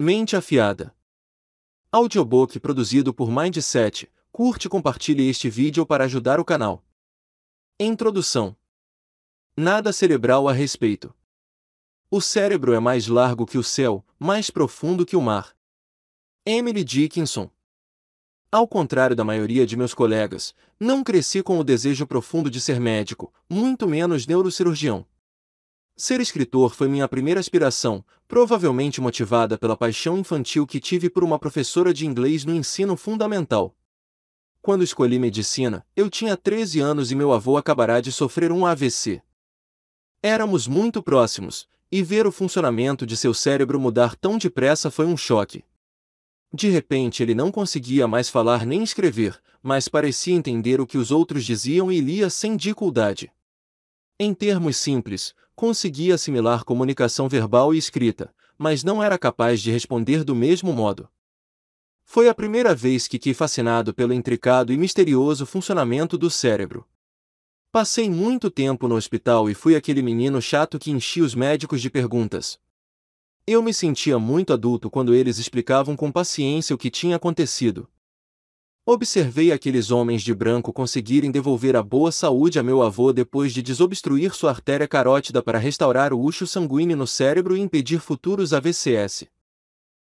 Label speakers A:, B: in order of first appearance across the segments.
A: Mente Afiada. Audiobook produzido por Mindset. Curte e compartilhe este vídeo para ajudar o canal. Introdução. Nada cerebral a respeito. O cérebro é mais largo que o céu, mais profundo que o mar. Emily Dickinson. Ao contrário da maioria de meus colegas, não cresci com o desejo profundo de ser médico, muito menos neurocirurgião. Ser escritor foi minha primeira aspiração, provavelmente motivada pela paixão infantil que tive por uma professora de inglês no ensino fundamental. Quando escolhi medicina, eu tinha 13 anos e meu avô acabará de sofrer um AVC. Éramos muito próximos, e ver o funcionamento de seu cérebro mudar tão depressa foi um choque. De repente ele não conseguia mais falar nem escrever, mas parecia entender o que os outros diziam e lia sem dificuldade. Em termos simples, conseguia assimilar comunicação verbal e escrita, mas não era capaz de responder do mesmo modo. Foi a primeira vez que fiquei fascinado pelo intricado e misterioso funcionamento do cérebro. Passei muito tempo no hospital e fui aquele menino chato que enchia os médicos de perguntas. Eu me sentia muito adulto quando eles explicavam com paciência o que tinha acontecido, Observei aqueles homens de branco conseguirem devolver a boa saúde a meu avô depois de desobstruir sua artéria carótida para restaurar o eixo sanguíneo no cérebro e impedir futuros AVCs.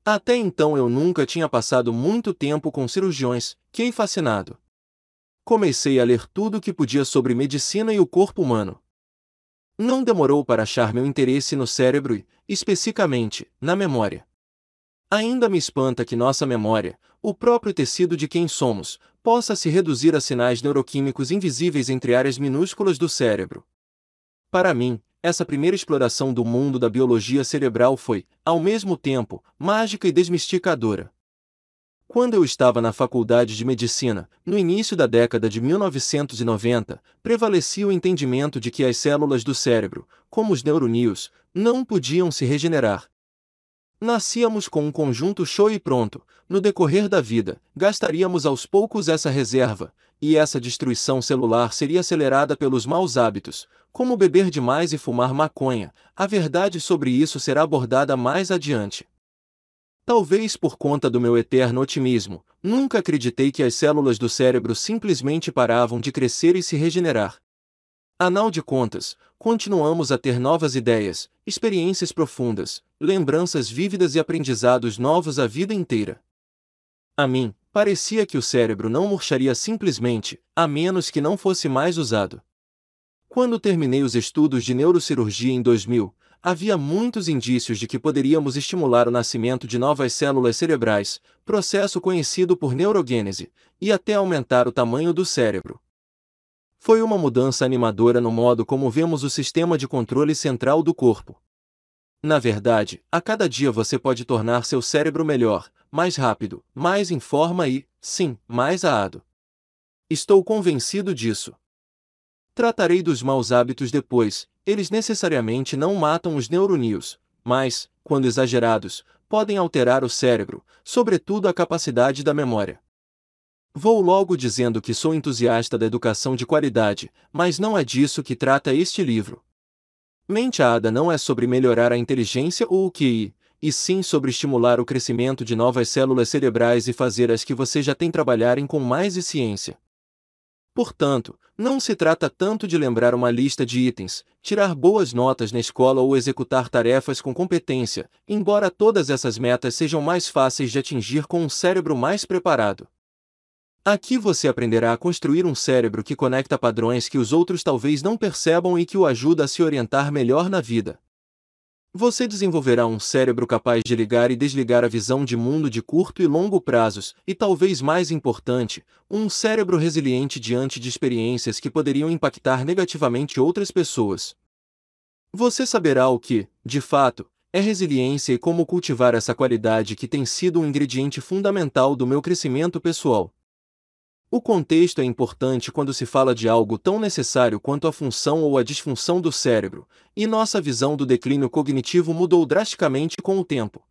A: Até então eu nunca tinha passado muito tempo com cirurgiões, fiquei fascinado. Comecei a ler tudo o que podia sobre medicina e o corpo humano. Não demorou para achar meu interesse no cérebro e, especificamente, na memória. Ainda me espanta que nossa memória, o próprio tecido de quem somos, possa se reduzir a sinais neuroquímicos invisíveis entre áreas minúsculas do cérebro. Para mim, essa primeira exploração do mundo da biologia cerebral foi, ao mesmo tempo, mágica e desmisticadora. Quando eu estava na faculdade de medicina, no início da década de 1990, prevalecia o entendimento de que as células do cérebro, como os neurônios, não podiam se regenerar, Nascíamos com um conjunto show e pronto, no decorrer da vida, gastaríamos aos poucos essa reserva, e essa destruição celular seria acelerada pelos maus hábitos, como beber demais e fumar maconha. A verdade sobre isso será abordada mais adiante. Talvez por conta do meu eterno otimismo, nunca acreditei que as células do cérebro simplesmente paravam de crescer e se regenerar. Anal de contas, continuamos a ter novas ideias, experiências profundas, lembranças vívidas e aprendizados novos a vida inteira. A mim, parecia que o cérebro não murcharia simplesmente, a menos que não fosse mais usado. Quando terminei os estudos de neurocirurgia em 2000, havia muitos indícios de que poderíamos estimular o nascimento de novas células cerebrais, processo conhecido por neurogênese, e até aumentar o tamanho do cérebro. Foi uma mudança animadora no modo como vemos o sistema de controle central do corpo. Na verdade, a cada dia você pode tornar seu cérebro melhor, mais rápido, mais em forma e, sim, mais aado. Estou convencido disso. Tratarei dos maus hábitos depois, eles necessariamente não matam os neurônios, mas, quando exagerados, podem alterar o cérebro, sobretudo a capacidade da memória. Vou logo dizendo que sou entusiasta da educação de qualidade, mas não é disso que trata este livro. Mente Ada não é sobre melhorar a inteligência ou o QI, e sim sobre estimular o crescimento de novas células cerebrais e fazer as que você já tem trabalharem com mais eficiência. Portanto, não se trata tanto de lembrar uma lista de itens, tirar boas notas na escola ou executar tarefas com competência, embora todas essas metas sejam mais fáceis de atingir com um cérebro mais preparado. Aqui você aprenderá a construir um cérebro que conecta padrões que os outros talvez não percebam e que o ajuda a se orientar melhor na vida. Você desenvolverá um cérebro capaz de ligar e desligar a visão de mundo de curto e longo prazos, e talvez mais importante, um cérebro resiliente diante de experiências que poderiam impactar negativamente outras pessoas. Você saberá o que, de fato, é resiliência e como cultivar essa qualidade que tem sido um ingrediente fundamental do meu crescimento pessoal. O contexto é importante quando se fala de algo tão necessário quanto a função ou a disfunção do cérebro, e nossa visão do declínio cognitivo mudou drasticamente com o tempo.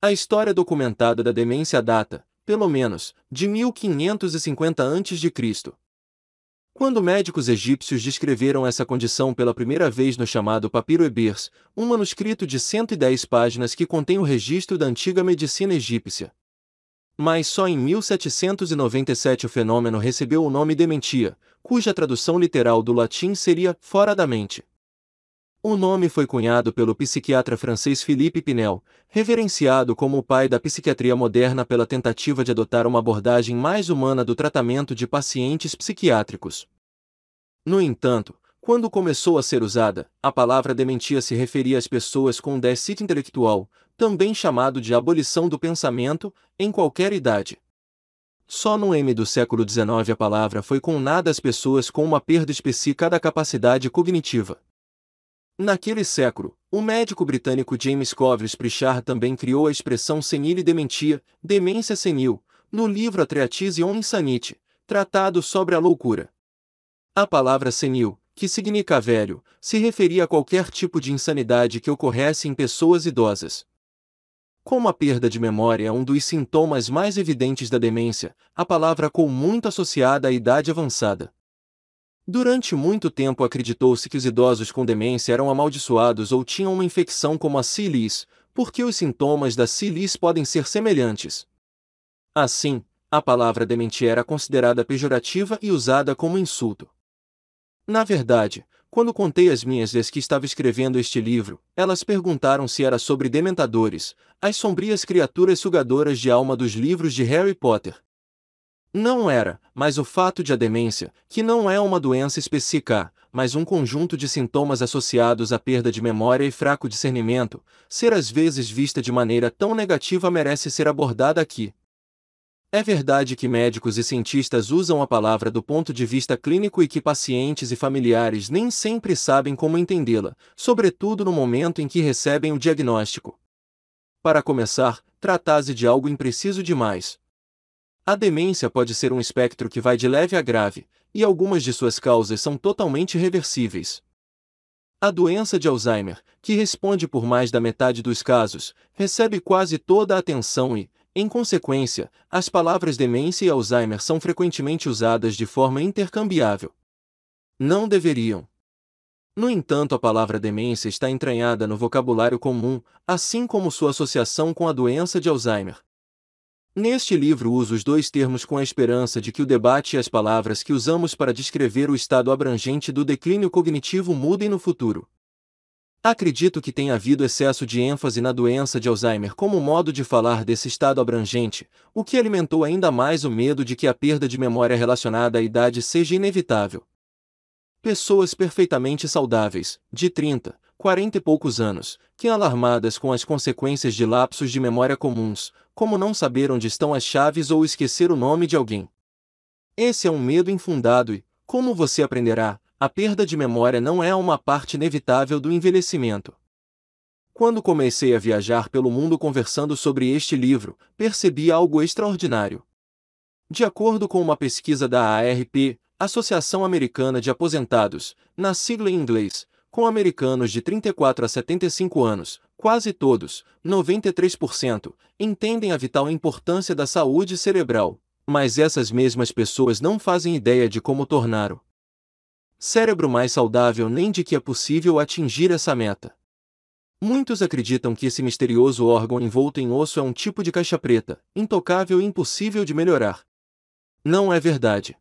A: A história documentada da demência data, pelo menos, de 1550 a.C. Quando médicos egípcios descreveram essa condição pela primeira vez no chamado Papiro Ebers, um manuscrito de 110 páginas que contém o registro da antiga medicina egípcia, mas só em 1797 o fenômeno recebeu o nome dementia, cuja tradução literal do latim seria fora da mente. O nome foi cunhado pelo psiquiatra francês Philippe Pinel, reverenciado como o pai da psiquiatria moderna pela tentativa de adotar uma abordagem mais humana do tratamento de pacientes psiquiátricos. No entanto, quando começou a ser usada, a palavra dementia se referia às pessoas com déficit intelectual, também chamado de abolição do pensamento, em qualquer idade. Só no M do século XIX a palavra foi condenada às pessoas com uma perda específica da capacidade cognitiva. Naquele século, o médico britânico James Covers Prichard também criou a expressão senil e dementia, demência senil, no livro A Treatise on Insanity, tratado sobre a loucura. A palavra senil, que significa velho, se referia a qualquer tipo de insanidade que ocorresse em pessoas idosas. Como a perda de memória é um dos sintomas mais evidentes da demência, a palavra ficou é muito associada à idade avançada. Durante muito tempo acreditou-se que os idosos com demência eram amaldiçoados ou tinham uma infecção como a sílice, porque os sintomas da sílice podem ser semelhantes. Assim, a palavra dementia era considerada pejorativa e usada como insulto. Na verdade, quando contei às minhas ex que estava escrevendo este livro, elas perguntaram se era sobre dementadores, as sombrias criaturas sugadoras de alma dos livros de Harry Potter. Não era, mas o fato de a demência, que não é uma doença específica, mas um conjunto de sintomas associados à perda de memória e fraco discernimento, ser às vezes vista de maneira tão negativa merece ser abordada aqui, é verdade que médicos e cientistas usam a palavra do ponto de vista clínico e que pacientes e familiares nem sempre sabem como entendê-la, sobretudo no momento em que recebem o diagnóstico. Para começar, tratase de algo impreciso demais. A demência pode ser um espectro que vai de leve a grave, e algumas de suas causas são totalmente reversíveis. A doença de Alzheimer, que responde por mais da metade dos casos, recebe quase toda a atenção e, em consequência, as palavras demência e Alzheimer são frequentemente usadas de forma intercambiável. Não deveriam. No entanto, a palavra demência está entranhada no vocabulário comum, assim como sua associação com a doença de Alzheimer. Neste livro uso os dois termos com a esperança de que o debate e as palavras que usamos para descrever o estado abrangente do declínio cognitivo mudem no futuro. Acredito que tenha havido excesso de ênfase na doença de Alzheimer como modo de falar desse estado abrangente, o que alimentou ainda mais o medo de que a perda de memória relacionada à idade seja inevitável. Pessoas perfeitamente saudáveis, de 30, 40 e poucos anos, que alarmadas com as consequências de lapsos de memória comuns, como não saber onde estão as chaves ou esquecer o nome de alguém. Esse é um medo infundado e, como você aprenderá, a perda de memória não é uma parte inevitável do envelhecimento. Quando comecei a viajar pelo mundo conversando sobre este livro, percebi algo extraordinário. De acordo com uma pesquisa da AARP, Associação Americana de Aposentados, na sigla em inglês, com americanos de 34 a 75 anos, quase todos, 93%, entendem a vital importância da saúde cerebral, mas essas mesmas pessoas não fazem ideia de como tornar o cérebro mais saudável nem de que é possível atingir essa meta. Muitos acreditam que esse misterioso órgão envolto em osso é um tipo de caixa preta, intocável e impossível de melhorar. Não é verdade.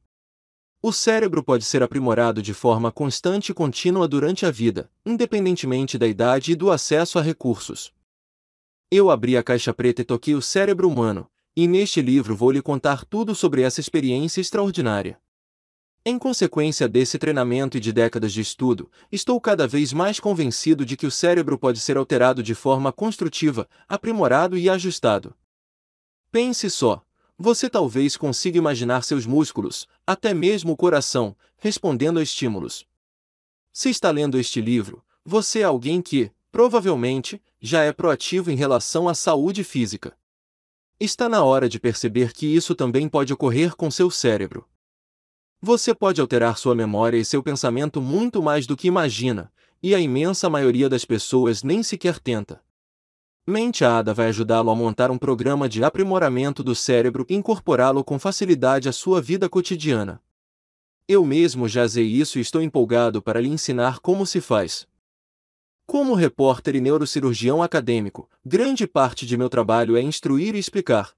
A: O cérebro pode ser aprimorado de forma constante e contínua durante a vida, independentemente da idade e do acesso a recursos. Eu abri a caixa preta e toquei o cérebro humano, e neste livro vou lhe contar tudo sobre essa experiência extraordinária. Em consequência desse treinamento e de décadas de estudo, estou cada vez mais convencido de que o cérebro pode ser alterado de forma construtiva, aprimorado e ajustado. Pense só, você talvez consiga imaginar seus músculos, até mesmo o coração, respondendo a estímulos. Se está lendo este livro, você é alguém que, provavelmente, já é proativo em relação à saúde física. Está na hora de perceber que isso também pode ocorrer com seu cérebro. Você pode alterar sua memória e seu pensamento muito mais do que imagina, e a imensa maioria das pessoas nem sequer tenta. Mente Ada vai ajudá-lo a montar um programa de aprimoramento do cérebro e incorporá-lo com facilidade à sua vida cotidiana. Eu mesmo já sei isso e estou empolgado para lhe ensinar como se faz. Como repórter e neurocirurgião acadêmico, grande parte de meu trabalho é instruir e explicar,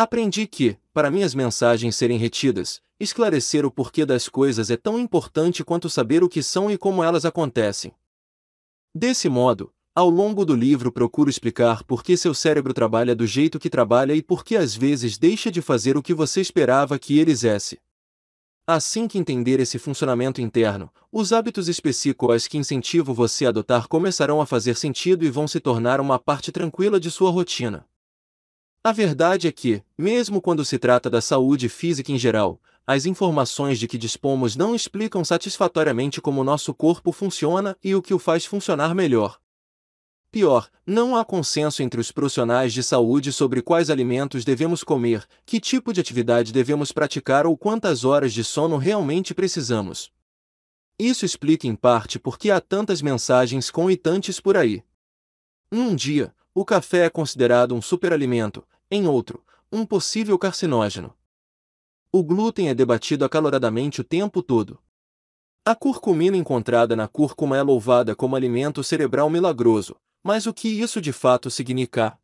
A: Aprendi que, para minhas mensagens serem retidas, esclarecer o porquê das coisas é tão importante quanto saber o que são e como elas acontecem. Desse modo, ao longo do livro procuro explicar por que seu cérebro trabalha do jeito que trabalha e por que às vezes deixa de fazer o que você esperava que ele fizesse. Assim que entender esse funcionamento interno, os hábitos específicos que incentivo você a adotar começarão a fazer sentido e vão se tornar uma parte tranquila de sua rotina. A verdade é que, mesmo quando se trata da saúde física em geral, as informações de que dispomos não explicam satisfatoriamente como nosso corpo funciona e o que o faz funcionar melhor. Pior, não há consenso entre os profissionais de saúde sobre quais alimentos devemos comer, que tipo de atividade devemos praticar ou quantas horas de sono realmente precisamos. Isso explica em parte por que há tantas mensagens coitantes por aí. Num dia, o café é considerado um superalimento, em outro, um possível carcinógeno. O glúten é debatido acaloradamente o tempo todo. A curcumina encontrada na cúrcuma é louvada como alimento cerebral milagroso, mas o que isso de fato significa?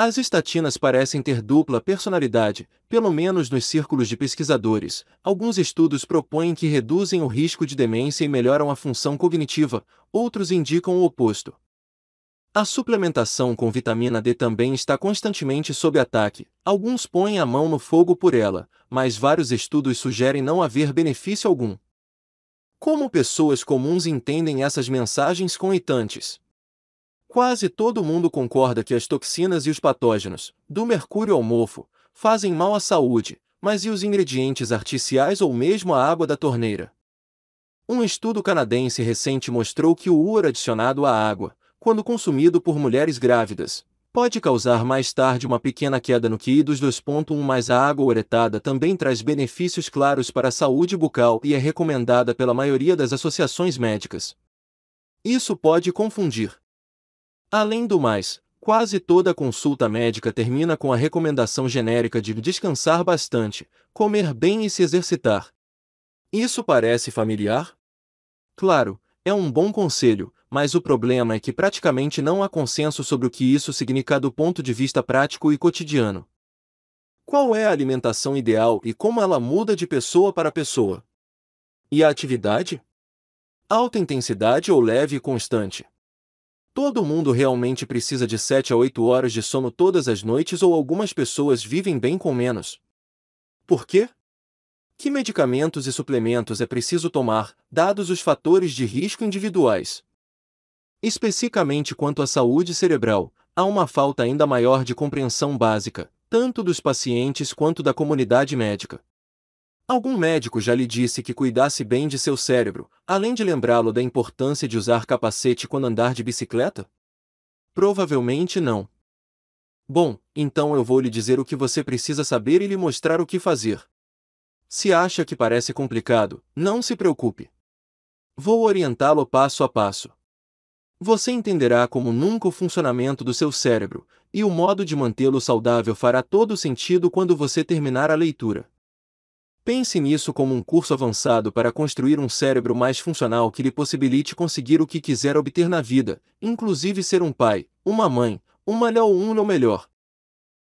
A: As estatinas parecem ter dupla personalidade, pelo menos nos círculos de pesquisadores. Alguns estudos propõem que reduzem o risco de demência e melhoram a função cognitiva, outros indicam o oposto. A suplementação com vitamina D também está constantemente sob ataque. Alguns põem a mão no fogo por ela, mas vários estudos sugerem não haver benefício algum. Como pessoas comuns entendem essas mensagens coitantes? Quase todo mundo concorda que as toxinas e os patógenos, do mercúrio ao mofo, fazem mal à saúde, mas e os ingredientes artificiais ou mesmo a água da torneira? Um estudo canadense recente mostrou que o ur adicionado à água, quando consumido por mulheres grávidas, pode causar mais tarde uma pequena queda no QI dos 2.1, mas a água uretada também traz benefícios claros para a saúde bucal e é recomendada pela maioria das associações médicas. Isso pode confundir. Além do mais, quase toda consulta médica termina com a recomendação genérica de descansar bastante, comer bem e se exercitar. Isso parece familiar? Claro, é um bom conselho, mas o problema é que praticamente não há consenso sobre o que isso significa do ponto de vista prático e cotidiano. Qual é a alimentação ideal e como ela muda de pessoa para pessoa? E a atividade? Alta intensidade ou leve e constante? Todo mundo realmente precisa de 7 a 8 horas de sono todas as noites ou algumas pessoas vivem bem com menos. Por quê? Que medicamentos e suplementos é preciso tomar, dados os fatores de risco individuais? Especificamente quanto à saúde cerebral, há uma falta ainda maior de compreensão básica, tanto dos pacientes quanto da comunidade médica. Algum médico já lhe disse que cuidasse bem de seu cérebro, além de lembrá-lo da importância de usar capacete quando andar de bicicleta? Provavelmente não. Bom, então eu vou lhe dizer o que você precisa saber e lhe mostrar o que fazer. Se acha que parece complicado, não se preocupe. Vou orientá-lo passo a passo. Você entenderá como nunca o funcionamento do seu cérebro, e o modo de mantê-lo saudável fará todo sentido quando você terminar a leitura. Pense nisso como um curso avançado para construir um cérebro mais funcional que lhe possibilite conseguir o que quiser obter na vida, inclusive ser um pai, uma mãe, uma ou um ou melhor.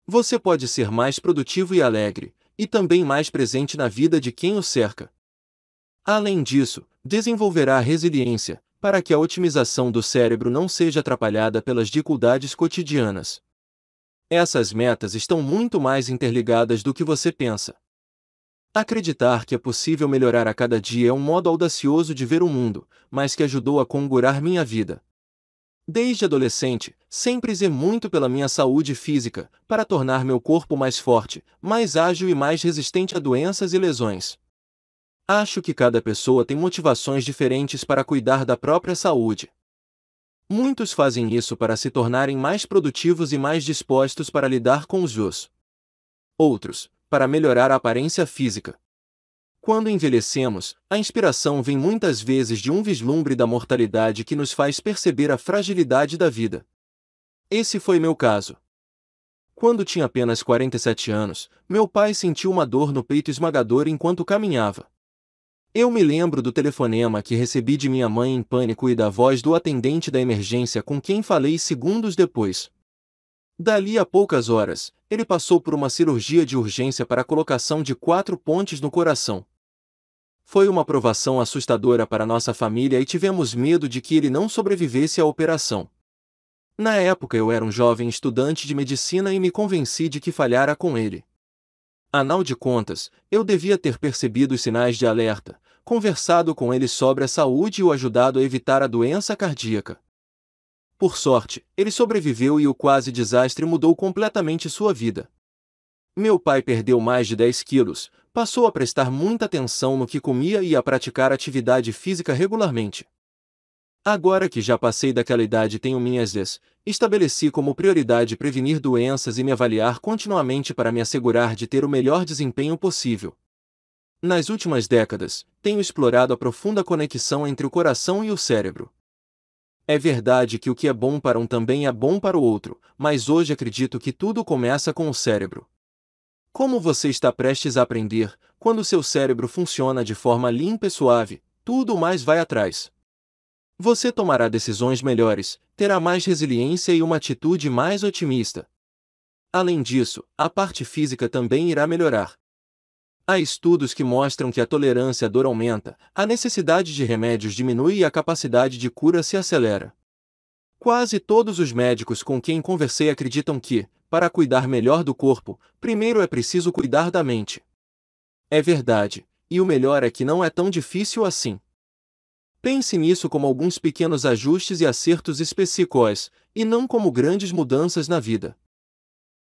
A: Você pode ser mais produtivo e alegre, e também mais presente na vida de quem o cerca. Além disso, desenvolverá resiliência, para que a otimização do cérebro não seja atrapalhada pelas dificuldades cotidianas. Essas metas estão muito mais interligadas do que você pensa. Acreditar que é possível melhorar a cada dia é um modo audacioso de ver o mundo, mas que ajudou a congurar minha vida. Desde adolescente, sempre zé muito pela minha saúde física, para tornar meu corpo mais forte, mais ágil e mais resistente a doenças e lesões. Acho que cada pessoa tem motivações diferentes para cuidar da própria saúde. Muitos fazem isso para se tornarem mais produtivos e mais dispostos para lidar com os outros. Outros, para melhorar a aparência física. Quando envelhecemos, a inspiração vem muitas vezes de um vislumbre da mortalidade que nos faz perceber a fragilidade da vida. Esse foi meu caso. Quando tinha apenas 47 anos, meu pai sentiu uma dor no peito esmagador enquanto caminhava. Eu me lembro do telefonema que recebi de minha mãe em pânico e da voz do atendente da emergência com quem falei segundos depois. Dali a poucas horas, ele passou por uma cirurgia de urgência para a colocação de quatro pontes no coração. Foi uma provação assustadora para nossa família e tivemos medo de que ele não sobrevivesse à operação. Na época eu era um jovem estudante de medicina e me convenci de que falhara com ele. Anal de contas, eu devia ter percebido os sinais de alerta, conversado com ele sobre a saúde e o ajudado a evitar a doença cardíaca. Por sorte, ele sobreviveu e o quase desastre mudou completamente sua vida. Meu pai perdeu mais de 10 quilos, passou a prestar muita atenção no que comia e a praticar atividade física regularmente. Agora que já passei daquela idade e tenho minhas des, estabeleci como prioridade prevenir doenças e me avaliar continuamente para me assegurar de ter o melhor desempenho possível. Nas últimas décadas, tenho explorado a profunda conexão entre o coração e o cérebro. É verdade que o que é bom para um também é bom para o outro, mas hoje acredito que tudo começa com o cérebro. Como você está prestes a aprender, quando seu cérebro funciona de forma limpa e suave, tudo mais vai atrás. Você tomará decisões melhores, terá mais resiliência e uma atitude mais otimista. Além disso, a parte física também irá melhorar. Há estudos que mostram que a tolerância à dor aumenta, a necessidade de remédios diminui e a capacidade de cura se acelera. Quase todos os médicos com quem conversei acreditam que, para cuidar melhor do corpo, primeiro é preciso cuidar da mente. É verdade, e o melhor é que não é tão difícil assim. Pense nisso como alguns pequenos ajustes e acertos específicos, e não como grandes mudanças na vida.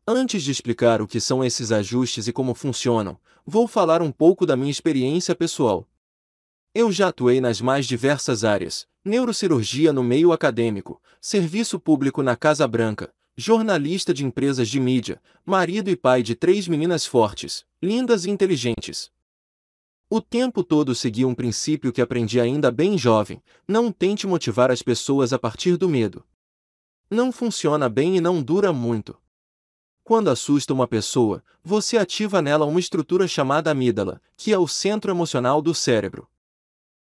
A: Antes de explicar o que são esses ajustes e como funcionam, vou falar um pouco da minha experiência pessoal. Eu já atuei nas mais diversas áreas: neurocirurgia no meio acadêmico, serviço público na Casa Branca, jornalista de empresas de mídia, marido e pai de três meninas fortes, lindas e inteligentes. O tempo todo segui um princípio que aprendi ainda bem jovem: não tente motivar as pessoas a partir do medo. Não funciona bem e não dura muito. Quando assusta uma pessoa, você ativa nela uma estrutura chamada amígdala, que é o centro emocional do cérebro.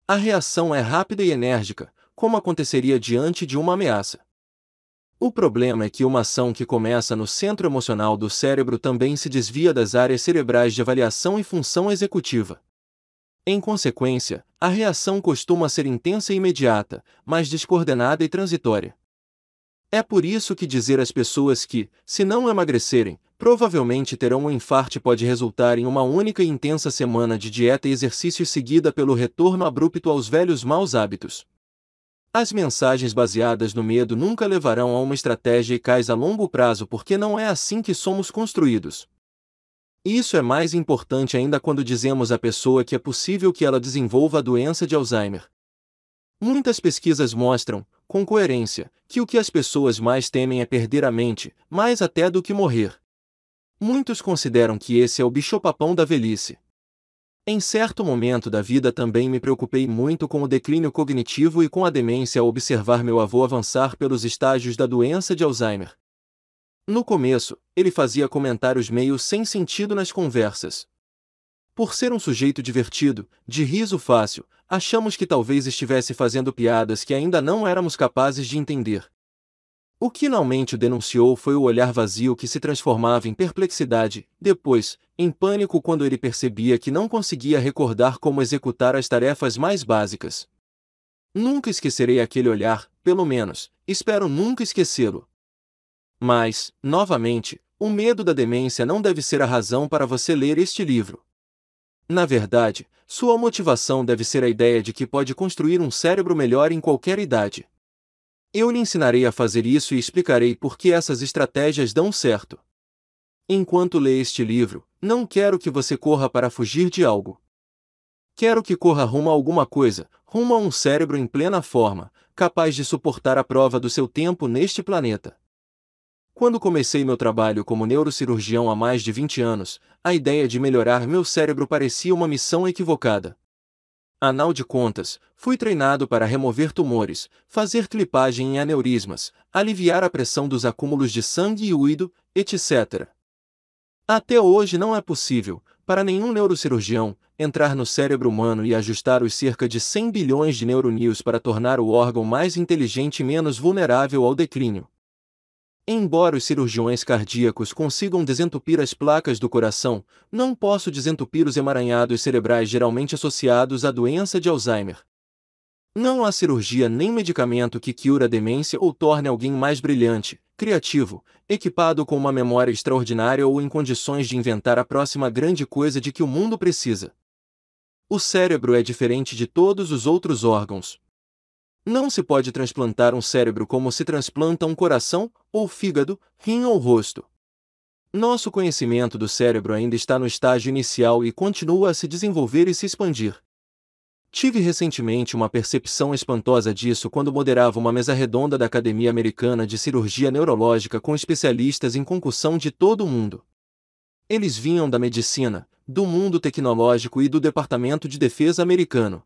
A: A reação é rápida e enérgica, como aconteceria diante de uma ameaça. O problema é que uma ação que começa no centro emocional do cérebro também se desvia das áreas cerebrais de avaliação e função executiva. Em consequência, a reação costuma ser intensa e imediata, mas descoordenada e transitória. É por isso que dizer às pessoas que, se não emagrecerem, provavelmente terão um infarto pode resultar em uma única e intensa semana de dieta e exercício seguida pelo retorno abrupto aos velhos maus hábitos. As mensagens baseadas no medo nunca levarão a uma estratégia cais a longo prazo porque não é assim que somos construídos. Isso é mais importante ainda quando dizemos à pessoa que é possível que ela desenvolva a doença de Alzheimer, Muitas pesquisas mostram, com coerência, que o que as pessoas mais temem é perder a mente, mais até do que morrer. Muitos consideram que esse é o bicho-papão da velhice. Em certo momento da vida também me preocupei muito com o declínio cognitivo e com a demência ao observar meu avô avançar pelos estágios da doença de Alzheimer. No começo, ele fazia comentários meio sem sentido nas conversas, por ser um sujeito divertido, de riso fácil, achamos que talvez estivesse fazendo piadas que ainda não éramos capazes de entender. O que finalmente o denunciou foi o olhar vazio que se transformava em perplexidade, depois, em pânico quando ele percebia que não conseguia recordar como executar as tarefas mais básicas. Nunca esquecerei aquele olhar, pelo menos, espero nunca esquecê-lo. Mas, novamente, o medo da demência não deve ser a razão para você ler este livro. Na verdade, sua motivação deve ser a ideia de que pode construir um cérebro melhor em qualquer idade. Eu lhe ensinarei a fazer isso e explicarei por que essas estratégias dão certo. Enquanto lê este livro, não quero que você corra para fugir de algo. Quero que corra rumo a alguma coisa, rumo a um cérebro em plena forma, capaz de suportar a prova do seu tempo neste planeta. Quando comecei meu trabalho como neurocirurgião há mais de 20 anos, a ideia de melhorar meu cérebro parecia uma missão equivocada. Anal de contas, fui treinado para remover tumores, fazer clipagem em aneurismas, aliviar a pressão dos acúmulos de sangue e uído, etc. Até hoje não é possível, para nenhum neurocirurgião, entrar no cérebro humano e ajustar os cerca de 100 bilhões de neurônios para tornar o órgão mais inteligente e menos vulnerável ao declínio. Embora os cirurgiões cardíacos consigam desentupir as placas do coração, não posso desentupir os emaranhados cerebrais geralmente associados à doença de Alzheimer. Não há cirurgia nem medicamento que cure a demência ou torne alguém mais brilhante, criativo, equipado com uma memória extraordinária ou em condições de inventar a próxima grande coisa de que o mundo precisa. O cérebro é diferente de todos os outros órgãos, não se pode transplantar um cérebro como se transplanta um coração, ou fígado, rim ou rosto. Nosso conhecimento do cérebro ainda está no estágio inicial e continua a se desenvolver e se expandir. Tive recentemente uma percepção espantosa disso quando moderava uma mesa redonda da Academia Americana de Cirurgia Neurológica com especialistas em concussão de todo o mundo. Eles vinham da medicina, do mundo tecnológico e do Departamento de Defesa americano.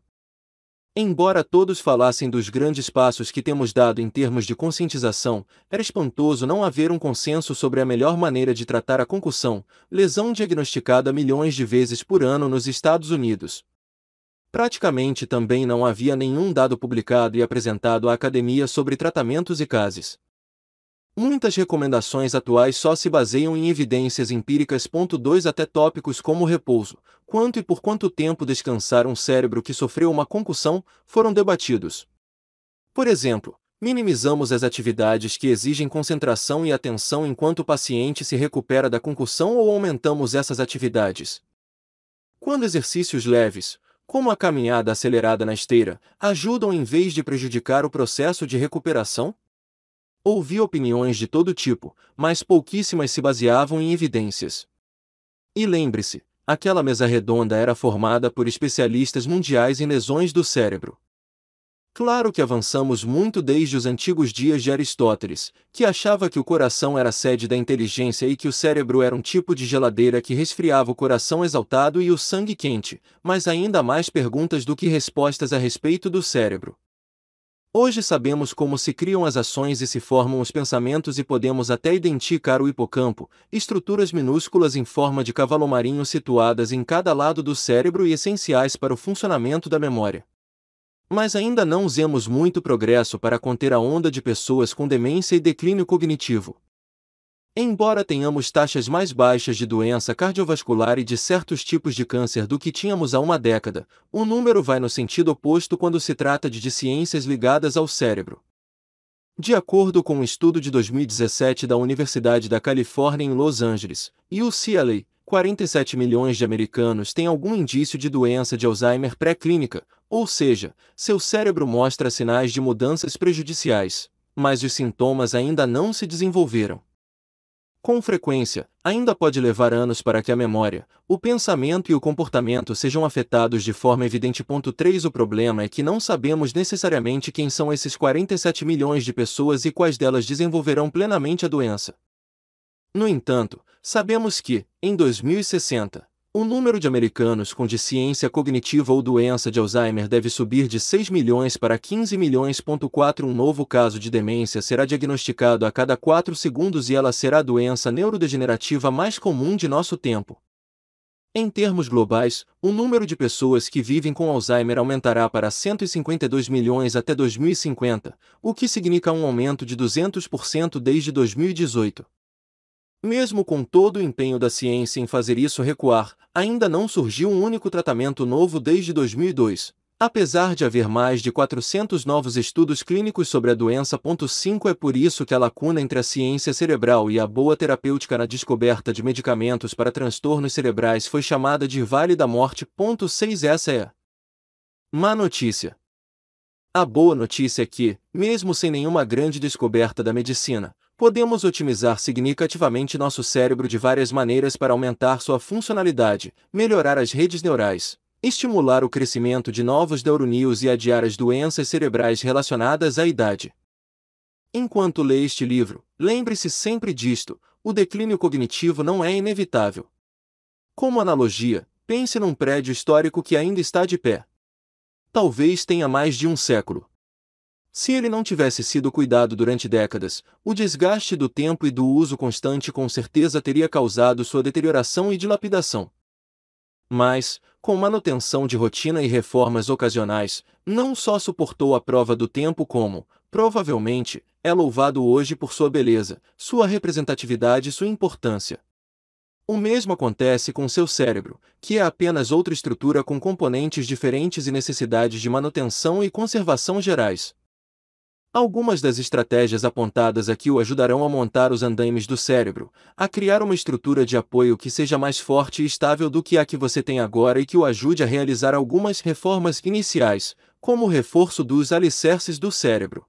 A: Embora todos falassem dos grandes passos que temos dado em termos de conscientização, era espantoso não haver um consenso sobre a melhor maneira de tratar a concussão, lesão diagnosticada milhões de vezes por ano nos Estados Unidos. Praticamente também não havia nenhum dado publicado e apresentado à academia sobre tratamentos e casos. Muitas recomendações atuais só se baseiam em evidências empíricas. 2 Até tópicos como repouso, quanto e por quanto tempo descansar um cérebro que sofreu uma concussão foram debatidos. Por exemplo, minimizamos as atividades que exigem concentração e atenção enquanto o paciente se recupera da concussão ou aumentamos essas atividades. Quando exercícios leves, como a caminhada acelerada na esteira, ajudam em vez de prejudicar o processo de recuperação? Ouvi opiniões de todo tipo, mas pouquíssimas se baseavam em evidências. E lembre-se, Aquela mesa redonda era formada por especialistas mundiais em lesões do cérebro. Claro que avançamos muito desde os antigos dias de Aristóteles, que achava que o coração era sede da inteligência e que o cérebro era um tipo de geladeira que resfriava o coração exaltado e o sangue quente, mas ainda há mais perguntas do que respostas a respeito do cérebro. Hoje sabemos como se criam as ações e se formam os pensamentos e podemos até identificar o hipocampo, estruturas minúsculas em forma de cavalo marinho situadas em cada lado do cérebro e essenciais para o funcionamento da memória. Mas ainda não usemos muito progresso para conter a onda de pessoas com demência e declínio cognitivo. Embora tenhamos taxas mais baixas de doença cardiovascular e de certos tipos de câncer do que tínhamos há uma década, o número vai no sentido oposto quando se trata de, de ciências ligadas ao cérebro. De acordo com um estudo de 2017 da Universidade da Califórnia em Los Angeles, UCLA, 47 milhões de americanos têm algum indício de doença de Alzheimer pré-clínica, ou seja, seu cérebro mostra sinais de mudanças prejudiciais, mas os sintomas ainda não se desenvolveram. Com frequência, ainda pode levar anos para que a memória, o pensamento e o comportamento sejam afetados de forma evidente. 3 O problema é que não sabemos necessariamente quem são esses 47 milhões de pessoas e quais delas desenvolverão plenamente a doença. No entanto, sabemos que, em 2060, o número de americanos com deficiência cognitiva ou doença de Alzheimer deve subir de 6 milhões para 15 milhões. 4 Um novo caso de demência será diagnosticado a cada 4 segundos e ela será a doença neurodegenerativa mais comum de nosso tempo. Em termos globais, o número de pessoas que vivem com Alzheimer aumentará para 152 milhões até 2050, o que significa um aumento de 200% desde 2018. Mesmo com todo o empenho da ciência em fazer isso recuar, ainda não surgiu um único tratamento novo desde 2002, apesar de haver mais de 400 novos estudos clínicos sobre a doença. 5 É por isso que a lacuna entre a ciência cerebral e a boa terapêutica na descoberta de medicamentos para transtornos cerebrais foi chamada de Vale da Morte. 6 Essa é má notícia. A boa notícia é que, mesmo sem nenhuma grande descoberta da medicina, Podemos otimizar significativamente nosso cérebro de várias maneiras para aumentar sua funcionalidade, melhorar as redes neurais, estimular o crescimento de novos neurônios e adiar as doenças cerebrais relacionadas à idade. Enquanto lê este livro, lembre-se sempre disto: o declínio cognitivo não é inevitável. Como analogia, pense num prédio histórico que ainda está de pé. Talvez tenha mais de um século. Se ele não tivesse sido cuidado durante décadas, o desgaste do tempo e do uso constante com certeza teria causado sua deterioração e dilapidação. Mas, com manutenção de rotina e reformas ocasionais, não só suportou a prova do tempo como, provavelmente, é louvado hoje por sua beleza, sua representatividade e sua importância. O mesmo acontece com seu cérebro, que é apenas outra estrutura com componentes diferentes e necessidades de manutenção e conservação gerais. Algumas das estratégias apontadas aqui o ajudarão a montar os andaimes do cérebro, a criar uma estrutura de apoio que seja mais forte e estável do que a que você tem agora e que o ajude a realizar algumas reformas iniciais, como o reforço dos alicerces do cérebro.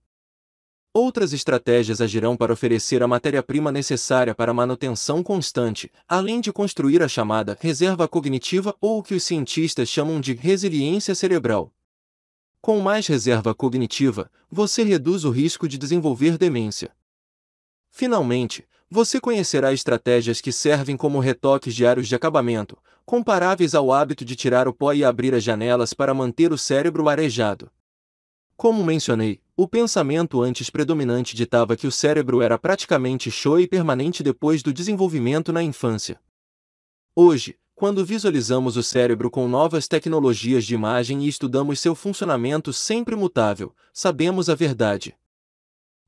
A: Outras estratégias agirão para oferecer a matéria-prima necessária para a manutenção constante, além de construir a chamada reserva cognitiva ou o que os cientistas chamam de resiliência cerebral, com mais reserva cognitiva, você reduz o risco de desenvolver demência. Finalmente, você conhecerá estratégias que servem como retoques diários de acabamento, comparáveis ao hábito de tirar o pó e abrir as janelas para manter o cérebro arejado. Como mencionei, o pensamento antes predominante ditava que o cérebro era praticamente show e permanente depois do desenvolvimento na infância. Hoje, quando visualizamos o cérebro com novas tecnologias de imagem e estudamos seu funcionamento sempre mutável, sabemos a verdade.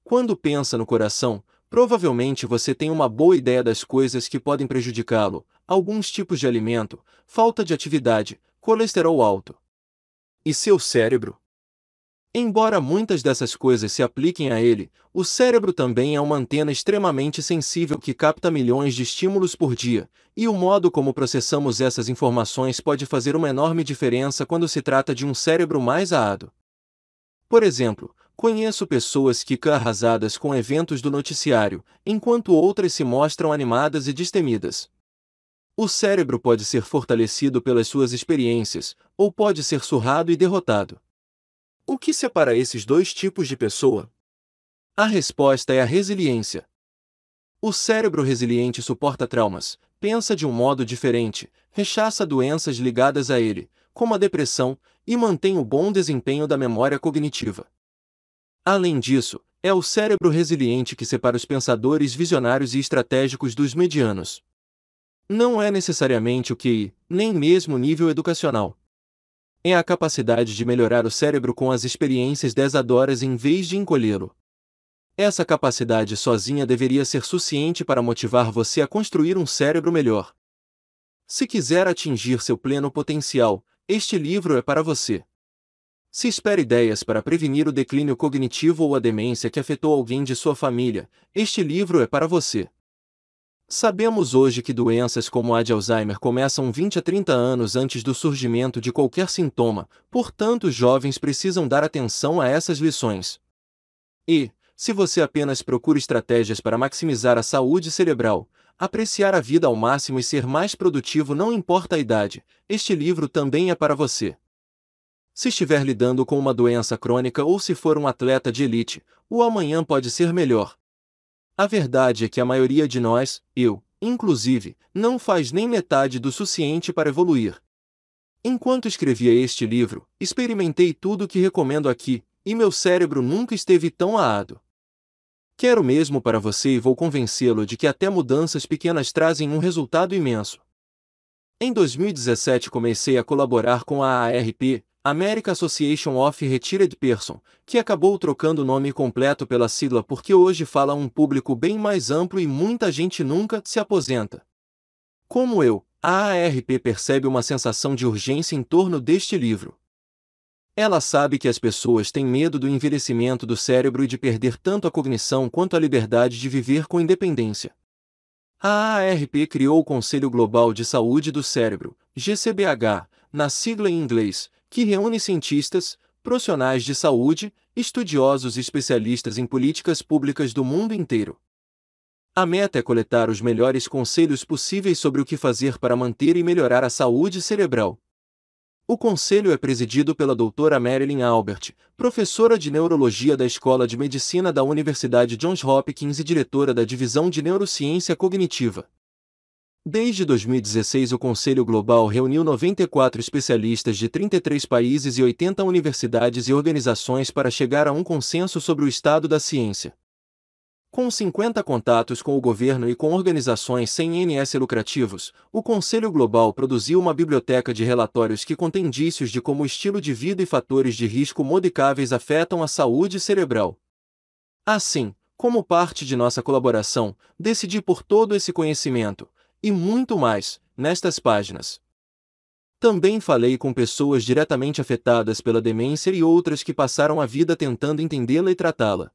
A: Quando pensa no coração, provavelmente você tem uma boa ideia das coisas que podem prejudicá-lo, alguns tipos de alimento, falta de atividade, colesterol alto. E seu cérebro, Embora muitas dessas coisas se apliquem a ele, o cérebro também é uma antena extremamente sensível que capta milhões de estímulos por dia, e o modo como processamos essas informações pode fazer uma enorme diferença quando se trata de um cérebro mais aado. Por exemplo, conheço pessoas que ficam arrasadas com eventos do noticiário, enquanto outras se mostram animadas e destemidas. O cérebro pode ser fortalecido pelas suas experiências, ou pode ser surrado e derrotado. O que separa esses dois tipos de pessoa? A resposta é a resiliência. O cérebro resiliente suporta traumas, pensa de um modo diferente, rechaça doenças ligadas a ele, como a depressão, e mantém o bom desempenho da memória cognitiva. Além disso, é o cérebro resiliente que separa os pensadores visionários e estratégicos dos medianos. Não é necessariamente o QI, nem mesmo o nível educacional, é a capacidade de melhorar o cérebro com as experiências desadoras em vez de encolhê-lo. Essa capacidade sozinha deveria ser suficiente para motivar você a construir um cérebro melhor. Se quiser atingir seu pleno potencial, este livro é para você. Se espera ideias para prevenir o declínio cognitivo ou a demência que afetou alguém de sua família, este livro é para você. Sabemos hoje que doenças como a de Alzheimer começam 20 a 30 anos antes do surgimento de qualquer sintoma, portanto, os jovens precisam dar atenção a essas lições. E, se você apenas procura estratégias para maximizar a saúde cerebral, apreciar a vida ao máximo e ser mais produtivo não importa a idade, este livro também é para você. Se estiver lidando com uma doença crônica ou se for um atleta de elite, o amanhã pode ser melhor, a verdade é que a maioria de nós, eu, inclusive, não faz nem metade do suficiente para evoluir. Enquanto escrevia este livro, experimentei tudo o que recomendo aqui, e meu cérebro nunca esteve tão aado. Quero mesmo para você e vou convencê-lo de que até mudanças pequenas trazem um resultado imenso. Em 2017 comecei a colaborar com a AARP, American Association of Retired Person, que acabou trocando o nome completo pela sigla porque hoje fala a um público bem mais amplo e muita gente nunca se aposenta. Como eu, a AARP percebe uma sensação de urgência em torno deste livro. Ela sabe que as pessoas têm medo do envelhecimento do cérebro e de perder tanto a cognição quanto a liberdade de viver com independência. A AARP criou o Conselho Global de Saúde do Cérebro, GCBH, na sigla em inglês, que reúne cientistas, profissionais de saúde, estudiosos e especialistas em políticas públicas do mundo inteiro. A meta é coletar os melhores conselhos possíveis sobre o que fazer para manter e melhorar a saúde cerebral. O conselho é presidido pela doutora Marilyn Albert, professora de neurologia da Escola de Medicina da Universidade Johns Hopkins e diretora da Divisão de Neurociência Cognitiva. Desde 2016, o Conselho Global reuniu 94 especialistas de 33 países e 80 universidades e organizações para chegar a um consenso sobre o estado da ciência. Com 50 contatos com o governo e com organizações sem INS lucrativos, o Conselho Global produziu uma biblioteca de relatórios que contém indícios de como o estilo de vida e fatores de risco modificáveis afetam a saúde cerebral. Assim, como parte de nossa colaboração, decidi por todo esse conhecimento e muito mais, nestas páginas. Também falei com pessoas diretamente afetadas pela demência e outras que passaram a vida tentando entendê-la e tratá-la.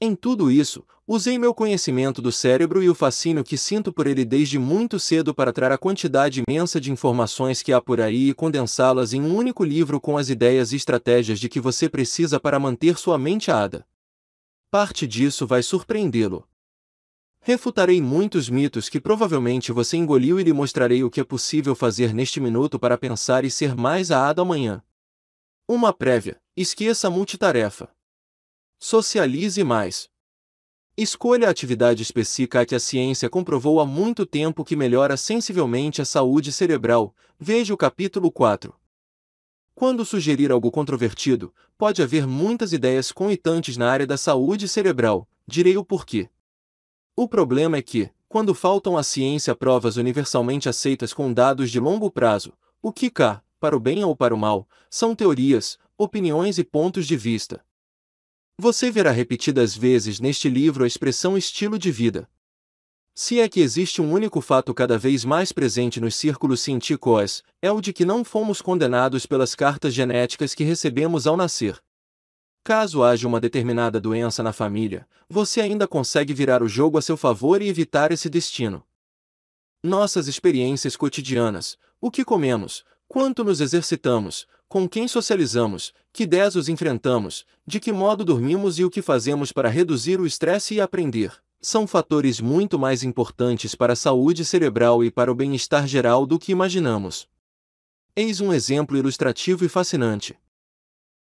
A: Em tudo isso, usei meu conhecimento do cérebro e o fascínio que sinto por ele desde muito cedo para trazer a quantidade imensa de informações que há por aí e condensá-las em um único livro com as ideias e estratégias de que você precisa para manter sua mente ada. Parte disso vai surpreendê-lo, Refutarei muitos mitos que provavelmente você engoliu e lhe mostrarei o que é possível fazer neste minuto para pensar e ser mais aado amanhã. Uma prévia: esqueça a multitarefa. Socialize mais. Escolha a atividade específica que a ciência comprovou há muito tempo que melhora sensivelmente a saúde cerebral. Veja o capítulo 4. Quando sugerir algo controvertido, pode haver muitas ideias coitantes na área da saúde cerebral. Direi o porquê. O problema é que, quando faltam à ciência provas universalmente aceitas com dados de longo prazo, o que cá, para o bem ou para o mal, são teorias, opiniões e pontos de vista. Você verá repetidas vezes neste livro a expressão estilo de vida. Se é que existe um único fato cada vez mais presente nos círculos científicos, é o de que não fomos condenados pelas cartas genéticas que recebemos ao nascer. Caso haja uma determinada doença na família, você ainda consegue virar o jogo a seu favor e evitar esse destino. Nossas experiências cotidianas, o que comemos, quanto nos exercitamos, com quem socializamos, que desos enfrentamos, de que modo dormimos e o que fazemos para reduzir o estresse e aprender, são fatores muito mais importantes para a saúde cerebral e para o bem-estar geral do que imaginamos. Eis um exemplo ilustrativo e fascinante.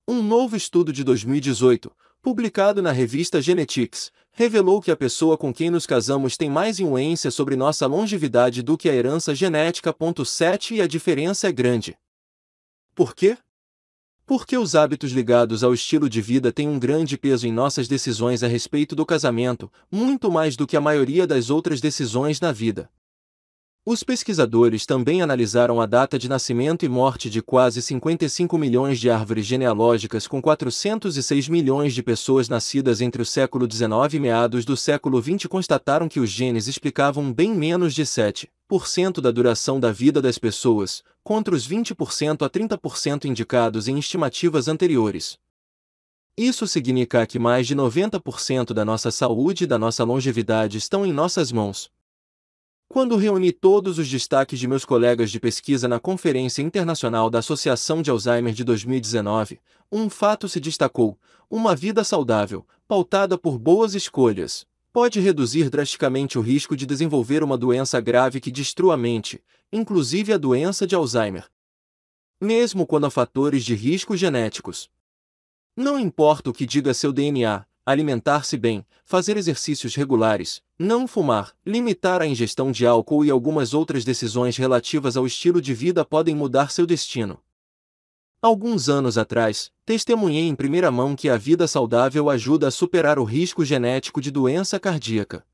A: Um novo estudo de 2018, publicado na revista Genetics, revelou que a pessoa com quem nos casamos tem mais influência sobre nossa longevidade do que a herança genética. 7 e a diferença é grande. Por quê? Porque os hábitos ligados ao estilo de vida têm um grande peso em nossas decisões a respeito do casamento, muito mais do que a maioria das outras decisões na vida. Os pesquisadores também analisaram a data de nascimento e morte de quase 55 milhões de árvores genealógicas com 406 milhões de pessoas nascidas entre o século XIX e meados do século XX constataram que os genes explicavam bem menos de 7% da duração da vida das pessoas, contra os 20% a 30% indicados em estimativas anteriores. Isso significa que mais de 90% da nossa saúde e da nossa longevidade estão em nossas mãos, quando reuni todos os destaques de meus colegas de pesquisa na Conferência Internacional da Associação de Alzheimer de 2019, um fato se destacou: uma vida saudável, pautada por boas escolhas, pode reduzir drasticamente o risco de desenvolver uma doença grave que destrua a mente, inclusive a doença de Alzheimer. Mesmo quando há fatores de risco genéticos. Não importa o que diga seu DNA, alimentar-se bem, fazer exercícios regulares, não fumar, limitar a ingestão de álcool e algumas outras decisões relativas ao estilo de vida podem mudar seu destino. Alguns anos atrás, testemunhei em primeira mão que a vida saudável ajuda a superar o risco genético de doença cardíaca.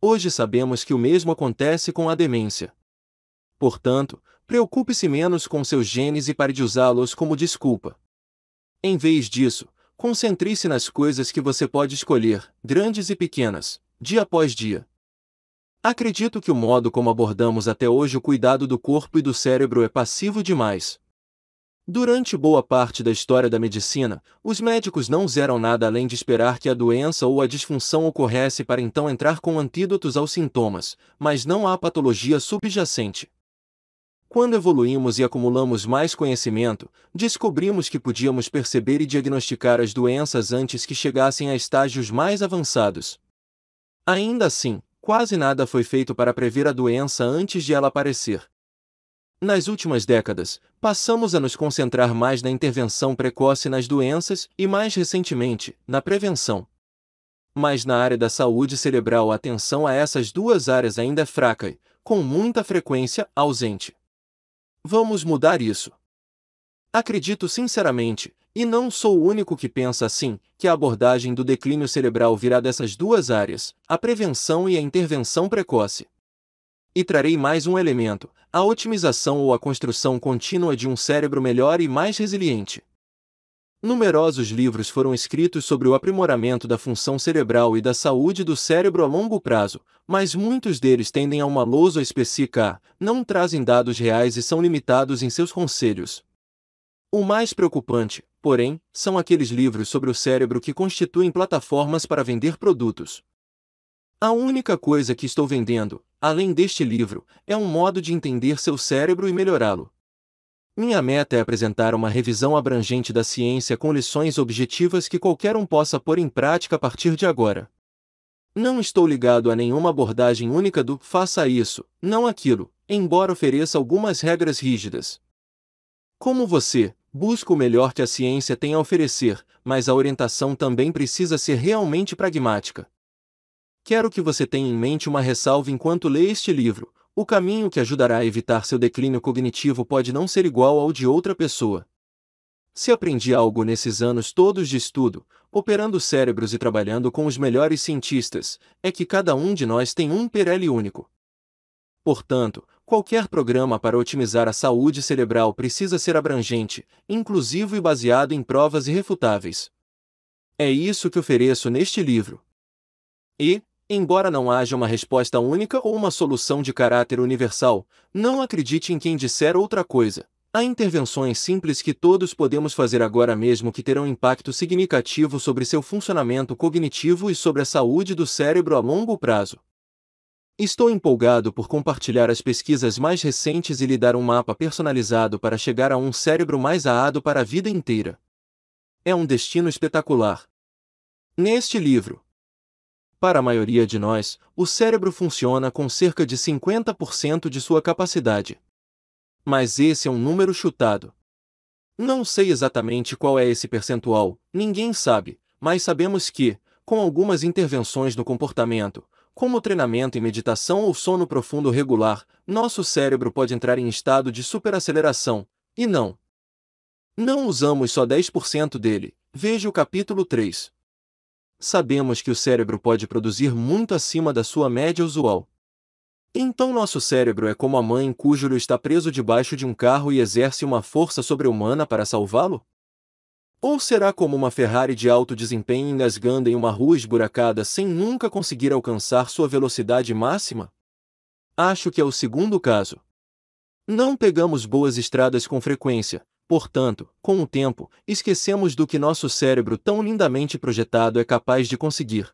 A: Hoje sabemos que o mesmo acontece com a demência. Portanto, preocupe-se menos com seus genes e pare de usá-los como desculpa. Em vez disso, Concentre-se nas coisas que você pode escolher, grandes e pequenas, dia após dia. Acredito que o modo como abordamos até hoje o cuidado do corpo e do cérebro é passivo demais. Durante boa parte da história da medicina, os médicos não fizeram nada além de esperar que a doença ou a disfunção ocorresse para então entrar com antídotos aos sintomas, mas não há patologia subjacente. Quando evoluímos e acumulamos mais conhecimento, descobrimos que podíamos perceber e diagnosticar as doenças antes que chegassem a estágios mais avançados. Ainda assim, quase nada foi feito para prever a doença antes de ela aparecer. Nas últimas décadas, passamos a nos concentrar mais na intervenção precoce nas doenças e, mais recentemente, na prevenção. Mas na área da saúde cerebral a atenção a essas duas áreas ainda é fraca e, com muita frequência, ausente. Vamos mudar isso. Acredito sinceramente, e não sou o único que pensa assim, que a abordagem do declínio cerebral virá dessas duas áreas, a prevenção e a intervenção precoce. E trarei mais um elemento, a otimização ou a construção contínua de um cérebro melhor e mais resiliente. Numerosos livros foram escritos sobre o aprimoramento da função cerebral e da saúde do cérebro a longo prazo, mas muitos deles tendem a uma lousa específica, não trazem dados reais e são limitados em seus conselhos. O mais preocupante, porém, são aqueles livros sobre o cérebro que constituem plataformas para vender produtos. A única coisa que estou vendendo, além deste livro, é um modo de entender seu cérebro e melhorá-lo. Minha meta é apresentar uma revisão abrangente da ciência com lições objetivas que qualquer um possa pôr em prática a partir de agora. Não estou ligado a nenhuma abordagem única do faça isso, não aquilo, embora ofereça algumas regras rígidas. Como você, busco o melhor que a ciência tem a oferecer, mas a orientação também precisa ser realmente pragmática. Quero que você tenha em mente uma ressalva enquanto lê este livro. O caminho que ajudará a evitar seu declínio cognitivo pode não ser igual ao de outra pessoa. Se aprendi algo nesses anos todos de estudo, operando cérebros e trabalhando com os melhores cientistas, é que cada um de nós tem um PRL único. Portanto, qualquer programa para otimizar a saúde cerebral precisa ser abrangente, inclusivo e baseado em provas irrefutáveis. É isso que ofereço neste livro. E, Embora não haja uma resposta única ou uma solução de caráter universal, não acredite em quem disser outra coisa. Há intervenções simples que todos podemos fazer agora mesmo que terão impacto significativo sobre seu funcionamento cognitivo e sobre a saúde do cérebro a longo prazo. Estou empolgado por compartilhar as pesquisas mais recentes e lhe dar um mapa personalizado para chegar a um cérebro mais aado para a vida inteira. É um destino espetacular. Neste livro, para a maioria de nós, o cérebro funciona com cerca de 50% de sua capacidade. Mas esse é um número chutado. Não sei exatamente qual é esse percentual, ninguém sabe, mas sabemos que, com algumas intervenções no comportamento, como treinamento em meditação ou sono profundo regular, nosso cérebro pode entrar em estado de superaceleração, e não. Não usamos só 10% dele, veja o capítulo 3 sabemos que o cérebro pode produzir muito acima da sua média usual. Então nosso cérebro é como a mãe cujo filho está preso debaixo de um carro e exerce uma força sobre-humana para salvá-lo? Ou será como uma Ferrari de alto desempenho engasgando em uma rua esburacada sem nunca conseguir alcançar sua velocidade máxima? Acho que é o segundo caso. Não pegamos boas estradas com frequência, Portanto, com o tempo, esquecemos do que nosso cérebro tão lindamente projetado é capaz de conseguir.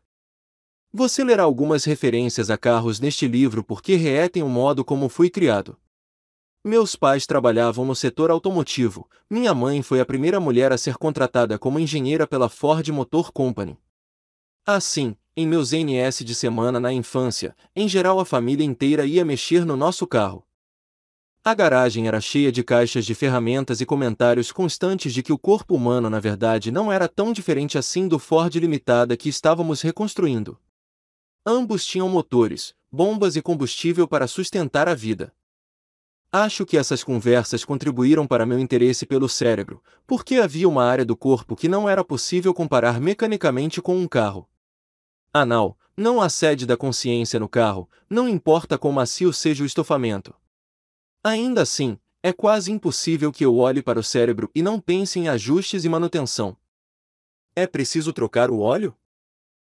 A: Você lerá algumas referências a carros neste livro porque reetem o modo como fui criado. Meus pais trabalhavam no setor automotivo. Minha mãe foi a primeira mulher a ser contratada como engenheira pela Ford Motor Company. Assim, em meus NS de semana na infância, em geral a família inteira ia mexer no nosso carro. A garagem era cheia de caixas de ferramentas e comentários constantes de que o corpo humano na verdade não era tão diferente assim do Ford Limitada que estávamos reconstruindo. Ambos tinham motores, bombas e combustível para sustentar a vida. Acho que essas conversas contribuíram para meu interesse pelo cérebro, porque havia uma área do corpo que não era possível comparar mecanicamente com um carro. Anal, não há sede da consciência no carro, não importa quão macio seja o estofamento. Ainda assim, é quase impossível que eu olhe para o cérebro e não pense em ajustes e manutenção. É preciso trocar o óleo?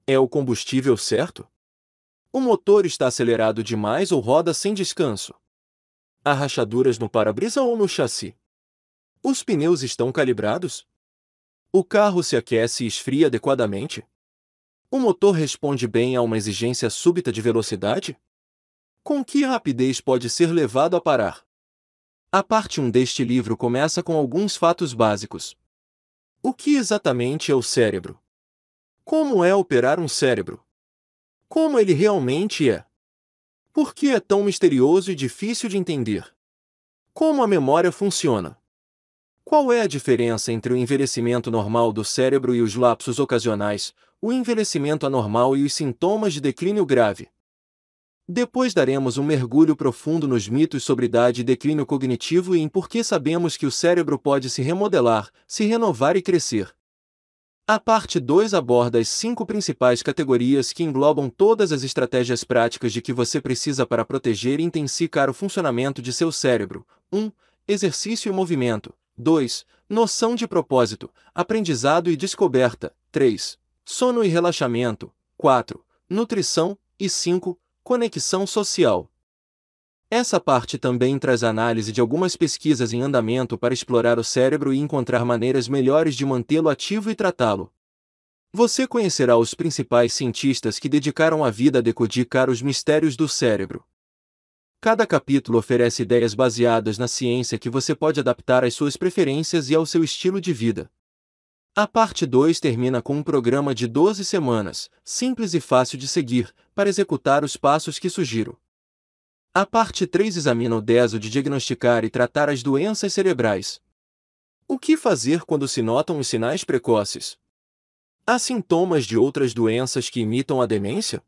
A: É o combustível certo? O motor está acelerado demais ou roda sem descanso? Há rachaduras no para-brisa ou no chassi? Os pneus estão calibrados? O carro se aquece e esfria adequadamente? O motor responde bem a uma exigência súbita de velocidade? Com que rapidez pode ser levado a parar? A parte 1 deste livro começa com alguns fatos básicos. O que exatamente é o cérebro? Como é operar um cérebro? Como ele realmente é? Por que é tão misterioso e difícil de entender? Como a memória funciona? Qual é a diferença entre o envelhecimento normal do cérebro e os lapsos ocasionais, o envelhecimento anormal e os sintomas de declínio grave? Depois daremos um mergulho profundo nos mitos sobre idade e declínio cognitivo e em por que sabemos que o cérebro pode se remodelar, se renovar e crescer. A parte 2 aborda as cinco principais categorias que englobam todas as estratégias práticas de que você precisa para proteger e intensificar o funcionamento de seu cérebro. 1. Um, exercício e movimento. 2. Noção de propósito, aprendizado e descoberta. 3. Sono e relaxamento. 4. Nutrição. E 5 Conexão social. Essa parte também traz análise de algumas pesquisas em andamento para explorar o cérebro e encontrar maneiras melhores de mantê-lo ativo e tratá-lo. Você conhecerá os principais cientistas que dedicaram a vida a decodificar os mistérios do cérebro. Cada capítulo oferece ideias baseadas na ciência que você pode adaptar às suas preferências e ao seu estilo de vida. A parte 2 termina com um programa de 12 semanas, simples e fácil de seguir, para executar os passos que sugiro. A parte 3 examina o DESO de diagnosticar e tratar as doenças cerebrais. O que fazer quando se notam os sinais precoces? Há sintomas de outras doenças que imitam a demência?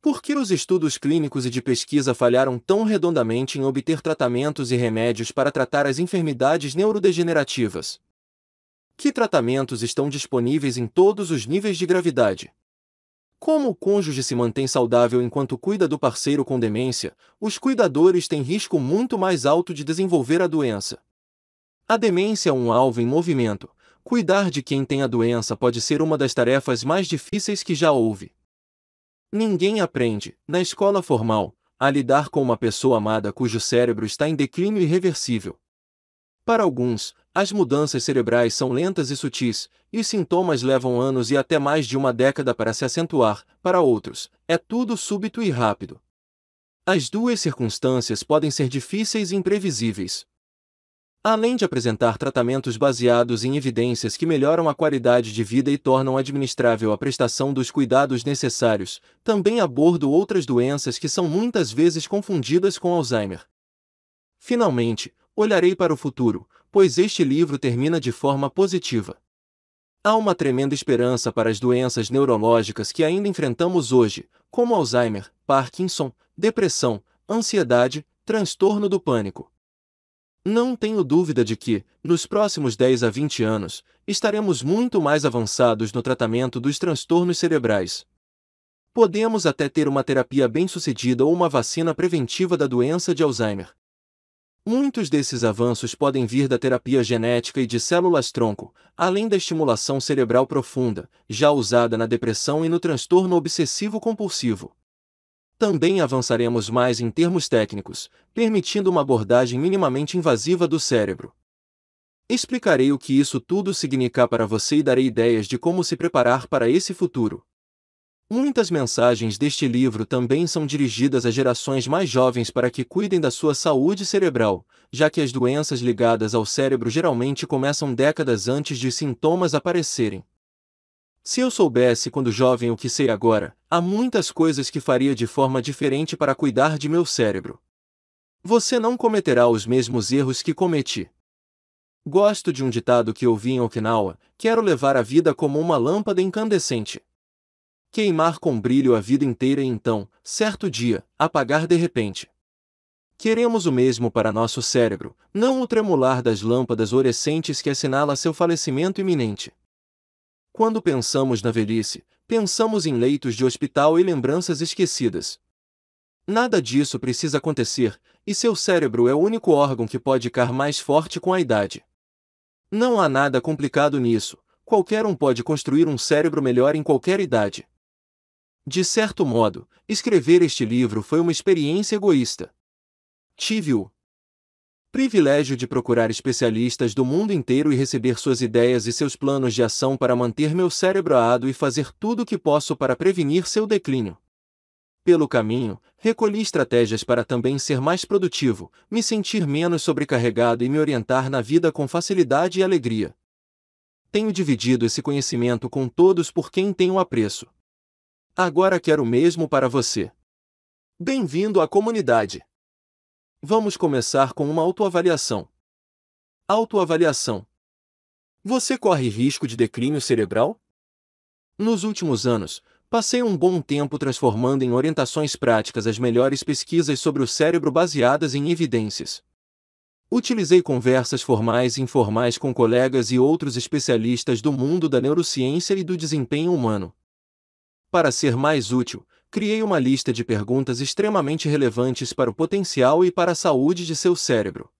A: Por que os estudos clínicos e de pesquisa falharam tão redondamente em obter tratamentos e remédios para tratar as enfermidades neurodegenerativas? Que tratamentos estão disponíveis em todos os níveis de gravidade? Como o cônjuge se mantém saudável enquanto cuida do parceiro com demência, os cuidadores têm risco muito mais alto de desenvolver a doença. A demência é um alvo em movimento. Cuidar de quem tem a doença pode ser uma das tarefas mais difíceis que já houve. Ninguém aprende, na escola formal, a lidar com uma pessoa amada cujo cérebro está em declínio irreversível. Para alguns, as mudanças cerebrais são lentas e sutis, e os sintomas levam anos e até mais de uma década para se acentuar, para outros, é tudo súbito e rápido. As duas circunstâncias podem ser difíceis e imprevisíveis. Além de apresentar tratamentos baseados em evidências que melhoram a qualidade de vida e tornam administrável a prestação dos cuidados necessários, também abordo outras doenças que são muitas vezes confundidas com Alzheimer. Finalmente, olharei para o futuro, pois este livro termina de forma positiva. Há uma tremenda esperança para as doenças neurológicas que ainda enfrentamos hoje, como Alzheimer, Parkinson, depressão, ansiedade, transtorno do pânico. Não tenho dúvida de que, nos próximos 10 a 20 anos, estaremos muito mais avançados no tratamento dos transtornos cerebrais. Podemos até ter uma terapia bem-sucedida ou uma vacina preventiva da doença de Alzheimer. Muitos desses avanços podem vir da terapia genética e de células-tronco, além da estimulação cerebral profunda, já usada na depressão e no transtorno obsessivo-compulsivo. Também avançaremos mais em termos técnicos, permitindo uma abordagem minimamente invasiva do cérebro. Explicarei o que isso tudo significa para você e darei ideias de como se preparar para esse futuro. Muitas mensagens deste livro também são dirigidas a gerações mais jovens para que cuidem da sua saúde cerebral, já que as doenças ligadas ao cérebro geralmente começam décadas antes de sintomas aparecerem. Se eu soubesse quando jovem o que sei agora, há muitas coisas que faria de forma diferente para cuidar de meu cérebro. Você não cometerá os mesmos erros que cometi. Gosto de um ditado que ouvi em Okinawa: quero levar a vida como uma lâmpada incandescente. Queimar com brilho a vida inteira e então, certo dia, apagar de repente. Queremos o mesmo para nosso cérebro, não o tremular das lâmpadas orescentes que assinala seu falecimento iminente. Quando pensamos na velhice, pensamos em leitos de hospital e lembranças esquecidas. Nada disso precisa acontecer, e seu cérebro é o único órgão que pode ficar mais forte com a idade. Não há nada complicado nisso, qualquer um pode construir um cérebro melhor em qualquer idade. De certo modo, escrever este livro foi uma experiência egoísta. Tive o privilégio de procurar especialistas do mundo inteiro e receber suas ideias e seus planos de ação para manter meu cérebro aado e fazer tudo o que posso para prevenir seu declínio. Pelo caminho, recolhi estratégias para também ser mais produtivo, me sentir menos sobrecarregado e me orientar na vida com facilidade e alegria. Tenho dividido esse conhecimento com todos por quem tenho apreço. Agora quero o mesmo para você. Bem-vindo à comunidade. Vamos começar com uma autoavaliação. Autoavaliação. Você corre risco de declínio cerebral? Nos últimos anos, passei um bom tempo transformando em orientações práticas as melhores pesquisas sobre o cérebro baseadas em evidências. Utilizei conversas formais e informais com colegas e outros especialistas do mundo da neurociência e do desempenho humano para ser mais útil, criei uma lista de perguntas extremamente relevantes para o potencial e para a saúde de seu cérebro.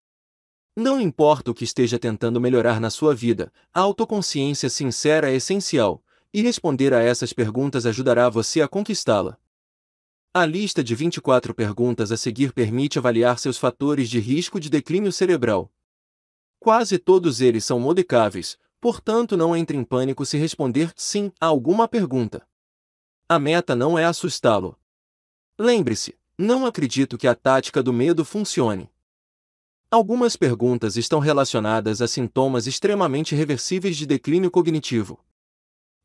A: Não importa o que esteja tentando melhorar na sua vida, a autoconsciência sincera é essencial, e responder a essas perguntas ajudará você a conquistá-la. A lista de 24 perguntas a seguir permite avaliar seus fatores de risco de declínio cerebral. Quase todos eles são modicáveis, portanto não entre em pânico se responder sim a alguma pergunta. A meta não é assustá-lo. Lembre-se, não acredito que a tática do medo funcione. Algumas perguntas estão relacionadas a sintomas extremamente reversíveis de declínio cognitivo.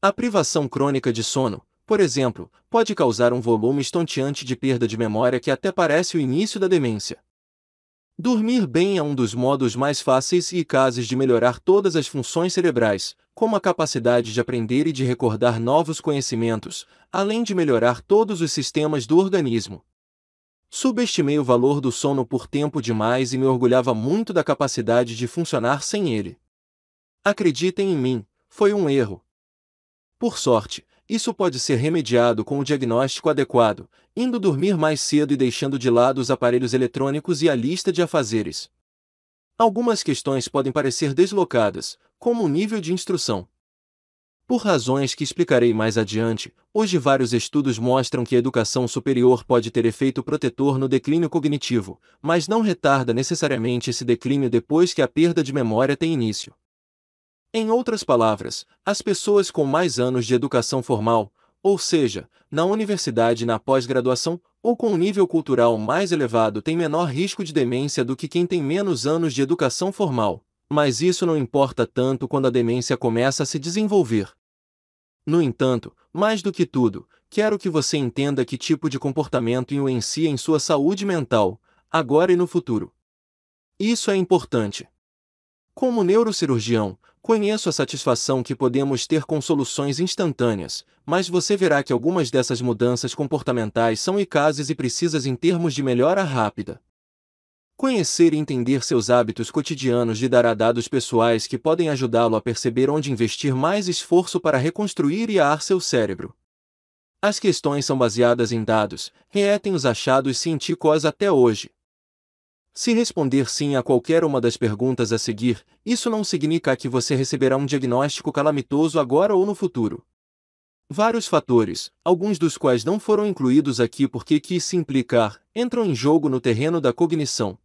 A: A privação crônica de sono, por exemplo, pode causar um volume estonteante de perda de memória que até parece o início da demência. Dormir bem é um dos modos mais fáceis e eficazes de melhorar todas as funções cerebrais, como a capacidade de aprender e de recordar novos conhecimentos, além de melhorar todos os sistemas do organismo. Subestimei o valor do sono por tempo demais e me orgulhava muito da capacidade de funcionar sem ele. Acreditem em mim, foi um erro. Por sorte, isso pode ser remediado com o diagnóstico adequado, indo dormir mais cedo e deixando de lado os aparelhos eletrônicos e a lista de afazeres. Algumas questões podem parecer deslocadas, como nível de instrução. Por razões que explicarei mais adiante, hoje vários estudos mostram que a educação superior pode ter efeito protetor no declínio cognitivo, mas não retarda necessariamente esse declínio depois que a perda de memória tem início. Em outras palavras, as pessoas com mais anos de educação formal, ou seja, na universidade e na pós-graduação, ou com um nível cultural mais elevado têm menor risco de demência do que quem tem menos anos de educação formal. Mas isso não importa tanto quando a demência começa a se desenvolver. No entanto, mais do que tudo, quero que você entenda que tipo de comportamento influencia em sua saúde mental, agora e no futuro. Isso é importante. Como neurocirurgião, conheço a satisfação que podemos ter com soluções instantâneas, mas você verá que algumas dessas mudanças comportamentais são eficazes e precisas em termos de melhora rápida. Conhecer e entender seus hábitos cotidianos lhe dará dados pessoais que podem ajudá-lo a perceber onde investir mais esforço para reconstruir e ar seu cérebro. As questões são baseadas em dados, reetem os achados científicos até hoje. Se responder sim a qualquer uma das perguntas a seguir, isso não significa que você receberá um diagnóstico calamitoso agora ou no futuro. Vários fatores, alguns dos quais não foram incluídos aqui porque quis se implicar, entram em jogo no terreno da cognição,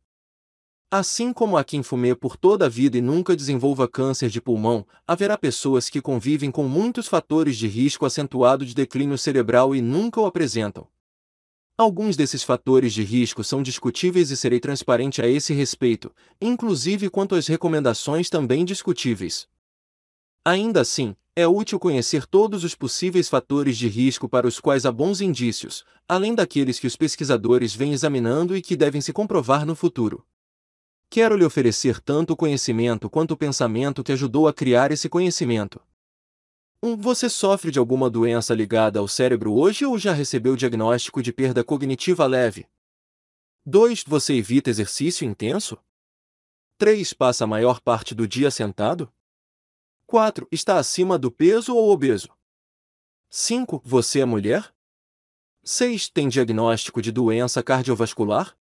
A: Assim como há quem fume por toda a vida e nunca desenvolva câncer de pulmão, haverá pessoas que convivem com muitos fatores de risco acentuado de declínio cerebral e nunca o apresentam. Alguns desses fatores de risco são discutíveis e serei transparente a esse respeito, inclusive quanto às recomendações também discutíveis. Ainda assim, é útil conhecer todos os possíveis fatores de risco para os quais há bons indícios, além daqueles que os pesquisadores vêm examinando e que devem se comprovar no futuro. Quero lhe oferecer tanto o conhecimento quanto o pensamento que ajudou a criar esse conhecimento. 1. Um, você sofre de alguma doença ligada ao cérebro hoje ou já recebeu diagnóstico de perda cognitiva leve? 2. Você evita exercício intenso? 3. Passa a maior parte do dia sentado? 4. Está acima do peso ou obeso? 5. Você é mulher? 6. Tem diagnóstico de doença cardiovascular?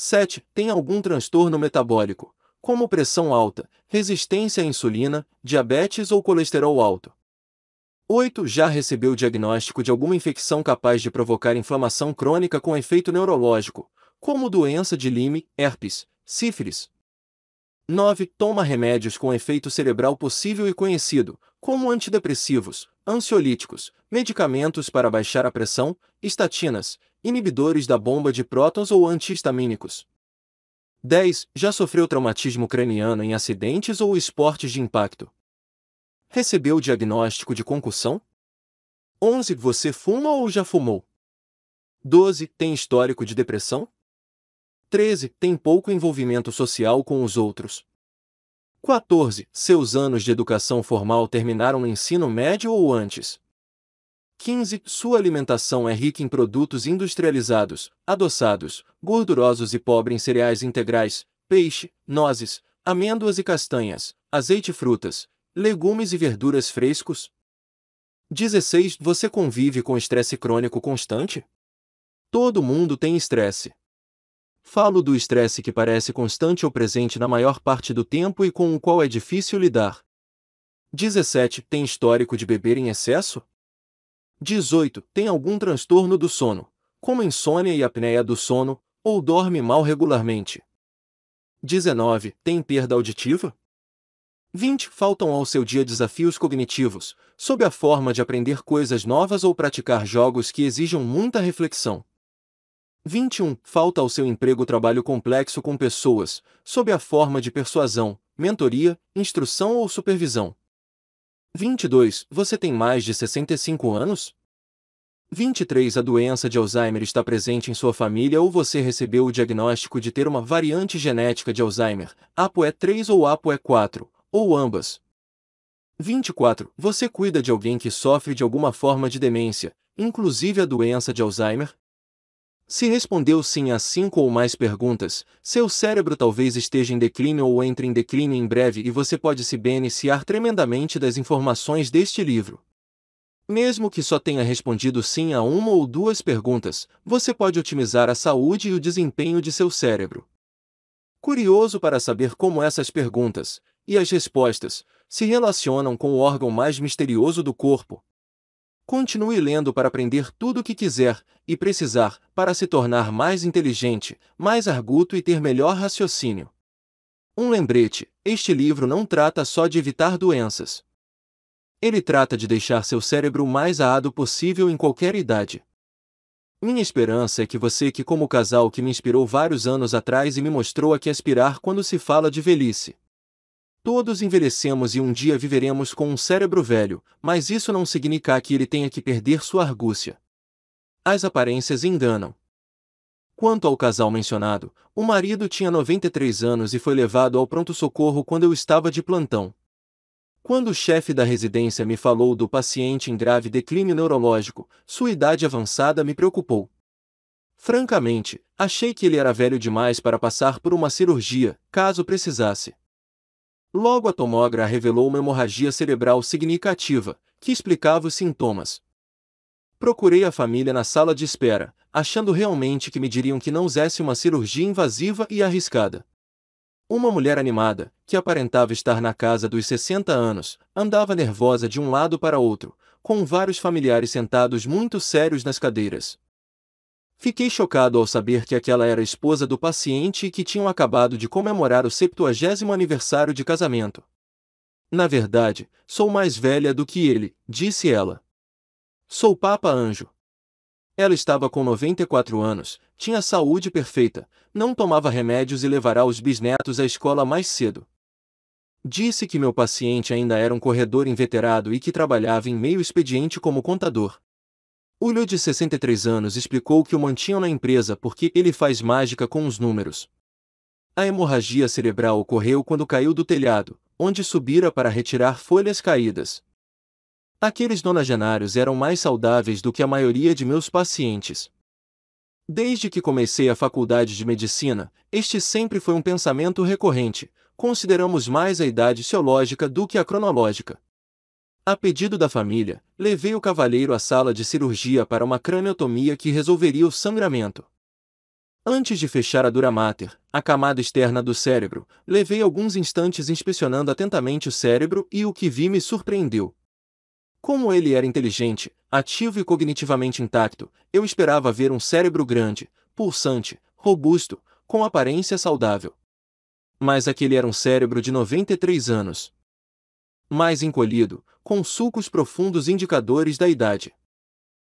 A: 7. Tem algum transtorno metabólico, como pressão alta, resistência à insulina, diabetes ou colesterol alto. 8. Já recebeu diagnóstico de alguma infecção capaz de provocar inflamação crônica com efeito neurológico, como doença de Lyme, herpes, sífilis, 9. Toma remédios com efeito cerebral possível e conhecido, como antidepressivos, ansiolíticos, medicamentos para baixar a pressão, estatinas, inibidores da bomba de prótons ou antihistamínicos. 10. Já sofreu traumatismo craniano em acidentes ou esportes de impacto. Recebeu diagnóstico de concussão? 11. Você fuma ou já fumou? 12. Tem histórico de depressão? 13. Tem pouco envolvimento social com os outros. 14. Seus anos de educação formal terminaram no ensino médio ou antes. 15. Sua alimentação é rica em produtos industrializados, adoçados, gordurosos e pobre em cereais integrais, peixe, nozes, amêndoas e castanhas, azeite e frutas, legumes e verduras frescos. 16. Você convive com estresse crônico constante? Todo mundo tem estresse. Falo do estresse que parece constante ou presente na maior parte do tempo e com o qual é difícil lidar. 17. Tem histórico de beber em excesso? 18. Tem algum transtorno do sono, como insônia e apneia do sono, ou dorme mal regularmente? 19. Tem perda auditiva? 20. Faltam ao seu dia desafios cognitivos, sob a forma de aprender coisas novas ou praticar jogos que exijam muita reflexão. 21. Falta ao seu emprego trabalho complexo com pessoas, sob a forma de persuasão, mentoria, instrução ou supervisão. 22. Você tem mais de 65 anos? 23. A doença de Alzheimer está presente em sua família ou você recebeu o diagnóstico de ter uma variante genética de Alzheimer, APOE3 é ou APOE4, é ou ambas. 24. Você cuida de alguém que sofre de alguma forma de demência, inclusive a doença de Alzheimer? Se respondeu sim a cinco ou mais perguntas, seu cérebro talvez esteja em declínio ou entre em declínio em breve e você pode se beneficiar tremendamente das informações deste livro. Mesmo que só tenha respondido sim a uma ou duas perguntas, você pode otimizar a saúde e o desempenho de seu cérebro. Curioso para saber como essas perguntas e as respostas se relacionam com o órgão mais misterioso do corpo, Continue lendo para aprender tudo o que quiser e precisar para se tornar mais inteligente, mais arguto e ter melhor raciocínio. Um lembrete: este livro não trata só de evitar doenças. Ele trata de deixar seu cérebro o mais aado possível em qualquer idade. Minha esperança é que você, que como casal que me inspirou vários anos atrás e me mostrou a que aspirar quando se fala de velhice, Todos envelhecemos e um dia viveremos com um cérebro velho, mas isso não significa que ele tenha que perder sua argúcia. As aparências enganam. Quanto ao casal mencionado, o marido tinha 93 anos e foi levado ao pronto-socorro quando eu estava de plantão. Quando o chefe da residência me falou do paciente em grave declínio neurológico, sua idade avançada me preocupou. Francamente, achei que ele era velho demais para passar por uma cirurgia, caso precisasse. Logo a tomografia revelou uma hemorragia cerebral significativa, que explicava os sintomas. Procurei a família na sala de espera, achando realmente que me diriam que não usasse uma cirurgia invasiva e arriscada. Uma mulher animada, que aparentava estar na casa dos 60 anos, andava nervosa de um lado para outro, com vários familiares sentados muito sérios nas cadeiras. Fiquei chocado ao saber que aquela era a esposa do paciente e que tinham acabado de comemorar o 70 aniversário de casamento. Na verdade, sou mais velha do que ele, disse ela. Sou Papa Anjo. Ela estava com 94 anos, tinha saúde perfeita, não tomava remédios e levará os bisnetos à escola mais cedo. Disse que meu paciente ainda era um corredor inveterado e que trabalhava em meio expediente como contador. Julio, de 63 anos, explicou que o mantinham na empresa porque ele faz mágica com os números. A hemorragia cerebral ocorreu quando caiu do telhado, onde subira para retirar folhas caídas. Aqueles nonagenários eram mais saudáveis do que a maioria de meus pacientes. Desde que comecei a faculdade de medicina, este sempre foi um pensamento recorrente. Consideramos mais a idade ciológica do que a cronológica. A pedido da família, levei o cavalheiro à sala de cirurgia para uma craniotomia que resolveria o sangramento. Antes de fechar a dura mater, a camada externa do cérebro, levei alguns instantes inspecionando atentamente o cérebro e o que vi me surpreendeu. Como ele era inteligente, ativo e cognitivamente intacto, eu esperava ver um cérebro grande, pulsante, robusto, com aparência saudável. Mas aquele era um cérebro de 93 anos mais encolhido, com sulcos profundos indicadores da idade.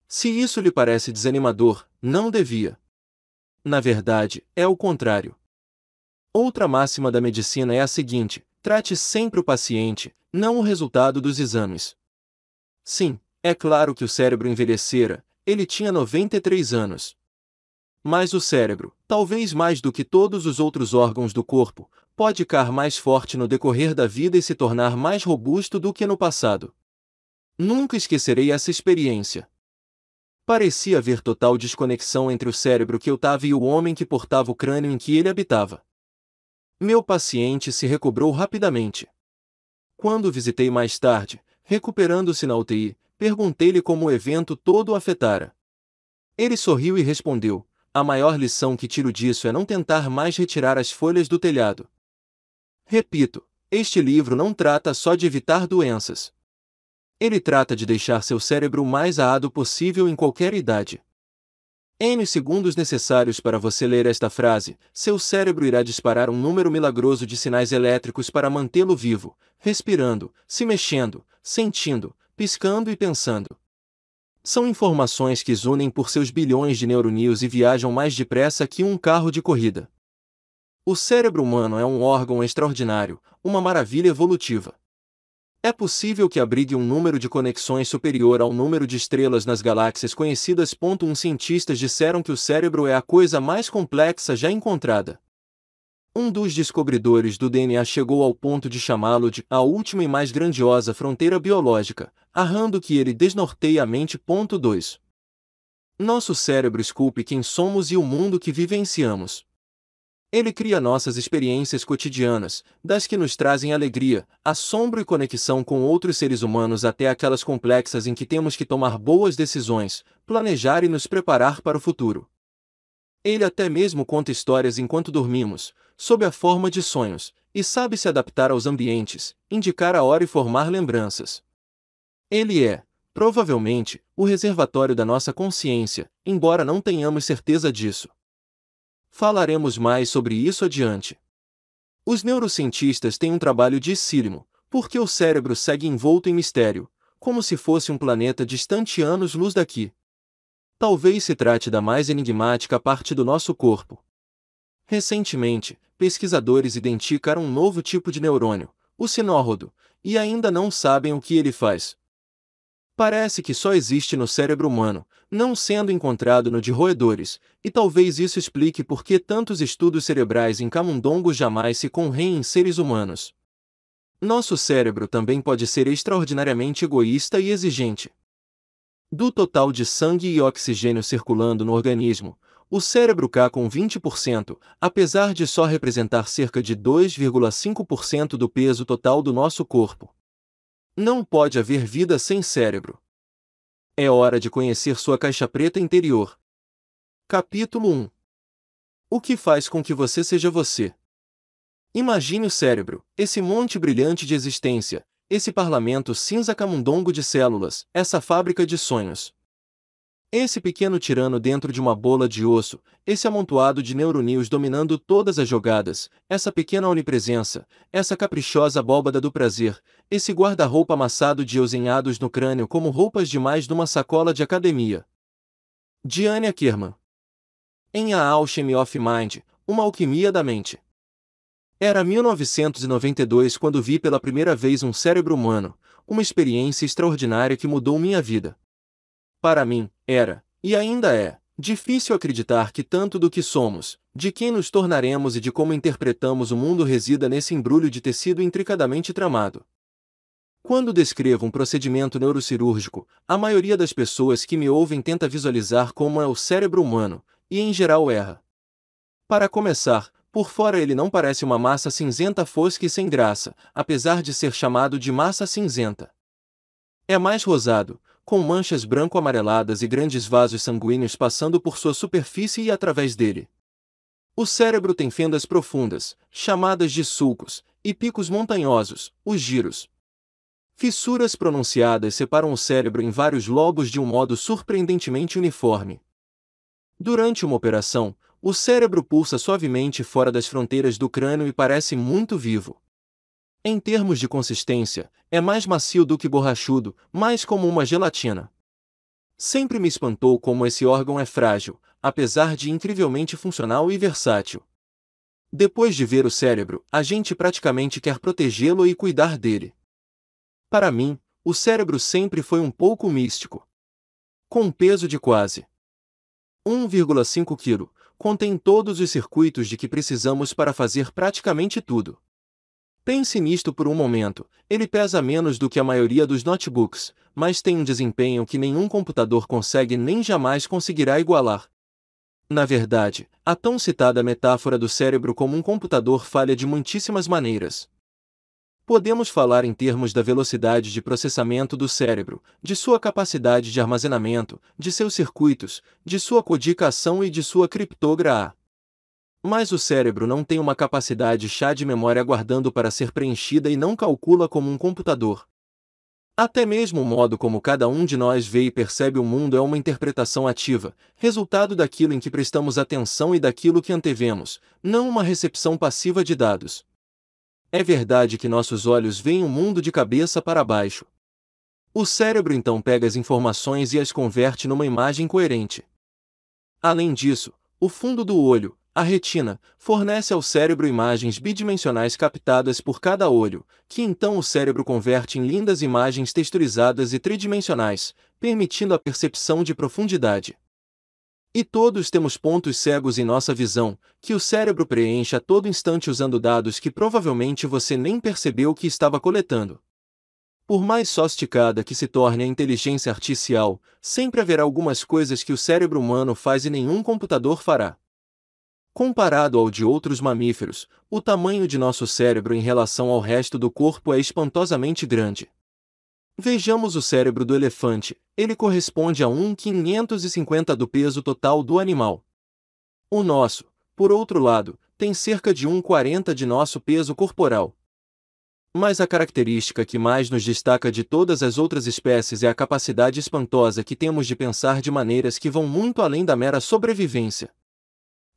A: Se isso lhe parece desanimador, não devia. Na verdade, é o contrário. Outra máxima da medicina é a seguinte: trate sempre o paciente, não o resultado dos exames. Sim, é claro que o cérebro envelhecera, ele tinha 93 anos. Mas o cérebro, talvez mais do que todos os outros órgãos do corpo, pode car mais forte no decorrer da vida e se tornar mais robusto do que no passado. Nunca esquecerei essa experiência. Parecia haver total desconexão entre o cérebro que eu tava e o homem que portava o crânio em que ele habitava. Meu paciente se recobrou rapidamente. Quando visitei mais tarde, recuperando-se na UTI, perguntei-lhe como o evento todo o afetara. Ele sorriu e respondeu: A maior lição que tiro disso é não tentar mais retirar as folhas do telhado. Repito, este livro não trata só de evitar doenças. Ele trata de deixar seu cérebro o mais aado possível em qualquer idade. N segundos necessários para você ler esta frase, seu cérebro irá disparar um número milagroso de sinais elétricos para mantê-lo vivo, respirando, se mexendo, sentindo, piscando e pensando. São informações que zunem por seus bilhões de neurônios e viajam mais depressa que um carro de corrida. O cérebro humano é um órgão extraordinário, uma maravilha evolutiva. É possível que abrigue um número de conexões superior ao número de estrelas nas galáxias conhecidas. um. cientistas disseram que o cérebro é a coisa mais complexa já encontrada. Um dos descobridores do DNA chegou ao ponto de chamá-lo de a última e mais grandiosa fronteira biológica, arrando que ele desnorteia a mente. 2. Nosso cérebro esculpe quem somos e o mundo que vivenciamos. Ele cria nossas experiências cotidianas, das que nos trazem alegria, assombro e conexão com outros seres humanos até aquelas complexas em que temos que tomar boas decisões, planejar e nos preparar para o futuro. Ele até mesmo conta histórias enquanto dormimos, sob a forma de sonhos, e sabe se adaptar aos ambientes, indicar a hora e formar lembranças. Ele é, provavelmente, o reservatório da nossa consciência, embora não tenhamos certeza disso. Falaremos mais sobre isso adiante. Os neurocientistas têm um trabalho dificílimo, porque o cérebro segue envolto em mistério, como se fosse um planeta distante anos-luz daqui. Talvez se trate da mais enigmática parte do nosso corpo. Recentemente, pesquisadores identificaram um novo tipo de neurônio, o sinórodo, e ainda não sabem o que ele faz. Parece que só existe no cérebro humano, não sendo encontrado no de roedores, e talvez isso explique por que tantos estudos cerebrais em camundongos jamais se conrêm em seres humanos. Nosso cérebro também pode ser extraordinariamente egoísta e exigente. Do total de sangue e oxigênio circulando no organismo, o cérebro cai com 20%, apesar de só representar cerca de 2,5% do peso total do nosso corpo. Não pode haver vida sem cérebro. É hora de conhecer sua caixa preta interior. Capítulo 1 O que faz com que você seja você? Imagine o cérebro, esse monte brilhante de existência, esse parlamento cinza camundongo de células, essa fábrica de sonhos, esse pequeno tirano dentro de uma bola de osso, esse amontoado de neurônios dominando todas as jogadas, essa pequena onipresença, essa caprichosa abóbada do prazer, esse guarda-roupa amassado de euzinhados no crânio como roupas demais numa sacola de academia. Diane Kerman, Em A Alchemy of Mind, Uma Alquimia da Mente Era 1992 quando vi pela primeira vez um cérebro humano, uma experiência extraordinária que mudou minha vida. Para mim, era, e ainda é, difícil acreditar que tanto do que somos, de quem nos tornaremos e de como interpretamos o mundo resida nesse embrulho de tecido intricadamente tramado. Quando descrevo um procedimento neurocirúrgico, a maioria das pessoas que me ouvem tenta visualizar como é o cérebro humano, e em geral erra. Para começar, por fora ele não parece uma massa cinzenta fosca e sem graça, apesar de ser chamado de massa cinzenta. É mais rosado, com manchas branco-amareladas e grandes vasos sanguíneos passando por sua superfície e através dele. O cérebro tem fendas profundas, chamadas de sulcos, e picos montanhosos, os giros. Fissuras pronunciadas separam o cérebro em vários lobos de um modo surpreendentemente uniforme. Durante uma operação, o cérebro pulsa suavemente fora das fronteiras do crânio e parece muito vivo. Em termos de consistência, é mais macio do que borrachudo, mais como uma gelatina. Sempre me espantou como esse órgão é frágil, apesar de incrivelmente funcional e versátil. Depois de ver o cérebro, a gente praticamente quer protegê-lo e cuidar dele. Para mim, o cérebro sempre foi um pouco místico. Com um peso de quase 1,5 kg, contém todos os circuitos de que precisamos para fazer praticamente tudo. Pense nisto por um momento. Ele pesa menos do que a maioria dos notebooks, mas tem um desempenho que nenhum computador consegue nem jamais conseguirá igualar. Na verdade, a tão citada metáfora do cérebro como um computador falha de muitíssimas maneiras. Podemos falar em termos da velocidade de processamento do cérebro, de sua capacidade de armazenamento, de seus circuitos, de sua codicação e de sua criptografia. Mas o cérebro não tem uma capacidade chá de memória guardando para ser preenchida e não calcula como um computador. Até mesmo o modo como cada um de nós vê e percebe o mundo é uma interpretação ativa, resultado daquilo em que prestamos atenção e daquilo que antevemos, não uma recepção passiva de dados. É verdade que nossos olhos veem o mundo de cabeça para baixo. O cérebro então pega as informações e as converte numa imagem coerente. Além disso, o fundo do olho, a retina fornece ao cérebro imagens bidimensionais captadas por cada olho, que então o cérebro converte em lindas imagens texturizadas e tridimensionais, permitindo a percepção de profundidade. E todos temos pontos cegos em nossa visão, que o cérebro preenche a todo instante usando dados que provavelmente você nem percebeu que estava coletando. Por mais sofisticada que se torne a inteligência artificial, sempre haverá algumas coisas que o cérebro humano faz e nenhum computador fará. Comparado ao de outros mamíferos, o tamanho de nosso cérebro em relação ao resto do corpo é espantosamente grande. Vejamos o cérebro do elefante, ele corresponde a 1,550 do peso total do animal. O nosso, por outro lado, tem cerca de 1,40 de nosso peso corporal. Mas a característica que mais nos destaca de todas as outras espécies é a capacidade espantosa que temos de pensar de maneiras que vão muito além da mera sobrevivência.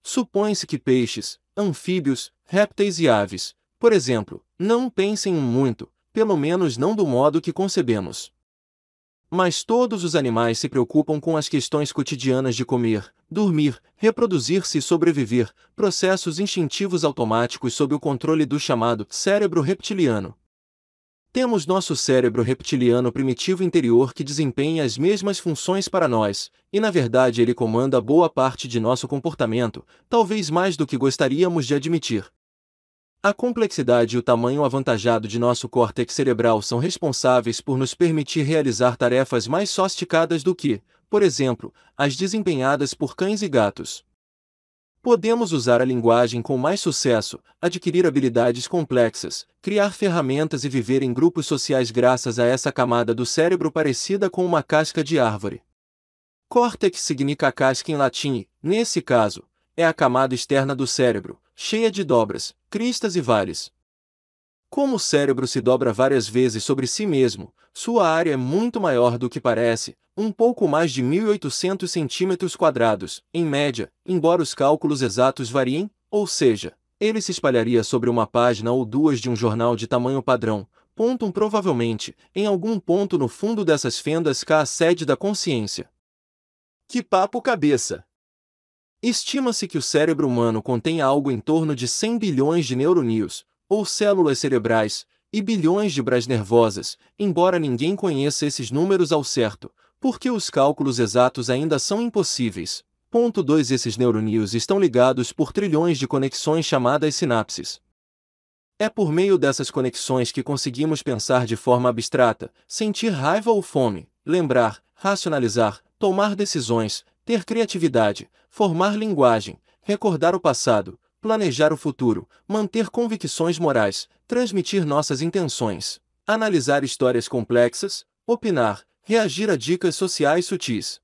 A: Supõe-se que peixes, anfíbios, répteis e aves, por exemplo, não pensem muito, pelo menos não do modo que concebemos. Mas todos os animais se preocupam com as questões cotidianas de comer, dormir, reproduzir-se e sobreviver, processos instintivos automáticos sob o controle do chamado cérebro reptiliano, temos nosso cérebro reptiliano primitivo interior que desempenha as mesmas funções para nós, e na verdade ele comanda boa parte de nosso comportamento, talvez mais do que gostaríamos de admitir. A complexidade e o tamanho avantajado de nosso córtex cerebral são responsáveis por nos permitir realizar tarefas mais sofisticadas do que, por exemplo, as desempenhadas por cães e gatos. Podemos usar a linguagem com mais sucesso, adquirir habilidades complexas, criar ferramentas e viver em grupos sociais graças a essa camada do cérebro parecida com uma casca de árvore. Córtex significa casca em latim, nesse caso, é a camada externa do cérebro, cheia de dobras, cristas e vales. Como o cérebro se dobra várias vezes sobre si mesmo, sua área é muito maior do que parece, um pouco mais de 1.800 centímetros quadrados, em média, embora os cálculos exatos variem, ou seja, ele se espalharia sobre uma página ou duas de um jornal de tamanho padrão. Ponto. provavelmente, em algum ponto no fundo dessas fendas cá a sede da consciência. Que papo cabeça! Estima-se que o cérebro humano contém algo em torno de 100 bilhões de neurônios, ou células cerebrais, e bilhões de brás nervosas, embora ninguém conheça esses números ao certo, porque os cálculos exatos ainda são impossíveis. Ponto 2 Esses neurônios estão ligados por trilhões de conexões chamadas sinapses. É por meio dessas conexões que conseguimos pensar de forma abstrata, sentir raiva ou fome, lembrar, racionalizar, tomar decisões, ter criatividade, formar linguagem, recordar o passado, planejar o futuro, manter convicções morais, transmitir nossas intenções, analisar histórias complexas, opinar, reagir a dicas sociais sutis.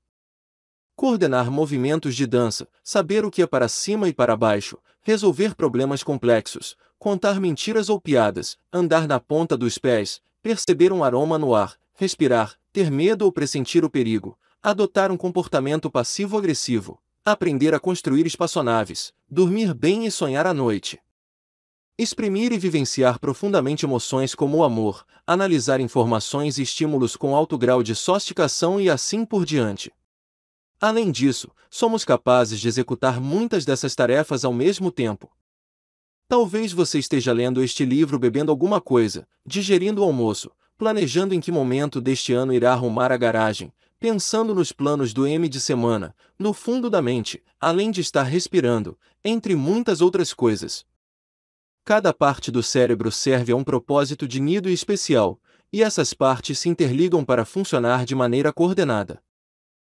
A: Coordenar movimentos de dança, saber o que é para cima e para baixo, resolver problemas complexos, contar mentiras ou piadas, andar na ponta dos pés, perceber um aroma no ar, respirar, ter medo ou pressentir o perigo, adotar um comportamento passivo-agressivo, aprender a construir espaçonaves, dormir bem e sonhar à noite. Exprimir e vivenciar profundamente emoções como o amor, analisar informações e estímulos com alto grau de sofisticação e assim por diante. Além disso, somos capazes de executar muitas dessas tarefas ao mesmo tempo. Talvez você esteja lendo este livro bebendo alguma coisa, digerindo o almoço, planejando em que momento deste ano irá arrumar a garagem, pensando nos planos do M de semana, no fundo da mente, além de estar respirando, entre muitas outras coisas. Cada parte do cérebro serve a um propósito de nido especial, e essas partes se interligam para funcionar de maneira coordenada.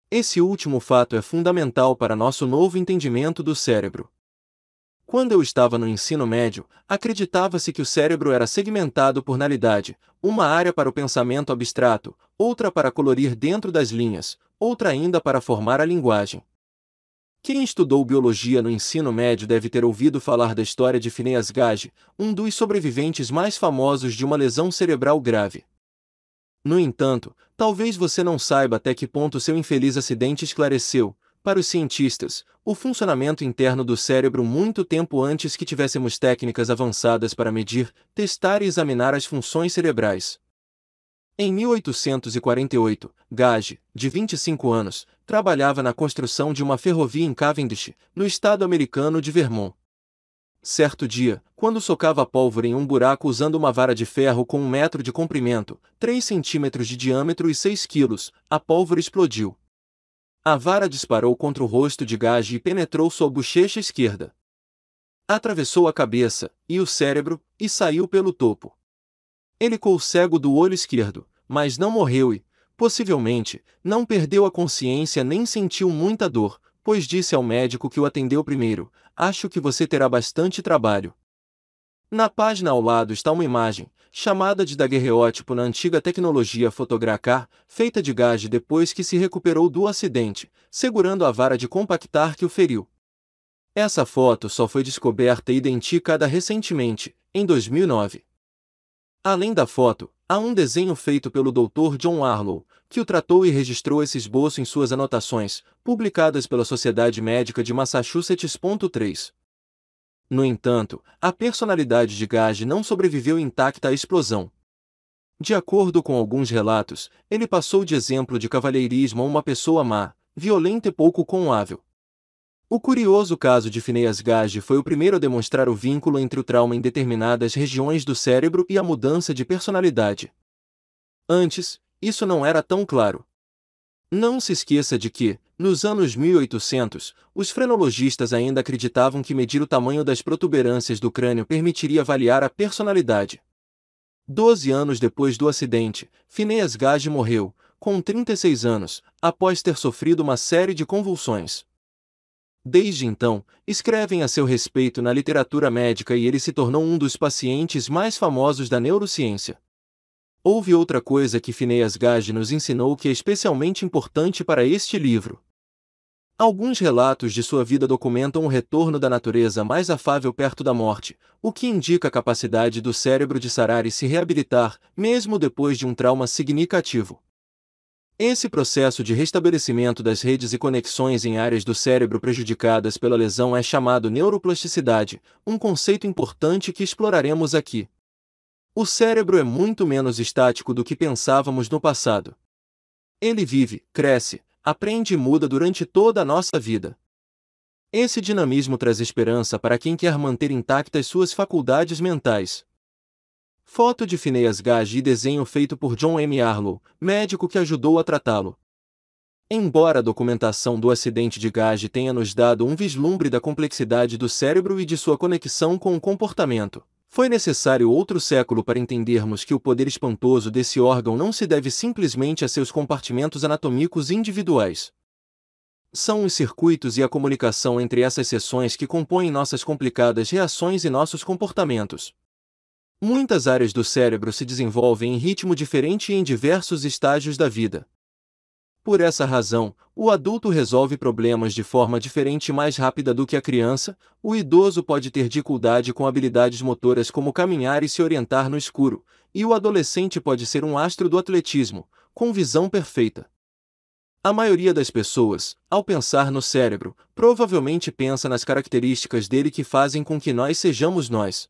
A: Esse último fato é fundamental para nosso novo entendimento do cérebro. Quando eu estava no ensino médio, acreditava-se que o cérebro era segmentado por nalidade, uma área para o pensamento abstrato, outra para colorir dentro das linhas, outra ainda para formar a linguagem. Quem estudou biologia no ensino médio deve ter ouvido falar da história de Phineas Gage, um dos sobreviventes mais famosos de uma lesão cerebral grave. No entanto, talvez você não saiba até que ponto seu infeliz acidente esclareceu, para os cientistas, o funcionamento interno do cérebro muito tempo antes que tivéssemos técnicas avançadas para medir, testar e examinar as funções cerebrais. Em 1848, Gage, de 25 anos, trabalhava na construção de uma ferrovia em Cavendish, no estado americano de Vermont. Certo dia, quando socava pólvora em um buraco usando uma vara de ferro com um metro de comprimento, 3 centímetros de diâmetro e 6 quilos, a pólvora explodiu. A vara disparou contra o rosto de Gage e penetrou sua bochecha esquerda. Atravessou a cabeça, e o cérebro, e saiu pelo topo. Ele ficou cego do olho esquerdo, mas não morreu e, possivelmente, não perdeu a consciência nem sentiu muita dor, pois disse ao médico que o atendeu primeiro: Acho que você terá bastante trabalho. Na página ao lado está uma imagem, chamada de daguerreótipo na antiga tecnologia fotográfica, feita de gás depois que se recuperou do acidente, segurando a vara de compactar que o feriu. Essa foto só foi descoberta e identificada recentemente, em 2009. Além da foto, há um desenho feito pelo Dr. John Arlow, que o tratou e registrou esse esboço em suas anotações, publicadas pela Sociedade Médica de Massachusetts. 3. No entanto, a personalidade de Gage não sobreviveu intacta à explosão. De acordo com alguns relatos, ele passou de exemplo de cavalheirismo a uma pessoa má, violenta e pouco conhável. O curioso caso de Phineas Gage foi o primeiro a demonstrar o vínculo entre o trauma em determinadas regiões do cérebro e a mudança de personalidade. Antes, isso não era tão claro. Não se esqueça de que, nos anos 1800, os frenologistas ainda acreditavam que medir o tamanho das protuberâncias do crânio permitiria avaliar a personalidade. Doze anos depois do acidente, Phineas Gage morreu, com 36 anos, após ter sofrido uma série de convulsões. Desde então, escrevem a seu respeito na literatura médica e ele se tornou um dos pacientes mais famosos da neurociência. Houve outra coisa que Phineas Gage nos ensinou que é especialmente importante para este livro. Alguns relatos de sua vida documentam o retorno da natureza mais afável perto da morte, o que indica a capacidade do cérebro de sarar e se reabilitar, mesmo depois de um trauma significativo. Esse processo de restabelecimento das redes e conexões em áreas do cérebro prejudicadas pela lesão é chamado neuroplasticidade, um conceito importante que exploraremos aqui. O cérebro é muito menos estático do que pensávamos no passado. Ele vive, cresce, aprende e muda durante toda a nossa vida. Esse dinamismo traz esperança para quem quer manter intactas suas faculdades mentais. Foto de Phineas Gage e desenho feito por John M. Arlo, médico que ajudou a tratá-lo. Embora a documentação do acidente de Gage tenha nos dado um vislumbre da complexidade do cérebro e de sua conexão com o comportamento, foi necessário outro século para entendermos que o poder espantoso desse órgão não se deve simplesmente a seus compartimentos anatômicos individuais. São os circuitos e a comunicação entre essas seções que compõem nossas complicadas reações e nossos comportamentos. Muitas áreas do cérebro se desenvolvem em ritmo diferente e em diversos estágios da vida. Por essa razão, o adulto resolve problemas de forma diferente e mais rápida do que a criança, o idoso pode ter dificuldade com habilidades motoras como caminhar e se orientar no escuro, e o adolescente pode ser um astro do atletismo, com visão perfeita. A maioria das pessoas, ao pensar no cérebro, provavelmente pensa nas características dele que fazem com que nós sejamos nós,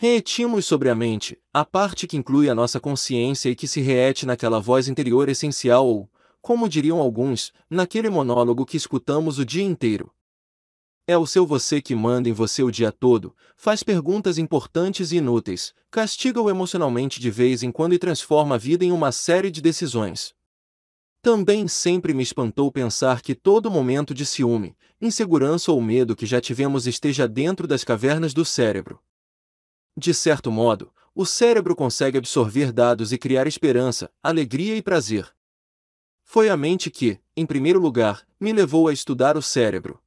A: Reetimos sobre a mente, a parte que inclui a nossa consciência e que se reete naquela voz interior essencial ou, como diriam alguns, naquele monólogo que escutamos o dia inteiro. É o seu você que manda em você o dia todo, faz perguntas importantes e inúteis, castiga-o emocionalmente de vez em quando e transforma a vida em uma série de decisões. Também sempre me espantou pensar que todo momento de ciúme, insegurança ou medo que já tivemos esteja dentro das cavernas do cérebro. De certo modo, o cérebro consegue absorver dados e criar esperança, alegria e prazer. Foi a mente que, em primeiro lugar, me levou a estudar o cérebro.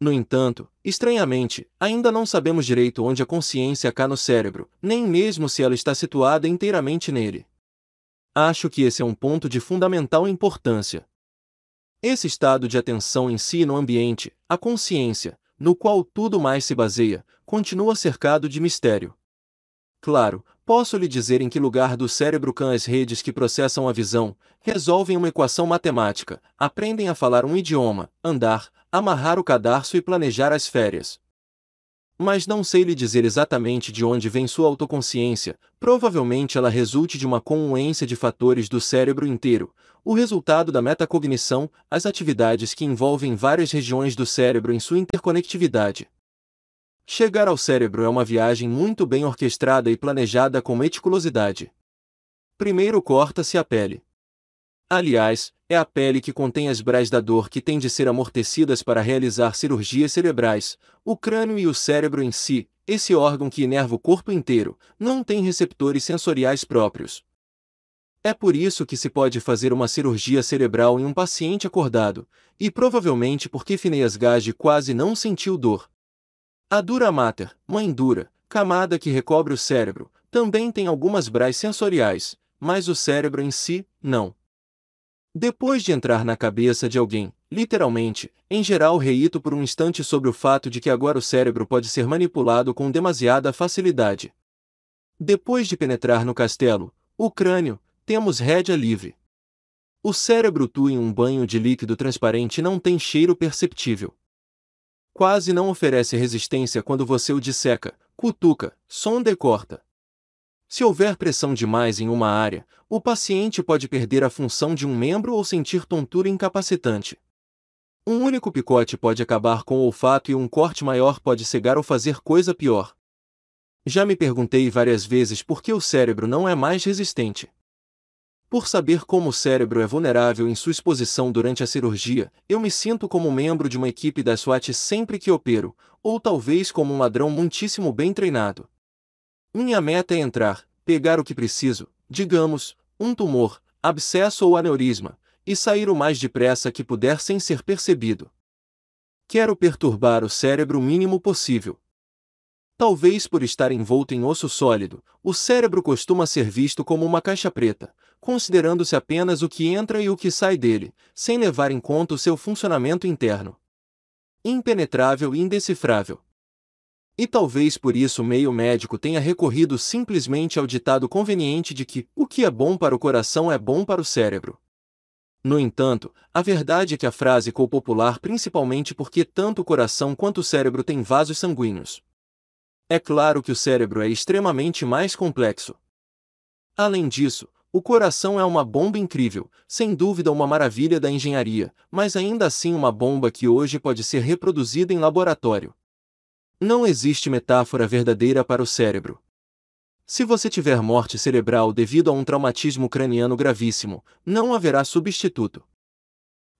A: No entanto, estranhamente, ainda não sabemos direito onde a consciência cá no cérebro, nem mesmo se ela está situada inteiramente nele. Acho que esse é um ponto de fundamental importância. Esse estado de atenção em si no ambiente, a consciência, no qual tudo mais se baseia, continua cercado de mistério. Claro, posso lhe dizer em que lugar do cérebro cã as redes que processam a visão, resolvem uma equação matemática, aprendem a falar um idioma, andar, amarrar o cadarço e planejar as férias, mas não sei lhe dizer exatamente de onde vem sua autoconsciência, provavelmente ela resulte de uma confluência de fatores do cérebro inteiro, o resultado da metacognição, as atividades que envolvem várias regiões do cérebro em sua interconectividade. Chegar ao cérebro é uma viagem muito bem orquestrada e planejada com meticulosidade. Primeiro corta-se a pele. Aliás, é a pele que contém as brás da dor que têm de ser amortecidas para realizar cirurgias cerebrais. O crânio e o cérebro em si, esse órgão que inerva o corpo inteiro, não tem receptores sensoriais próprios. É por isso que se pode fazer uma cirurgia cerebral em um paciente acordado, e provavelmente porque Phineas Gage quase não sentiu dor. A dura mater, mãe dura, camada que recobre o cérebro, também tem algumas brás sensoriais, mas o cérebro em si, não. Depois de entrar na cabeça de alguém, literalmente, em geral reito por um instante sobre o fato de que agora o cérebro pode ser manipulado com demasiada facilidade. Depois de penetrar no castelo, o crânio, temos rédea livre. O cérebro tu em um banho de líquido transparente não tem cheiro perceptível. Quase não oferece resistência quando você o disseca, cutuca, sonda e corta. Se houver pressão demais em uma área, o paciente pode perder a função de um membro ou sentir tontura incapacitante. Um único picote pode acabar com o olfato e um corte maior pode cegar ou fazer coisa pior. Já me perguntei várias vezes por que o cérebro não é mais resistente. Por saber como o cérebro é vulnerável em sua exposição durante a cirurgia, eu me sinto como membro de uma equipe da SWAT sempre que opero, ou talvez como um ladrão muitíssimo bem treinado. Minha meta é entrar, pegar o que preciso, digamos, um tumor, abscesso ou aneurisma, e sair o mais depressa que puder sem ser percebido. Quero perturbar o cérebro o mínimo possível. Talvez por estar envolto em osso sólido, o cérebro costuma ser visto como uma caixa preta, considerando-se apenas o que entra e o que sai dele, sem levar em conta o seu funcionamento interno. Impenetrável e indecifrável. E talvez por isso o meio médico tenha recorrido simplesmente ao ditado conveniente de que o que é bom para o coração é bom para o cérebro. No entanto, a verdade é que a frase ficou popular principalmente porque tanto o coração quanto o cérebro têm vasos sanguíneos. É claro que o cérebro é extremamente mais complexo. Além disso, o coração é uma bomba incrível, sem dúvida uma maravilha da engenharia, mas ainda assim uma bomba que hoje pode ser reproduzida em laboratório. Não existe metáfora verdadeira para o cérebro. Se você tiver morte cerebral devido a um traumatismo craniano gravíssimo, não haverá substituto.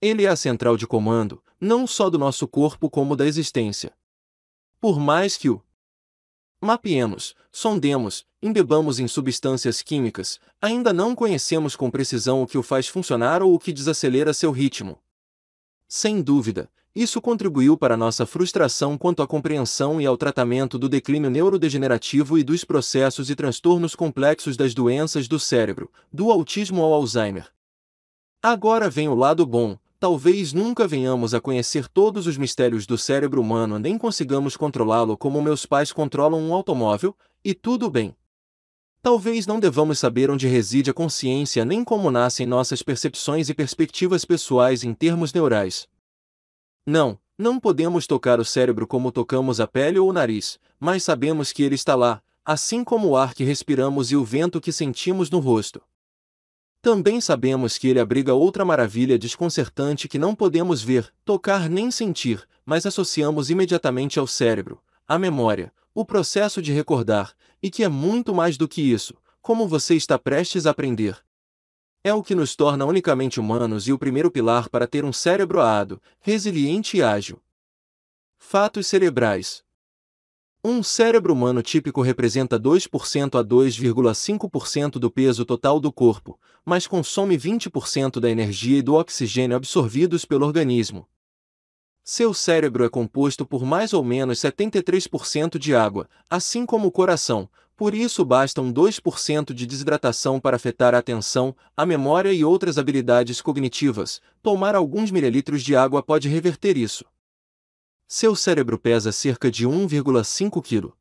A: Ele é a central de comando, não só do nosso corpo como da existência. Por mais que o mapeemos, sondemos, embebamos em substâncias químicas, ainda não conhecemos com precisão o que o faz funcionar ou o que desacelera seu ritmo. Sem dúvida, isso contribuiu para nossa frustração quanto à compreensão e ao tratamento do declínio neurodegenerativo e dos processos e transtornos complexos das doenças do cérebro, do autismo ao Alzheimer. Agora vem o lado bom. Talvez nunca venhamos a conhecer todos os mistérios do cérebro humano nem consigamos controlá-lo como meus pais controlam um automóvel, e tudo bem. Talvez não devamos saber onde reside a consciência nem como nascem nossas percepções e perspectivas pessoais em termos neurais, não, não podemos tocar o cérebro como tocamos a pele ou o nariz, mas sabemos que ele está lá, assim como o ar que respiramos e o vento que sentimos no rosto. Também sabemos que ele abriga outra maravilha desconcertante que não podemos ver, tocar nem sentir, mas associamos imediatamente ao cérebro, à memória, o processo de recordar, e que é muito mais do que isso, como você está prestes a aprender, é o que nos torna unicamente humanos e o primeiro pilar para ter um cérebro aado, resiliente e ágil. Fatos cerebrais: Um cérebro humano típico representa 2% a 2,5% do peso total do corpo, mas consome 20% da energia e do oxigênio absorvidos pelo organismo. Seu cérebro é composto por mais ou menos 73% de água, assim como o coração, por isso bastam 2% de desidratação para afetar a atenção, a memória e outras habilidades cognitivas. Tomar alguns mililitros de água pode reverter isso. Seu cérebro pesa cerca de 1,5 kg.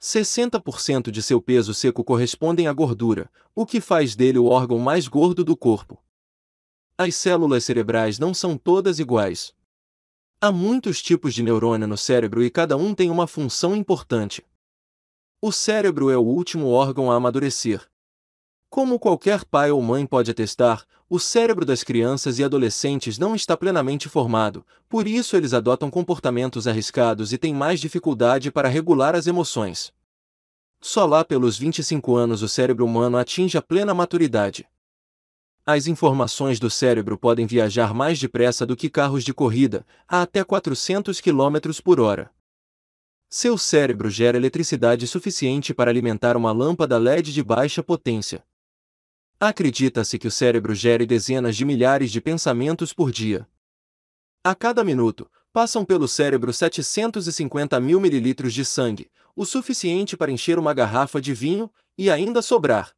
A: 60% de seu peso seco correspondem à gordura, o que faz dele o órgão mais gordo do corpo. As células cerebrais não são todas iguais. Há muitos tipos de neurônio no cérebro e cada um tem uma função importante. O cérebro é o último órgão a amadurecer. Como qualquer pai ou mãe pode atestar, o cérebro das crianças e adolescentes não está plenamente formado, por isso eles adotam comportamentos arriscados e têm mais dificuldade para regular as emoções. Só lá pelos 25 anos o cérebro humano atinge a plena maturidade. As informações do cérebro podem viajar mais depressa do que carros de corrida, a até 400 km por hora. Seu cérebro gera eletricidade suficiente para alimentar uma lâmpada LED de baixa potência. Acredita-se que o cérebro gere dezenas de milhares de pensamentos por dia. A cada minuto, passam pelo cérebro 750 mil mililitros de sangue, o suficiente para encher uma garrafa de vinho e ainda sobrar.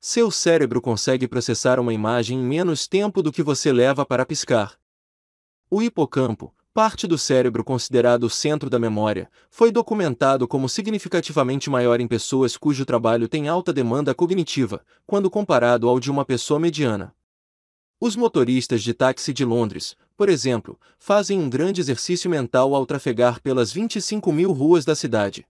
A: Seu cérebro consegue processar uma imagem em menos tempo do que você leva para piscar. O hipocampo, parte do cérebro considerado o centro da memória, foi documentado como significativamente maior em pessoas cujo trabalho tem alta demanda cognitiva, quando comparado ao de uma pessoa mediana. Os motoristas de táxi de Londres, por exemplo, fazem um grande exercício mental ao trafegar pelas 25 mil ruas da cidade.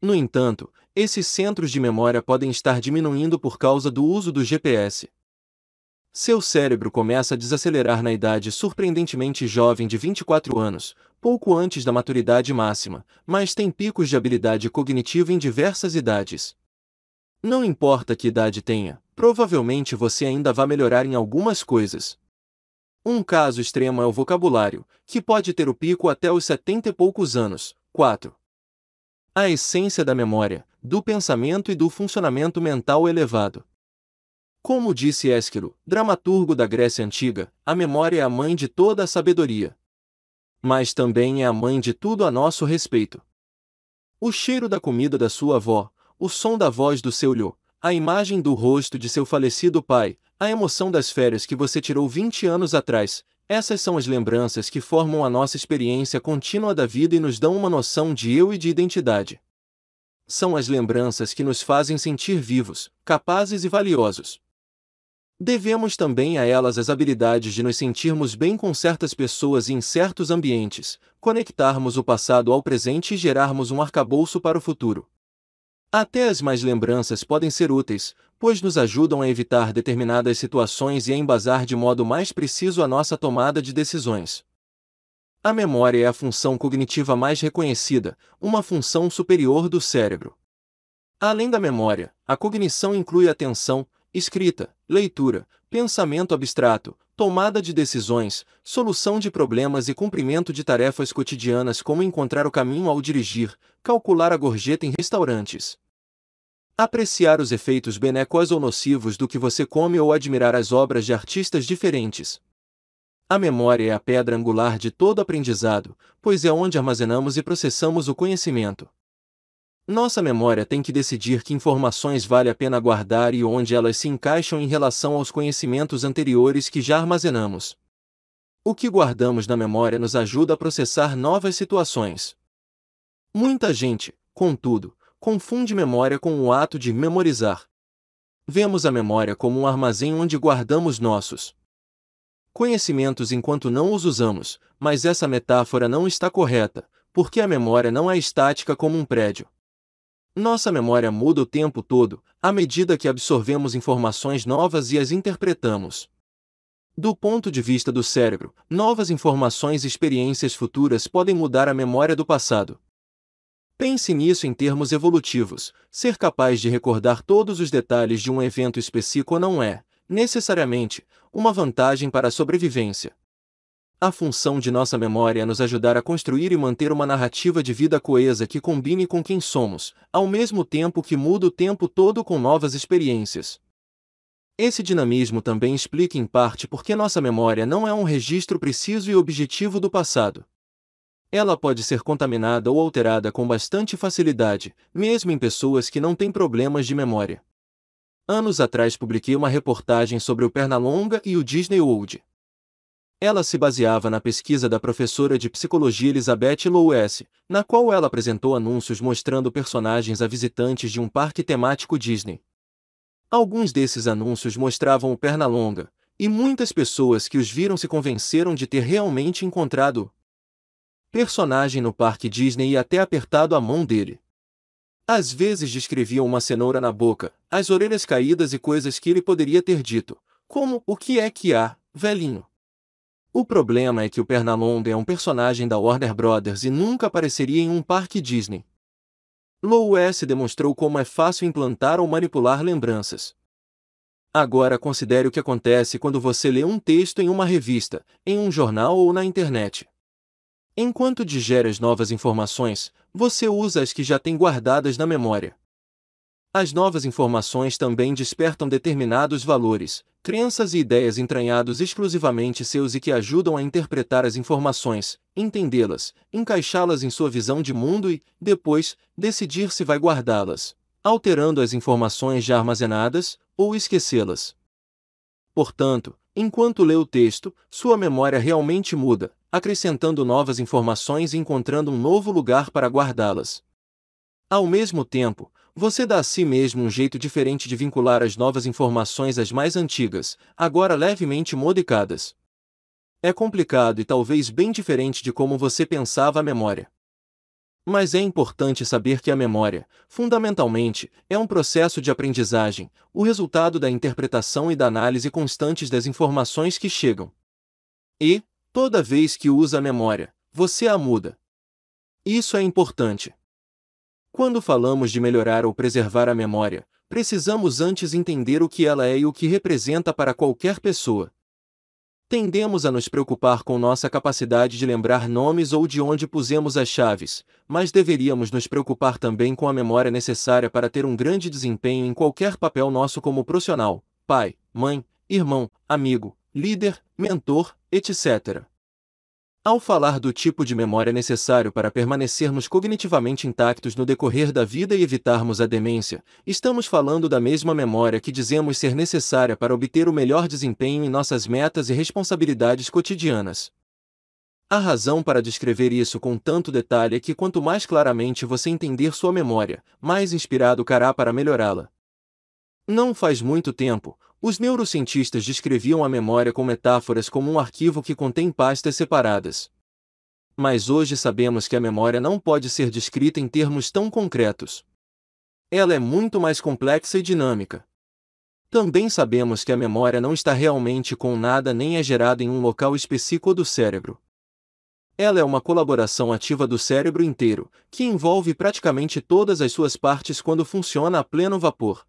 A: No entanto, esses centros de memória podem estar diminuindo por causa do uso do GPS. Seu cérebro começa a desacelerar na idade surpreendentemente jovem de 24 anos, pouco antes da maturidade máxima, mas tem picos de habilidade cognitiva em diversas idades. Não importa que idade tenha, provavelmente você ainda vai melhorar em algumas coisas. Um caso extremo é o vocabulário, que pode ter o pico até os 70 e poucos anos. 4. A essência da memória, do pensamento e do funcionamento mental elevado. Como disse Esquilo, dramaturgo da Grécia Antiga, a memória é a mãe de toda a sabedoria. Mas também é a mãe de tudo a nosso respeito. O cheiro da comida da sua avó, o som da voz do seu lho, a imagem do rosto de seu falecido pai, a emoção das férias que você tirou 20 anos atrás, essas são as lembranças que formam a nossa experiência contínua da vida e nos dão uma noção de eu e de identidade. São as lembranças que nos fazem sentir vivos, capazes e valiosos. Devemos também a elas as habilidades de nos sentirmos bem com certas pessoas e em certos ambientes, conectarmos o passado ao presente e gerarmos um arcabouço para o futuro. Até as mais lembranças podem ser úteis, pois nos ajudam a evitar determinadas situações e a embasar de modo mais preciso a nossa tomada de decisões. A memória é a função cognitiva mais reconhecida, uma função superior do cérebro. Além da memória, a cognição inclui atenção, escrita, leitura, pensamento abstrato, tomada de decisões, solução de problemas e cumprimento de tarefas cotidianas como encontrar o caminho ao dirigir, calcular a gorjeta em restaurantes. Apreciar os efeitos benéficos ou nocivos do que você come ou admirar as obras de artistas diferentes. A memória é a pedra angular de todo aprendizado, pois é onde armazenamos e processamos o conhecimento. Nossa memória tem que decidir que informações vale a pena guardar e onde elas se encaixam em relação aos conhecimentos anteriores que já armazenamos. O que guardamos na memória nos ajuda a processar novas situações. Muita gente, contudo, confunde memória com o ato de memorizar. Vemos a memória como um armazém onde guardamos nossos conhecimentos enquanto não os usamos, mas essa metáfora não está correta, porque a memória não é estática como um prédio. Nossa memória muda o tempo todo, à medida que absorvemos informações novas e as interpretamos. Do ponto de vista do cérebro, novas informações e experiências futuras podem mudar a memória do passado. Pense nisso em termos evolutivos. Ser capaz de recordar todos os detalhes de um evento específico não é, necessariamente, uma vantagem para a sobrevivência. A função de nossa memória é nos ajudar a construir e manter uma narrativa de vida coesa que combine com quem somos, ao mesmo tempo que muda o tempo todo com novas experiências. Esse dinamismo também explica em parte por que nossa memória não é um registro preciso e objetivo do passado. Ela pode ser contaminada ou alterada com bastante facilidade, mesmo em pessoas que não têm problemas de memória. Anos atrás publiquei uma reportagem sobre o Pernalonga e o Disney World. Ela se baseava na pesquisa da professora de psicologia Elizabeth Lowes, na qual ela apresentou anúncios mostrando personagens a visitantes de um parque temático Disney. Alguns desses anúncios mostravam o Pernalonga, e muitas pessoas que os viram se convenceram de ter realmente encontrado personagem no parque Disney e até apertado a mão dele. Às vezes descreviam uma cenoura na boca, as orelhas caídas e coisas que ele poderia ter dito, como o que é que há, velhinho? O problema é que o Pernalonga é um personagem da Warner Brothers e nunca apareceria em um parque Disney. Lowes S demonstrou como é fácil implantar ou manipular lembranças. Agora considere o que acontece quando você lê um texto em uma revista, em um jornal ou na internet. Enquanto digere as novas informações, você usa as que já tem guardadas na memória. As novas informações também despertam determinados valores, crenças e ideias entranhados exclusivamente seus e que ajudam a interpretar as informações, entendê-las, encaixá-las em sua visão de mundo e, depois, decidir se vai guardá-las, alterando as informações já armazenadas ou esquecê-las. Portanto, enquanto lê o texto, sua memória realmente muda, acrescentando novas informações e encontrando um novo lugar para guardá-las. Ao mesmo tempo, você dá a si mesmo um jeito diferente de vincular as novas informações às mais antigas, agora levemente modificadas. É complicado e talvez bem diferente de como você pensava a memória. Mas é importante saber que a memória, fundamentalmente, é um processo de aprendizagem, o resultado da interpretação e da análise constantes das informações que chegam. E, toda vez que usa a memória, você a muda. Isso é importante. Quando falamos de melhorar ou preservar a memória, precisamos antes entender o que ela é e o que representa para qualquer pessoa. Tendemos a nos preocupar com nossa capacidade de lembrar nomes ou de onde pusemos as chaves, mas deveríamos nos preocupar também com a memória necessária para ter um grande desempenho em qualquer papel nosso como profissional, pai, mãe, irmão, amigo, líder, mentor, etc. Ao falar do tipo de memória necessário para permanecermos cognitivamente intactos no decorrer da vida e evitarmos a demência, estamos falando da mesma memória que dizemos ser necessária para obter o melhor desempenho em nossas metas e responsabilidades cotidianas. A razão para descrever isso com tanto detalhe é que quanto mais claramente você entender sua memória, mais inspirado cará para melhorá-la. Não faz muito tempo, os neurocientistas descreviam a memória com metáforas como um arquivo que contém pastas separadas. Mas hoje sabemos que a memória não pode ser descrita em termos tão concretos. Ela é muito mais complexa e dinâmica. Também sabemos que a memória não está realmente com nada nem é gerada em um local específico do cérebro. Ela é uma colaboração ativa do cérebro inteiro, que envolve praticamente todas as suas partes quando funciona a pleno vapor.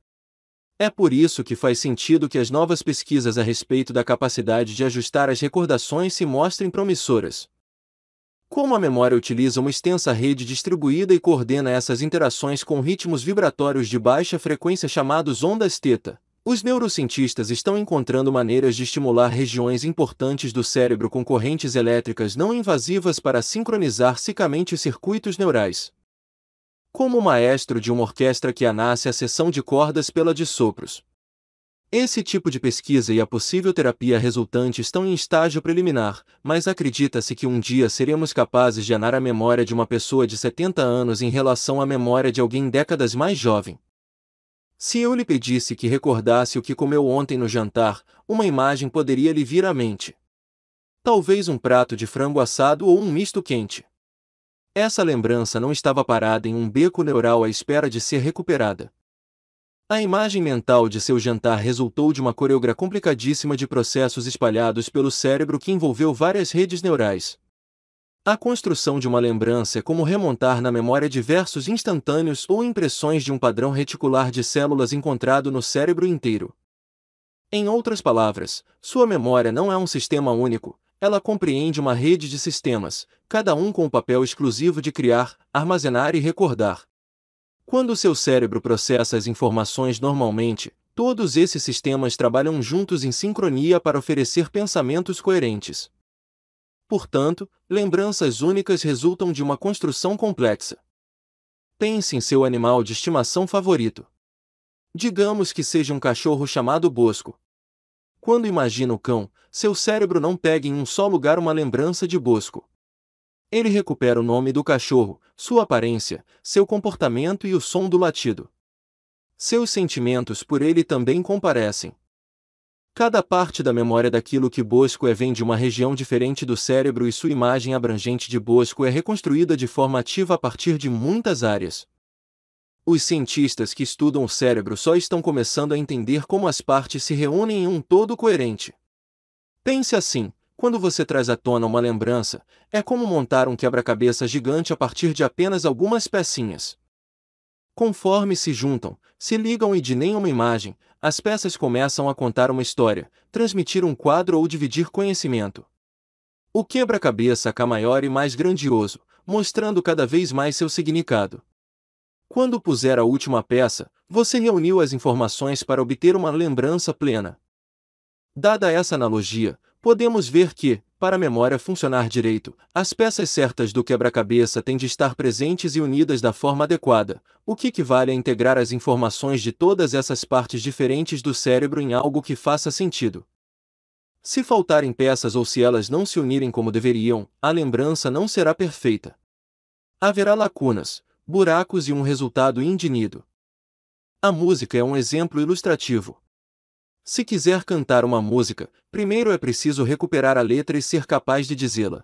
A: É por isso que faz sentido que as novas pesquisas a respeito da capacidade de ajustar as recordações se mostrem promissoras. Como a memória utiliza uma extensa rede distribuída e coordena essas interações com ritmos vibratórios de baixa frequência chamados ondas teta, os neurocientistas estão encontrando maneiras de estimular regiões importantes do cérebro com correntes elétricas não invasivas para sincronizar cicamente circuitos neurais como o maestro de uma orquestra que anasse a sessão de cordas pela de sopros. Esse tipo de pesquisa e a possível terapia resultante estão em estágio preliminar, mas acredita-se que um dia seremos capazes de anar a memória de uma pessoa de 70 anos em relação à memória de alguém décadas mais jovem. Se eu lhe pedisse que recordasse o que comeu ontem no jantar, uma imagem poderia lhe vir à mente. Talvez um prato de frango assado ou um misto quente. Essa lembrança não estava parada em um beco neural à espera de ser recuperada. A imagem mental de seu jantar resultou de uma coreografia complicadíssima de processos espalhados pelo cérebro que envolveu várias redes neurais. A construção de uma lembrança é como remontar na memória diversos instantâneos ou impressões de um padrão reticular de células encontrado no cérebro inteiro. Em outras palavras, sua memória não é um sistema único, ela compreende uma rede de sistemas, cada um com o papel exclusivo de criar, armazenar e recordar. Quando seu cérebro processa as informações normalmente, todos esses sistemas trabalham juntos em sincronia para oferecer pensamentos coerentes. Portanto, lembranças únicas resultam de uma construção complexa. Pense em seu animal de estimação favorito. Digamos que seja um cachorro chamado Bosco. Quando imagina o cão, seu cérebro não pega em um só lugar uma lembrança de Bosco ele recupera o nome do cachorro, sua aparência, seu comportamento e o som do latido. Seus sentimentos por ele também comparecem. Cada parte da memória daquilo que Bosco é vem de uma região diferente do cérebro e sua imagem abrangente de Bosco é reconstruída de forma ativa a partir de muitas áreas. Os cientistas que estudam o cérebro só estão começando a entender como as partes se reúnem em um todo coerente. Pense assim: quando você traz à tona uma lembrança, é como montar um quebra-cabeça gigante a partir de apenas algumas pecinhas. Conforme se juntam, se ligam e de nenhuma imagem, as peças começam a contar uma história, transmitir um quadro ou dividir conhecimento. O quebra-cabeça fica maior e mais grandioso, mostrando cada vez mais seu significado. Quando puser a última peça, você reuniu as informações para obter uma lembrança plena. Dada essa analogia, podemos ver que, para a memória funcionar direito, as peças certas do quebra-cabeça têm de estar presentes e unidas da forma adequada, o que equivale a integrar as informações de todas essas partes diferentes do cérebro em algo que faça sentido. Se faltarem peças ou se elas não se unirem como deveriam, a lembrança não será perfeita. Haverá lacunas, buracos e um resultado indinido. A música é um exemplo ilustrativo. Se quiser cantar uma música, primeiro é preciso recuperar a letra e ser capaz de dizê-la.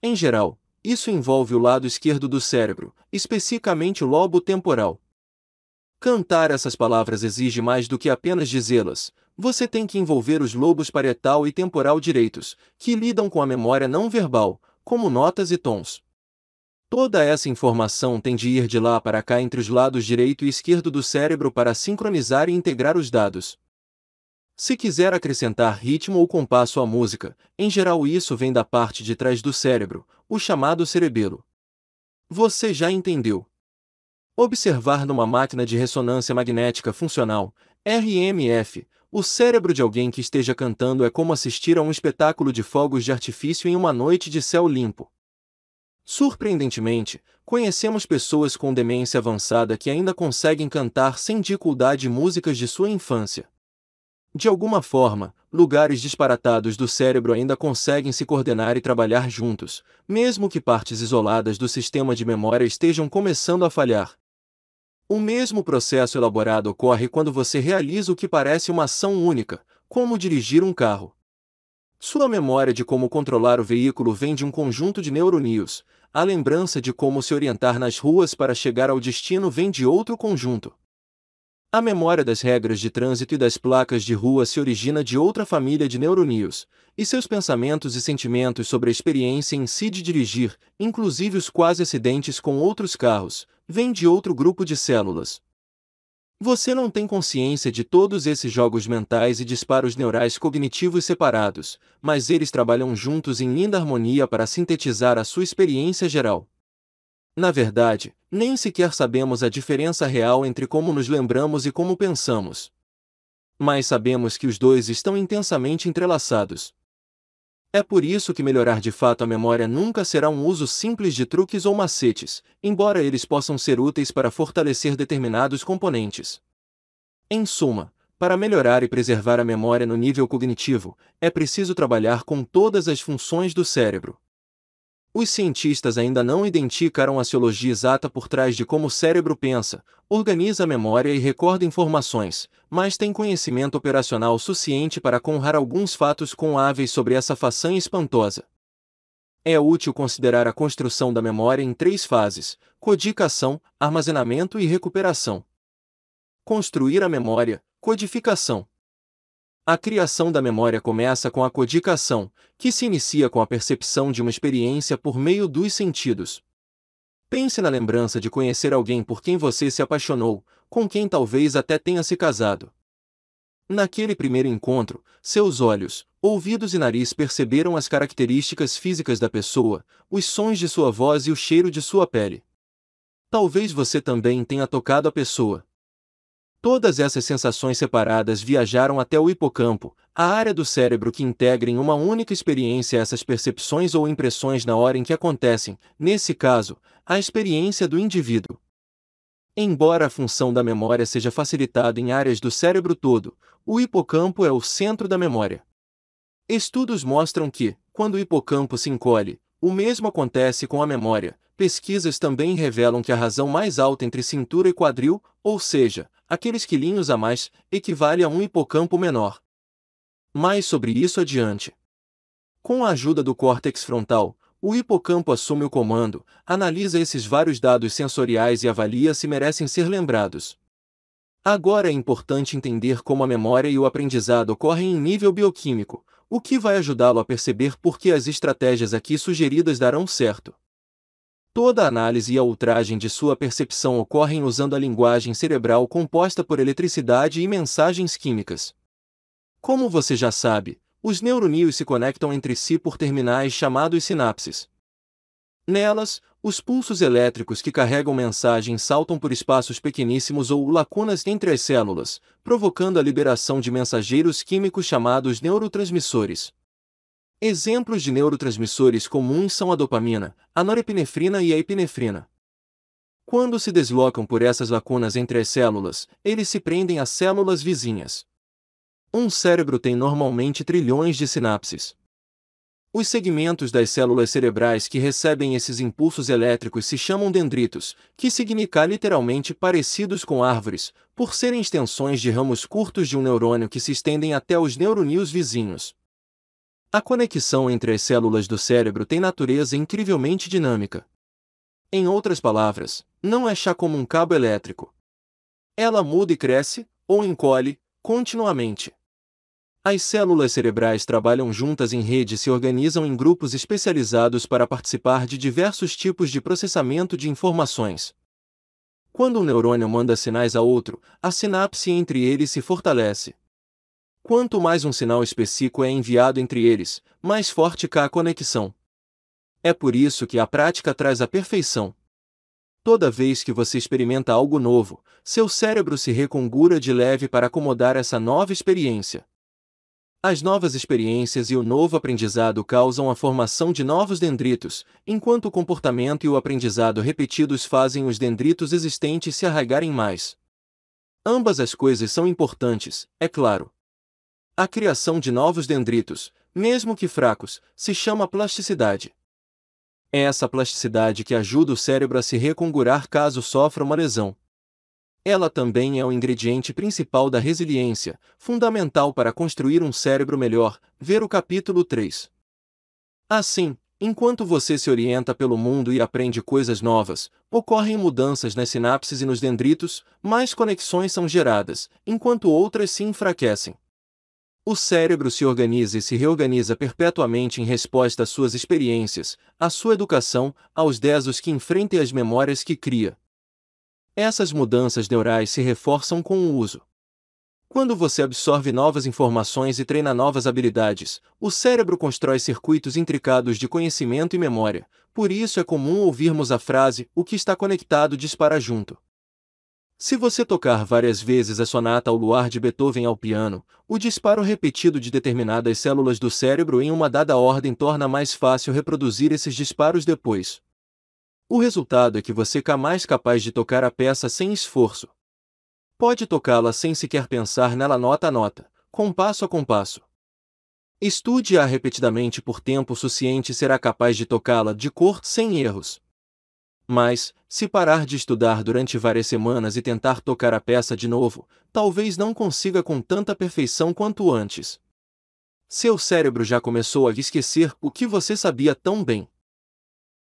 A: Em geral, isso envolve o lado esquerdo do cérebro, especificamente o lobo temporal. Cantar essas palavras exige mais do que apenas dizê-las. Você tem que envolver os lobos parietal e temporal direitos, que lidam com a memória não verbal, como notas e tons. Toda essa informação tem de ir de lá para cá entre os lados direito e esquerdo do cérebro para sincronizar e integrar os dados. Se quiser acrescentar ritmo ou compasso à música, em geral isso vem da parte de trás do cérebro, o chamado cerebelo. Você já entendeu. Observar numa máquina de ressonância magnética funcional, RMF, o cérebro de alguém que esteja cantando é como assistir a um espetáculo de fogos de artifício em uma noite de céu limpo. Surpreendentemente, conhecemos pessoas com demência avançada que ainda conseguem cantar sem dificuldade músicas de sua infância. De alguma forma, lugares disparatados do cérebro ainda conseguem se coordenar e trabalhar juntos, mesmo que partes isoladas do sistema de memória estejam começando a falhar. O mesmo processo elaborado ocorre quando você realiza o que parece uma ação única, como dirigir um carro. Sua memória de como controlar o veículo vem de um conjunto de neurônios, a lembrança de como se orientar nas ruas para chegar ao destino vem de outro conjunto. A memória das regras de trânsito e das placas de rua se origina de outra família de neurônios, e seus pensamentos e sentimentos sobre a experiência em si de dirigir, inclusive os quase acidentes com outros carros, vêm de outro grupo de células. Você não tem consciência de todos esses jogos mentais e disparos neurais cognitivos separados, mas eles trabalham juntos em linda harmonia para sintetizar a sua experiência geral. Na verdade, nem sequer sabemos a diferença real entre como nos lembramos e como pensamos. Mas sabemos que os dois estão intensamente entrelaçados. É por isso que melhorar de fato a memória nunca será um uso simples de truques ou macetes, embora eles possam ser úteis para fortalecer determinados componentes. Em suma, para melhorar e preservar a memória no nível cognitivo, é preciso trabalhar com todas as funções do cérebro. Os cientistas ainda não identificaram a ciologia exata por trás de como o cérebro pensa, organiza a memória e recorda informações, mas têm conhecimento operacional suficiente para conrar alguns fatos conháveis sobre essa façanha espantosa. É útil considerar a construção da memória em três fases: codicação, armazenamento e recuperação. Construir a memória, codificação. A criação da memória começa com a codicação, que se inicia com a percepção de uma experiência por meio dos sentidos. Pense na lembrança de conhecer alguém por quem você se apaixonou, com quem talvez até tenha se casado. Naquele primeiro encontro, seus olhos, ouvidos e nariz perceberam as características físicas da pessoa, os sons de sua voz e o cheiro de sua pele. Talvez você também tenha tocado a pessoa, Todas essas sensações separadas viajaram até o hipocampo, a área do cérebro que integra em uma única experiência essas percepções ou impressões na hora em que acontecem, nesse caso, a experiência do indivíduo. Embora a função da memória seja facilitada em áreas do cérebro todo, o hipocampo é o centro da memória. Estudos mostram que, quando o hipocampo se encolhe, o mesmo acontece com a memória. Pesquisas também revelam que a razão mais alta entre cintura e quadril, ou seja, aqueles quilinhos a mais equivale a um hipocampo menor. Mais sobre isso adiante. Com a ajuda do córtex frontal, o hipocampo assume o comando, analisa esses vários dados sensoriais e avalia se merecem ser lembrados. Agora é importante entender como a memória e o aprendizado ocorrem em nível bioquímico, o que vai ajudá-lo a perceber por que as estratégias aqui sugeridas darão certo. Toda análise e a ultragem de sua percepção ocorrem usando a linguagem cerebral composta por eletricidade e mensagens químicas. Como você já sabe, os neurônios se conectam entre si por terminais chamados sinapses. Nelas, os pulsos elétricos que carregam mensagens saltam por espaços pequeníssimos ou lacunas entre as células, provocando a liberação de mensageiros químicos chamados neurotransmissores. Exemplos de neurotransmissores comuns são a dopamina, a norepinefrina e a epinefrina. Quando se deslocam por essas lacunas entre as células, eles se prendem às células vizinhas. Um cérebro tem normalmente trilhões de sinapses. Os segmentos das células cerebrais que recebem esses impulsos elétricos se chamam dendritos, que significa literalmente parecidos com árvores, por serem extensões de ramos curtos de um neurônio que se estendem até os neurônios vizinhos. A conexão entre as células do cérebro tem natureza incrivelmente dinâmica. Em outras palavras, não é chá como um cabo elétrico. Ela muda e cresce, ou encolhe, continuamente. As células cerebrais trabalham juntas em rede e se organizam em grupos especializados para participar de diversos tipos de processamento de informações. Quando um neurônio manda sinais a outro, a sinapse entre eles se fortalece. Quanto mais um sinal específico é enviado entre eles, mais forte cá a conexão. É por isso que a prática traz a perfeição. Toda vez que você experimenta algo novo, seu cérebro se recongura de leve para acomodar essa nova experiência. As novas experiências e o novo aprendizado causam a formação de novos dendritos, enquanto o comportamento e o aprendizado repetidos fazem os dendritos existentes se arraigarem mais. Ambas as coisas são importantes, é claro, a criação de novos dendritos, mesmo que fracos, se chama plasticidade. É essa plasticidade que ajuda o cérebro a se recongurar caso sofra uma lesão. Ela também é o ingrediente principal da resiliência, fundamental para construir um cérebro melhor, ver o capítulo 3. Assim, enquanto você se orienta pelo mundo e aprende coisas novas, ocorrem mudanças nas sinapses e nos dendritos, mais conexões são geradas, enquanto outras se enfraquecem. O cérebro se organiza e se reorganiza perpetuamente em resposta às suas experiências, à sua educação, aos desos que enfrenta e às memórias que cria. Essas mudanças neurais se reforçam com o uso. Quando você absorve novas informações e treina novas habilidades, o cérebro constrói circuitos intricados de conhecimento e memória, por isso é comum ouvirmos a frase: o que está conectado dispara junto. Se você tocar várias vezes a sonata ao luar de Beethoven ao piano, o disparo repetido de determinadas células do cérebro em uma dada ordem torna mais fácil reproduzir esses disparos depois. O resultado é que você fica mais capaz de tocar a peça sem esforço. Pode tocá-la sem sequer pensar nela nota a nota, compasso a compasso. Estude-a repetidamente por tempo suficiente e será capaz de tocá-la de cor sem erros. Mas, se parar de estudar durante várias semanas e tentar tocar a peça de novo, talvez não consiga com tanta perfeição quanto antes. Seu cérebro já começou a esquecer o que você sabia tão bem.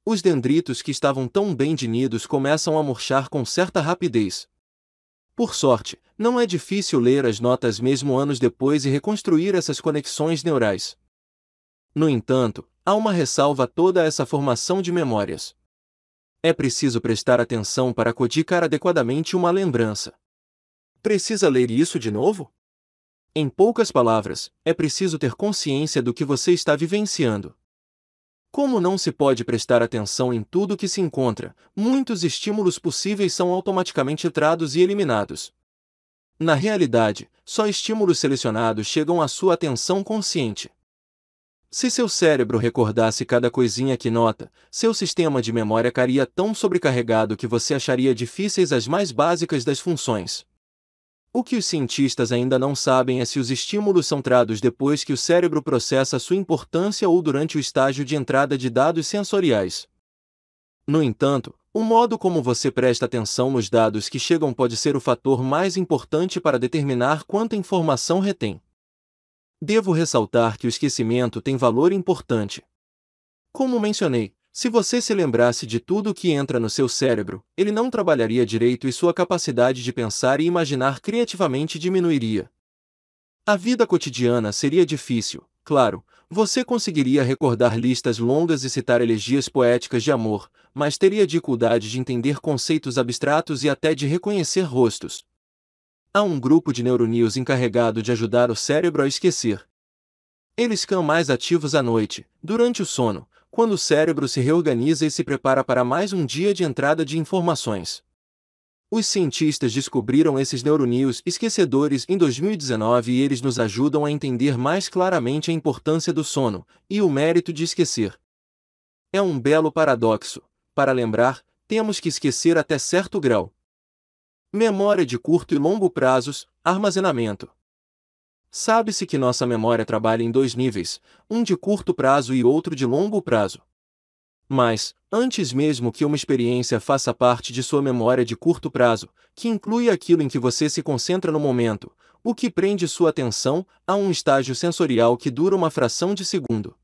A: Os dendritos que estavam tão bem dinidos começam a murchar com certa rapidez. Por sorte, não é difícil ler as notas mesmo anos depois e reconstruir essas conexões neurais. No entanto, há uma ressalva a toda essa formação de memórias. É preciso prestar atenção para codicar adequadamente uma lembrança. Precisa ler isso de novo? Em poucas palavras, é preciso ter consciência do que você está vivenciando. Como não se pode prestar atenção em tudo que se encontra, muitos estímulos possíveis são automaticamente trados e eliminados. Na realidade, só estímulos selecionados chegam à sua atenção consciente. Se seu cérebro recordasse cada coisinha que nota, seu sistema de memória ficaria tão sobrecarregado que você acharia difíceis as mais básicas das funções. O que os cientistas ainda não sabem é se os estímulos são trados depois que o cérebro processa sua importância ou durante o estágio de entrada de dados sensoriais. No entanto, o modo como você presta atenção nos dados que chegam pode ser o fator mais importante para determinar quanta informação retém. Devo ressaltar que o esquecimento tem valor importante. Como mencionei, se você se lembrasse de tudo o que entra no seu cérebro, ele não trabalharia direito e sua capacidade de pensar e imaginar criativamente diminuiria. A vida cotidiana seria difícil, claro, você conseguiria recordar listas longas e citar elegias poéticas de amor, mas teria dificuldade de entender conceitos abstratos e até de reconhecer rostos. Há um grupo de neurônios encarregado de ajudar o cérebro a esquecer. Eles ficam mais ativos à noite, durante o sono, quando o cérebro se reorganiza e se prepara para mais um dia de entrada de informações. Os cientistas descobriram esses neurônios esquecedores em 2019 e eles nos ajudam a entender mais claramente a importância do sono e o mérito de esquecer. É um belo paradoxo. Para lembrar, temos que esquecer até certo grau memória de curto e longo prazos, armazenamento. Sabe-se que nossa memória trabalha em dois níveis, um de curto prazo e outro de longo prazo. Mas, antes mesmo que uma experiência faça parte de sua memória de curto prazo, que inclui aquilo em que você se concentra no momento, o que prende sua atenção a um estágio sensorial que dura uma fração de segundo.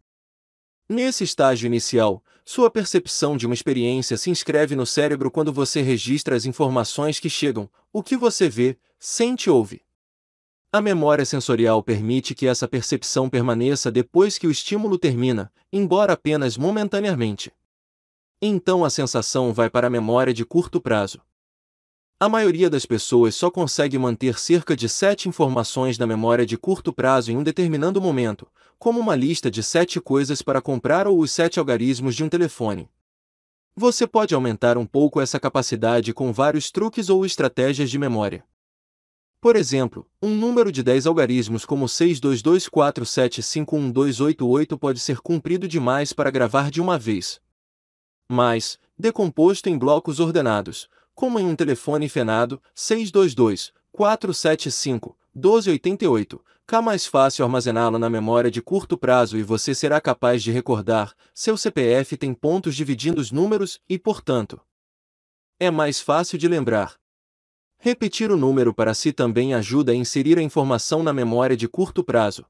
A: Nesse estágio inicial, sua percepção de uma experiência se inscreve no cérebro quando você registra as informações que chegam, o que você vê, sente e ouve. A memória sensorial permite que essa percepção permaneça depois que o estímulo termina, embora apenas momentaneamente. Então a sensação vai para a memória de curto prazo. A maioria das pessoas só consegue manter cerca de sete informações na memória de curto prazo em um determinado momento, como uma lista de sete coisas para comprar ou os sete algarismos de um telefone. Você pode aumentar um pouco essa capacidade com vários truques ou estratégias de memória. Por exemplo, um número de 10 algarismos como 6224751288 pode ser comprido demais para gravar de uma vez. Mas, decomposto em blocos ordenados, como em um telefone fenado 622-475-1288. Cá mais fácil armazená-lo na memória de curto prazo e você será capaz de recordar. Seu CPF tem pontos dividindo os números e, portanto, é mais fácil de lembrar. Repetir o número para si também ajuda a inserir a informação na memória de curto prazo.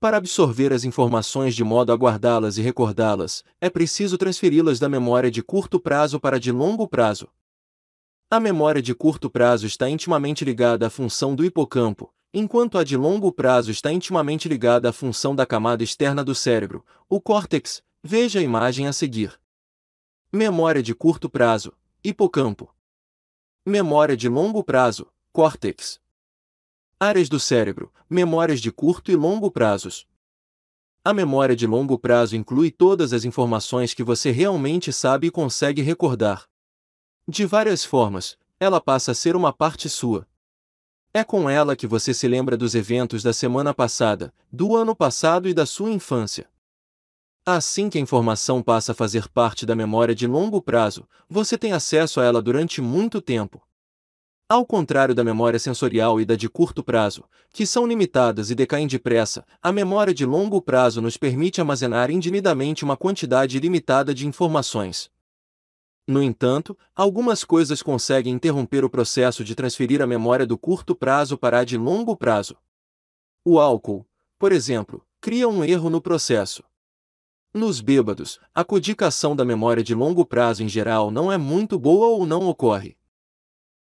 A: Para absorver as informações de modo a guardá-las e recordá-las, é preciso transferi-las da memória de curto prazo para de longo prazo. A memória de curto prazo está intimamente ligada à função do hipocampo, enquanto a de longo prazo está intimamente ligada à função da camada externa do cérebro, o córtex. Veja a imagem a seguir. Memória de curto prazo, hipocampo. Memória de longo prazo, córtex. Áreas do cérebro, memórias de curto e longo prazos. A memória de longo prazo inclui todas as informações que você realmente sabe e consegue recordar, de várias formas, ela passa a ser uma parte sua. É com ela que você se lembra dos eventos da semana passada, do ano passado e da sua infância. Assim que a informação passa a fazer parte da memória de longo prazo, você tem acesso a ela durante muito tempo. Ao contrário da memória sensorial e da de curto prazo, que são limitadas e decaem depressa, a memória de longo prazo nos permite armazenar indefinidamente uma quantidade ilimitada de informações. No entanto, algumas coisas conseguem interromper o processo de transferir a memória do curto prazo para a de longo prazo. O álcool, por exemplo, cria um erro no processo. Nos bêbados, a codicação da memória de longo prazo em geral não é muito boa ou não ocorre.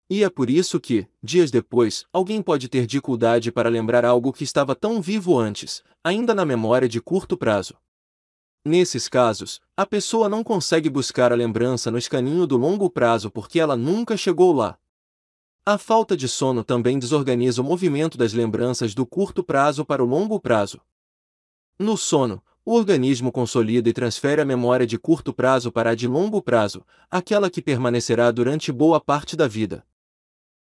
A: E é por isso que, dias depois, alguém pode ter dificuldade para lembrar algo que estava tão vivo antes, ainda na memória de curto prazo. Nesses casos, a pessoa não consegue buscar a lembrança no escaninho do longo prazo porque ela nunca chegou lá. A falta de sono também desorganiza o movimento das lembranças do curto prazo para o longo prazo. No sono, o organismo consolida e transfere a memória de curto prazo para a de longo prazo, aquela que permanecerá durante boa parte da vida.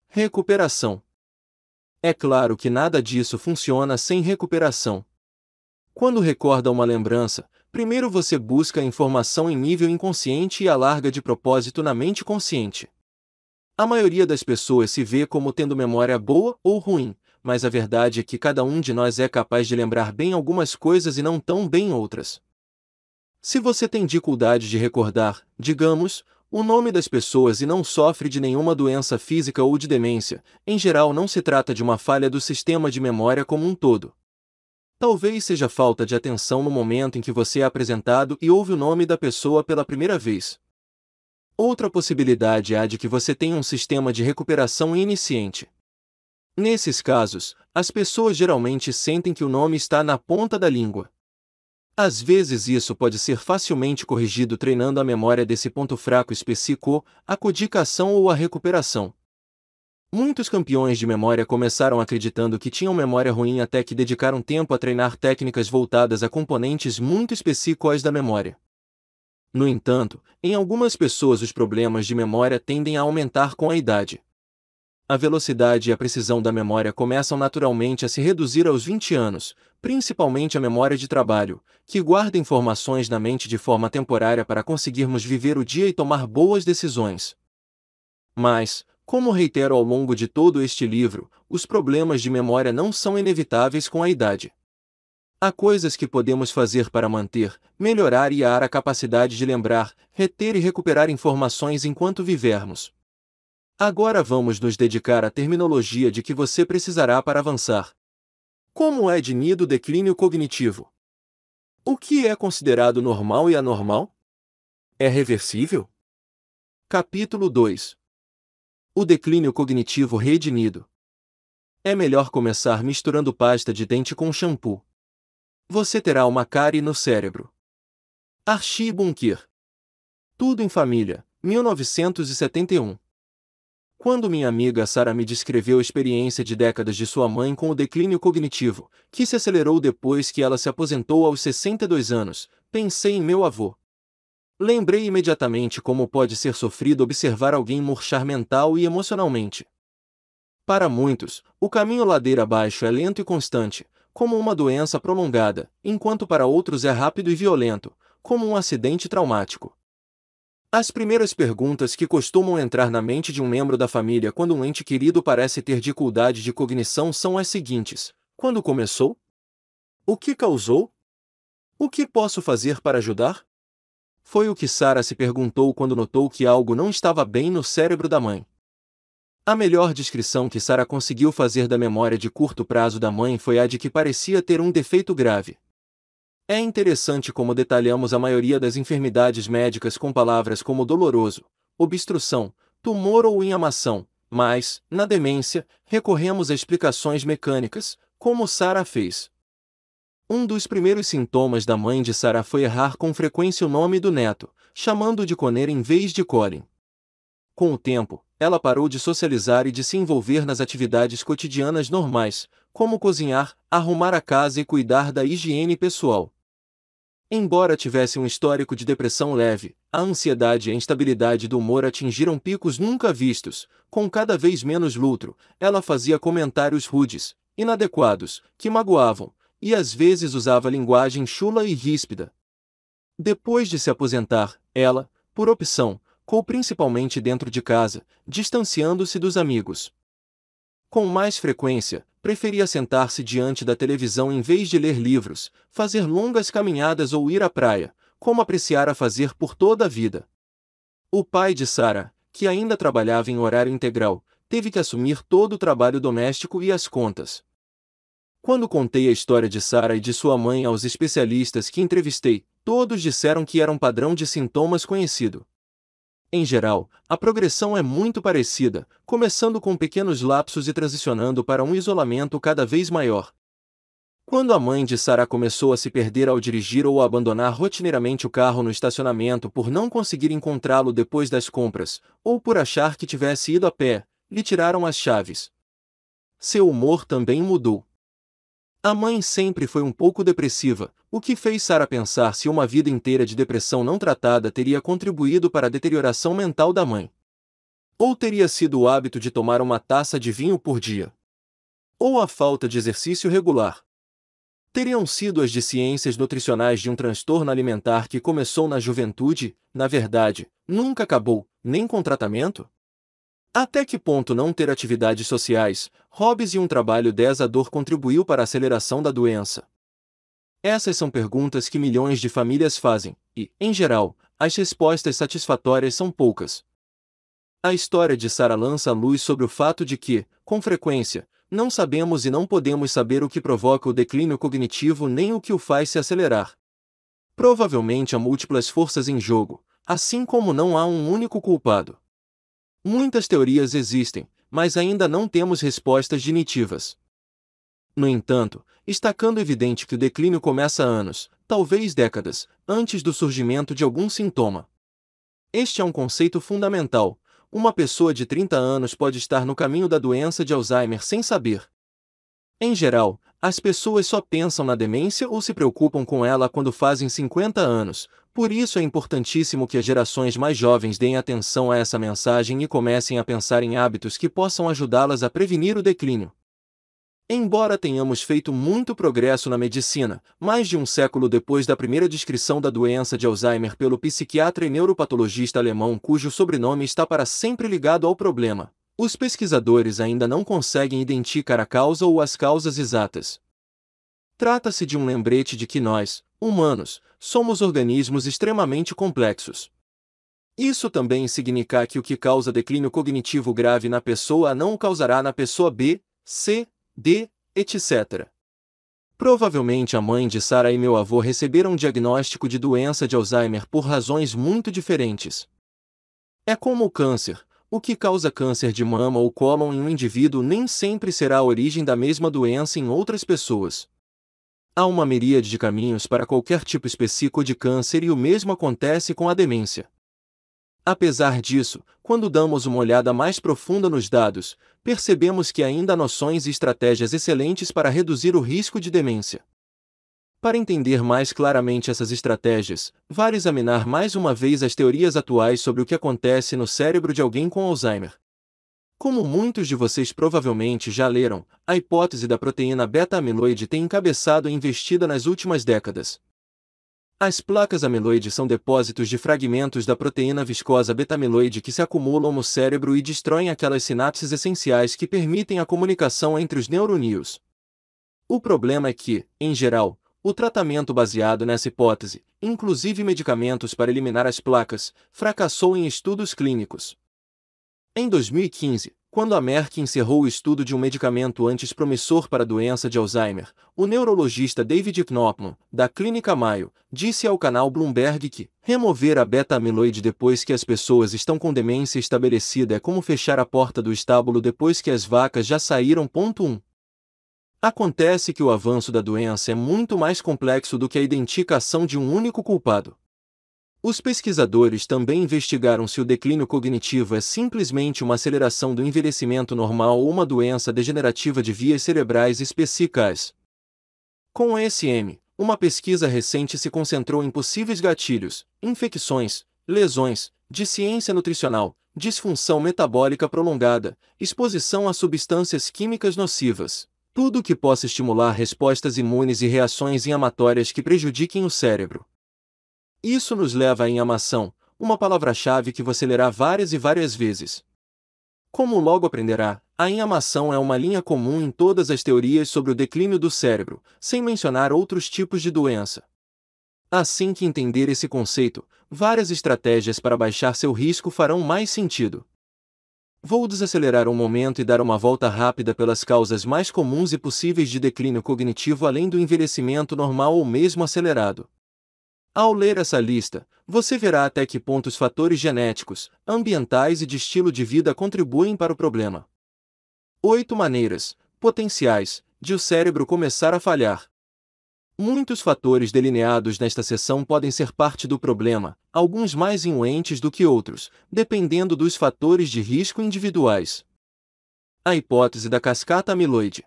A: Recuperação. É claro que nada disso funciona sem recuperação. Quando recorda uma lembrança, Primeiro você busca a informação em nível inconsciente e alarga de propósito na mente consciente. A maioria das pessoas se vê como tendo memória boa ou ruim, mas a verdade é que cada um de nós é capaz de lembrar bem algumas coisas e não tão bem outras. Se você tem dificuldade de recordar, digamos, o nome das pessoas e não sofre de nenhuma doença física ou de demência, em geral não se trata de uma falha do sistema de memória como um todo. Talvez seja falta de atenção no momento em que você é apresentado e ouve o nome da pessoa pela primeira vez. Outra possibilidade é a de que você tenha um sistema de recuperação iniciente. Nesses casos, as pessoas geralmente sentem que o nome está na ponta da língua. Às vezes isso pode ser facilmente corrigido treinando a memória desse ponto fraco específico, a codicação ou a recuperação. Muitos campeões de memória começaram acreditando que tinham memória ruim até que dedicaram tempo a treinar técnicas voltadas a componentes muito específicos da memória. No entanto, em algumas pessoas os problemas de memória tendem a aumentar com a idade. A velocidade e a precisão da memória começam naturalmente a se reduzir aos 20 anos, principalmente a memória de trabalho, que guarda informações na mente de forma temporária para conseguirmos viver o dia e tomar boas decisões. Mas, como reitero ao longo de todo este livro, os problemas de memória não são inevitáveis com a idade. Há coisas que podemos fazer para manter, melhorar e ar a capacidade de lembrar, reter e recuperar informações enquanto vivermos. Agora vamos nos dedicar à terminologia de que você precisará para avançar. Como é definido o declínio cognitivo? O que é considerado normal e anormal? É reversível? Capítulo 2 o declínio cognitivo redimido. É melhor começar misturando pasta de dente com shampoo. Você terá uma cárie no cérebro. Archie Bunker. Tudo em Família, 1971. Quando minha amiga Sara me descreveu a experiência de décadas de sua mãe com o declínio cognitivo, que se acelerou depois que ela se aposentou aos 62 anos, pensei em meu avô. Lembrei imediatamente como pode ser sofrido observar alguém murchar mental e emocionalmente. Para muitos, o caminho ladeira abaixo é lento e constante, como uma doença prolongada, enquanto para outros é rápido e violento, como um acidente traumático. As primeiras perguntas que costumam entrar na mente de um membro da família quando um ente querido parece ter dificuldade de cognição são as seguintes: Quando começou? O que causou? O que posso fazer para ajudar? Foi o que Sara se perguntou quando notou que algo não estava bem no cérebro da mãe. A melhor descrição que Sara conseguiu fazer da memória de curto prazo da mãe foi a de que parecia ter um defeito grave. É interessante como detalhamos a maioria das enfermidades médicas com palavras como doloroso, obstrução, tumor ou inhamação, mas, na demência, recorremos a explicações mecânicas, como Sara fez. Um dos primeiros sintomas da mãe de Sarah foi errar com frequência o nome do neto, chamando-o de Conner em vez de Corin. Com o tempo, ela parou de socializar e de se envolver nas atividades cotidianas normais, como cozinhar, arrumar a casa e cuidar da higiene pessoal. Embora tivesse um histórico de depressão leve, a ansiedade e a instabilidade do humor atingiram picos nunca vistos, com cada vez menos lucro, ela fazia comentários rudes, inadequados, que magoavam, e às vezes usava linguagem chula e ríspida. Depois de se aposentar, ela, por opção, ficou principalmente dentro de casa, distanciando-se dos amigos. Com mais frequência, preferia sentar-se diante da televisão em vez de ler livros, fazer longas caminhadas ou ir à praia, como apreciara fazer por toda a vida. O pai de Sara, que ainda trabalhava em horário integral, teve que assumir todo o trabalho doméstico e as contas. Quando contei a história de Sara e de sua mãe aos especialistas que entrevistei, todos disseram que era um padrão de sintomas conhecido. Em geral, a progressão é muito parecida, começando com pequenos lapsos e transicionando para um isolamento cada vez maior. Quando a mãe de Sara começou a se perder ao dirigir ou a abandonar rotineiramente o carro no estacionamento por não conseguir encontrá-lo depois das compras, ou por achar que tivesse ido a pé, lhe tiraram as chaves. Seu humor também mudou. A mãe sempre foi um pouco depressiva, o que fez Sara pensar se uma vida inteira de depressão não tratada teria contribuído para a deterioração mental da mãe. Ou teria sido o hábito de tomar uma taça de vinho por dia. Ou a falta de exercício regular. Teriam sido as deficiências nutricionais de um transtorno alimentar que começou na juventude, na verdade, nunca acabou, nem com tratamento? Até que ponto não ter atividades sociais, hobbies e um trabalho dor contribuiu para a aceleração da doença? Essas são perguntas que milhões de famílias fazem, e, em geral, as respostas satisfatórias são poucas. A história de Sara lança luz sobre o fato de que, com frequência, não sabemos e não podemos saber o que provoca o declínio cognitivo nem o que o faz se acelerar. Provavelmente há múltiplas forças em jogo, assim como não há um único culpado. Muitas teorias existem, mas ainda não temos respostas definitivas. No entanto, estacando evidente que o declínio começa anos, talvez décadas, antes do surgimento de algum sintoma. Este é um conceito fundamental. Uma pessoa de 30 anos pode estar no caminho da doença de Alzheimer sem saber. Em geral, as pessoas só pensam na demência ou se preocupam com ela quando fazem 50 anos, por isso é importantíssimo que as gerações mais jovens deem atenção a essa mensagem e comecem a pensar em hábitos que possam ajudá-las a prevenir o declínio. Embora tenhamos feito muito progresso na medicina, mais de um século depois da primeira descrição da doença de Alzheimer pelo psiquiatra e neuropatologista alemão cujo sobrenome está para sempre ligado ao problema, os pesquisadores ainda não conseguem identificar a causa ou as causas exatas. Trata-se de um lembrete de que nós, humanos, somos organismos extremamente complexos. Isso também significa que o que causa declínio cognitivo grave na pessoa A não causará na pessoa B, C, D, etc. Provavelmente a mãe de Sara e meu avô receberam um diagnóstico de doença de Alzheimer por razões muito diferentes. É como o câncer, o que causa câncer de mama ou cólon em um indivíduo nem sempre será a origem da mesma doença em outras pessoas. Há uma miríade de caminhos para qualquer tipo específico de câncer e o mesmo acontece com a demência. Apesar disso, quando damos uma olhada mais profunda nos dados, percebemos que ainda há noções e estratégias excelentes para reduzir o risco de demência. Para entender mais claramente essas estratégias, vale examinar mais uma vez as teorias atuais sobre o que acontece no cérebro de alguém com Alzheimer. Como muitos de vocês provavelmente já leram, a hipótese da proteína beta-amiloide tem encabeçado e investida nas últimas décadas. As placas amiloide são depósitos de fragmentos da proteína viscosa beta-amiloide que se acumulam no cérebro e destroem aquelas sinapses essenciais que permitem a comunicação entre os neurônios. O problema é que, em geral, o tratamento baseado nessa hipótese, inclusive medicamentos para eliminar as placas, fracassou em estudos clínicos. Em 2015, quando a Merck encerrou o estudo de um medicamento antes promissor para a doença de Alzheimer, o neurologista David Knopman, da Clínica Mayo, disse ao canal Bloomberg que remover a beta-amiloide depois que as pessoas estão com demência estabelecida é como fechar a porta do estábulo depois que as vacas já saíram. 1. Acontece que o avanço da doença é muito mais complexo do que a identificação de um único culpado. Os pesquisadores também investigaram se o declínio cognitivo é simplesmente uma aceleração do envelhecimento normal ou uma doença degenerativa de vias cerebrais específicas. Com o SM, uma pesquisa recente se concentrou em possíveis gatilhos, infecções, lesões, deficiência nutricional, disfunção metabólica prolongada, exposição a substâncias químicas nocivas. Tudo o que possa estimular respostas imunes e reações inflamatórias que prejudiquem o cérebro. Isso nos leva à inflamação, uma palavra-chave que você lerá várias e várias vezes. Como logo aprenderá, a inflamação é uma linha comum em todas as teorias sobre o declínio do cérebro, sem mencionar outros tipos de doença. Assim que entender esse conceito, várias estratégias para baixar seu risco farão mais sentido. Vou desacelerar um momento e dar uma volta rápida pelas causas mais comuns e possíveis de declínio cognitivo além do envelhecimento normal ou mesmo acelerado. Ao ler essa lista, você verá até que ponto os fatores genéticos, ambientais e de estilo de vida contribuem para o problema. Oito maneiras, potenciais, de o cérebro começar a falhar. Muitos fatores delineados nesta sessão podem ser parte do problema, alguns mais inuentes do que outros, dependendo dos fatores de risco individuais. A hipótese da cascata amiloide.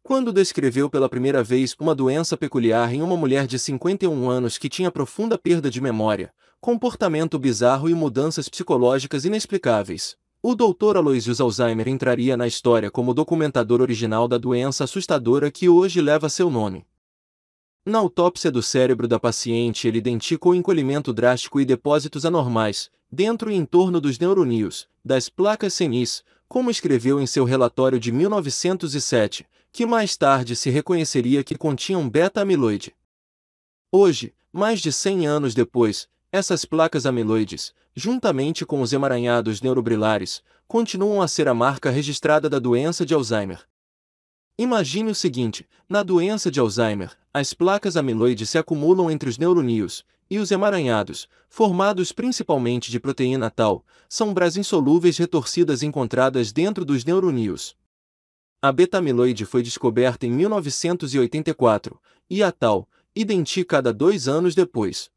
A: Quando descreveu pela primeira vez uma doença peculiar em uma mulher de 51 anos que tinha profunda perda de memória, comportamento bizarro e mudanças psicológicas inexplicáveis, o Dr. Aloysius Alzheimer entraria na história como documentador original da doença assustadora que hoje leva seu nome. Na autópsia do cérebro da paciente, ele identificou encolhimento drástico e depósitos anormais, dentro e em torno dos neurônios, das placas senis, como escreveu em seu relatório de 1907, que mais tarde se reconheceria que continham beta-amiloide. Hoje, mais de 100 anos depois, essas placas amiloides, juntamente com os emaranhados neurobrilares, continuam a ser a marca registrada da doença de Alzheimer. Imagine o seguinte: na doença de Alzheimer, as placas amiloide se acumulam entre os neurônios, e os emaranhados, formados principalmente de proteína tal, são bras insolúveis retorcidas encontradas dentro dos neurônios. A beta-amiloide foi descoberta em 1984, e a tal, identificada dois anos depois.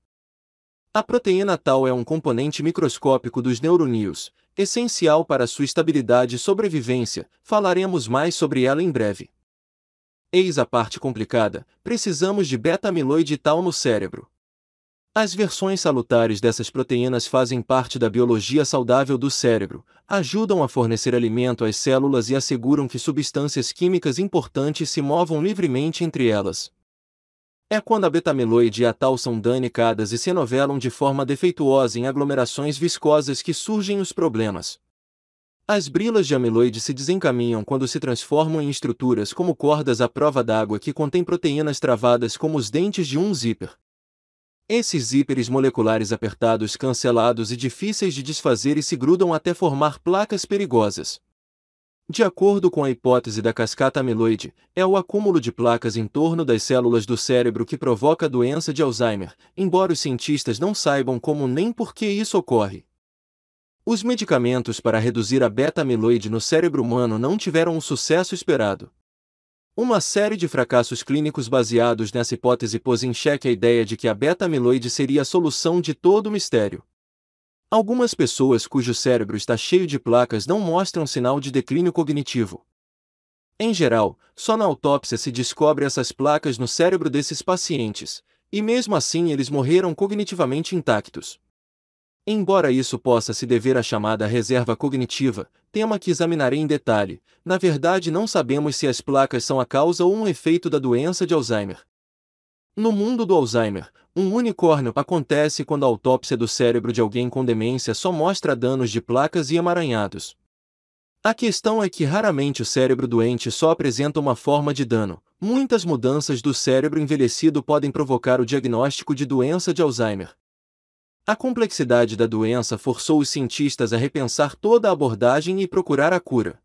A: A proteína tal é um componente microscópico dos neurônios, essencial para sua estabilidade e sobrevivência, falaremos mais sobre ela em breve. Eis a parte complicada, precisamos de beta-amiloide tal no cérebro. As versões salutares dessas proteínas fazem parte da biologia saudável do cérebro, ajudam a fornecer alimento às células e asseguram que substâncias químicas importantes se movam livremente entre elas. É quando a beta e a tal são danicadas e se novelam de forma defeituosa em aglomerações viscosas que surgem os problemas. As brilas de ameloide se desencaminham quando se transformam em estruturas como cordas à prova d'água que contêm proteínas travadas como os dentes de um zíper. Esses zíperes moleculares apertados, cancelados e difíceis de desfazer e se grudam até formar placas perigosas. De acordo com a hipótese da cascata amiloide, é o acúmulo de placas em torno das células do cérebro que provoca a doença de Alzheimer, embora os cientistas não saibam como nem por que isso ocorre. Os medicamentos para reduzir a beta-amiloide no cérebro humano não tiveram o sucesso esperado. Uma série de fracassos clínicos baseados nessa hipótese pôs em xeque a ideia de que a beta-amiloide seria a solução de todo o mistério. Algumas pessoas cujo cérebro está cheio de placas não mostram sinal de declínio cognitivo. Em geral, só na autópsia se descobre essas placas no cérebro desses pacientes, e mesmo assim eles morreram cognitivamente intactos. Embora isso possa se dever à chamada reserva cognitiva, tema que examinarei em detalhe, na verdade não sabemos se as placas são a causa ou um efeito da doença de Alzheimer. No mundo do Alzheimer, um unicórnio acontece quando a autópsia do cérebro de alguém com demência só mostra danos de placas e emaranhados. A questão é que raramente o cérebro doente só apresenta uma forma de dano. Muitas mudanças do cérebro envelhecido podem provocar o diagnóstico de doença de Alzheimer. A complexidade da doença forçou os cientistas a repensar toda a abordagem e procurar a cura.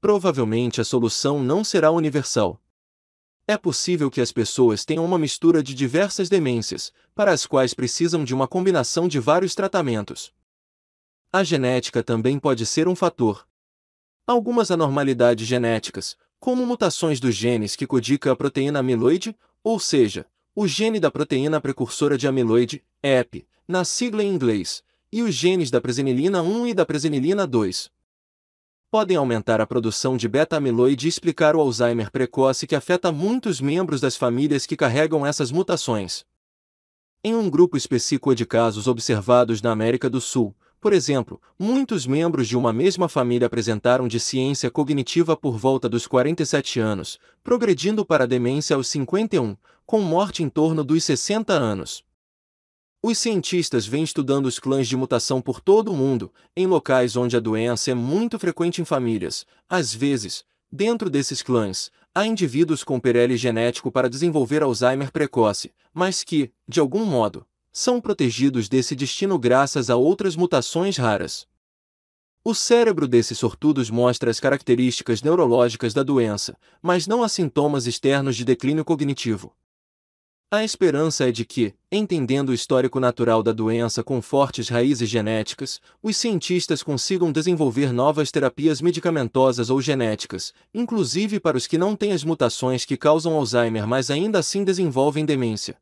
A: Provavelmente a solução não será universal, é possível que as pessoas tenham uma mistura de diversas demências, para as quais precisam de uma combinação de vários tratamentos. A genética também pode ser um fator. Algumas anormalidades genéticas, como mutações dos genes que codica a proteína amiloide, ou seja, o gene da proteína precursora de amiloide, EP, na sigla em inglês, e os genes da presenilina 1 e da presenilina 2 podem aumentar a produção de beta-amiloide e explicar o Alzheimer precoce que afeta muitos membros das famílias que carregam essas mutações. Em um grupo específico de casos observados na América do Sul, por exemplo, muitos membros de uma mesma família apresentaram deficiência cognitiva por volta dos 47 anos, progredindo para a demência aos 51, com morte em torno dos 60 anos. Os cientistas vêm estudando os clãs de mutação por todo o mundo, em locais onde a doença é muito frequente em famílias. Às vezes, dentro desses clãs, há indivíduos com PRL genético para desenvolver Alzheimer precoce, mas que, de algum modo, são protegidos desse destino graças a outras mutações raras. O cérebro desses sortudos mostra as características neurológicas da doença, mas não há sintomas externos de declínio cognitivo. A esperança é de que, entendendo o histórico natural da doença com fortes raízes genéticas, os cientistas consigam desenvolver novas terapias medicamentosas ou genéticas, inclusive para os que não têm as mutações que causam Alzheimer mas ainda assim desenvolvem demência.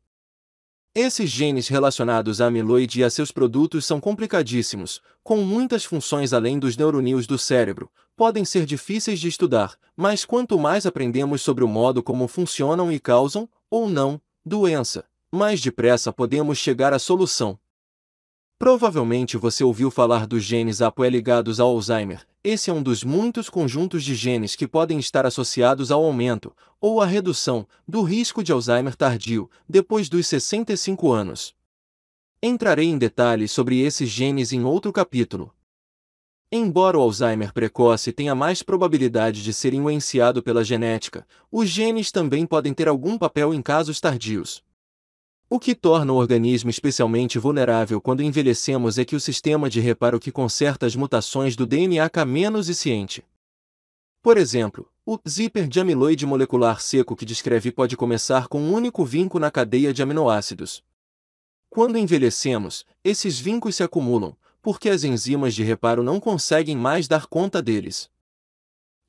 A: Esses genes relacionados à amiloide e a seus produtos são complicadíssimos, com muitas funções além dos neurônios do cérebro, podem ser difíceis de estudar, mas quanto mais aprendemos sobre o modo como funcionam e causam, ou não, doença, mais depressa podemos chegar à solução. Provavelmente você ouviu falar dos genes APOE ligados ao Alzheimer. Esse é um dos muitos conjuntos de genes que podem estar associados ao aumento, ou à redução, do risco de Alzheimer tardio, depois dos 65 anos. Entrarei em detalhes sobre esses genes em outro capítulo. Embora o Alzheimer precoce tenha mais probabilidade de ser influenciado pela genética, os genes também podem ter algum papel em casos tardios. O que torna o organismo especialmente vulnerável quando envelhecemos é que o sistema de reparo que conserta as mutações do DNA fica menos eficiente. Por exemplo, o zíper de amiloide molecular seco que descreve pode começar com um único vinco na cadeia de aminoácidos. Quando envelhecemos, esses vincos se acumulam, porque as enzimas de reparo não conseguem mais dar conta deles.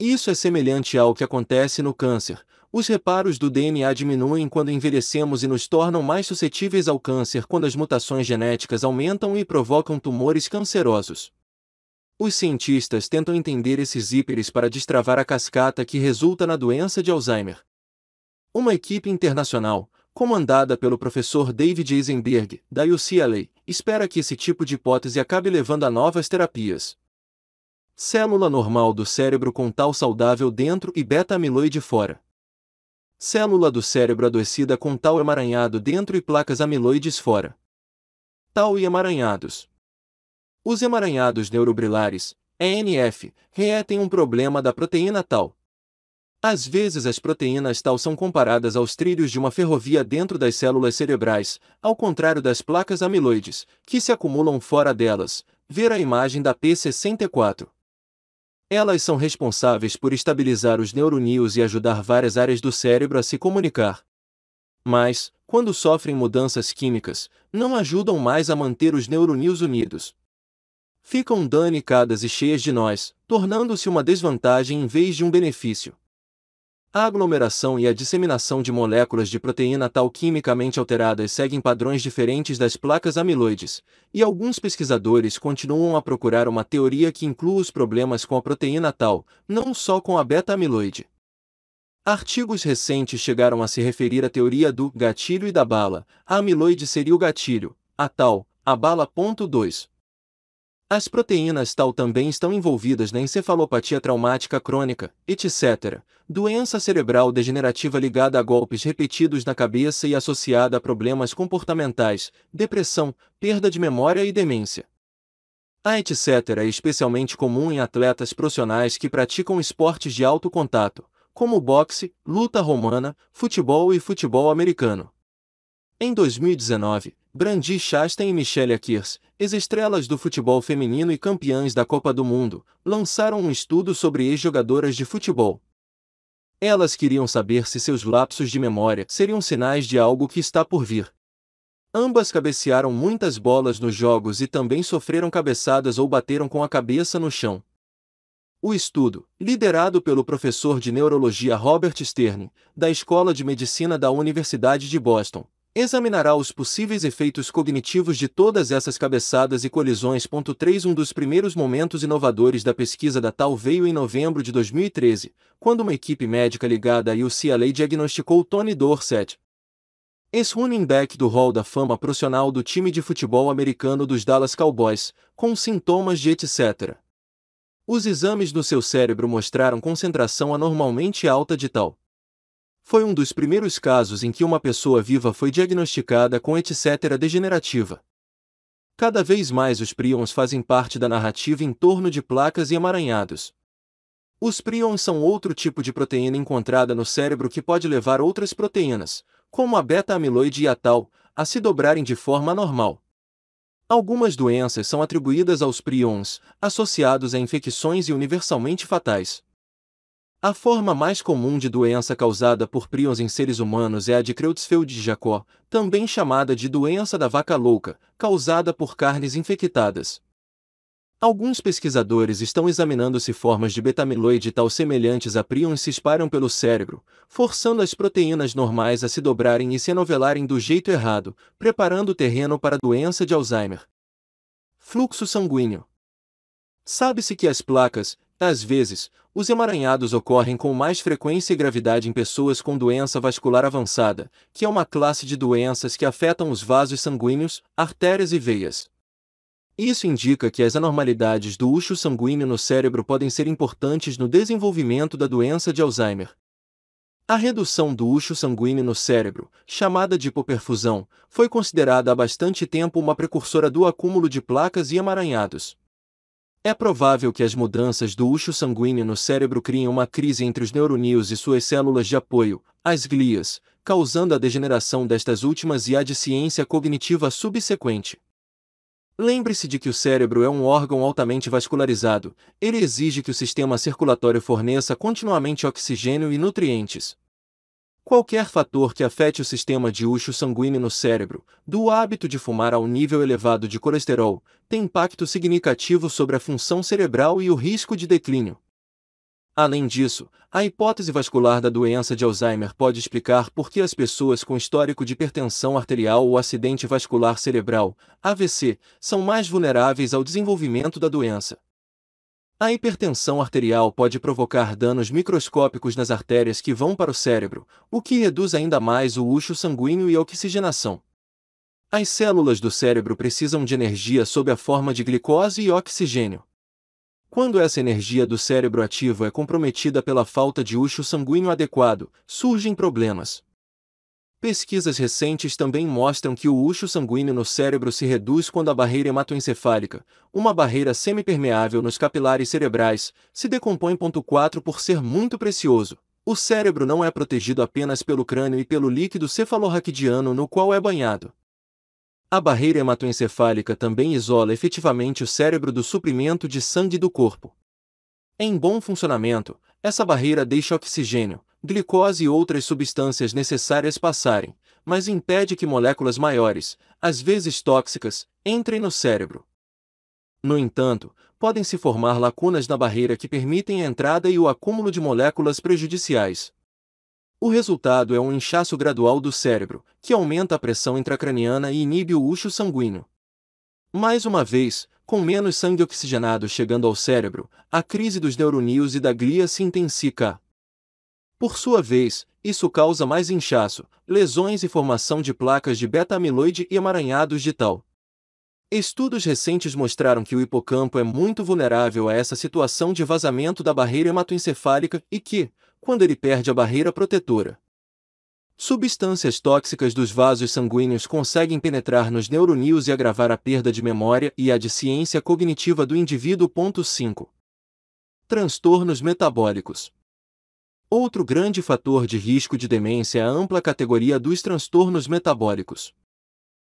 A: Isso é semelhante ao que acontece no câncer. Os reparos do DNA diminuem quando envelhecemos e nos tornam mais suscetíveis ao câncer quando as mutações genéticas aumentam e provocam tumores cancerosos. Os cientistas tentam entender esses hiperes para destravar a cascata que resulta na doença de Alzheimer. Uma equipe internacional, comandada pelo professor David Eisenberg, da UCLA, espera que esse tipo de hipótese acabe levando a novas terapias. Célula normal do cérebro com tal saudável dentro e beta-amiloide fora. Célula do cérebro adoecida com tal emaranhado dentro e placas amiloides fora. Tal e emaranhados. Os emaranhados neurobrilares, ENF, reetem um problema da proteína tal, às vezes as proteínas tal são comparadas aos trilhos de uma ferrovia dentro das células cerebrais, ao contrário das placas amiloides, que se acumulam fora delas. Ver a imagem da P64. Elas são responsáveis por estabilizar os neurônios e ajudar várias áreas do cérebro a se comunicar. Mas, quando sofrem mudanças químicas, não ajudam mais a manter os neurônios unidos. Ficam danicadas e cheias de nós, tornando-se uma desvantagem em vez de um benefício. A aglomeração e a disseminação de moléculas de proteína tal quimicamente alteradas seguem padrões diferentes das placas amiloides, e alguns pesquisadores continuam a procurar uma teoria que inclua os problemas com a proteína tal, não só com a beta-amiloide. Artigos recentes chegaram a se referir à teoria do gatilho e da bala. A amiloide seria o gatilho, a tal, a bala. 2. As proteínas tal também estão envolvidas na encefalopatia traumática crônica, etc., doença cerebral degenerativa ligada a golpes repetidos na cabeça e associada a problemas comportamentais, depressão, perda de memória e demência. A etc. é especialmente comum em atletas profissionais que praticam esportes de alto contato, como boxe, luta romana, futebol e futebol americano. Em 2019, Brandi Chastain e Michelle Akers, ex-estrelas do futebol feminino e campeãs da Copa do Mundo, lançaram um estudo sobre ex-jogadoras de futebol. Elas queriam saber se seus lapsos de memória seriam sinais de algo que está por vir. Ambas cabecearam muitas bolas nos jogos e também sofreram cabeçadas ou bateram com a cabeça no chão. O estudo, liderado pelo professor de neurologia Robert Stern, da Escola de Medicina da Universidade de Boston, examinará os possíveis efeitos cognitivos de todas essas cabeçadas e colisões. 3 Um dos primeiros momentos inovadores da pesquisa da TAL veio em novembro de 2013, quando uma equipe médica ligada à UCLA diagnosticou Tony Dorsett. Ex-running back do Hall da Fama profissional do time de futebol americano dos Dallas Cowboys, com sintomas de etc. Os exames do seu cérebro mostraram concentração anormalmente alta de tal foi um dos primeiros casos em que uma pessoa viva foi diagnosticada com etc. degenerativa. Cada vez mais os prions fazem parte da narrativa em torno de placas e emaranhados. Os prions são outro tipo de proteína encontrada no cérebro que pode levar outras proteínas, como a beta-amiloide e a tal, a se dobrarem de forma anormal. Algumas doenças são atribuídas aos prions, associados a infecções e universalmente fatais. A forma mais comum de doença causada por prions em seres humanos é a de Creutzfeldt jakob também chamada de doença da vaca louca, causada por carnes infectadas. Alguns pesquisadores estão examinando se formas de betamiloide tal semelhantes a prions se espalham pelo cérebro, forçando as proteínas normais a se dobrarem e se anovelarem do jeito errado, preparando o terreno para a doença de Alzheimer. Fluxo sanguíneo. Sabe-se que as placas, às vezes, os emaranhados ocorrem com mais frequência e gravidade em pessoas com doença vascular avançada, que é uma classe de doenças que afetam os vasos sanguíneos, artérias e veias. Isso indica que as anormalidades do ucho sanguíneo no cérebro podem ser importantes no desenvolvimento da doença de Alzheimer. A redução do ucho sanguíneo no cérebro, chamada de hipoperfusão, foi considerada há bastante tempo uma precursora do acúmulo de placas e emaranhados. É provável que as mudanças do uxo sanguíneo no cérebro criem uma crise entre os neurônios e suas células de apoio, as glias, causando a degeneração destas últimas e a deficiência cognitiva subsequente. Lembre-se de que o cérebro é um órgão altamente vascularizado, ele exige que o sistema circulatório forneça continuamente oxigênio e nutrientes. Qualquer fator que afete o sistema de uso sanguíneo no cérebro, do hábito de fumar ao nível elevado de colesterol, tem impacto significativo sobre a função cerebral e o risco de declínio. Além disso, a hipótese vascular da doença de Alzheimer pode explicar por que as pessoas com histórico de hipertensão arterial ou acidente vascular cerebral, AVC, são mais vulneráveis ao desenvolvimento da doença. A hipertensão arterial pode provocar danos microscópicos nas artérias que vão para o cérebro, o que reduz ainda mais o luxo sanguíneo e a oxigenação. As células do cérebro precisam de energia sob a forma de glicose e oxigênio. Quando essa energia do cérebro ativo é comprometida pela falta de luxo sanguíneo adequado, surgem problemas. Pesquisas recentes também mostram que o luxo sanguíneo no cérebro se reduz quando a barreira hematoencefálica, uma barreira semipermeável nos capilares cerebrais, se decompõe. 4 Por ser muito precioso, o cérebro não é protegido apenas pelo crânio e pelo líquido cefalorraquidiano no qual é banhado. A barreira hematoencefálica também isola efetivamente o cérebro do suprimento de sangue do corpo. Em bom funcionamento, essa barreira deixa oxigênio, glicose e outras substâncias necessárias passarem, mas impede que moléculas maiores, às vezes tóxicas, entrem no cérebro. No entanto, podem se formar lacunas na barreira que permitem a entrada e o acúmulo de moléculas prejudiciais. O resultado é um inchaço gradual do cérebro, que aumenta a pressão intracraniana e inibe o ucho sanguíneo. Mais uma vez, com menos sangue oxigenado chegando ao cérebro, a crise dos neurônios e da glia se intensifica. Por sua vez, isso causa mais inchaço, lesões e formação de placas de beta-amiloide e emaranhados de tal. Estudos recentes mostraram que o hipocampo é muito vulnerável a essa situação de vazamento da barreira hematoencefálica e que, quando ele perde a barreira protetora, substâncias tóxicas dos vasos sanguíneos conseguem penetrar nos neurônios e agravar a perda de memória e a ciência cognitiva do indivíduo. 5. Transtornos metabólicos Outro grande fator de risco de demência é a ampla categoria dos transtornos metabólicos.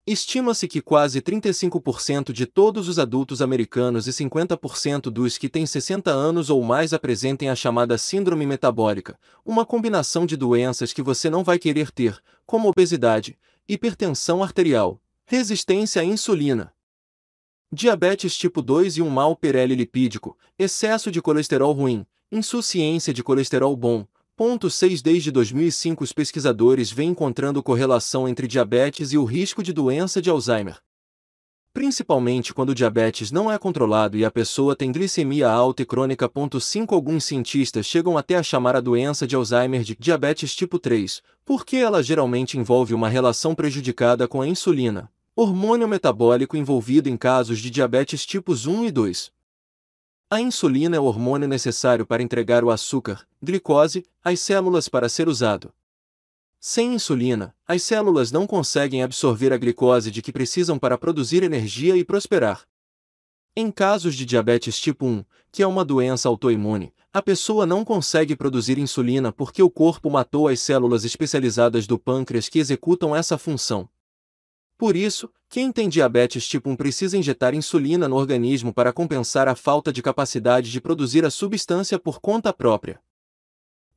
A: Estima-se que quase 35% de todos os adultos americanos e 50% dos que têm 60 anos ou mais apresentem a chamada síndrome metabólica, uma combinação de doenças que você não vai querer ter, como obesidade, hipertensão arterial, resistência à insulina, diabetes tipo 2 e um mau pirelli lipídico, excesso de colesterol ruim, Insuficiência de colesterol bom. Ponto 6 Desde 2005 os pesquisadores vêm encontrando correlação entre diabetes e o risco de doença de Alzheimer. Principalmente quando o diabetes não é controlado e a pessoa tem glicemia alta e crônica. 5 Alguns cientistas chegam até a chamar a doença de Alzheimer de diabetes tipo 3, porque ela geralmente envolve uma relação prejudicada com a insulina, hormônio metabólico envolvido em casos de diabetes tipos 1 e 2. A insulina é o hormônio necessário para entregar o açúcar, glicose, às células para ser usado. Sem insulina, as células não conseguem absorver a glicose de que precisam para produzir energia e prosperar. Em casos de diabetes tipo 1, que é uma doença autoimune, a pessoa não consegue produzir insulina porque o corpo matou as células especializadas do pâncreas que executam essa função. Por isso, quem tem diabetes tipo 1 precisa injetar insulina no organismo para compensar a falta de capacidade de produzir a substância por conta própria.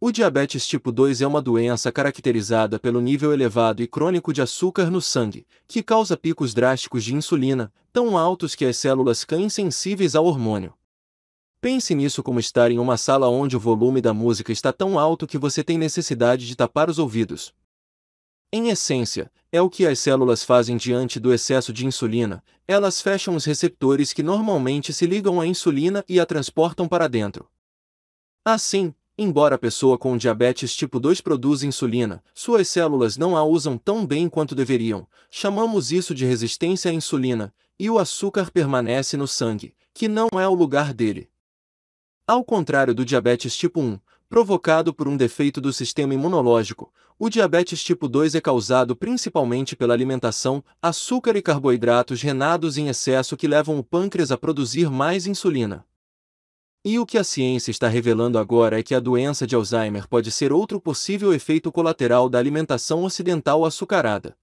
A: O diabetes tipo 2 é uma doença caracterizada pelo nível elevado e crônico de açúcar no sangue, que causa picos drásticos de insulina, tão altos que as células ficam insensíveis ao hormônio. Pense nisso como estar em uma sala onde o volume da música está tão alto que você tem necessidade de tapar os ouvidos, em essência, é o que as células fazem diante do excesso de insulina, elas fecham os receptores que normalmente se ligam à insulina e a transportam para dentro. Assim, embora a pessoa com diabetes tipo 2 produza insulina, suas células não a usam tão bem quanto deveriam, chamamos isso de resistência à insulina, e o açúcar permanece no sangue, que não é o lugar dele. Ao contrário do diabetes tipo 1, provocado por um defeito do sistema imunológico. O diabetes tipo 2 é causado principalmente pela alimentação, açúcar e carboidratos renados em excesso que levam o pâncreas a produzir mais insulina. E o que a ciência está revelando agora é que a doença de Alzheimer pode ser outro possível efeito colateral da alimentação ocidental açucarada.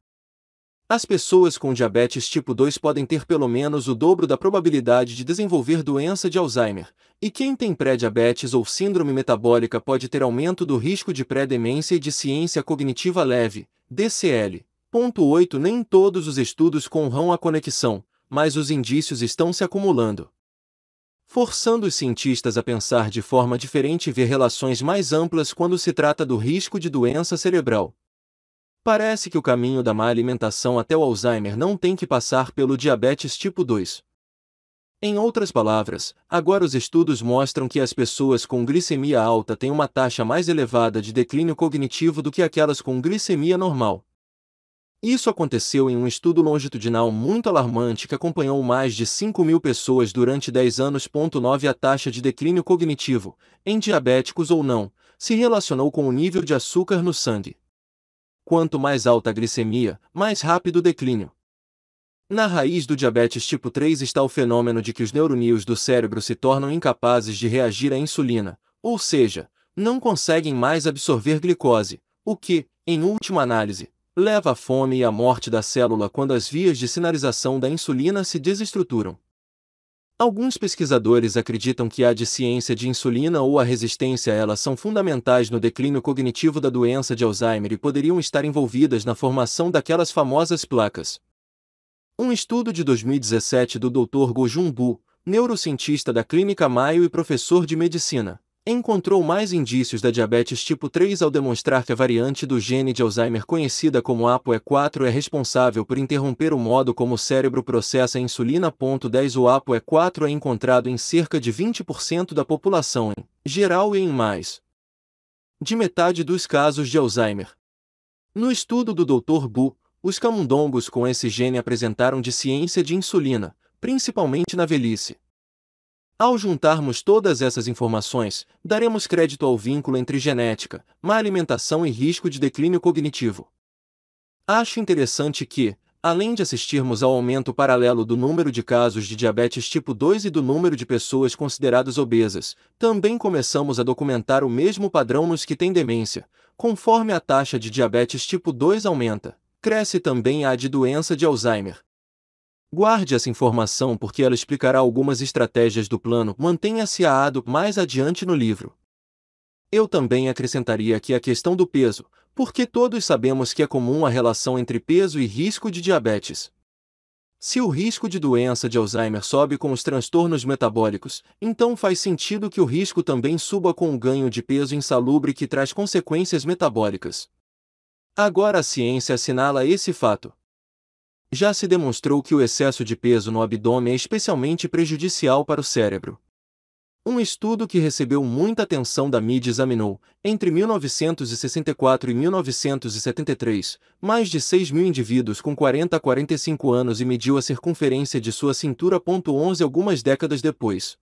A: As pessoas com diabetes tipo 2 podem ter pelo menos o dobro da probabilidade de desenvolver doença de Alzheimer, e quem tem pré-diabetes ou síndrome metabólica pode ter aumento do risco de pré-demência e de ciência cognitiva leve, DCL. Ponto 8 Nem todos os estudos conram a conexão, mas os indícios estão se acumulando. Forçando os cientistas a pensar de forma diferente e ver relações mais amplas quando se trata do risco de doença cerebral. Parece que o caminho da má alimentação até o Alzheimer não tem que passar pelo diabetes tipo 2. Em outras palavras, agora os estudos mostram que as pessoas com glicemia alta têm uma taxa mais elevada de declínio cognitivo do que aquelas com glicemia normal. Isso aconteceu em um estudo longitudinal muito alarmante que acompanhou mais de 5 mil pessoas durante 10 anos. 9 A taxa de declínio cognitivo, em diabéticos ou não, se relacionou com o nível de açúcar no sangue. Quanto mais alta a glicemia, mais rápido o declínio. Na raiz do diabetes tipo 3 está o fenômeno de que os neurônios do cérebro se tornam incapazes de reagir à insulina, ou seja, não conseguem mais absorver glicose, o que, em última análise, leva à fome e à morte da célula quando as vias de sinalização da insulina se desestruturam. Alguns pesquisadores acreditam que a deficiência de insulina ou a resistência a ela são fundamentais no declínio cognitivo da doença de Alzheimer e poderiam estar envolvidas na formação daquelas famosas placas. Um estudo de 2017 do Dr. Gojun Bu, neurocientista da Clínica Mayo e professor de medicina, encontrou mais indícios da diabetes tipo 3 ao demonstrar que a variante do gene de Alzheimer conhecida como APOE4 é responsável por interromper o modo como o cérebro processa a insulina. 10 O APOE4 é encontrado em cerca de 20% da população em geral e em mais de metade dos casos de Alzheimer. No estudo do Dr. Bu, os camundongos com esse gene apresentaram deficiência de insulina, principalmente na velhice. Ao juntarmos todas essas informações, daremos crédito ao vínculo entre genética, má alimentação e risco de declínio cognitivo. Acho interessante que, além de assistirmos ao aumento paralelo do número de casos de diabetes tipo 2 e do número de pessoas consideradas obesas, também começamos a documentar o mesmo padrão nos que têm demência. Conforme a taxa de diabetes tipo 2 aumenta, cresce também a de doença de Alzheimer. Guarde essa informação porque ela explicará algumas estratégias do plano. Mantenha-se aado mais adiante no livro. Eu também acrescentaria aqui a questão do peso, porque todos sabemos que é comum a relação entre peso e risco de diabetes. Se o risco de doença de Alzheimer sobe com os transtornos metabólicos, então faz sentido que o risco também suba com o ganho de peso insalubre que traz consequências metabólicas. Agora a ciência assinala esse fato. Já se demonstrou que o excesso de peso no abdômen é especialmente prejudicial para o cérebro. Um estudo que recebeu muita atenção da mídia examinou, entre 1964 e 1973, mais de 6 mil indivíduos com 40 a 45 anos e mediu a circunferência de sua cintura. 11 algumas décadas depois.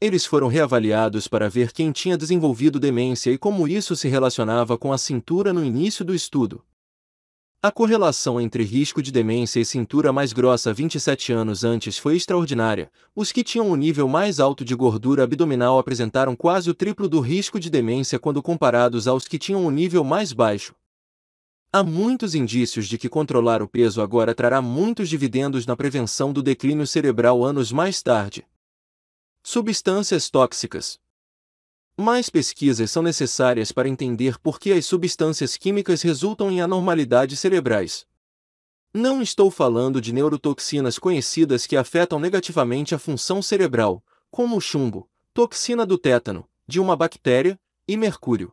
A: Eles foram reavaliados para ver quem tinha desenvolvido demência e como isso se relacionava com a cintura no início do estudo. A correlação entre risco de demência e cintura mais grossa 27 anos antes foi extraordinária. Os que tinham o um nível mais alto de gordura abdominal apresentaram quase o triplo do risco de demência quando comparados aos que tinham o um nível mais baixo. Há muitos indícios de que controlar o peso agora trará muitos dividendos na prevenção do declínio cerebral anos mais tarde. Substâncias tóxicas. Mais pesquisas são necessárias para entender por que as substâncias químicas resultam em anormalidades cerebrais. Não estou falando de neurotoxinas conhecidas que afetam negativamente a função cerebral, como o chumbo, toxina do tétano, de uma bactéria, e mercúrio.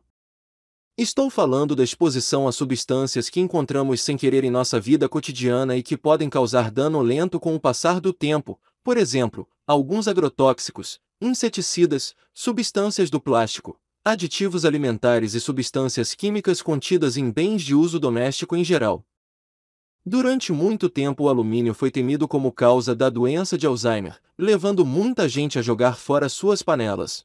A: Estou falando da exposição a substâncias que encontramos sem querer em nossa vida cotidiana e que podem causar dano lento com o passar do tempo, por exemplo, alguns agrotóxicos, inseticidas, substâncias do plástico, aditivos alimentares e substâncias químicas contidas em bens de uso doméstico em geral. Durante muito tempo, o alumínio foi temido como causa da doença de Alzheimer, levando muita gente a jogar fora suas panelas.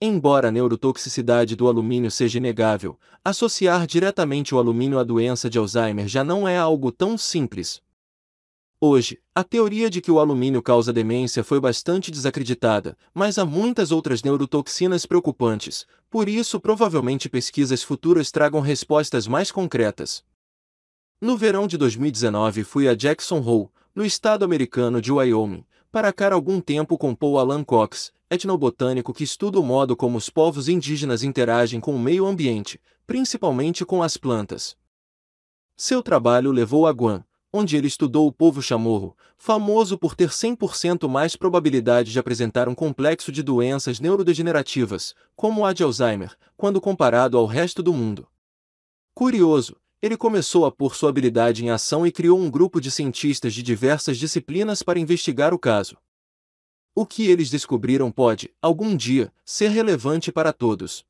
A: Embora a neurotoxicidade do alumínio seja inegável, associar diretamente o alumínio à doença de Alzheimer já não é algo tão simples. Hoje, a teoria de que o alumínio causa demência foi bastante desacreditada, mas há muitas outras neurotoxinas preocupantes, por isso provavelmente pesquisas futuras tragam respostas mais concretas. No verão de 2019 fui a Jackson Hole, no estado americano de Wyoming, para cá algum tempo com Paul Alan Cox, etnobotânico que estuda o modo como os povos indígenas interagem com o meio ambiente, principalmente com as plantas. Seu trabalho levou a Guam, onde ele estudou o povo chamorro, famoso por ter 100% mais probabilidade de apresentar um complexo de doenças neurodegenerativas, como a de Alzheimer, quando comparado ao resto do mundo. Curioso, ele começou a pôr sua habilidade em ação e criou um grupo de cientistas de diversas disciplinas para investigar o caso. O que eles descobriram pode, algum dia, ser relevante para todos.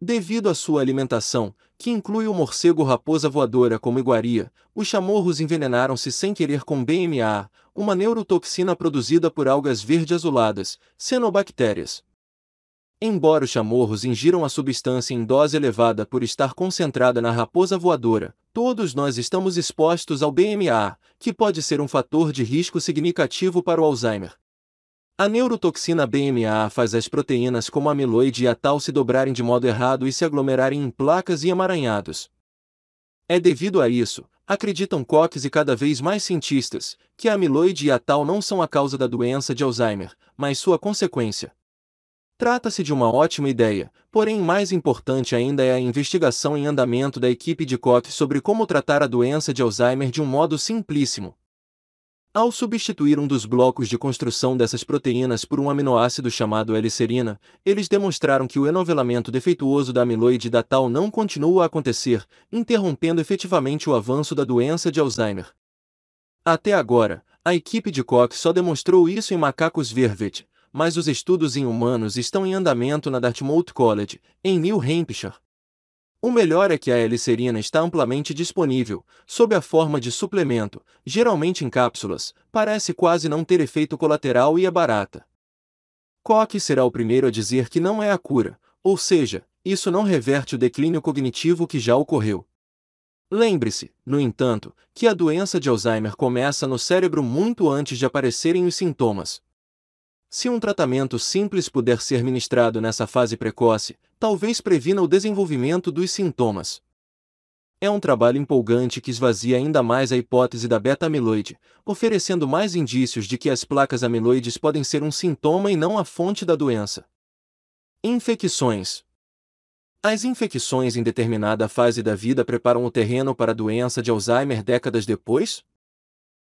A: Devido à sua alimentação, que inclui o morcego raposa voadora como iguaria, os chamorros envenenaram-se sem querer com BMA, uma neurotoxina produzida por algas verde-azuladas, cianobactérias. Embora os chamorros ingiram a substância em dose elevada por estar concentrada na raposa voadora, todos nós estamos expostos ao BMA, que pode ser um fator de risco significativo para o Alzheimer. A neurotoxina BMA faz as proteínas como a amiloide e a tal se dobrarem de modo errado e se aglomerarem em placas e emaranhados. É devido a isso, acreditam Cox e cada vez mais cientistas, que a amiloide e a tal não são a causa da doença de Alzheimer, mas sua consequência. Trata-se de uma ótima ideia, porém mais importante ainda é a investigação em andamento da equipe de Koch sobre como tratar a doença de Alzheimer de um modo simplíssimo. Ao substituir um dos blocos de construção dessas proteínas por um aminoácido chamado L-serina, eles demonstraram que o enovelamento defeituoso da amiloide da tal não continua a acontecer, interrompendo efetivamente o avanço da doença de Alzheimer. Até agora, a equipe de Koch só demonstrou isso em macacos vervet, mas os estudos em humanos estão em andamento na Dartmouth College, em New Hampshire, o melhor é que a L-serina está amplamente disponível, sob a forma de suplemento, geralmente em cápsulas, parece quase não ter efeito colateral e é barata. Koch será o primeiro a dizer que não é a cura, ou seja, isso não reverte o declínio cognitivo que já ocorreu. Lembre-se, no entanto, que a doença de Alzheimer começa no cérebro muito antes de aparecerem os sintomas. Se um tratamento simples puder ser ministrado nessa fase precoce, talvez previna o desenvolvimento dos sintomas. É um trabalho empolgante que esvazia ainda mais a hipótese da beta-amiloide, oferecendo mais indícios de que as placas amiloides podem ser um sintoma e não a fonte da doença. Infecções As infecções em determinada fase da vida preparam o terreno para a doença de Alzheimer décadas depois?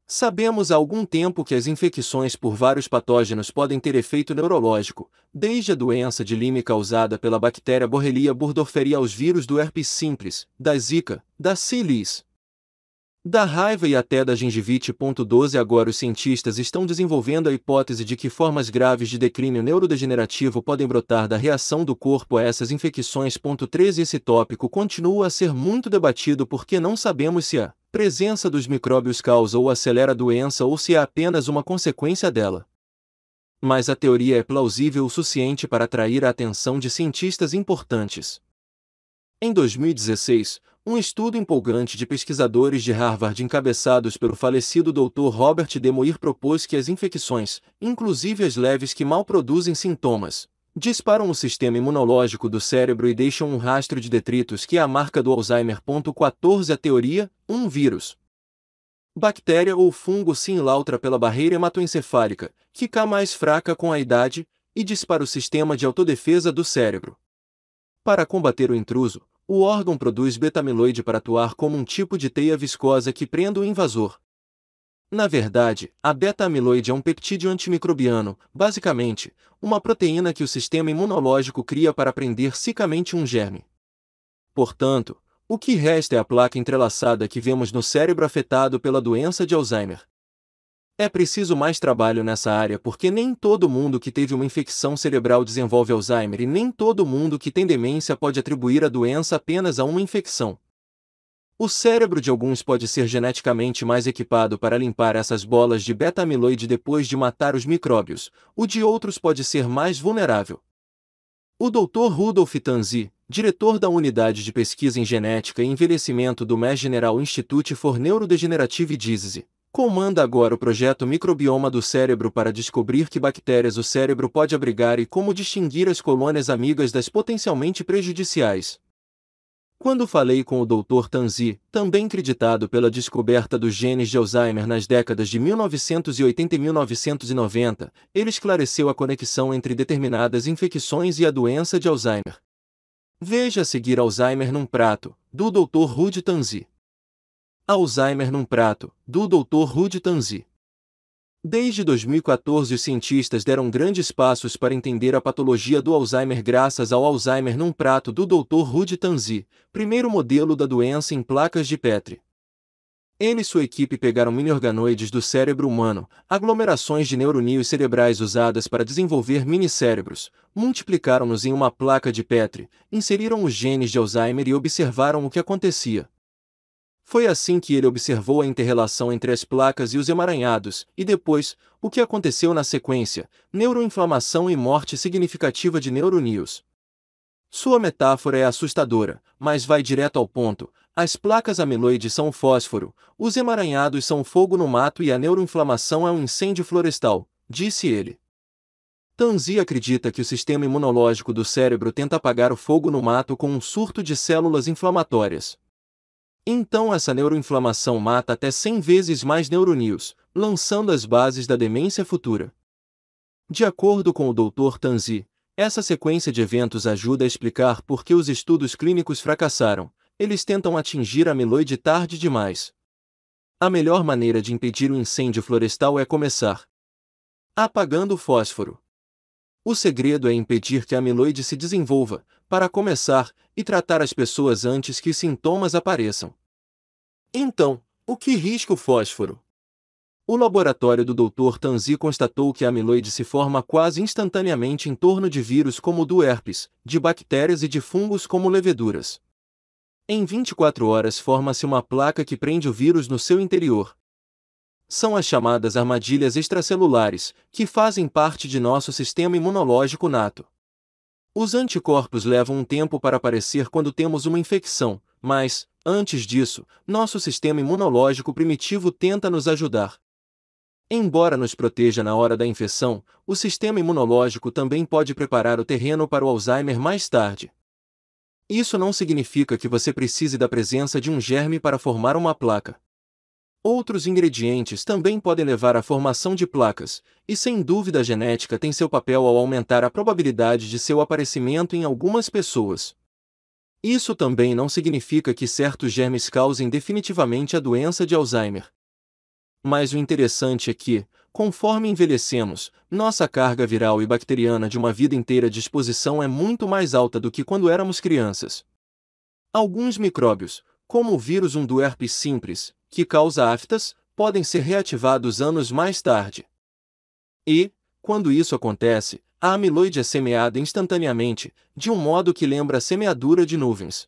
A: Sabemos há algum tempo que as infecções por vários patógenos podem ter efeito neurológico, desde a doença de Lyme causada pela bactéria Borrelia burgdorferi aos vírus do herpes simples, da Zika, da sífilis, da raiva e até da gengivite. 12 Agora os cientistas estão desenvolvendo a hipótese de que formas graves de declínio neurodegenerativo podem brotar da reação do corpo a essas infecções. 13 Esse tópico continua a ser muito debatido porque não sabemos se a presença dos micróbios causa ou acelera a doença ou se é apenas uma consequência dela. Mas a teoria é plausível o suficiente para atrair a atenção de cientistas importantes. Em 2016, um estudo empolgante de pesquisadores de Harvard encabeçados pelo falecido Dr. Robert Demoir propôs que as infecções, inclusive as leves que mal produzem sintomas, disparam o sistema imunológico do cérebro e deixam um rastro de detritos que é a marca do Alzheimer. 14 A teoria, um vírus. Bactéria ou fungo se enlautra pela barreira hematoencefálica, que fica mais fraca com a idade, e dispara o sistema de autodefesa do cérebro. Para combater o intruso, o órgão produz beta-amiloide para atuar como um tipo de teia viscosa que prende o invasor. Na verdade, a beta-amiloide é um peptídeo antimicrobiano, basicamente, uma proteína que o sistema imunológico cria para prender sicamente um germe. Portanto, o que resta é a placa entrelaçada que vemos no cérebro afetado pela doença de Alzheimer. É preciso mais trabalho nessa área porque nem todo mundo que teve uma infecção cerebral desenvolve Alzheimer e nem todo mundo que tem demência pode atribuir a doença apenas a uma infecção. O cérebro de alguns pode ser geneticamente mais equipado para limpar essas bolas de beta-amiloide depois de matar os micróbios, o de outros pode ser mais vulnerável. O Dr. Rudolf Tanzi, diretor da Unidade de Pesquisa em Genética e Envelhecimento do Mass General Institute for Neurodegenerative Disease, Comanda agora o projeto Microbioma do Cérebro para descobrir que bactérias o cérebro pode abrigar e como distinguir as colônias amigas das potencialmente prejudiciais. Quando falei com o Dr. Tanzi, também creditado pela descoberta dos genes de Alzheimer nas décadas de 1980 e 1990, ele esclareceu a conexão entre determinadas infecções e a doença de Alzheimer. Veja a seguir Alzheimer num prato, do Dr. Rudy Tanzi. Alzheimer num prato, do Dr. Rudy Tanzi. Desde 2014, os cientistas deram grandes passos para entender a patologia do Alzheimer graças ao Alzheimer num prato do Dr. Rudy Tanzi, primeiro modelo da doença em placas de Petri. Ele e sua equipe pegaram mini-organoides do cérebro humano, aglomerações de neurônios cerebrais usadas para desenvolver mini-cérebros, multiplicaram-nos em uma placa de Petri, inseriram os genes de Alzheimer e observaram o que acontecia. Foi assim que ele observou a interrelação entre as placas e os emaranhados, e depois, o que aconteceu na sequência, neuroinflamação e morte significativa de neuronios. Sua metáfora é assustadora, mas vai direto ao ponto. As placas amiloide são fósforo, os emaranhados são fogo no mato e a neuroinflamação é um incêndio florestal, disse ele. Tanzi acredita que o sistema imunológico do cérebro tenta apagar o fogo no mato com um surto de células inflamatórias. Então essa neuroinflamação mata até 100 vezes mais neurônios, lançando as bases da demência futura. De acordo com o Dr. Tanzi, essa sequência de eventos ajuda a explicar por que os estudos clínicos fracassaram. Eles tentam atingir a meloide tarde demais. A melhor maneira de impedir o um incêndio florestal é começar apagando o fósforo. O segredo é impedir que a amiloide se desenvolva, para começar, e tratar as pessoas antes que sintomas apareçam. Então, o que risca o fósforo? O laboratório do Dr. Tanzi constatou que a amiloide se forma quase instantaneamente em torno de vírus como o do herpes, de bactérias e de fungos como leveduras. Em 24 horas forma-se uma placa que prende o vírus no seu interior, são as chamadas armadilhas extracelulares, que fazem parte de nosso sistema imunológico nato. Os anticorpos levam um tempo para aparecer quando temos uma infecção, mas, antes disso, nosso sistema imunológico primitivo tenta nos ajudar. Embora nos proteja na hora da infecção, o sistema imunológico também pode preparar o terreno para o Alzheimer mais tarde. Isso não significa que você precise da presença de um germe para formar uma placa. Outros ingredientes também podem levar à formação de placas, e sem dúvida a genética tem seu papel ao aumentar a probabilidade de seu aparecimento em algumas pessoas. Isso também não significa que certos germes causem definitivamente a doença de Alzheimer. Mas o interessante é que, conforme envelhecemos, nossa carga viral e bacteriana de uma vida inteira de exposição é muito mais alta do que quando éramos crianças. Alguns micróbios, como o vírus 1 do herpes simples, que causa aftas, podem ser reativados anos mais tarde. E, quando isso acontece, a amiloide é semeada instantaneamente, de um modo que lembra a semeadura de nuvens.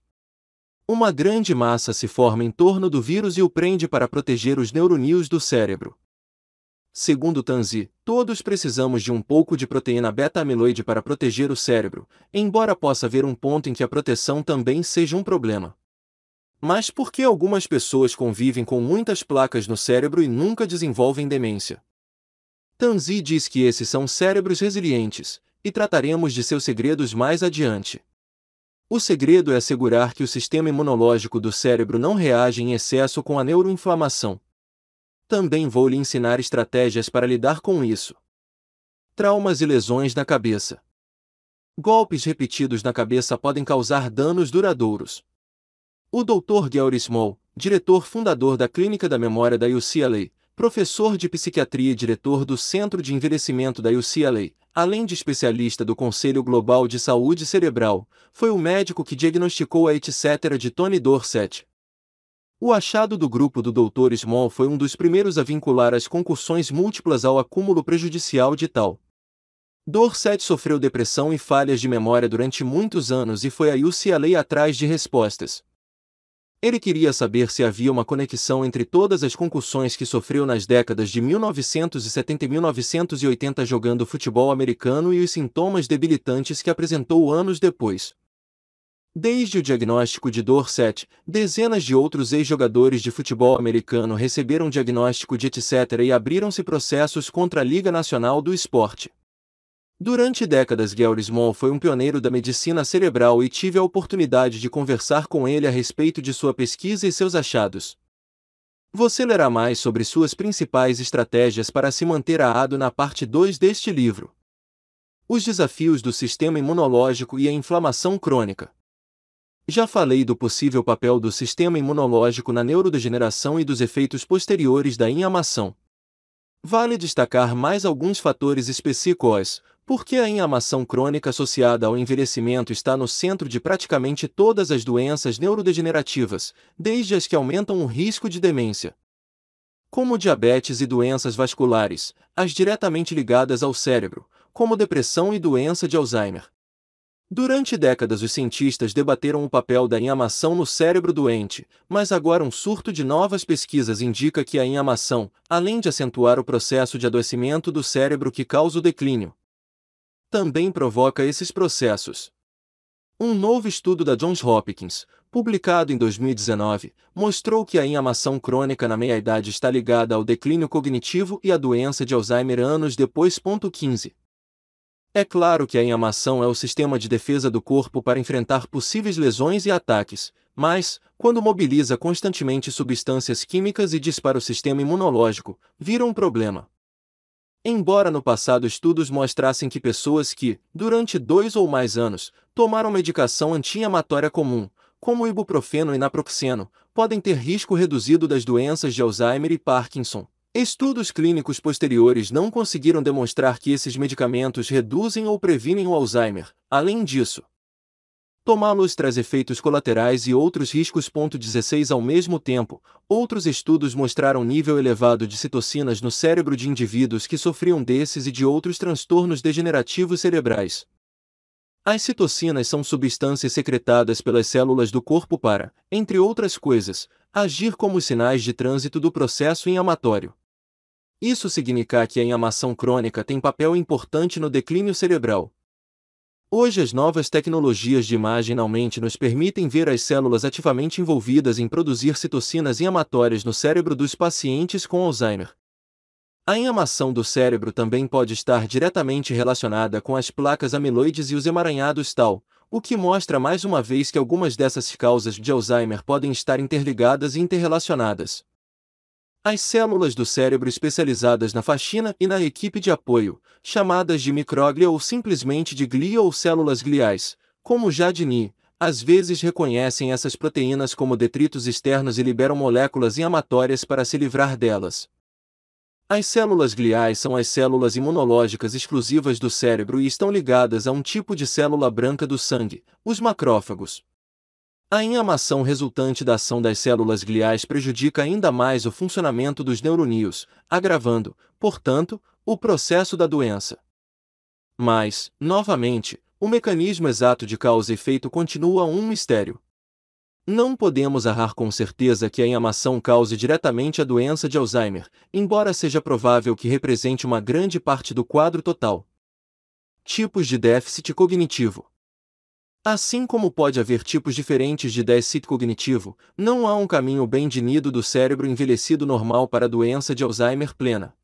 A: Uma grande massa se forma em torno do vírus e o prende para proteger os neurônios do cérebro. Segundo Tanzi, todos precisamos de um pouco de proteína beta-amiloide para proteger o cérebro, embora possa haver um ponto em que a proteção também seja um problema. Mas por que algumas pessoas convivem com muitas placas no cérebro e nunca desenvolvem demência? Tanzi diz que esses são cérebros resilientes, e trataremos de seus segredos mais adiante. O segredo é assegurar que o sistema imunológico do cérebro não reage em excesso com a neuroinflamação. Também vou lhe ensinar estratégias para lidar com isso. Traumas e lesões na cabeça. Golpes repetidos na cabeça podem causar danos duradouros, o Dr. Gary Small, diretor fundador da Clínica da Memória da UCLA, professor de psiquiatria e diretor do Centro de Envelhecimento da UCLA, além de especialista do Conselho Global de Saúde Cerebral, foi o médico que diagnosticou a etc. de Tony Dorset. O achado do grupo do Dr. Small foi um dos primeiros a vincular as concussões múltiplas ao acúmulo prejudicial de tal. Dorset sofreu depressão e falhas de memória durante muitos anos e foi a UCLA atrás de respostas. Ele queria saber se havia uma conexão entre todas as concussões que sofreu nas décadas de 1970 e 1980 jogando futebol americano e os sintomas debilitantes que apresentou anos depois. Desde o diagnóstico de Dorset, dezenas de outros ex-jogadores de futebol americano receberam diagnóstico de etc. e abriram-se processos contra a Liga Nacional do Esporte. Durante décadas, Gary Small foi um pioneiro da medicina cerebral e tive a oportunidade de conversar com ele a respeito de sua pesquisa e seus achados. Você lerá mais sobre suas principais estratégias para se manter aado na parte 2 deste livro. Os desafios do sistema imunológico e a inflamação crônica. Já falei do possível papel do sistema imunológico na neurodegeneração e dos efeitos posteriores da inflamação. Vale destacar mais alguns fatores específicos, por que a inflamação crônica associada ao envelhecimento está no centro de praticamente todas as doenças neurodegenerativas, desde as que aumentam o risco de demência? Como diabetes e doenças vasculares, as diretamente ligadas ao cérebro, como depressão e doença de Alzheimer. Durante décadas, os cientistas debateram o papel da inhamação no cérebro doente, mas agora um surto de novas pesquisas indica que a inhamação, além de acentuar o processo de adoecimento do cérebro que causa o declínio, também provoca esses processos. Um novo estudo da Johns Hopkins, publicado em 2019, mostrou que a inamação crônica na meia-idade está ligada ao declínio cognitivo e à doença de Alzheimer anos depois. 15. É claro que a inamação é o sistema de defesa do corpo para enfrentar possíveis lesões e ataques, mas, quando mobiliza constantemente substâncias químicas e dispara o sistema imunológico, vira um problema. Embora no passado estudos mostrassem que pessoas que, durante dois ou mais anos, tomaram medicação anti amatória comum, como ibuprofeno e naproxeno, podem ter risco reduzido das doenças de Alzheimer e Parkinson. Estudos clínicos posteriores não conseguiram demonstrar que esses medicamentos reduzem ou previnem o Alzheimer. Além disso, Tomá-los traz efeitos colaterais e outros riscos. 16 Ao mesmo tempo, outros estudos mostraram nível elevado de citocinas no cérebro de indivíduos que sofriam desses e de outros transtornos degenerativos cerebrais. As citocinas são substâncias secretadas pelas células do corpo para, entre outras coisas, agir como sinais de trânsito do processo inflamatório. Isso significa que a inflamação crônica tem papel importante no declínio cerebral, Hoje as novas tecnologias de imagem aumente nos permitem ver as células ativamente envolvidas em produzir citocinas inamatórias no cérebro dos pacientes com Alzheimer. A inamação do cérebro também pode estar diretamente relacionada com as placas amiloides e os emaranhados tal, o que mostra mais uma vez que algumas dessas causas de Alzheimer podem estar interligadas e interrelacionadas. As células do cérebro especializadas na faxina e na equipe de apoio, chamadas de micróglia ou simplesmente de glia ou células gliais, como Jadini, às vezes reconhecem essas proteínas como detritos externos e liberam moléculas inflamatórias para se livrar delas. As células gliais são as células imunológicas exclusivas do cérebro e estão ligadas a um tipo de célula branca do sangue, os macrófagos. A inhamação resultante da ação das células gliais prejudica ainda mais o funcionamento dos neurônios, agravando, portanto, o processo da doença. Mas, novamente, o mecanismo exato de causa e efeito continua um mistério. Não podemos errar com certeza que a inhamação cause diretamente a doença de Alzheimer, embora seja provável que represente uma grande parte do quadro total. Tipos de déficit cognitivo Assim como pode haver tipos diferentes de déficit cognitivo, não há um caminho bem definido do cérebro envelhecido normal para a doença de Alzheimer plena.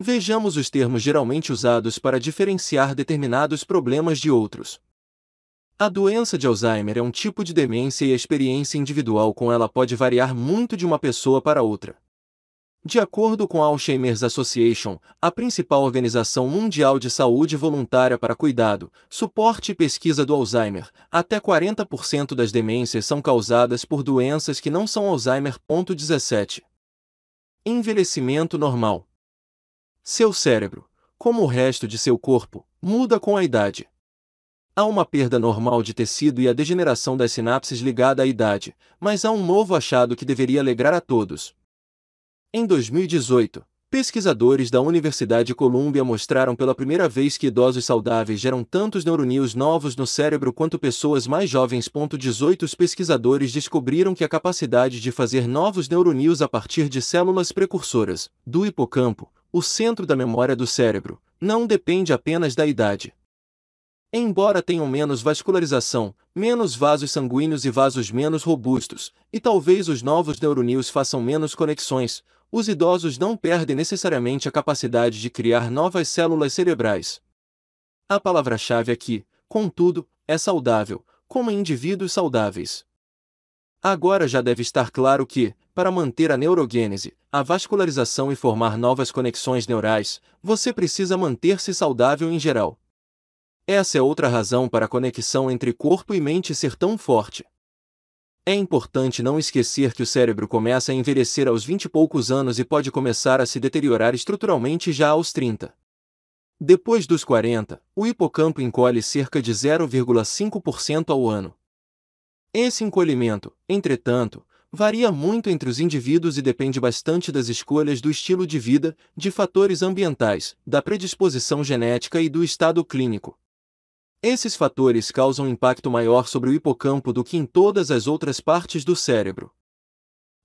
A: Vejamos os termos geralmente usados para diferenciar determinados problemas de outros. A doença de Alzheimer é um tipo de demência e a experiência individual com ela pode variar muito de uma pessoa para outra. De acordo com a Alzheimer's Association, a principal organização mundial de saúde voluntária para cuidado, suporte e pesquisa do Alzheimer, até 40% das demências são causadas por doenças que não são Alzheimer. 17. Envelhecimento normal. Seu cérebro, como o resto de seu corpo, muda com a idade. Há uma perda normal de tecido e a degeneração das sinapses ligada à idade, mas há um novo achado que deveria alegrar a todos, em 2018, pesquisadores da Universidade Columbia mostraram pela primeira vez que idosos saudáveis geram tantos neurônios novos no cérebro quanto pessoas mais jovens. 18 Os pesquisadores descobriram que a capacidade de fazer novos neurônios a partir de células precursoras do hipocampo, o centro da memória do cérebro, não depende apenas da idade. Embora tenham menos vascularização, menos vasos sanguíneos e vasos menos robustos, e talvez os novos neurônios façam menos conexões, os idosos não perdem necessariamente a capacidade de criar novas células cerebrais. A palavra-chave aqui, é contudo, é saudável, como em indivíduos saudáveis. Agora já deve estar claro que, para manter a neurogênese, a vascularização e formar novas conexões neurais, você precisa manter-se saudável em geral. Essa é outra razão para a conexão entre corpo e mente ser tão forte. É importante não esquecer que o cérebro começa a envelhecer aos 20 e poucos anos e pode começar a se deteriorar estruturalmente já aos 30. Depois dos 40, o hipocampo encolhe cerca de 0,5% ao ano. Esse encolhimento, entretanto, varia muito entre os indivíduos e depende bastante das escolhas do estilo de vida, de fatores ambientais, da predisposição genética e do estado clínico. Esses fatores causam impacto maior sobre o hipocampo do que em todas as outras partes do cérebro.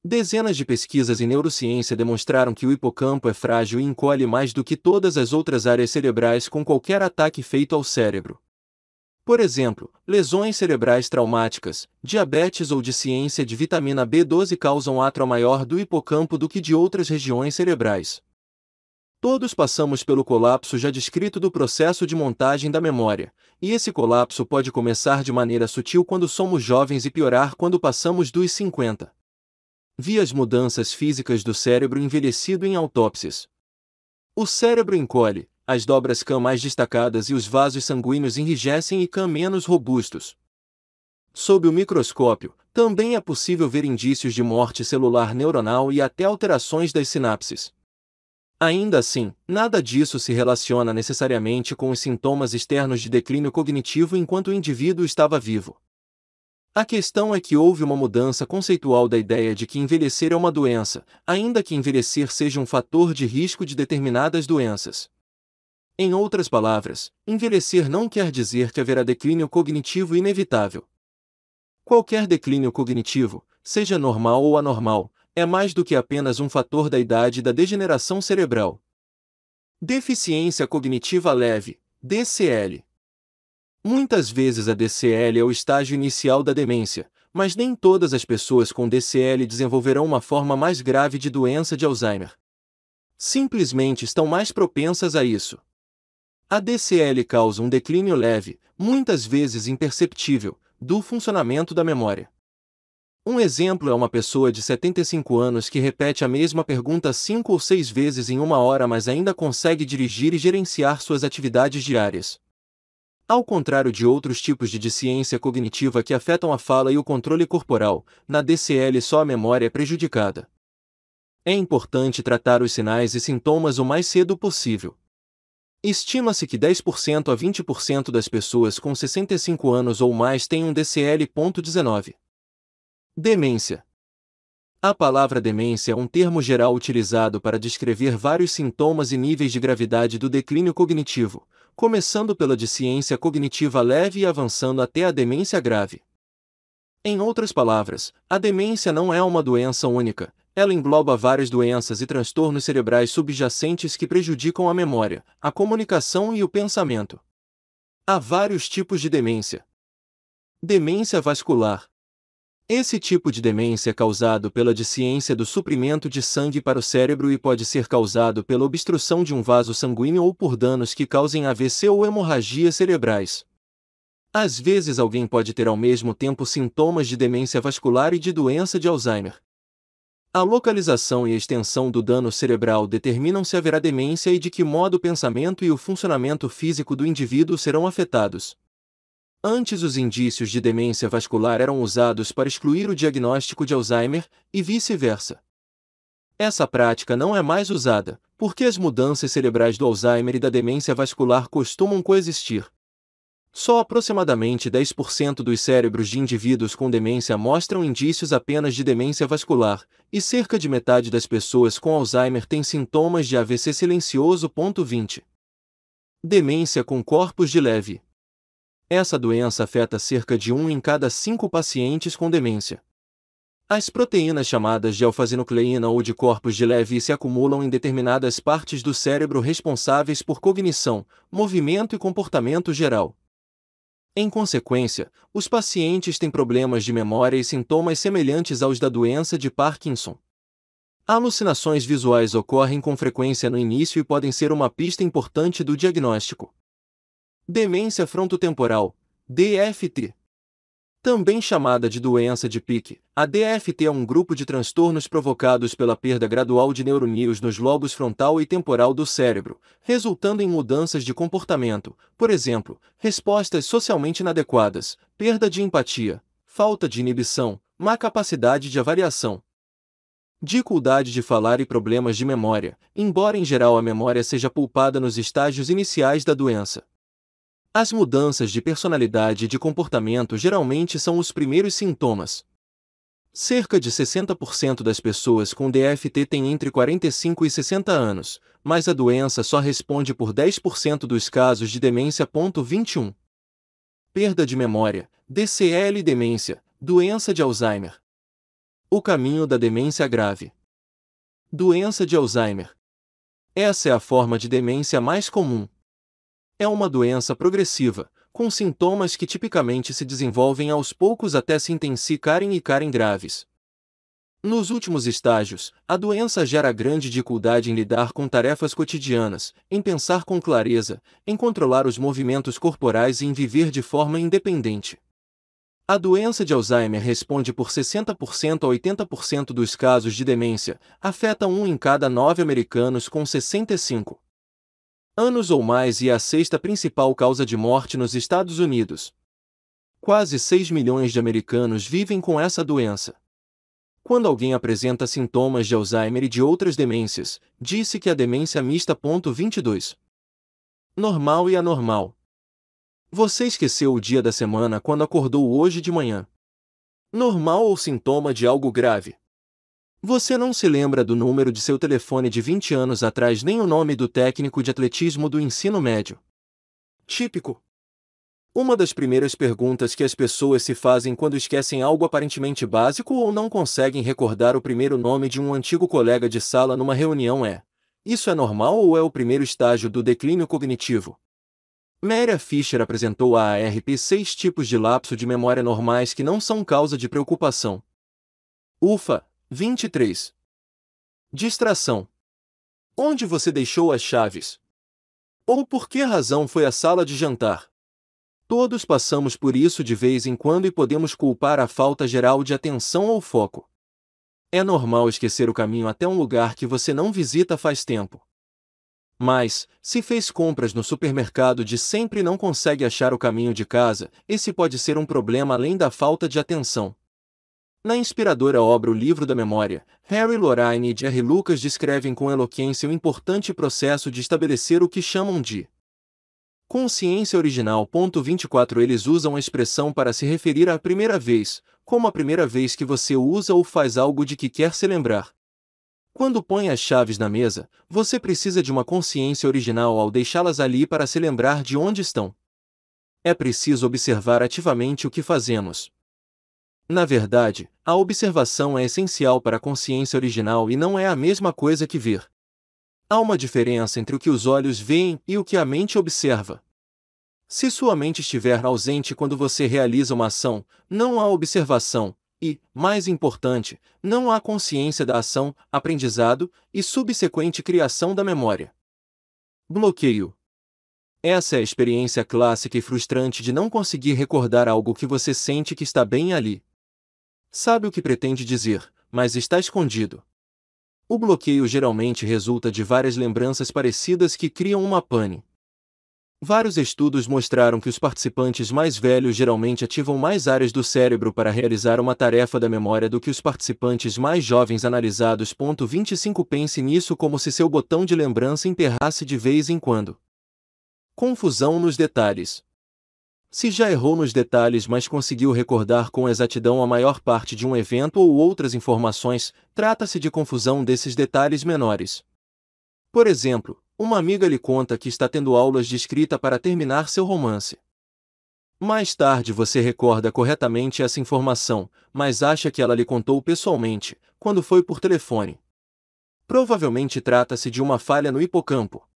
A: Dezenas de pesquisas em neurociência demonstraram que o hipocampo é frágil e encolhe mais do que todas as outras áreas cerebrais com qualquer ataque feito ao cérebro. Por exemplo, lesões cerebrais traumáticas, diabetes ou deficiência de vitamina B12 causam atro maior do hipocampo do que de outras regiões cerebrais. Todos passamos pelo colapso já descrito do processo de montagem da memória, e esse colapso pode começar de maneira sutil quando somos jovens e piorar quando passamos dos 50. Vi as mudanças físicas do cérebro envelhecido em autópsias. O cérebro encolhe, as dobras cã mais destacadas e os vasos sanguíneos enrijecem e cã menos robustos. Sob o microscópio, também é possível ver indícios de morte celular neuronal e até alterações das sinapses. Ainda assim, nada disso se relaciona necessariamente com os sintomas externos de declínio cognitivo enquanto o indivíduo estava vivo. A questão é que houve uma mudança conceitual da ideia de que envelhecer é uma doença, ainda que envelhecer seja um fator de risco de determinadas doenças. Em outras palavras, envelhecer não quer dizer que haverá declínio cognitivo inevitável. Qualquer declínio cognitivo, seja normal ou anormal, é mais do que apenas um fator da idade da degeneração cerebral. Deficiência cognitiva leve, DCL. Muitas vezes a DCL é o estágio inicial da demência, mas nem todas as pessoas com DCL desenvolverão uma forma mais grave de doença de Alzheimer. Simplesmente estão mais propensas a isso. A DCL causa um declínio leve, muitas vezes imperceptível, do funcionamento da memória. Um exemplo é uma pessoa de 75 anos que repete a mesma pergunta cinco ou seis vezes em uma hora, mas ainda consegue dirigir e gerenciar suas atividades diárias. Ao contrário de outros tipos de disciência cognitiva que afetam a fala e o controle corporal, na DCL só a memória é prejudicada. É importante tratar os sinais e sintomas o mais cedo possível. Estima-se que 10% a 20% das pessoas com 65 anos ou mais têm um DCL.19. Demência. A palavra demência é um termo geral utilizado para descrever vários sintomas e níveis de gravidade do declínio cognitivo, começando pela disciência cognitiva leve e avançando até a demência grave. Em outras palavras, a demência não é uma doença única, ela engloba várias doenças e transtornos cerebrais subjacentes que prejudicam a memória, a comunicação e o pensamento. Há vários tipos de demência. Demência vascular, esse tipo de demência é causado pela deficiência do suprimento de sangue para o cérebro e pode ser causado pela obstrução de um vaso sanguíneo ou por danos que causem AVC ou hemorragias cerebrais. Às vezes alguém pode ter ao mesmo tempo sintomas de demência vascular e de doença de Alzheimer. A localização e a extensão do dano cerebral determinam se haverá demência e de que modo o pensamento e o funcionamento físico do indivíduo serão afetados. Antes, os indícios de demência vascular eram usados para excluir o diagnóstico de Alzheimer e vice-versa. Essa prática não é mais usada, porque as mudanças cerebrais do Alzheimer e da demência vascular costumam coexistir. Só aproximadamente 10% dos cérebros de indivíduos com demência mostram indícios apenas de demência vascular, e cerca de metade das pessoas com Alzheimer tem sintomas de AVC silencioso. 20. Demência com corpos de leve. Essa doença afeta cerca de um em cada cinco pacientes com demência. As proteínas chamadas de alfazinucleína ou de corpos de leve se acumulam em determinadas partes do cérebro responsáveis por cognição, movimento e comportamento geral. Em consequência, os pacientes têm problemas de memória e sintomas semelhantes aos da doença de Parkinson. Alucinações visuais ocorrem com frequência no início e podem ser uma pista importante do diagnóstico. Demência frontotemporal, DFT. Também chamada de doença de pique, a DFT é um grupo de transtornos provocados pela perda gradual de neurônios nos lobos frontal e temporal do cérebro, resultando em mudanças de comportamento, por exemplo, respostas socialmente inadequadas, perda de empatia, falta de inibição, má capacidade de avaliação, dificuldade de falar e problemas de memória, embora em geral a memória seja poupada nos estágios iniciais da doença. As mudanças de personalidade e de comportamento geralmente são os primeiros sintomas. Cerca de 60% das pessoas com DFT têm entre 45 e 60 anos, mas a doença só responde por 10% dos casos de demência. 21. Perda de memória, DCL e demência, doença de Alzheimer. O caminho da demência grave. Doença de Alzheimer. Essa é a forma de demência mais comum. É uma doença progressiva, com sintomas que tipicamente se desenvolvem aos poucos até se intensificarem e carem graves. Nos últimos estágios, a doença gera grande dificuldade em lidar com tarefas cotidianas, em pensar com clareza, em controlar os movimentos corporais e em viver de forma independente. A doença de Alzheimer responde por 60% a 80% dos casos de demência, afeta um em cada nove americanos com 65 anos ou mais e é a sexta principal causa de morte nos Estados Unidos. Quase 6 milhões de americanos vivem com essa doença. Quando alguém apresenta sintomas de Alzheimer e de outras demências, disse que a demência mista. 22. Normal e anormal. Você esqueceu o dia da semana quando acordou hoje de manhã. Normal ou sintoma de algo grave? Você não se lembra do número de seu telefone de 20 anos atrás nem o nome do técnico de atletismo do ensino médio. Típico. Uma das primeiras perguntas que as pessoas se fazem quando esquecem algo aparentemente básico ou não conseguem recordar o primeiro nome de um antigo colega de sala numa reunião é: Isso é normal ou é o primeiro estágio do declínio cognitivo? Maria Fischer apresentou à ARP seis tipos de lapso de memória normais que não são causa de preocupação. Ufa, 23. Distração. Onde você deixou as chaves? Ou por que razão foi à sala de jantar? Todos passamos por isso de vez em quando e podemos culpar a falta geral de atenção ou foco. É normal esquecer o caminho até um lugar que você não visita faz tempo. Mas, se fez compras no supermercado de sempre e não consegue achar o caminho de casa, esse pode ser um problema além da falta de atenção. Na inspiradora obra O Livro da Memória, Harry Lorraine e Jerry Lucas descrevem com eloquência o importante processo de estabelecer o que chamam de consciência original. 24 Eles usam a expressão para se referir à primeira vez, como a primeira vez que você usa ou faz algo de que quer se lembrar. Quando põe as chaves na mesa, você precisa de uma consciência original ao deixá-las ali para se lembrar de onde estão. É preciso observar ativamente o que fazemos, na verdade, a observação é essencial para a consciência original e não é a mesma coisa que ver. Há uma diferença entre o que os olhos veem e o que a mente observa. Se sua mente estiver ausente quando você realiza uma ação, não há observação, e, mais importante, não há consciência da ação, aprendizado e subsequente criação da memória. Bloqueio. Essa é a experiência clássica e frustrante de não conseguir recordar algo que você sente que está bem ali sabe o que pretende dizer, mas está escondido. O bloqueio geralmente resulta de várias lembranças parecidas que criam uma pane. Vários estudos mostraram que os participantes mais velhos geralmente ativam mais áreas do cérebro para realizar uma tarefa da memória do que os participantes mais jovens analisados. 25 Pense nisso como se seu botão de lembrança emperrasse de vez em quando. Confusão nos detalhes. Se já errou nos detalhes, mas conseguiu recordar com exatidão a maior parte de um evento ou outras informações, trata-se de confusão desses detalhes menores. Por exemplo, uma amiga lhe conta que está tendo aulas de escrita para terminar seu romance. Mais tarde você recorda corretamente essa informação, mas acha que ela lhe contou pessoalmente, quando foi por telefone. Provavelmente trata-se de uma falha no hipocampo.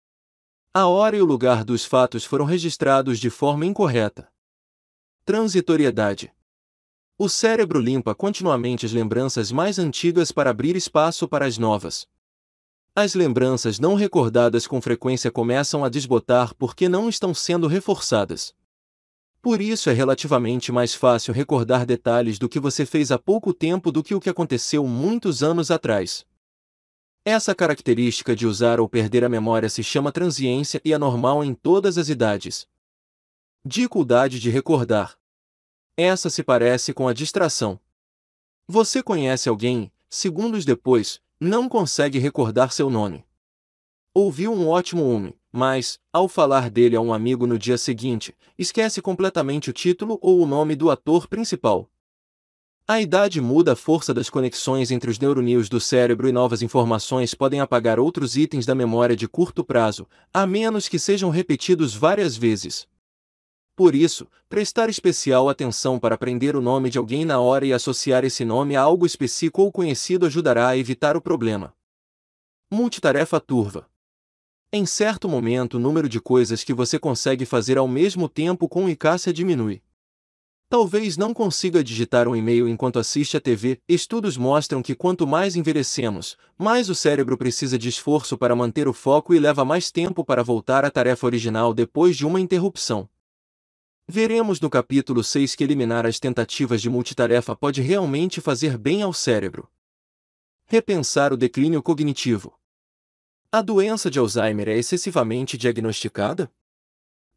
A: A hora e o lugar dos fatos foram registrados de forma incorreta. Transitoriedade. O cérebro limpa continuamente as lembranças mais antigas para abrir espaço para as novas. As lembranças não recordadas com frequência começam a desbotar porque não estão sendo reforçadas. Por isso é relativamente mais fácil recordar detalhes do que você fez há pouco tempo do que o que aconteceu muitos anos atrás. Essa característica de usar ou perder a memória se chama transiência e é normal em todas as idades. Dificuldade de recordar. Essa se parece com a distração. Você conhece alguém, segundos depois, não consegue recordar seu nome. Ouviu um ótimo homem, mas, ao falar dele a um amigo no dia seguinte, esquece completamente o título ou o nome do ator principal. A idade muda a força das conexões entre os neurônios do cérebro e novas informações podem apagar outros itens da memória de curto prazo, a menos que sejam repetidos várias vezes. Por isso, prestar especial atenção para aprender o nome de alguém na hora e associar esse nome a algo específico ou conhecido ajudará a evitar o problema. Multitarefa turva. Em certo momento, o número de coisas que você consegue fazer ao mesmo tempo com eficácia diminui. Talvez não consiga digitar um e-mail enquanto assiste à TV. Estudos mostram que quanto mais envelhecemos, mais o cérebro precisa de esforço para manter o foco e leva mais tempo para voltar à tarefa original depois de uma interrupção. Veremos no capítulo 6 que eliminar as tentativas de multitarefa pode realmente fazer bem ao cérebro. Repensar o declínio cognitivo. A doença de Alzheimer é excessivamente diagnosticada?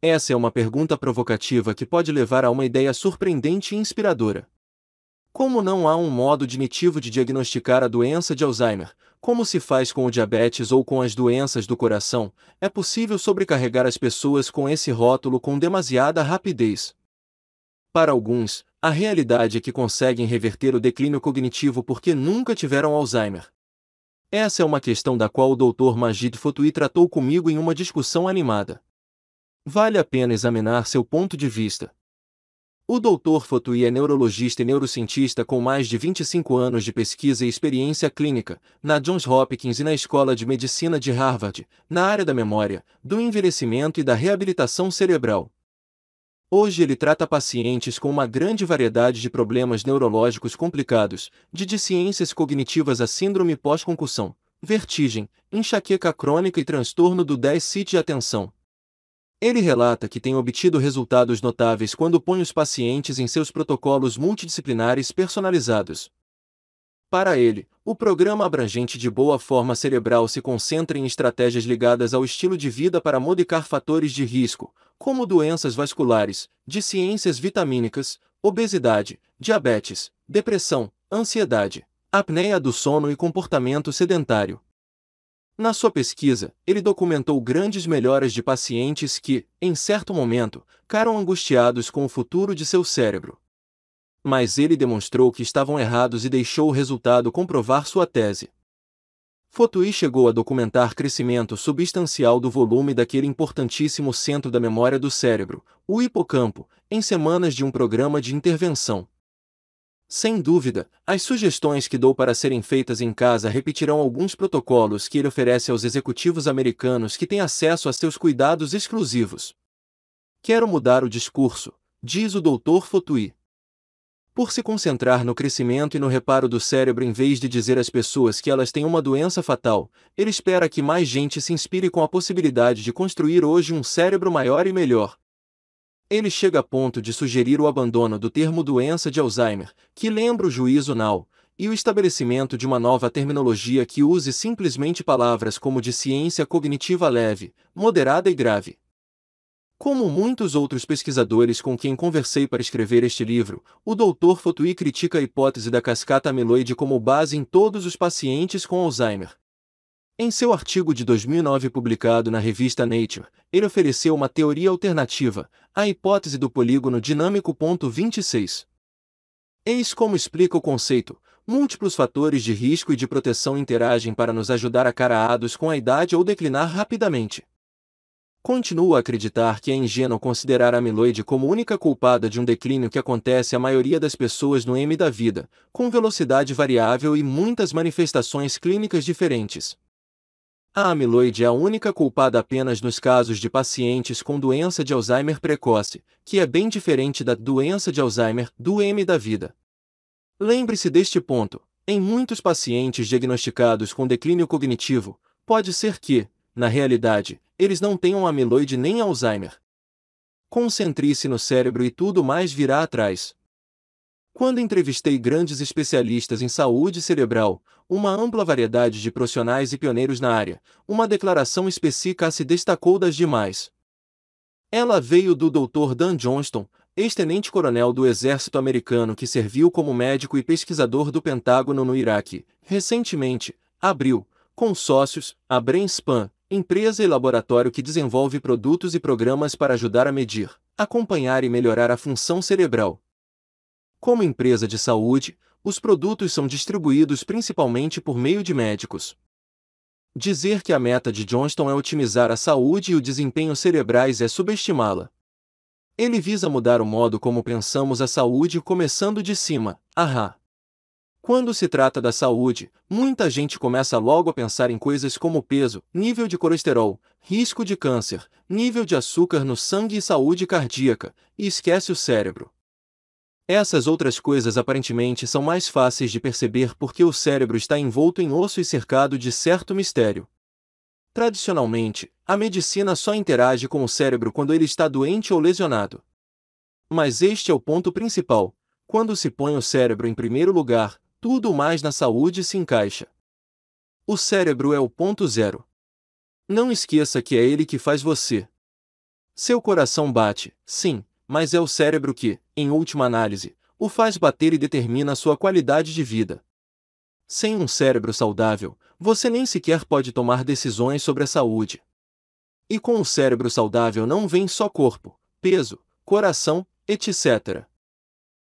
A: Essa é uma pergunta provocativa que pode levar a uma ideia surpreendente e inspiradora. Como não há um modo definitivo de diagnosticar a doença de Alzheimer, como se faz com o diabetes ou com as doenças do coração, é possível sobrecarregar as pessoas com esse rótulo com demasiada rapidez. Para alguns, a realidade é que conseguem reverter o declínio cognitivo porque nunca tiveram Alzheimer. Essa é uma questão da qual o Dr. Majid Fotui tratou comigo em uma discussão animada. Vale a pena examinar seu ponto de vista. O Dr. Fotui é neurologista e neurocientista com mais de 25 anos de pesquisa e experiência clínica, na Johns Hopkins e na Escola de Medicina de Harvard, na área da memória, do envelhecimento e da reabilitação cerebral. Hoje ele trata pacientes com uma grande variedade de problemas neurológicos complicados, de deficiências cognitivas a síndrome pós-concussão, vertigem, enxaqueca crônica e transtorno do 10 de atenção, ele relata que tem obtido resultados notáveis quando põe os pacientes em seus protocolos multidisciplinares personalizados. Para ele, o programa abrangente de boa forma cerebral se concentra em estratégias ligadas ao estilo de vida para modificar fatores de risco, como doenças vasculares, deficiências vitamínicas, obesidade, diabetes, depressão, ansiedade, apneia do sono e comportamento sedentário. Na sua pesquisa, ele documentou grandes melhoras de pacientes que, em certo momento, ficaram angustiados com o futuro de seu cérebro. Mas ele demonstrou que estavam errados e deixou o resultado comprovar sua tese. Fotui chegou a documentar crescimento substancial do volume daquele importantíssimo centro da memória do cérebro, o hipocampo, em semanas de um programa de intervenção. Sem dúvida, as sugestões que dou para serem feitas em casa repetirão alguns protocolos que ele oferece aos executivos americanos que têm acesso a seus cuidados exclusivos. Quero mudar o discurso, diz o Dr. Fotui. Por se concentrar no crescimento e no reparo do cérebro em vez de dizer às pessoas que elas têm uma doença fatal, ele espera que mais gente se inspire com a possibilidade de construir hoje um cérebro maior e melhor, ele chega a ponto de sugerir o abandono do termo doença de Alzheimer, que lembra o juízo nau, e o estabelecimento de uma nova terminologia que use simplesmente palavras como de ciência cognitiva leve, moderada e grave. Como muitos outros pesquisadores com quem conversei para escrever este livro, o Dr. Fotui critica a hipótese da cascata amiloide como base em todos os pacientes com Alzheimer, em seu artigo de 2009 publicado na revista Nature, ele ofereceu uma teoria alternativa, a hipótese do polígono dinâmico. 26. Eis como explica o conceito. Múltiplos fatores de risco e de proteção interagem para nos ajudar a caraados com a idade ou declinar rapidamente. Continuo a acreditar que é ingênuo considerar a amiloide como única culpada de um declínio que acontece à maioria das pessoas no M da vida, com velocidade variável e muitas manifestações clínicas diferentes. A amiloide é a única culpada apenas nos casos de pacientes com doença de Alzheimer precoce, que é bem diferente da doença de Alzheimer do M da vida. Lembre-se deste ponto. Em muitos pacientes diagnosticados com declínio cognitivo, pode ser que, na realidade, eles não tenham amiloide nem Alzheimer. Concentre-se no cérebro e tudo mais virá atrás. Quando entrevistei grandes especialistas em saúde cerebral, uma ampla variedade de profissionais e pioneiros na área, uma declaração específica se destacou das demais. Ela veio do Dr. Dan Johnston, ex-tenente-coronel do Exército Americano que serviu como médico e pesquisador do Pentágono no Iraque. Recentemente, abriu, com sócios, a BrainSpan, empresa e laboratório que desenvolve produtos e programas para ajudar a medir, acompanhar e melhorar a função cerebral, como empresa de saúde, os produtos são distribuídos principalmente por meio de médicos. Dizer que a meta de Johnston é otimizar a saúde e o desempenho cerebrais é subestimá-la. Ele visa mudar o modo como pensamos a saúde começando de cima, ahá. Quando se trata da saúde, muita gente começa logo a pensar em coisas como peso, nível de colesterol, risco de câncer, nível de açúcar no sangue e saúde cardíaca, e esquece o cérebro. Essas outras coisas aparentemente são mais fáceis de perceber porque o cérebro está envolto em osso e cercado de certo mistério. Tradicionalmente, a medicina só interage com o cérebro quando ele está doente ou lesionado. Mas este é o ponto principal: quando se põe o cérebro em primeiro lugar, tudo mais na saúde se encaixa. O cérebro é o ponto zero. Não esqueça que é ele que faz você. Seu coração bate, sim, mas é o cérebro que, em última análise, o faz bater e determina a sua qualidade de vida. Sem um cérebro saudável, você nem sequer pode tomar decisões sobre a saúde. E com um cérebro saudável não vem só corpo, peso, coração, etc.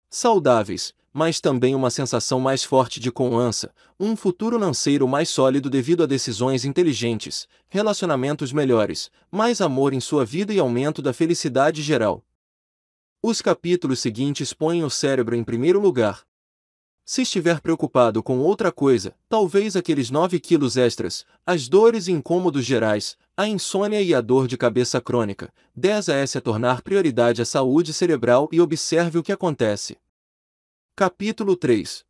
A: Saudáveis, mas também uma sensação mais forte de confiança, um futuro lanceiro mais sólido devido a decisões inteligentes, relacionamentos melhores, mais amor em sua vida e aumento da felicidade geral. Os capítulos seguintes põem o cérebro em primeiro lugar. Se estiver preocupado com outra coisa, talvez aqueles 9 quilos extras, as dores e incômodos gerais, a insônia e a dor de cabeça crônica, 10 a se a tornar prioridade a saúde cerebral e observe o que acontece. Capítulo 3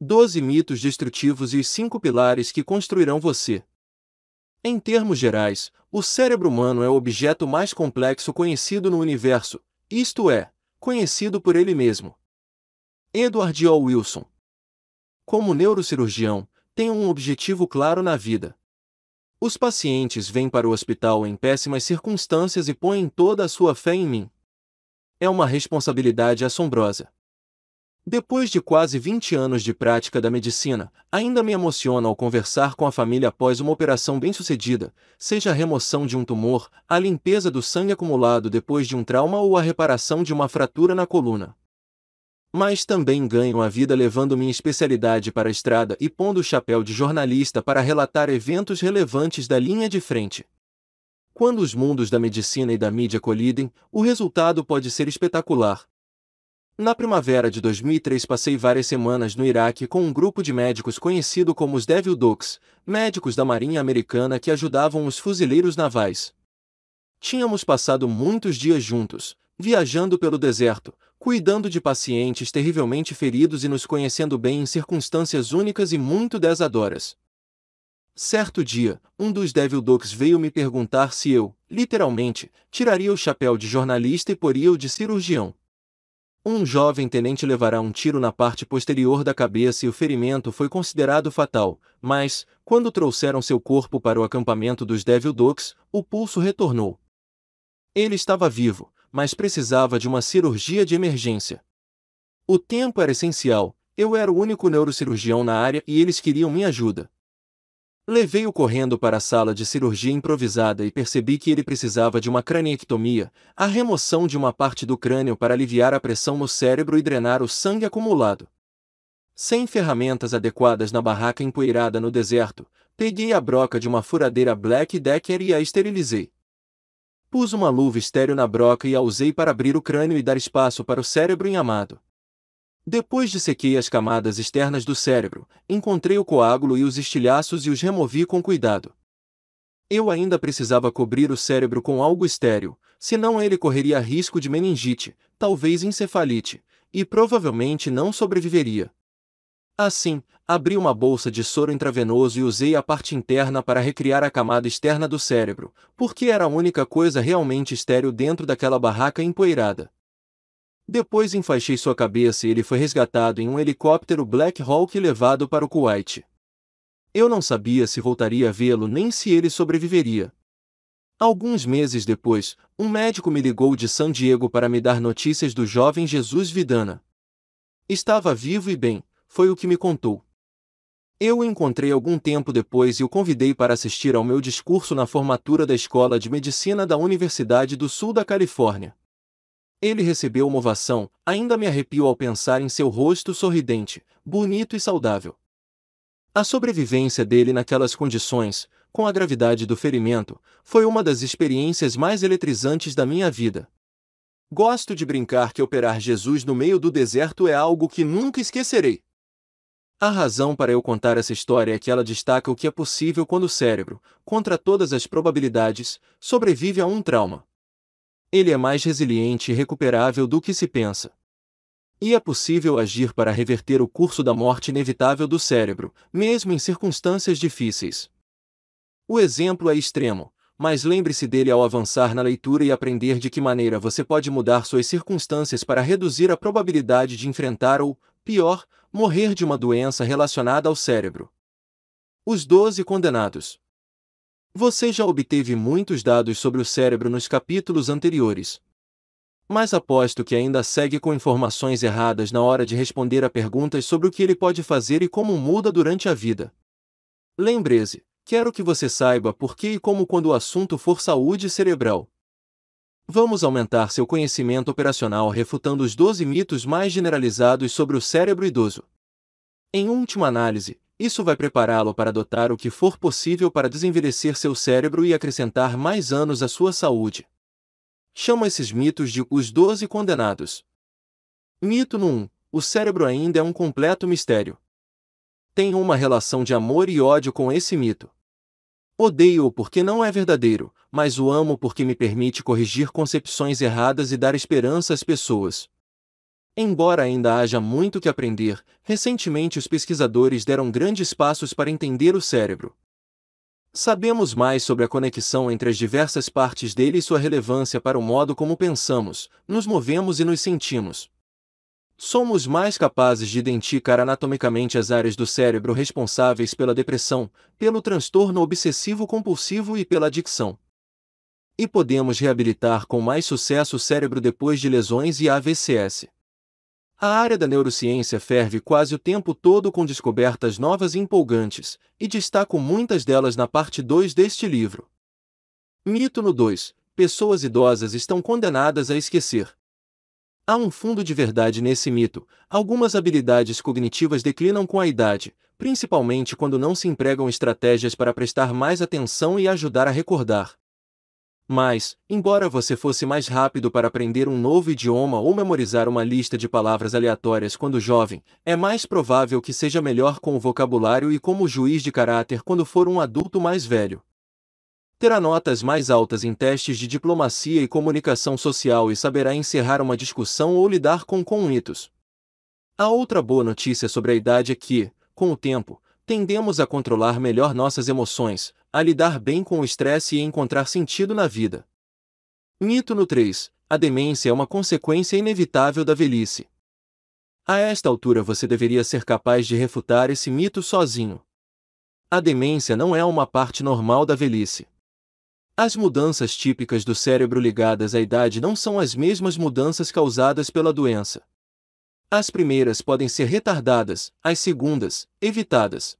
A: 12 mitos destrutivos e os 5 pilares que construirão você. Em termos gerais, o cérebro humano é o objeto mais complexo conhecido no universo, isto é, conhecido por ele mesmo. Edward O. Wilson. Como neurocirurgião, tenho um objetivo claro na vida. Os pacientes vêm para o hospital em péssimas circunstâncias e põem toda a sua fé em mim. É uma responsabilidade assombrosa. Depois de quase 20 anos de prática da medicina, ainda me emociona ao conversar com a família após uma operação bem-sucedida, seja a remoção de um tumor, a limpeza do sangue acumulado depois de um trauma ou a reparação de uma fratura na coluna. Mas também ganho a vida levando minha especialidade para a estrada e pondo o chapéu de jornalista para relatar eventos relevantes da linha de frente. Quando os mundos da medicina e da mídia colidem, o resultado pode ser espetacular, na primavera de 2003 passei várias semanas no Iraque com um grupo de médicos conhecido como os Devil Dogs, médicos da Marinha Americana que ajudavam os fuzileiros navais. Tínhamos passado muitos dias juntos, viajando pelo deserto, cuidando de pacientes terrivelmente feridos e nos conhecendo bem em circunstâncias únicas e muito desadoras. Certo dia, um dos Devil Dogs veio me perguntar se eu, literalmente, tiraria o chapéu de jornalista e poria o de cirurgião. Um jovem tenente levará um tiro na parte posterior da cabeça e o ferimento foi considerado fatal, mas, quando trouxeram seu corpo para o acampamento dos Devil Dogs, o pulso retornou. Ele estava vivo, mas precisava de uma cirurgia de emergência. O tempo era essencial, eu era o único neurocirurgião na área e eles queriam minha ajuda. Levei-o correndo para a sala de cirurgia improvisada e percebi que ele precisava de uma craniectomia, a remoção de uma parte do crânio para aliviar a pressão no cérebro e drenar o sangue acumulado. Sem ferramentas adequadas na barraca empoeirada no deserto, peguei a broca de uma furadeira Black Decker e a esterilizei. Pus uma luva estéreo na broca e a usei para abrir o crânio e dar espaço para o cérebro inhamado. Depois de sequei as camadas externas do cérebro, encontrei o coágulo e os estilhaços e os removi com cuidado. Eu ainda precisava cobrir o cérebro com algo estéreo, senão ele correria risco de meningite, talvez encefalite, e provavelmente não sobreviveria. Assim, abri uma bolsa de soro intravenoso e usei a parte interna para recriar a camada externa do cérebro, porque era a única coisa realmente estéreo dentro daquela barraca empoeirada. Depois enfaixei sua cabeça e ele foi resgatado em um helicóptero Black Hawk e levado para o Kuwait. Eu não sabia se voltaria a vê-lo nem se ele sobreviveria. Alguns meses depois, um médico me ligou de San Diego para me dar notícias do jovem Jesus Vidana. Estava vivo e bem, foi o que me contou. Eu o encontrei algum tempo depois e o convidei para assistir ao meu discurso na formatura da Escola de Medicina da Universidade do Sul da Califórnia. Ele recebeu uma ovação, ainda me arrepio ao pensar em seu rosto sorridente, bonito e saudável. A sobrevivência dele naquelas condições, com a gravidade do ferimento, foi uma das experiências mais eletrizantes da minha vida. Gosto de brincar que operar Jesus no meio do deserto é algo que nunca esquecerei. A razão para eu contar essa história é que ela destaca o que é possível quando o cérebro, contra todas as probabilidades, sobrevive a um trauma ele é mais resiliente e recuperável do que se pensa. E é possível agir para reverter o curso da morte inevitável do cérebro, mesmo em circunstâncias difíceis. O exemplo é extremo, mas lembre-se dele ao avançar na leitura e aprender de que maneira você pode mudar suas circunstâncias para reduzir a probabilidade de enfrentar ou, pior, morrer de uma doença relacionada ao cérebro. Os Doze Condenados você já obteve muitos dados sobre o cérebro nos capítulos anteriores. Mas aposto que ainda segue com informações erradas na hora de responder a perguntas sobre o que ele pode fazer e como muda durante a vida. Lembre-se, quero que você saiba por que e como quando o assunto for saúde cerebral. Vamos aumentar seu conhecimento operacional refutando os 12 mitos mais generalizados sobre o cérebro idoso. Em última análise, isso vai prepará-lo para adotar o que for possível para desenvelhecer seu cérebro e acrescentar mais anos à sua saúde. Chama esses mitos de os Doze Condenados. Mito 1. O cérebro ainda é um completo mistério. Tenho uma relação de amor e ódio com esse mito. Odeio-o porque não é verdadeiro, mas o amo porque me permite corrigir concepções erradas e dar esperança às pessoas. Embora ainda haja muito que aprender, recentemente os pesquisadores deram grandes passos para entender o cérebro. Sabemos mais sobre a conexão entre as diversas partes dele e sua relevância para o modo como pensamos, nos movemos e nos sentimos. Somos mais capazes de identificar anatomicamente as áreas do cérebro responsáveis pela depressão, pelo transtorno obsessivo-compulsivo e pela adicção. E podemos reabilitar com mais sucesso o cérebro depois de lesões e AVCs. A área da neurociência ferve quase o tempo todo com descobertas novas e empolgantes, e destaco muitas delas na parte 2 deste livro. Mito no 2: Pessoas idosas estão condenadas a esquecer. Há um fundo de verdade nesse mito. Algumas habilidades cognitivas declinam com a idade, principalmente quando não se empregam estratégias para prestar mais atenção e ajudar a recordar. Mas, embora você fosse mais rápido para aprender um novo idioma ou memorizar uma lista de palavras aleatórias quando jovem, é mais provável que seja melhor com o vocabulário e como juiz de caráter quando for um adulto mais velho. Terá notas mais altas em testes de diplomacia e comunicação social e saberá encerrar uma discussão ou lidar com conflitos. A outra boa notícia sobre a idade é que, com o tempo, tendemos a controlar melhor nossas emoções, a lidar bem com o estresse e encontrar sentido na vida. Mito no 3. A demência é uma consequência inevitável da velhice. A esta altura você deveria ser capaz de refutar esse mito sozinho. A demência não é uma parte normal da velhice. As mudanças típicas do cérebro ligadas à idade não são as mesmas mudanças causadas pela doença. As primeiras podem ser retardadas, as segundas, evitadas.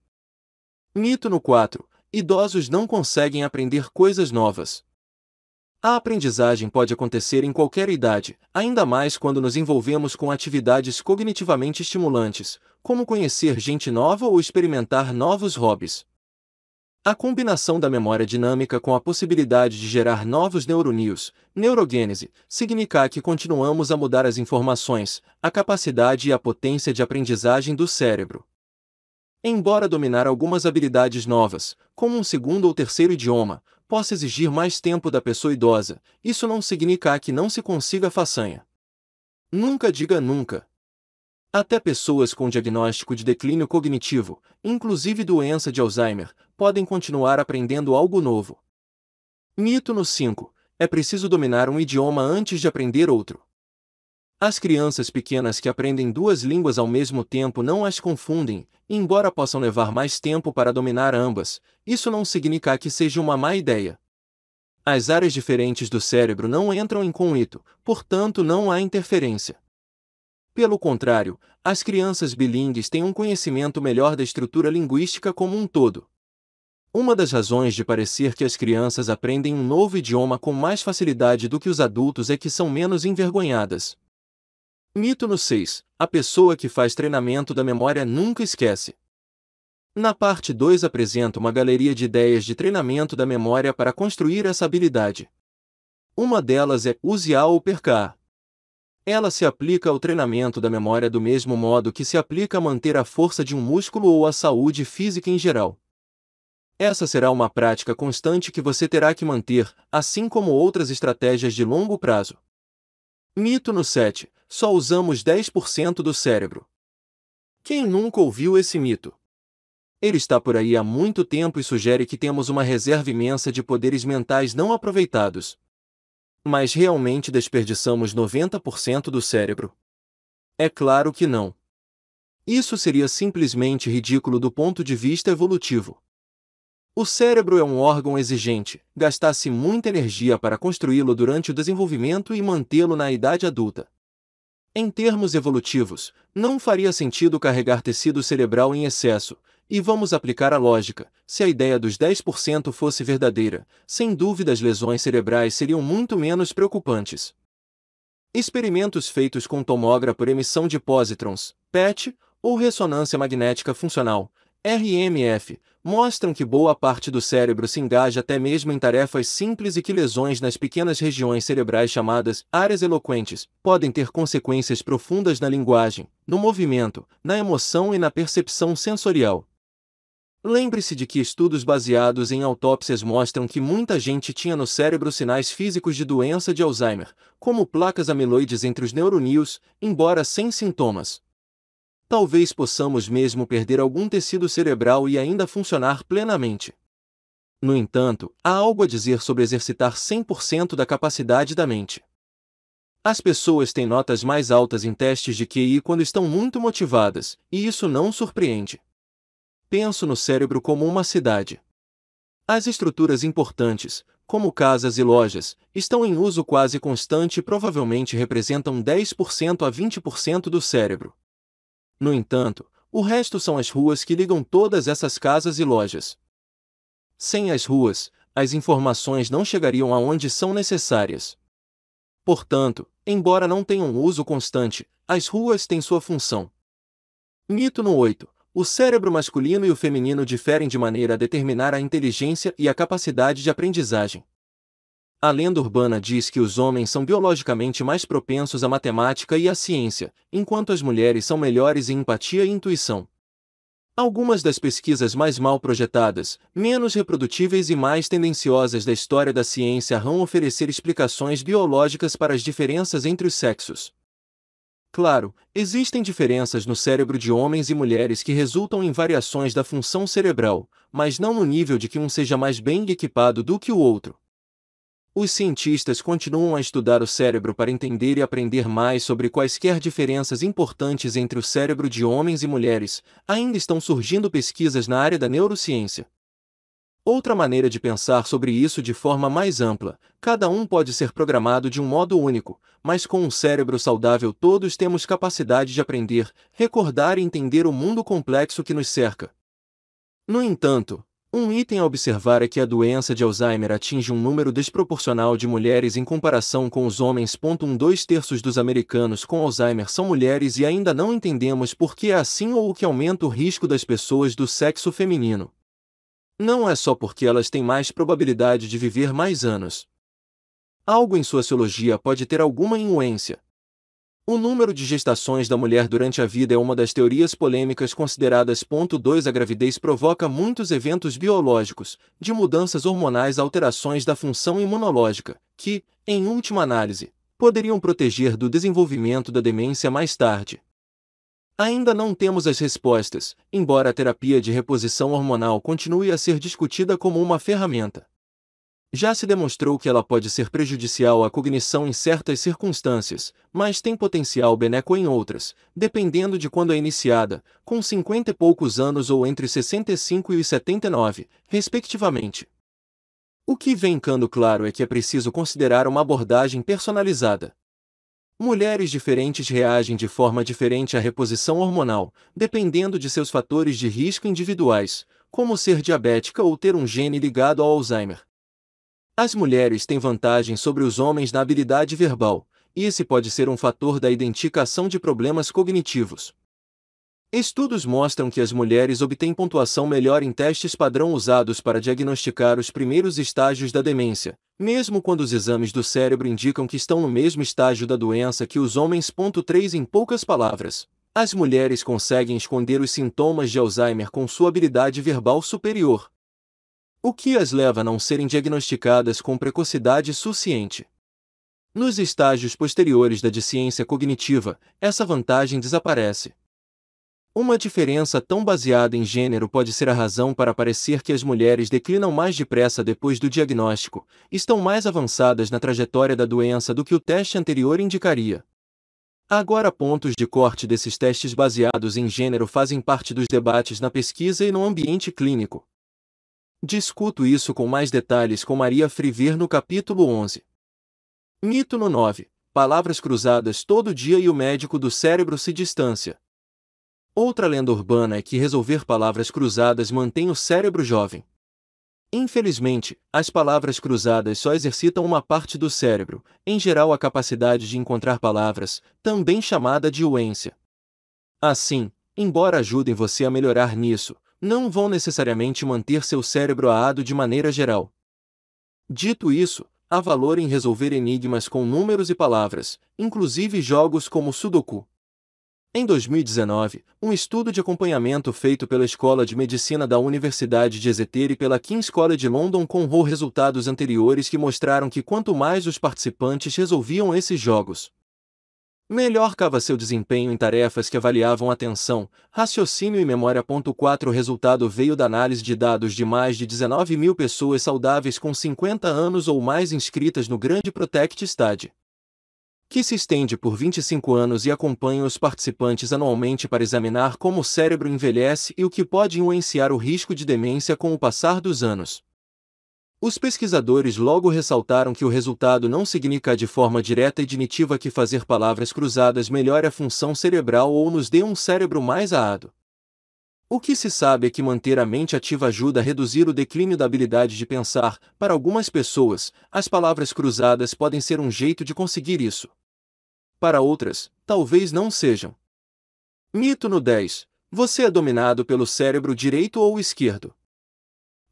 A: Mito no 4 idosos não conseguem aprender coisas novas. A aprendizagem pode acontecer em qualquer idade, ainda mais quando nos envolvemos com atividades cognitivamente estimulantes, como conhecer gente nova ou experimentar novos hobbies. A combinação da memória dinâmica com a possibilidade de gerar novos neurônios, neurogênese, significa que continuamos a mudar as informações, a capacidade e a potência de aprendizagem do cérebro. Embora dominar algumas habilidades novas, como um segundo ou terceiro idioma, possa exigir mais tempo da pessoa idosa, isso não significa que não se consiga a façanha. Nunca diga nunca. Até pessoas com diagnóstico de declínio cognitivo, inclusive doença de Alzheimer, podem continuar aprendendo algo novo. Mito no 5. É preciso dominar um idioma antes de aprender outro. As crianças pequenas que aprendem duas línguas ao mesmo tempo não as confundem, embora possam levar mais tempo para dominar ambas, isso não significa que seja uma má ideia. As áreas diferentes do cérebro não entram em conflito, portanto não há interferência. Pelo contrário, as crianças bilíngues têm um conhecimento melhor da estrutura linguística como um todo. Uma das razões de parecer que as crianças aprendem um novo idioma com mais facilidade do que os adultos é que são menos envergonhadas, Mito no 6. A pessoa que faz treinamento da memória nunca esquece. Na parte 2 apresento uma galeria de ideias de treinamento da memória para construir essa habilidade. Uma delas é use A ou perca. Ela se aplica ao treinamento da memória do mesmo modo que se aplica a manter a força de um músculo ou a saúde física em geral. Essa será uma prática constante que você terá que manter, assim como outras estratégias de longo prazo. Mito no 7 só usamos 10% do cérebro. Quem nunca ouviu esse mito? Ele está por aí há muito tempo e sugere que temos uma reserva imensa de poderes mentais não aproveitados. Mas realmente desperdiçamos 90% do cérebro? É claro que não. Isso seria simplesmente ridículo do ponto de vista evolutivo. O cérebro é um órgão exigente, gastasse muita energia para construí-lo durante o desenvolvimento e mantê-lo na idade adulta. Em termos evolutivos, não faria sentido carregar tecido cerebral em excesso, e vamos aplicar a lógica. Se a ideia dos 10% fosse verdadeira, sem dúvida as lesões cerebrais seriam muito menos preocupantes. Experimentos feitos com tomógrafo por emissão de pósitrons, PET, ou ressonância magnética funcional, RMF, mostram que boa parte do cérebro se engaja até mesmo em tarefas simples e que lesões nas pequenas regiões cerebrais chamadas áreas eloquentes podem ter consequências profundas na linguagem, no movimento, na emoção e na percepção sensorial. Lembre-se de que estudos baseados em autópsias mostram que muita gente tinha no cérebro sinais físicos de doença de Alzheimer, como placas amiloides entre os neurônios, embora sem sintomas talvez possamos mesmo perder algum tecido cerebral e ainda funcionar plenamente. No entanto, há algo a dizer sobre exercitar 100% da capacidade da mente. As pessoas têm notas mais altas em testes de QI quando estão muito motivadas, e isso não surpreende. Penso no cérebro como uma cidade. As estruturas importantes, como casas e lojas, estão em uso quase constante e provavelmente representam 10% a 20% do cérebro. No entanto, o resto são as ruas que ligam todas essas casas e lojas. Sem as ruas, as informações não chegariam aonde são necessárias. Portanto, embora não tenham uso constante, as ruas têm sua função. Mito no 8. O cérebro masculino e o feminino diferem de maneira a determinar a inteligência e a capacidade de aprendizagem. A lenda urbana diz que os homens são biologicamente mais propensos à matemática e à ciência, enquanto as mulheres são melhores em empatia e intuição. Algumas das pesquisas mais mal projetadas, menos reprodutíveis e mais tendenciosas da história da ciência vão oferecer explicações biológicas para as diferenças entre os sexos. Claro, existem diferenças no cérebro de homens e mulheres que resultam em variações da função cerebral, mas não no nível de que um seja mais bem equipado do que o outro. Os cientistas continuam a estudar o cérebro para entender e aprender mais sobre quaisquer diferenças importantes entre o cérebro de homens e mulheres. Ainda estão surgindo pesquisas na área da neurociência. Outra maneira de pensar sobre isso de forma mais ampla: cada um pode ser programado de um modo único, mas com um cérebro saudável todos temos capacidade de aprender, recordar e entender o mundo complexo que nos cerca. No entanto, um item a observar é que a doença de Alzheimer atinge um número desproporcional de mulheres em comparação com os homens. Um dois terços dos americanos com Alzheimer são mulheres e ainda não entendemos por que é assim ou o que aumenta o risco das pessoas do sexo feminino. Não é só porque elas têm mais probabilidade de viver mais anos. Algo em sua sociologia pode ter alguma inuência. O número de gestações da mulher durante a vida é uma das teorias polêmicas consideradas. 2 A gravidez provoca muitos eventos biológicos, de mudanças hormonais a alterações da função imunológica, que, em última análise, poderiam proteger do desenvolvimento da demência mais tarde. Ainda não temos as respostas, embora a terapia de reposição hormonal continue a ser discutida como uma ferramenta. Já se demonstrou que ela pode ser prejudicial à cognição em certas circunstâncias, mas tem potencial benéfico em outras, dependendo de quando é iniciada, com 50 e poucos anos ou entre 65 e 79, respectivamente. O que vem ficando claro é que é preciso considerar uma abordagem personalizada. Mulheres diferentes reagem de forma diferente à reposição hormonal, dependendo de seus fatores de risco individuais, como ser diabética ou ter um gene ligado ao Alzheimer. As mulheres têm vantagem sobre os homens na habilidade verbal, e esse pode ser um fator da identificação de problemas cognitivos. Estudos mostram que as mulheres obtêm pontuação melhor em testes padrão usados para diagnosticar os primeiros estágios da demência, mesmo quando os exames do cérebro indicam que estão no mesmo estágio da doença que os homens. 3 Em poucas palavras, as mulheres conseguem esconder os sintomas de Alzheimer com sua habilidade verbal superior, o que as leva a não serem diagnosticadas com precocidade suficiente. Nos estágios posteriores da deficiência cognitiva, essa vantagem desaparece. Uma diferença tão baseada em gênero pode ser a razão para parecer que as mulheres declinam mais depressa depois do diagnóstico, estão mais avançadas na trajetória da doença do que o teste anterior indicaria. Agora, pontos de corte desses testes baseados em gênero fazem parte dos debates na pesquisa e no ambiente clínico. Discuto isso com mais detalhes com Maria Friver no capítulo 11. no 9. Palavras cruzadas todo dia e o médico do cérebro se distancia. Outra lenda urbana é que resolver palavras cruzadas mantém o cérebro jovem. Infelizmente, as palavras cruzadas só exercitam uma parte do cérebro, em geral a capacidade de encontrar palavras, também chamada de uência. Assim, embora ajudem você a melhorar nisso, não vão necessariamente manter seu cérebro aado de maneira geral. Dito isso, há valor em resolver enigmas com números e palavras, inclusive jogos como Sudoku. Em 2019, um estudo de acompanhamento feito pela Escola de Medicina da Universidade de Exeter e pela King's College London conrou resultados anteriores que mostraram que quanto mais os participantes resolviam esses jogos, Melhor cava seu desempenho em tarefas que avaliavam atenção, raciocínio e memória. 4 O resultado veio da análise de dados de mais de 19 mil pessoas saudáveis com 50 anos ou mais inscritas no Grande Protect Study, que se estende por 25 anos e acompanha os participantes anualmente para examinar como o cérebro envelhece e o que pode influenciar o risco de demência com o passar dos anos. Os pesquisadores logo ressaltaram que o resultado não significa de forma direta e definitiva que fazer palavras cruzadas melhore a função cerebral ou nos dê um cérebro mais aado. O que se sabe é que manter a mente ativa ajuda a reduzir o declínio da habilidade de pensar. Para algumas pessoas, as palavras cruzadas podem ser um jeito de conseguir isso. Para outras, talvez não sejam. Mito no 10. Você é dominado pelo cérebro direito ou esquerdo?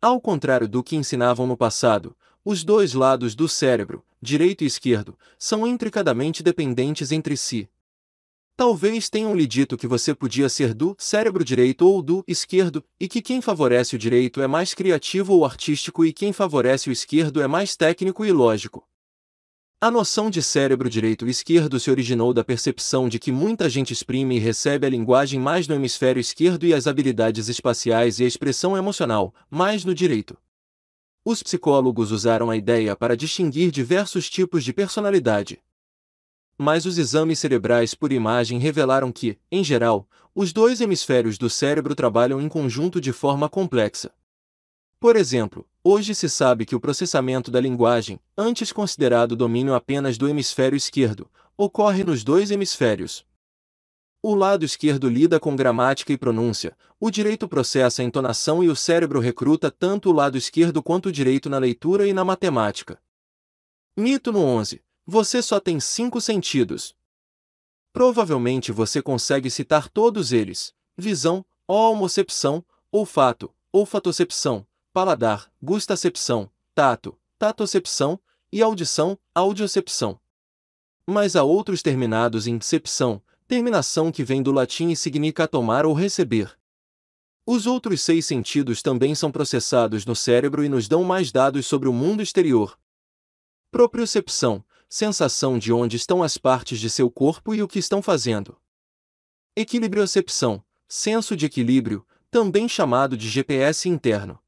A: Ao contrário do que ensinavam no passado, os dois lados do cérebro, direito e esquerdo, são intricadamente dependentes entre si. Talvez tenham lhe dito que você podia ser do cérebro direito ou do esquerdo, e que quem favorece o direito é mais criativo ou artístico e quem favorece o esquerdo é mais técnico e lógico. A noção de cérebro direito e esquerdo se originou da percepção de que muita gente exprime e recebe a linguagem mais no hemisfério esquerdo e as habilidades espaciais e a expressão emocional, mais no direito. Os psicólogos usaram a ideia para distinguir diversos tipos de personalidade. Mas os exames cerebrais por imagem revelaram que, em geral, os dois hemisférios do cérebro trabalham em conjunto de forma complexa. Por exemplo, hoje se sabe que o processamento da linguagem, antes considerado domínio apenas do hemisfério esquerdo, ocorre nos dois hemisférios. O lado esquerdo lida com gramática e pronúncia, o direito processa a entonação e o cérebro recruta tanto o lado esquerdo quanto o direito na leitura e na matemática. Mito no 11. Você só tem cinco sentidos. Provavelmente você consegue citar todos eles: visão, ou almocepção, olfato, olfatocepção, paladar, gustacepção, tato, tatocepção e audição, audiocepção. Mas há outros terminados em cepção, terminação que vem do latim e significa tomar ou receber. Os outros seis sentidos também são processados no cérebro e nos dão mais dados sobre o mundo exterior. Propriocepção sensação de onde estão as partes de seu corpo e o que estão fazendo. Equilibriocepção senso de equilíbrio, também chamado de GPS interno.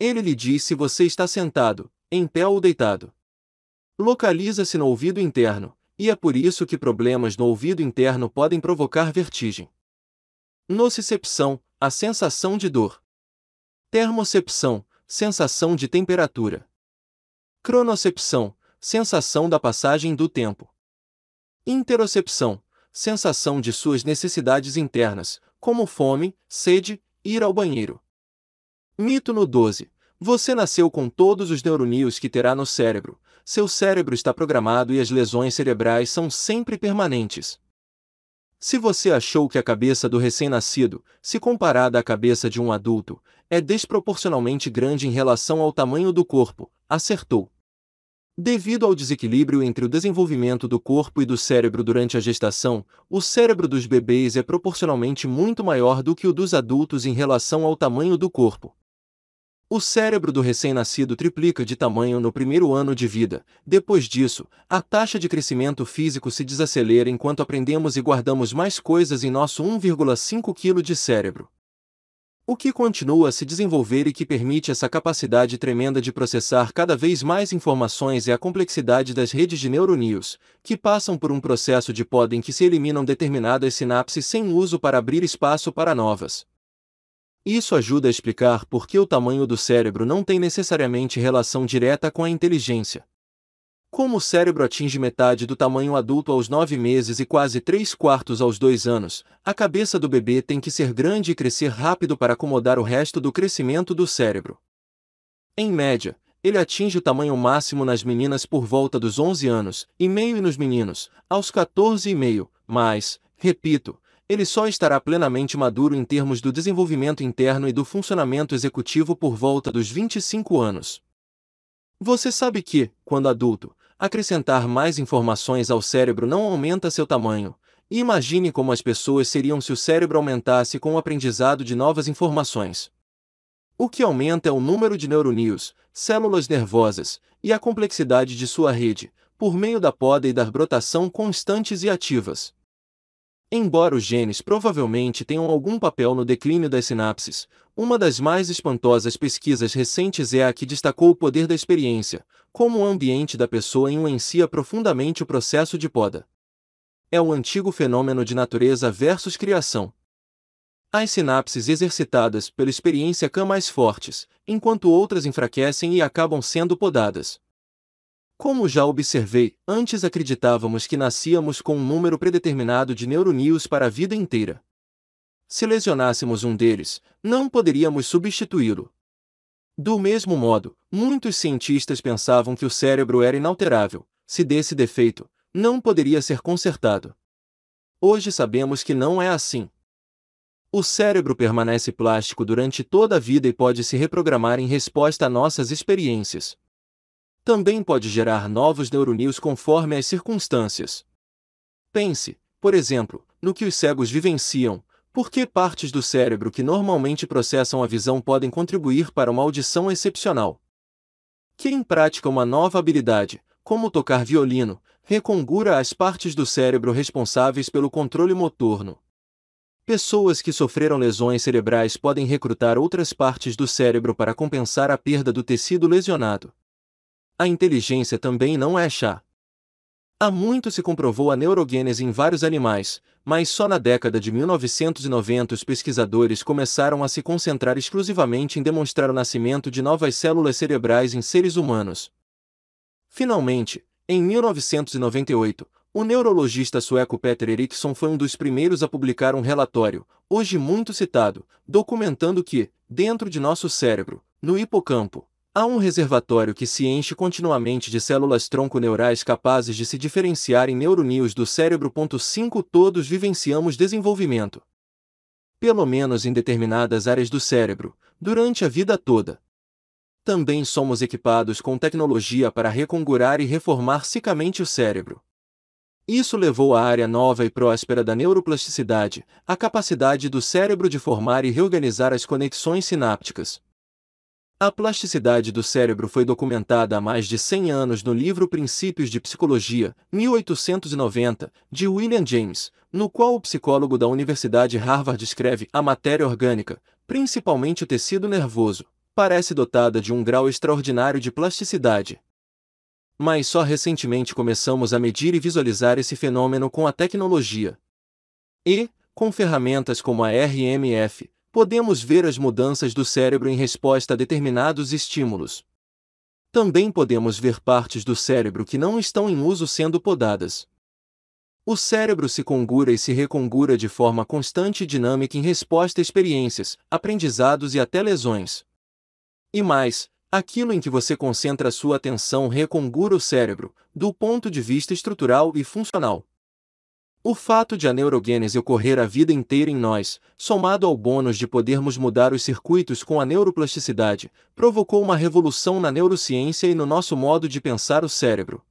A: Ele lhe diz se você está sentado, em pé ou deitado. Localiza-se no ouvido interno, e é por isso que problemas no ouvido interno podem provocar vertigem. Nocicepção, a sensação de dor. Termocepção, sensação de temperatura. Cronocepção, sensação da passagem do tempo. Interocepção, sensação de suas necessidades internas, como fome, sede, ir ao banheiro. Mito no 12. Você nasceu com todos os neurônios que terá no cérebro. Seu cérebro está programado e as lesões cerebrais são sempre permanentes. Se você achou que a cabeça do recém-nascido, se comparada à cabeça de um adulto, é desproporcionalmente grande em relação ao tamanho do corpo, acertou. Devido ao desequilíbrio entre o desenvolvimento do corpo e do cérebro durante a gestação, o cérebro dos bebês é proporcionalmente muito maior do que o dos adultos em relação ao tamanho do corpo. O cérebro do recém-nascido triplica de tamanho no primeiro ano de vida. Depois disso, a taxa de crescimento físico se desacelera enquanto aprendemos e guardamos mais coisas em nosso 1,5 kg de cérebro. O que continua a se desenvolver e que permite essa capacidade tremenda de processar cada vez mais informações é a complexidade das redes de neurônios, que passam por um processo de poda em que se eliminam determinadas sinapses sem uso para abrir espaço para novas. Isso ajuda a explicar por que o tamanho do cérebro não tem necessariamente relação direta com a inteligência. Como o cérebro atinge metade do tamanho adulto aos 9 meses e quase 3 quartos aos 2 anos, a cabeça do bebê tem que ser grande e crescer rápido para acomodar o resto do crescimento do cérebro. Em média, ele atinge o tamanho máximo nas meninas por volta dos 11 anos e meio e nos meninos, aos 14 e meio, mas, repito, ele só estará plenamente maduro em termos do desenvolvimento interno e do funcionamento executivo por volta dos 25 anos. Você sabe que, quando adulto, acrescentar mais informações ao cérebro não aumenta seu tamanho, e imagine como as pessoas seriam se o cérebro aumentasse com o aprendizado de novas informações. O que aumenta é o número de neurônios, células nervosas, e a complexidade de sua rede, por meio da poda e da brotação constantes e ativas. Embora os genes provavelmente tenham algum papel no declínio das sinapses, uma das mais espantosas pesquisas recentes é a que destacou o poder da experiência, como o ambiente da pessoa influencia profundamente o processo de poda. É o antigo fenômeno de natureza versus criação. As sinapses exercitadas pela experiência são mais fortes, enquanto outras enfraquecem e acabam sendo podadas. Como já observei, antes acreditávamos que nascíamos com um número predeterminado de neurônios para a vida inteira. Se lesionássemos um deles, não poderíamos substituí-lo. Do mesmo modo, muitos cientistas pensavam que o cérebro era inalterável, se desse defeito, não poderia ser consertado. Hoje sabemos que não é assim. O cérebro permanece plástico durante toda a vida e pode se reprogramar em resposta a nossas experiências, também pode gerar novos neuronios conforme as circunstâncias. Pense, por exemplo, no que os cegos vivenciam, porque partes do cérebro que normalmente processam a visão podem contribuir para uma audição excepcional. Quem pratica uma nova habilidade, como tocar violino, recongura as partes do cérebro responsáveis pelo controle motorno. Pessoas que sofreram lesões cerebrais podem recrutar outras partes do cérebro para compensar a perda do tecido lesionado a inteligência também não é chá. Há muito se comprovou a neurogênese em vários animais, mas só na década de 1990 os pesquisadores começaram a se concentrar exclusivamente em demonstrar o nascimento de novas células cerebrais em seres humanos. Finalmente, em 1998, o neurologista sueco Peter Eriksson foi um dos primeiros a publicar um relatório, hoje muito citado, documentando que, dentro de nosso cérebro, no hipocampo, Há um reservatório que se enche continuamente de células tronco-neurais capazes de se diferenciar em neurônios do cérebro. 5 Todos vivenciamos desenvolvimento, pelo menos em determinadas áreas do cérebro, durante a vida toda. Também somos equipados com tecnologia para recongurar e reformar cicamente o cérebro. Isso levou à área nova e próspera da neuroplasticidade, a capacidade do cérebro de formar e reorganizar as conexões sinápticas, a plasticidade do cérebro foi documentada há mais de 100 anos no livro Princípios de Psicologia, 1890, de William James, no qual o psicólogo da Universidade Harvard escreve: a matéria orgânica, principalmente o tecido nervoso, parece dotada de um grau extraordinário de plasticidade. Mas só recentemente começamos a medir e visualizar esse fenômeno com a tecnologia. E, com ferramentas como a RMF, podemos ver as mudanças do cérebro em resposta a determinados estímulos. Também podemos ver partes do cérebro que não estão em uso sendo podadas. O cérebro se congura e se recongura de forma constante e dinâmica em resposta a experiências, aprendizados e até lesões. E mais, aquilo em que você concentra sua atenção recongura o cérebro, do ponto de vista estrutural e funcional. O fato de a neurogênese ocorrer a vida inteira em nós, somado ao bônus de podermos mudar os circuitos com a neuroplasticidade, provocou uma revolução na neurociência e no nosso modo de pensar o cérebro.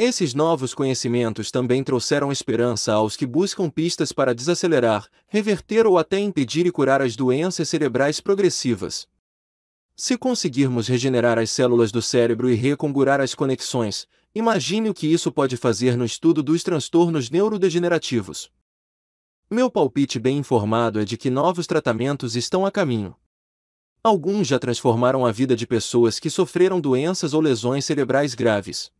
A: Esses novos conhecimentos também trouxeram esperança aos que buscam pistas para desacelerar, reverter ou até impedir e curar as doenças cerebrais progressivas. Se conseguirmos regenerar as células do cérebro e recongurar as conexões, Imagine o que isso pode fazer no estudo dos transtornos neurodegenerativos. Meu palpite bem informado é de que novos tratamentos estão a caminho. Alguns já transformaram a vida de pessoas que sofreram doenças ou lesões cerebrais graves.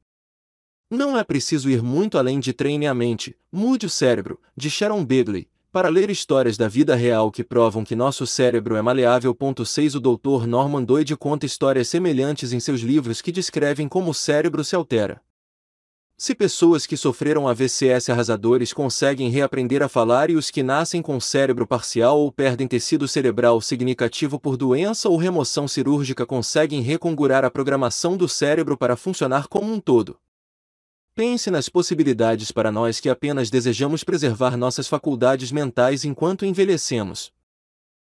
A: Não é preciso ir muito além de Treine a Mente, Mude o Cérebro, de Sharon Begley, para ler histórias da vida real que provam que nosso cérebro é maleável. 6 O Dr. Norman Doidge conta histórias semelhantes em seus livros que descrevem como o cérebro se altera. Se pessoas que sofreram AVCs arrasadores conseguem reaprender a falar e os que nascem com cérebro parcial ou perdem tecido cerebral significativo por doença ou remoção cirúrgica conseguem recongurar a programação do cérebro para funcionar como um todo. Pense nas possibilidades para nós que apenas desejamos preservar nossas faculdades mentais enquanto envelhecemos.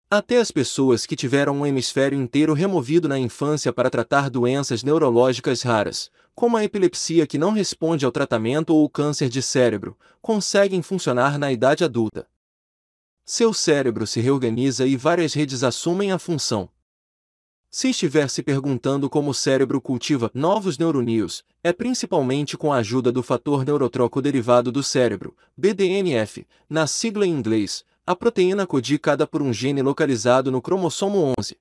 A: Até as pessoas que tiveram um hemisfério inteiro removido na infância para tratar doenças neurológicas raras, como a epilepsia que não responde ao tratamento ou o câncer de cérebro, conseguem funcionar na idade adulta. Seu cérebro se reorganiza e várias redes assumem a função. Se estiver se perguntando como o cérebro cultiva novos neurônios, é principalmente com a ajuda do fator neurotroco derivado do cérebro, BDNF, na sigla em inglês, a proteína codicada por um gene localizado no cromossomo 11.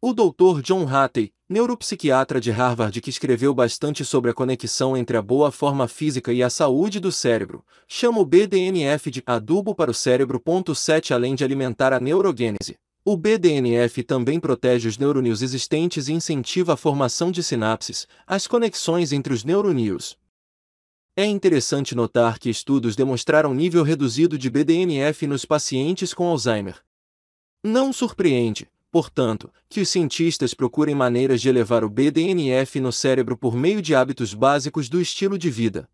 A: O Dr. John Hattey, neuropsiquiatra de Harvard que escreveu bastante sobre a conexão entre a boa forma física e a saúde do cérebro, chama o BDNF de adubo para o cérebro. 7 Além de alimentar a neurogênese, o BDNF também protege os neurônios existentes e incentiva a formação de sinapses, as conexões entre os neurônios. É interessante notar que estudos demonstraram nível reduzido de BDNF nos pacientes com Alzheimer. Não surpreende, portanto, que os cientistas procurem maneiras de elevar o BDNF no cérebro por meio de hábitos básicos do estilo de vida.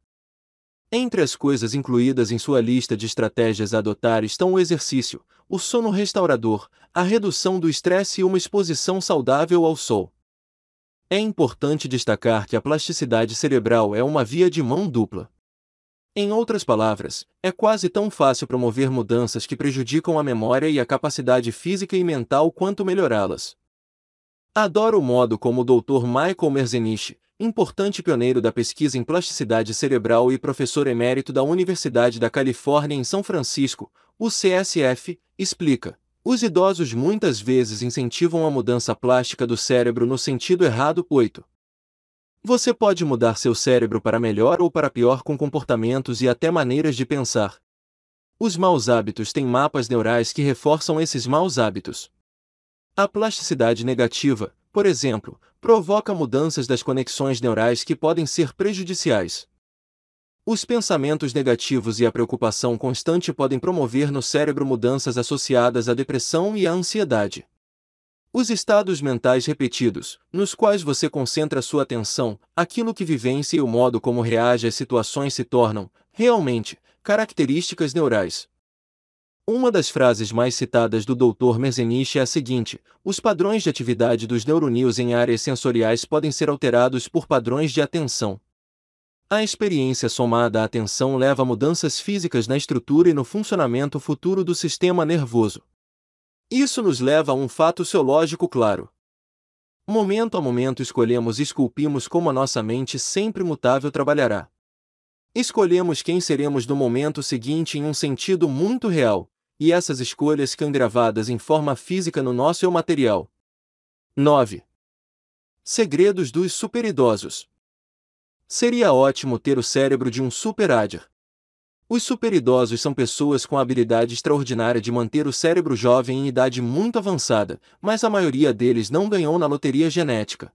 A: Entre as coisas incluídas em sua lista de estratégias a adotar estão o exercício, o sono restaurador, a redução do estresse e uma exposição saudável ao sol. É importante destacar que a plasticidade cerebral é uma via de mão dupla. Em outras palavras, é quase tão fácil promover mudanças que prejudicam a memória e a capacidade física e mental quanto melhorá-las. Adoro o modo como o Dr. Michael Merzenich, importante pioneiro da pesquisa em plasticidade cerebral e professor emérito da Universidade da Califórnia em São Francisco, o CSF, explica. Os idosos muitas vezes incentivam a mudança plástica do cérebro no sentido errado. 8. Você pode mudar seu cérebro para melhor ou para pior com comportamentos e até maneiras de pensar. Os maus hábitos têm mapas neurais que reforçam esses maus hábitos. A plasticidade negativa, por exemplo, provoca mudanças das conexões neurais que podem ser prejudiciais. Os pensamentos negativos e a preocupação constante podem promover no cérebro mudanças associadas à depressão e à ansiedade. Os estados mentais repetidos, nos quais você concentra sua atenção, aquilo que vivencia e o modo como reage às situações se tornam, realmente, características neurais. Uma das frases mais citadas do Dr. Mesenich é a seguinte: os padrões de atividade dos neurônios em áreas sensoriais podem ser alterados por padrões de atenção. A experiência somada à atenção leva a mudanças físicas na estrutura e no funcionamento futuro do sistema nervoso. Isso nos leva a um fato sociológico claro. Momento a momento escolhemos e esculpimos como a nossa mente sempre mutável trabalhará. Escolhemos quem seremos no momento seguinte em um sentido muito real, e essas escolhas ficam gravadas em forma física no nosso eu material. 9. Segredos dos superidosos. Seria ótimo ter o cérebro de um superádio. Os superidosos são pessoas com a habilidade extraordinária de manter o cérebro jovem em idade muito avançada, mas a maioria deles não ganhou na loteria genética.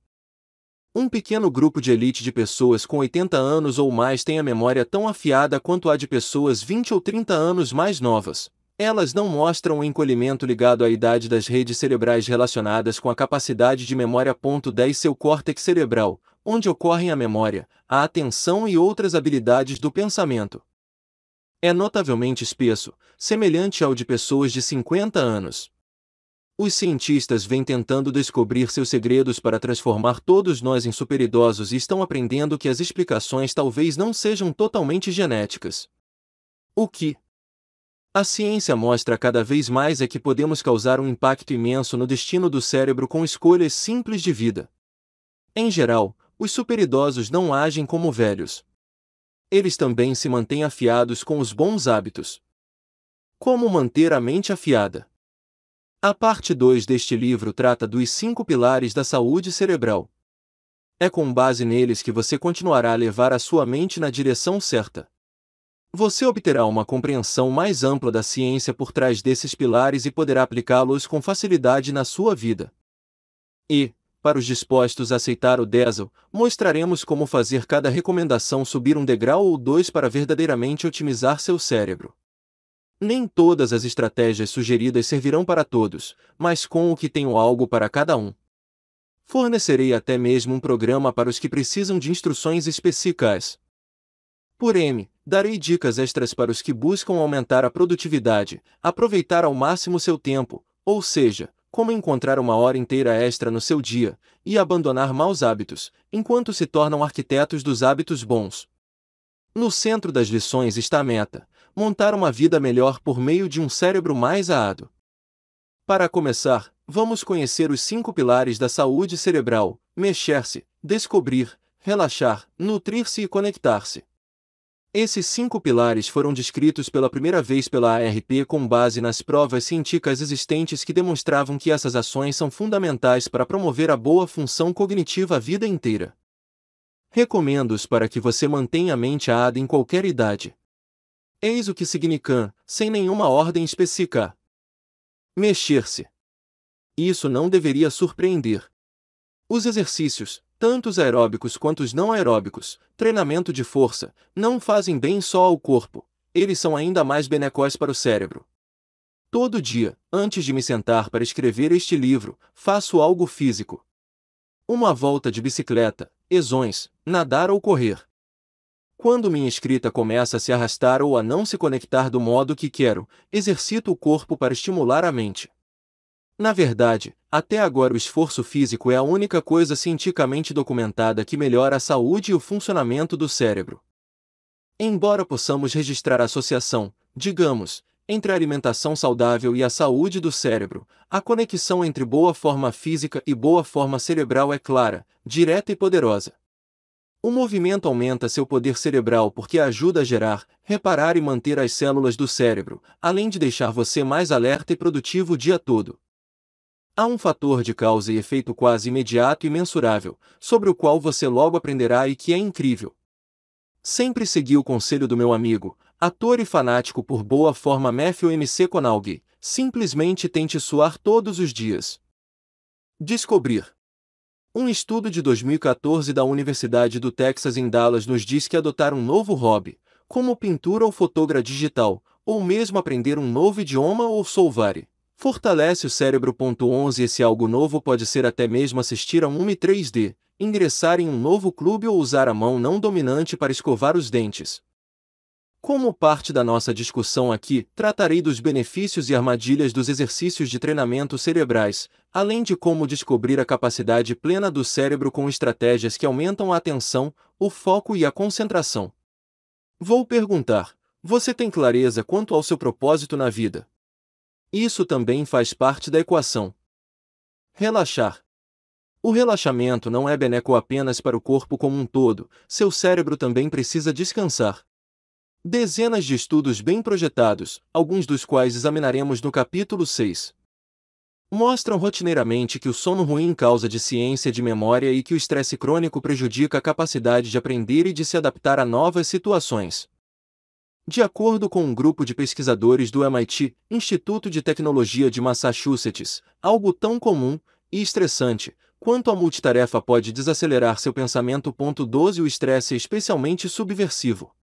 A: Um pequeno grupo de elite de pessoas com 80 anos ou mais tem a memória tão afiada quanto a de pessoas 20 ou 30 anos mais novas. Elas não mostram o um encolhimento ligado à idade das redes cerebrais relacionadas com a capacidade de memória. 10 Seu córtex cerebral, onde ocorrem a memória, a atenção e outras habilidades do pensamento é notavelmente espesso, semelhante ao de pessoas de 50 anos. Os cientistas vêm tentando descobrir seus segredos para transformar todos nós em superidosos e estão aprendendo que as explicações talvez não sejam totalmente genéticas. O que a ciência mostra cada vez mais é que podemos causar um impacto imenso no destino do cérebro com escolhas simples de vida. Em geral, os superidosos não agem como velhos eles também se mantêm afiados com os bons hábitos. Como manter a mente afiada? A parte 2 deste livro trata dos cinco pilares da saúde cerebral. É com base neles que você continuará a levar a sua mente na direção certa. Você obterá uma compreensão mais ampla da ciência por trás desses pilares e poderá aplicá-los com facilidade na sua vida. E, para os dispostos a aceitar o DESL, mostraremos como fazer cada recomendação subir um degrau ou dois para verdadeiramente otimizar seu cérebro. Nem todas as estratégias sugeridas servirão para todos, mas com o que tenho algo para cada um. Fornecerei até mesmo um programa para os que precisam de instruções específicas. Por M, darei dicas extras para os que buscam aumentar a produtividade, aproveitar ao máximo seu tempo, ou seja, como encontrar uma hora inteira extra no seu dia e abandonar maus hábitos, enquanto se tornam arquitetos dos hábitos bons. No centro das lições está a meta: montar uma vida melhor por meio de um cérebro mais aado. Para começar, vamos conhecer os cinco pilares da saúde cerebral: mexer-se, descobrir, relaxar, nutrir-se e conectar-se. Esses cinco pilares foram descritos pela primeira vez pela ARP com base nas provas científicas existentes que demonstravam que essas ações são fundamentais para promover a boa função cognitiva a vida inteira. Recomendo-os para que você mantenha a mente ada em qualquer idade. Eis o que significa, sem nenhuma ordem específica. Mexer-se. Isso não deveria surpreender. Os exercícios, tanto os aeróbicos quanto os não aeróbicos, treinamento de força, não fazem bem só ao corpo, eles são ainda mais benecós para o cérebro. Todo dia, antes de me sentar para escrever este livro, faço algo físico. Uma volta de bicicleta, exões, nadar ou correr. Quando minha escrita começa a se arrastar ou a não se conectar do modo que quero, exercito o corpo para estimular a mente. Na verdade, até agora o esforço físico é a única coisa cientificamente documentada que melhora a saúde e o funcionamento do cérebro. Embora possamos registrar a associação, digamos, entre a alimentação saudável e a saúde do cérebro, a conexão entre boa forma física e boa forma cerebral é clara, direta e poderosa. O movimento aumenta seu poder cerebral porque ajuda a gerar, reparar e manter as células do cérebro, além de deixar você mais alerta e produtivo o dia todo. Há um fator de causa e efeito quase imediato e mensurável, sobre o qual você logo aprenderá e que é incrível. Sempre segui o conselho do meu amigo, ator e fanático por boa forma Matthew M.C. Conalg, simplesmente tente suar todos os dias. Descobrir. Um estudo de 2014 da Universidade do Texas em Dallas nos diz que adotar um novo hobby, como pintura ou fotogra digital, ou mesmo aprender um novo idioma ou solvare, Fortalece o cérebro. 11 Esse algo novo pode ser até mesmo assistir a um 3D, ingressar em um novo clube ou usar a mão não dominante para escovar os dentes. Como parte da nossa discussão aqui, tratarei dos benefícios e armadilhas dos exercícios de treinamento cerebrais, além de como descobrir a capacidade plena do cérebro com estratégias que aumentam a atenção, o foco e a concentração. Vou perguntar: você tem clareza quanto ao seu propósito na vida? Isso também faz parte da equação. Relaxar. O relaxamento não é benéfico apenas para o corpo como um todo, seu cérebro também precisa descansar. Dezenas de estudos bem projetados, alguns dos quais examinaremos no capítulo 6, mostram rotineiramente que o sono ruim causa deficiência de memória e que o estresse crônico prejudica a capacidade de aprender e de se adaptar a novas situações. De acordo com um grupo de pesquisadores do MIT, Instituto de Tecnologia de Massachusetts, algo tão comum e estressante quanto a multitarefa pode desacelerar seu pensamento. 12 O estresse é especialmente subversivo.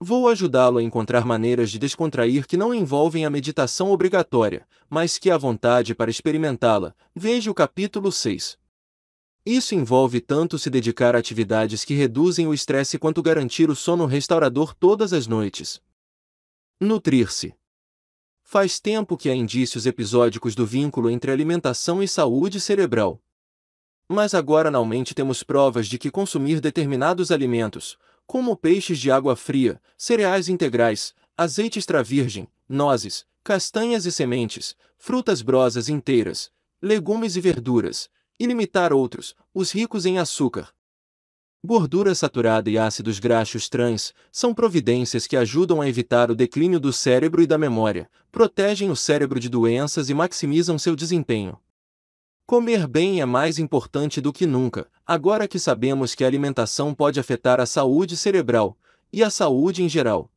A: Vou ajudá-lo a encontrar maneiras de descontrair que não envolvem a meditação obrigatória, mas que há vontade para experimentá-la. Veja o capítulo 6. Isso envolve tanto se dedicar a atividades que reduzem o estresse quanto garantir o sono restaurador todas as noites. Nutrir-se. Faz tempo que há indícios episódicos do vínculo entre alimentação e saúde cerebral. Mas agora finalmente temos provas de que consumir determinados alimentos, como peixes de água fria, cereais integrais, azeite extra virgem, nozes, castanhas e sementes, frutas brosas inteiras, legumes e verduras, e limitar outros, os ricos em açúcar. Gordura saturada e ácidos graxos trans são providências que ajudam a evitar o declínio do cérebro e da memória, protegem o cérebro de doenças e maximizam seu desempenho. Comer bem é mais importante do que nunca, agora que sabemos que a alimentação pode afetar a saúde cerebral e a saúde em geral.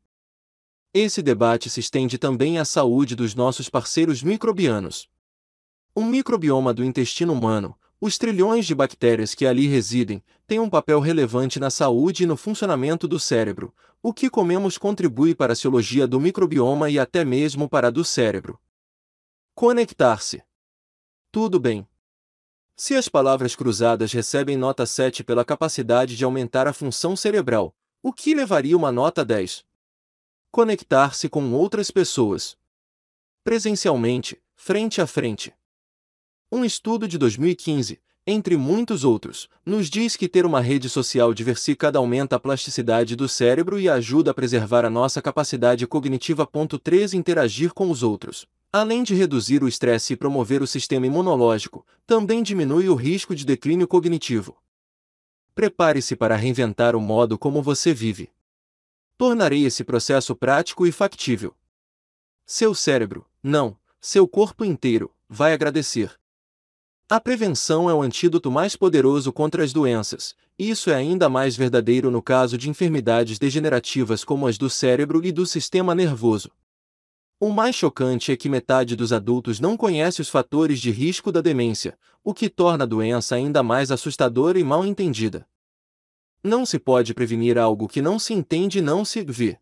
A: Esse debate se estende também à saúde dos nossos parceiros microbianos. o microbioma do intestino humano, os trilhões de bactérias que ali residem têm um papel relevante na saúde e no funcionamento do cérebro. O que comemos contribui para a ciologia do microbioma e até mesmo para a do cérebro. Conectar-se. Tudo bem. Se as palavras cruzadas recebem nota 7 pela capacidade de aumentar a função cerebral, o que levaria uma nota 10? Conectar-se com outras pessoas. Presencialmente, frente a frente. Um estudo de 2015, entre muitos outros, nos diz que ter uma rede social diversificada aumenta a plasticidade do cérebro e ajuda a preservar a nossa capacidade cognitiva. 3. Interagir com os outros. Além de reduzir o estresse e promover o sistema imunológico, também diminui o risco de declínio cognitivo. Prepare-se para reinventar o modo como você vive. Tornarei esse processo prático e factível. Seu cérebro, não, seu corpo inteiro, vai agradecer. A prevenção é o antídoto mais poderoso contra as doenças, e isso é ainda mais verdadeiro no caso de enfermidades degenerativas como as do cérebro e do sistema nervoso. O mais chocante é que metade dos adultos não conhece os fatores de risco da demência, o que torna a doença ainda mais assustadora e mal entendida. Não se pode prevenir algo que não se entende e não se vê.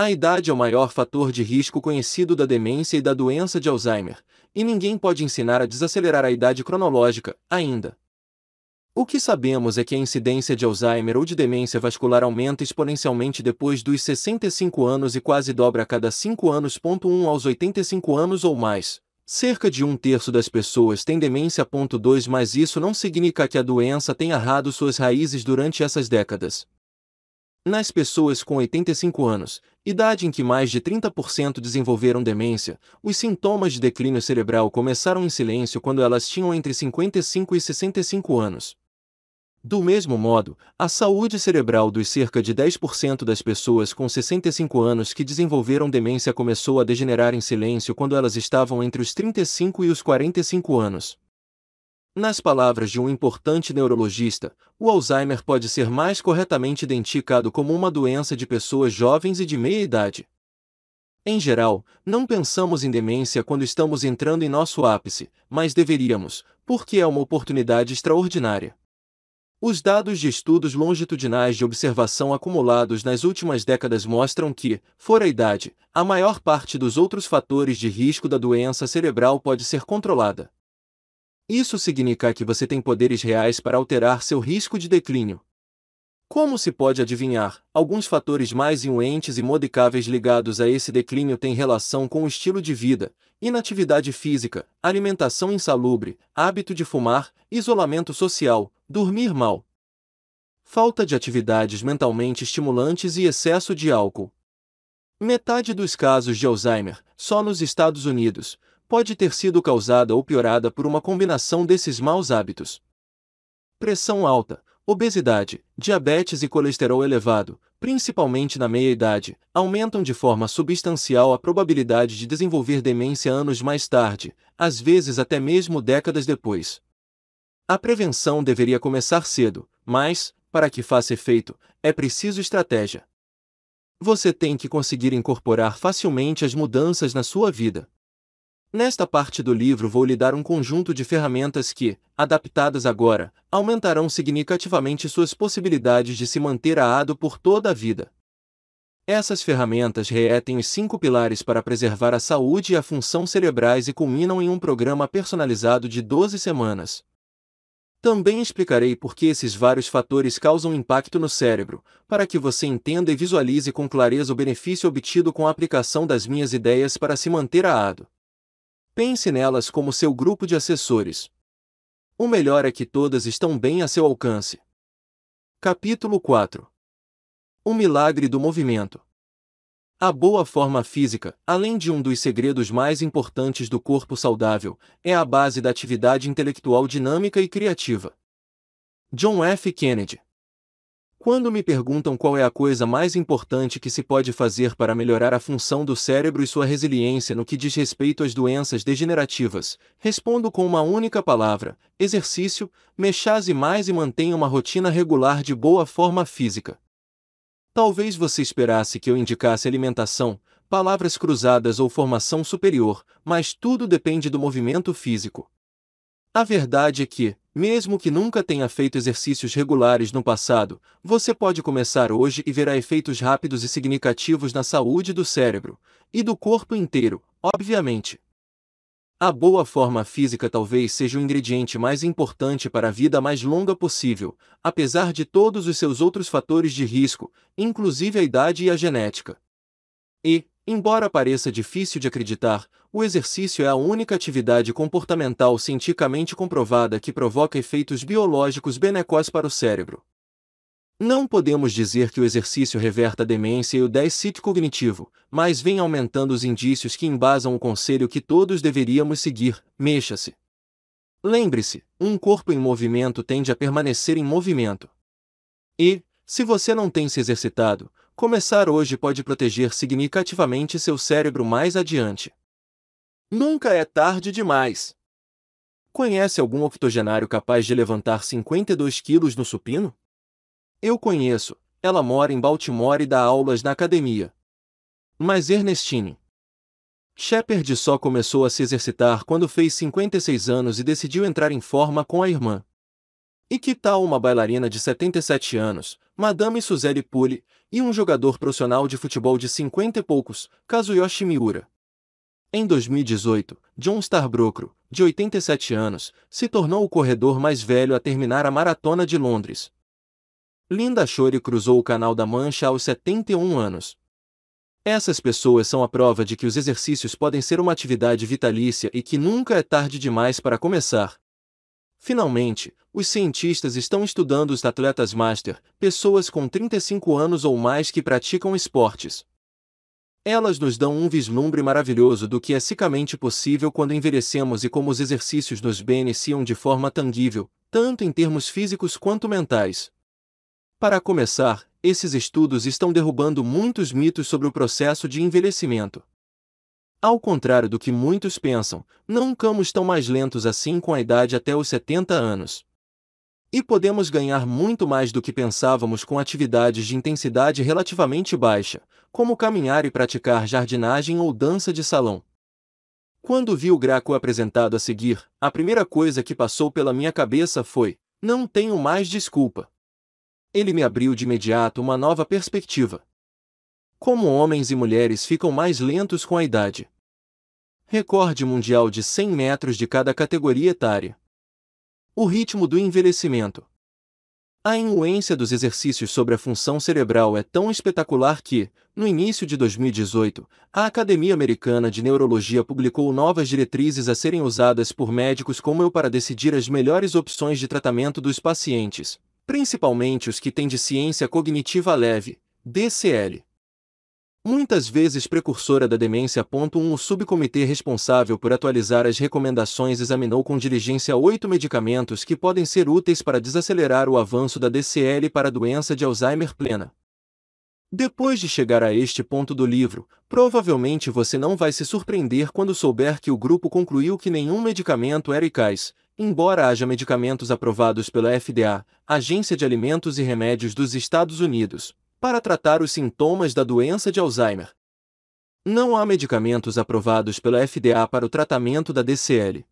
A: A idade é o maior fator de risco conhecido da demência e da doença de Alzheimer, e ninguém pode ensinar a desacelerar a idade cronológica, ainda. O que sabemos é que a incidência de Alzheimer ou de demência vascular aumenta exponencialmente depois dos 65 anos e quase dobra a cada 5 anos. 1 aos 85 anos ou mais. Cerca de um terço das pessoas tem demência. 2 Mas isso não significa que a doença tenha errado suas raízes durante essas décadas. Nas pessoas com 85 anos, idade em que mais de 30% desenvolveram demência, os sintomas de declínio cerebral começaram em silêncio quando elas tinham entre 55 e 65 anos. Do mesmo modo, a saúde cerebral dos cerca de 10% das pessoas com 65 anos que desenvolveram demência começou a degenerar em silêncio quando elas estavam entre os 35 e os 45 anos. Nas palavras de um importante neurologista, o Alzheimer pode ser mais corretamente identificado como uma doença de pessoas jovens e de meia idade. Em geral, não pensamos em demência quando estamos entrando em nosso ápice, mas deveríamos, porque é uma oportunidade extraordinária. Os dados de estudos longitudinais de observação acumulados nas últimas décadas mostram que, fora a idade, a maior parte dos outros fatores de risco da doença cerebral pode ser controlada. Isso significa que você tem poderes reais para alterar seu risco de declínio. Como se pode adivinhar, alguns fatores mais inuentes e modicáveis ligados a esse declínio têm relação com o estilo de vida, inatividade física, alimentação insalubre, hábito de fumar, isolamento social, dormir mal, falta de atividades mentalmente estimulantes e excesso de álcool. Metade dos casos de Alzheimer, só nos Estados Unidos, pode ter sido causada ou piorada por uma combinação desses maus hábitos. Pressão alta, obesidade, diabetes e colesterol elevado, principalmente na meia-idade, aumentam de forma substancial a probabilidade de desenvolver demência anos mais tarde, às vezes até mesmo décadas depois. A prevenção deveria começar cedo, mas, para que faça efeito, é preciso estratégia. Você tem que conseguir incorporar facilmente as mudanças na sua vida. Nesta parte do livro vou lhe dar um conjunto de ferramentas que, adaptadas agora, aumentarão significativamente suas possibilidades de se manter aado por toda a vida. Essas ferramentas reetem os cinco pilares para preservar a saúde e a função cerebrais e culminam em um programa personalizado de 12 semanas. Também explicarei por que esses vários fatores causam impacto no cérebro, para que você entenda e visualize com clareza o benefício obtido com a aplicação das minhas ideias para se manter aado. Pense nelas como seu grupo de assessores. O melhor é que todas estão bem a seu alcance. Capítulo 4 O milagre do movimento. A boa forma física, além de um dos segredos mais importantes do corpo saudável, é a base da atividade intelectual dinâmica e criativa. John F. Kennedy quando me perguntam qual é a coisa mais importante que se pode fazer para melhorar a função do cérebro e sua resiliência no que diz respeito às doenças degenerativas, respondo com uma única palavra: exercício, mexase mais e mantenha uma rotina regular de boa forma física. Talvez você esperasse que eu indicasse alimentação, palavras cruzadas ou formação superior, mas tudo depende do movimento físico. A verdade é que, mesmo que nunca tenha feito exercícios regulares no passado, você pode começar hoje e verá efeitos rápidos e significativos na saúde do cérebro e do corpo inteiro, obviamente. A boa forma física talvez seja o ingrediente mais importante para a vida mais longa possível, apesar de todos os seus outros fatores de risco, inclusive a idade e a genética. E, embora pareça difícil de acreditar, o exercício é a única atividade comportamental cientificamente comprovada que provoca efeitos biológicos benecos para o cérebro. Não podemos dizer que o exercício reverta a demência e o déficit cognitivo, mas vem aumentando os indícios que embasam o conselho que todos deveríamos seguir: mexa-se. Lembre-se, um corpo em movimento tende a permanecer em movimento. E, se você não tem se exercitado, começar hoje pode proteger significativamente seu cérebro mais adiante. Nunca é tarde demais. Conhece algum octogenário capaz de levantar 52 quilos no supino? Eu conheço. Ela mora em Baltimore e dá aulas na academia. Mas Ernestine. Shepard só começou a se exercitar quando fez 56 anos e decidiu entrar em forma com a irmã. E que tal uma bailarina de 77 anos, Madame Suzelle Pulli, e um jogador profissional de futebol de 50 e poucos, Kazuyoshi Miura? Em 2018, John Starbrook, de 87 anos, se tornou o corredor mais velho a terminar a Maratona de Londres. Linda Shore cruzou o Canal da Mancha aos 71 anos. Essas pessoas são a prova de que os exercícios podem ser uma atividade vitalícia e que nunca é tarde demais para começar. Finalmente, os cientistas estão estudando os atletas master, pessoas com 35 anos ou mais que praticam esportes. Elas nos dão um vislumbre maravilhoso do que é sicamente possível quando envelhecemos e como os exercícios nos beneficiam de forma tangível, tanto em termos físicos quanto mentais. Para começar, esses estudos estão derrubando muitos mitos sobre o processo de envelhecimento. Ao contrário do que muitos pensam, não camos tão mais lentos assim com a idade até os 70 anos. E podemos ganhar muito mais do que pensávamos com atividades de intensidade relativamente baixa, como caminhar e praticar jardinagem ou dança de salão. Quando vi o Graco apresentado a seguir, a primeira coisa que passou pela minha cabeça foi: não tenho mais desculpa. Ele me abriu de imediato uma nova perspectiva. Como homens e mulheres ficam mais lentos com a idade. Recorde mundial de 100 metros de cada categoria etária. O ritmo do envelhecimento. A influência dos exercícios sobre a função cerebral é tão espetacular que, no início de 2018, a Academia Americana de Neurologia publicou novas diretrizes a serem usadas por médicos como eu para decidir as melhores opções de tratamento dos pacientes, principalmente os que têm de ciência cognitiva leve, DCL muitas vezes precursora da demência. 1. O subcomitê responsável por atualizar as recomendações examinou com diligência oito medicamentos que podem ser úteis para desacelerar o avanço da DCL para a doença de Alzheimer plena. Depois de chegar a este ponto do livro, provavelmente você não vai se surpreender quando souber que o grupo concluiu que nenhum medicamento era eficaz, embora haja medicamentos aprovados pela FDA, Agência de Alimentos e Remédios dos Estados Unidos, para tratar os sintomas da doença de Alzheimer. Não há medicamentos aprovados pela FDA para o tratamento da DCL.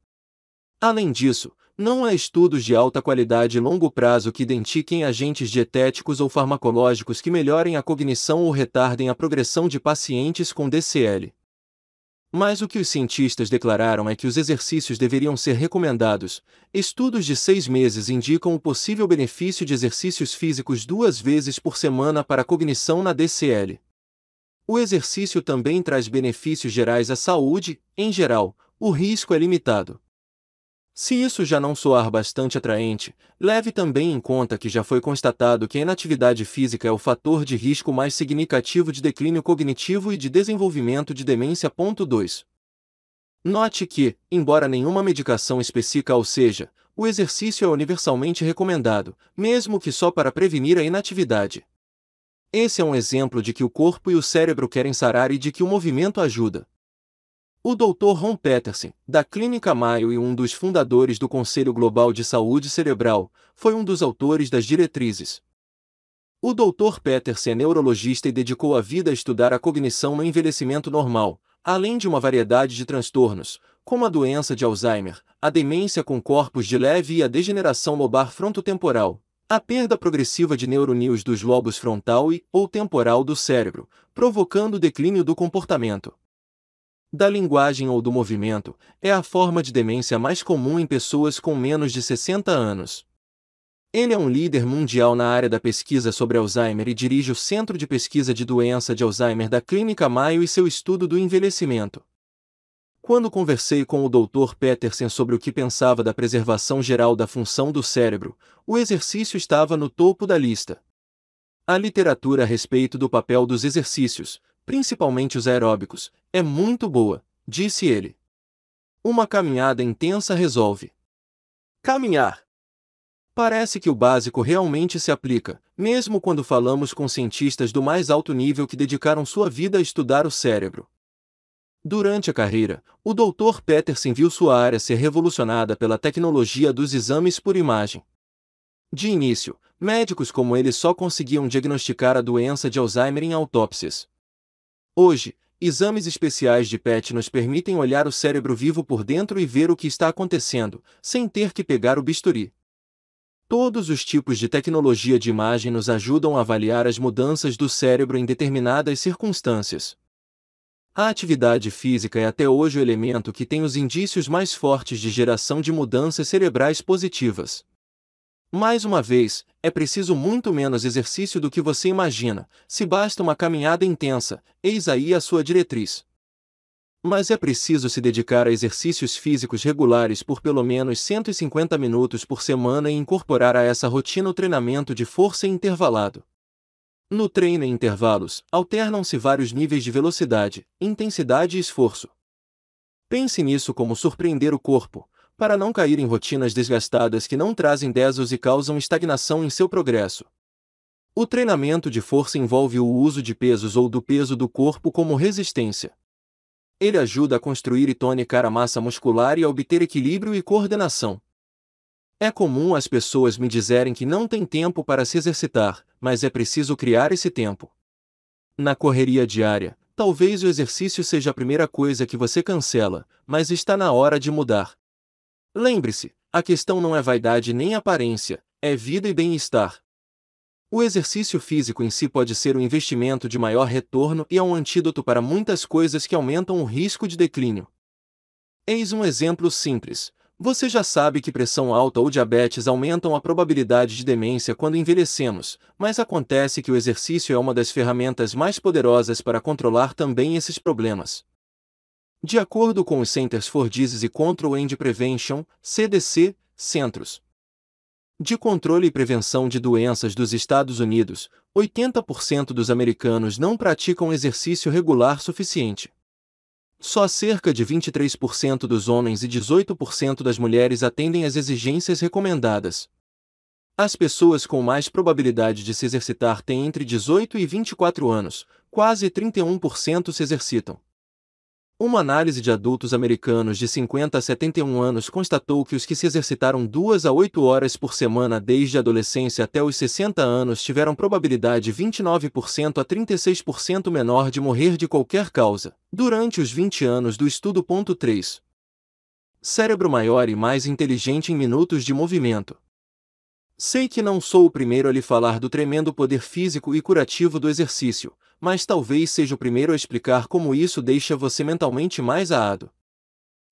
A: Além disso, não há estudos de alta qualidade e longo prazo que identifiquem agentes dietéticos ou farmacológicos que melhorem a cognição ou retardem a progressão de pacientes com DCL. Mas o que os cientistas declararam é que os exercícios deveriam ser recomendados. Estudos de seis meses indicam o possível benefício de exercícios físicos duas vezes por semana para a cognição na DCL. O exercício também traz benefícios gerais à saúde, em geral, o risco é limitado. Se isso já não soar bastante atraente, leve também em conta que já foi constatado que a inatividade física é o fator de risco mais significativo de declínio cognitivo e de desenvolvimento de demência. 2. Note que, embora nenhuma medicação específica ou seja, o exercício é universalmente recomendado, mesmo que só para prevenir a inatividade. Esse é um exemplo de que o corpo e o cérebro querem sarar e de que o movimento ajuda. O Dr. Ron Peterson, da Clínica Mayo e um dos fundadores do Conselho Global de Saúde Cerebral, foi um dos autores das diretrizes. O Dr. Peterson é neurologista e dedicou a vida a estudar a cognição no envelhecimento normal, além de uma variedade de transtornos, como a doença de Alzheimer, a demência com corpos de leve e a degeneração lobar frontotemporal, a perda progressiva de neurônios dos lobos frontal e ou temporal do cérebro, provocando o declínio do comportamento da linguagem ou do movimento, é a forma de demência mais comum em pessoas com menos de 60 anos. Ele é um líder mundial na área da pesquisa sobre Alzheimer e dirige o Centro de Pesquisa de Doença de Alzheimer da Clínica Mayo e seu estudo do envelhecimento. Quando conversei com o Dr. Peterson sobre o que pensava da preservação geral da função do cérebro, o exercício estava no topo da lista. A literatura a respeito do papel dos exercícios, principalmente os aeróbicos, é muito boa, disse ele. Uma caminhada intensa resolve. Caminhar. Parece que o básico realmente se aplica, mesmo quando falamos com cientistas do mais alto nível que dedicaram sua vida a estudar o cérebro. Durante a carreira, o Dr. Peterson viu sua área ser revolucionada pela tecnologia dos exames por imagem. De início, médicos como ele só conseguiam diagnosticar a doença de Alzheimer em autópsias. Hoje, exames especiais de PET nos permitem olhar o cérebro vivo por dentro e ver o que está acontecendo, sem ter que pegar o bisturi. Todos os tipos de tecnologia de imagem nos ajudam a avaliar as mudanças do cérebro em determinadas circunstâncias. A atividade física é até hoje o elemento que tem os indícios mais fortes de geração de mudanças cerebrais positivas. Mais uma vez, é preciso muito menos exercício do que você imagina, se basta uma caminhada intensa, eis aí a sua diretriz. Mas é preciso se dedicar a exercícios físicos regulares por pelo menos 150 minutos por semana e incorporar a essa rotina o treinamento de força intervalado. No treino em intervalos, alternam-se vários níveis de velocidade, intensidade e esforço. Pense nisso como surpreender o corpo, para não cair em rotinas desgastadas que não trazem desos e causam estagnação em seu progresso. O treinamento de força envolve o uso de pesos ou do peso do corpo como resistência. Ele ajuda a construir e tonicar a massa muscular e a obter equilíbrio e coordenação. É comum as pessoas me dizerem que não tem tempo para se exercitar, mas é preciso criar esse tempo. Na correria diária, talvez o exercício seja a primeira coisa que você cancela, mas está na hora de mudar. Lembre-se, a questão não é vaidade nem aparência, é vida e bem-estar. O exercício físico em si pode ser um investimento de maior retorno e é um antídoto para muitas coisas que aumentam o risco de declínio. Eis um exemplo simples. Você já sabe que pressão alta ou diabetes aumentam a probabilidade de demência quando envelhecemos, mas acontece que o exercício é uma das ferramentas mais poderosas para controlar também esses problemas. De acordo com os Centers for Disease Control and Prevention, CDC, Centros de Controle e Prevenção de Doenças dos Estados Unidos, 80% dos americanos não praticam exercício regular suficiente. Só cerca de 23% dos homens e 18% das mulheres atendem às exigências recomendadas. As pessoas com mais probabilidade de se exercitar têm entre 18 e 24 anos, quase 31% se exercitam. Uma análise de adultos americanos de 50 a 71 anos constatou que os que se exercitaram 2 a 8 horas por semana desde a adolescência até os 60 anos tiveram probabilidade 29% a 36% menor de morrer de qualquer causa, durante os 20 anos do estudo. 3. Cérebro maior e mais inteligente em minutos de movimento. Sei que não sou o primeiro a lhe falar do tremendo poder físico e curativo do exercício, mas talvez seja o primeiro a explicar como isso deixa você mentalmente mais aado.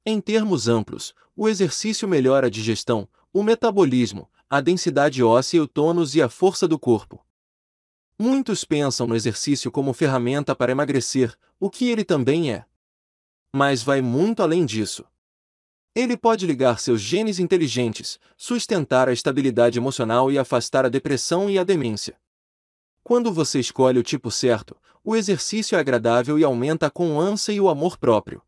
A: Em termos amplos, o exercício melhora a digestão, o metabolismo, a densidade óssea e o tônus e a força do corpo. Muitos pensam no exercício como ferramenta para emagrecer, o que ele também é. Mas vai muito além disso. Ele pode ligar seus genes inteligentes, sustentar a estabilidade emocional e afastar a depressão e a demência. Quando você escolhe o tipo certo, o exercício é agradável e aumenta a confiança e o amor próprio.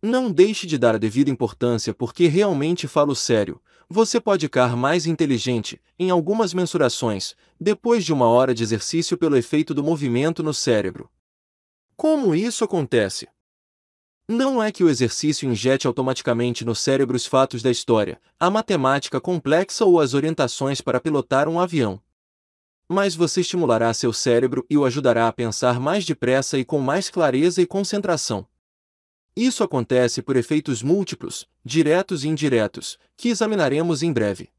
A: Não deixe de dar a devida importância porque realmente falo sério, você pode ficar mais inteligente, em algumas mensurações, depois de uma hora de exercício pelo efeito do movimento no cérebro. Como isso acontece? Não é que o exercício injete automaticamente no cérebro os fatos da história, a matemática complexa ou as orientações para pilotar um avião. Mas você estimulará seu cérebro e o ajudará a pensar mais depressa e com mais clareza e concentração. Isso acontece por efeitos múltiplos, diretos e indiretos, que examinaremos em breve.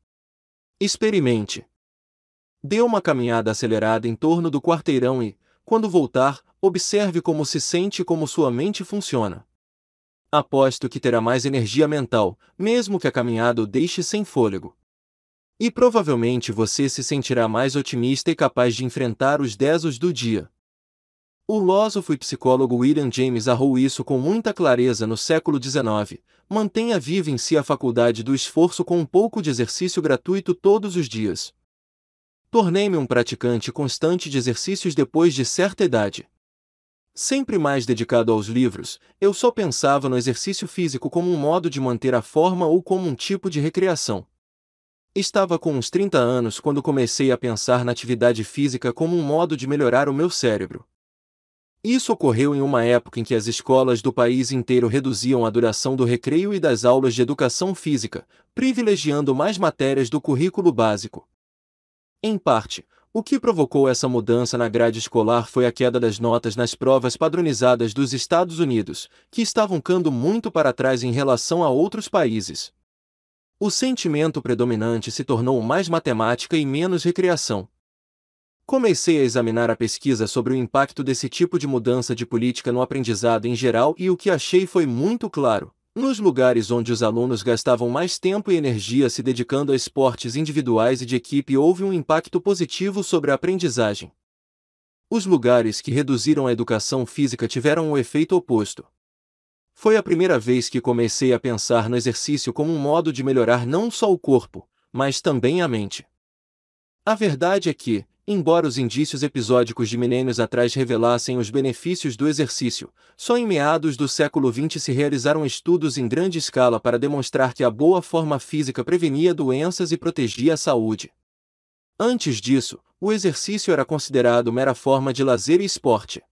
A: Experimente. Dê uma caminhada acelerada em torno do quarteirão e, quando voltar, observe como se sente e como sua mente funciona. Aposto que terá mais energia mental, mesmo que a caminhada o deixe sem fôlego. E provavelmente você se sentirá mais otimista e capaz de enfrentar os desos do dia. O filósofo e psicólogo William James arrou isso com muita clareza no século XIX. Mantenha viva em si a faculdade do esforço com um pouco de exercício gratuito todos os dias. Tornei-me um praticante constante de exercícios depois de certa idade. Sempre mais dedicado aos livros, eu só pensava no exercício físico como um modo de manter a forma ou como um tipo de recreação. Estava com uns 30 anos quando comecei a pensar na atividade física como um modo de melhorar o meu cérebro. Isso ocorreu em uma época em que as escolas do país inteiro reduziam a duração do recreio e das aulas de educação física, privilegiando mais matérias do currículo básico. Em parte, o que provocou essa mudança na grade escolar foi a queda das notas nas provas padronizadas dos Estados Unidos, que estavam cando muito para trás em relação a outros países o sentimento predominante se tornou mais matemática e menos recreação. Comecei a examinar a pesquisa sobre o impacto desse tipo de mudança de política no aprendizado em geral e o que achei foi muito claro. Nos lugares onde os alunos gastavam mais tempo e energia se dedicando a esportes individuais e de equipe, houve um impacto positivo sobre a aprendizagem. Os lugares que reduziram a educação física tiveram o um efeito oposto. Foi a primeira vez que comecei a pensar no exercício como um modo de melhorar não só o corpo, mas também a mente. A verdade é que, embora os indícios episódicos de milênios atrás revelassem os benefícios do exercício, só em meados do século XX se realizaram estudos em grande escala para demonstrar que a boa forma física prevenia doenças e protegia a saúde. Antes disso, o exercício era considerado mera forma de lazer e esporte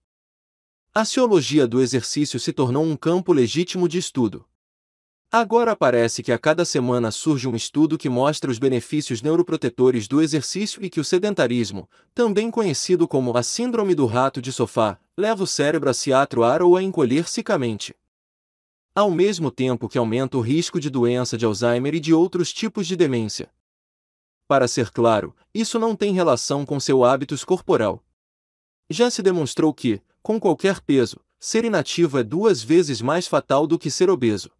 A: a ciologia do exercício se tornou um campo legítimo de estudo. Agora parece que a cada semana surge um estudo que mostra os benefícios neuroprotetores do exercício e que o sedentarismo, também conhecido como a síndrome do rato de sofá, leva o cérebro a se atroar ou a encolher sicamente. Ao mesmo tempo que aumenta o risco de doença de Alzheimer e de outros tipos de demência. Para ser claro, isso não tem relação com seu hábitos corporal. Já se demonstrou que, com qualquer peso, ser inativo é duas vezes mais fatal do que ser obeso.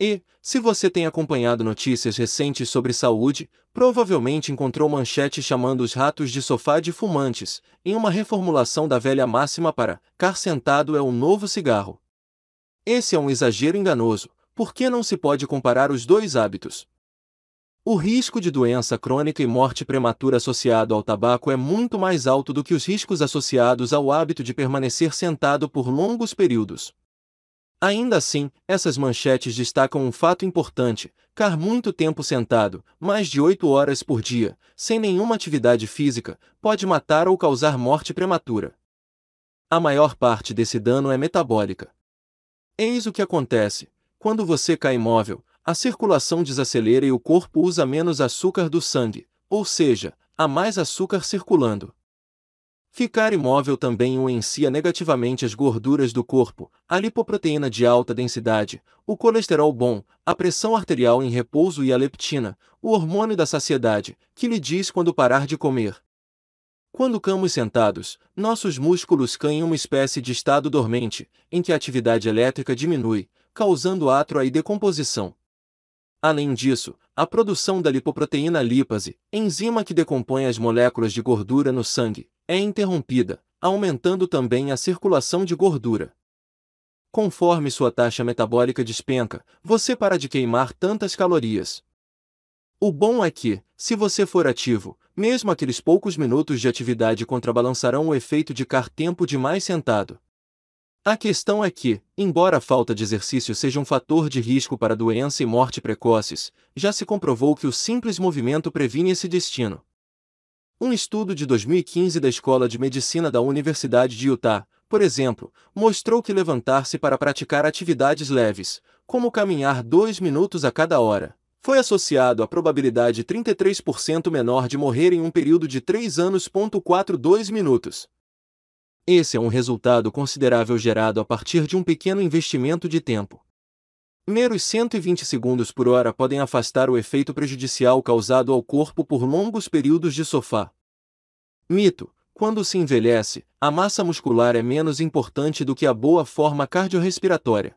A: E, se você tem acompanhado notícias recentes sobre saúde, provavelmente encontrou manchete chamando os ratos de sofá de fumantes, em uma reformulação da velha máxima para car sentado é um novo cigarro. Esse é um exagero enganoso, porque não se pode comparar os dois hábitos. O risco de doença crônica e morte prematura associado ao tabaco é muito mais alto do que os riscos associados ao hábito de permanecer sentado por longos períodos. Ainda assim, essas manchetes destacam um fato importante: ficar muito tempo sentado, mais de 8 horas por dia, sem nenhuma atividade física, pode matar ou causar morte prematura. A maior parte desse dano é metabólica. Eis o que acontece: quando você cai imóvel, a circulação desacelera e o corpo usa menos açúcar do sangue, ou seja, há mais açúcar circulando. Ficar imóvel também influencia negativamente as gorduras do corpo, a lipoproteína de alta densidade, o colesterol bom, a pressão arterial em repouso e a leptina, o hormônio da saciedade, que lhe diz quando parar de comer. Quando camos sentados, nossos músculos caem em uma espécie de estado dormente, em que a atividade elétrica diminui, causando atro e decomposição, Além disso, a produção da lipoproteína lipase, enzima que decompõe as moléculas de gordura no sangue, é interrompida, aumentando também a circulação de gordura. Conforme sua taxa metabólica despenca, você para de queimar tantas calorias. O bom é que, se você for ativo, mesmo aqueles poucos minutos de atividade contrabalançarão o efeito de ficar tempo demais sentado, a questão é que, embora a falta de exercício seja um fator de risco para doença e morte precoces, já se comprovou que o simples movimento previne esse destino. Um estudo de 2015 da Escola de Medicina da Universidade de Utah, por exemplo, mostrou que levantar-se para praticar atividades leves, como caminhar dois minutos a cada hora, foi associado à probabilidade 33% menor de morrer em um período de 3 anos. minutos. Esse é um resultado considerável gerado a partir de um pequeno investimento de tempo. Meros 120 segundos por hora podem afastar o efeito prejudicial causado ao corpo por longos períodos de sofá. Mito: quando se envelhece, a massa muscular é menos importante do que a boa forma cardiorrespiratória.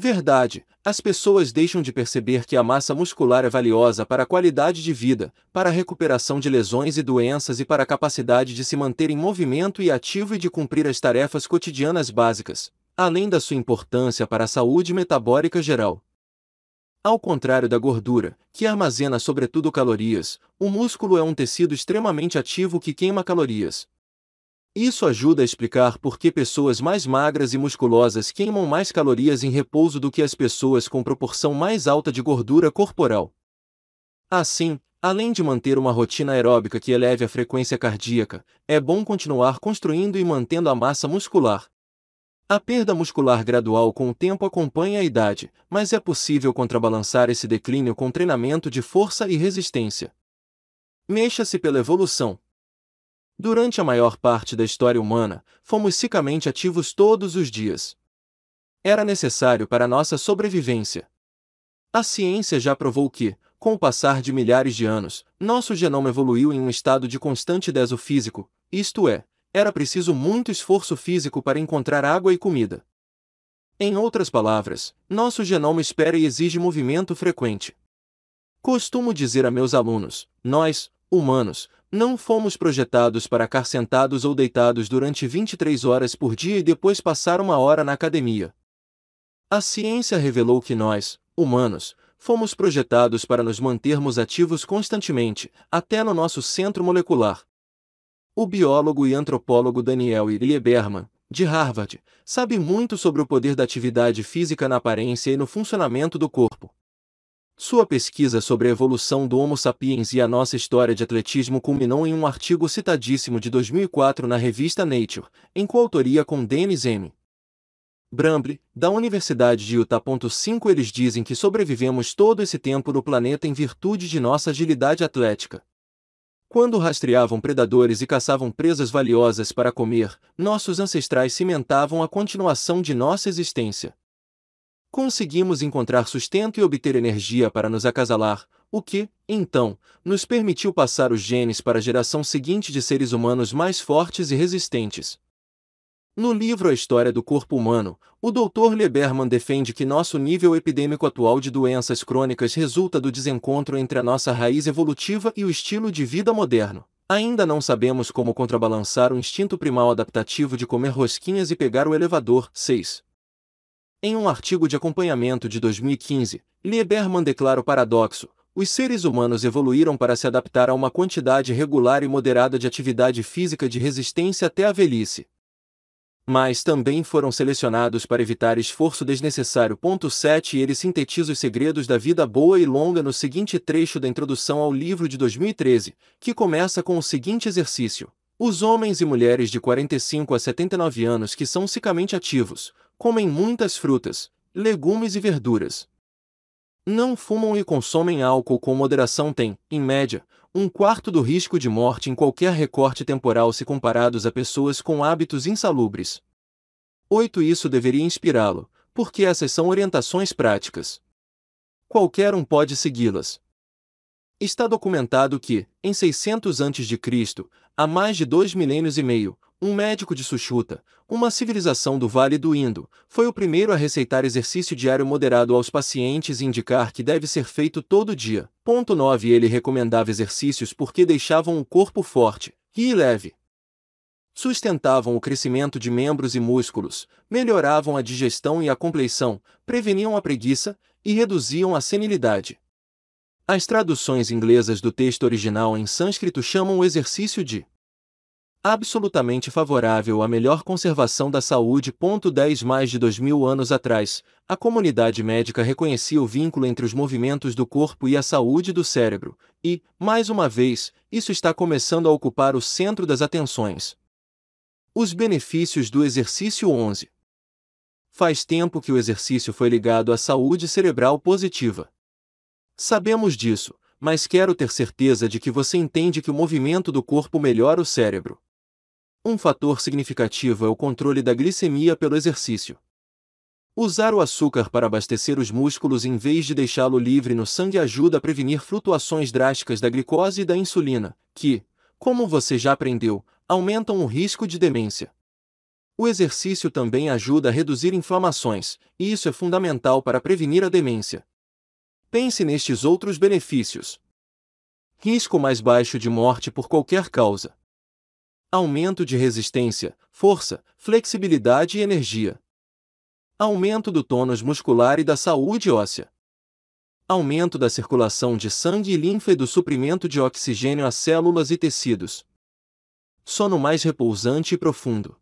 A: Verdade, as pessoas deixam de perceber que a massa muscular é valiosa para a qualidade de vida, para a recuperação de lesões e doenças e para a capacidade de se manter em movimento e ativo e de cumprir as tarefas cotidianas básicas, além da sua importância para a saúde metabólica geral. Ao contrário da gordura, que armazena sobretudo calorias, o músculo é um tecido extremamente ativo que queima calorias, isso ajuda a explicar por que pessoas mais magras e musculosas queimam mais calorias em repouso do que as pessoas com proporção mais alta de gordura corporal. Assim, além de manter uma rotina aeróbica que eleve a frequência cardíaca, é bom continuar construindo e mantendo a massa muscular. A perda muscular gradual com o tempo acompanha a idade, mas é possível contrabalançar esse declínio com treinamento de força e resistência. Mexa-se pela evolução, Durante a maior parte da história humana, fomos sicamente ativos todos os dias. Era necessário para nossa sobrevivência. A ciência já provou que, com o passar de milhares de anos, nosso genoma evoluiu em um estado de constante deso físico, isto é, era preciso muito esforço físico para encontrar água e comida. Em outras palavras, nosso genoma espera e exige movimento frequente. Costumo dizer a meus alunos: nós, humanos, não fomos projetados para ficar sentados ou deitados durante 23 horas por dia e depois passar uma hora na academia. A ciência revelou que nós, humanos, fomos projetados para nos mantermos ativos constantemente, até no nosso centro molecular. O biólogo e antropólogo Daniel Irie Berman, de Harvard, sabe muito sobre o poder da atividade física na aparência e no funcionamento do corpo. Sua pesquisa sobre a evolução do Homo sapiens e a nossa história de atletismo culminou em um artigo citadíssimo de 2004 na revista Nature, em coautoria com Dennis M. Bramble, da Universidade de Utah. 5 Eles dizem que sobrevivemos todo esse tempo no planeta em virtude de nossa agilidade atlética. Quando rastreavam predadores e caçavam presas valiosas para comer, nossos ancestrais cimentavam a continuação de nossa existência conseguimos encontrar sustento e obter energia para nos acasalar, o que, então, nos permitiu passar os genes para a geração seguinte de seres humanos mais fortes e resistentes. No livro A História do Corpo Humano, o Dr. Lieberman defende que nosso nível epidêmico atual de doenças crônicas resulta do desencontro entre a nossa raiz evolutiva e o estilo de vida moderno. Ainda não sabemos como contrabalançar o instinto primal adaptativo de comer rosquinhas e pegar o elevador. 6. Em um artigo de acompanhamento de 2015, Lieberman declara o paradoxo: os seres humanos evoluíram para se adaptar a uma quantidade regular e moderada de atividade física de resistência até a velhice. Mas também foram selecionados para evitar esforço desnecessário. 7 Ele sintetiza os segredos da vida boa e longa no seguinte trecho da introdução ao livro de 2013, que começa com o seguinte exercício. Os homens e mulheres de 45 a 79 anos que são fisicamente ativos, comem muitas frutas, legumes e verduras. Não fumam e consomem álcool com moderação têm, em média, um quarto do risco de morte em qualquer recorte temporal se comparados a pessoas com hábitos insalubres. 8. Isso deveria inspirá-lo, porque essas são orientações práticas. Qualquer um pode segui-las. Está documentado que, em 600 a.C., há mais de dois milênios e meio, um médico de Sushuta, uma civilização do Vale do Indo, foi o primeiro a receitar exercício diário moderado aos pacientes e indicar que deve ser feito todo dia. Ponto 9 Ele recomendava exercícios porque deixavam o corpo forte e leve. Sustentavam o crescimento de membros e músculos, melhoravam a digestão e a compleição, preveniam a preguiça e reduziam a senilidade. As traduções inglesas do texto original em sânscrito chamam o exercício de absolutamente favorável à melhor conservação da saúde. 10 Mais de dois mil anos atrás, a comunidade médica reconhecia o vínculo entre os movimentos do corpo e a saúde do cérebro, e, mais uma vez, isso está começando a ocupar o centro das atenções. Os benefícios do exercício 11 Faz tempo que o exercício foi ligado à saúde cerebral positiva. Sabemos disso, mas quero ter certeza de que você entende que o movimento do corpo melhora o cérebro. Um fator significativo é o controle da glicemia pelo exercício. Usar o açúcar para abastecer os músculos em vez de deixá-lo livre no sangue ajuda a prevenir flutuações drásticas da glicose e da insulina, que, como você já aprendeu, aumentam o risco de demência. O exercício também ajuda a reduzir inflamações, e isso é fundamental para prevenir a demência. Pense nestes outros benefícios: risco mais baixo de morte por qualquer causa. Aumento de resistência, força, flexibilidade e energia. Aumento do tônus muscular e da saúde óssea. Aumento da circulação de sangue e linfa e do suprimento de oxigênio a células e tecidos. Sono mais repousante e profundo.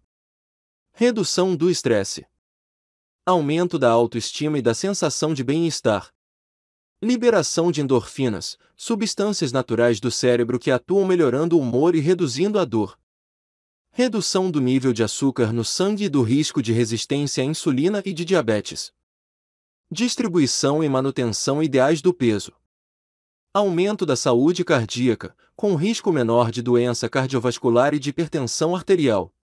A: Redução do estresse. Aumento da autoestima e da sensação de bem-estar. Liberação de endorfinas, substâncias naturais do cérebro que atuam melhorando o humor e reduzindo a dor redução do nível de açúcar no sangue e do risco de resistência à insulina e de diabetes. Distribuição e manutenção ideais do peso. Aumento da saúde cardíaca, com risco menor de doença cardiovascular e de hipertensão arterial.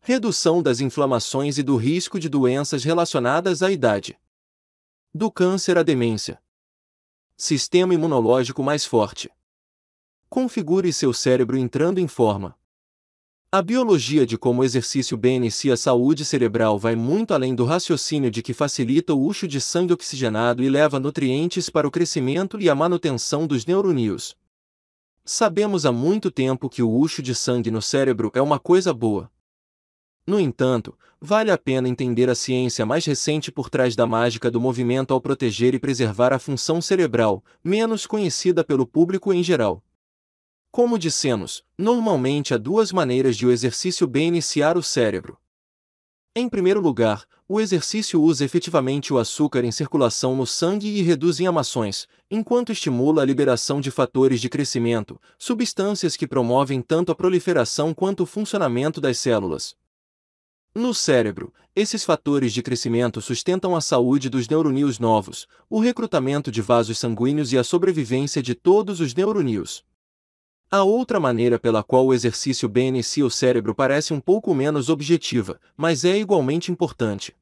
A: Redução das inflamações e do risco de doenças relacionadas à idade. Do câncer à demência. Sistema imunológico mais forte. Configure seu cérebro entrando em forma, a biologia de como o exercício beneficia a saúde cerebral vai muito além do raciocínio de que facilita o uso de sangue oxigenado e leva nutrientes para o crescimento e a manutenção dos neurônios. Sabemos há muito tempo que o uso de sangue no cérebro é uma coisa boa. No entanto, vale a pena entender a ciência mais recente por trás da mágica do movimento ao proteger e preservar a função cerebral, menos conhecida pelo público em geral. Como dissemos, normalmente há duas maneiras de o exercício beneficiar o cérebro. Em primeiro lugar, o exercício usa efetivamente o açúcar em circulação no sangue e reduz inflamações, enquanto estimula a liberação de fatores de crescimento, substâncias que promovem tanto a proliferação quanto o funcionamento das células. No cérebro, esses fatores de crescimento sustentam a saúde dos neurônios novos, o recrutamento de vasos sanguíneos e a sobrevivência de todos os neurônios. A outra maneira pela qual o exercício beneficia o cérebro parece um pouco menos objetiva, mas é igualmente importante.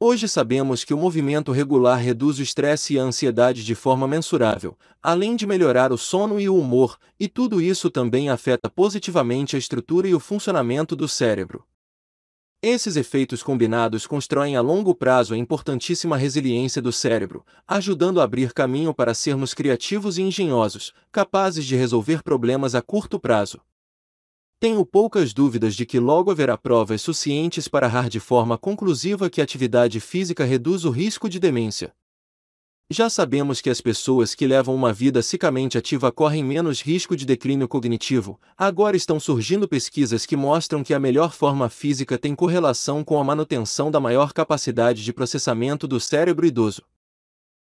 A: Hoje sabemos que o movimento regular reduz o estresse e a ansiedade de forma mensurável, além de melhorar o sono e o humor, e tudo isso também afeta positivamente a estrutura e o funcionamento do cérebro. Esses efeitos combinados constroem a longo prazo a importantíssima resiliência do cérebro, ajudando a abrir caminho para sermos criativos e engenhosos, capazes de resolver problemas a curto prazo. Tenho poucas dúvidas de que logo haverá provas suficientes para arrar de forma conclusiva que a atividade física reduz o risco de demência. Já sabemos que as pessoas que levam uma vida sicamente ativa correm menos risco de declínio cognitivo. Agora estão surgindo pesquisas que mostram que a melhor forma física tem correlação com a manutenção da maior capacidade de processamento do cérebro idoso.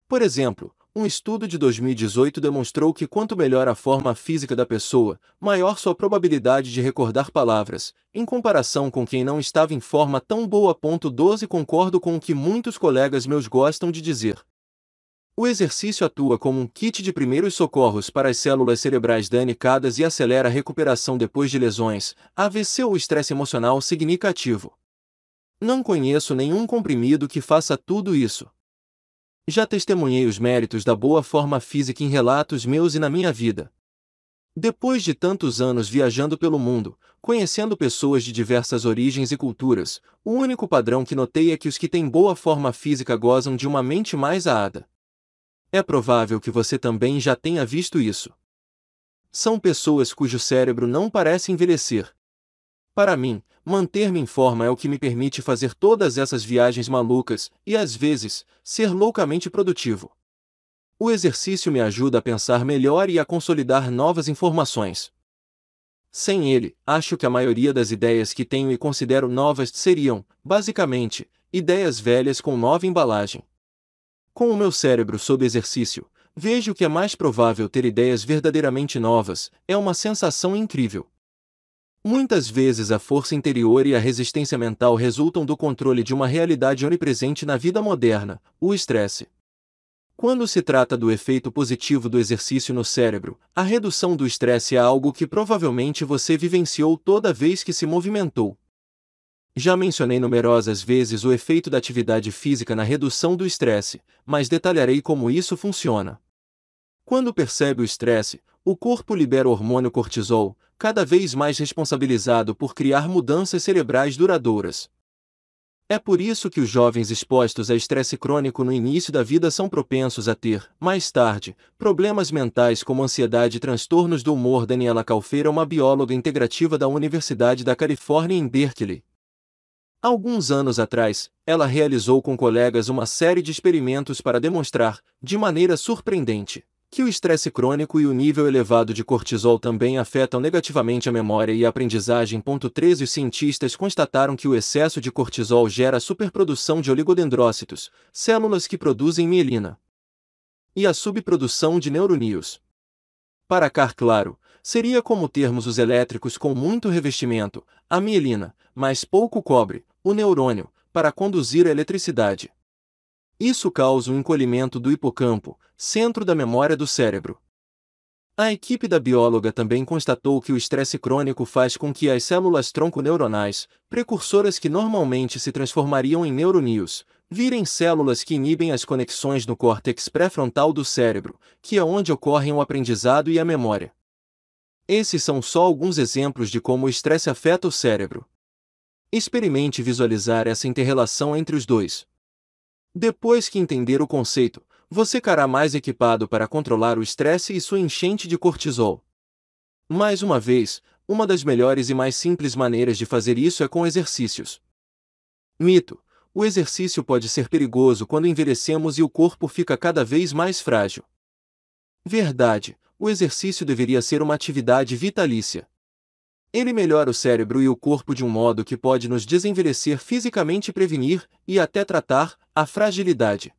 A: Por exemplo, um estudo de 2018 demonstrou que quanto melhor a forma física da pessoa, maior sua probabilidade de recordar palavras, em comparação com quem não estava em forma tão boa. 12 Concordo com o que muitos colegas meus gostam de dizer. O exercício atua como um kit de primeiros socorros para as células cerebrais danificadas e acelera a recuperação depois de lesões, AVC ou estresse emocional significativo. Não conheço nenhum comprimido que faça tudo isso. Já testemunhei os méritos da boa forma física em relatos meus e na minha vida. Depois de tantos anos viajando pelo mundo, conhecendo pessoas de diversas origens e culturas, o único padrão que notei é que os que têm boa forma física gozam de uma mente mais aada é provável que você também já tenha visto isso. São pessoas cujo cérebro não parece envelhecer. Para mim, manter-me em forma é o que me permite fazer todas essas viagens malucas e, às vezes, ser loucamente produtivo. O exercício me ajuda a pensar melhor e a consolidar novas informações. Sem ele, acho que a maioria das ideias que tenho e considero novas seriam, basicamente, ideias velhas com nova embalagem. Com o meu cérebro sob exercício, vejo que é mais provável ter ideias verdadeiramente novas, é uma sensação incrível. Muitas vezes a força interior e a resistência mental resultam do controle de uma realidade onipresente na vida moderna, o estresse. Quando se trata do efeito positivo do exercício no cérebro, a redução do estresse é algo que provavelmente você vivenciou toda vez que se movimentou, já mencionei numerosas vezes o efeito da atividade física na redução do estresse, mas detalharei como isso funciona. Quando percebe o estresse, o corpo libera o hormônio cortisol, cada vez mais responsabilizado por criar mudanças cerebrais duradouras. É por isso que os jovens expostos a estresse crônico no início da vida são propensos a ter, mais tarde, problemas mentais como ansiedade e transtornos do humor. Daniela Calfeira é uma bióloga integrativa da Universidade da Califórnia em Berkeley Alguns anos atrás, ela realizou com colegas uma série de experimentos para demonstrar, de maneira surpreendente, que o estresse crônico e o nível elevado de cortisol também afetam negativamente a memória e a aprendizagem. 13 Os cientistas constataram que o excesso de cortisol gera superprodução de oligodendrócitos, células que produzem mielina, e a subprodução de neurônios. Para Car Claro, Seria como termos os elétricos com muito revestimento, a mielina, mas pouco cobre, o neurônio, para conduzir a eletricidade. Isso causa o um encolhimento do hipocampo, centro da memória do cérebro. A equipe da bióloga também constatou que o estresse crônico faz com que as células tronco-neuronais, precursoras que normalmente se transformariam em neurônios, virem células que inibem as conexões no córtex pré-frontal do cérebro, que é onde ocorrem o aprendizado e a memória. Esses são só alguns exemplos de como o estresse afeta o cérebro. Experimente visualizar essa interrelação entre os dois. Depois que entender o conceito, você ficará mais equipado para controlar o estresse e sua enchente de cortisol. Mais uma vez, uma das melhores e mais simples maneiras de fazer isso é com exercícios. Mito: o exercício pode ser perigoso quando envelhecemos e o corpo fica cada vez mais frágil. Verdade: o exercício deveria ser uma atividade vitalícia. Ele melhora o cérebro e o corpo de um modo que pode nos desenvelhecer fisicamente e prevenir, e até tratar, a fragilidade.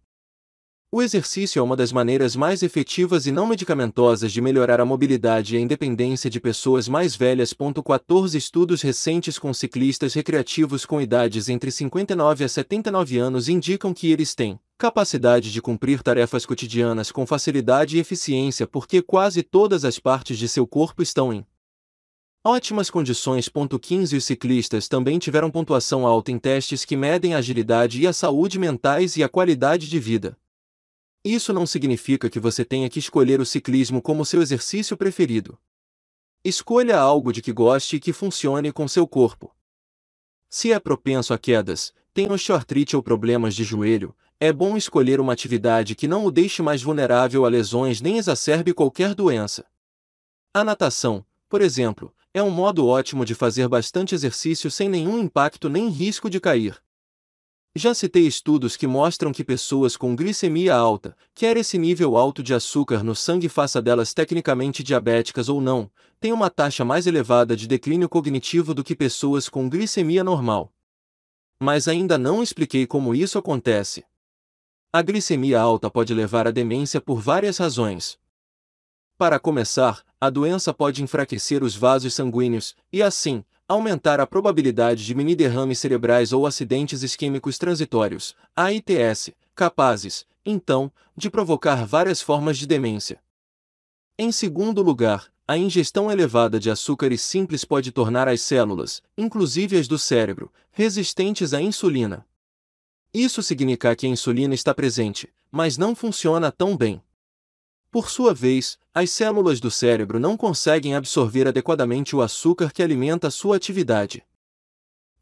A: O exercício é uma das maneiras mais efetivas e não medicamentosas de melhorar a mobilidade e a independência de pessoas mais velhas. 14 Estudos recentes com ciclistas recreativos com idades entre 59 a 79 anos indicam que eles têm capacidade de cumprir tarefas cotidianas com facilidade e eficiência porque quase todas as partes de seu corpo estão em ótimas condições. 15 Os ciclistas também tiveram pontuação alta em testes que medem a agilidade e a saúde mentais e a qualidade de vida. Isso não significa que você tenha que escolher o ciclismo como seu exercício preferido. Escolha algo de que goste e que funcione com seu corpo. Se é propenso a quedas, tem osteoartrite ou problemas de joelho, é bom escolher uma atividade que não o deixe mais vulnerável a lesões nem exacerbe qualquer doença. A natação, por exemplo, é um modo ótimo de fazer bastante exercício sem nenhum impacto nem risco de cair. Já citei estudos que mostram que pessoas com glicemia alta, quer esse nível alto de açúcar no sangue faça delas tecnicamente diabéticas ou não, têm uma taxa mais elevada de declínio cognitivo do que pessoas com glicemia normal. Mas ainda não expliquei como isso acontece. A glicemia alta pode levar à demência por várias razões. Para começar, a doença pode enfraquecer os vasos sanguíneos e, assim, aumentar a probabilidade de mini derrames cerebrais ou acidentes isquêmicos transitórios, AITS, capazes, então, de provocar várias formas de demência. Em segundo lugar, a ingestão elevada de açúcares simples pode tornar as células, inclusive as do cérebro, resistentes à insulina. Isso significa que a insulina está presente, mas não funciona tão bem. Por sua vez, as células do cérebro não conseguem absorver adequadamente o açúcar que alimenta sua atividade.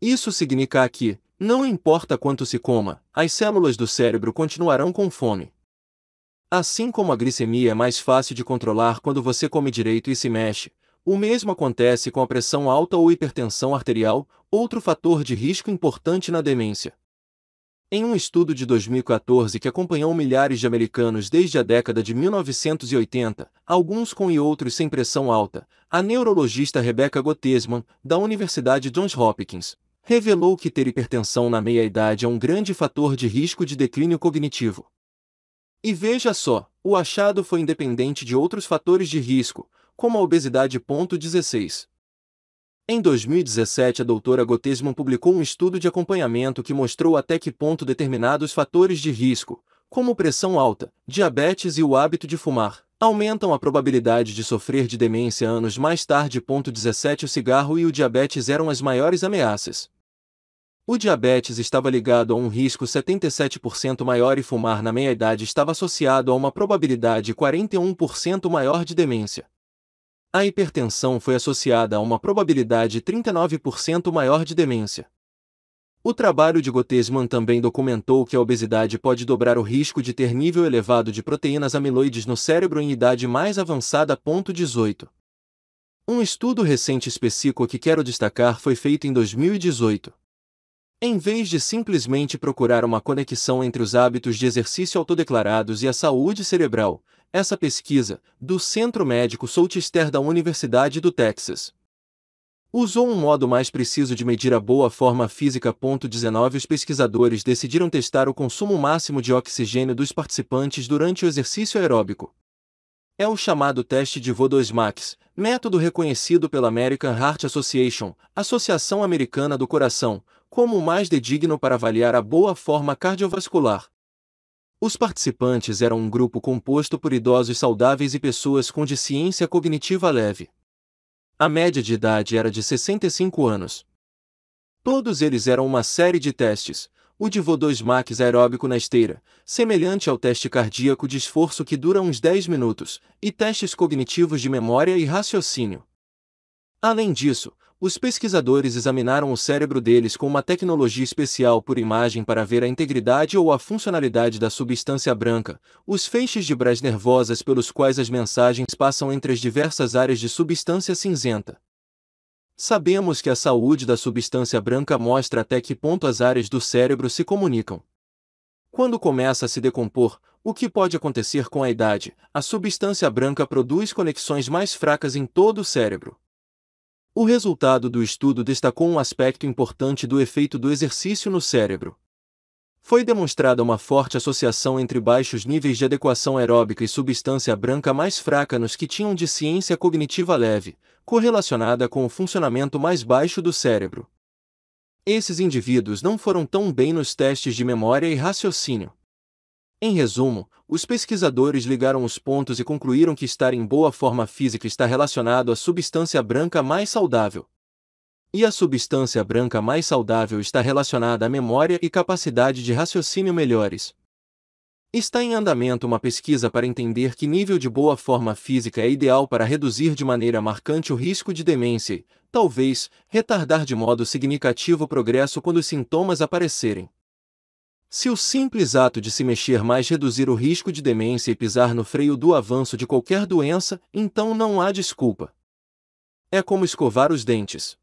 A: Isso significa que, não importa quanto se coma, as células do cérebro continuarão com fome. Assim como a glicemia é mais fácil de controlar quando você come direito e se mexe, o mesmo acontece com a pressão alta ou hipertensão arterial, outro fator de risco importante na demência. Em um estudo de 2014 que acompanhou milhares de americanos desde a década de 1980, alguns com e outros sem pressão alta, a neurologista Rebecca Gottesman, da Universidade Johns Hopkins, revelou que ter hipertensão na meia-idade é um grande fator de risco de declínio cognitivo. E veja só, o achado foi independente de outros fatores de risco, como a obesidade. 16. Em 2017, a doutora Gottesman publicou um estudo de acompanhamento que mostrou até que ponto determinados fatores de risco, como pressão alta, diabetes e o hábito de fumar, aumentam a probabilidade de sofrer de demência anos mais tarde. 17 O cigarro e o diabetes eram as maiores ameaças. O diabetes estava ligado a um risco 77% maior e fumar na meia-idade estava associado a uma probabilidade 41% maior de demência. A hipertensão foi associada a uma probabilidade 39% maior de demência. O trabalho de Gottesman também documentou que a obesidade pode dobrar o risco de ter nível elevado de proteínas amiloides no cérebro em idade mais avançada. 18. Um estudo recente específico que quero destacar foi feito em 2018. Em vez de simplesmente procurar uma conexão entre os hábitos de exercício autodeclarados e a saúde cerebral, essa pesquisa, do Centro Médico Southeastern da Universidade do Texas, usou um modo mais preciso de medir a boa forma física. 19 Os pesquisadores decidiram testar o consumo máximo de oxigênio dos participantes durante o exercício aeróbico. É o chamado teste de VO2 Max, método reconhecido pela American Heart Association, Associação Americana do Coração, como o mais dedigno para avaliar a boa forma cardiovascular. Os participantes eram um grupo composto por idosos saudáveis e pessoas com deficiência cognitiva leve. A média de idade era de 65 anos. Todos eles eram uma série de testes, o de VO2 max aeróbico na esteira, semelhante ao teste cardíaco de esforço que dura uns 10 minutos, e testes cognitivos de memória e raciocínio. Além disso, os pesquisadores examinaram o cérebro deles com uma tecnologia especial por imagem para ver a integridade ou a funcionalidade da substância branca, os feixes de brás nervosas pelos quais as mensagens passam entre as diversas áreas de substância cinzenta. Sabemos que a saúde da substância branca mostra até que ponto as áreas do cérebro se comunicam. Quando começa a se decompor, o que pode acontecer com a idade, a substância branca produz conexões mais fracas em todo o cérebro. O resultado do estudo destacou um aspecto importante do efeito do exercício no cérebro. Foi demonstrada uma forte associação entre baixos níveis de adequação aeróbica e substância branca mais fraca nos que tinham de ciência cognitiva leve, correlacionada com o funcionamento mais baixo do cérebro. Esses indivíduos não foram tão bem nos testes de memória e raciocínio. Em resumo, os pesquisadores ligaram os pontos e concluíram que estar em boa forma física está relacionado à substância branca mais saudável. E a substância branca mais saudável está relacionada à memória e capacidade de raciocínio melhores. Está em andamento uma pesquisa para entender que nível de boa forma física é ideal para reduzir de maneira marcante o risco de demência, e, talvez retardar de modo significativo o progresso quando os sintomas aparecerem. Se o simples ato de se mexer mais reduzir o risco de demência e pisar no freio do avanço de qualquer doença, então não há desculpa. É como escovar os dentes.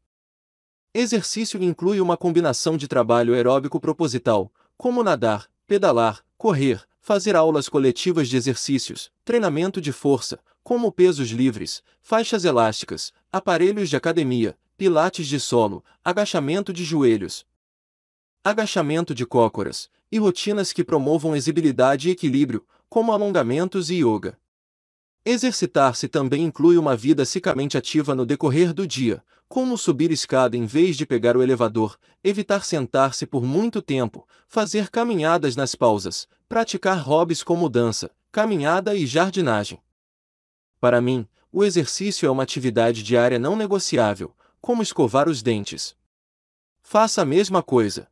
A: Exercício inclui uma combinação de trabalho aeróbico proposital, como nadar, pedalar, correr, fazer aulas coletivas de exercícios, treinamento de força, como pesos livres, faixas elásticas, aparelhos de academia, pilates de solo, agachamento de joelhos, agachamento de cócoras, e rotinas que promovam exibilidade e equilíbrio, como alongamentos e yoga. Exercitar-se também inclui uma vida cicamente ativa no decorrer do dia, como subir escada em vez de pegar o elevador, evitar sentar-se por muito tempo, fazer caminhadas nas pausas, praticar hobbies como dança, caminhada e jardinagem. Para mim, o exercício é uma atividade diária não negociável, como escovar os dentes. Faça a mesma coisa.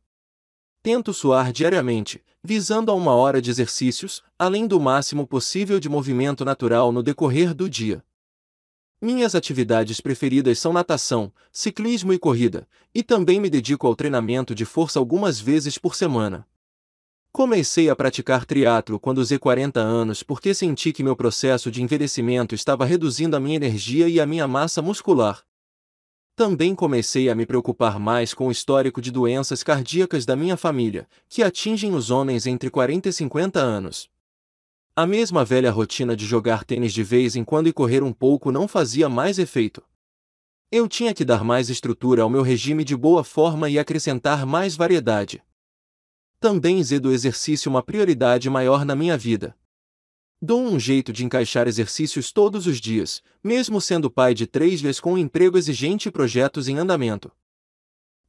A: Tento suar diariamente, visando a uma hora de exercícios, além do máximo possível de movimento natural no decorrer do dia. Minhas atividades preferidas são natação, ciclismo e corrida, e também me dedico ao treinamento de força algumas vezes por semana. Comecei a praticar triatlo quando usei 40 anos porque senti que meu processo de envelhecimento estava reduzindo a minha energia e a minha massa muscular, também comecei a me preocupar mais com o histórico de doenças cardíacas da minha família, que atingem os homens entre 40 e 50 anos. A mesma velha rotina de jogar tênis de vez em quando e correr um pouco não fazia mais efeito. Eu tinha que dar mais estrutura ao meu regime de boa forma e acrescentar mais variedade. Também zê do exercício uma prioridade maior na minha vida. Dou um jeito de encaixar exercícios todos os dias, mesmo sendo pai de três vezes com um emprego exigente e projetos em andamento.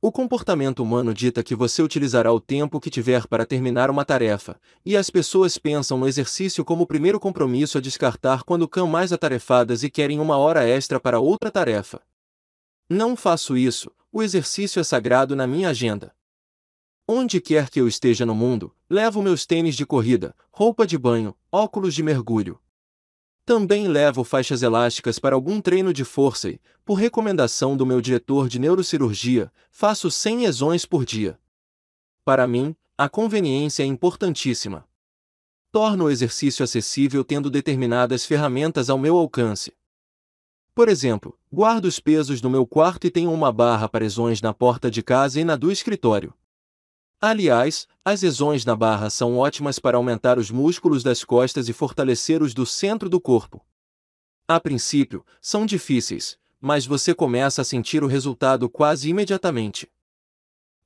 A: O comportamento humano dita que você utilizará o tempo que tiver para terminar uma tarefa, e as pessoas pensam no exercício como o primeiro compromisso a descartar quando cão mais atarefadas e querem uma hora extra para outra tarefa. Não faço isso, o exercício é sagrado na minha agenda. Onde quer que eu esteja no mundo, levo meus tênis de corrida, roupa de banho, óculos de mergulho. Também levo faixas elásticas para algum treino de força e, por recomendação do meu diretor de neurocirurgia, faço 100 lesões por dia. Para mim, a conveniência é importantíssima. Torno o exercício acessível tendo determinadas ferramentas ao meu alcance. Por exemplo, guardo os pesos no meu quarto e tenho uma barra para lesões na porta de casa e na do escritório. Aliás, as lesões na barra são ótimas para aumentar os músculos das costas e fortalecer os do centro do corpo. A princípio, são difíceis, mas você começa a sentir o resultado quase imediatamente.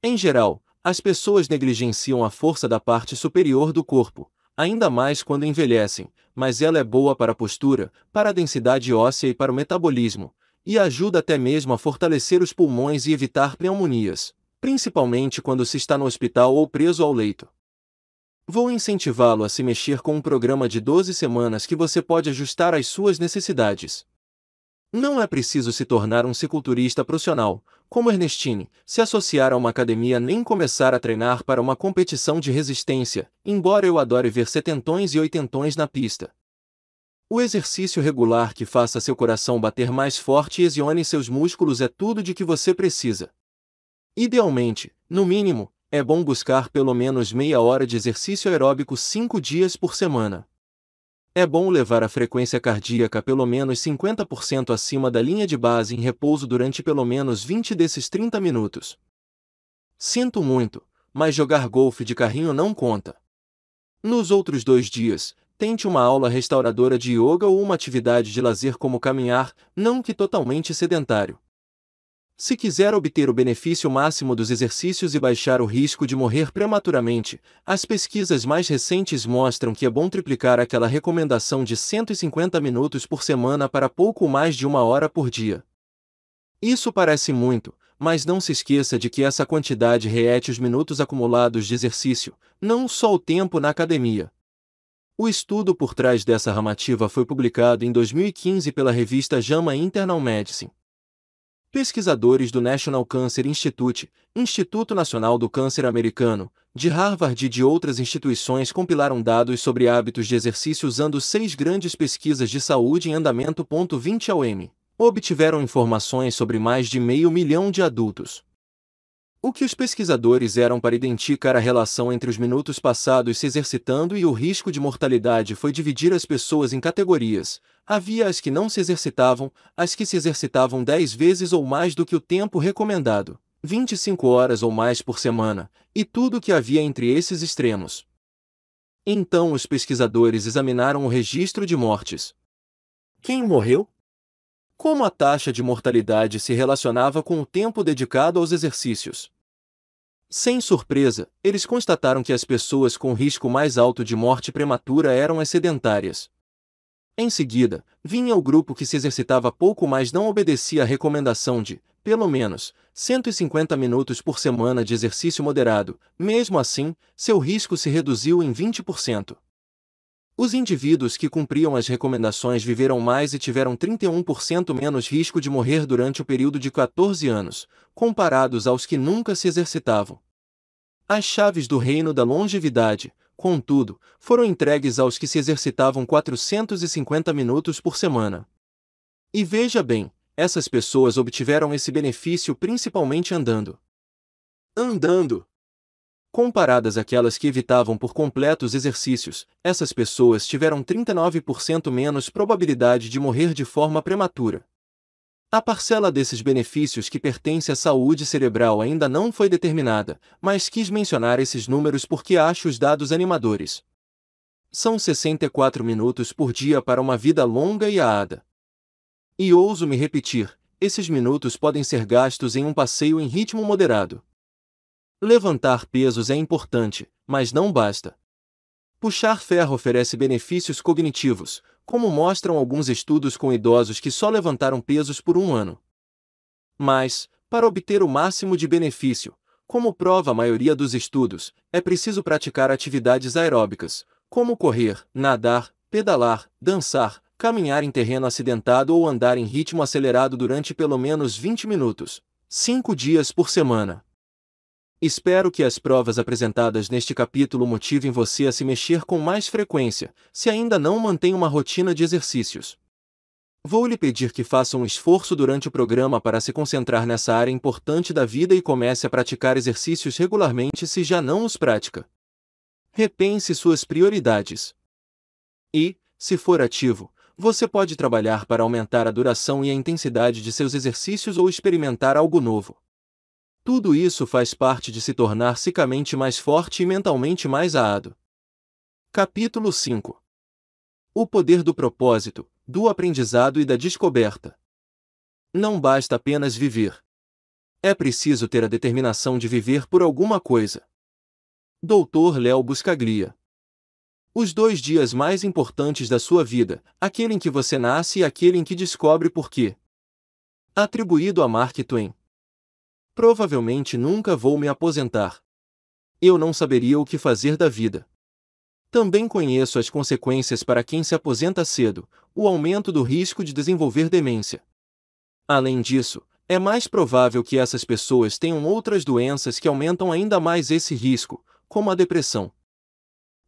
A: Em geral, as pessoas negligenciam a força da parte superior do corpo, ainda mais quando envelhecem, mas ela é boa para a postura, para a densidade óssea e para o metabolismo, e ajuda até mesmo a fortalecer os pulmões e evitar pneumonias principalmente quando se está no hospital ou preso ao leito. Vou incentivá-lo a se mexer com um programa de 12 semanas que você pode ajustar às suas necessidades. Não é preciso se tornar um ciculturista profissional, como Ernestine, se associar a uma academia nem começar a treinar para uma competição de resistência, embora eu adore ver setentões e oitentões na pista. O exercício regular que faça seu coração bater mais forte e exione seus músculos é tudo de que você precisa. Idealmente, no mínimo, é bom buscar pelo menos meia hora de exercício aeróbico cinco dias por semana. É bom levar a frequência cardíaca pelo menos 50% acima da linha de base em repouso durante pelo menos 20 desses 30 minutos. Sinto muito, mas jogar golfe de carrinho não conta. Nos outros dois dias, tente uma aula restauradora de yoga ou uma atividade de lazer como caminhar, não que totalmente sedentário. Se quiser obter o benefício máximo dos exercícios e baixar o risco de morrer prematuramente, as pesquisas mais recentes mostram que é bom triplicar aquela recomendação de 150 minutos por semana para pouco mais de uma hora por dia. Isso parece muito, mas não se esqueça de que essa quantidade reete os minutos acumulados de exercício, não só o tempo na academia. O estudo por trás dessa ramativa foi publicado em 2015 pela revista JAMA Internal Medicine Pesquisadores do National Cancer Institute, Instituto Nacional do Câncer Americano, de Harvard e de outras instituições compilaram dados sobre hábitos de exercício usando seis grandes pesquisas de saúde em andamento. 20 ao M. Obtiveram informações sobre mais de meio milhão de adultos. O que os pesquisadores eram para identificar a relação entre os minutos passados se exercitando e o risco de mortalidade foi dividir as pessoas em categorias, Havia as que não se exercitavam, as que se exercitavam dez vezes ou mais do que o tempo recomendado, 25 horas ou mais por semana, e tudo o que havia entre esses extremos. Então os pesquisadores examinaram o registro de mortes. Quem morreu? Como a taxa de mortalidade se relacionava com o tempo dedicado aos exercícios? Sem surpresa, eles constataram que as pessoas com risco mais alto de morte prematura eram as sedentárias. Em seguida, vinha o grupo que se exercitava pouco mas não obedecia à recomendação de, pelo menos, 150 minutos por semana de exercício moderado, mesmo assim, seu risco se reduziu em 20%. Os indivíduos que cumpriam as recomendações viveram mais e tiveram 31% menos risco de morrer durante o período de 14 anos, comparados aos que nunca se exercitavam. As chaves do reino da longevidade, contudo, foram entregues aos que se exercitavam 450 minutos por semana. E veja bem, essas pessoas obtiveram esse benefício principalmente andando. Andando! Comparadas àquelas que evitavam por completo os exercícios, essas pessoas tiveram 39% menos probabilidade de morrer de forma prematura. A parcela desses benefícios que pertence à saúde cerebral ainda não foi determinada, mas quis mencionar esses números porque acho os dados animadores. São 64 minutos por dia para uma vida longa e aada. E ouso me repetir, esses minutos podem ser gastos em um passeio em ritmo moderado. Levantar pesos é importante, mas não basta. Puxar ferro oferece benefícios cognitivos, como mostram alguns estudos com idosos que só levantaram pesos por um ano. Mas, para obter o máximo de benefício, como prova a maioria dos estudos, é preciso praticar atividades aeróbicas, como correr, nadar, pedalar, dançar, caminhar em terreno acidentado ou andar em ritmo acelerado durante pelo menos 20 minutos, 5 dias por semana. Espero que as provas apresentadas neste capítulo motivem você a se mexer com mais frequência, se ainda não mantém uma rotina de exercícios. Vou lhe pedir que faça um esforço durante o programa para se concentrar nessa área importante da vida e comece a praticar exercícios regularmente se já não os pratica. Repense suas prioridades. E, se for ativo, você pode trabalhar para aumentar a duração e a intensidade de seus exercícios ou experimentar algo novo. Tudo isso faz parte de se tornar psicamente mais forte e mentalmente mais aado. Capítulo 5 O poder do propósito, do aprendizado e da descoberta. Não basta apenas viver. É preciso ter a determinação de viver por alguma coisa. Doutor Léo Buscaglia. Os dois dias mais importantes da sua vida, aquele em que você nasce e aquele em que descobre por quê. Atribuído a Mark Twain. Provavelmente nunca vou me aposentar. Eu não saberia o que fazer da vida. Também conheço as consequências para quem se aposenta cedo, o aumento do risco de desenvolver demência. Além disso, é mais provável que essas pessoas tenham outras doenças que aumentam ainda mais esse risco, como a depressão.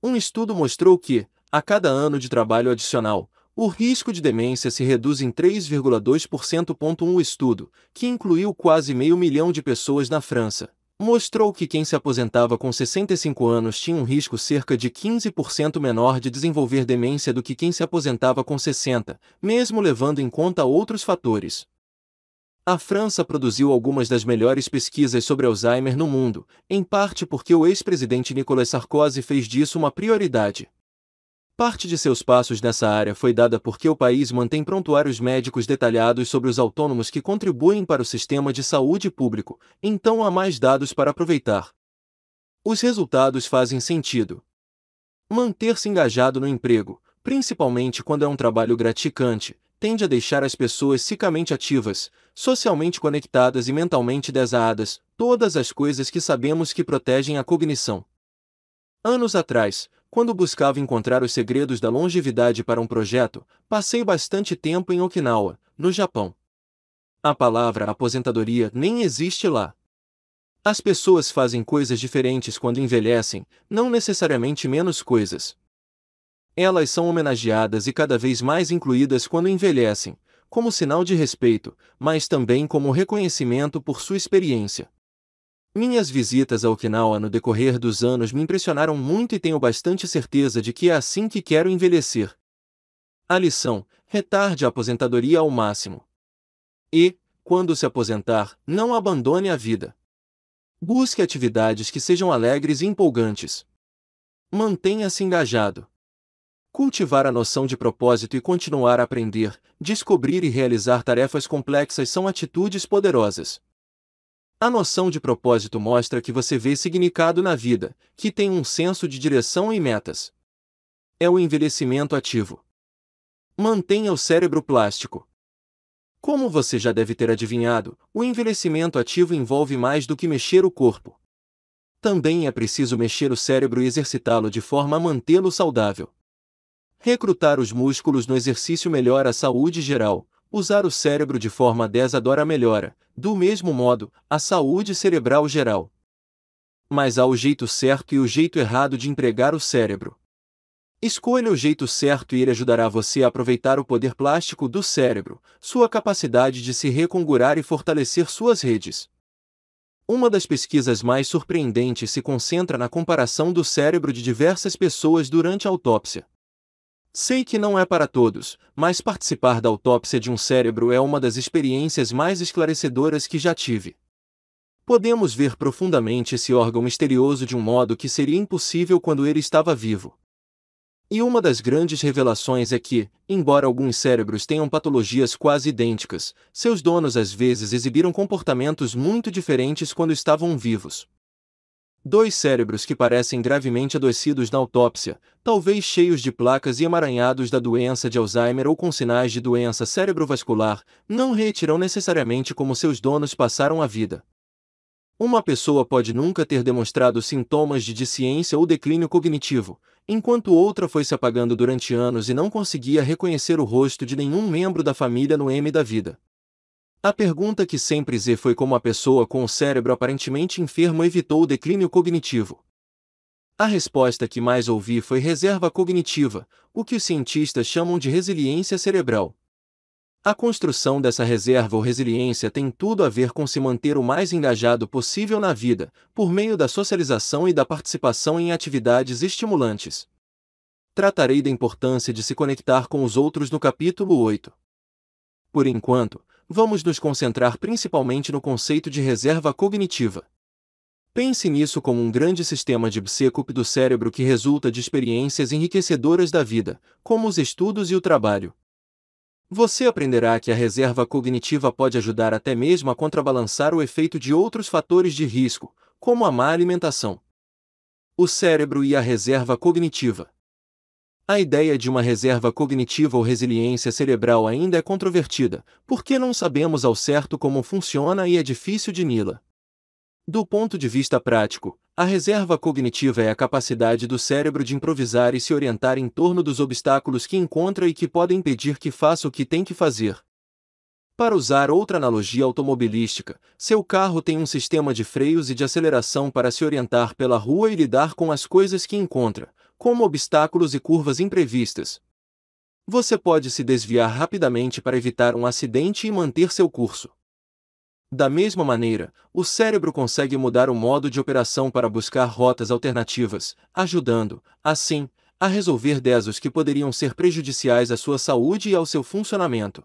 A: Um estudo mostrou que, a cada ano de trabalho adicional, o risco de demência se reduz em 3,2%. Um estudo, que incluiu quase meio milhão de pessoas na França, mostrou que quem se aposentava com 65 anos tinha um risco cerca de 15% menor de desenvolver demência do que quem se aposentava com 60, mesmo levando em conta outros fatores. A França produziu algumas das melhores pesquisas sobre Alzheimer no mundo, em parte porque o ex-presidente Nicolas Sarkozy fez disso uma prioridade. Parte de seus passos nessa área foi dada porque o país mantém prontuários médicos detalhados sobre os autônomos que contribuem para o sistema de saúde público, então há mais dados para aproveitar. Os resultados fazem sentido. Manter-se engajado no emprego, principalmente quando é um trabalho gratificante, tende a deixar as pessoas psicamente ativas, socialmente conectadas e mentalmente desaadas, todas as coisas que sabemos que protegem a cognição. Anos atrás, quando buscava encontrar os segredos da longevidade para um projeto, passei bastante tempo em Okinawa, no Japão. A palavra aposentadoria nem existe lá. As pessoas fazem coisas diferentes quando envelhecem, não necessariamente menos coisas. Elas são homenageadas e cada vez mais incluídas quando envelhecem, como sinal de respeito, mas também como reconhecimento por sua experiência. Minhas visitas a Okinawa no decorrer dos anos me impressionaram muito e tenho bastante certeza de que é assim que quero envelhecer. A lição: retarde a aposentadoria ao máximo. E, quando se aposentar, não abandone a vida. Busque atividades que sejam alegres e empolgantes. Mantenha-se engajado. Cultivar a noção de propósito e continuar a aprender, descobrir e realizar tarefas complexas são atitudes poderosas. A noção de propósito mostra que você vê significado na vida, que tem um senso de direção e metas. É o envelhecimento ativo. Mantenha o cérebro plástico. Como você já deve ter adivinhado, o envelhecimento ativo envolve mais do que mexer o corpo. Também é preciso mexer o cérebro e exercitá-lo de forma a mantê-lo saudável. Recrutar os músculos no exercício melhora a saúde geral, Usar o cérebro de forma desadora melhora, do mesmo modo, a saúde cerebral geral. Mas há o jeito certo e o jeito errado de empregar o cérebro. Escolha o jeito certo e ele ajudará você a aproveitar o poder plástico do cérebro, sua capacidade de se recongurar e fortalecer suas redes. Uma das pesquisas mais surpreendentes se concentra na comparação do cérebro de diversas pessoas durante a autópsia. Sei que não é para todos, mas participar da autópsia de um cérebro é uma das experiências mais esclarecedoras que já tive. Podemos ver profundamente esse órgão misterioso de um modo que seria impossível quando ele estava vivo. E uma das grandes revelações é que, embora alguns cérebros tenham patologias quase idênticas, seus donos às vezes exibiram comportamentos muito diferentes quando estavam vivos. Dois cérebros que parecem gravemente adoecidos na autópsia, talvez cheios de placas e emaranhados da doença de Alzheimer ou com sinais de doença cerebrovascular, não retiram necessariamente como seus donos passaram a vida. Uma pessoa pode nunca ter demonstrado sintomas de disciência ou declínio cognitivo, enquanto outra foi se apagando durante anos e não conseguia reconhecer o rosto de nenhum membro da família no M da vida. A pergunta que sempre Z foi como a pessoa com o cérebro aparentemente enfermo evitou o declínio cognitivo. A resposta que mais ouvi foi reserva cognitiva, o que os cientistas chamam de resiliência cerebral. A construção dessa reserva ou resiliência tem tudo a ver com se manter o mais engajado possível na vida, por meio da socialização e da participação em atividades estimulantes. Tratarei da importância de se conectar com os outros no capítulo 8. Por enquanto, vamos nos concentrar principalmente no conceito de reserva cognitiva. Pense nisso como um grande sistema de bsecup do cérebro que resulta de experiências enriquecedoras da vida, como os estudos e o trabalho. Você aprenderá que a reserva cognitiva pode ajudar até mesmo a contrabalançar o efeito de outros fatores de risco, como a má alimentação. O cérebro e a reserva cognitiva. A ideia de uma reserva cognitiva ou resiliência cerebral ainda é controvertida, porque não sabemos ao certo como funciona e é difícil de la Do ponto de vista prático, a reserva cognitiva é a capacidade do cérebro de improvisar e se orientar em torno dos obstáculos que encontra e que podem impedir que faça o que tem que fazer. Para usar outra analogia automobilística, seu carro tem um sistema de freios e de aceleração para se orientar pela rua e lidar com as coisas que encontra, como obstáculos e curvas imprevistas. Você pode se desviar rapidamente para evitar um acidente e manter seu curso. Da mesma maneira, o cérebro consegue mudar o modo de operação para buscar rotas alternativas, ajudando, assim, a resolver desos que poderiam ser prejudiciais à sua saúde e ao seu funcionamento.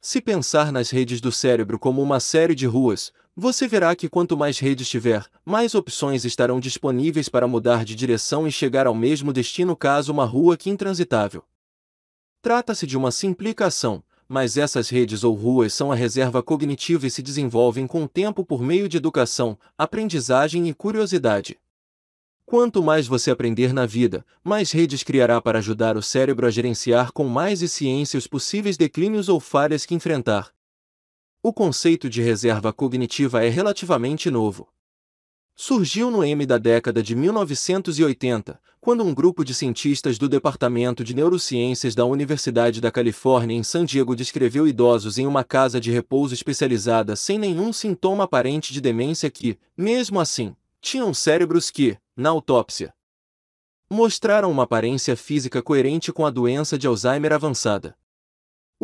A: Se pensar nas redes do cérebro como uma série de ruas, você verá que quanto mais redes tiver, mais opções estarão disponíveis para mudar de direção e chegar ao mesmo destino caso uma rua que intransitável. Trata-se de uma simplificação, mas essas redes ou ruas são a reserva cognitiva e se desenvolvem com o tempo por meio de educação, aprendizagem e curiosidade. Quanto mais você aprender na vida, mais redes criará para ajudar o cérebro a gerenciar com mais eficiência os possíveis declínios ou falhas que enfrentar, o conceito de reserva cognitiva é relativamente novo. Surgiu no M da década de 1980, quando um grupo de cientistas do Departamento de Neurociências da Universidade da Califórnia em San Diego descreveu idosos em uma casa de repouso especializada sem nenhum sintoma aparente de demência que, mesmo assim, tinham cérebros que, na autópsia, mostraram uma aparência física coerente com a doença de Alzheimer avançada.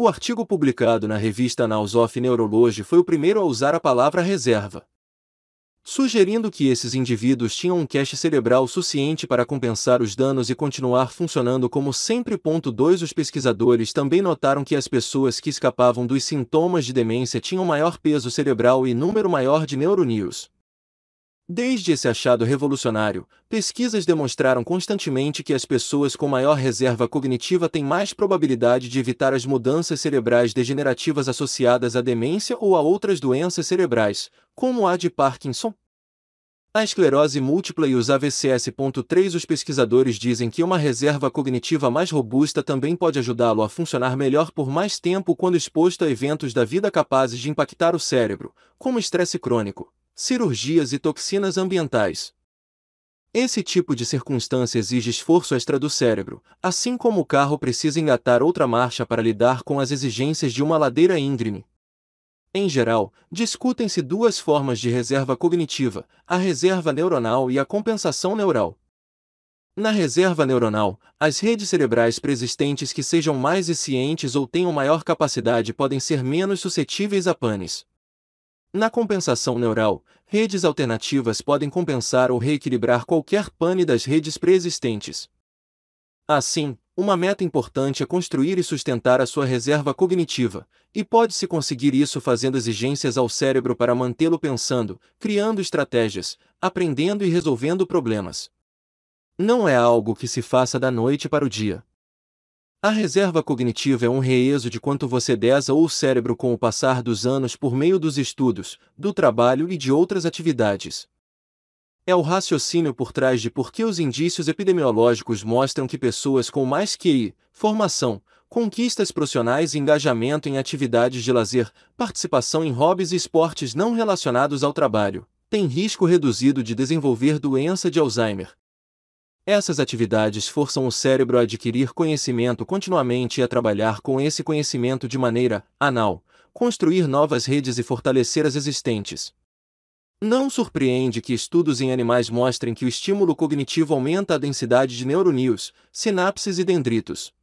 A: O artigo publicado na revista Annals of Neurology foi o primeiro a usar a palavra reserva, sugerindo que esses indivíduos tinham um cache cerebral suficiente para compensar os danos e continuar funcionando como sempre. 2 Os pesquisadores também notaram que as pessoas que escapavam dos sintomas de demência tinham maior peso cerebral e número maior de neurônios Desde esse achado revolucionário, pesquisas demonstraram constantemente que as pessoas com maior reserva cognitiva têm mais probabilidade de evitar as mudanças cerebrais degenerativas associadas à demência ou a outras doenças cerebrais, como a de Parkinson. A esclerose múltipla e os AVCS.3 Os pesquisadores dizem que uma reserva cognitiva mais robusta também pode ajudá-lo a funcionar melhor por mais tempo quando exposto a eventos da vida capazes de impactar o cérebro, como estresse crônico, cirurgias e toxinas ambientais. Esse tipo de circunstância exige esforço extra do cérebro, assim como o carro precisa engatar outra marcha para lidar com as exigências de uma ladeira íngreme. Em geral, discutem-se duas formas de reserva cognitiva, a reserva neuronal e a compensação neural. Na reserva neuronal, as redes cerebrais preexistentes que sejam mais eficientes ou tenham maior capacidade podem ser menos suscetíveis a panes. Na compensação neural, redes alternativas podem compensar ou reequilibrar qualquer pane das redes preexistentes. Assim, uma meta importante é construir e sustentar a sua reserva cognitiva, e pode-se conseguir isso fazendo exigências ao cérebro para mantê-lo pensando, criando estratégias, aprendendo e resolvendo problemas. Não é algo que se faça da noite para o dia, a reserva cognitiva é um reeso de quanto você desa ou cérebro com o passar dos anos por meio dos estudos, do trabalho e de outras atividades. É o raciocínio por trás de por que os indícios epidemiológicos mostram que pessoas com mais QI, formação, conquistas profissionais e engajamento em atividades de lazer, participação em hobbies e esportes não relacionados ao trabalho, têm risco reduzido de desenvolver doença de Alzheimer, essas atividades forçam o cérebro a adquirir conhecimento continuamente e a trabalhar com esse conhecimento de maneira anal, construir novas redes e fortalecer as existentes. Não surpreende que estudos em animais mostrem que o estímulo cognitivo aumenta a densidade de neurônios, sinapses e dendritos.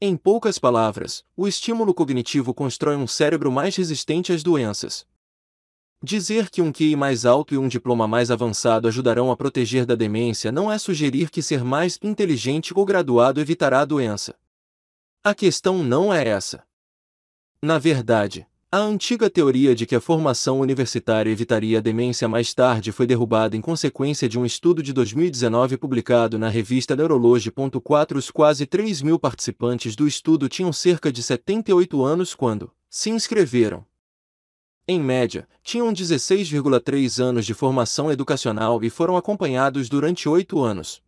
A: Em poucas palavras, o estímulo cognitivo constrói um cérebro mais resistente às doenças. Dizer que um QI mais alto e um diploma mais avançado ajudarão a proteger da demência não é sugerir que ser mais inteligente ou graduado evitará a doença. A questão não é essa. Na verdade, a antiga teoria de que a formação universitária evitaria a demência mais tarde foi derrubada em consequência de um estudo de 2019 publicado na revista Neurology.4. Os quase 3 mil participantes do estudo tinham cerca de 78 anos quando se inscreveram, em média, tinham 16,3 anos de formação educacional e foram acompanhados durante oito anos.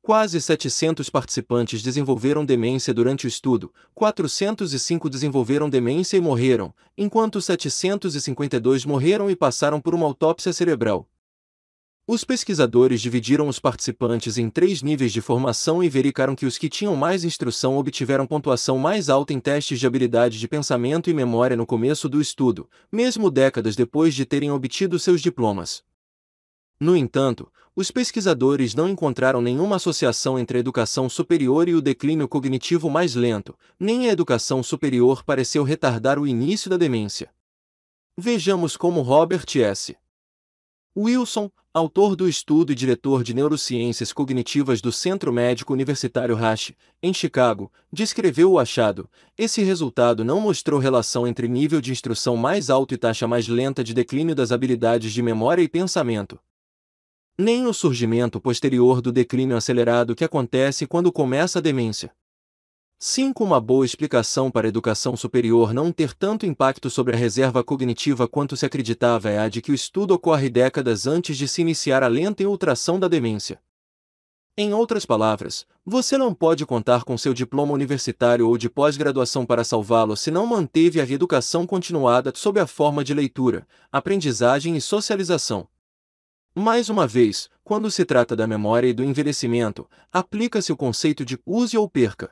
A: Quase 700 participantes desenvolveram demência durante o estudo, 405 desenvolveram demência e morreram, enquanto 752 morreram e passaram por uma autópsia cerebral. Os pesquisadores dividiram os participantes em três níveis de formação e verificaram que os que tinham mais instrução obtiveram pontuação mais alta em testes de habilidade de pensamento e memória no começo do estudo, mesmo décadas depois de terem obtido seus diplomas. No entanto, os pesquisadores não encontraram nenhuma associação entre a educação superior e o declínio cognitivo mais lento, nem a educação superior pareceu retardar o início da demência. Vejamos como Robert S. Wilson, autor do estudo e diretor de neurociências cognitivas do Centro Médico Universitário Rush, em Chicago, descreveu o achado. Esse resultado não mostrou relação entre nível de instrução mais alto e taxa mais lenta de declínio das habilidades de memória e pensamento. Nem o surgimento posterior do declínio acelerado que acontece quando começa a demência. 5. Uma boa explicação para a educação superior não ter tanto impacto sobre a reserva cognitiva quanto se acreditava é a de que o estudo ocorre décadas antes de se iniciar a lenta ultração da demência. Em outras palavras, você não pode contar com seu diploma universitário ou de pós-graduação para salvá-lo se não manteve a reeducação continuada sob a forma de leitura, aprendizagem e socialização. Mais uma vez, quando se trata da memória e do envelhecimento, aplica-se o conceito de use ou perca.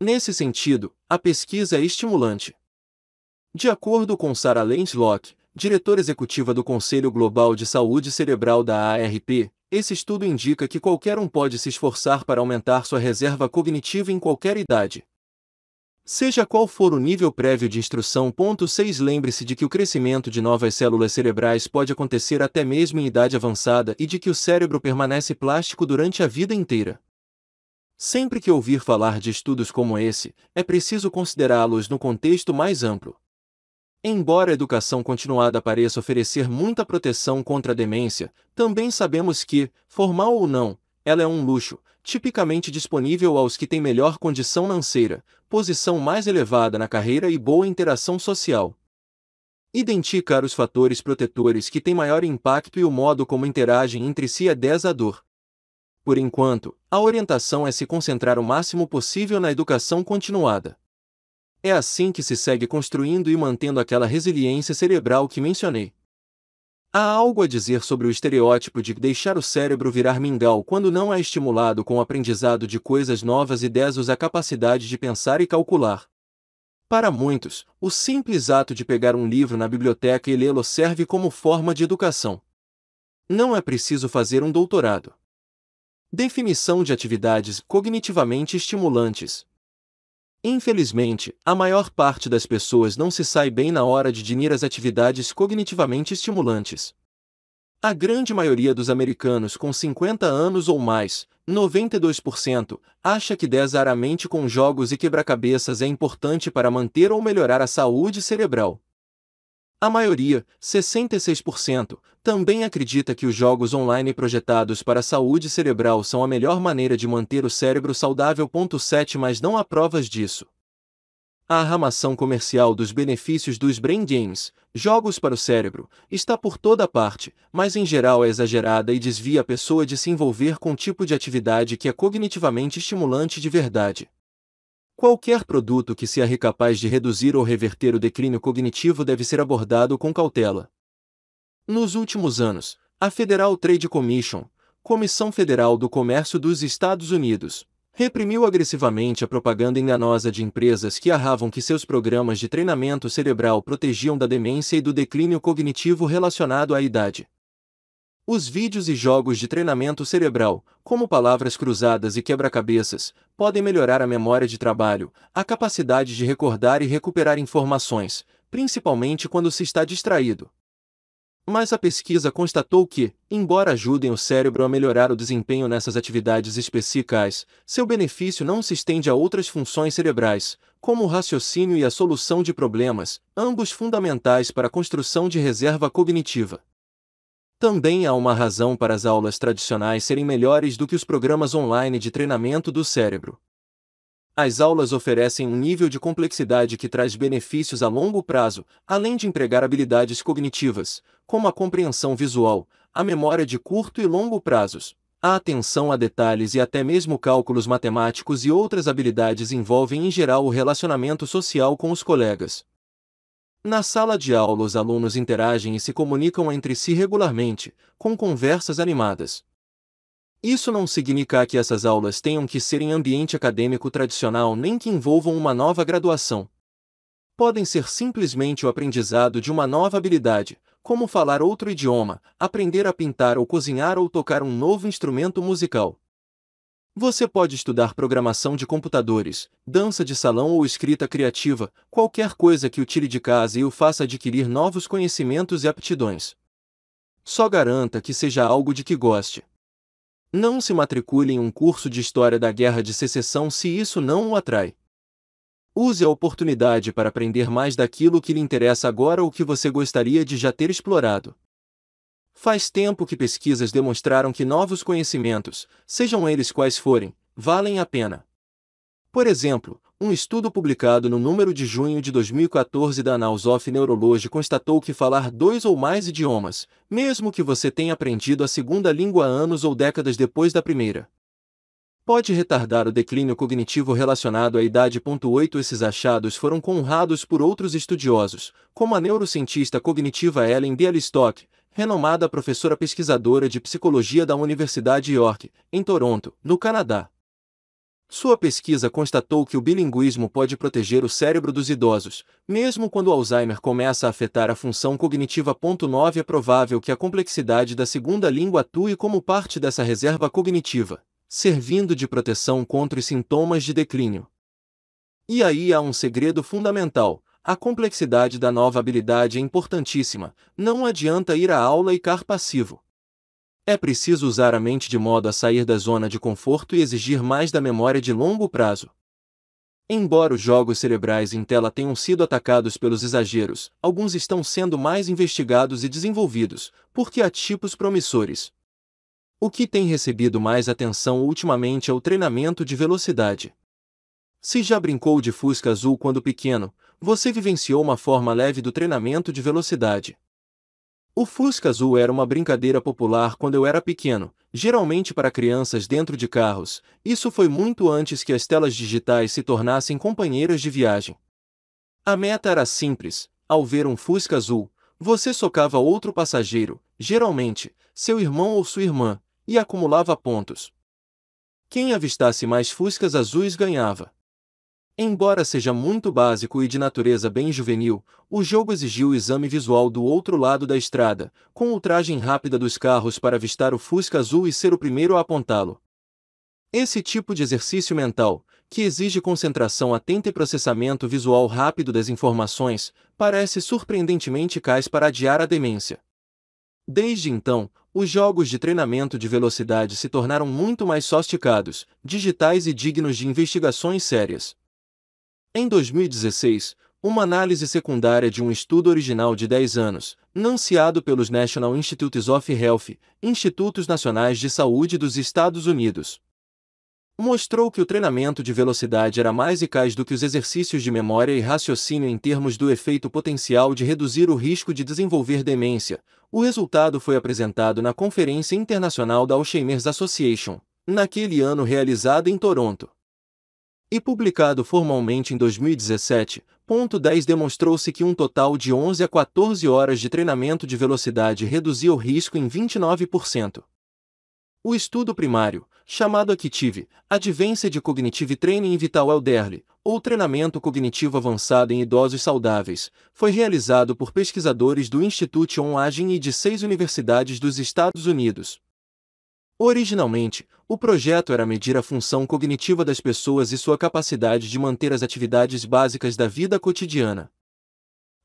A: Nesse sentido, a pesquisa é estimulante. De acordo com Sarah Lenslock, Locke, diretora executiva do Conselho Global de Saúde Cerebral da ARP, esse estudo indica que qualquer um pode se esforçar para aumentar sua reserva cognitiva em qualquer idade. Seja qual for o nível prévio de instrução. 6 Lembre-se de que o crescimento de novas células cerebrais pode acontecer até mesmo em idade avançada e de que o cérebro permanece plástico durante a vida inteira. Sempre que ouvir falar de estudos como esse, é preciso considerá-los no contexto mais amplo. Embora a educação continuada pareça oferecer muita proteção contra a demência, também sabemos que, formal ou não, ela é um luxo, tipicamente disponível aos que têm melhor condição financeira, posição mais elevada na carreira e boa interação social. Identificar os fatores protetores que têm maior impacto e o modo como interagem entre si é 10 a dor. Por enquanto, a orientação é se concentrar o máximo possível na educação continuada. É assim que se segue construindo e mantendo aquela resiliência cerebral que mencionei. Há algo a dizer sobre o estereótipo de deixar o cérebro virar mingau quando não é estimulado com o aprendizado de coisas novas e desus a capacidade de pensar e calcular. Para muitos, o simples ato de pegar um livro na biblioteca e lê-lo serve como forma de educação. Não é preciso fazer um doutorado. Definição de atividades cognitivamente estimulantes. Infelizmente, a maior parte das pessoas não se sai bem na hora de definir as atividades cognitivamente estimulantes. A grande maioria dos americanos com 50 anos ou mais, 92%, acha que desaramente com jogos e quebra-cabeças é importante para manter ou melhorar a saúde cerebral. A maioria, 66%, também acredita que os jogos online projetados para a saúde cerebral são a melhor maneira de manter o cérebro saudável. 7 Mas não há provas disso. A arramação comercial dos benefícios dos brain games, jogos para o cérebro, está por toda parte, mas em geral é exagerada e desvia a pessoa de se envolver com o tipo de atividade que é cognitivamente estimulante de verdade. Qualquer produto que se é capaz de reduzir ou reverter o declínio cognitivo deve ser abordado com cautela. Nos últimos anos, a Federal Trade Commission, Comissão Federal do Comércio dos Estados Unidos, reprimiu agressivamente a propaganda enganosa de empresas que arravam que seus programas de treinamento cerebral protegiam da demência e do declínio cognitivo relacionado à idade. Os vídeos e jogos de treinamento cerebral, como palavras cruzadas e quebra-cabeças, podem melhorar a memória de trabalho, a capacidade de recordar e recuperar informações, principalmente quando se está distraído. Mas a pesquisa constatou que, embora ajudem o cérebro a melhorar o desempenho nessas atividades específicas, seu benefício não se estende a outras funções cerebrais, como o raciocínio e a solução de problemas, ambos fundamentais para a construção de reserva cognitiva. Também há uma razão para as aulas tradicionais serem melhores do que os programas online de treinamento do cérebro. As aulas oferecem um nível de complexidade que traz benefícios a longo prazo, além de empregar habilidades cognitivas, como a compreensão visual, a memória de curto e longo prazos, a atenção a detalhes e até mesmo cálculos matemáticos e outras habilidades envolvem em geral o relacionamento social com os colegas, na sala de aula, os alunos interagem e se comunicam entre si regularmente, com conversas animadas. Isso não significa que essas aulas tenham que ser em ambiente acadêmico tradicional nem que envolvam uma nova graduação. Podem ser simplesmente o aprendizado de uma nova habilidade, como falar outro idioma, aprender a pintar ou cozinhar ou tocar um novo instrumento musical. Você pode estudar programação de computadores, dança de salão ou escrita criativa, qualquer coisa que o tire de casa e o faça adquirir novos conhecimentos e aptidões. Só garanta que seja algo de que goste. Não se matricule em um curso de História da Guerra de Secessão se isso não o atrai. Use a oportunidade para aprender mais daquilo que lhe interessa agora ou que você gostaria de já ter explorado. Faz tempo que pesquisas demonstraram que novos conhecimentos, sejam eles quais forem, valem a pena. Por exemplo, um estudo publicado no número de junho de 2014 da Annals of Neurology constatou que falar dois ou mais idiomas, mesmo que você tenha aprendido a segunda língua anos ou décadas depois da primeira, pode retardar o declínio cognitivo relacionado à idade. 8 Esses achados foram honrados por outros estudiosos, como a neurocientista cognitiva Ellen D. Alistock, renomada professora pesquisadora de psicologia da Universidade York, em Toronto, no Canadá. Sua pesquisa constatou que o bilinguismo pode proteger o cérebro dos idosos, mesmo quando o Alzheimer começa a afetar a função cognitiva. 9 É provável que a complexidade da segunda língua atue como parte dessa reserva cognitiva, servindo de proteção contra os sintomas de declínio. E aí há um segredo fundamental: a complexidade da nova habilidade é importantíssima, não adianta ir à aula e car passivo. É preciso usar a mente de modo a sair da zona de conforto e exigir mais da memória de longo prazo. Embora os jogos cerebrais em tela tenham sido atacados pelos exageros, alguns estão sendo mais investigados e desenvolvidos, porque há tipos promissores. O que tem recebido mais atenção ultimamente é o treinamento de velocidade. Se já brincou de fusca azul quando pequeno, você vivenciou uma forma leve do treinamento de velocidade. O Fusca Azul era uma brincadeira popular quando eu era pequeno, geralmente para crianças dentro de carros, isso foi muito antes que as telas digitais se tornassem companheiras de viagem. A meta era simples: ao ver um Fusca Azul, você socava outro passageiro, geralmente seu irmão ou sua irmã, e acumulava pontos. Quem avistasse mais Fuscas Azuis ganhava. Embora seja muito básico e de natureza bem juvenil, o jogo exigiu o exame visual do outro lado da estrada, com ultragem rápida dos carros para avistar o Fusca azul e ser o primeiro a apontá-lo. Esse tipo de exercício mental, que exige concentração atenta e processamento visual rápido das informações, parece surpreendentemente cais para adiar a demência. Desde então, os jogos de treinamento de velocidade se tornaram muito mais sofisticados, digitais e dignos de investigações sérias. Em 2016, uma análise secundária de um estudo original de 10 anos, anunciado pelos National Institutes of Health, Institutos Nacionais de Saúde dos Estados Unidos, mostrou que o treinamento de velocidade era mais eficaz do que os exercícios de memória e raciocínio em termos do efeito potencial de reduzir o risco de desenvolver demência. O resultado foi apresentado na Conferência Internacional da Alzheimer's Association, naquele ano realizada em Toronto e publicado formalmente em 2017, ponto 10 demonstrou-se que um total de 11 a 14 horas de treinamento de velocidade reduzia o risco em 29%. O estudo primário, chamado ACTIVE, Advência de Cognitive Training em Vital Elderly, ou Treinamento Cognitivo Avançado em Idosos Saudáveis, foi realizado por pesquisadores do Institute On Aging e de seis universidades dos Estados Unidos, Originalmente, o projeto era medir a função cognitiva das pessoas e sua capacidade de manter as atividades básicas da vida cotidiana.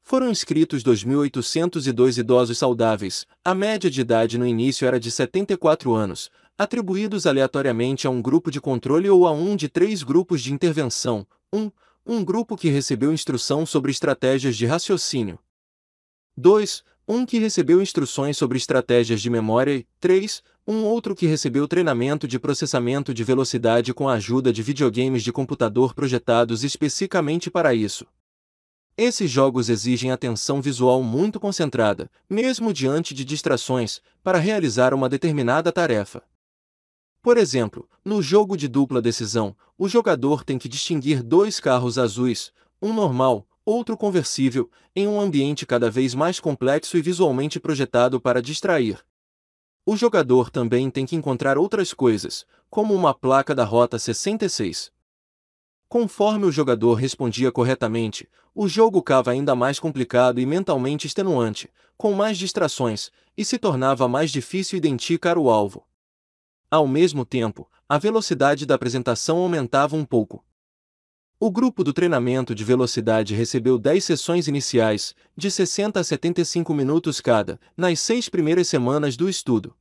A: Foram inscritos 2.802 idosos saudáveis, a média de idade no início era de 74 anos, atribuídos aleatoriamente a um grupo de controle ou a um de três grupos de intervenção, um, um grupo que recebeu instrução sobre estratégias de raciocínio, 2 um que recebeu instruções sobre estratégias de memória e, 3, um outro que recebeu treinamento de processamento de velocidade com a ajuda de videogames de computador projetados especificamente para isso. Esses jogos exigem atenção visual muito concentrada, mesmo diante de distrações, para realizar uma determinada tarefa. Por exemplo, no jogo de dupla decisão, o jogador tem que distinguir dois carros azuis, um normal, outro conversível, em um ambiente cada vez mais complexo e visualmente projetado para distrair. O jogador também tem que encontrar outras coisas, como uma placa da Rota 66. Conforme o jogador respondia corretamente, o jogo cava ainda mais complicado e mentalmente extenuante, com mais distrações, e se tornava mais difícil identificar o alvo. Ao mesmo tempo, a velocidade da apresentação aumentava um pouco, o grupo do treinamento de velocidade recebeu 10 sessões iniciais, de 60 a 75 minutos cada, nas seis primeiras semanas do estudo.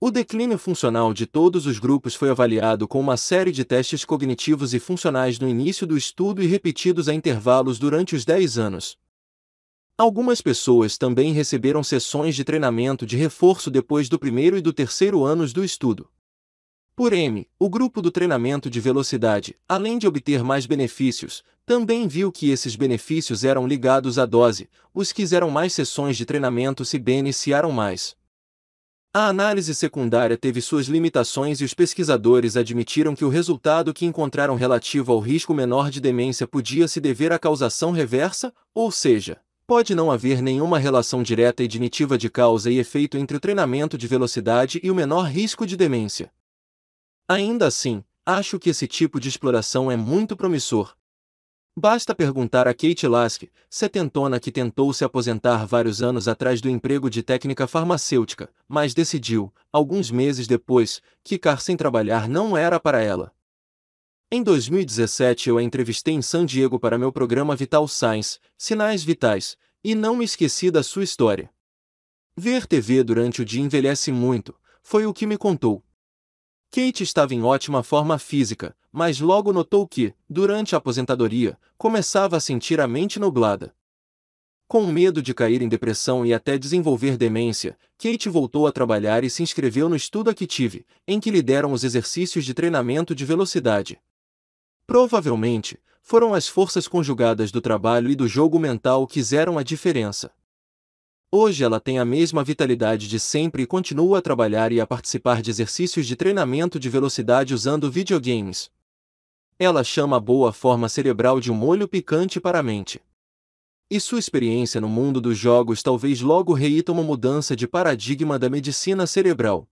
A: O declínio funcional de todos os grupos foi avaliado com uma série de testes cognitivos e funcionais no início do estudo e repetidos a intervalos durante os 10 anos. Algumas pessoas também receberam sessões de treinamento de reforço depois do primeiro e do terceiro anos do estudo. Por M, o grupo do treinamento de velocidade, além de obter mais benefícios, também viu que esses benefícios eram ligados à dose, os que fizeram mais sessões de treinamento se beneficiaram mais. A análise secundária teve suas limitações e os pesquisadores admitiram que o resultado que encontraram relativo ao risco menor de demência podia se dever à causação reversa, ou seja, pode não haver nenhuma relação direta e definitiva de causa e efeito entre o treinamento de velocidade e o menor risco de demência. Ainda assim, acho que esse tipo de exploração é muito promissor. Basta perguntar a Kate Lask, setentona que tentou se aposentar vários anos atrás do emprego de técnica farmacêutica, mas decidiu, alguns meses depois, que ficar sem trabalhar não era para ela. Em 2017 eu a entrevistei em San Diego para meu programa Vital Science, Sinais Vitais, e não me esqueci da sua história. Ver TV durante o dia envelhece muito, foi o que me contou, Kate estava em ótima forma física, mas logo notou que, durante a aposentadoria, começava a sentir a mente nublada. Com medo de cair em depressão e até desenvolver demência, Kate voltou a trabalhar e se inscreveu no estudo Active, em que lhe deram os exercícios de treinamento de velocidade. Provavelmente, foram as forças conjugadas do trabalho e do jogo mental que fizeram a diferença. Hoje ela tem a mesma vitalidade de sempre e continua a trabalhar e a participar de exercícios de treinamento de velocidade usando videogames. Ela chama a boa forma cerebral de um molho picante para a mente. E sua experiência no mundo dos jogos talvez logo reita uma mudança de paradigma da medicina cerebral.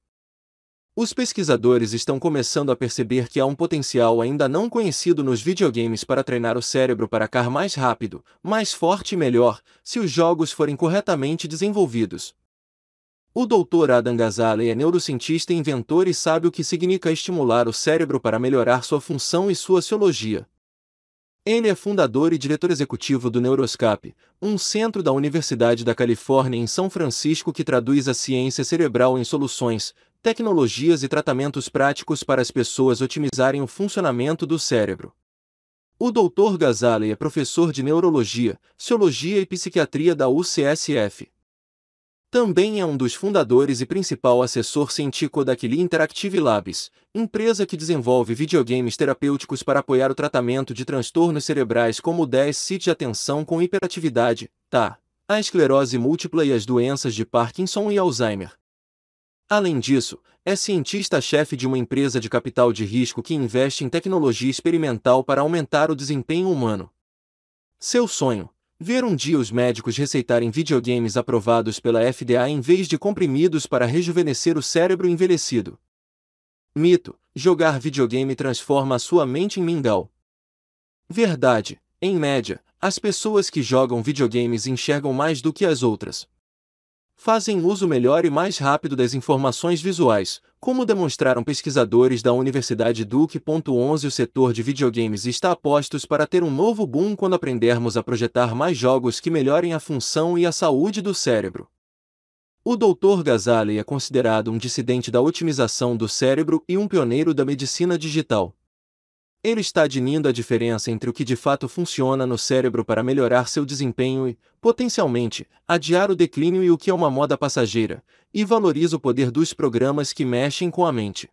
A: Os pesquisadores estão começando a perceber que há um potencial ainda não conhecido nos videogames para treinar o cérebro para car mais rápido, mais forte e melhor, se os jogos forem corretamente desenvolvidos. O Dr. Adam Gazzale é neurocientista, inventor e sabe o que significa estimular o cérebro para melhorar sua função e sua ciologia. Ele é fundador e diretor executivo do Neuroscape, um centro da Universidade da Califórnia em São Francisco que traduz a ciência cerebral em soluções, tecnologias e tratamentos práticos para as pessoas otimizarem o funcionamento do cérebro. O Dr. Gazale é professor de neurologia, ciologia e psiquiatria da UCSF. Também é um dos fundadores e principal assessor científico da Kili Interactive Labs, empresa que desenvolve videogames terapêuticos para apoiar o tratamento de transtornos cerebrais como o déficit de atenção com hiperatividade, TA, a esclerose múltipla e as doenças de Parkinson e Alzheimer. Além disso, é cientista-chefe de uma empresa de capital de risco que investe em tecnologia experimental para aumentar o desempenho humano. Seu sonho: ver um dia os médicos receitarem videogames aprovados pela FDA em vez de comprimidos para rejuvenescer o cérebro envelhecido. Mito: jogar videogame transforma a sua mente em mingau. Verdade: em média, as pessoas que jogam videogames enxergam mais do que as outras, fazem uso melhor e mais rápido das informações visuais, como demonstraram pesquisadores da Universidade Duke. 11 O setor de videogames está apostos para ter um novo boom quando aprendermos a projetar mais jogos que melhorem a função e a saúde do cérebro. O Dr. Ghazali é considerado um dissidente da otimização do cérebro e um pioneiro da medicina digital, ele está adinindo a diferença entre o que de fato funciona no cérebro para melhorar seu desempenho e, potencialmente, adiar o declínio e o que é uma moda passageira, e valoriza o poder dos programas que mexem com a mente.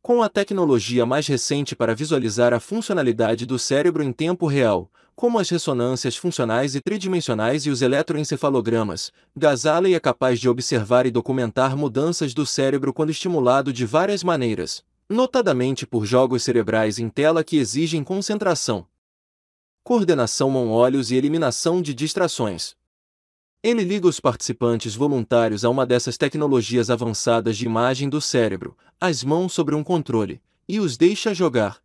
A: Com a tecnologia mais recente para visualizar a funcionalidade do cérebro em tempo real, como as ressonâncias funcionais e tridimensionais e os eletroencefalogramas, Gazala é capaz de observar e documentar mudanças do cérebro quando estimulado de várias maneiras, notadamente por jogos cerebrais em tela que exigem concentração, coordenação mão-olhos e eliminação de distrações. Ele liga os participantes voluntários a uma dessas tecnologias avançadas de imagem do cérebro, as mãos sobre um controle, e os deixa jogar.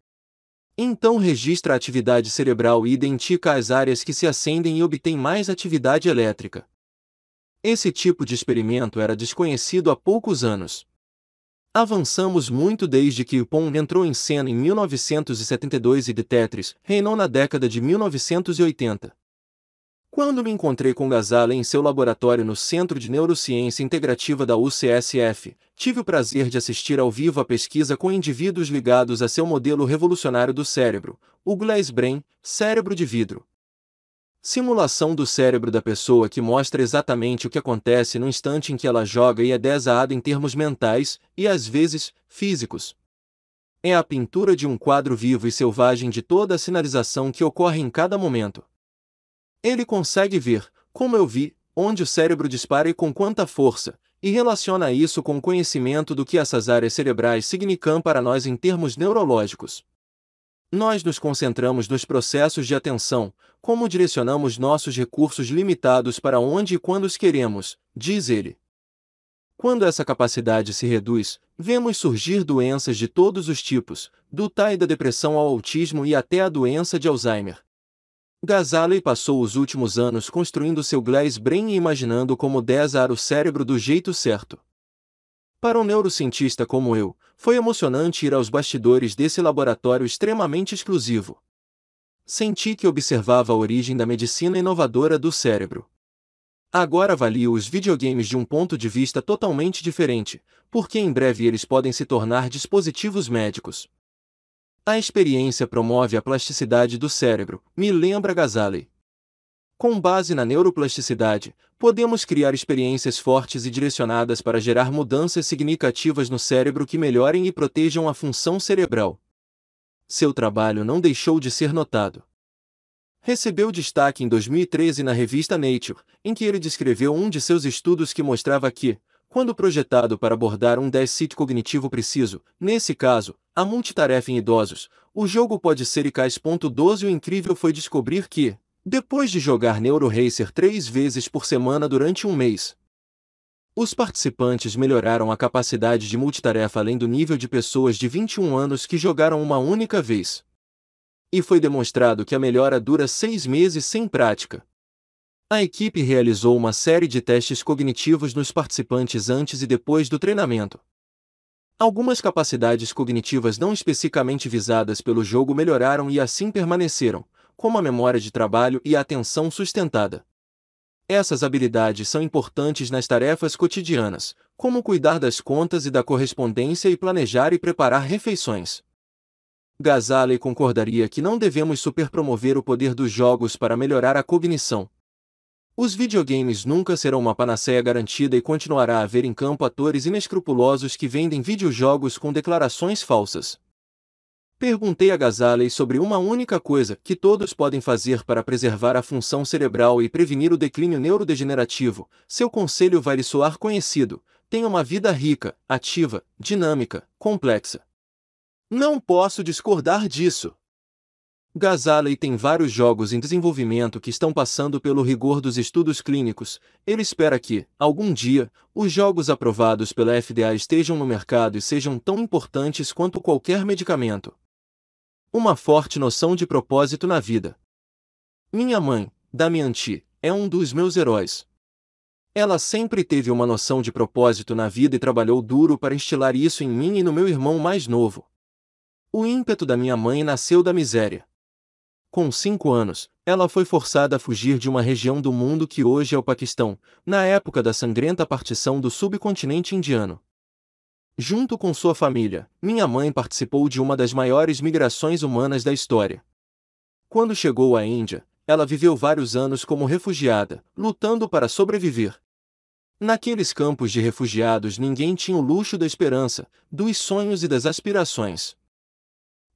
A: Então registra a atividade cerebral e identifica as áreas que se acendem e obtém mais atividade elétrica. Esse tipo de experimento era desconhecido há poucos anos. Avançamos muito desde que o Pong entrou em cena em 1972 e The Tetris reinou na década de 1980. Quando me encontrei com Gazala em seu laboratório no Centro de Neurociência Integrativa da UCSF, tive o prazer de assistir ao vivo a pesquisa com indivíduos ligados a seu modelo revolucionário do cérebro, o Glass Brain, cérebro de vidro, Simulação do cérebro da pessoa que mostra exatamente o que acontece no instante em que ela joga e é desaada em termos mentais e, às vezes, físicos. É a pintura de um quadro vivo e selvagem de toda a sinalização que ocorre em cada momento. Ele consegue ver, como eu vi, onde o cérebro dispara e com quanta força, e relaciona isso com o conhecimento do que essas áreas cerebrais significam para nós em termos neurológicos. Nós nos concentramos nos processos de atenção, como direcionamos nossos recursos limitados para onde e quando os queremos, diz ele. Quando essa capacidade se reduz, vemos surgir doenças de todos os tipos, do TAI da depressão ao autismo e até a doença de Alzheimer. Gazaley passou os últimos anos construindo seu glass brain e imaginando como desar o cérebro do jeito certo. Para um neurocientista como eu, foi emocionante ir aos bastidores desse laboratório extremamente exclusivo. Senti que observava a origem da medicina inovadora do cérebro. Agora avalio os videogames de um ponto de vista totalmente diferente, porque em breve eles podem se tornar dispositivos médicos. A experiência promove a plasticidade do cérebro, me lembra Gazali. Com base na neuroplasticidade, podemos criar experiências fortes e direcionadas para gerar mudanças significativas no cérebro que melhorem e protejam a função cerebral. Seu trabalho não deixou de ser notado. Recebeu destaque em 2013 na revista Nature, em que ele descreveu um de seus estudos que mostrava que, quando projetado para abordar um déficit cognitivo preciso, nesse caso, a multitarefa em idosos, o jogo pode ser eficaz. 12 O incrível foi descobrir que, depois de jogar Neuro Racer três vezes por semana durante um mês, os participantes melhoraram a capacidade de multitarefa além do nível de pessoas de 21 anos que jogaram uma única vez. E foi demonstrado que a melhora dura seis meses sem prática. A equipe realizou uma série de testes cognitivos nos participantes antes e depois do treinamento. Algumas capacidades cognitivas não especificamente visadas pelo jogo melhoraram e assim permaneceram, como a memória de trabalho e a atenção sustentada. Essas habilidades são importantes nas tarefas cotidianas, como cuidar das contas e da correspondência e planejar e preparar refeições. Gazale concordaria que não devemos superpromover o poder dos jogos para melhorar a cognição. Os videogames nunca serão uma panaceia garantida e continuará a haver em campo atores inescrupulosos que vendem videojogos com declarações falsas. Perguntei a Gazaley sobre uma única coisa que todos podem fazer para preservar a função cerebral e prevenir o declínio neurodegenerativo. Seu conselho vai lhe soar conhecido. Tenha uma vida rica, ativa, dinâmica, complexa. Não posso discordar disso. Gazaley tem vários jogos em desenvolvimento que estão passando pelo rigor dos estudos clínicos. Ele espera que, algum dia, os jogos aprovados pela FDA estejam no mercado e sejam tão importantes quanto qualquer medicamento uma forte noção de propósito na vida. Minha mãe, Damianti, é um dos meus heróis. Ela sempre teve uma noção de propósito na vida e trabalhou duro para instilar isso em mim e no meu irmão mais novo. O ímpeto da minha mãe nasceu da miséria. Com cinco anos, ela foi forçada a fugir de uma região do mundo que hoje é o Paquistão, na época da sangrenta partição do subcontinente indiano. Junto com sua família, minha mãe participou de uma das maiores migrações humanas da história. Quando chegou à Índia, ela viveu vários anos como refugiada, lutando para sobreviver. Naqueles campos de refugiados ninguém tinha o luxo da esperança, dos sonhos e das aspirações.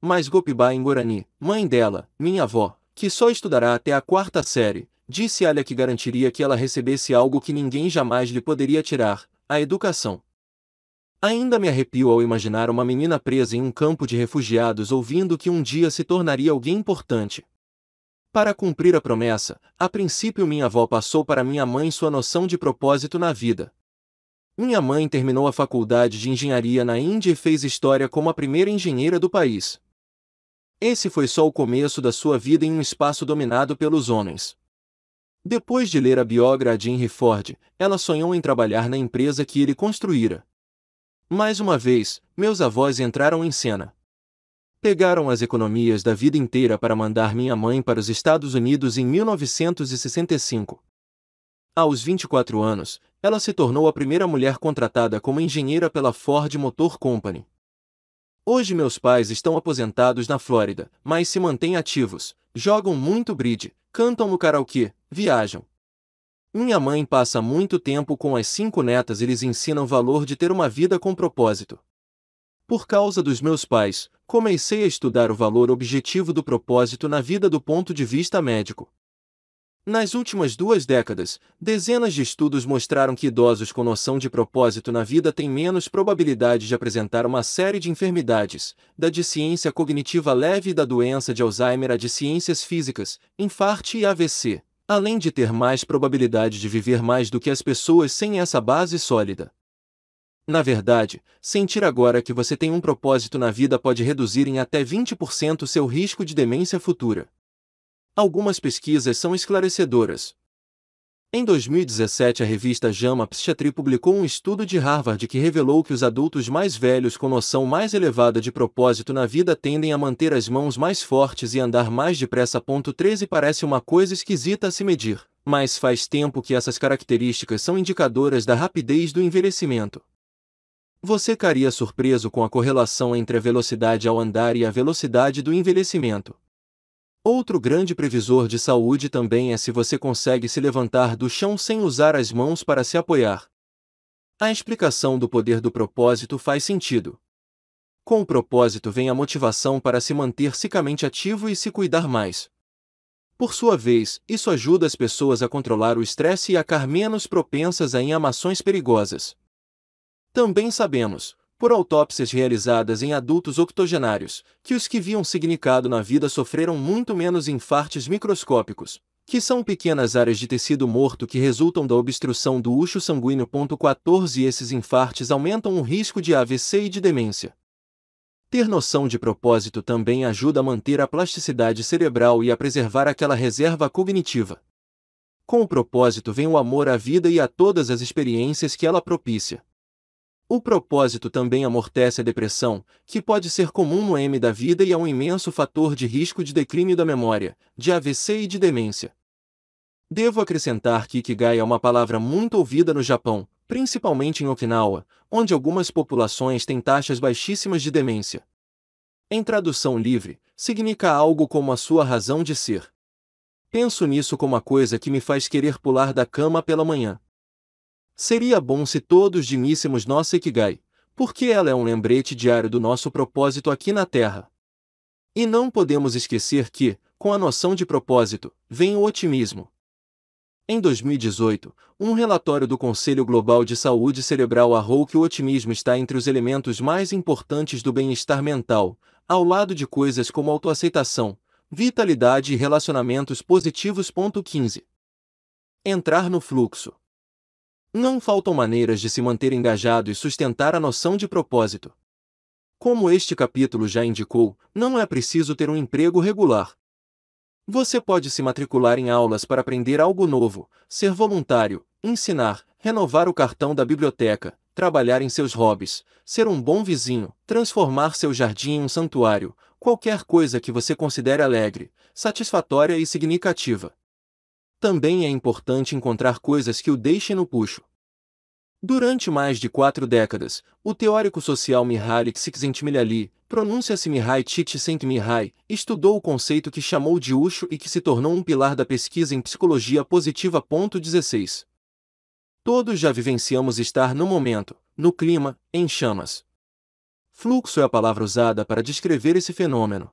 A: Mas Gopibai Ingorani, mãe dela, minha avó, que só estudará até a quarta série, disse a ela que garantiria que ela recebesse algo que ninguém jamais lhe poderia tirar, a educação. Ainda me arrepio ao imaginar uma menina presa em um campo de refugiados ouvindo que um dia se tornaria alguém importante. Para cumprir a promessa, a princípio minha avó passou para minha mãe sua noção de propósito na vida. Minha mãe terminou a faculdade de engenharia na Índia e fez história como a primeira engenheira do país. Esse foi só o começo da sua vida em um espaço dominado pelos homens. Depois de ler a biógrafa de Henry Ford, ela sonhou em trabalhar na empresa que ele construíra. Mais uma vez, meus avós entraram em cena. Pegaram as economias da vida inteira para mandar minha mãe para os Estados Unidos em 1965. Aos 24 anos, ela se tornou a primeira mulher contratada como engenheira pela Ford Motor Company. Hoje meus pais estão aposentados na Flórida, mas se mantêm ativos, jogam muito bridge, cantam no karaokê, viajam, minha mãe passa muito tempo com as cinco netas e lhes ensina o valor de ter uma vida com propósito. Por causa dos meus pais, comecei a estudar o valor objetivo do propósito na vida do ponto de vista médico. Nas últimas duas décadas, dezenas de estudos mostraram que idosos com noção de propósito na vida têm menos probabilidade de apresentar uma série de enfermidades, da deficiência cognitiva leve e da doença de Alzheimer a deficiências físicas, infarte e AVC além de ter mais probabilidade de viver mais do que as pessoas sem essa base sólida. Na verdade, sentir agora que você tem um propósito na vida pode reduzir em até 20% seu risco de demência futura. Algumas pesquisas são esclarecedoras, em 2017, a revista JAMA Psychiatry publicou um estudo de Harvard que revelou que os adultos mais velhos com noção mais elevada de propósito na vida tendem a manter as mãos mais fortes e andar mais depressa. 13 parece uma coisa esquisita a se medir, mas faz tempo que essas características são indicadoras da rapidez do envelhecimento. Você ficaria surpreso com a correlação entre a velocidade ao andar e a velocidade do envelhecimento. Outro grande previsor de saúde também é se você consegue se levantar do chão sem usar as mãos para se apoiar. A explicação do poder do propósito faz sentido. Com o propósito vem a motivação para se manter psicamente ativo e se cuidar mais. Por sua vez, isso ajuda as pessoas a controlar o estresse e a ficar menos propensas a inamações perigosas. Também sabemos, por autópsias realizadas em adultos octogenários, que os que viam significado na vida sofreram muito menos infartes microscópicos, que são pequenas áreas de tecido morto que resultam da obstrução do ucho sanguíneo. 14 Esses infartes aumentam o risco de AVC e de demência. Ter noção de propósito também ajuda a manter a plasticidade cerebral e a preservar aquela reserva cognitiva. Com o propósito vem o amor à vida e a todas as experiências que ela propicia. O propósito também amortece a depressão, que pode ser comum no M da vida e é um imenso fator de risco de declínio da memória, de AVC e de demência. Devo acrescentar que Ikigai é uma palavra muito ouvida no Japão, principalmente em Okinawa, onde algumas populações têm taxas baixíssimas de demência. Em tradução livre, significa algo como a sua razão de ser. Penso nisso como a coisa que me faz querer pular da cama pela manhã. Seria bom se todos dimíssemos nossa Ikigai, porque ela é um lembrete diário do nosso propósito aqui na Terra. E não podemos esquecer que, com a noção de propósito, vem o otimismo. Em 2018, um relatório do Conselho Global de Saúde Cerebral arrou que o otimismo está entre os elementos mais importantes do bem-estar mental, ao lado de coisas como autoaceitação, vitalidade e relacionamentos positivos. 15. Entrar no fluxo. Não faltam maneiras de se manter engajado e sustentar a noção de propósito. Como este capítulo já indicou, não é preciso ter um emprego regular. Você pode se matricular em aulas para aprender algo novo, ser voluntário, ensinar, renovar o cartão da biblioteca, trabalhar em seus hobbies, ser um bom vizinho, transformar seu jardim em um santuário, qualquer coisa que você considere alegre, satisfatória e significativa também é importante encontrar coisas que o deixem no puxo. Durante mais de quatro décadas, o teórico social Mihai Csikszentmihalyi, pronuncia-se Mihai Csikszentmihalyi, estudou o conceito que chamou de uxo e que se tornou um pilar da pesquisa em psicologia positiva. 16. Todos já vivenciamos estar no momento, no clima, em chamas. Fluxo é a palavra usada para descrever esse fenômeno.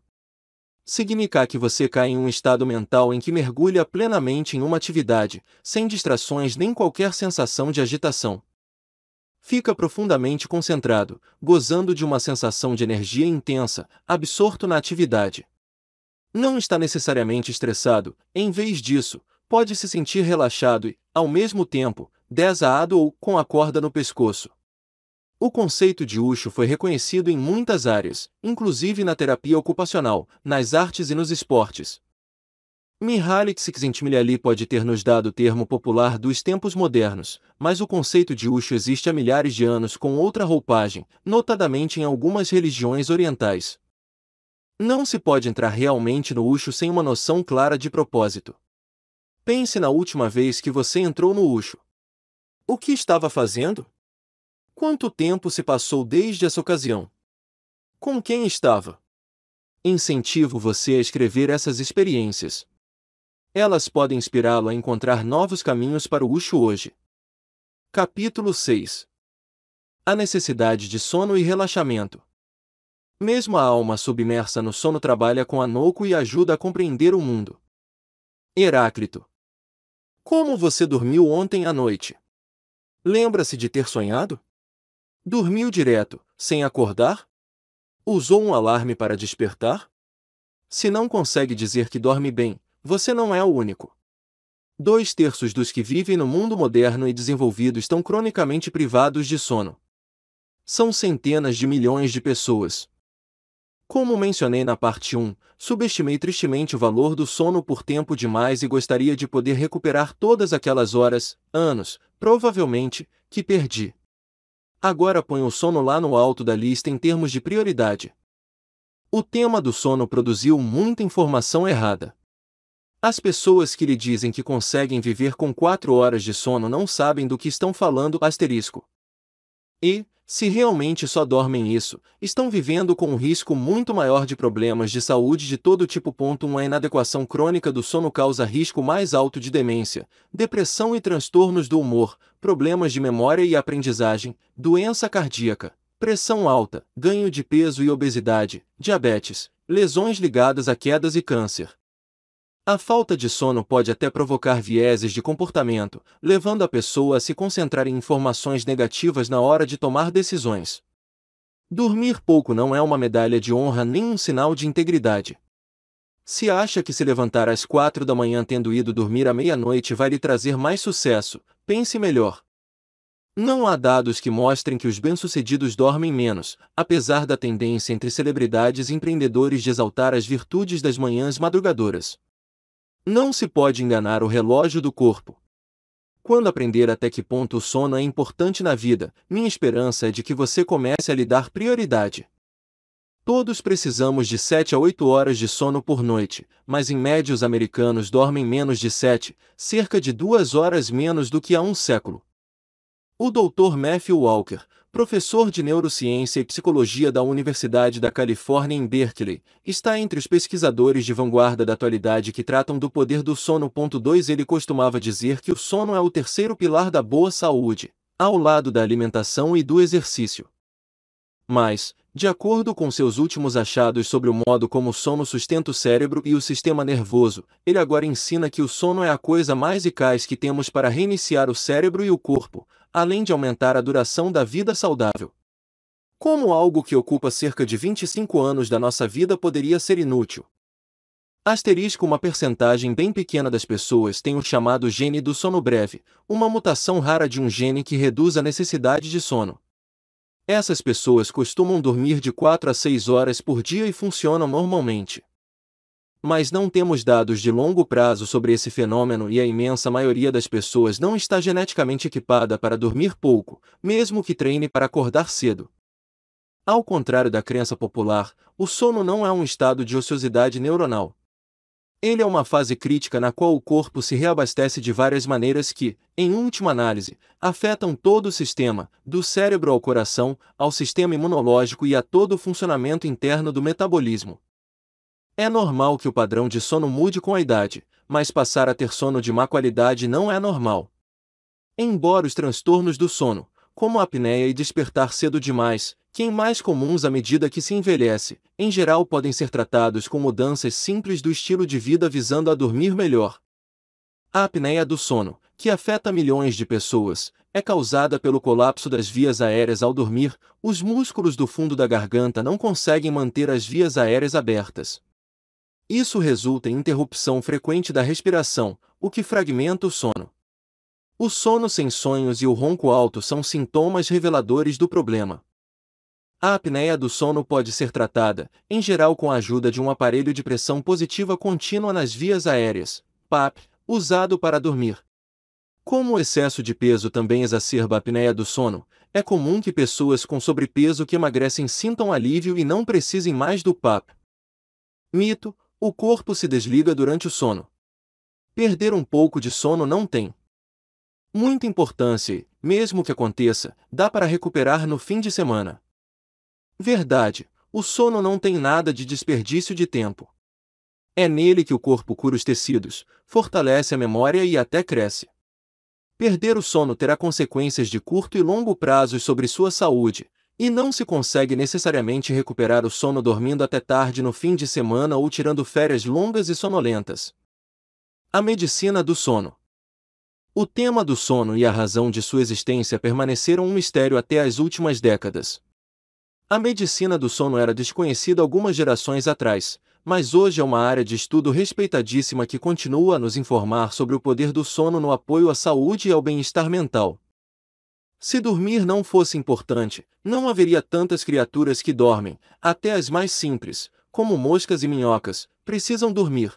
A: Significa que você cai em um estado mental em que mergulha plenamente em uma atividade, sem distrações nem qualquer sensação de agitação. Fica profundamente concentrado, gozando de uma sensação de energia intensa, absorto na atividade. Não está necessariamente estressado, em vez disso, pode se sentir relaxado e, ao mesmo tempo, desaado ou com a corda no pescoço. O conceito de Usho foi reconhecido em muitas áreas, inclusive na terapia ocupacional, nas artes e nos esportes. Mihaly Csikszentmihalyi pode ter nos dado o termo popular dos tempos modernos, mas o conceito de Usho existe há milhares de anos com outra roupagem, notadamente em algumas religiões orientais. Não se pode entrar realmente no Usho sem uma noção clara de propósito. Pense na última vez que você entrou no Usho. O que estava fazendo? Quanto tempo se passou desde essa ocasião? Com quem estava? Incentivo você a escrever essas experiências. Elas podem inspirá-lo a encontrar novos caminhos para o Ucho hoje. Capítulo 6 A necessidade de sono e relaxamento. Mesmo a alma submersa no sono trabalha com a Noco e ajuda a compreender o mundo. Heráclito. Como você dormiu ontem à noite? Lembra-se de ter sonhado? Dormiu direto, sem acordar? Usou um alarme para despertar? Se não consegue dizer que dorme bem, você não é o único. Dois terços dos que vivem no mundo moderno e desenvolvido estão cronicamente privados de sono. São centenas de milhões de pessoas. Como mencionei na parte 1, subestimei tristemente o valor do sono por tempo demais e gostaria de poder recuperar todas aquelas horas, anos, provavelmente, que perdi. Agora põe o sono lá no alto da lista em termos de prioridade. O tema do sono produziu muita informação errada. As pessoas que lhe dizem que conseguem viver com 4 horas de sono não sabem do que estão falando, asterisco. E, se realmente só dormem isso, estão vivendo com um risco muito maior de problemas de saúde de todo tipo. Uma inadequação crônica do sono causa risco mais alto de demência, depressão e transtornos do humor, problemas de memória e aprendizagem, doença cardíaca, pressão alta, ganho de peso e obesidade, diabetes, lesões ligadas a quedas e câncer. A falta de sono pode até provocar vieses de comportamento, levando a pessoa a se concentrar em informações negativas na hora de tomar decisões. Dormir pouco não é uma medalha de honra nem um sinal de integridade. Se acha que se levantar às quatro da manhã tendo ido dormir à meia-noite vai lhe trazer mais sucesso, pense melhor. Não há dados que mostrem que os bem-sucedidos dormem menos, apesar da tendência entre celebridades e empreendedores de exaltar as virtudes das manhãs madrugadoras. Não se pode enganar o relógio do corpo. Quando aprender até que ponto o sono é importante na vida, minha esperança é de que você comece a lhe dar prioridade. Todos precisamos de 7 a 8 horas de sono por noite, mas em média os americanos dormem menos de 7, cerca de duas horas menos do que há um século. O Dr. Matthew Walker, professor de neurociência e psicologia da Universidade da Califórnia em Berkeley, está entre os pesquisadores de vanguarda da atualidade que tratam do poder do sono. 2 Ele costumava dizer que o sono é o terceiro pilar da boa saúde, ao lado da alimentação e do exercício. Mas, de acordo com seus últimos achados sobre o modo como o sono sustenta o cérebro e o sistema nervoso, ele agora ensina que o sono é a coisa mais eficaz que temos para reiniciar o cérebro e o corpo, além de aumentar a duração da vida saudável. Como algo que ocupa cerca de 25 anos da nossa vida poderia ser inútil? Asterisco uma percentagem bem pequena das pessoas tem o chamado gene do sono breve, uma mutação rara de um gene que reduz a necessidade de sono. Essas pessoas costumam dormir de 4 a 6 horas por dia e funcionam normalmente mas não temos dados de longo prazo sobre esse fenômeno e a imensa maioria das pessoas não está geneticamente equipada para dormir pouco, mesmo que treine para acordar cedo. Ao contrário da crença popular, o sono não é um estado de ociosidade neuronal. Ele é uma fase crítica na qual o corpo se reabastece de várias maneiras que, em última análise, afetam todo o sistema, do cérebro ao coração, ao sistema imunológico e a todo o funcionamento interno do metabolismo. É normal que o padrão de sono mude com a idade, mas passar a ter sono de má qualidade não é normal. Embora os transtornos do sono, como a apneia e despertar cedo demais, quem mais comuns à medida que se envelhece, em geral podem ser tratados com mudanças simples do estilo de vida visando a dormir melhor. A apneia do sono, que afeta milhões de pessoas, é causada pelo colapso das vias aéreas ao dormir, os músculos do fundo da garganta não conseguem manter as vias aéreas abertas. Isso resulta em interrupção frequente da respiração, o que fragmenta o sono. O sono sem sonhos e o ronco alto são sintomas reveladores do problema. A apneia do sono pode ser tratada, em geral com a ajuda de um aparelho de pressão positiva contínua nas vias aéreas, PAP, usado para dormir. Como o excesso de peso também exacerba a apneia do sono, é comum que pessoas com sobrepeso que emagrecem sintam alívio e não precisem mais do PAP. Mito: o corpo se desliga durante o sono. Perder um pouco de sono não tem muita importância, mesmo que aconteça, dá para recuperar no fim de semana. Verdade, o sono não tem nada de desperdício de tempo. É nele que o corpo cura os tecidos, fortalece a memória e até cresce. Perder o sono terá consequências de curto e longo prazos sobre sua saúde, e não se consegue necessariamente recuperar o sono dormindo até tarde no fim de semana ou tirando férias longas e sonolentas. A medicina do sono. O tema do sono e a razão de sua existência permaneceram um mistério até as últimas décadas. A medicina do sono era desconhecida algumas gerações atrás, mas hoje é uma área de estudo respeitadíssima que continua a nos informar sobre o poder do sono no apoio à saúde e ao bem-estar mental. Se dormir não fosse importante, não haveria tantas criaturas que dormem, até as mais simples, como moscas e minhocas, precisam dormir.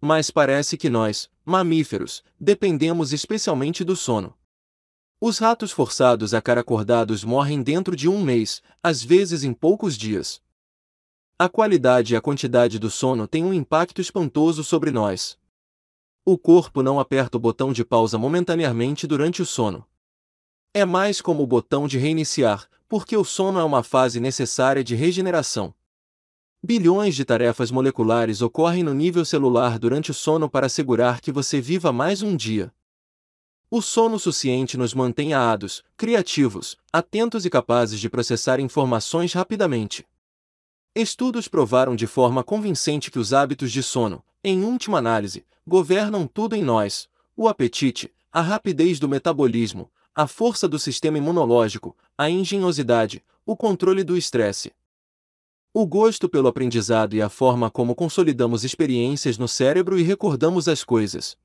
A: Mas parece que nós, mamíferos, dependemos especialmente do sono. Os ratos forçados a ficar acordados morrem dentro de um mês, às vezes em poucos dias. A qualidade e a quantidade do sono têm um impacto espantoso sobre nós. O corpo não aperta o botão de pausa momentaneamente durante o sono. É mais como o botão de reiniciar, porque o sono é uma fase necessária de regeneração. Bilhões de tarefas moleculares ocorrem no nível celular durante o sono para assegurar que você viva mais um dia. O sono suficiente nos mantém aados, criativos, atentos e capazes de processar informações rapidamente. Estudos provaram de forma convincente que os hábitos de sono, em última análise, governam tudo em nós: o apetite, a rapidez do metabolismo, a força do sistema imunológico, a engenhosidade, o controle do estresse. O gosto pelo aprendizado e a forma como consolidamos experiências no cérebro e recordamos as coisas.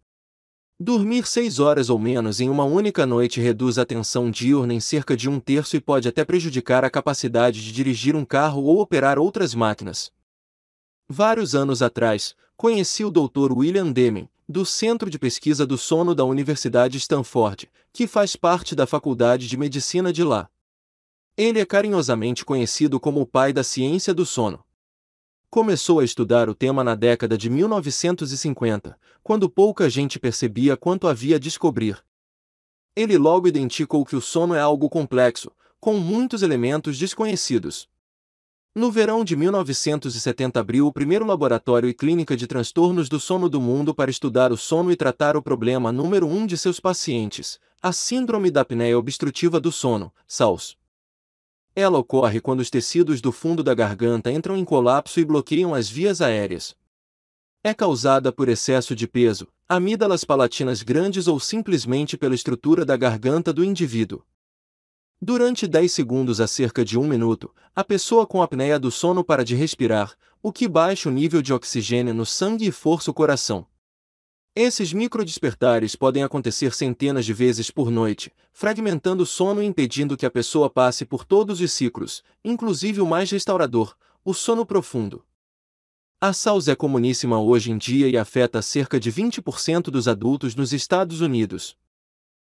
A: Dormir seis horas ou menos em uma única noite reduz a tensão diurna em cerca de um terço e pode até prejudicar a capacidade de dirigir um carro ou operar outras máquinas. Vários anos atrás, conheci o Dr. William Deming, do Centro de Pesquisa do Sono da Universidade Stanford, que faz parte da Faculdade de Medicina de lá. Ele é carinhosamente conhecido como o pai da ciência do sono. Começou a estudar o tema na década de 1950, quando pouca gente percebia quanto havia a descobrir. Ele logo identificou que o sono é algo complexo, com muitos elementos desconhecidos. No verão de 1970 abriu o primeiro laboratório e clínica de transtornos do sono do mundo para estudar o sono e tratar o problema número um de seus pacientes, a síndrome da apneia obstrutiva do sono, SALS. Ela ocorre quando os tecidos do fundo da garganta entram em colapso e bloqueiam as vias aéreas. É causada por excesso de peso, amígdalas palatinas grandes ou simplesmente pela estrutura da garganta do indivíduo. Durante 10 segundos a cerca de 1 minuto, a pessoa com apneia do sono para de respirar, o que baixa o nível de oxigênio no sangue e força o coração. Esses microdespertares podem acontecer centenas de vezes por noite, fragmentando o sono e impedindo que a pessoa passe por todos os ciclos, inclusive o mais restaurador, o sono profundo. A SALS é comuníssima hoje em dia e afeta cerca de 20% dos adultos nos Estados Unidos.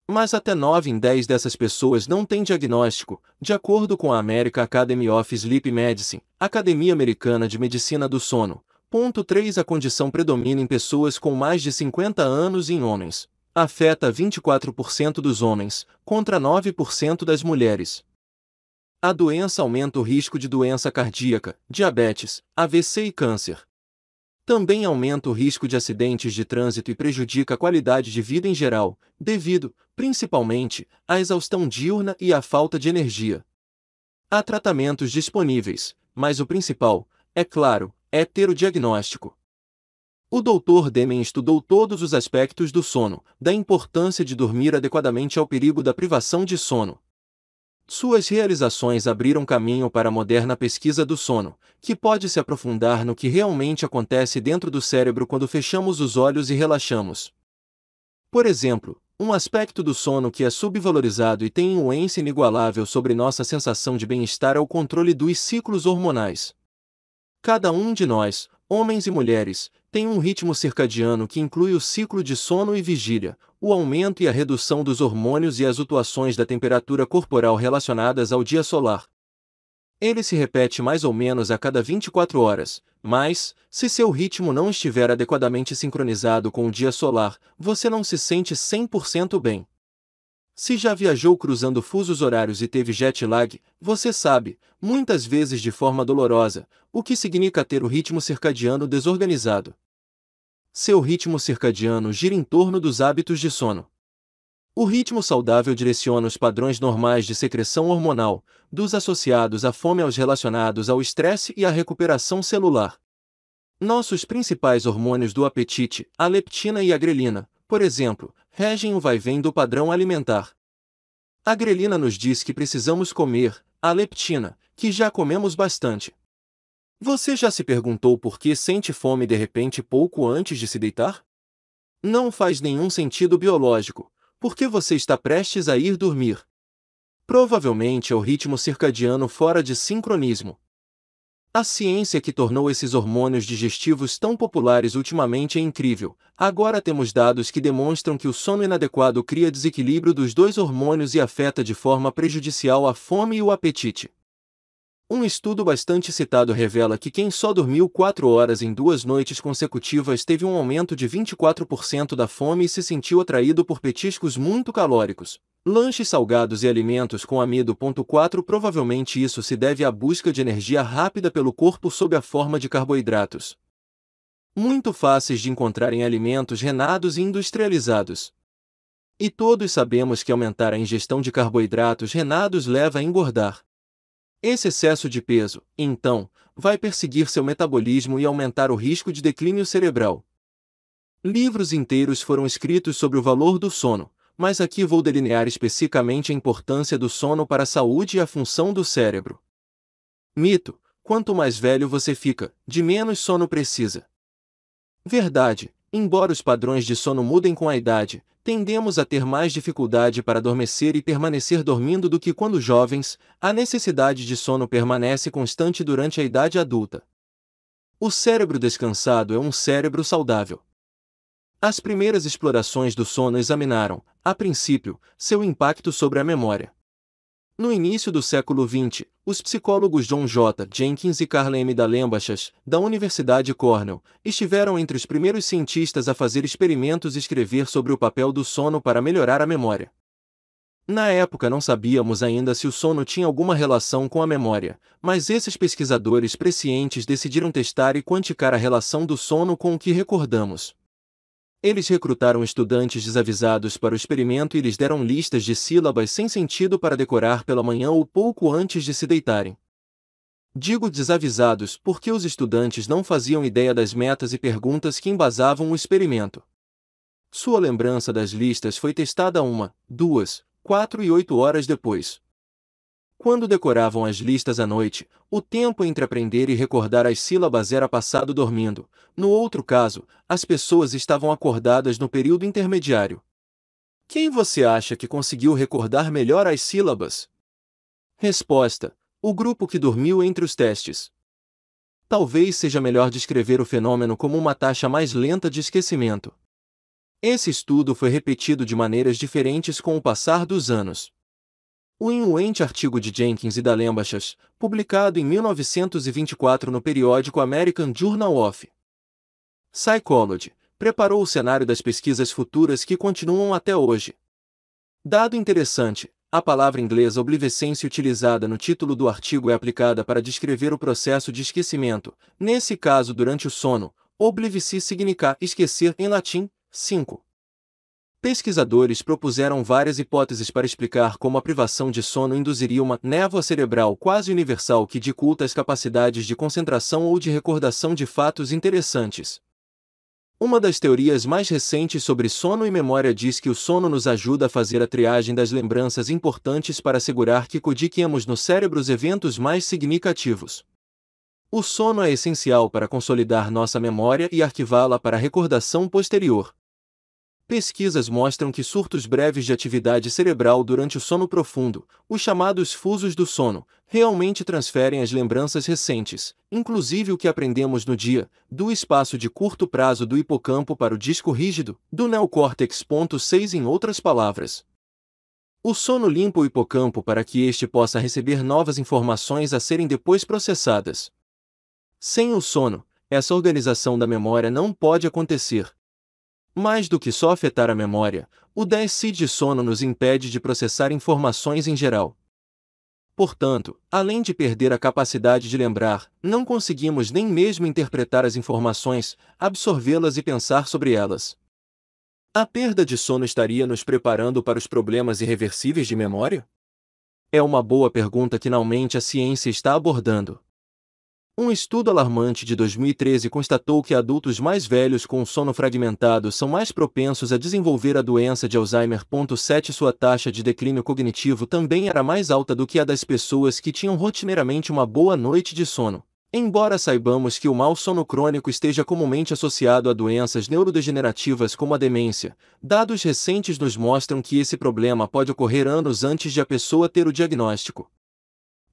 A: Mas até 9 em 10 dessas pessoas não têm diagnóstico, de acordo com a American Academy of Sleep Medicine, Academia Americana de Medicina do Sono. Ponto 3 A condição predomina em pessoas com mais de 50 anos e em homens. Afeta 24% dos homens, contra 9% das mulheres. A doença aumenta o risco de doença cardíaca, diabetes, AVC e câncer também aumenta o risco de acidentes de trânsito e prejudica a qualidade de vida em geral, devido, principalmente, à exaustão diurna e à falta de energia. Há tratamentos disponíveis, mas o principal, é claro, é ter o diagnóstico. O Dr. Demen estudou todos os aspectos do sono, da importância de dormir adequadamente ao perigo da privação de sono, suas realizações abriram caminho para a moderna pesquisa do sono, que pode se aprofundar no que realmente acontece dentro do cérebro quando fechamos os olhos e relaxamos. Por exemplo, um aspecto do sono que é subvalorizado e tem influência inigualável sobre nossa sensação de bem-estar é o controle dos ciclos hormonais. Cada um de nós, homens e mulheres, têm um ritmo circadiano que inclui o ciclo de sono e vigília, o aumento e a redução dos hormônios e as atuações da temperatura corporal relacionadas ao dia solar. Ele se repete mais ou menos a cada 24 horas, mas, se seu ritmo não estiver adequadamente sincronizado com o dia solar, você não se sente 100% bem. Se já viajou cruzando fusos horários e teve jet lag, você sabe, muitas vezes de forma dolorosa, o que significa ter o ritmo circadiano desorganizado. Seu ritmo circadiano gira em torno dos hábitos de sono. O ritmo saudável direciona os padrões normais de secreção hormonal, dos associados à fome aos relacionados ao estresse e à recuperação celular. Nossos principais hormônios do apetite, a leptina e a grelina, por exemplo, regem o vai-vem do padrão alimentar. A grelina nos diz que precisamos comer, a leptina, que já comemos bastante. Você já se perguntou por que sente fome de repente pouco antes de se deitar? Não faz nenhum sentido biológico, porque você está prestes a ir dormir. Provavelmente é o ritmo circadiano fora de sincronismo, a ciência que tornou esses hormônios digestivos tão populares ultimamente é incrível. Agora temos dados que demonstram que o sono inadequado cria desequilíbrio dos dois hormônios e afeta de forma prejudicial a fome e o apetite. Um estudo bastante citado revela que quem só dormiu 4 horas em duas noites consecutivas teve um aumento de 24% da fome e se sentiu atraído por petiscos muito calóricos, lanches salgados e alimentos com amido. 4 Provavelmente isso se deve à busca de energia rápida pelo corpo sob a forma de carboidratos. Muito fáceis de encontrar em alimentos renados e industrializados. E todos sabemos que aumentar a ingestão de carboidratos renados leva a engordar. Esse excesso de peso, então, vai perseguir seu metabolismo e aumentar o risco de declínio cerebral. Livros inteiros foram escritos sobre o valor do sono, mas aqui vou delinear especificamente a importância do sono para a saúde e a função do cérebro. Mito: quanto mais velho você fica, de menos sono precisa. Verdade: Embora os padrões de sono mudem com a idade, tendemos a ter mais dificuldade para adormecer e permanecer dormindo do que quando jovens, a necessidade de sono permanece constante durante a idade adulta. O cérebro descansado é um cérebro saudável. As primeiras explorações do sono examinaram, a princípio, seu impacto sobre a memória. No início do século XX, os psicólogos John J. Jenkins e Carl M. Dalembachas, da Universidade Cornell, estiveram entre os primeiros cientistas a fazer experimentos e escrever sobre o papel do sono para melhorar a memória. Na época não sabíamos ainda se o sono tinha alguma relação com a memória, mas esses pesquisadores prescientes decidiram testar e quantificar a relação do sono com o que recordamos, eles recrutaram estudantes desavisados para o experimento e lhes deram listas de sílabas sem sentido para decorar pela manhã ou pouco antes de se deitarem. Digo desavisados porque os estudantes não faziam ideia das metas e perguntas que embasavam o experimento. Sua lembrança das listas foi testada uma, duas, quatro e oito horas depois. Quando decoravam as listas à noite, o tempo entre aprender e recordar as sílabas era passado dormindo. No outro caso, as pessoas estavam acordadas no período intermediário. Quem você acha que conseguiu recordar melhor as sílabas? Resposta: O grupo que dormiu entre os testes. Talvez seja melhor descrever o fenômeno como uma taxa mais lenta de esquecimento. Esse estudo foi repetido de maneiras diferentes com o passar dos anos. O inuente artigo de Jenkins e Dalembachas, publicado em 1924 no periódico American Journal of Psychology, preparou o cenário das pesquisas futuras que continuam até hoje. Dado interessante, a palavra inglesa obliviscência utilizada no título do artigo é aplicada para descrever o processo de esquecimento, nesse caso durante o sono, Oblivisci significa esquecer em latim, 5. Pesquisadores propuseram várias hipóteses para explicar como a privação de sono induziria uma névoa cerebral quase universal que dificulta as capacidades de concentração ou de recordação de fatos interessantes. Uma das teorias mais recentes sobre sono e memória diz que o sono nos ajuda a fazer a triagem das lembranças importantes para assegurar que codiquemos no cérebro os eventos mais significativos. O sono é essencial para consolidar nossa memória e arquivá-la para recordação posterior. Pesquisas mostram que surtos breves de atividade cerebral durante o sono profundo, os chamados fusos do sono, realmente transferem as lembranças recentes, inclusive o que aprendemos no dia, do espaço de curto prazo do hipocampo para o disco rígido, do neocórtex. 6 Em outras palavras, o sono limpa o hipocampo para que este possa receber novas informações a serem depois processadas. Sem o sono, essa organização da memória não pode acontecer, mais do que só afetar a memória, o déficit de sono nos impede de processar informações em geral. Portanto, além de perder a capacidade de lembrar, não conseguimos nem mesmo interpretar as informações, absorvê-las e pensar sobre elas. A perda de sono estaria nos preparando para os problemas irreversíveis de memória? É uma boa pergunta que finalmente a ciência está abordando. Um estudo alarmante de 2013 constatou que adultos mais velhos com sono fragmentado são mais propensos a desenvolver a doença de Alzheimer. 7 Sua taxa de declínio cognitivo também era mais alta do que a das pessoas que tinham rotineiramente uma boa noite de sono. Embora saibamos que o mau sono crônico esteja comumente associado a doenças neurodegenerativas como a demência, dados recentes nos mostram que esse problema pode ocorrer anos antes de a pessoa ter o diagnóstico.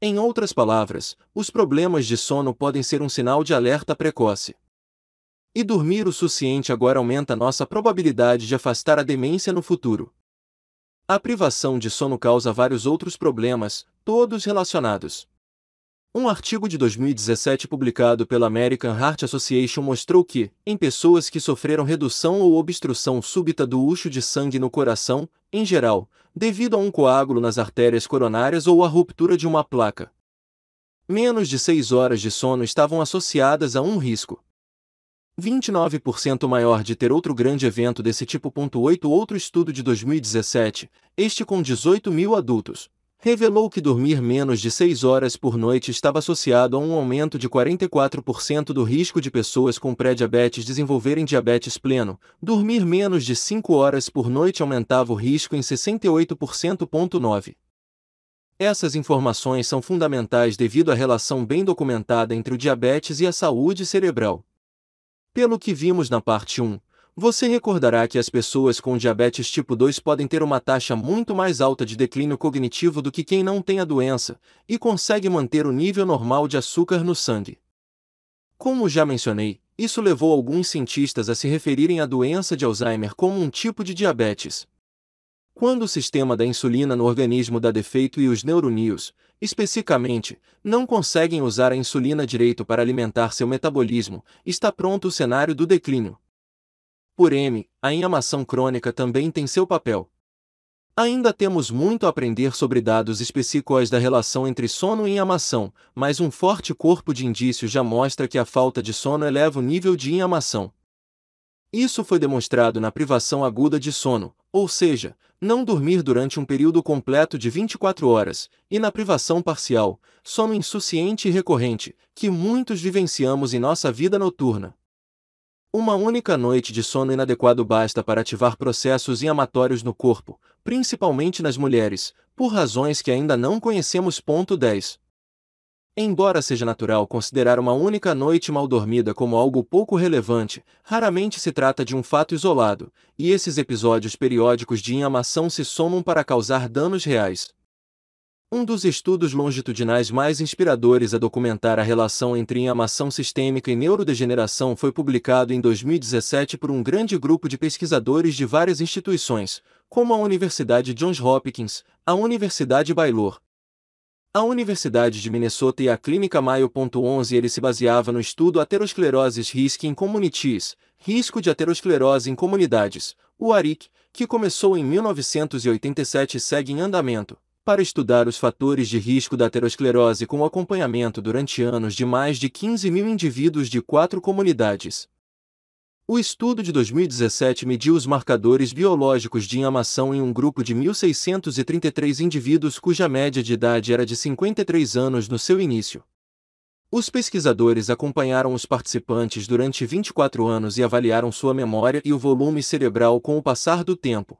A: Em outras palavras, os problemas de sono podem ser um sinal de alerta precoce. E dormir o suficiente agora aumenta nossa probabilidade de afastar a demência no futuro. A privação de sono causa vários outros problemas, todos relacionados. Um artigo de 2017 publicado pela American Heart Association mostrou que, em pessoas que sofreram redução ou obstrução súbita do ucho de sangue no coração, em geral, devido a um coágulo nas artérias coronárias ou a ruptura de uma placa. Menos de 6 horas de sono estavam associadas a um risco 29% maior de ter outro grande evento desse tipo. 8 Outro estudo de 2017, este com 18 mil adultos, revelou que dormir menos de 6 horas por noite estava associado a um aumento de 44% do risco de pessoas com pré-diabetes desenvolverem diabetes pleno. Dormir menos de 5 horas por noite aumentava o risco em 68,9%. Essas informações são fundamentais devido à relação bem documentada entre o diabetes e a saúde cerebral. Pelo que vimos na parte 1, você recordará que as pessoas com diabetes tipo 2 podem ter uma taxa muito mais alta de declínio cognitivo do que quem não tem a doença e consegue manter o nível normal de açúcar no sangue. Como já mencionei, isso levou alguns cientistas a se referirem à doença de Alzheimer como um tipo de diabetes. Quando o sistema da insulina no organismo dá defeito e os neurônios, especificamente, não conseguem usar a insulina direito para alimentar seu metabolismo, está pronto o cenário do declínio, por M, a inhamação crônica também tem seu papel. Ainda temos muito a aprender sobre dados específicos da relação entre sono e inhamação, mas um forte corpo de indícios já mostra que a falta de sono eleva o nível de inhamação. Isso foi demonstrado na privação aguda de sono, ou seja, não dormir durante um período completo de 24 horas, e na privação parcial, sono insuficiente e recorrente, que muitos vivenciamos em nossa vida noturna. Uma única noite de sono inadequado basta para ativar processos inflamatórios no corpo, principalmente nas mulheres, por razões que ainda não conhecemos. Ponto 10. Embora seja natural considerar uma única noite mal dormida como algo pouco relevante, raramente se trata de um fato isolado, e esses episódios periódicos de inflamação se somam para causar danos reais. Um dos estudos longitudinais mais inspiradores a documentar a relação entre inamação sistêmica e neurodegeneração foi publicado em 2017 por um grande grupo de pesquisadores de várias instituições, como a Universidade Johns Hopkins, a Universidade Baylor, a Universidade de Minnesota e a Clínica 11 ele se baseava no estudo Aterosclerosis Risk in Communities, Risco de Aterosclerose em Comunidades, o ARIC, que começou em 1987 e segue em andamento para estudar os fatores de risco da aterosclerose com acompanhamento durante anos de mais de 15 mil indivíduos de quatro comunidades. O estudo de 2017 mediu os marcadores biológicos de inamação em um grupo de 1.633 indivíduos cuja média de idade era de 53 anos no seu início. Os pesquisadores acompanharam os participantes durante 24 anos e avaliaram sua memória e o volume cerebral com o passar do tempo.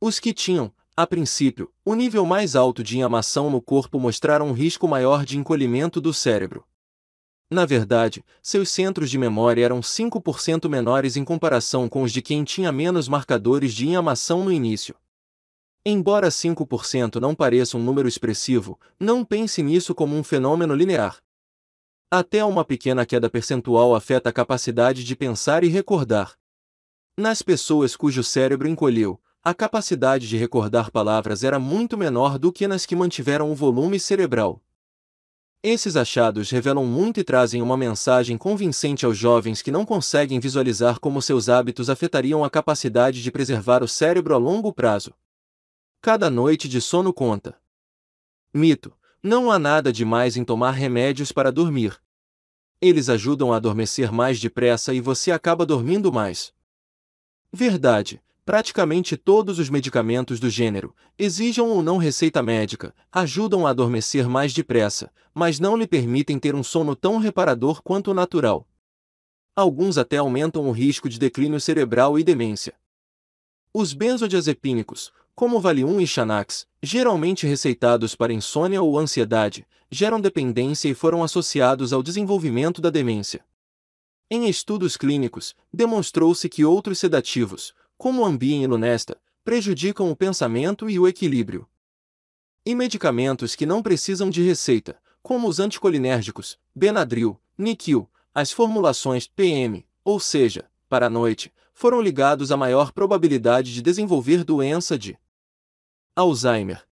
A: Os que tinham, a princípio, o nível mais alto de inhamação no corpo mostrara um risco maior de encolhimento do cérebro. Na verdade, seus centros de memória eram 5% menores em comparação com os de quem tinha menos marcadores de inhamação no início. Embora 5% não pareça um número expressivo, não pense nisso como um fenômeno linear. Até uma pequena queda percentual afeta a capacidade de pensar e recordar. Nas pessoas cujo cérebro encolheu, a capacidade de recordar palavras era muito menor do que nas que mantiveram o volume cerebral. Esses achados revelam muito e trazem uma mensagem convincente aos jovens que não conseguem visualizar como seus hábitos afetariam a capacidade de preservar o cérebro a longo prazo. Cada noite de sono conta. Mito: não há nada de mais em tomar remédios para dormir. Eles ajudam a adormecer mais depressa e você acaba dormindo mais. Verdade: Praticamente todos os medicamentos do gênero, exijam ou não receita médica, ajudam a adormecer mais depressa, mas não lhe permitem ter um sono tão reparador quanto o natural. Alguns até aumentam o risco de declínio cerebral e demência. Os benzodiazepínicos, como Valium e Xanax, geralmente receitados para insônia ou ansiedade, geram dependência e foram associados ao desenvolvimento da demência. Em estudos clínicos, demonstrou-se que outros sedativos, como o ambien e lunesta, prejudicam o pensamento e o equilíbrio. E medicamentos que não precisam de receita, como os anticolinérgicos, Benadryl, Niquil, as formulações PM, ou seja, para a noite, foram ligados à maior probabilidade de desenvolver doença de Alzheimer.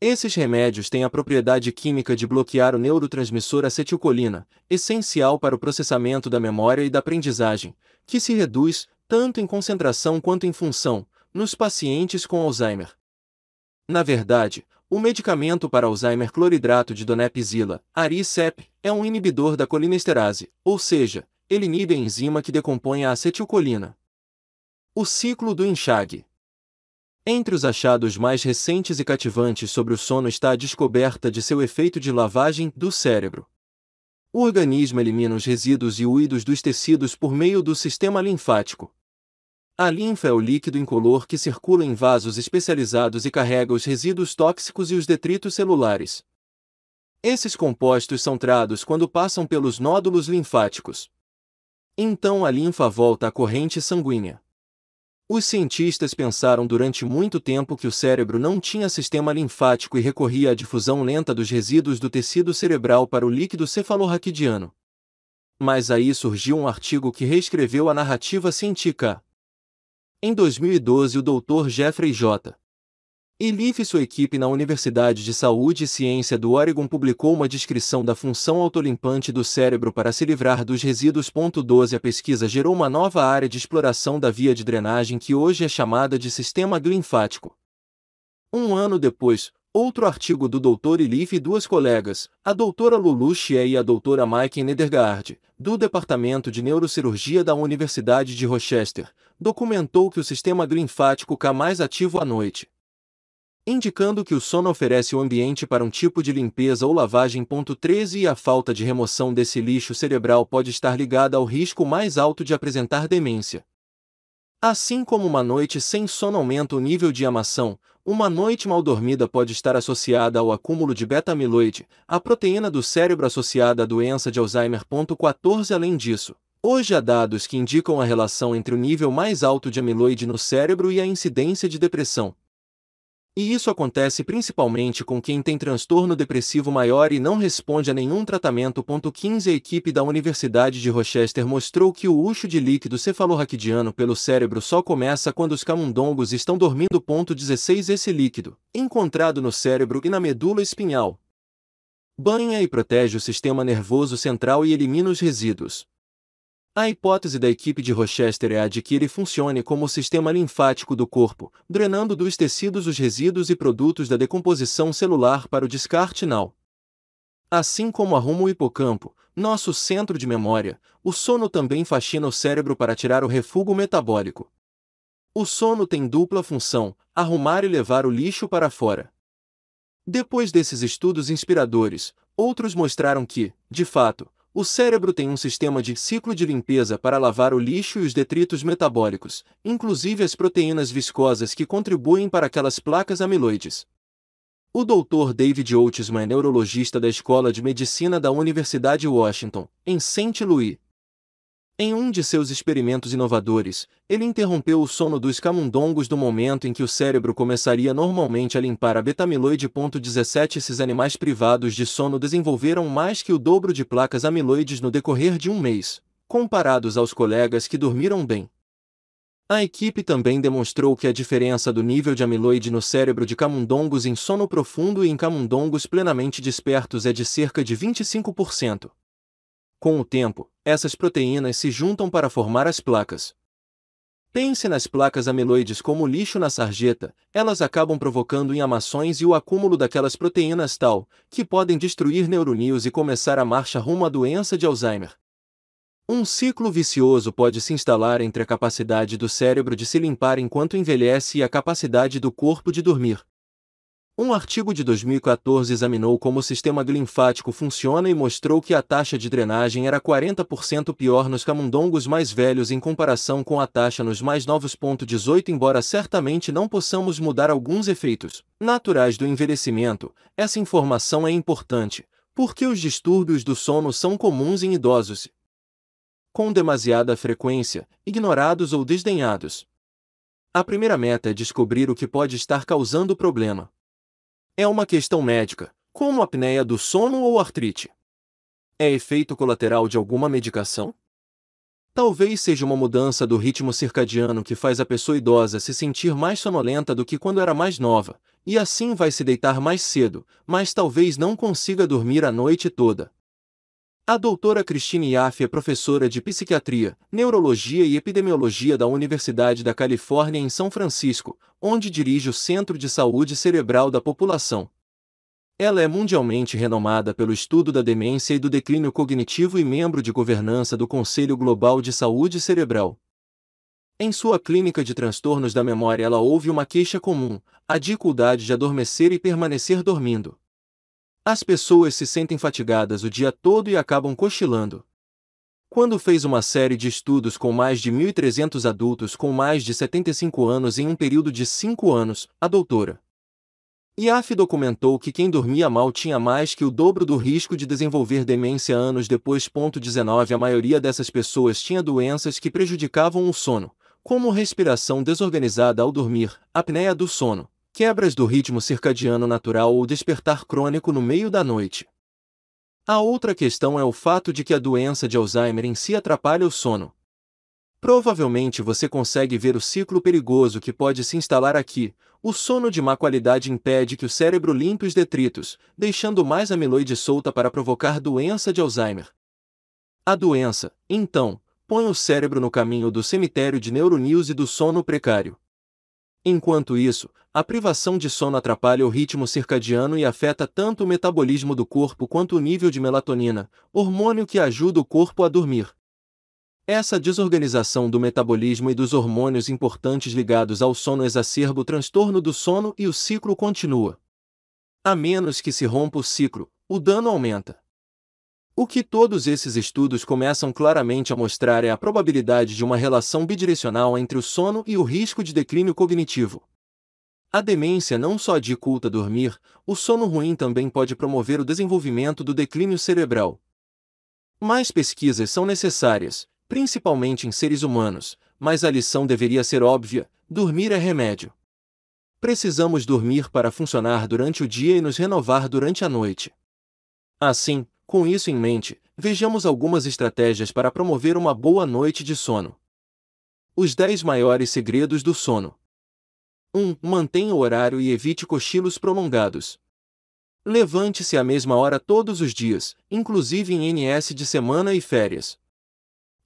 A: Esses remédios têm a propriedade química de bloquear o neurotransmissor acetilcolina, essencial para o processamento da memória e da aprendizagem, que se reduz, tanto em concentração quanto em função, nos pacientes com Alzheimer. Na verdade, o medicamento para Alzheimer cloridrato de donepezila, ARICEP, é um inibidor da colinesterase, ou seja, ele inibe a enzima que decompõe a acetilcolina. O ciclo do enxague. Entre os achados mais recentes e cativantes sobre o sono está a descoberta de seu efeito de lavagem do cérebro. O organismo elimina os resíduos e uídos dos tecidos por meio do sistema linfático, a linfa é o líquido incolor que circula em vasos especializados e carrega os resíduos tóxicos e os detritos celulares. Esses compostos são trados quando passam pelos nódulos linfáticos. Então a linfa volta à corrente sanguínea. Os cientistas pensaram durante muito tempo que o cérebro não tinha sistema linfático e recorria à difusão lenta dos resíduos do tecido cerebral para o líquido cefalorraquidiano. Mas aí surgiu um artigo que reescreveu a narrativa científica. Em 2012, o Dr. Jeffrey J. Elif e sua equipe na Universidade de Saúde e Ciência do Oregon publicou uma descrição da função autolimpante do cérebro para se livrar dos resíduos. 12 A pesquisa gerou uma nova área de exploração da via de drenagem que hoje é chamada de sistema linfático. Um ano depois, Outro artigo do Dr. Ilif e duas colegas, a doutora Lulu Xie e a doutora Mike Nedergaard, do Departamento de Neurocirurgia da Universidade de Rochester, documentou que o sistema linfático K mais ativo à noite, indicando que o sono oferece o ambiente para um tipo de limpeza ou lavagem. 13 e a falta de remoção desse lixo cerebral pode estar ligada ao risco mais alto de apresentar demência. Assim como uma noite sem sono aumenta o nível de amação, uma noite mal dormida pode estar associada ao acúmulo de beta-amiloide, a proteína do cérebro associada à doença de Alzheimer. 14 Além disso, hoje há dados que indicam a relação entre o nível mais alto de amiloide no cérebro e a incidência de depressão, e isso acontece principalmente com quem tem transtorno depressivo maior e não responde a nenhum tratamento. 15 A equipe da Universidade de Rochester mostrou que o uso de líquido cefalorraquidiano pelo cérebro só começa quando os camundongos estão dormindo. 16 Esse líquido, encontrado no cérebro e na medula espinhal, banha e protege o sistema nervoso central e elimina os resíduos, a hipótese da equipe de Rochester é a de que ele funcione como o sistema linfático do corpo, drenando dos tecidos os resíduos e produtos da decomposição celular para o descarte nal. Assim como arruma o hipocampo, nosso centro de memória, o sono também faxina o cérebro para tirar o refúgio metabólico. O sono tem dupla função: arrumar e levar o lixo para fora. Depois desses estudos inspiradores, outros mostraram que, de fato, o cérebro tem um sistema de ciclo de limpeza para lavar o lixo e os detritos metabólicos, inclusive as proteínas viscosas que contribuem para aquelas placas amiloides. O Dr. David é neurologista da Escola de Medicina da Universidade Washington, em St. Louis, em um de seus experimentos inovadores, ele interrompeu o sono dos camundongos do momento em que o cérebro começaria normalmente a limpar a beta-amiloide. 17 Esses animais privados de sono desenvolveram mais que o dobro de placas amiloides no decorrer de um mês, comparados aos colegas que dormiram bem. A equipe também demonstrou que a diferença do nível de amiloide no cérebro de camundongos em sono profundo e em camundongos plenamente despertos é de cerca de 25%. Com o tempo, essas proteínas se juntam para formar as placas. Pense nas placas amiloides como lixo na sarjeta, elas acabam provocando inhamações e o acúmulo daquelas proteínas tal, que podem destruir neurônios e começar a marcha rumo à doença de Alzheimer. Um ciclo vicioso pode se instalar entre a capacidade do cérebro de se limpar enquanto envelhece e a capacidade do corpo de dormir. Um artigo de 2014 examinou como o sistema linfático funciona e mostrou que a taxa de drenagem era 40% pior nos camundongos mais velhos em comparação com a taxa nos mais novos. 18 Embora certamente não possamos mudar alguns efeitos naturais do envelhecimento, essa informação é importante, porque os distúrbios do sono são comuns em idosos com demasiada frequência, ignorados ou desdenhados. A primeira meta é descobrir o que pode estar causando o problema é uma questão médica, como apneia do sono ou artrite. É efeito colateral de alguma medicação? Talvez seja uma mudança do ritmo circadiano que faz a pessoa idosa se sentir mais sonolenta do que quando era mais nova, e assim vai se deitar mais cedo, mas talvez não consiga dormir a noite toda, a doutora Christine Yaff é professora de Psiquiatria, Neurologia e Epidemiologia da Universidade da Califórnia em São Francisco, onde dirige o Centro de Saúde Cerebral da População. Ela é mundialmente renomada pelo estudo da demência e do declínio cognitivo e membro de governança do Conselho Global de Saúde Cerebral. Em sua clínica de transtornos da memória, ela ouve uma queixa comum: a dificuldade de adormecer e permanecer dormindo. As pessoas se sentem fatigadas o dia todo e acabam cochilando. Quando fez uma série de estudos com mais de 1.300 adultos com mais de 75 anos em um período de 5 anos, a doutora IAF documentou que quem dormia mal tinha mais que o dobro do risco de desenvolver demência anos depois. 19 A maioria dessas pessoas tinha doenças que prejudicavam o sono, como respiração desorganizada ao dormir, apneia do sono, quebras do ritmo circadiano natural ou despertar crônico no meio da noite. A outra questão é o fato de que a doença de Alzheimer em si atrapalha o sono. Provavelmente você consegue ver o ciclo perigoso que pode se instalar aqui. O sono de má qualidade impede que o cérebro limpe os detritos, deixando mais amiloide solta para provocar doença de Alzheimer. A doença, então, põe o cérebro no caminho do cemitério de neuronews e do sono precário. Enquanto isso, a privação de sono atrapalha o ritmo circadiano e afeta tanto o metabolismo do corpo quanto o nível de melatonina, hormônio que ajuda o corpo a dormir. Essa desorganização do metabolismo e dos hormônios importantes ligados ao sono exacerba o transtorno do sono e o ciclo continua. A menos que se rompa o ciclo, o dano aumenta. O que todos esses estudos começam claramente a mostrar é a probabilidade de uma relação bidirecional entre o sono e o risco de declínio cognitivo. A demência não só dificulta dormir, o sono ruim também pode promover o desenvolvimento do declínio cerebral. Mais pesquisas são necessárias, principalmente em seres humanos, mas a lição deveria ser óbvia: dormir é remédio. Precisamos dormir para funcionar durante o dia e nos renovar durante a noite. Assim, com isso em mente, vejamos algumas estratégias para promover uma boa noite de sono. Os 10 maiores segredos do sono. 1. Mantenha o horário e evite cochilos prolongados. Levante-se à mesma hora todos os dias, inclusive em NS de semana e férias.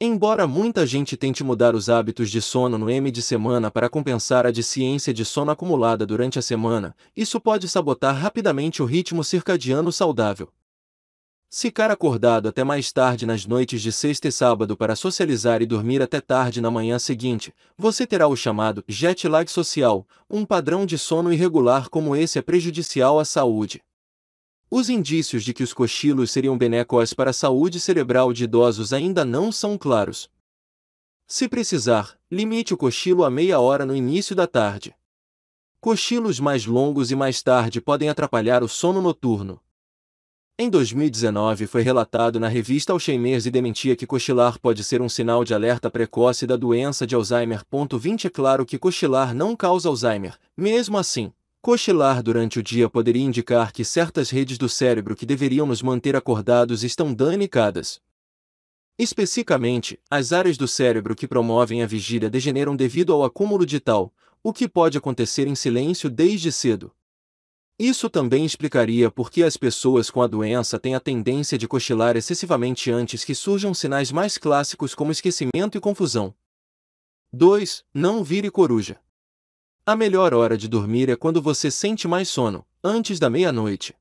A: Embora muita gente tente mudar os hábitos de sono no M de semana para compensar a deficiência de sono acumulada durante a semana, isso pode sabotar rapidamente o ritmo circadiano saudável. Ficar acordado até mais tarde nas noites de sexta e sábado para socializar e dormir até tarde na manhã seguinte, você terá o chamado jet lag social, um padrão de sono irregular como esse é prejudicial à saúde. Os indícios de que os cochilos seriam benéficos para a saúde cerebral de idosos ainda não são claros. Se precisar, limite o cochilo a meia hora no início da tarde. Cochilos mais longos e mais tarde podem atrapalhar o sono noturno. Em 2019 foi relatado na revista Alzheimer's e dementia que cochilar pode ser um sinal de alerta precoce da doença de Alzheimer. 20 É claro que cochilar não causa Alzheimer, mesmo assim, cochilar durante o dia poderia indicar que certas redes do cérebro que deveriam nos manter acordados estão danificadas. Especificamente, as áreas do cérebro que promovem a vigília degeneram devido ao acúmulo de tal, o que pode acontecer em silêncio desde cedo. Isso também explicaria por que as pessoas com a doença têm a tendência de cochilar excessivamente antes que surjam sinais mais clássicos como esquecimento e confusão. 2. Não vire coruja. A melhor hora de dormir é quando você sente mais sono, antes da meia-noite.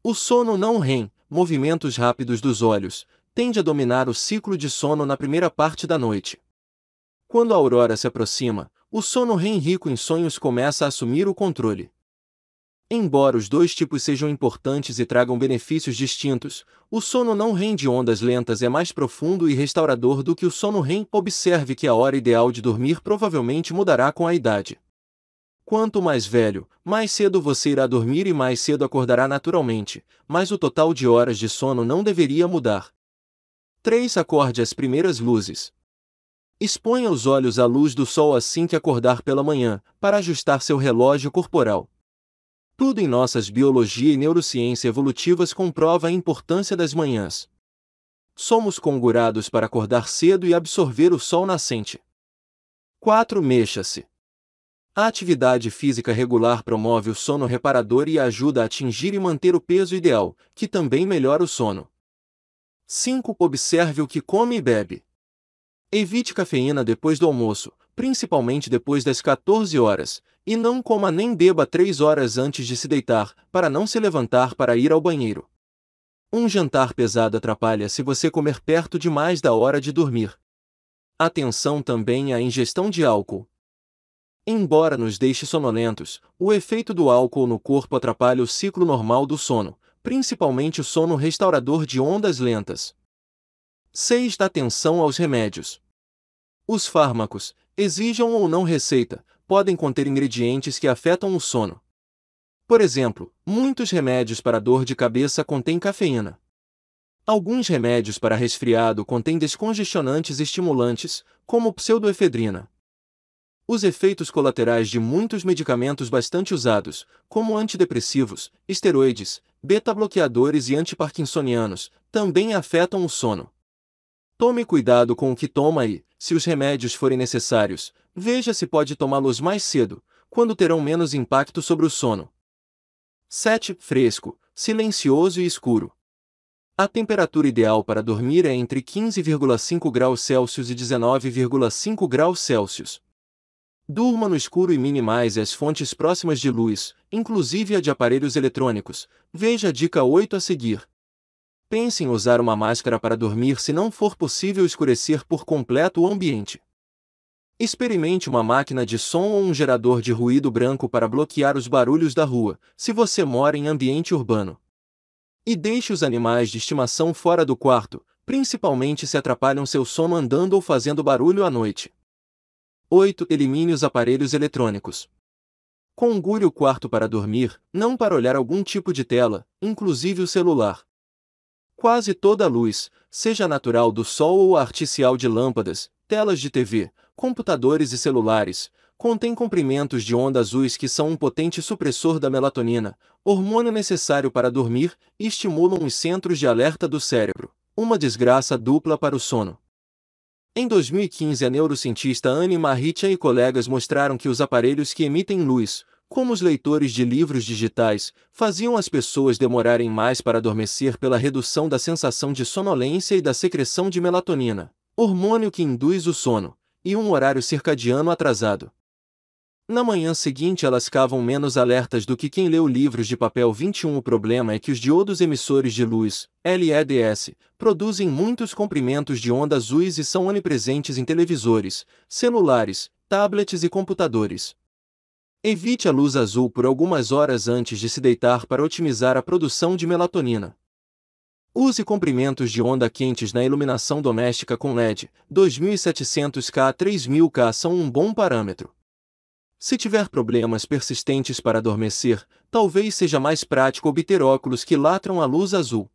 A: O sono não REM, movimentos rápidos dos olhos, tende a dominar o ciclo de sono na primeira parte da noite. Quando a aurora se aproxima, o sono REM rico em sonhos começa a assumir o controle. Embora os dois tipos sejam importantes e tragam benefícios distintos, o sono não REM de ondas lentas é mais profundo e restaurador do que o sono REM. Observe que a hora ideal de dormir provavelmente mudará com a idade. Quanto mais velho, mais cedo você irá dormir e mais cedo acordará naturalmente, mas o total de horas de sono não deveria mudar. 3. Acorde as primeiras luzes. Exponha os olhos à luz do sol assim que acordar pela manhã, para ajustar seu relógio corporal. Tudo em nossas biologia e neurociência evolutivas comprova a importância das manhãs. Somos congurados para acordar cedo e absorver o sol nascente. 4. Mexa-se. A atividade física regular promove o sono reparador e ajuda a atingir e manter o peso ideal, que também melhora o sono. 5. Observe o que come e bebe. Evite cafeína depois do almoço, principalmente depois das 14 horas, e não coma nem beba três horas antes de se deitar, para não se levantar para ir ao banheiro. Um jantar pesado atrapalha se você comer perto demais da hora de dormir. Atenção também à ingestão de álcool. Embora nos deixe sonolentos, o efeito do álcool no corpo atrapalha o ciclo normal do sono, principalmente o sono restaurador de ondas lentas. 6. Atenção aos remédios. Os fármacos, exijam ou não receita, podem conter ingredientes que afetam o sono. Por exemplo, muitos remédios para dor de cabeça contêm cafeína. Alguns remédios para resfriado contêm descongestionantes estimulantes, como pseudoefedrina. Os efeitos colaterais de muitos medicamentos bastante usados, como antidepressivos, esteroides, beta-bloqueadores e antiparkinsonianos, também afetam o sono. Tome cuidado com o que toma e, se os remédios forem necessários, Veja se pode tomá-los mais cedo, quando terão menos impacto sobre o sono. 7. Fresco, silencioso e escuro. A temperatura ideal para dormir é entre 15,5 graus Celsius e 19,5 graus Celsius. Durma no escuro e minimize as fontes próximas de luz, inclusive a de aparelhos eletrônicos. Veja a dica 8 a seguir. Pense em usar uma máscara para dormir se não for possível escurecer por completo o ambiente. Experimente uma máquina de som ou um gerador de ruído branco para bloquear os barulhos da rua, se você mora em ambiente urbano. E deixe os animais de estimação fora do quarto, principalmente se atrapalham seu sono andando ou fazendo barulho à noite. 8. Elimine os aparelhos eletrônicos. Congure o quarto para dormir, não para olhar algum tipo de tela, inclusive o celular. Quase toda a luz, seja natural do sol ou artificial de lâmpadas, telas de TV, computadores e celulares, contém comprimentos de onda azuis que são um potente supressor da melatonina, hormônio necessário para dormir, e estimulam os centros de alerta do cérebro. Uma desgraça dupla para o sono. Em 2015, a neurocientista Anne Maritia e colegas mostraram que os aparelhos que emitem luz, como os leitores de livros digitais, faziam as pessoas demorarem mais para adormecer pela redução da sensação de sonolência e da secreção de melatonina, hormônio que induz o sono e um horário circadiano atrasado. Na manhã seguinte elas cavam menos alertas do que quem leu livros de papel 21. O problema é que os diodos emissores de luz, LEDs, produzem muitos comprimentos de onda azuis e são onipresentes em televisores, celulares, tablets e computadores. Evite a luz azul por algumas horas antes de se deitar para otimizar a produção de melatonina. Use comprimentos de onda quentes na iluminação doméstica com LED. 2700K a 3000K são um bom parâmetro. Se tiver problemas persistentes para adormecer, talvez seja mais prático obter óculos que latram a luz azul.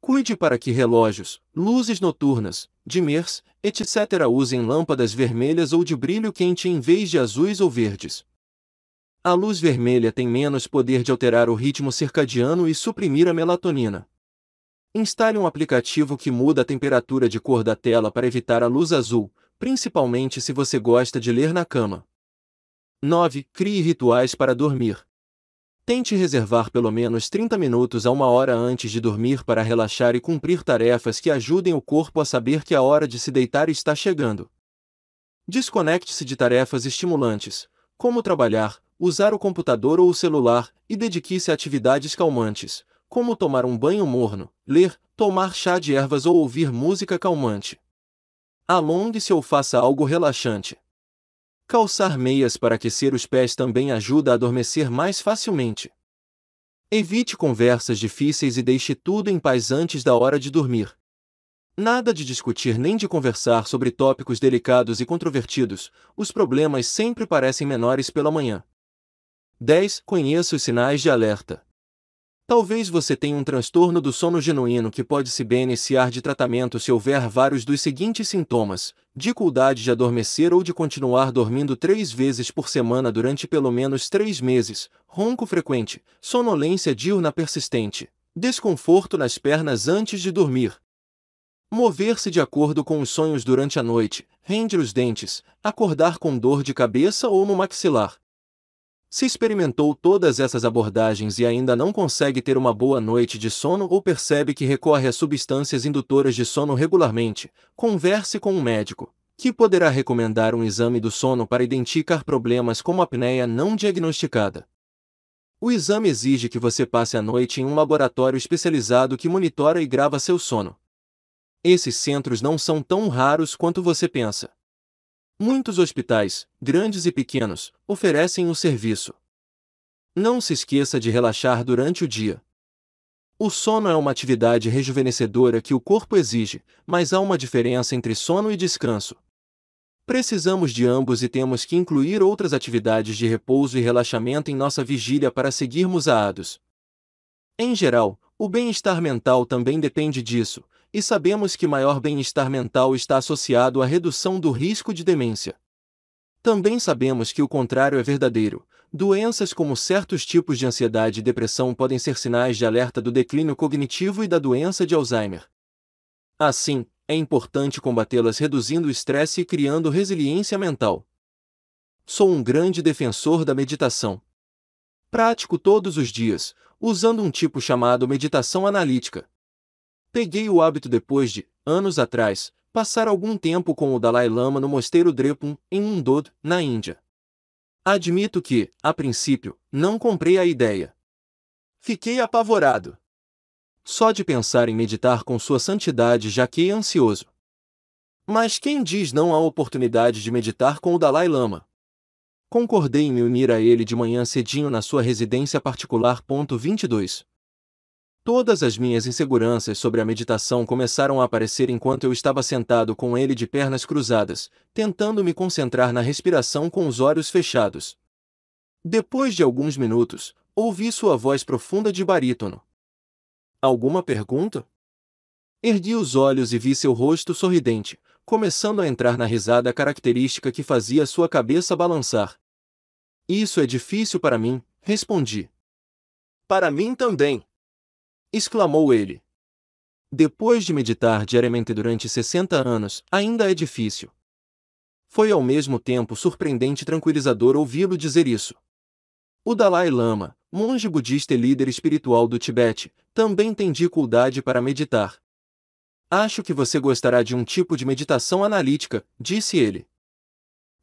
A: Cuide para que relógios, luzes noturnas, dimers, etc. usem lâmpadas vermelhas ou de brilho quente em vez de azuis ou verdes. A luz vermelha tem menos poder de alterar o ritmo circadiano e suprimir a melatonina. Instale um aplicativo que muda a temperatura de cor da tela para evitar a luz azul, principalmente se você gosta de ler na cama. 9. Crie rituais para dormir. Tente reservar pelo menos 30 minutos a uma hora antes de dormir para relaxar e cumprir tarefas que ajudem o corpo a saber que a hora de se deitar está chegando. Desconecte-se de tarefas estimulantes, como trabalhar, usar o computador ou o celular, e dedique-se a atividades calmantes, como tomar um banho morno, ler, tomar chá de ervas ou ouvir música calmante. Alongue-se ou faça algo relaxante. Calçar meias para aquecer os pés também ajuda a adormecer mais facilmente. Evite conversas difíceis e deixe tudo em paz antes da hora de dormir. Nada de discutir nem de conversar sobre tópicos delicados e controvertidos, os problemas sempre parecem menores pela manhã. 10. Conheça os sinais de alerta. Talvez você tenha um transtorno do sono genuíno que pode se beneficiar de tratamento se houver vários dos seguintes sintomas: dificuldade de adormecer ou de continuar dormindo três vezes por semana durante pelo menos três meses, ronco frequente, sonolência diurna persistente, desconforto nas pernas antes de dormir. Mover-se de acordo com os sonhos durante a noite, render os dentes, acordar com dor de cabeça ou no maxilar. Se experimentou todas essas abordagens e ainda não consegue ter uma boa noite de sono ou percebe que recorre a substâncias indutoras de sono regularmente, converse com um médico, que poderá recomendar um exame do sono para identificar problemas como apneia não diagnosticada. O exame exige que você passe a noite em um laboratório especializado que monitora e grava seu sono. Esses centros não são tão raros quanto você pensa. Muitos hospitais, grandes e pequenos, oferecem o serviço. Não se esqueça de relaxar durante o dia. O sono é uma atividade rejuvenescedora que o corpo exige, mas há uma diferença entre sono e descanso. Precisamos de ambos e temos que incluir outras atividades de repouso e relaxamento em nossa vigília para seguirmos a ADOS. Em geral, o bem-estar mental também depende disso, e sabemos que maior bem-estar mental está associado à redução do risco de demência. Também sabemos que o contrário é verdadeiro. Doenças como certos tipos de ansiedade e depressão podem ser sinais de alerta do declínio cognitivo e da doença de Alzheimer. Assim, é importante combatê-las reduzindo o estresse e criando resiliência mental. Sou um grande defensor da meditação. Prático todos os dias, usando um tipo chamado meditação analítica. Peguei o hábito depois de, anos atrás, passar algum tempo com o Dalai Lama no mosteiro Drepung, em Mundod, na Índia. Admito que, a princípio, não comprei a ideia. Fiquei apavorado. Só de pensar em meditar com sua santidade já fiquei ansioso. Mas quem diz não há oportunidade de meditar com o Dalai Lama? Concordei em me unir a ele de manhã cedinho na sua residência particular. 22. Todas as minhas inseguranças sobre a meditação começaram a aparecer enquanto eu estava sentado com ele de pernas cruzadas, tentando me concentrar na respiração com os olhos fechados. Depois de alguns minutos, ouvi sua voz profunda de barítono. Alguma pergunta? Ergui os olhos e vi seu rosto sorridente, começando a entrar na risada característica que fazia sua cabeça balançar. Isso é difícil para mim, respondi. Para mim também exclamou ele. Depois de meditar diariamente durante 60 anos, ainda é difícil. Foi ao mesmo tempo surpreendente e tranquilizador ouvi-lo dizer isso. O Dalai Lama, monge budista e líder espiritual do Tibete, também tem dificuldade para meditar. Acho que você gostará de um tipo de meditação analítica, disse ele.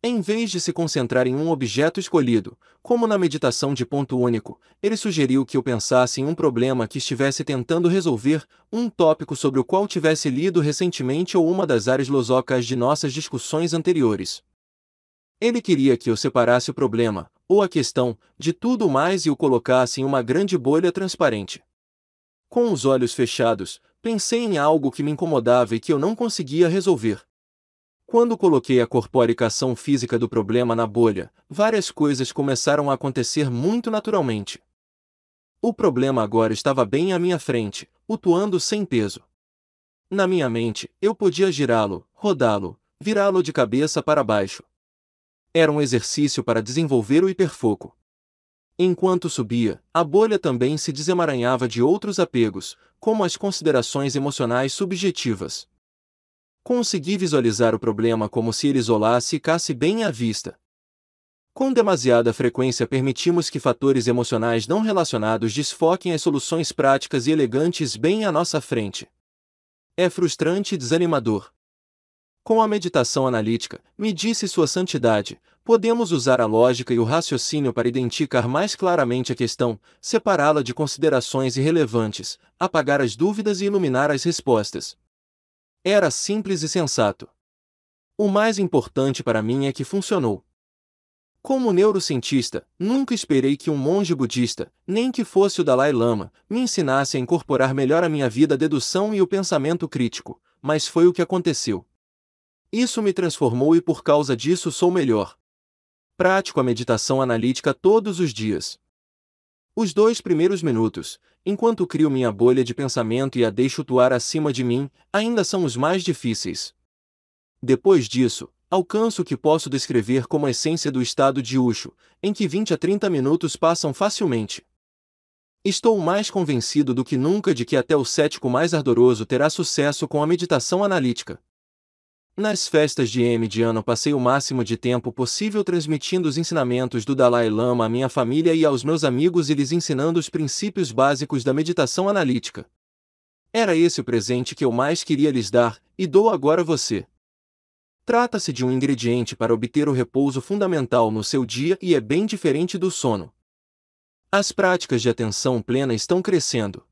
A: Em vez de se concentrar em um objeto escolhido, como na meditação de ponto único, ele sugeriu que eu pensasse em um problema que estivesse tentando resolver, um tópico sobre o qual tivesse lido recentemente ou uma das áreas losocas de nossas discussões anteriores. Ele queria que eu separasse o problema, ou a questão, de tudo mais e o colocasse em uma grande bolha transparente. Com os olhos fechados, pensei em algo que me incomodava e que eu não conseguia resolver. Quando coloquei a corporicação física do problema na bolha, várias coisas começaram a acontecer muito naturalmente. O problema agora estava bem à minha frente, flutuando sem peso. Na minha mente, eu podia girá-lo, rodá-lo, virá-lo de cabeça para baixo. Era um exercício para desenvolver o hiperfoco. Enquanto subia, a bolha também se desemaranhava de outros apegos, como as considerações emocionais subjetivas. Consegui visualizar o problema como se ele isolasse e ficasse bem à vista. Com demasiada frequência permitimos que fatores emocionais não relacionados desfoquem as soluções práticas e elegantes bem à nossa frente. É frustrante e desanimador. Com a meditação analítica, me disse sua santidade, podemos usar a lógica e o raciocínio para identificar mais claramente a questão, separá-la de considerações irrelevantes, apagar as dúvidas e iluminar as respostas. Era simples e sensato. O mais importante para mim é que funcionou. Como neurocientista, nunca esperei que um monge budista, nem que fosse o Dalai Lama, me ensinasse a incorporar melhor a minha vida a dedução e o pensamento crítico, mas foi o que aconteceu. Isso me transformou e por causa disso sou melhor. Prático a meditação analítica todos os dias. Os dois primeiros minutos, enquanto crio minha bolha de pensamento e a deixo toar acima de mim, ainda são os mais difíceis. Depois disso, alcanço o que posso descrever como a essência do estado de Ucho, em que 20 a 30 minutos passam facilmente. Estou mais convencido do que nunca de que até o cético mais ardoroso terá sucesso com a meditação analítica. Nas festas de M de ano passei o máximo de tempo possível transmitindo os ensinamentos do Dalai Lama à minha família e aos meus amigos e lhes ensinando os princípios básicos da meditação analítica. Era esse o presente que eu mais queria lhes dar, e dou agora a você. Trata-se de um ingrediente para obter o repouso fundamental no seu dia e é bem diferente do sono. As práticas de atenção plena estão crescendo,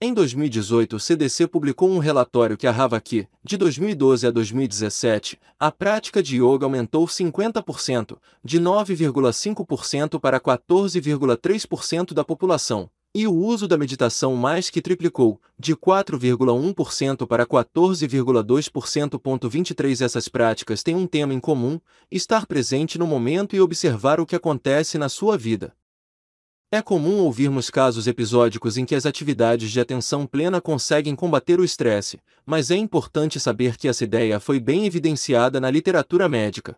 A: em 2018, o CDC publicou um relatório que arrava que, de 2012 a 2017, a prática de yoga aumentou 50%, de 9,5% para 14,3% da população, e o uso da meditação mais que triplicou, de 4,1% para 14,2%. 23 Essas práticas têm um tema em comum: estar presente no momento e observar o que acontece na sua vida. É comum ouvirmos casos episódicos em que as atividades de atenção plena conseguem combater o estresse, mas é importante saber que essa ideia foi bem evidenciada na literatura médica.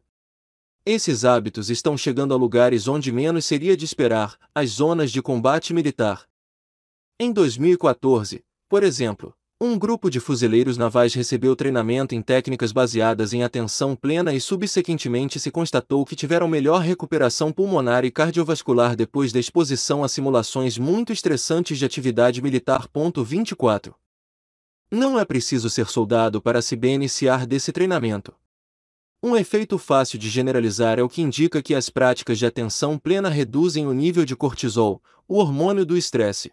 A: Esses hábitos estão chegando a lugares onde menos seria de esperar, as zonas de combate militar. Em 2014, por exemplo, um grupo de fuzileiros navais recebeu treinamento em técnicas baseadas em atenção plena e subsequentemente se constatou que tiveram melhor recuperação pulmonar e cardiovascular depois da exposição a simulações muito estressantes de atividade militar. 24. Não é preciso ser soldado para se beneficiar desse treinamento. Um efeito fácil de generalizar é o que indica que as práticas de atenção plena reduzem o nível de cortisol, o hormônio do estresse.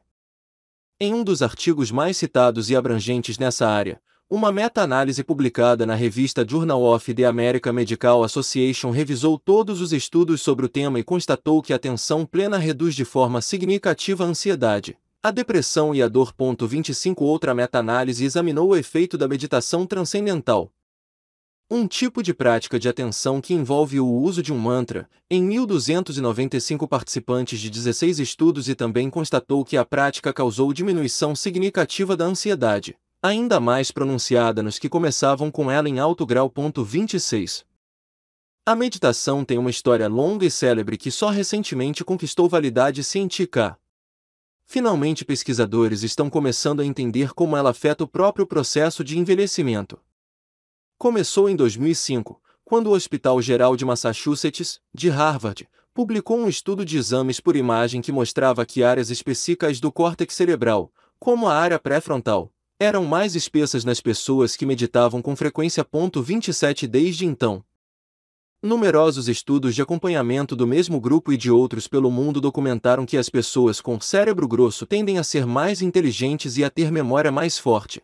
A: Em um dos artigos mais citados e abrangentes nessa área, uma meta-análise publicada na revista Journal of the American Medical Association revisou todos os estudos sobre o tema e constatou que a atenção plena reduz de forma significativa a ansiedade, a depressão e a dor. 25 Outra meta-análise examinou o efeito da meditação transcendental, um tipo de prática de atenção que envolve o uso de um mantra. Em 1.295 participantes de 16 estudos e também constatou que a prática causou diminuição significativa da ansiedade, ainda mais pronunciada nos que começavam com ela em alto grau. 26. A meditação tem uma história longa e célebre que só recentemente conquistou validade científica. Finalmente, pesquisadores estão começando a entender como ela afeta o próprio processo de envelhecimento começou em 2005, quando o Hospital Geral de Massachusetts, de Harvard, publicou um estudo de exames por imagem que mostrava que áreas específicas do córtex cerebral, como a área pré-frontal, eram mais espessas nas pessoas que meditavam com frequência. 27 Desde então, numerosos estudos de acompanhamento do mesmo grupo e de outros pelo mundo documentaram que as pessoas com cérebro grosso tendem a ser mais inteligentes e a ter memória mais forte.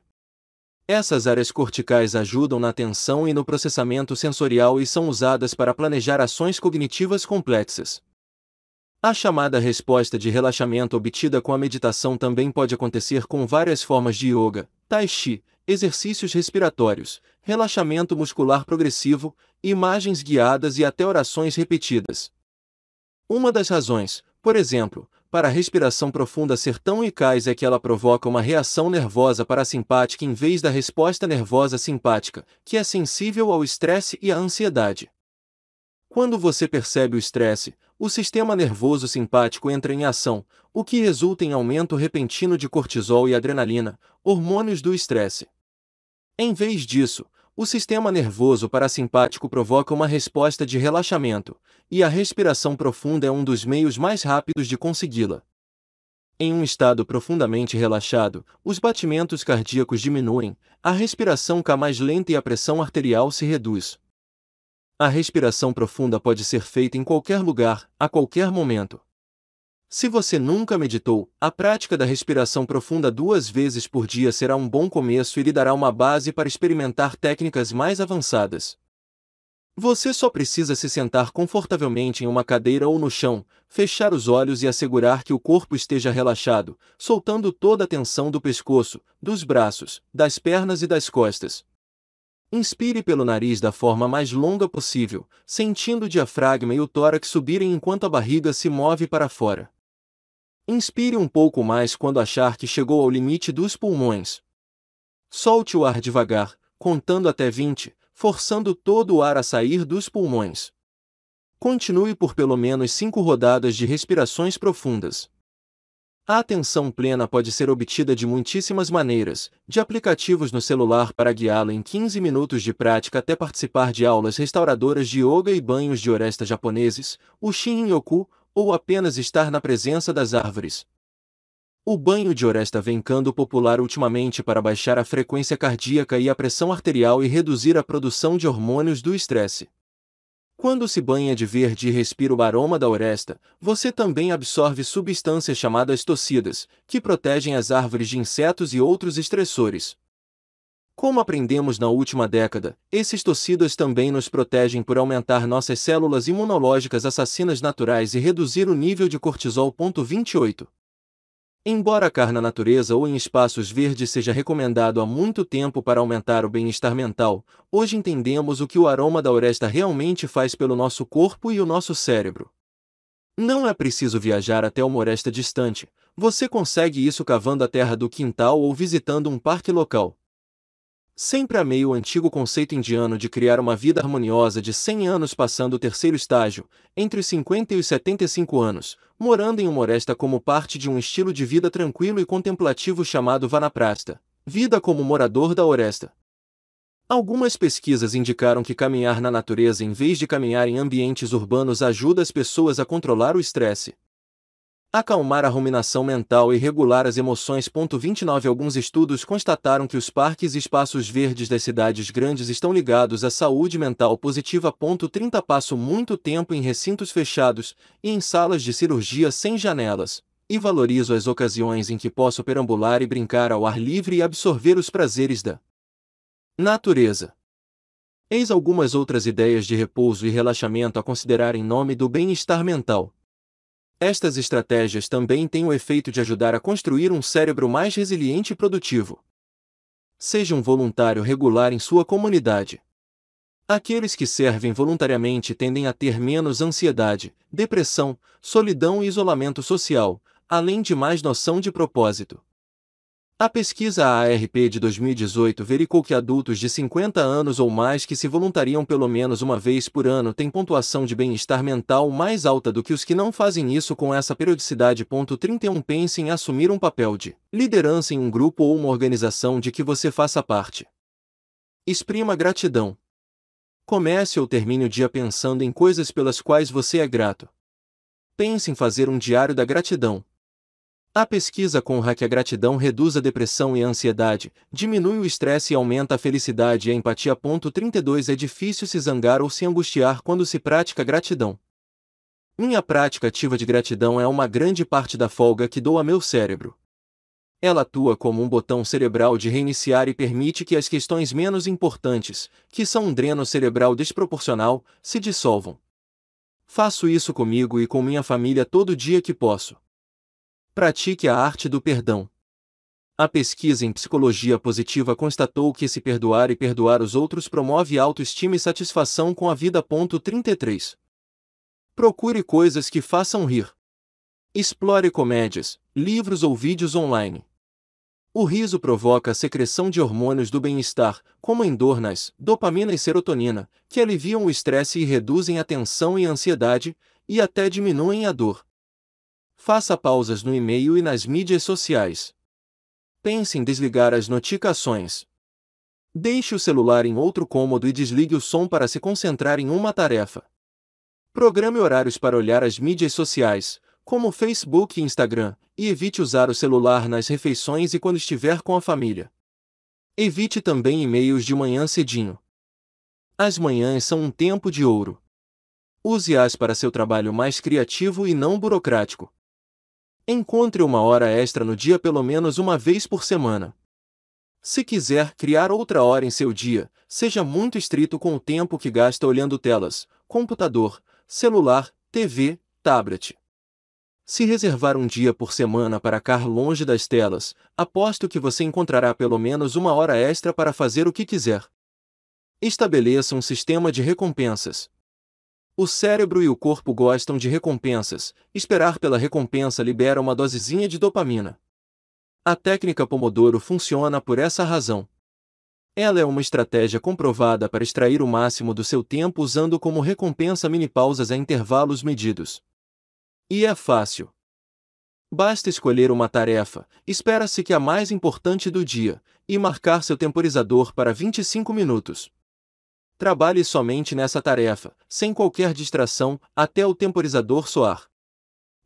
A: Essas áreas corticais ajudam na atenção e no processamento sensorial e são usadas para planejar ações cognitivas complexas. A chamada resposta de relaxamento obtida com a meditação também pode acontecer com várias formas de yoga, tai chi, exercícios respiratórios, relaxamento muscular progressivo, imagens guiadas e até orações repetidas. Uma das razões, por exemplo, para a respiração profunda ser tão eficaz é que ela provoca uma reação nervosa parasimpática em vez da resposta nervosa simpática, que é sensível ao estresse e à ansiedade. Quando você percebe o estresse, o sistema nervoso simpático entra em ação, o que resulta em aumento repentino de cortisol e adrenalina, hormônios do estresse. Em vez disso, o sistema nervoso parasimpático provoca uma resposta de relaxamento, e a respiração profunda é um dos meios mais rápidos de consegui-la. Em um estado profundamente relaxado, os batimentos cardíacos diminuem, a respiração fica mais lenta e a pressão arterial se reduz. A respiração profunda pode ser feita em qualquer lugar, a qualquer momento. Se você nunca meditou, a prática da respiração profunda duas vezes por dia será um bom começo e lhe dará uma base para experimentar técnicas mais avançadas. Você só precisa se sentar confortavelmente em uma cadeira ou no chão, fechar os olhos e assegurar que o corpo esteja relaxado, soltando toda a tensão do pescoço, dos braços, das pernas e das costas. Inspire pelo nariz da forma mais longa possível, sentindo o diafragma e o tórax subirem enquanto a barriga se move para fora. Inspire um pouco mais quando achar que chegou ao limite dos pulmões. Solte o ar devagar, contando até 20, forçando todo o ar a sair dos pulmões. Continue por pelo menos 5 rodadas de respirações profundas. A atenção plena pode ser obtida de muitíssimas maneiras, de aplicativos no celular para guiá-la em 15 minutos de prática até participar de aulas restauradoras de yoga e banhos de oresta japoneses, o Shin Yoku, ou apenas estar na presença das árvores. O banho de oresta vem cando popular ultimamente para baixar a frequência cardíaca e a pressão arterial e reduzir a produção de hormônios do estresse. Quando se banha de verde e respira o aroma da oresta, você também absorve substâncias chamadas tocidas, que protegem as árvores de insetos e outros estressores. Como aprendemos na última década, esses tocidas também nos protegem por aumentar nossas células imunológicas assassinas naturais e reduzir o nível de cortisol. 28. Embora a carne na natureza ou em espaços verdes seja recomendado há muito tempo para aumentar o bem-estar mental, hoje entendemos o que o aroma da oresta realmente faz pelo nosso corpo e o nosso cérebro. Não é preciso viajar até uma oresta distante, você consegue isso cavando a terra do quintal ou visitando um parque local Sempre amei o antigo conceito indiano de criar uma vida harmoniosa de 100 anos passando o terceiro estágio, entre os 50 e os 75 anos, morando em uma oresta como parte de um estilo de vida tranquilo e contemplativo chamado Vanaprastha, vida como morador da oresta. Algumas pesquisas indicaram que caminhar na natureza em vez de caminhar em ambientes urbanos ajuda as pessoas a controlar o estresse, Acalmar a ruminação mental e regular as emoções. 29 Alguns estudos constataram que os parques e espaços verdes das cidades grandes estão ligados à saúde mental positiva. 30 Passo muito tempo em recintos fechados e em salas de cirurgia sem janelas, e valorizo as ocasiões em que posso perambular e brincar ao ar livre e absorver os prazeres da natureza. Eis algumas outras ideias de repouso e relaxamento a considerar em nome do bem-estar mental. Estas estratégias também têm o efeito de ajudar a construir um cérebro mais resiliente e produtivo. Seja um voluntário regular em sua comunidade. Aqueles que servem voluntariamente tendem a ter menos ansiedade, depressão, solidão e isolamento social, além de mais noção de propósito. A pesquisa AARP de 2018 verificou que adultos de 50 anos ou mais que se voluntariam pelo menos uma vez por ano têm pontuação de bem-estar mental mais alta do que os que não fazem isso com essa periodicidade. 31 Pense em assumir um papel de liderança em um grupo ou uma organização de que você faça parte. Exprima gratidão. Comece ou termine o dia pensando em coisas pelas quais você é grato. Pense em fazer um diário da gratidão a pesquisa com que a é gratidão reduz a depressão e a ansiedade, diminui o estresse e aumenta a felicidade e a empatia. 32 É difícil se zangar ou se angustiar quando se pratica gratidão. Minha prática ativa de gratidão é uma grande parte da folga que dou a meu cérebro. Ela atua como um botão cerebral de reiniciar e permite que as questões menos importantes, que são um dreno cerebral desproporcional, se dissolvam. Faço isso comigo e com minha família todo dia que posso. Pratique a arte do perdão. A pesquisa em psicologia positiva constatou que se perdoar e perdoar os outros promove autoestima e satisfação com a vida. 33. Procure coisas que façam rir. Explore comédias, livros ou vídeos online. O riso provoca a secreção de hormônios do bem-estar, como endornas, dopamina e serotonina, que aliviam o estresse e reduzem a tensão e ansiedade, e até diminuem a dor. Faça pausas no e-mail e nas mídias sociais. Pense em desligar as notificações. Deixe o celular em outro cômodo e desligue o som para se concentrar em uma tarefa. Programe horários para olhar as mídias sociais, como Facebook e Instagram, e evite usar o celular nas refeições e quando estiver com a família. Evite também e-mails de manhã cedinho. As manhãs são um tempo de ouro. Use-as para seu trabalho mais criativo e não burocrático. Encontre uma hora extra no dia pelo menos uma vez por semana. Se quiser criar outra hora em seu dia, seja muito estrito com o tempo que gasta olhando telas, computador, celular, TV, tablet. Se reservar um dia por semana para ficar longe das telas, aposto que você encontrará pelo menos uma hora extra para fazer o que quiser. Estabeleça um sistema de recompensas, o cérebro e o corpo gostam de recompensas, esperar pela recompensa libera uma dosezinha de dopamina. A técnica Pomodoro funciona por essa razão. Ela é uma estratégia comprovada para extrair o máximo do seu tempo usando como recompensa mini pausas a intervalos medidos. E é fácil. Basta escolher uma tarefa, espera-se que a mais importante do dia, e marcar seu temporizador para 25 minutos. Trabalhe somente nessa tarefa, sem qualquer distração, até o temporizador soar.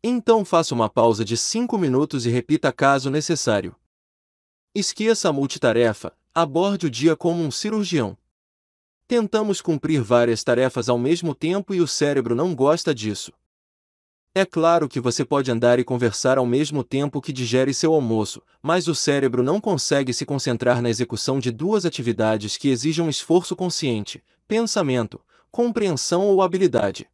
A: Então faça uma pausa de 5 minutos e repita caso necessário. Esqueça a multitarefa, aborde o dia como um cirurgião. Tentamos cumprir várias tarefas ao mesmo tempo e o cérebro não gosta disso. É claro que você pode andar e conversar ao mesmo tempo que digere seu almoço, mas o cérebro não consegue se concentrar na execução de duas atividades que exijam esforço consciente, pensamento, compreensão ou habilidade.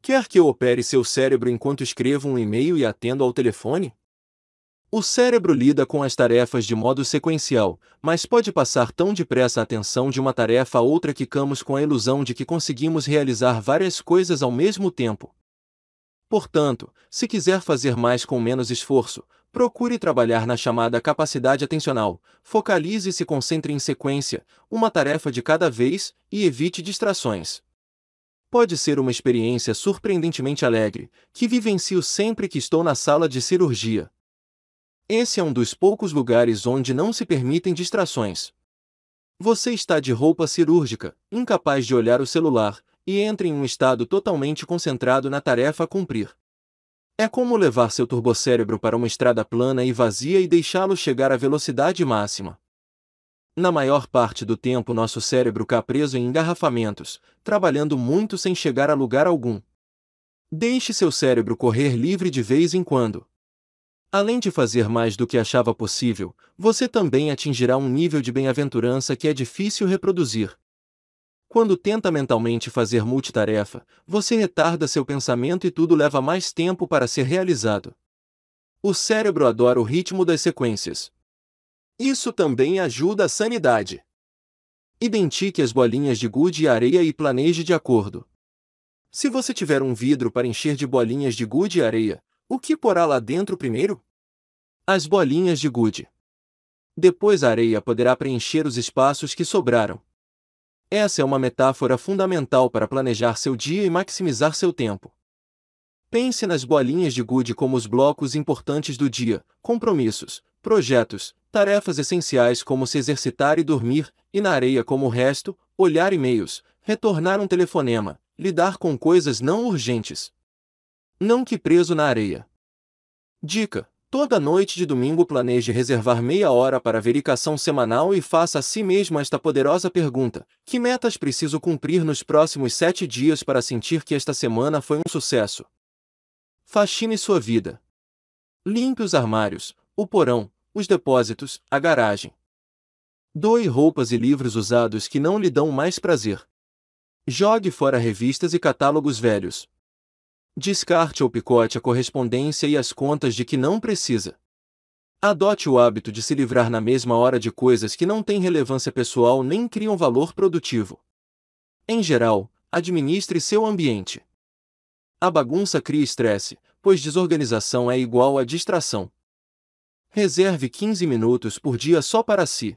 A: Quer que eu opere seu cérebro enquanto escrevo um e-mail e atendo ao telefone? O cérebro lida com as tarefas de modo sequencial, mas pode passar tão depressa a atenção de uma tarefa a outra que ficamos com a ilusão de que conseguimos realizar várias coisas ao mesmo tempo, Portanto, se quiser fazer mais com menos esforço, procure trabalhar na chamada capacidade atencional, focalize e se concentre em sequência, uma tarefa de cada vez, e evite distrações. Pode ser uma experiência surpreendentemente alegre, que vivencio sempre que estou na sala de cirurgia. Esse é um dos poucos lugares onde não se permitem distrações. Você está de roupa cirúrgica, incapaz de olhar o celular, e entra em um estado totalmente concentrado na tarefa a cumprir. É como levar seu turbocérebro para uma estrada plana e vazia e deixá-lo chegar à velocidade máxima. Na maior parte do tempo, nosso cérebro cá preso em engarrafamentos, trabalhando muito sem chegar a lugar algum. Deixe seu cérebro correr livre de vez em quando. Além de fazer mais do que achava possível, você também atingirá um nível de bem-aventurança que é difícil reproduzir. Quando tenta mentalmente fazer multitarefa, você retarda seu pensamento e tudo leva mais tempo para ser realizado. O cérebro adora o ritmo das sequências. Isso também ajuda a sanidade. Identique as bolinhas de gude e areia e planeje de acordo. Se você tiver um vidro para encher de bolinhas de gude e areia, o que porá lá dentro primeiro? As bolinhas de gude. Depois a areia poderá preencher os espaços que sobraram. Essa é uma metáfora fundamental para planejar seu dia e maximizar seu tempo. Pense nas bolinhas de gude como os blocos importantes do dia, compromissos, projetos, tarefas essenciais como se exercitar e dormir, e na areia como o resto, olhar e-mails, retornar um telefonema, lidar com coisas não urgentes. Não que preso na areia. Dica: Toda noite de domingo planeje reservar meia hora para verificação semanal e faça a si mesmo esta poderosa pergunta: Que metas preciso cumprir nos próximos sete dias para sentir que esta semana foi um sucesso? Faxine sua vida. Limpe os armários, o porão, os depósitos, a garagem. Doe roupas e livros usados que não lhe dão mais prazer. Jogue fora revistas e catálogos velhos. Descarte ou picote a correspondência e as contas de que não precisa. Adote o hábito de se livrar na mesma hora de coisas que não têm relevância pessoal nem criam valor produtivo. Em geral, administre seu ambiente. A bagunça cria estresse, pois desorganização é igual a distração. Reserve 15 minutos por dia só para si,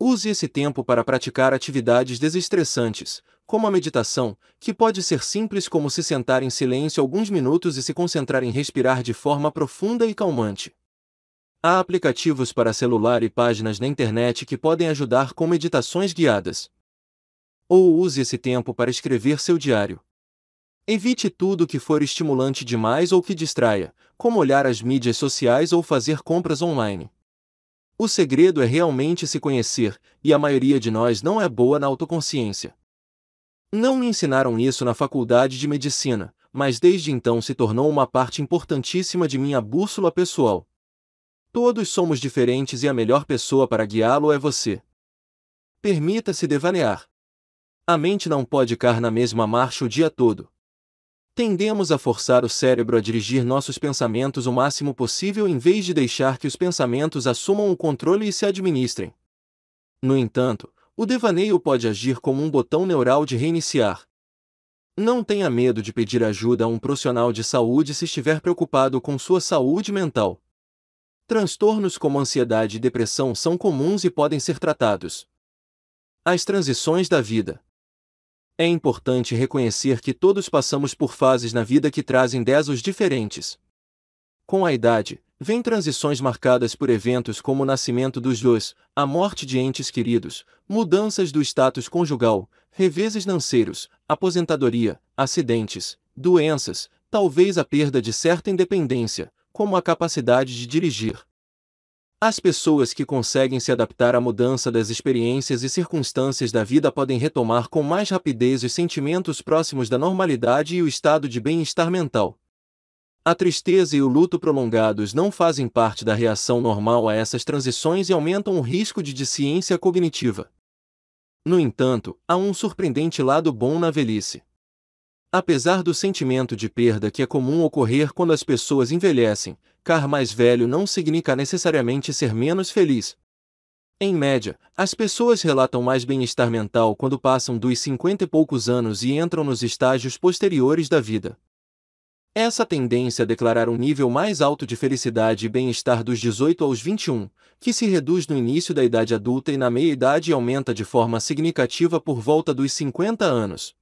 A: Use esse tempo para praticar atividades desestressantes, como a meditação, que pode ser simples como se sentar em silêncio alguns minutos e se concentrar em respirar de forma profunda e calmante. Há aplicativos para celular e páginas na internet que podem ajudar com meditações guiadas. Ou use esse tempo para escrever seu diário. Evite tudo que for estimulante demais ou que distraia, como olhar as mídias sociais ou fazer compras online. O segredo é realmente se conhecer, e a maioria de nós não é boa na autoconsciência. Não me ensinaram isso na faculdade de medicina, mas desde então se tornou uma parte importantíssima de minha bússola pessoal. Todos somos diferentes e a melhor pessoa para guiá-lo é você. Permita-se devanear. A mente não pode ficar na mesma marcha o dia todo. Tendemos a forçar o cérebro a dirigir nossos pensamentos o máximo possível em vez de deixar que os pensamentos assumam o controle e se administrem. No entanto, o devaneio pode agir como um botão neural de reiniciar. Não tenha medo de pedir ajuda a um profissional de saúde se estiver preocupado com sua saúde mental. Transtornos como ansiedade e depressão são comuns e podem ser tratados. As transições da vida. É importante reconhecer que todos passamos por fases na vida que trazem desos diferentes. Com a idade, vêm transições marcadas por eventos como o nascimento dos dois, a morte de entes queridos, mudanças do status conjugal, reveses financeiros, aposentadoria, acidentes, doenças, talvez a perda de certa independência, como a capacidade de dirigir. As pessoas que conseguem se adaptar à mudança das experiências e circunstâncias da vida podem retomar com mais rapidez os sentimentos próximos da normalidade e o estado de bem-estar mental. A tristeza e o luto prolongados não fazem parte da reação normal a essas transições e aumentam o risco de disciência cognitiva. No entanto, há um surpreendente lado bom na velhice. Apesar do sentimento de perda que é comum ocorrer quando as pessoas envelhecem, car mais velho não significa necessariamente ser menos feliz. Em média, as pessoas relatam mais bem-estar mental quando passam dos 50 e poucos anos e entram nos estágios posteriores da vida. Essa tendência a declarar um nível mais alto de felicidade e bem-estar dos 18 aos 21, que se reduz no início da idade adulta e na meia-idade aumenta de forma significativa por volta dos 50 anos.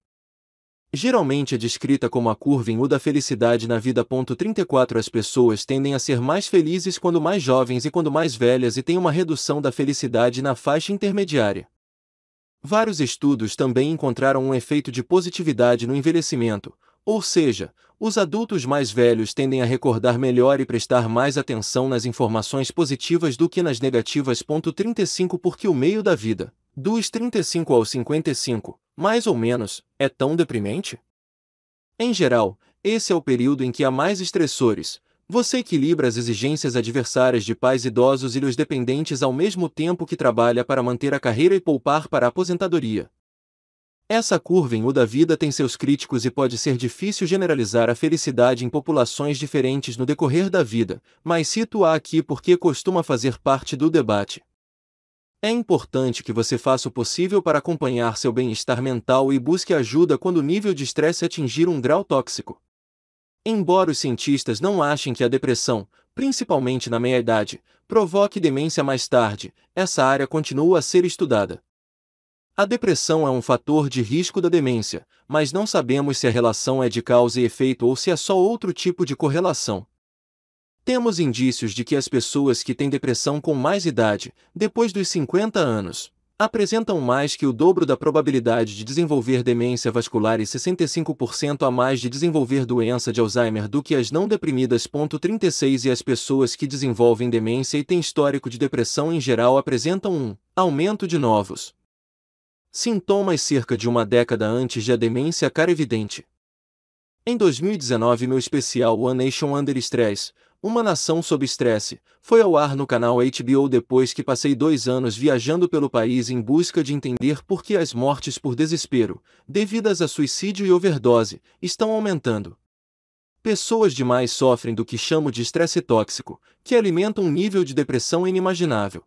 A: Geralmente é descrita como a curva em U da felicidade na vida. 34 As pessoas tendem a ser mais felizes quando mais jovens e quando mais velhas e têm uma redução da felicidade na faixa intermediária. Vários estudos também encontraram um efeito de positividade no envelhecimento, ou seja, os adultos mais velhos tendem a recordar melhor e prestar mais atenção nas informações positivas do que nas negativas. 35 Porque o meio da vida, dos 35 aos 55, mais ou menos, é tão deprimente? Em geral, esse é o período em que há mais estressores. Você equilibra as exigências adversárias de pais idosos e os dependentes ao mesmo tempo que trabalha para manter a carreira e poupar para a aposentadoria. Essa curva em U da vida tem seus críticos e pode ser difícil generalizar a felicidade em populações diferentes no decorrer da vida, mas cito-a aqui porque costuma fazer parte do debate. É importante que você faça o possível para acompanhar seu bem-estar mental e busque ajuda quando o nível de estresse atingir um grau tóxico. Embora os cientistas não achem que a depressão, principalmente na meia-idade, provoque demência mais tarde, essa área continua a ser estudada. A depressão é um fator de risco da demência, mas não sabemos se a relação é de causa e efeito ou se é só outro tipo de correlação. Temos indícios de que as pessoas que têm depressão com mais idade, depois dos 50 anos, apresentam mais que o dobro da probabilidade de desenvolver demência vascular e 65% a mais de desenvolver doença de Alzheimer do que as não deprimidas. 36 E as pessoas que desenvolvem demência e têm histórico de depressão em geral apresentam um aumento de novos sintomas cerca de uma década antes de a demência cara evidente. Em 2019, meu especial One Nation Under Stress, uma Nação Sob Estresse, foi ao ar no canal HBO depois que passei dois anos viajando pelo país em busca de entender por que as mortes por desespero, devidas a suicídio e overdose, estão aumentando. Pessoas demais sofrem do que chamo de estresse tóxico, que alimenta um nível de depressão inimaginável.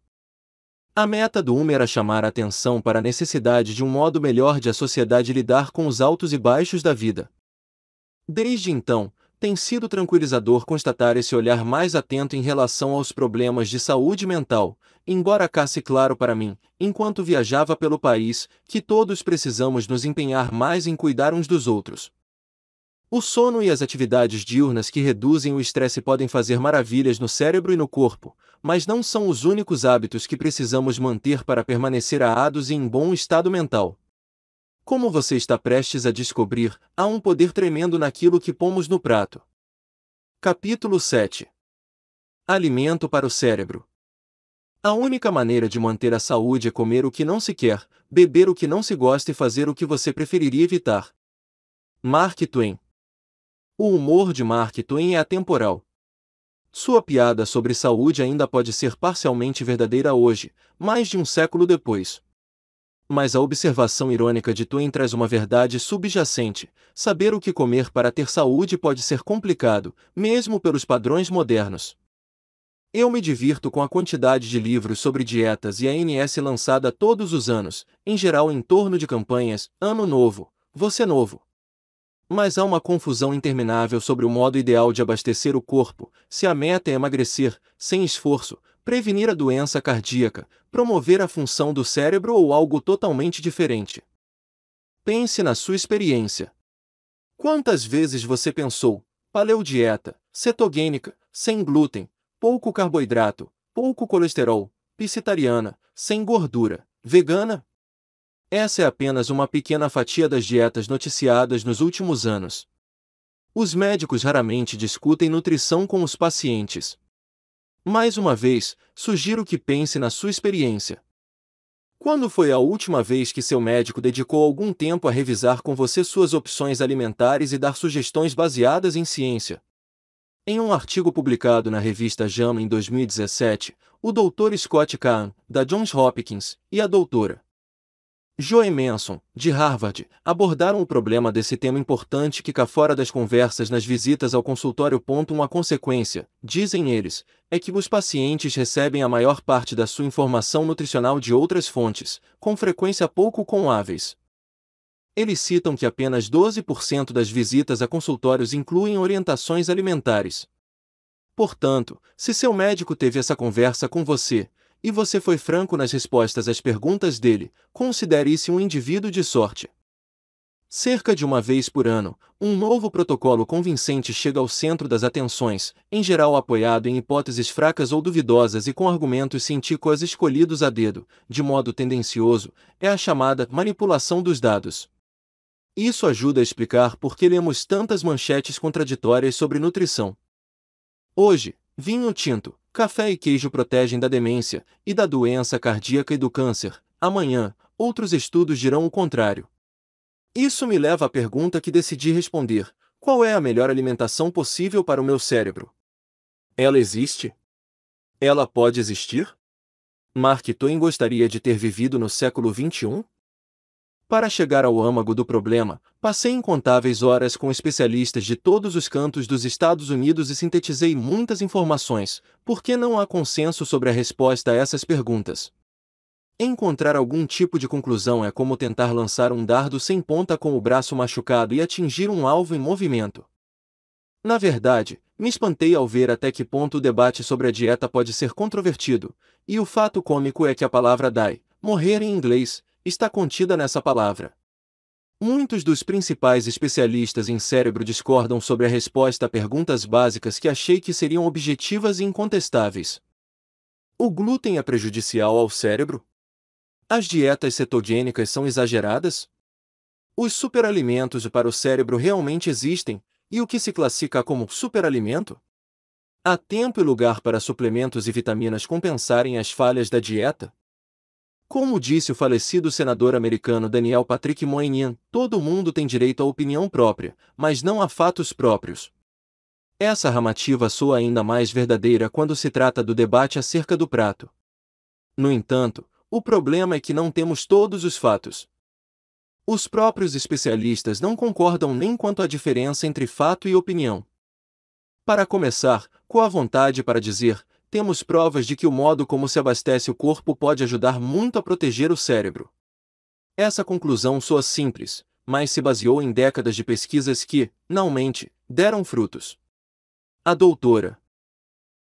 A: A meta do Hume era chamar a atenção para a necessidade de um modo melhor de a sociedade lidar com os altos e baixos da vida. Desde então, tem sido tranquilizador constatar esse olhar mais atento em relação aos problemas de saúde mental, embora casse claro para mim, enquanto viajava pelo país, que todos precisamos nos empenhar mais em cuidar uns dos outros. O sono e as atividades diurnas que reduzem o estresse podem fazer maravilhas no cérebro e no corpo, mas não são os únicos hábitos que precisamos manter para permanecer aados e em bom estado mental. Como você está prestes a descobrir, há um poder tremendo naquilo que pomos no prato. Capítulo 7 Alimento para o cérebro. A única maneira de manter a saúde é comer o que não se quer, beber o que não se gosta e fazer o que você preferiria evitar. Mark Twain. O humor de Mark Twain é atemporal. Sua piada sobre saúde ainda pode ser parcialmente verdadeira hoje, mais de um século depois mas a observação irônica de Twain traz uma verdade subjacente: saber o que comer para ter saúde pode ser complicado, mesmo pelos padrões modernos. Eu me divirto com a quantidade de livros sobre dietas e ANS lançada todos os anos, em geral em torno de campanhas Ano Novo, Você Novo. Mas há uma confusão interminável sobre o modo ideal de abastecer o corpo, se a meta é emagrecer, sem esforço, prevenir a doença cardíaca, promover a função do cérebro ou algo totalmente diferente. Pense na sua experiência. Quantas vezes você pensou, paleo dieta, cetogênica, sem glúten, pouco carboidrato, pouco colesterol, piscitariana, sem gordura, vegana? Essa é apenas uma pequena fatia das dietas noticiadas nos últimos anos. Os médicos raramente discutem nutrição com os pacientes, mais uma vez, sugiro que pense na sua experiência. Quando foi a última vez que seu médico dedicou algum tempo a revisar com você suas opções alimentares e dar sugestões baseadas em ciência? Em um artigo publicado na revista JAMA em 2017, o Dr. Scott Kahn, da Johns Hopkins, e a doutora Joe Manson, de Harvard, abordaram o problema desse tema importante que cá fora das conversas nas visitas ao consultório. Uma consequência, dizem eles, é que os pacientes recebem a maior parte da sua informação nutricional de outras fontes, com frequência pouco comáveis. Eles citam que apenas 12% das visitas a consultórios incluem orientações alimentares. Portanto, se seu médico teve essa conversa com você, e você foi franco nas respostas às perguntas dele, considere-se um indivíduo de sorte. Cerca de uma vez por ano, um novo protocolo convincente chega ao centro das atenções, em geral apoiado em hipóteses fracas ou duvidosas e com argumentos científicos escolhidos a dedo, de modo tendencioso, é a chamada manipulação dos dados. Isso ajuda a explicar por que lemos tantas manchetes contraditórias sobre nutrição. Hoje, Vinho tinto, café e queijo protegem da demência e da doença cardíaca e do câncer. Amanhã, outros estudos dirão o contrário. Isso me leva à pergunta que decidi responder: qual é a melhor alimentação possível para o meu cérebro? Ela existe? Ela pode existir? Mark Twain gostaria de ter vivido no século XXI? Para chegar ao âmago do problema, passei incontáveis horas com especialistas de todos os cantos dos Estados Unidos e sintetizei muitas informações, porque não há consenso sobre a resposta a essas perguntas. Encontrar algum tipo de conclusão é como tentar lançar um dardo sem ponta com o braço machucado e atingir um alvo em movimento. Na verdade, me espantei ao ver até que ponto o debate sobre a dieta pode ser controvertido, e o fato cômico é que a palavra die, morrer em inglês, está contida nessa palavra. Muitos dos principais especialistas em cérebro discordam sobre a resposta a perguntas básicas que achei que seriam objetivas e incontestáveis. O glúten é prejudicial ao cérebro? As dietas cetogênicas são exageradas? Os superalimentos para o cérebro realmente existem, e o que se classifica como superalimento? Há tempo e lugar para suplementos e vitaminas compensarem as falhas da dieta? Como disse o falecido senador americano Daniel Patrick Moynihan, todo mundo tem direito à opinião própria, mas não a fatos próprios. Essa ramativa soa ainda mais verdadeira quando se trata do debate acerca do prato. No entanto, o problema é que não temos todos os fatos. Os próprios especialistas não concordam nem quanto à diferença entre fato e opinião. Para começar, com a vontade para dizer, temos provas de que o modo como se abastece o corpo pode ajudar muito a proteger o cérebro. Essa conclusão soa simples, mas se baseou em décadas de pesquisas que, mente, deram frutos. A doutora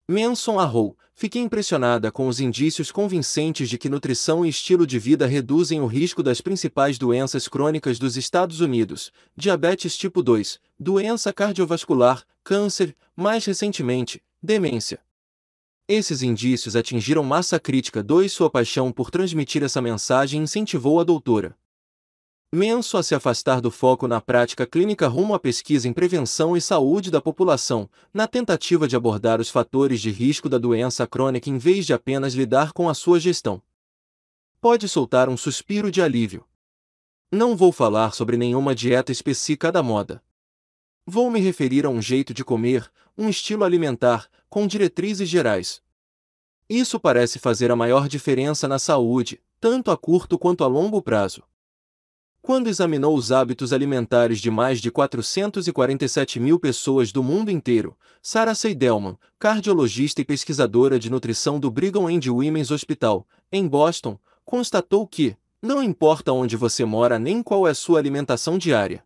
A: Manson Arrou, fiquei impressionada com os indícios convincentes de que nutrição e estilo de vida reduzem o risco das principais doenças crônicas dos Estados Unidos, diabetes tipo 2, doença cardiovascular, câncer, mais recentemente, demência. Esses indícios atingiram massa crítica 2 sua paixão por transmitir essa mensagem incentivou a doutora Menso a se afastar do foco na prática clínica rumo à pesquisa em prevenção e saúde da população, na tentativa de abordar os fatores de risco da doença crônica em vez de apenas lidar com a sua gestão. Pode soltar um suspiro de alívio. Não vou falar sobre nenhuma dieta específica da moda. Vou me referir a um jeito de comer, um estilo alimentar, com diretrizes gerais. Isso parece fazer a maior diferença na saúde, tanto a curto quanto a longo prazo. Quando examinou os hábitos alimentares de mais de 447 mil pessoas do mundo inteiro, Sarah Seidelman, cardiologista e pesquisadora de nutrição do Brigham and Women's Hospital, em Boston, constatou que, não importa onde você mora nem qual é sua alimentação diária,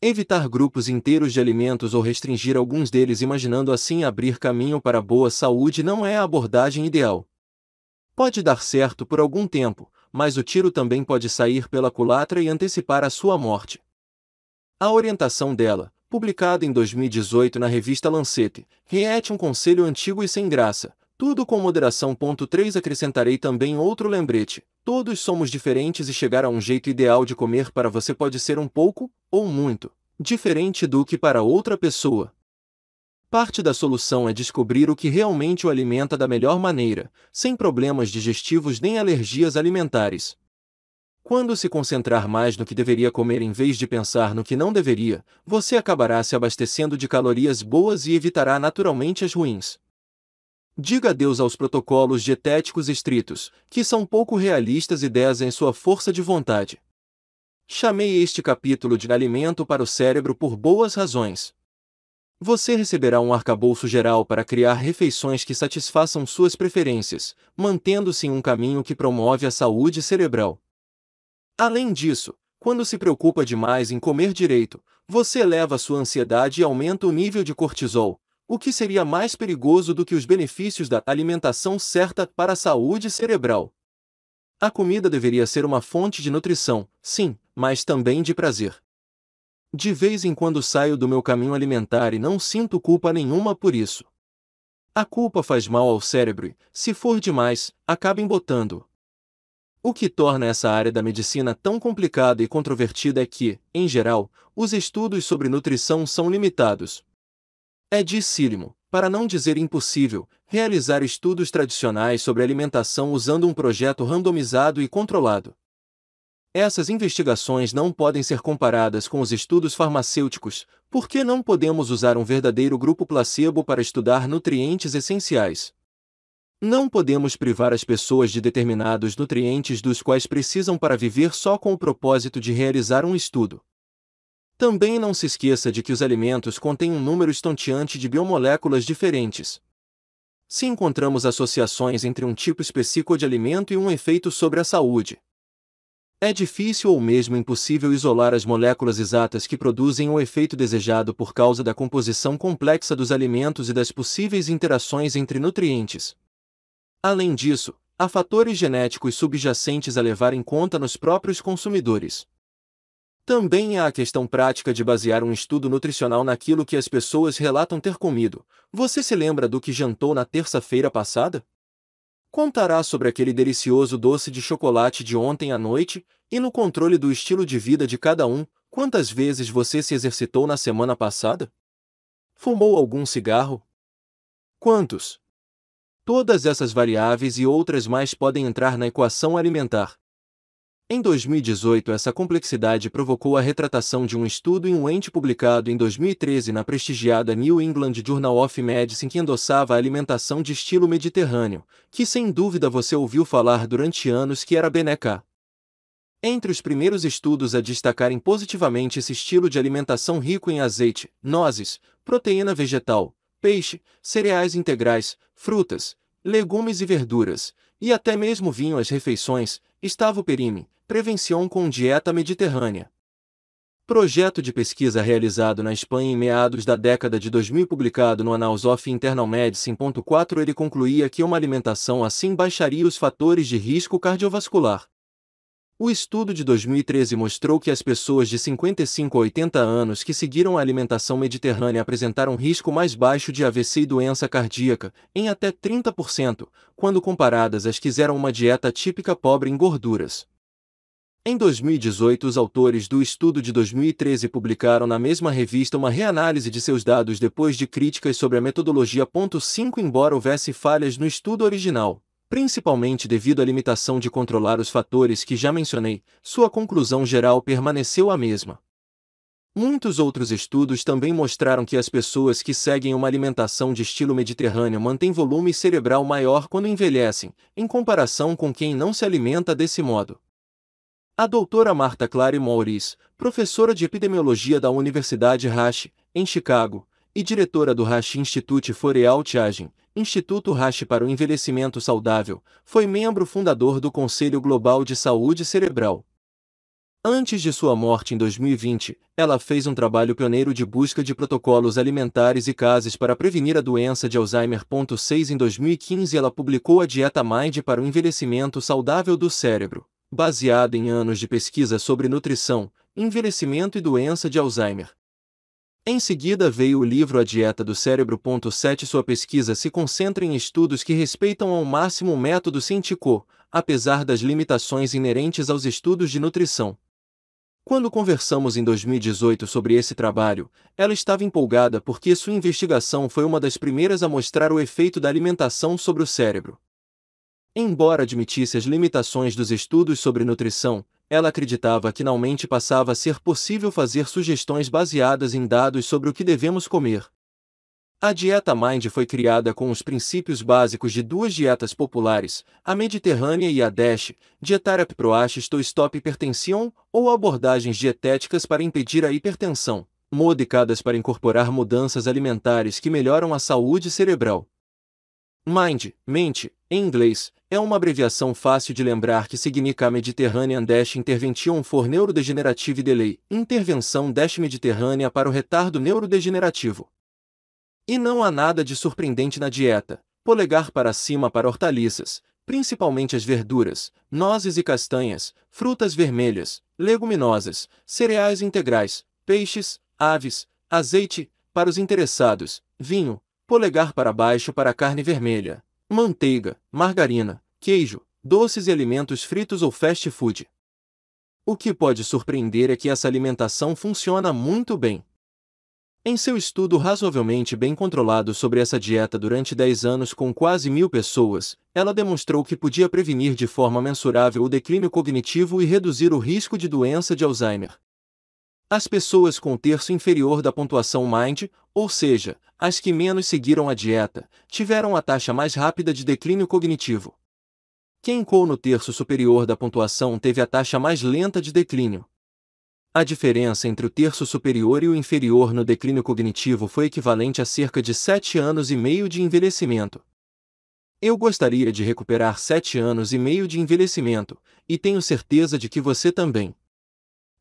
A: Evitar grupos inteiros de alimentos ou restringir alguns deles imaginando assim abrir caminho para boa saúde não é a abordagem ideal. Pode dar certo por algum tempo, mas o tiro também pode sair pela culatra e antecipar a sua morte. A orientação dela, publicada em 2018 na revista Lancet, reete um conselho antigo e sem graça, tudo com moderação. 3 Acrescentarei também outro lembrete. Todos somos diferentes e chegar a um jeito ideal de comer para você pode ser um pouco, ou muito, diferente do que para outra pessoa. Parte da solução é descobrir o que realmente o alimenta da melhor maneira, sem problemas digestivos nem alergias alimentares. Quando se concentrar mais no que deveria comer em vez de pensar no que não deveria, você acabará se abastecendo de calorias boas e evitará naturalmente as ruins. Diga adeus aos protocolos dietéticos estritos, que são pouco realistas e desem sua força de vontade. Chamei este capítulo de Alimento para o Cérebro por boas razões. Você receberá um arcabouço geral para criar refeições que satisfaçam suas preferências, mantendo-se em um caminho que promove a saúde cerebral. Além disso, quando se preocupa demais em comer direito, você eleva sua ansiedade e aumenta o nível de cortisol, o que seria mais perigoso do que os benefícios da alimentação certa para a saúde cerebral? A comida deveria ser uma fonte de nutrição, sim, mas também de prazer. De vez em quando saio do meu caminho alimentar e não sinto culpa nenhuma por isso. A culpa faz mal ao cérebro e, se for demais, acaba embotando. O que torna essa área da medicina tão complicada e controvertida é que, em geral, os estudos sobre nutrição são limitados, é dissílimo, para não dizer impossível, realizar estudos tradicionais sobre alimentação usando um projeto randomizado e controlado. Essas investigações não podem ser comparadas com os estudos farmacêuticos, porque não podemos usar um verdadeiro grupo placebo para estudar nutrientes essenciais. Não podemos privar as pessoas de determinados nutrientes dos quais precisam para viver só com o propósito de realizar um estudo. Também não se esqueça de que os alimentos contêm um número estonteante de biomoléculas diferentes. Se encontramos associações entre um tipo específico de alimento e um efeito sobre a saúde, é difícil ou mesmo impossível isolar as moléculas exatas que produzem o efeito desejado por causa da composição complexa dos alimentos e das possíveis interações entre nutrientes. Além disso, há fatores genéticos subjacentes a levar em conta nos próprios consumidores. Também há a questão prática de basear um estudo nutricional naquilo que as pessoas relatam ter comido. Você se lembra do que jantou na terça-feira passada? Contará sobre aquele delicioso doce de chocolate de ontem à noite e no controle do estilo de vida de cada um, quantas vezes você se exercitou na semana passada? Fumou algum cigarro? Quantos? Todas essas variáveis e outras mais podem entrar na equação alimentar. Em 2018, essa complexidade provocou a retratação de um estudo em um ente publicado em 2013 na prestigiada New England Journal of Medicine que endossava a alimentação de estilo mediterrâneo, que sem dúvida você ouviu falar durante anos que era Beneca. Entre os primeiros estudos a destacarem positivamente esse estilo de alimentação rico em azeite, nozes, proteína vegetal, peixe, cereais integrais, frutas, legumes e verduras, e até mesmo vinho às refeições, estava o perime, Prevenção com dieta mediterrânea. Projeto de pesquisa realizado na Espanha em meados da década de 2000 publicado no Annals of Internal Medicine. ele concluía que uma alimentação assim baixaria os fatores de risco cardiovascular. O estudo de 2013 mostrou que as pessoas de 55 a 80 anos que seguiram a alimentação mediterrânea apresentaram risco mais baixo de AVC e doença cardíaca, em até 30%, quando comparadas às que fizeram uma dieta típica pobre em gorduras. Em 2018, os autores do estudo de 2013 publicaram na mesma revista uma reanálise de seus dados depois de críticas sobre a metodologia. 5 Embora houvesse falhas no estudo original, principalmente devido à limitação de controlar os fatores que já mencionei, sua conclusão geral permaneceu a mesma. Muitos outros estudos também mostraram que as pessoas que seguem uma alimentação de estilo mediterrâneo mantêm volume cerebral maior quando envelhecem, em comparação com quem não se alimenta desse modo. A doutora Marta Clary Maurice, professora de epidemiologia da Universidade Rush em Chicago, e diretora do Rush Institute for Aging, Instituto Rush para o Envelhecimento Saudável, foi membro fundador do Conselho Global de Saúde Cerebral. Antes de sua morte em 2020, ela fez um trabalho pioneiro de busca de protocolos alimentares e casos para prevenir a doença de Alzheimer. 6 Em 2015, ela publicou a Dieta Mind para o Envelhecimento Saudável do Cérebro, baseada em anos de pesquisa sobre nutrição, envelhecimento e doença de Alzheimer. Em seguida veio o livro A Dieta do Cérebro. 7 Sua pesquisa se concentra em estudos que respeitam ao máximo o método científico, apesar das limitações inerentes aos estudos de nutrição. Quando conversamos em 2018 sobre esse trabalho, ela estava empolgada porque sua investigação foi uma das primeiras a mostrar o efeito da alimentação sobre o cérebro. Embora admitisse as limitações dos estudos sobre nutrição, ela acreditava que finalmente passava a ser possível fazer sugestões baseadas em dados sobre o que devemos comer. A dieta Mind foi criada com os princípios básicos de duas dietas populares, a mediterrânea e a DASH, dietária proache stop hipertensão, ou abordagens dietéticas para impedir a hipertensão, modificadas para incorporar mudanças alimentares que melhoram a saúde cerebral. Mind, mente, em inglês, é uma abreviação fácil de lembrar que significa Mediterranean Dash Intervention for Neurodegenerative Delay, intervenção Dash Mediterrânea para o retardo neurodegenerativo. E não há nada de surpreendente na dieta, polegar para cima para hortaliças, principalmente as verduras, nozes e castanhas, frutas vermelhas, leguminosas, cereais integrais, peixes, aves, azeite, para os interessados, vinho, polegar para baixo para a carne vermelha manteiga, margarina, queijo, doces e alimentos fritos ou fast food. O que pode surpreender é que essa alimentação funciona muito bem. Em seu estudo razoavelmente bem controlado sobre essa dieta durante 10 anos com quase mil pessoas, ela demonstrou que podia prevenir de forma mensurável o declínio cognitivo e reduzir o risco de doença de Alzheimer. As pessoas com terço inferior da pontuação MIND, ou seja, as que menos seguiram a dieta, tiveram a taxa mais rápida de declínio cognitivo. Quem com no terço superior da pontuação teve a taxa mais lenta de declínio. A diferença entre o terço superior e o inferior no declínio cognitivo foi equivalente a cerca de 7 anos e meio de envelhecimento. Eu gostaria de recuperar 7 anos e meio de envelhecimento, e tenho certeza de que você também.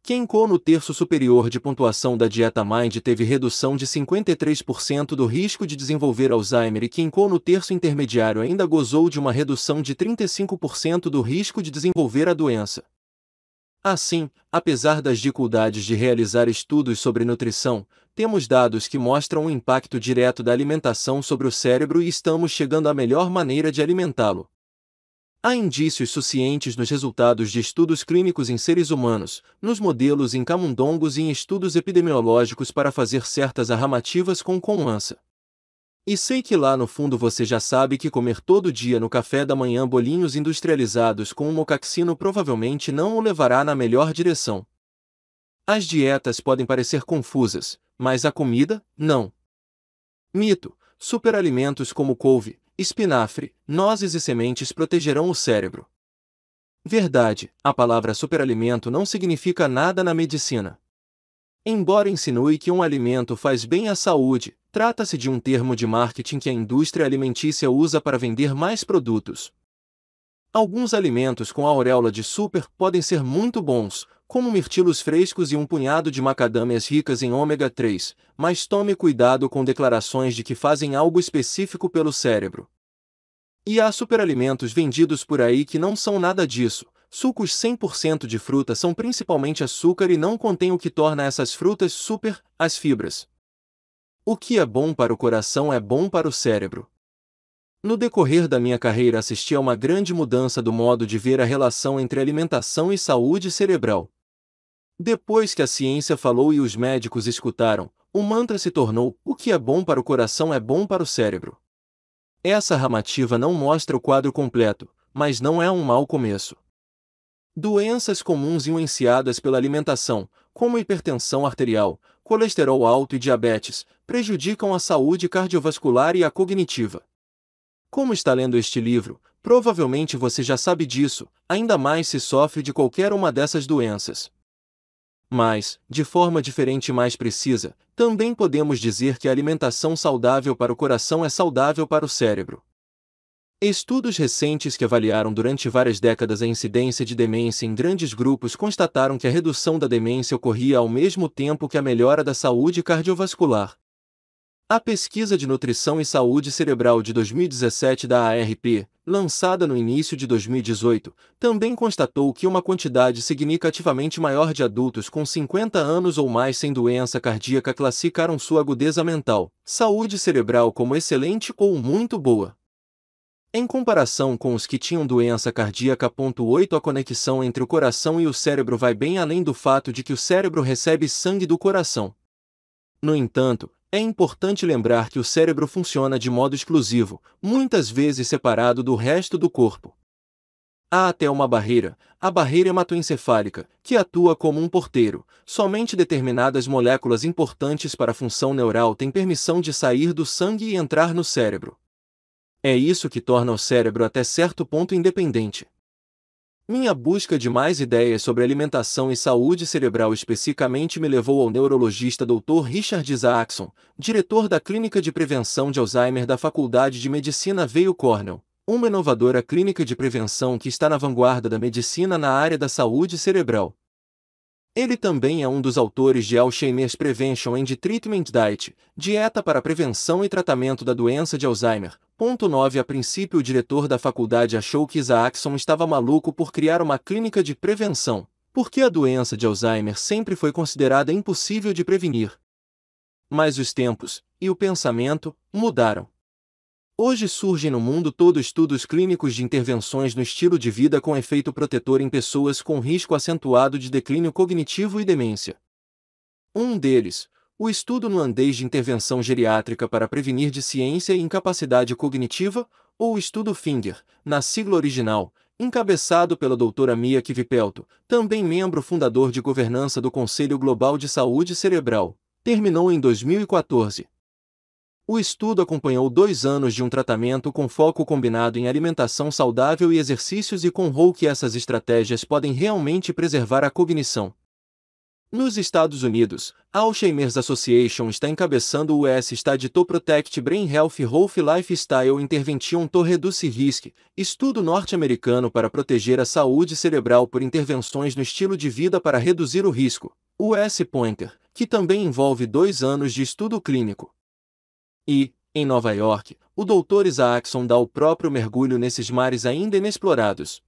A: Quem Kenko no terço superior de pontuação da dieta Mind teve redução de 53% do risco de desenvolver Alzheimer e quem Kenko no terço intermediário ainda gozou de uma redução de 35% do risco de desenvolver a doença. Assim, apesar das dificuldades de realizar estudos sobre nutrição, temos dados que mostram o impacto direto da alimentação sobre o cérebro e estamos chegando à melhor maneira de alimentá-lo. Há indícios suficientes nos resultados de estudos clínicos em seres humanos, nos modelos em camundongos e em estudos epidemiológicos para fazer certas arramativas com conança. E sei que lá no fundo você já sabe que comer todo dia no café da manhã bolinhos industrializados com um mocaxino provavelmente não o levará na melhor direção. As dietas podem parecer confusas, mas a comida, não. Mito: superalimentos como couve, espinafre, nozes e sementes protegerão o cérebro. Verdade, a palavra superalimento não significa nada na medicina. Embora insinue que um alimento faz bem à saúde, trata-se de um termo de marketing que a indústria alimentícia usa para vender mais produtos. Alguns alimentos com a auréola de super podem ser muito bons, como mirtilos frescos e um punhado de macadâmias ricas em ômega 3, mas tome cuidado com declarações de que fazem algo específico pelo cérebro. E há superalimentos vendidos por aí que não são nada disso. Sucos 100% de fruta são principalmente açúcar e não contêm o que torna essas frutas super, as fibras. O que é bom para o coração é bom para o cérebro. No decorrer da minha carreira assisti a uma grande mudança do modo de ver a relação entre alimentação e saúde cerebral. Depois que a ciência falou e os médicos escutaram, o mantra se tornou: o que é bom para o coração é bom para o cérebro. Essa ramativa não mostra o quadro completo, mas não é um mau começo. Doenças comuns influenciadas pela alimentação, como hipertensão arterial, colesterol alto e diabetes, prejudicam a saúde cardiovascular e a cognitiva. Como está lendo este livro, provavelmente você já sabe disso, ainda mais se sofre de qualquer uma dessas doenças. Mas, de forma diferente e mais precisa, também podemos dizer que a alimentação saudável para o coração é saudável para o cérebro. Estudos recentes que avaliaram durante várias décadas a incidência de demência em grandes grupos constataram que a redução da demência ocorria ao mesmo tempo que a melhora da saúde cardiovascular. A pesquisa de nutrição e saúde cerebral de 2017 da ARP, lançada no início de 2018, também constatou que uma quantidade significativamente maior de adultos com 50 anos ou mais sem doença cardíaca classificaram sua agudeza mental, saúde cerebral como excelente ou muito boa. Em comparação com os que tinham doença cardíaca, 8 a conexão entre o coração e o cérebro vai bem além do fato de que o cérebro recebe sangue do coração. No entanto, é importante lembrar que o cérebro funciona de modo exclusivo, muitas vezes separado do resto do corpo. Há até uma barreira, a barreira hematoencefálica, que atua como um porteiro. Somente determinadas moléculas importantes para a função neural têm permissão de sair do sangue e entrar no cérebro. É isso que torna o cérebro até certo ponto independente. Minha busca de mais ideias sobre alimentação e saúde cerebral especificamente me levou ao neurologista Dr. Richard Isaacson, diretor da Clínica de Prevenção de Alzheimer da Faculdade de Medicina Veio Cornell, uma inovadora clínica de prevenção que está na vanguarda da medicina na área da saúde cerebral. Ele também é um dos autores de Alzheimer's Prevention and Treatment Diet, dieta para prevenção e tratamento da doença de Alzheimer, Ponto 9 A princípio o diretor da faculdade achou que Isaacson estava maluco por criar uma clínica de prevenção, porque a doença de Alzheimer sempre foi considerada impossível de prevenir. Mas os tempos, e o pensamento, mudaram. Hoje surgem no mundo todo estudos clínicos de intervenções no estilo de vida com efeito protetor em pessoas com risco acentuado de declínio cognitivo e demência. Um deles, o estudo no de intervenção geriátrica para prevenir deficiência e incapacidade cognitiva, ou o estudo FINGER, na sigla original, encabeçado pela doutora Mia Kivipelto, também membro fundador de governança do Conselho Global de Saúde Cerebral, terminou em 2014. O estudo acompanhou dois anos de um tratamento com foco combinado em alimentação saudável e exercícios e com que essas estratégias podem realmente preservar a cognição, nos Estados Unidos, a Alzheimer's Association está encabeçando o US Study to Protect Brain Health Whole Lifestyle Intervention to Reduce Risk, estudo norte-americano para proteger a saúde cerebral por intervenções no estilo de vida para reduzir o risco, S Pointer, que também envolve dois anos de estudo clínico. E, em Nova York, o Dr. Isaacson dá o próprio mergulho nesses mares ainda inexplorados,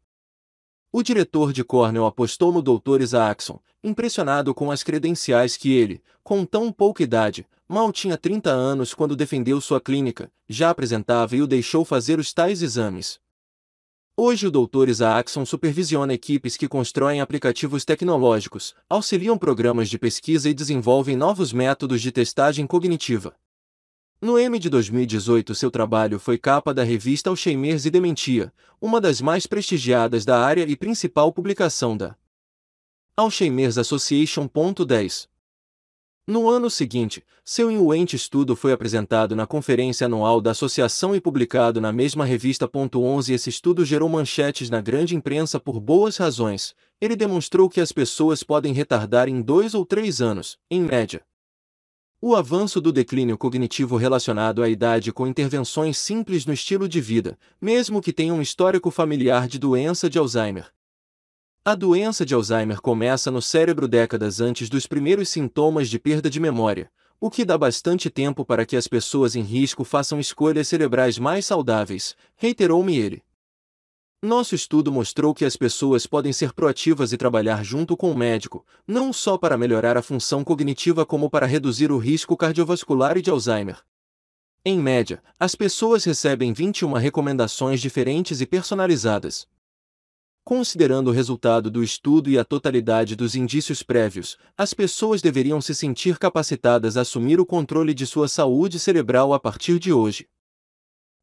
A: o diretor de Cornell apostou no Dr. Isaacson, impressionado com as credenciais que ele, com tão pouca idade, mal tinha 30 anos quando defendeu sua clínica, já apresentava e o deixou fazer os tais exames. Hoje o Dr. Isaacson supervisiona equipes que constroem aplicativos tecnológicos, auxiliam programas de pesquisa e desenvolvem novos métodos de testagem cognitiva. No M de 2018, seu trabalho foi capa da revista Alzheimer's e Dementia, uma das mais prestigiadas da área e principal publicação da Alzheimer's Association. No ano seguinte, seu inuente estudo foi apresentado na conferência anual da associação e publicado na mesma revista. 11 Esse estudo gerou manchetes na grande imprensa por boas razões. Ele demonstrou que as pessoas podem retardar em dois ou três anos, em média, o avanço do declínio cognitivo relacionado à idade com intervenções simples no estilo de vida, mesmo que tenha um histórico familiar de doença de Alzheimer. A doença de Alzheimer começa no cérebro décadas antes dos primeiros sintomas de perda de memória, o que dá bastante tempo para que as pessoas em risco façam escolhas cerebrais mais saudáveis, reiterou-me ele. Nosso estudo mostrou que as pessoas podem ser proativas e trabalhar junto com o médico, não só para melhorar a função cognitiva como para reduzir o risco cardiovascular e de Alzheimer. Em média, as pessoas recebem 21 recomendações diferentes e personalizadas. Considerando o resultado do estudo e a totalidade dos indícios prévios, as pessoas deveriam se sentir capacitadas a assumir o controle de sua saúde cerebral a partir de hoje.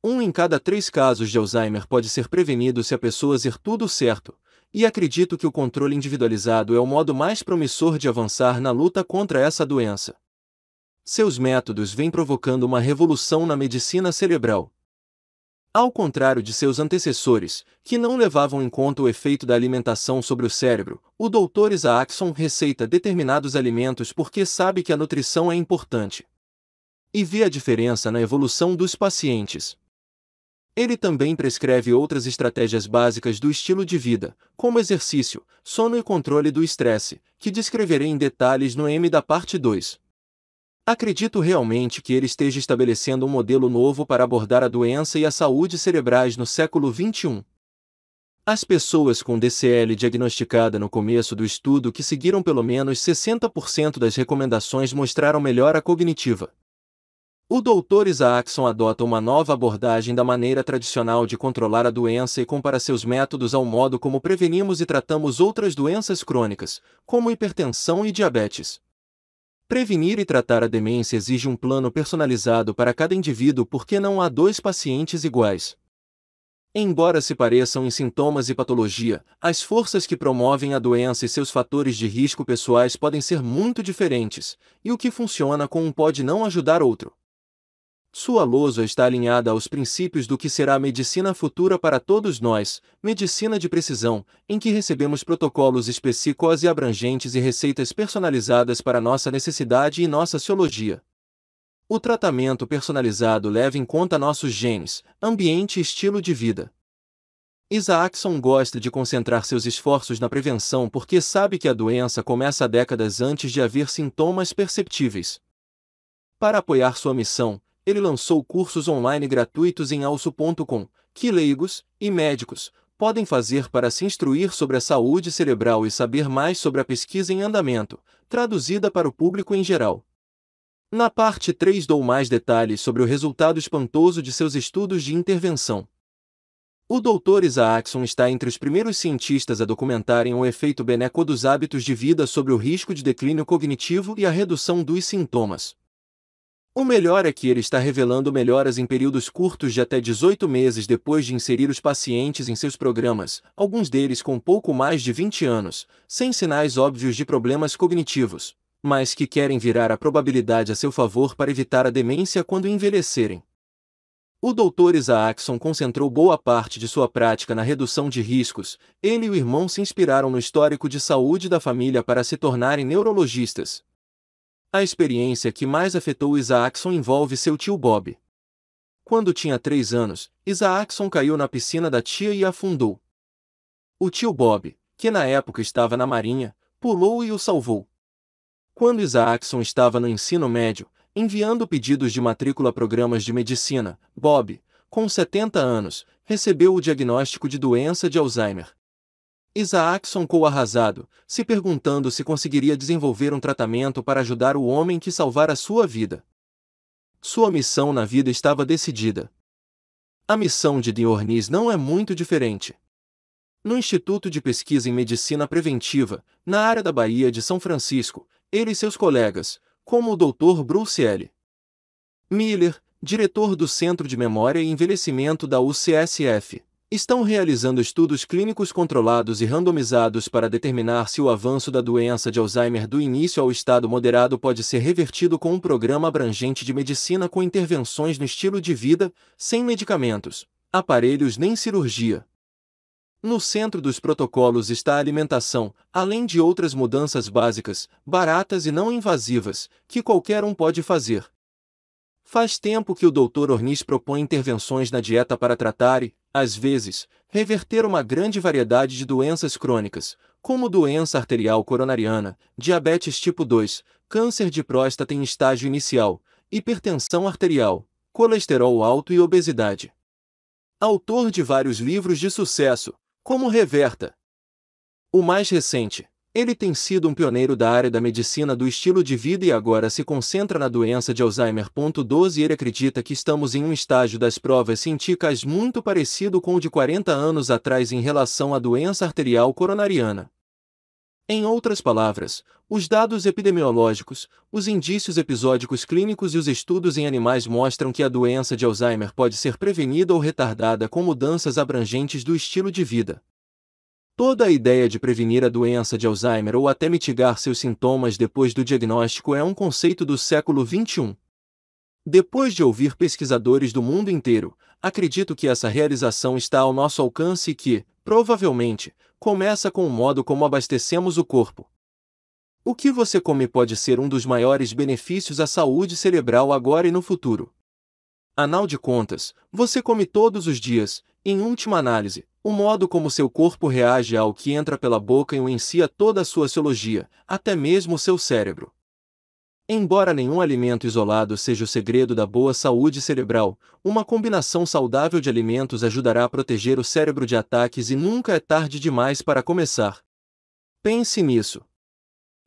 A: Um em cada três casos de Alzheimer pode ser prevenido se a pessoa fizer tudo certo, e acredito que o controle individualizado é o modo mais promissor de avançar na luta contra essa doença. Seus métodos vêm provocando uma revolução na medicina cerebral. Ao contrário de seus antecessores, que não levavam em conta o efeito da alimentação sobre o cérebro, o Dr. Isaacson receita determinados alimentos porque sabe que a nutrição é importante. E vê a diferença na evolução dos pacientes. Ele também prescreve outras estratégias básicas do estilo de vida, como exercício, sono e controle do estresse, que descreverei em detalhes no M da parte 2. Acredito realmente que ele esteja estabelecendo um modelo novo para abordar a doença e a saúde cerebrais no século XXI. As pessoas com DCL diagnosticada no começo do estudo que seguiram pelo menos 60% das recomendações mostraram melhora cognitiva. O Dr. Isaacson adota uma nova abordagem da maneira tradicional de controlar a doença e compara seus métodos ao modo como prevenimos e tratamos outras doenças crônicas, como hipertensão e diabetes. Prevenir e tratar a demência exige um plano personalizado para cada indivíduo porque não há dois pacientes iguais. Embora se pareçam em sintomas e patologia, as forças que promovem a doença e seus fatores de risco pessoais podem ser muito diferentes, e o que funciona com um pode não ajudar outro. Sua lousa está alinhada aos princípios do que será a medicina futura para todos nós, medicina de precisão, em que recebemos protocolos específicos e abrangentes e receitas personalizadas para nossa necessidade e nossa ciologia. O tratamento personalizado leva em conta nossos genes, ambiente e estilo de vida. Isaacson gosta de concentrar seus esforços na prevenção porque sabe que a doença começa décadas antes de haver sintomas perceptíveis. Para apoiar sua missão, ele lançou cursos online gratuitos em alço.com, que leigos e médicos podem fazer para se instruir sobre a saúde cerebral e saber mais sobre a pesquisa em andamento, traduzida para o público em geral. Na parte 3 dou mais detalhes sobre o resultado espantoso de seus estudos de intervenção. O Dr. Isaacson está entre os primeiros cientistas a documentarem o efeito benéfico dos hábitos de vida sobre o risco de declínio cognitivo e a redução dos sintomas. O melhor é que ele está revelando melhoras em períodos curtos de até 18 meses depois de inserir os pacientes em seus programas, alguns deles com pouco mais de 20 anos, sem sinais óbvios de problemas cognitivos, mas que querem virar a probabilidade a seu favor para evitar a demência quando envelhecerem. O Dr. Isaacson concentrou boa parte de sua prática na redução de riscos. Ele e o irmão se inspiraram no histórico de saúde da família para se tornarem neurologistas. A experiência que mais afetou Isaacson envolve seu tio Bob. Quando tinha três anos, Isaacson caiu na piscina da tia e afundou. O tio Bob, que na época estava na marinha, pulou e o salvou. Quando Isaacson estava no ensino médio, enviando pedidos de matrícula a programas de medicina, Bob, com 70 anos, recebeu o diagnóstico de doença de Alzheimer. Isaac soncou arrasado, se perguntando se conseguiria desenvolver um tratamento para ajudar o homem que salvara sua vida. Sua missão na vida estava decidida. A missão de Diornis não é muito diferente. No Instituto de Pesquisa em Medicina Preventiva, na área da Bahia de São Francisco, ele e seus colegas, como o Dr. Bruce L. Miller, diretor do Centro de Memória e Envelhecimento da UCSF, estão realizando estudos clínicos controlados e randomizados para determinar se o avanço da doença de Alzheimer do início ao estado moderado pode ser revertido com um programa abrangente de medicina com intervenções no estilo de vida, sem medicamentos, aparelhos nem cirurgia. No centro dos protocolos está a alimentação, além de outras mudanças básicas, baratas e não invasivas, que qualquer um pode fazer. Faz tempo que o Dr. Ornis propõe intervenções na dieta para tratar e, às vezes, reverter uma grande variedade de doenças crônicas, como doença arterial coronariana, diabetes tipo 2, câncer de próstata em estágio inicial, hipertensão arterial, colesterol alto e obesidade. Autor de vários livros de sucesso, como Reverta. O mais recente, ele tem sido um pioneiro da área da medicina do estilo de vida e agora se concentra na doença de Alzheimer. 12 Ele acredita que estamos em um estágio das provas científicas muito parecido com o de 40 anos atrás em relação à doença arterial coronariana. Em outras palavras, os dados epidemiológicos, os indícios episódicos clínicos e os estudos em animais mostram que a doença de Alzheimer pode ser prevenida ou retardada com mudanças abrangentes do estilo de vida. Toda a ideia de prevenir a doença de Alzheimer ou até mitigar seus sintomas depois do diagnóstico é um conceito do século XXI. Depois de ouvir pesquisadores do mundo inteiro, acredito que essa realização está ao nosso alcance e que, provavelmente, começa com o modo como abastecemos o corpo. O que você come pode ser um dos maiores benefícios à saúde cerebral agora e no futuro. Anal de contas, você come todos os dias, em última análise, o modo como seu corpo reage ao que entra pela boca influencia toda a sua sociologia, até mesmo seu cérebro. Embora nenhum alimento isolado seja o segredo da boa saúde cerebral, uma combinação saudável de alimentos ajudará a proteger o cérebro de ataques e nunca é tarde demais para começar. Pense nisso.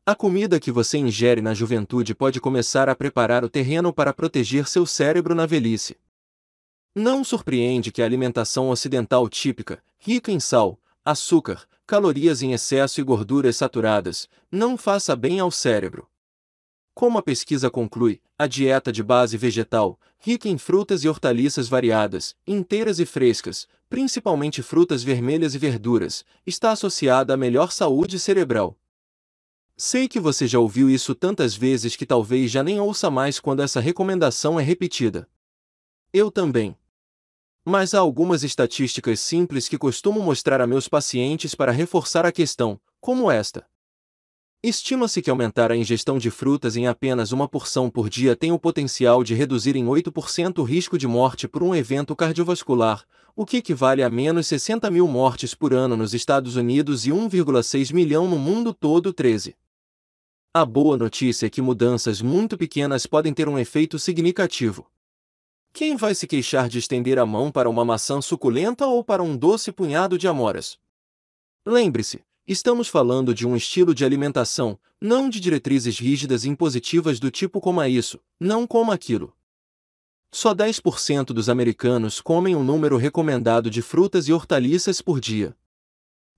A: A comida que você ingere na juventude pode começar a preparar o terreno para proteger seu cérebro na velhice. Não surpreende que a alimentação ocidental típica, rica em sal, açúcar, calorias em excesso e gorduras saturadas, não faça bem ao cérebro. Como a pesquisa conclui, a dieta de base vegetal, rica em frutas e hortaliças variadas, inteiras e frescas, principalmente frutas vermelhas e verduras, está associada à melhor saúde cerebral. Sei que você já ouviu isso tantas vezes que talvez já nem ouça mais quando essa recomendação é repetida. Eu também. Mas há algumas estatísticas simples que costumo mostrar a meus pacientes para reforçar a questão, como esta. Estima-se que aumentar a ingestão de frutas em apenas uma porção por dia tem o potencial de reduzir em 8% o risco de morte por um evento cardiovascular, o que equivale a menos 60 mil mortes por ano nos Estados Unidos e 1,6 milhão no mundo todo. 13. A boa notícia é que mudanças muito pequenas podem ter um efeito significativo. Quem vai se queixar de estender a mão para uma maçã suculenta ou para um doce punhado de amoras? Lembre-se, estamos falando de um estilo de alimentação, não de diretrizes rígidas e impositivas do tipo coma é isso, não coma aquilo. Só 10% dos americanos comem um número recomendado de frutas e hortaliças por dia.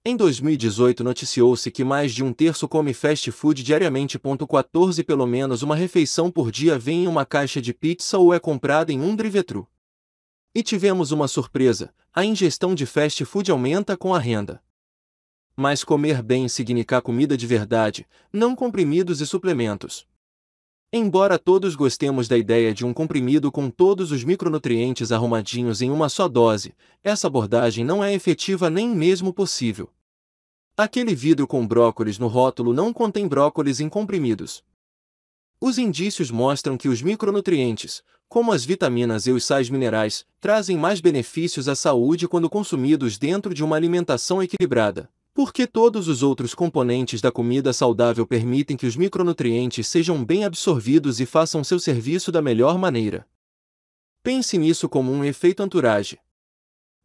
A: Em 2018 noticiou-se que mais de um terço come fast food diariamente. 14 Pelo menos uma refeição por dia vem em uma caixa de pizza ou é comprada em um drive E tivemos uma surpresa, a ingestão de fast food aumenta com a renda. Mas comer bem significa comida de verdade, não comprimidos e suplementos. Embora todos gostemos da ideia de um comprimido com todos os micronutrientes arrumadinhos em uma só dose, essa abordagem não é efetiva nem mesmo possível. Aquele vidro com brócolis no rótulo não contém brócolis em comprimidos. Os indícios mostram que os micronutrientes, como as vitaminas e os sais minerais, trazem mais benefícios à saúde quando consumidos dentro de uma alimentação equilibrada. Porque todos os outros componentes da comida saudável permitem que os micronutrientes sejam bem absorvidos e façam seu serviço da melhor maneira. Pense nisso como um efeito entourage.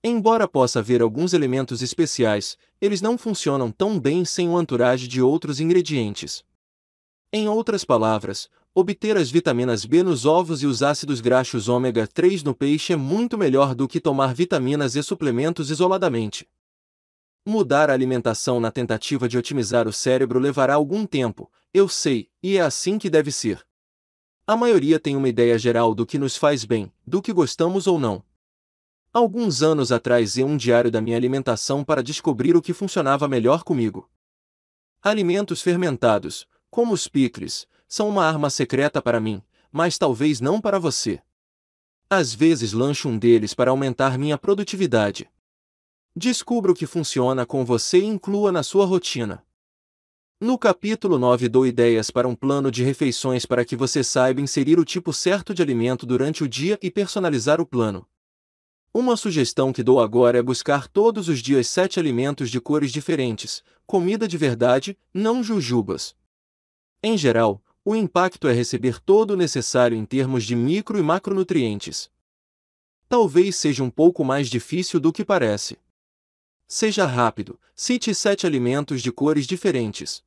A: Embora possa haver alguns elementos especiais, eles não funcionam tão bem sem o entourage de outros ingredientes. Em outras palavras, obter as vitaminas B nos ovos e os ácidos graxos ômega 3 no peixe é muito melhor do que tomar vitaminas e suplementos isoladamente. Mudar a alimentação na tentativa de otimizar o cérebro levará algum tempo, eu sei, e é assim que deve ser. A maioria tem uma ideia geral do que nos faz bem, do que gostamos ou não. Alguns anos atrás ia um diário da minha alimentação para descobrir o que funcionava melhor comigo. Alimentos fermentados, como os picles, são uma arma secreta para mim, mas talvez não para você. Às vezes lancho um deles para aumentar minha produtividade. Descubra o que funciona com você e inclua na sua rotina. No capítulo 9 dou ideias para um plano de refeições para que você saiba inserir o tipo certo de alimento durante o dia e personalizar o plano. Uma sugestão que dou agora é buscar todos os dias sete alimentos de cores diferentes, comida de verdade, não jujubas. Em geral, o impacto é receber todo o necessário em termos de micro e macronutrientes. Talvez seja um pouco mais difícil do que parece. Seja rápido, cite sete alimentos de cores diferentes.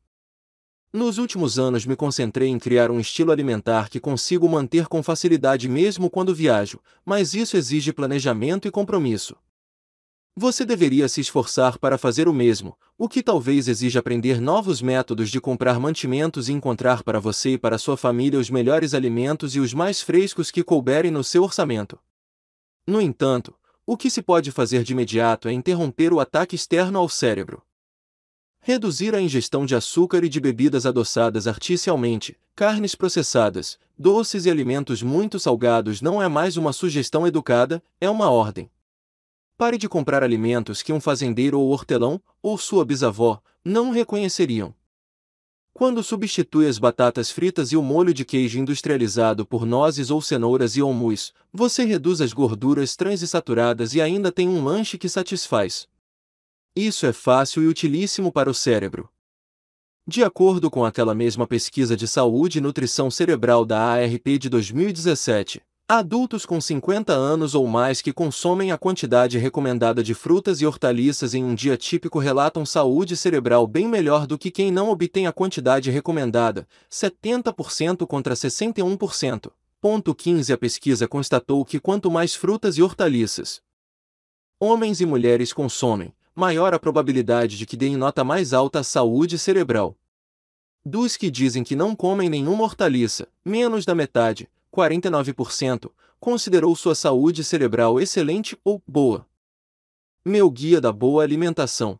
A: Nos últimos anos me concentrei em criar um estilo alimentar que consigo manter com facilidade mesmo quando viajo, mas isso exige planejamento e compromisso. Você deveria se esforçar para fazer o mesmo, o que talvez exija aprender novos métodos de comprar mantimentos e encontrar para você e para sua família os melhores alimentos e os mais frescos que couberem no seu orçamento. No entanto, o que se pode fazer de imediato é interromper o ataque externo ao cérebro. Reduzir a ingestão de açúcar e de bebidas adoçadas artificialmente, carnes processadas, doces e alimentos muito salgados não é mais uma sugestão educada, é uma ordem. Pare de comprar alimentos que um fazendeiro ou hortelão, ou sua bisavó, não reconheceriam. Quando substitui as batatas fritas e o molho de queijo industrializado por nozes ou cenouras e hummus, você reduz as gorduras trans e saturadas e ainda tem um lanche que satisfaz. Isso é fácil e utilíssimo para o cérebro. De acordo com aquela mesma pesquisa de saúde e nutrição cerebral da ARP de 2017, Adultos com 50 anos ou mais que consomem a quantidade recomendada de frutas e hortaliças em um dia típico relatam saúde cerebral bem melhor do que quem não obtém a quantidade recomendada, 70% contra 61%. Ponto 15 A pesquisa constatou que quanto mais frutas e hortaliças homens e mulheres consomem, maior a probabilidade de que deem nota mais alta à saúde cerebral. Dos que dizem que não comem nenhuma hortaliça, menos da metade, 49%, considerou sua saúde cerebral excelente ou boa. Meu guia da boa alimentação.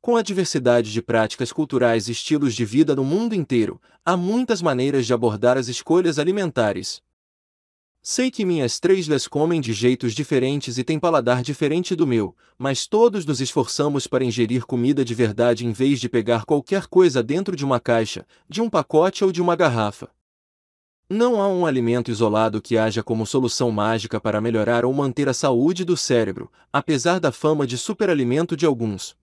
A: Com a diversidade de práticas culturais e estilos de vida no mundo inteiro, há muitas maneiras de abordar as escolhas alimentares. Sei que minhas três comem de jeitos diferentes e têm paladar diferente do meu, mas todos nos esforçamos para ingerir comida de verdade em vez de pegar qualquer coisa dentro de uma caixa, de um pacote ou de uma garrafa. Não há um alimento isolado que haja como solução mágica para melhorar ou manter a saúde do cérebro, apesar da fama de superalimento de alguns.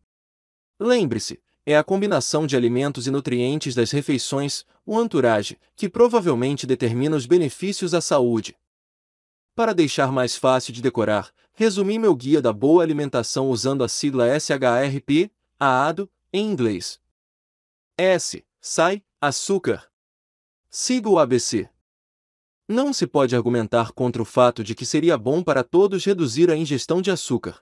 A: Lembre-se, é a combinação de alimentos e nutrientes das refeições, o entourage, que provavelmente determina os benefícios à saúde. Para deixar mais fácil de decorar, resumi meu guia da boa alimentação usando a sigla SHRP, AADO, em inglês. S. Sai, açúcar. Siga o ABC. Não se pode argumentar contra o fato de que seria bom para todos reduzir a ingestão de açúcar.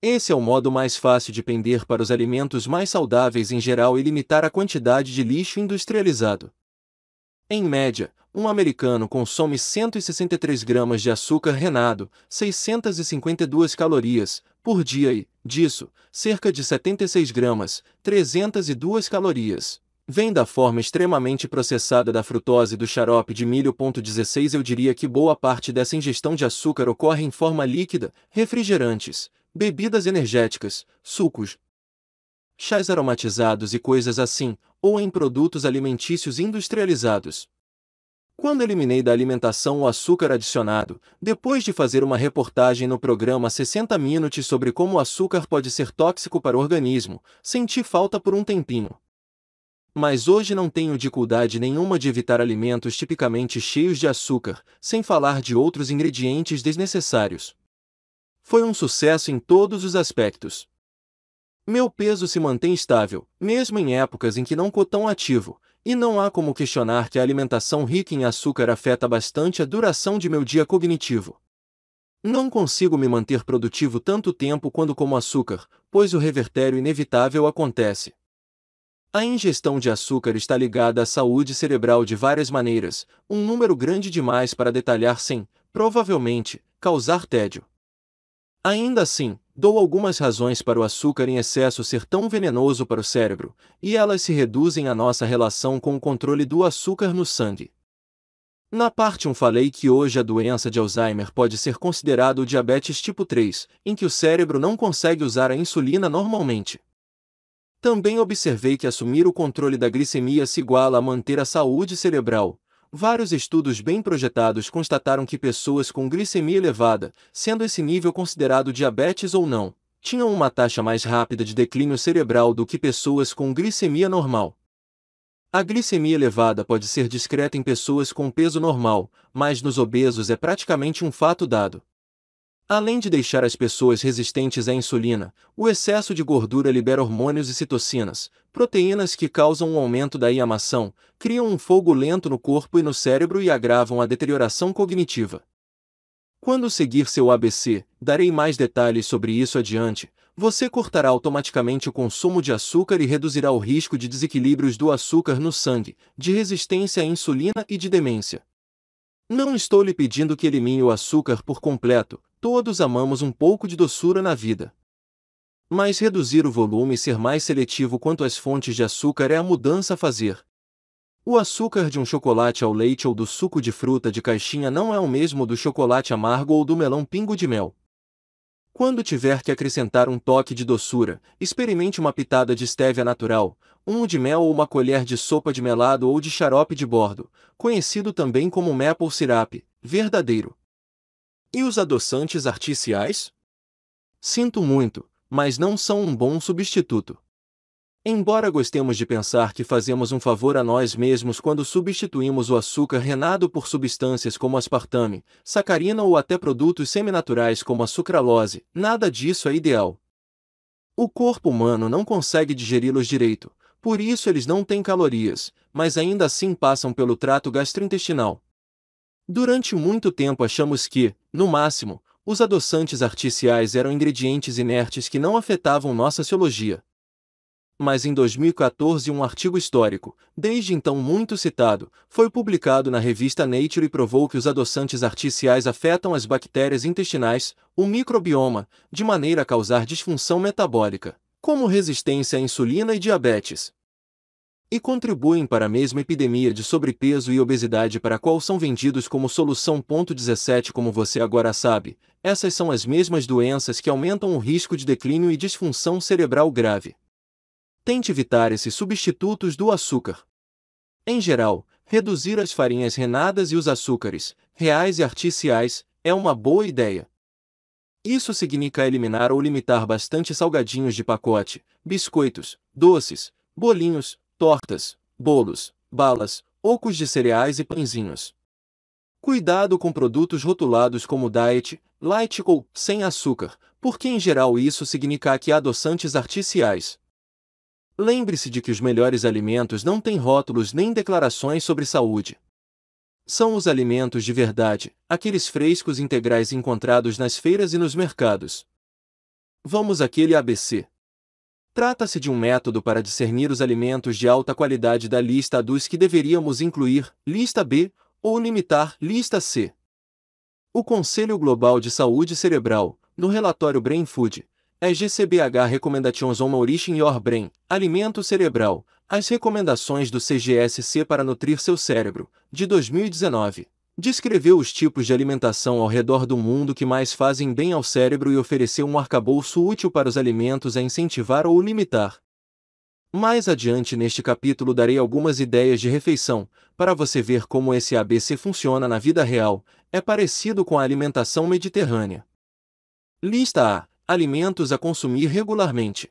A: Esse é o modo mais fácil de pender para os alimentos mais saudáveis em geral e limitar a quantidade de lixo industrializado. Em média, um americano consome 163 gramas de açúcar renado, 652 calorias, por dia e, disso, cerca de 76 gramas, 302 calorias, vem da forma extremamente processada da frutose do xarope de milho. 16 Eu diria que boa parte dessa ingestão de açúcar ocorre em forma líquida, refrigerantes, bebidas energéticas, sucos, chás aromatizados e coisas assim, ou em produtos alimentícios industrializados. Quando eliminei da alimentação o açúcar adicionado, depois de fazer uma reportagem no programa 60 Minutes sobre como o açúcar pode ser tóxico para o organismo, senti falta por um tempinho. Mas hoje não tenho dificuldade nenhuma de evitar alimentos tipicamente cheios de açúcar, sem falar de outros ingredientes desnecessários. Foi um sucesso em todos os aspectos. Meu peso se mantém estável, mesmo em épocas em que não estou tão ativo, e não há como questionar que a alimentação rica em açúcar afeta bastante a duração de meu dia cognitivo. Não consigo me manter produtivo tanto tempo quando como açúcar, pois o revertério inevitável acontece. A ingestão de açúcar está ligada à saúde cerebral de várias maneiras, um número grande demais para detalhar sem, provavelmente, causar tédio. Ainda assim, dou algumas razões para o açúcar em excesso ser tão venenoso para o cérebro, e elas se reduzem à nossa relação com o controle do açúcar no sangue. Na parte 1 falei que hoje a doença de Alzheimer pode ser considerada o diabetes tipo 3, em que o cérebro não consegue usar a insulina normalmente. Também observei que assumir o controle da glicemia se iguala a manter a saúde cerebral. Vários estudos bem projetados constataram que pessoas com glicemia elevada, sendo esse nível considerado diabetes ou não, tinham uma taxa mais rápida de declínio cerebral do que pessoas com glicemia normal. A glicemia elevada pode ser discreta em pessoas com peso normal, mas nos obesos é praticamente um fato dado. Além de deixar as pessoas resistentes à insulina, o excesso de gordura libera hormônios e citocinas, proteínas que causam um aumento da inflamação, criam um fogo lento no corpo e no cérebro e agravam a deterioração cognitiva. Quando seguir seu ABC, darei mais detalhes sobre isso adiante, você cortará automaticamente o consumo de açúcar e reduzirá o risco de desequilíbrios do açúcar no sangue, de resistência à insulina e de demência. Não estou lhe pedindo que elimine o açúcar por completo, Todos amamos um pouco de doçura na vida. Mas reduzir o volume e ser mais seletivo quanto às fontes de açúcar é a mudança a fazer. O açúcar de um chocolate ao leite ou do suco de fruta de caixinha não é o mesmo do chocolate amargo ou do melão pingo de mel. Quando tiver que acrescentar um toque de doçura, experimente uma pitada de estévia natural, um de mel ou uma colher de sopa de melado ou de xarope de bordo, conhecido também como maple syrup, verdadeiro. E os adoçantes artificiais? Sinto muito, mas não são um bom substituto. Embora gostemos de pensar que fazemos um favor a nós mesmos quando substituímos o açúcar renado por substâncias como aspartame, sacarina ou até produtos seminaturais como a sucralose, nada disso é ideal. O corpo humano não consegue digeri-los direito, por isso eles não têm calorias, mas ainda assim passam pelo trato gastrointestinal. Durante muito tempo achamos que, no máximo, os adoçantes artificiais eram ingredientes inertes que não afetavam nossa sociologia. Mas em 2014 um artigo histórico, desde então muito citado, foi publicado na revista Nature e provou que os adoçantes artificiais afetam as bactérias intestinais, o microbioma, de maneira a causar disfunção metabólica, como resistência à insulina e diabetes e contribuem para a mesma epidemia de sobrepeso e obesidade para a qual são vendidos como solução. 17 Como você agora sabe, essas são as mesmas doenças que aumentam o risco de declínio e disfunção cerebral grave. Tente evitar esses substitutos do açúcar. Em geral, reduzir as farinhas renadas e os açúcares, reais e artificiais, é uma boa ideia. Isso significa eliminar ou limitar bastante salgadinhos de pacote, biscoitos, doces, bolinhos, tortas, bolos, balas, ocos de cereais e pãezinhos. Cuidado com produtos rotulados como diet, light ou sem açúcar, porque em geral isso significa que há adoçantes artificiais. Lembre-se de que os melhores alimentos não têm rótulos nem declarações sobre saúde. São os alimentos de verdade, aqueles frescos integrais encontrados nas feiras e nos mercados. Vamos àquele ABC. Trata-se de um método para discernir os alimentos de alta qualidade da lista A dos que deveríamos incluir, lista B, ou limitar, lista C. O Conselho Global de Saúde Cerebral, no relatório Brain Food, é GCBH Recommendations on Mauritian Your Brain, Alimento Cerebral, as recomendações do CGSC para nutrir seu cérebro, de 2019 descreveu os tipos de alimentação ao redor do mundo que mais fazem bem ao cérebro e ofereceu um arcabouço útil para os alimentos a incentivar ou limitar. Mais adiante neste capítulo darei algumas ideias de refeição, para você ver como esse ABC funciona na vida real, é parecido com a alimentação mediterrânea. Lista A: Alimentos a consumir regularmente: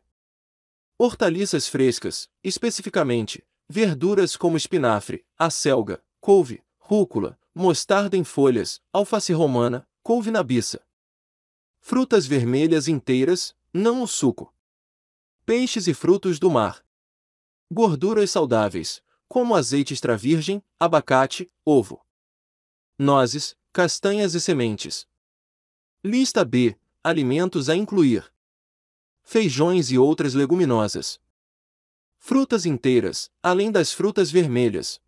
A: Hortaliças frescas, especificamente, verduras como espinafre, acelga, couve, rúcula, mostarda em folhas, alface romana, couve na biça. Frutas vermelhas inteiras, não o suco. Peixes e frutos do mar. Gorduras saudáveis, como azeite extra virgem, abacate, ovo. Nozes, castanhas e sementes. Lista B: alimentos a incluir: feijões e outras leguminosas. Frutas inteiras, além das frutas vermelhas,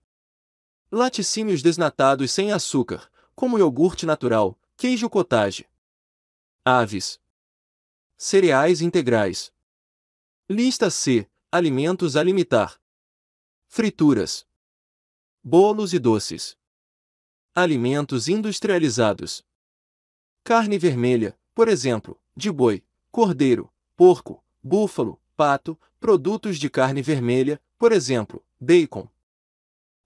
A: Laticínios desnatados sem açúcar, como iogurte natural, queijo cottage. Aves. Cereais integrais. Lista C. Alimentos a limitar. Frituras. Bolos e doces. Alimentos industrializados. Carne vermelha, por exemplo, de boi, cordeiro, porco, búfalo, pato, produtos de carne vermelha, por exemplo, bacon,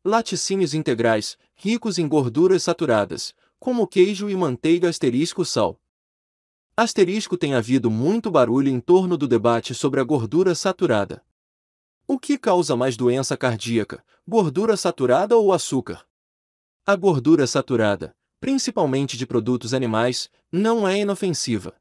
A: laticínios integrais, ricos em gorduras saturadas, como queijo e manteiga asterisco sal. Asterisco tem havido muito barulho em torno do debate sobre a gordura saturada. O que causa mais doença cardíaca, gordura saturada ou açúcar? A gordura saturada, principalmente de produtos animais, não é inofensiva.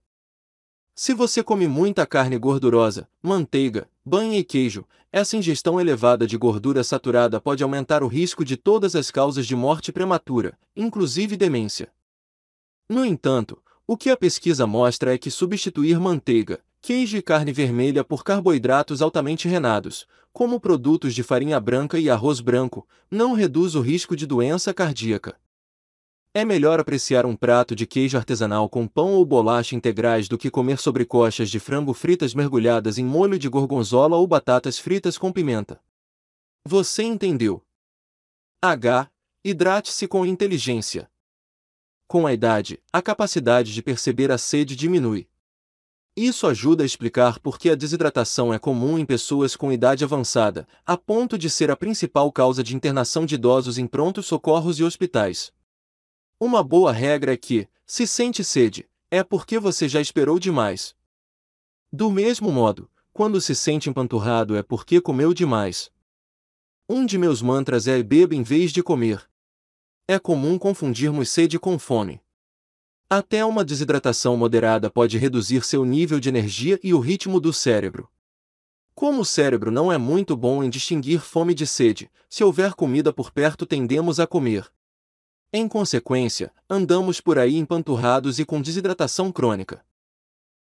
A: Se você come muita carne gordurosa, manteiga, banha e queijo, essa ingestão elevada de gordura saturada pode aumentar o risco de todas as causas de morte prematura, inclusive demência. No entanto, o que a pesquisa mostra é que substituir manteiga, queijo e carne vermelha por carboidratos altamente renados, como produtos de farinha branca e arroz branco, não reduz o risco de doença cardíaca. É melhor apreciar um prato de queijo artesanal com pão ou bolacha integrais do que comer sobrecoxas de frango fritas mergulhadas em molho de gorgonzola ou batatas fritas com pimenta. Você entendeu? H. Hidrate-se com inteligência. Com a idade, a capacidade de perceber a sede diminui. Isso ajuda a explicar por que a desidratação é comum em pessoas com idade avançada, a ponto de ser a principal causa de internação de idosos em prontos socorros e hospitais. Uma boa regra é que, se sente sede, é porque você já esperou demais. Do mesmo modo, quando se sente empanturrado é porque comeu demais. Um de meus mantras é beba em vez de comer. É comum confundirmos sede com fome. Até uma desidratação moderada pode reduzir seu nível de energia e o ritmo do cérebro. Como o cérebro não é muito bom em distinguir fome de sede, se houver comida por perto tendemos a comer. Em consequência, andamos por aí empanturrados e com desidratação crônica.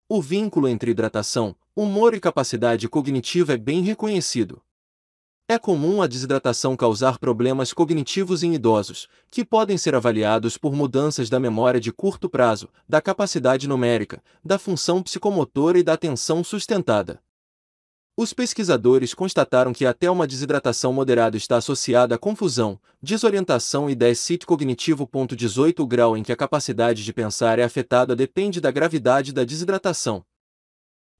A: O vínculo entre hidratação, humor e capacidade cognitiva é bem reconhecido. É comum a desidratação causar problemas cognitivos em idosos, que podem ser avaliados por mudanças da memória de curto prazo, da capacidade numérica, da função psicomotora e da atenção sustentada. Os pesquisadores constataram que até uma desidratação moderada está associada à confusão, desorientação e déficit cognitivo. 18 O grau em que a capacidade de pensar é afetada depende da gravidade da desidratação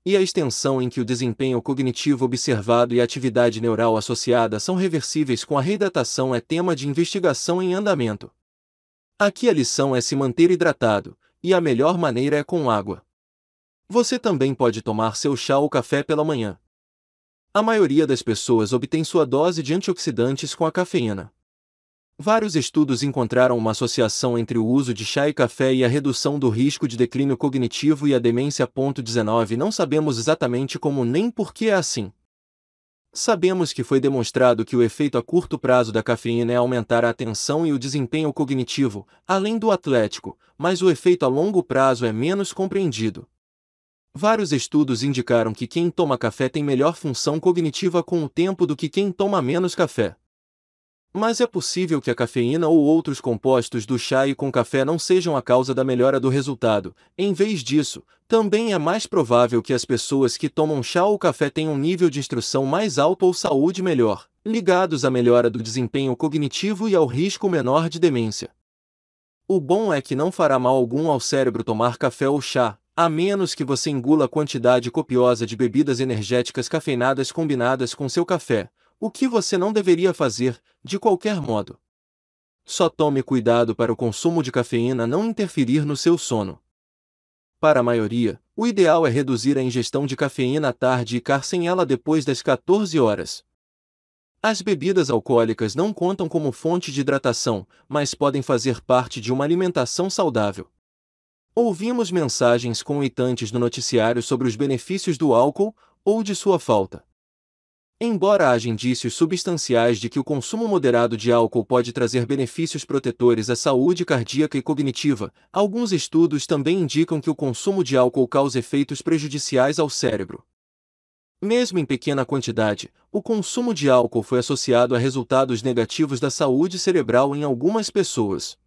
A: e a extensão em que o desempenho cognitivo observado e a atividade neural associada são reversíveis com a reidratação é tema de investigação em andamento. Aqui a lição é se manter hidratado, e a melhor maneira é com água. Você também pode tomar seu chá ou café pela manhã, a maioria das pessoas obtém sua dose de antioxidantes com a cafeína. Vários estudos encontraram uma associação entre o uso de chá e café e a redução do risco de declínio cognitivo e a demência. 19 Não sabemos exatamente como nem por que é assim. Sabemos que foi demonstrado que o efeito a curto prazo da cafeína é aumentar a atenção e o desempenho cognitivo, além do atlético, mas o efeito a longo prazo é menos compreendido. Vários estudos indicaram que quem toma café tem melhor função cognitiva com o tempo do que quem toma menos café. Mas é possível que a cafeína ou outros compostos do chá e com café não sejam a causa da melhora do resultado. Em vez disso, também é mais provável que as pessoas que tomam chá ou café tenham um nível de instrução mais alto ou saúde melhor, ligados à melhora do desempenho cognitivo e ao risco menor de demência. O bom é que não fará mal algum ao cérebro tomar café ou chá, a menos que você engula quantidade copiosa de bebidas energéticas cafeinadas combinadas com seu café, o que você não deveria fazer, de qualquer modo. Só tome cuidado para o consumo de cafeína não interferir no seu sono. Para a maioria, o ideal é reduzir a ingestão de cafeína à tarde e ficar sem ela depois das 14 horas. As bebidas alcoólicas não contam como fonte de hidratação, mas podem fazer parte de uma alimentação saudável. Ouvimos mensagens comuitantes no noticiário sobre os benefícios do álcool ou de sua falta. Embora haja indícios substanciais de que o consumo moderado de álcool pode trazer benefícios protetores à saúde cardíaca e cognitiva, alguns estudos também indicam que o consumo de álcool causa efeitos prejudiciais ao cérebro. Mesmo em pequena quantidade, o consumo de álcool foi associado a resultados negativos da saúde cerebral em algumas pessoas.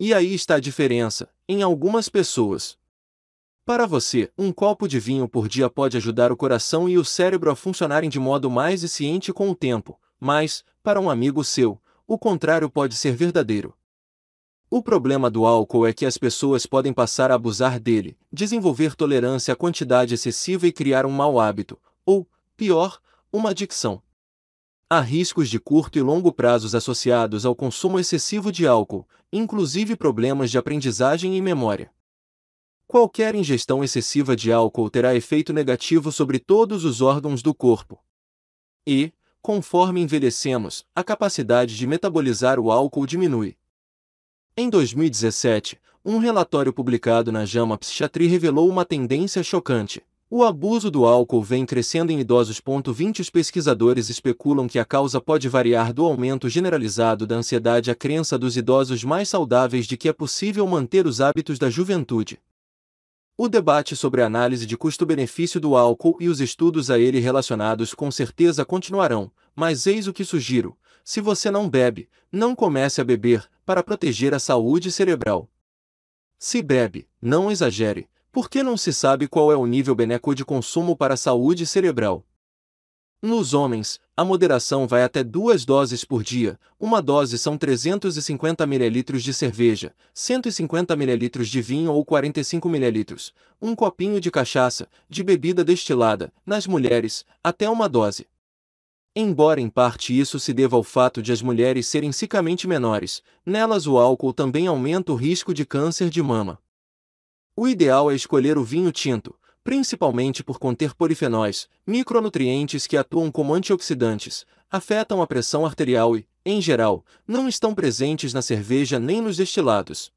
A: E aí está a diferença, em algumas pessoas. Para você, um copo de vinho por dia pode ajudar o coração e o cérebro a funcionarem de modo mais eficiente com o tempo, mas, para um amigo seu, o contrário pode ser verdadeiro. O problema do álcool é que as pessoas podem passar a abusar dele, desenvolver tolerância à quantidade excessiva e criar um mau hábito, ou, pior, uma adicção. Há riscos de curto e longo prazos associados ao consumo excessivo de álcool, inclusive problemas de aprendizagem e memória. Qualquer ingestão excessiva de álcool terá efeito negativo sobre todos os órgãos do corpo. E, conforme envelhecemos, a capacidade de metabolizar o álcool diminui. Em 2017, um relatório publicado na JAMA Psychiatry revelou uma tendência chocante. O abuso do álcool vem crescendo em idosos. 20 Os pesquisadores especulam que a causa pode variar do aumento generalizado da ansiedade à crença dos idosos mais saudáveis de que é possível manter os hábitos da juventude. O debate sobre a análise de custo-benefício do álcool e os estudos a ele relacionados com certeza continuarão, mas eis o que sugiro: se você não bebe, não comece a beber, para proteger a saúde cerebral. Se bebe, não exagere porque não se sabe qual é o nível benéfico de consumo para a saúde cerebral. Nos homens, a moderação vai até duas doses por dia. Uma dose são 350 ml de cerveja, 150 ml de vinho ou 45 ml, um copinho de cachaça, de bebida destilada, nas mulheres, até uma dose. Embora em parte isso se deva ao fato de as mulheres serem sicamente menores, nelas o álcool também aumenta o risco de câncer de mama. O ideal é escolher o vinho tinto, principalmente por conter polifenóis, micronutrientes que atuam como antioxidantes, afetam a pressão arterial e, em geral, não estão presentes na cerveja nem nos destilados.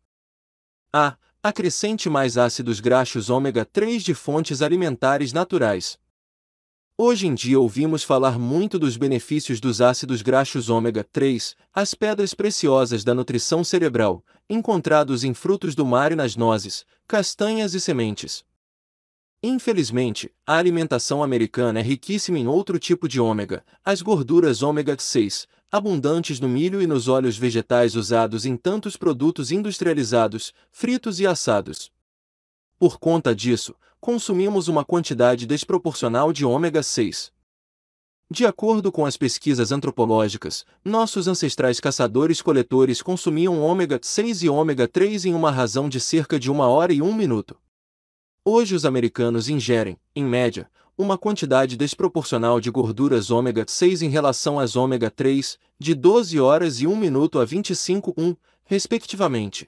A: A. Acrescente mais ácidos graxos ômega 3 de fontes alimentares naturais. Hoje em dia ouvimos falar muito dos benefícios dos ácidos graxos ômega 3, as pedras preciosas da nutrição cerebral, encontrados em frutos do mar e nas nozes, castanhas e sementes. Infelizmente, a alimentação americana é riquíssima em outro tipo de ômega, as gorduras ômega 6, abundantes no milho e nos óleos vegetais usados em tantos produtos industrializados, fritos e assados. Por conta disso, consumimos uma quantidade desproporcional de ômega 6. De acordo com as pesquisas antropológicas, nossos ancestrais caçadores-coletores consumiam ômega 6 e ômega 3 em uma razão de cerca de uma hora e um minuto. Hoje os americanos ingerem, em média, uma quantidade desproporcional de gorduras ômega 6 em relação às ômega 3, de 12 horas e 1 minuto a 25, 1, respectivamente.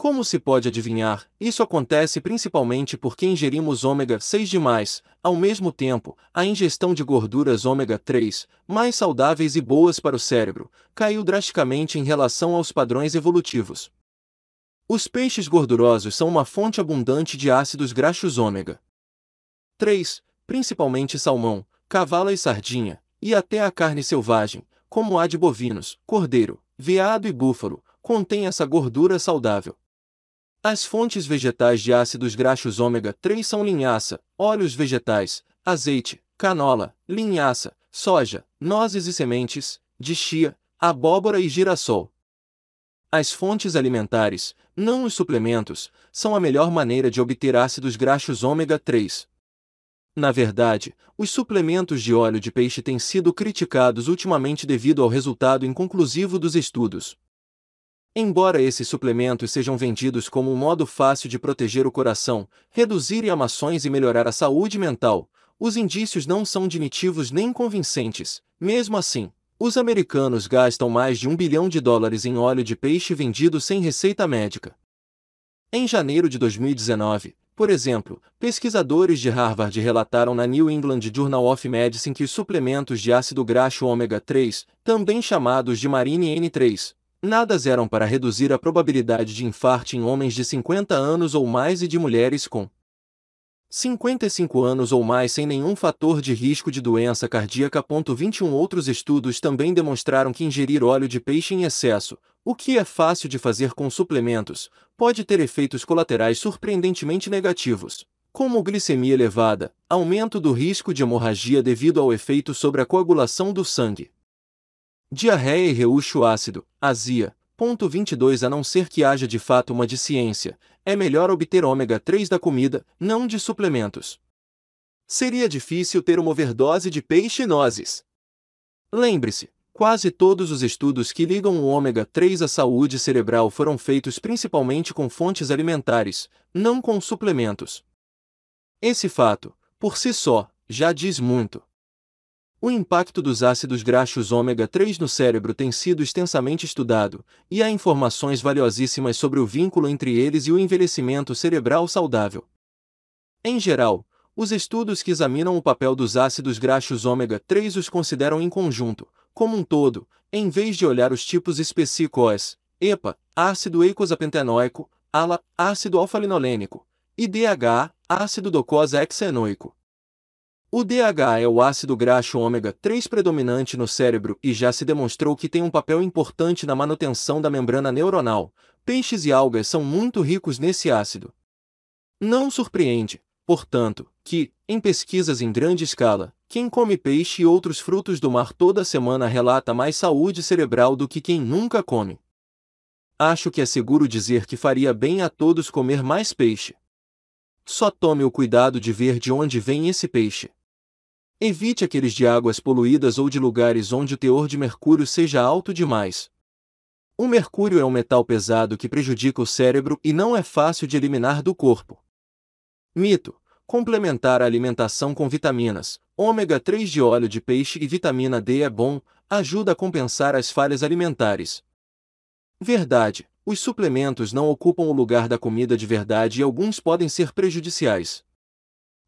A: Como se pode adivinhar, isso acontece principalmente porque ingerimos ômega 6 demais, ao mesmo tempo, a ingestão de gorduras ômega 3, mais saudáveis e boas para o cérebro, caiu drasticamente em relação aos padrões evolutivos. Os peixes gordurosos são uma fonte abundante de ácidos graxos ômega 3, principalmente salmão, cavala e sardinha, e até a carne selvagem, como a de bovinos, cordeiro, veado e búfalo, contém essa gordura saudável. As fontes vegetais de ácidos graxos ômega 3 são linhaça, óleos vegetais, azeite, canola, linhaça, soja, nozes e sementes, de chia, abóbora e girassol. As fontes alimentares, não os suplementos, são a melhor maneira de obter ácidos graxos ômega 3. Na verdade, os suplementos de óleo de peixe têm sido criticados ultimamente devido ao resultado inconclusivo dos estudos. Embora esses suplementos sejam vendidos como um modo fácil de proteger o coração, reduzir inflamações e melhorar a saúde mental, os indícios não são definitivos nem convincentes. Mesmo assim, os americanos gastam mais de um bilhão de dólares em óleo de peixe vendido sem receita médica. Em janeiro de 2019, por exemplo, pesquisadores de Harvard relataram na New England Journal of Medicine que os suplementos de ácido graxo ômega 3, também chamados de marine N3, Nadas eram para reduzir a probabilidade de infarto em homens de 50 anos ou mais e de mulheres com 55 anos ou mais sem nenhum fator de risco de doença cardíaca. 21 Outros estudos também demonstraram que ingerir óleo de peixe em excesso, o que é fácil de fazer com suplementos, pode ter efeitos colaterais surpreendentemente negativos, como glicemia elevada, aumento do risco de hemorragia devido ao efeito sobre a coagulação do sangue. Diarreia e reúcho ácido, azia. Ponto 22 A não ser que haja de fato uma deficiência, é melhor obter ômega 3 da comida, não de suplementos. Seria difícil ter uma overdose de peixe e nozes. Lembre-se, quase todos os estudos que ligam o ômega 3 à saúde cerebral foram feitos principalmente com fontes alimentares, não com suplementos. Esse fato, por si só, já diz muito. O impacto dos ácidos graxos ômega 3 no cérebro tem sido extensamente estudado, e há informações valiosíssimas sobre o vínculo entre eles e o envelhecimento cerebral saudável. Em geral, os estudos que examinam o papel dos ácidos graxos ômega 3 os consideram em conjunto, como um todo, em vez de olhar os tipos específicos, EPA, ácido eicosapentenoico, ALA, ácido alfa-linolênico, e DHA, ácido docosa-hexenoico. O DHA é o ácido graxo ômega 3 predominante no cérebro e já se demonstrou que tem um papel importante na manutenção da membrana neuronal. Peixes e algas são muito ricos nesse ácido. Não surpreende, portanto, que, em pesquisas em grande escala, quem come peixe e outros frutos do mar toda semana relata mais saúde cerebral do que quem nunca come. Acho que é seguro dizer que faria bem a todos comer mais peixe. Só tome o cuidado de ver de onde vem esse peixe. Evite aqueles de águas poluídas ou de lugares onde o teor de mercúrio seja alto demais. O mercúrio é um metal pesado que prejudica o cérebro e não é fácil de eliminar do corpo. Mito: complementar a alimentação com vitaminas. Ômega 3 de óleo de peixe e vitamina D é bom, ajuda a compensar as falhas alimentares. Verdade: os suplementos não ocupam o lugar da comida de verdade e alguns podem ser prejudiciais.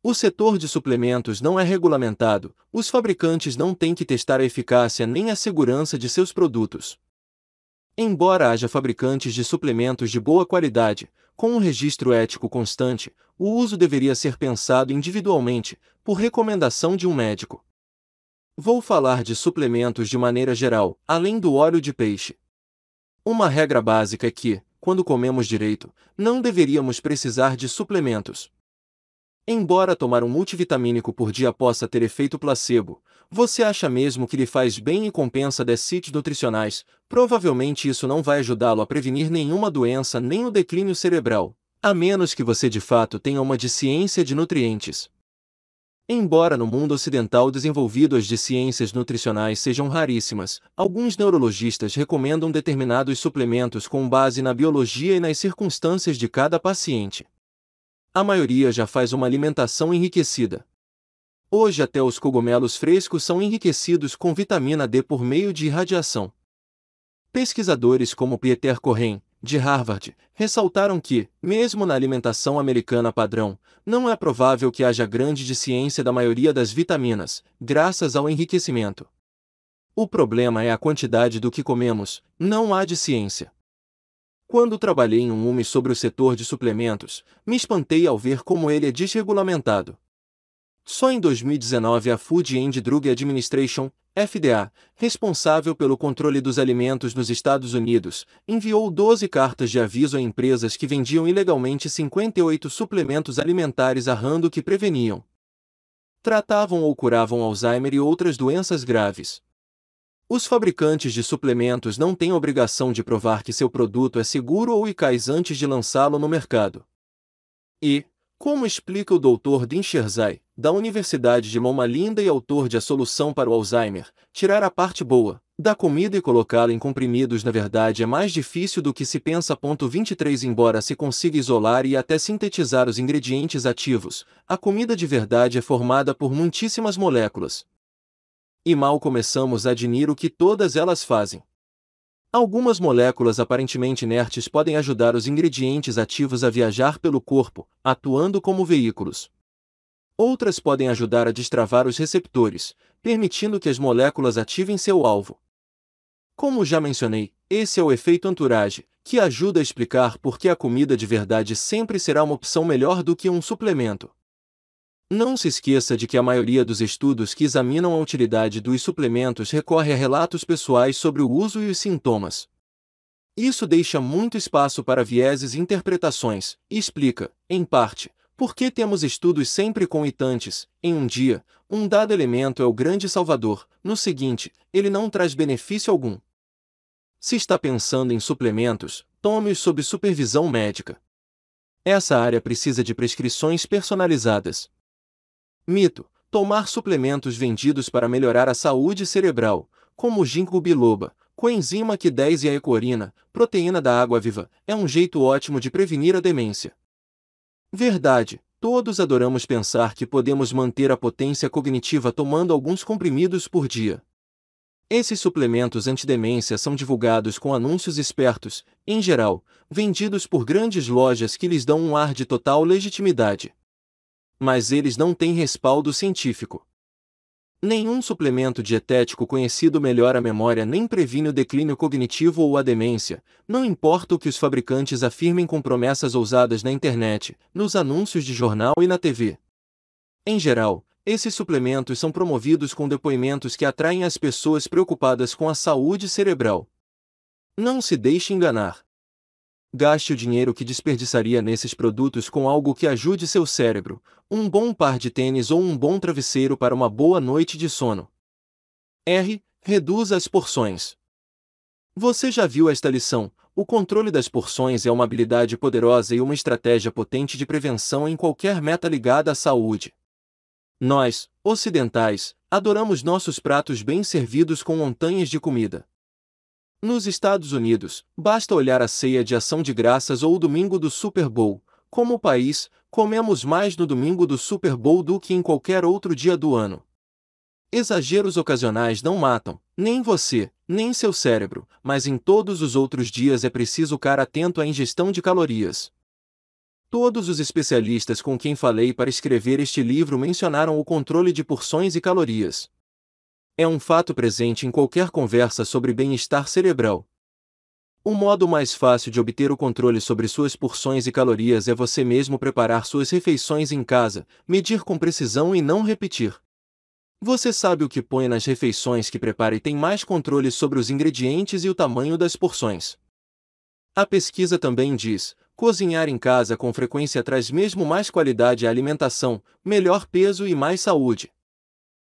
A: O setor de suplementos não é regulamentado, os fabricantes não têm que testar a eficácia nem a segurança de seus produtos. Embora haja fabricantes de suplementos de boa qualidade, com um registro ético constante, o uso deveria ser pensado individualmente, por recomendação de um médico. Vou falar de suplementos de maneira geral, além do óleo de peixe. Uma regra básica é que, quando comemos direito, não deveríamos precisar de suplementos. Embora tomar um multivitamínico por dia possa ter efeito placebo, você acha mesmo que lhe faz bem e compensa déficits nutricionais, provavelmente isso não vai ajudá-lo a prevenir nenhuma doença nem o declínio cerebral, a menos que você de fato tenha uma deficiência de nutrientes. Embora no mundo ocidental desenvolvido as deficiências nutricionais sejam raríssimas, alguns neurologistas recomendam determinados suplementos com base na biologia e nas circunstâncias de cada paciente a maioria já faz uma alimentação enriquecida. Hoje até os cogumelos frescos são enriquecidos com vitamina D por meio de irradiação. Pesquisadores como Peter Corren, de Harvard, ressaltaram que, mesmo na alimentação americana padrão, não é provável que haja grande deficiência da maioria das vitaminas, graças ao enriquecimento. O problema é a quantidade do que comemos, não há de ciência. Quando trabalhei em um UME sobre o setor de suplementos, me espantei ao ver como ele é desregulamentado. Só em 2019 a Food and Drug Administration, FDA, responsável pelo controle dos alimentos nos Estados Unidos, enviou 12 cartas de aviso a empresas que vendiam ilegalmente 58 suplementos alimentares a rando que preveniam, tratavam ou curavam Alzheimer e outras doenças graves. Os fabricantes de suplementos não têm obrigação de provar que seu produto é seguro ou eficaz antes de lançá-lo no mercado. E, como explica o Dr. Dincherzai, da Universidade de Momalinda e autor de A Solução para o Alzheimer, tirar a parte boa da comida e colocá-la em comprimidos na verdade é mais difícil do que se pensa. 23 Embora se consiga isolar e até sintetizar os ingredientes ativos, a comida de verdade é formada por muitíssimas moléculas, e mal começamos a admirar o que todas elas fazem. Algumas moléculas aparentemente inertes podem ajudar os ingredientes ativos a viajar pelo corpo, atuando como veículos. Outras podem ajudar a destravar os receptores, permitindo que as moléculas ativem seu alvo. Como já mencionei, esse é o efeito entourage, que ajuda a explicar por que a comida de verdade sempre será uma opção melhor do que um suplemento. Não se esqueça de que a maioria dos estudos que examinam a utilidade dos suplementos recorre a relatos pessoais sobre o uso e os sintomas. Isso deixa muito espaço para vieses e interpretações, e explica, em parte, por que temos estudos sempre coitantes, em um dia, um dado elemento é o grande salvador, no seguinte, ele não traz benefício algum. Se está pensando em suplementos, tome-os sob supervisão médica. Essa área precisa de prescrições personalizadas. Mito: tomar suplementos vendidos para melhorar a saúde cerebral, como o ginkgo biloba, coenzima Q10 e a ecorina, proteína da água-viva, é um jeito ótimo de prevenir a demência. Verdade, todos adoramos pensar que podemos manter a potência cognitiva tomando alguns comprimidos por dia. Esses suplementos antidemência são divulgados com anúncios espertos, em geral, vendidos por grandes lojas que lhes dão um ar de total legitimidade mas eles não têm respaldo científico. Nenhum suplemento dietético conhecido melhora a memória nem previne o declínio cognitivo ou a demência, não importa o que os fabricantes afirmem com promessas ousadas na internet, nos anúncios de jornal e na TV. Em geral, esses suplementos são promovidos com depoimentos que atraem as pessoas preocupadas com a saúde cerebral. Não se deixe enganar. Gaste o dinheiro que desperdiçaria nesses produtos com algo que ajude seu cérebro, um bom par de tênis ou um bom travesseiro para uma boa noite de sono. R. Reduza as porções. Você já viu esta lição? O controle das porções é uma habilidade poderosa e uma estratégia potente de prevenção em qualquer meta ligada à saúde. Nós, ocidentais, adoramos nossos pratos bem servidos com montanhas de comida. Nos Estados Unidos, basta olhar a ceia de ação de graças ou o domingo do Super Bowl. Como país, comemos mais no domingo do Super Bowl do que em qualquer outro dia do ano. Exageros ocasionais não matam, nem você, nem seu cérebro, mas em todos os outros dias é preciso ficar atento à ingestão de calorias. Todos os especialistas com quem falei para escrever este livro mencionaram o controle de porções e calorias. É um fato presente em qualquer conversa sobre bem-estar cerebral. O modo mais fácil de obter o controle sobre suas porções e calorias é você mesmo preparar suas refeições em casa, medir com precisão e não repetir. Você sabe o que põe nas refeições que prepara e tem mais controle sobre os ingredientes e o tamanho das porções. A pesquisa também diz: cozinhar em casa com frequência traz mesmo mais qualidade à alimentação, melhor peso e mais saúde.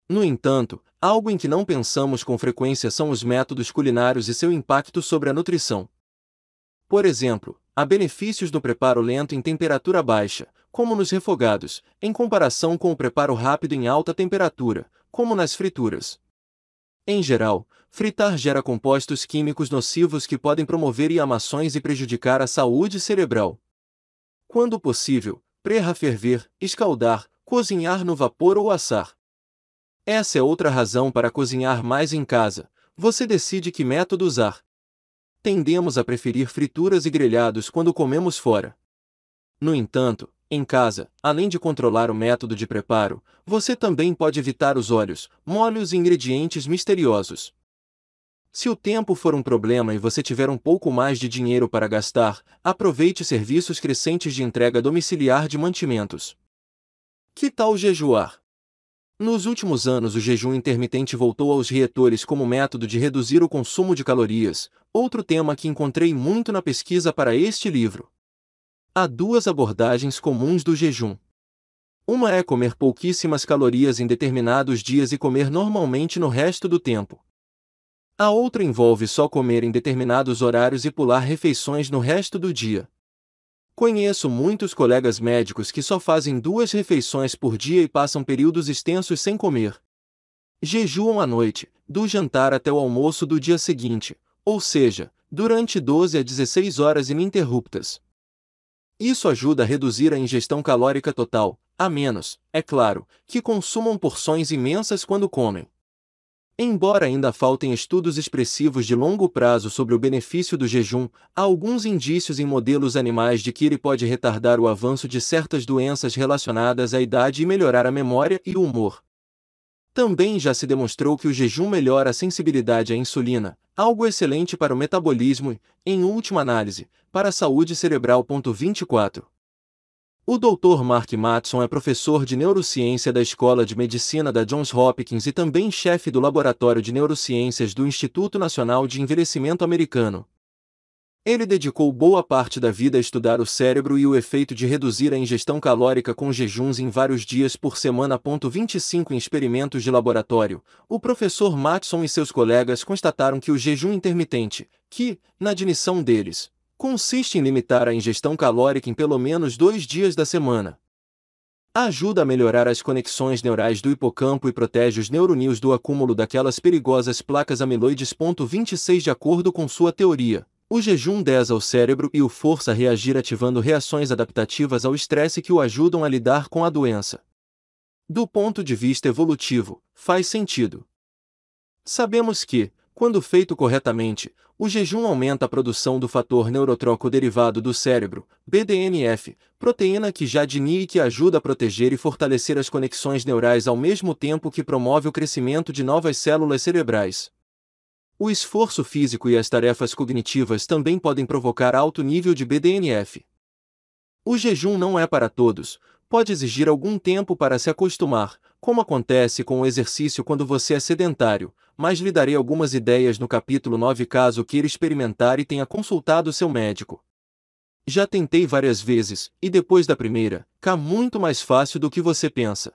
A: No entanto, algo em que não pensamos com frequência são os métodos culinários e seu impacto sobre a nutrição. Por exemplo, há benefícios do preparo lento em temperatura baixa, como nos refogados, em comparação com o preparo rápido em alta temperatura, como nas frituras. Em geral, fritar gera compostos químicos nocivos que podem promover inflamações e prejudicar a saúde cerebral. Quando possível, prerra ferver, escaldar, cozinhar no vapor ou assar. Essa é outra razão para cozinhar mais em casa. Você decide que método usar. Tendemos a preferir frituras e grelhados quando comemos fora. No entanto, em casa, além de controlar o método de preparo, você também pode evitar os óleos, molhos e ingredientes misteriosos. Se o tempo for um problema e você tiver um pouco mais de dinheiro para gastar, aproveite serviços crescentes de entrega domiciliar de mantimentos. Que tal jejuar? Nos últimos anos, o jejum intermitente voltou aos reatores como método de reduzir o consumo de calorias, outro tema que encontrei muito na pesquisa para este livro. Há duas abordagens comuns do jejum. Uma é comer pouquíssimas calorias em determinados dias e comer normalmente no resto do tempo. A outra envolve só comer em determinados horários e pular refeições no resto do dia. Conheço muitos colegas médicos que só fazem duas refeições por dia e passam períodos extensos sem comer. Jejuam à noite, do jantar até o almoço do dia seguinte, ou seja, durante 12 a 16 horas ininterruptas. Isso ajuda a reduzir a ingestão calórica total, a menos, é claro, que consumam porções imensas quando comem. Embora ainda faltem estudos expressivos de longo prazo sobre o benefício do jejum, há alguns indícios em modelos animais de que ele pode retardar o avanço de certas doenças relacionadas à idade e melhorar a memória e o humor. Também já se demonstrou que o jejum melhora a sensibilidade à insulina, algo excelente para o metabolismo e, em última análise, para a saúde cerebral. 24. O Dr. Mark Matson é professor de neurociência da Escola de Medicina da Johns Hopkins e também chefe do Laboratório de Neurociências do Instituto Nacional de Envelhecimento Americano. Ele dedicou boa parte da vida a estudar o cérebro e o efeito de reduzir a ingestão calórica com jejuns em vários dias por semana. 25 Em experimentos de laboratório, o professor Matson e seus colegas constataram que o jejum intermitente, que, na admissão deles, consiste em limitar a ingestão calórica em pelo menos dois dias da semana. Ajuda a melhorar as conexões neurais do hipocampo e protege os neurônios do acúmulo daquelas perigosas placas amiloides. 26 De acordo com sua teoria, o jejum desa ao cérebro e o força a reagir ativando reações adaptativas ao estresse que o ajudam a lidar com a doença. Do ponto de vista evolutivo, faz sentido. Sabemos que, quando feito corretamente, o jejum aumenta a produção do fator neurotroco derivado do cérebro, BDNF, proteína que já dinie e que ajuda a proteger e fortalecer as conexões neurais ao mesmo tempo que promove o crescimento de novas células cerebrais. O esforço físico e as tarefas cognitivas também podem provocar alto nível de BDNF. O jejum não é para todos, pode exigir algum tempo para se acostumar, como acontece com o exercício quando você é sedentário, mas lhe darei algumas ideias no capítulo 9 caso queira experimentar e tenha consultado seu médico. Já tentei várias vezes, e depois da primeira, cá muito mais fácil do que você pensa.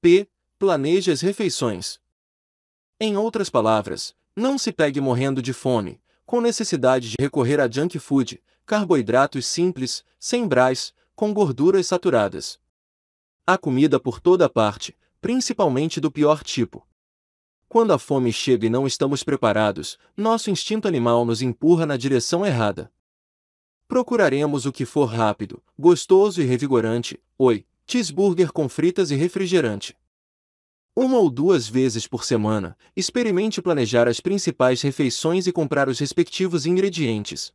A: P. Planeje as refeições. Em outras palavras, não se pegue morrendo de fome, com necessidade de recorrer a junk food, carboidratos simples, sem brás, com gorduras saturadas. Há comida por toda parte, principalmente do pior tipo. Quando a fome chega e não estamos preparados, nosso instinto animal nos empurra na direção errada. Procuraremos o que for rápido, gostoso e revigorante, oi, cheeseburger com fritas e refrigerante. Uma ou duas vezes por semana, experimente planejar as principais refeições e comprar os respectivos ingredientes.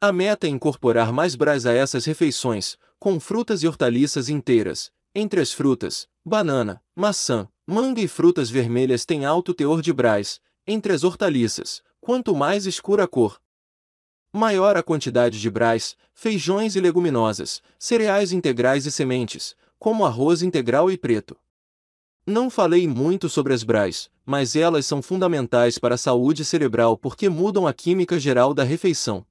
A: A meta é incorporar mais brás a essas refeições, com frutas e hortaliças inteiras, entre as frutas, banana, maçã, manga e frutas vermelhas têm alto teor de brás. Entre as hortaliças, quanto mais escura a cor, maior a quantidade de brás. feijões e leguminosas, cereais integrais e sementes, como arroz integral e preto. Não falei muito sobre as brais, mas elas são fundamentais para a saúde cerebral porque mudam a química geral da refeição.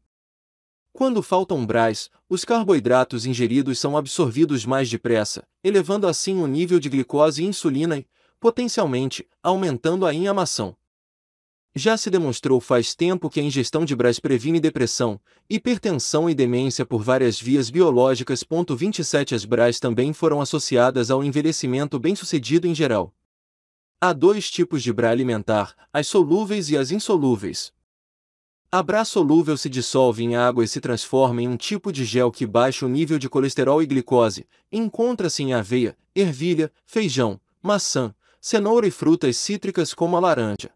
A: Quando faltam brás, os carboidratos ingeridos são absorvidos mais depressa, elevando assim o nível de glicose e insulina e, potencialmente, aumentando a inhamação. Já se demonstrou faz tempo que a ingestão de brás previne depressão, hipertensão e demência por várias vias biológicas. 27 As brás também foram associadas ao envelhecimento bem-sucedido em geral. Há dois tipos de brá alimentar, as solúveis e as insolúveis. A solúvel se dissolve em água e se transforma em um tipo de gel que baixa o nível de colesterol e glicose. Encontra-se em aveia, ervilha, feijão, maçã, cenoura e frutas cítricas como a laranja.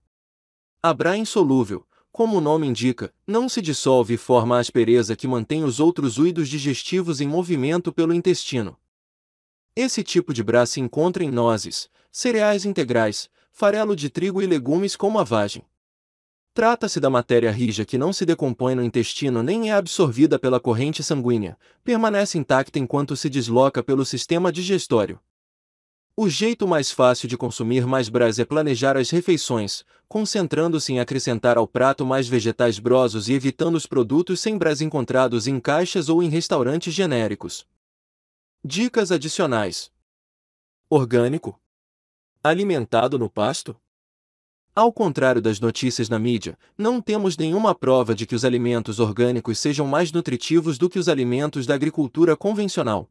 A: A insolúvel, como o nome indica, não se dissolve e forma a aspereza que mantém os outros uídos digestivos em movimento pelo intestino. Esse tipo de brá se encontra em nozes, cereais integrais, farelo de trigo e legumes como a vagem. Trata-se da matéria rija que não se decompõe no intestino nem é absorvida pela corrente sanguínea, permanece intacta enquanto se desloca pelo sistema digestório. O jeito mais fácil de consumir mais brás é planejar as refeições, concentrando-se em acrescentar ao prato mais vegetais brosos e evitando os produtos sem brás encontrados em caixas ou em restaurantes genéricos. Dicas adicionais: Orgânico. Alimentado no pasto? Ao contrário das notícias na mídia, não temos nenhuma prova de que os alimentos orgânicos sejam mais nutritivos do que os alimentos da agricultura convencional.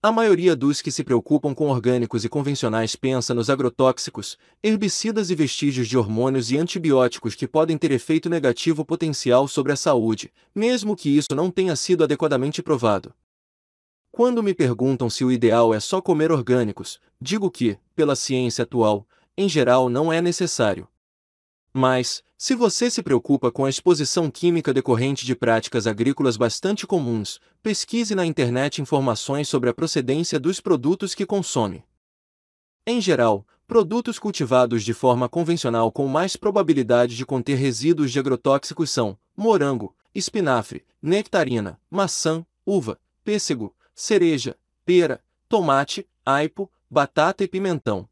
A: A maioria dos que se preocupam com orgânicos e convencionais pensa nos agrotóxicos, herbicidas e vestígios de hormônios e antibióticos que podem ter efeito negativo potencial sobre a saúde, mesmo que isso não tenha sido adequadamente provado. Quando me perguntam se o ideal é só comer orgânicos, digo que, pela ciência atual, em geral não é necessário. Mas, se você se preocupa com a exposição química decorrente de práticas agrícolas bastante comuns, pesquise na internet informações sobre a procedência dos produtos que consome. Em geral, produtos cultivados de forma convencional com mais probabilidade de conter resíduos de agrotóxicos são morango, espinafre, nectarina, maçã, uva, pêssego, cereja, pera, tomate, aipo, batata e pimentão.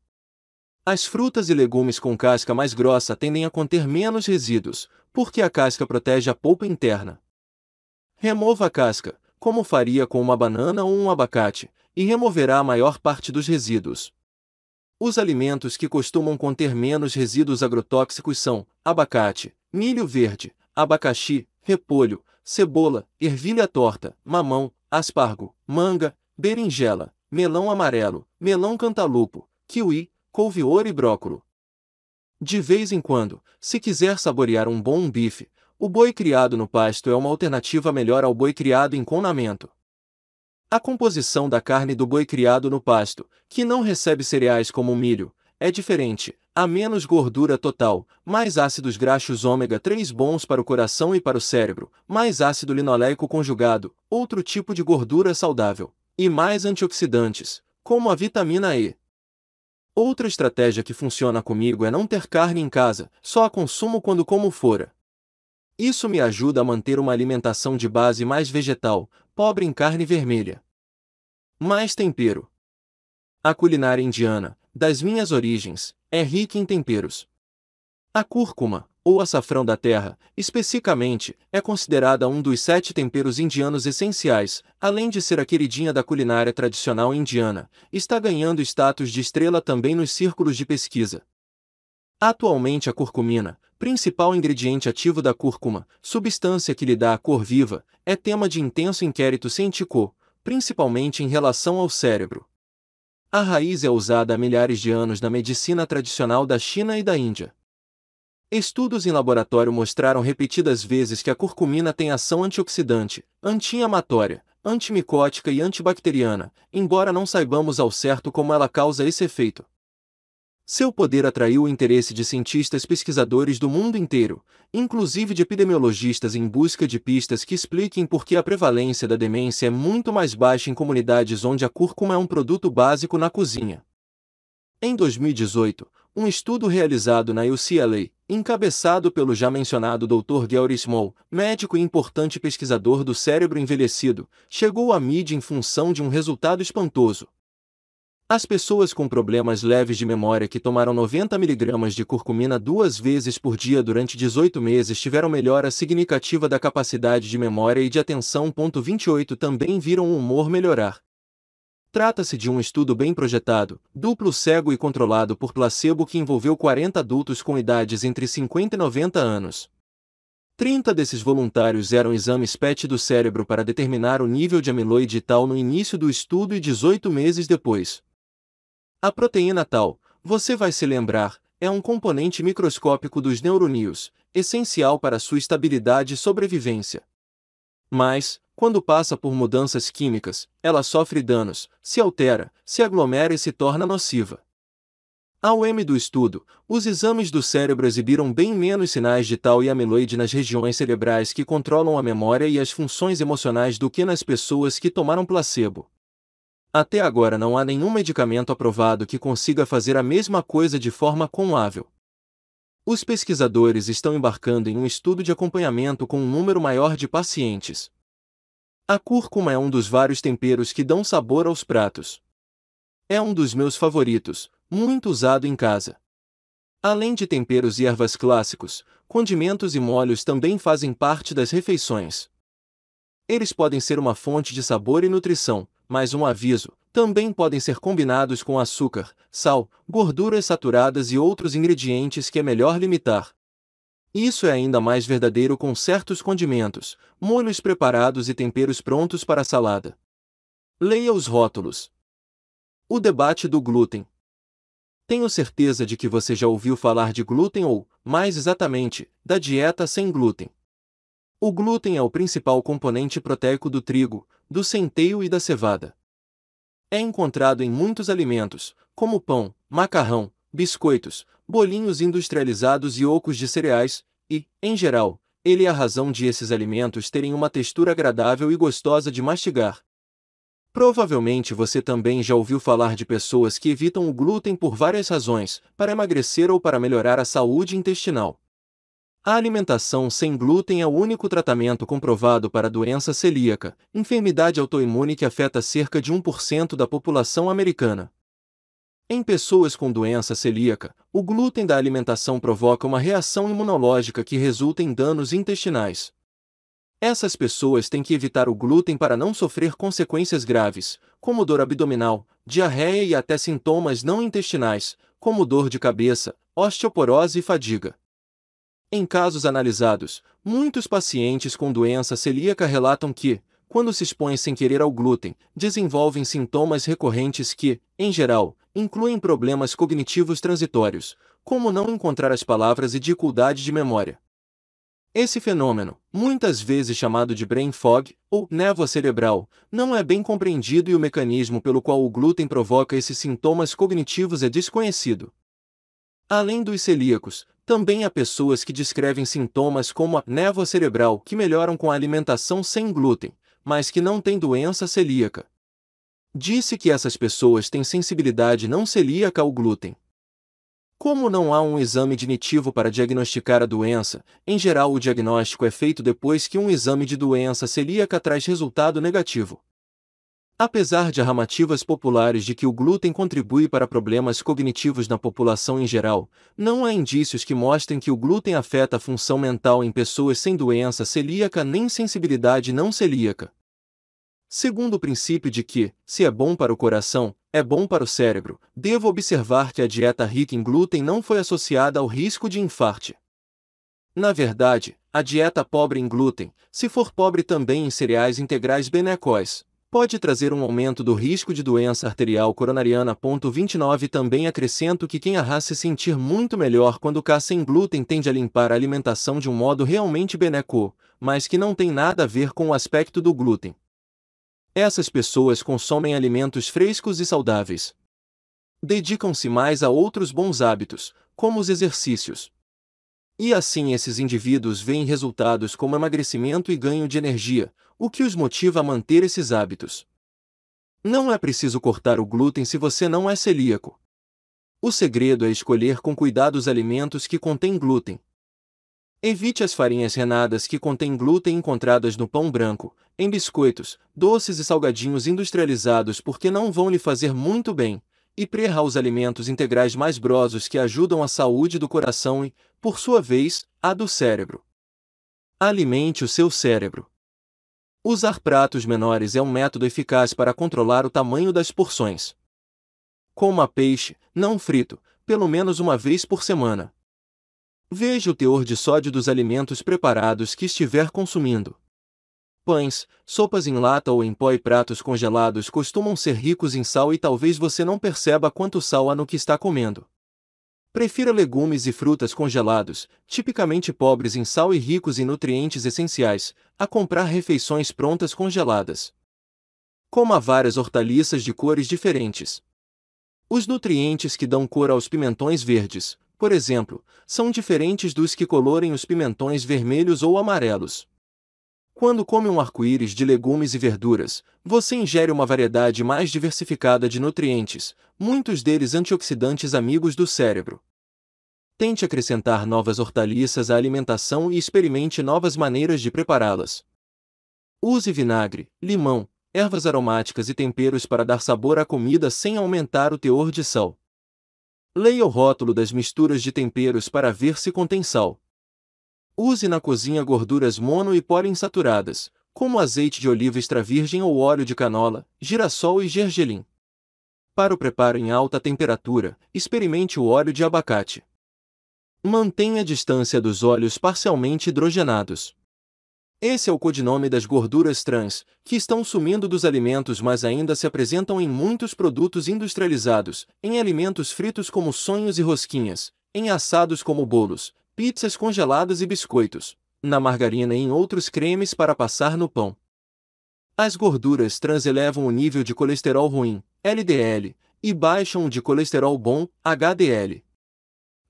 A: As frutas e legumes com casca mais grossa tendem a conter menos resíduos, porque a casca protege a polpa interna. Remova a casca, como faria com uma banana ou um abacate, e removerá a maior parte dos resíduos. Os alimentos que costumam conter menos resíduos agrotóxicos são abacate, milho verde, abacaxi, repolho, cebola, ervilha torta, mamão, aspargo, manga, berinjela, melão amarelo, melão cantalupo, kiwi, couve-ouro e brócolo. De vez em quando, se quiser saborear um bom bife, o boi criado no pasto é uma alternativa melhor ao boi criado em conamento. A composição da carne do boi criado no pasto, que não recebe cereais como o milho, é diferente, há menos gordura total, mais ácidos graxos ômega 3 bons para o coração e para o cérebro, mais ácido linoleico conjugado, outro tipo de gordura saudável, e mais antioxidantes, como a vitamina E. Outra estratégia que funciona comigo é não ter carne em casa, só a consumo quando como fora. Isso me ajuda a manter uma alimentação de base mais vegetal, pobre em carne vermelha. Mais tempero. A culinária indiana, das minhas origens, é rica em temperos. A cúrcuma, ou açafrão da terra, especificamente, é considerada um dos sete temperos indianos essenciais, além de ser a queridinha da culinária tradicional indiana, está ganhando status de estrela também nos círculos de pesquisa. Atualmente a curcumina, principal ingrediente ativo da cúrcuma, substância que lhe dá a cor viva, é tema de intenso inquérito científico, principalmente em relação ao cérebro. A raiz é usada há milhares de anos na medicina tradicional da China e da Índia. Estudos em laboratório mostraram repetidas vezes que a curcumina tem ação antioxidante, anti-inflamatória, antimicótica e antibacteriana, embora não saibamos ao certo como ela causa esse efeito. Seu poder atraiu o interesse de cientistas pesquisadores do mundo inteiro, inclusive de epidemiologistas em busca de pistas que expliquem por que a prevalência da demência é muito mais baixa em comunidades onde a cúrcuma é um produto básico na cozinha. Em 2018, um estudo realizado na UCLA, encabeçado pelo já mencionado Dr. Gary Small, médico e importante pesquisador do cérebro envelhecido, chegou à mídia em função de um resultado espantoso. As pessoas com problemas leves de memória que tomaram 90mg de curcumina duas vezes por dia durante 18 meses tiveram melhora significativa da capacidade de memória e de atenção. 28 Também viram o humor melhorar, Trata-se de um estudo bem projetado, duplo cego e controlado por placebo que envolveu 40 adultos com idades entre 50 e 90 anos. 30 desses voluntários eram exames PET do cérebro para determinar o nível de amiloide tal no início do estudo e 18 meses depois. A proteína tal, você vai se lembrar, é um componente microscópico dos neurônios, essencial para sua estabilidade e sobrevivência. Mas, quando passa por mudanças químicas, ela sofre danos, se altera, se aglomera e se torna nociva. Ao M do estudo, os exames do cérebro exibiram bem menos sinais de tal e amiloide nas regiões cerebrais que controlam a memória e as funções emocionais do que nas pessoas que tomaram placebo. Até agora não há nenhum medicamento aprovado que consiga fazer a mesma coisa de forma comuável. Os pesquisadores estão embarcando em um estudo de acompanhamento com um número maior de pacientes, a cúrcuma é um dos vários temperos que dão sabor aos pratos. É um dos meus favoritos, muito usado em casa. Além de temperos e ervas clássicos, condimentos e molhos também fazem parte das refeições. Eles podem ser uma fonte de sabor e nutrição, mas um aviso: também podem ser combinados com açúcar, sal, gorduras saturadas e outros ingredientes que é melhor limitar. Isso é ainda mais verdadeiro com certos condimentos, molhos preparados e temperos prontos para a salada. Leia os rótulos. O debate do glúten. Tenho certeza de que você já ouviu falar de glúten ou, mais exatamente, da dieta sem glúten. O glúten é o principal componente proteico do trigo, do centeio e da cevada. É encontrado em muitos alimentos, como pão, macarrão, biscoitos, bolinhos industrializados e ocos de cereais, e, em geral, ele é a razão de esses alimentos terem uma textura agradável e gostosa de mastigar. Provavelmente você também já ouviu falar de pessoas que evitam o glúten por várias razões, para emagrecer ou para melhorar a saúde intestinal. A alimentação sem glúten é o único tratamento comprovado para a doença celíaca, enfermidade autoimune que afeta cerca de 1% da população americana. Em pessoas com doença celíaca, o glúten da alimentação provoca uma reação imunológica que resulta em danos intestinais. Essas pessoas têm que evitar o glúten para não sofrer consequências graves, como dor abdominal, diarreia e até sintomas não intestinais, como dor de cabeça, osteoporose e fadiga. Em casos analisados, muitos pacientes com doença celíaca relatam que, quando se expõem sem querer ao glúten, desenvolvem sintomas recorrentes que, em geral, incluem problemas cognitivos transitórios, como não encontrar as palavras e dificuldade de memória. Esse fenômeno, muitas vezes chamado de brain fog ou névoa cerebral, não é bem compreendido e o mecanismo pelo qual o glúten provoca esses sintomas cognitivos é desconhecido. Além dos celíacos, também há pessoas que descrevem sintomas como a névoa cerebral que melhoram com a alimentação sem glúten, mas que não tem doença celíaca. Disse que essas pessoas têm sensibilidade não celíaca ao glúten. Como não há um exame dinitivo para diagnosticar a doença, em geral o diagnóstico é feito depois que um exame de doença celíaca traz resultado negativo. Apesar de arramativas populares de que o glúten contribui para problemas cognitivos na população em geral, não há indícios que mostrem que o glúten afeta a função mental em pessoas sem doença celíaca nem sensibilidade não celíaca. Segundo o princípio de que, se é bom para o coração, é bom para o cérebro, devo observar que a dieta rica em glúten não foi associada ao risco de infarte. Na verdade, a dieta pobre em glúten, se for pobre também em cereais integrais benecóis, pode trazer um aumento do risco de doença arterial coronariana. 29 Também acrescento que quem arrasa se sentir muito melhor quando cá sem glúten tende a limpar a alimentação de um modo realmente beneco, mas que não tem nada a ver com o aspecto do glúten. Essas pessoas consomem alimentos frescos e saudáveis. Dedicam-se mais a outros bons hábitos, como os exercícios. E assim esses indivíduos veem resultados como emagrecimento e ganho de energia, o que os motiva a manter esses hábitos. Não é preciso cortar o glúten se você não é celíaco. O segredo é escolher com cuidado os alimentos que contêm glúten, Evite as farinhas renadas que contêm glúten encontradas no pão branco, em biscoitos, doces e salgadinhos industrializados porque não vão lhe fazer muito bem, e prerra os alimentos integrais mais brosos que ajudam a saúde do coração e, por sua vez, a do cérebro. Alimente o seu cérebro. Usar pratos menores é um método eficaz para controlar o tamanho das porções. Coma peixe, não frito, pelo menos uma vez por semana. Veja o teor de sódio dos alimentos preparados que estiver consumindo. Pães, sopas em lata ou em pó e pratos congelados costumam ser ricos em sal e talvez você não perceba quanto sal há no que está comendo. Prefira legumes e frutas congelados, tipicamente pobres em sal e ricos em nutrientes essenciais, a comprar refeições prontas congeladas. Coma várias hortaliças de cores diferentes. Os nutrientes que dão cor aos pimentões verdes, por exemplo, são diferentes dos que colorem os pimentões vermelhos ou amarelos. Quando come um arco-íris de legumes e verduras, você ingere uma variedade mais diversificada de nutrientes, muitos deles antioxidantes amigos do cérebro. Tente acrescentar novas hortaliças à alimentação e experimente novas maneiras de prepará-las. Use vinagre, limão, ervas aromáticas e temperos para dar sabor à comida sem aumentar o teor de sal. Leia o rótulo das misturas de temperos para ver se contém sal. Use na cozinha gorduras mono e poliinsaturadas, como azeite de oliva extra virgem ou óleo de canola, girassol e gergelim. Para o preparo em alta temperatura, experimente o óleo de abacate. Mantenha a distância dos óleos parcialmente hidrogenados. Esse é o codinome das gorduras trans, que estão sumindo dos alimentos mas ainda se apresentam em muitos produtos industrializados, em alimentos fritos como sonhos e rosquinhas, em assados como bolos, pizzas congeladas e biscoitos, na margarina e em outros cremes para passar no pão. As gorduras trans elevam o nível de colesterol ruim, LDL, e baixam o de colesterol bom, HDL.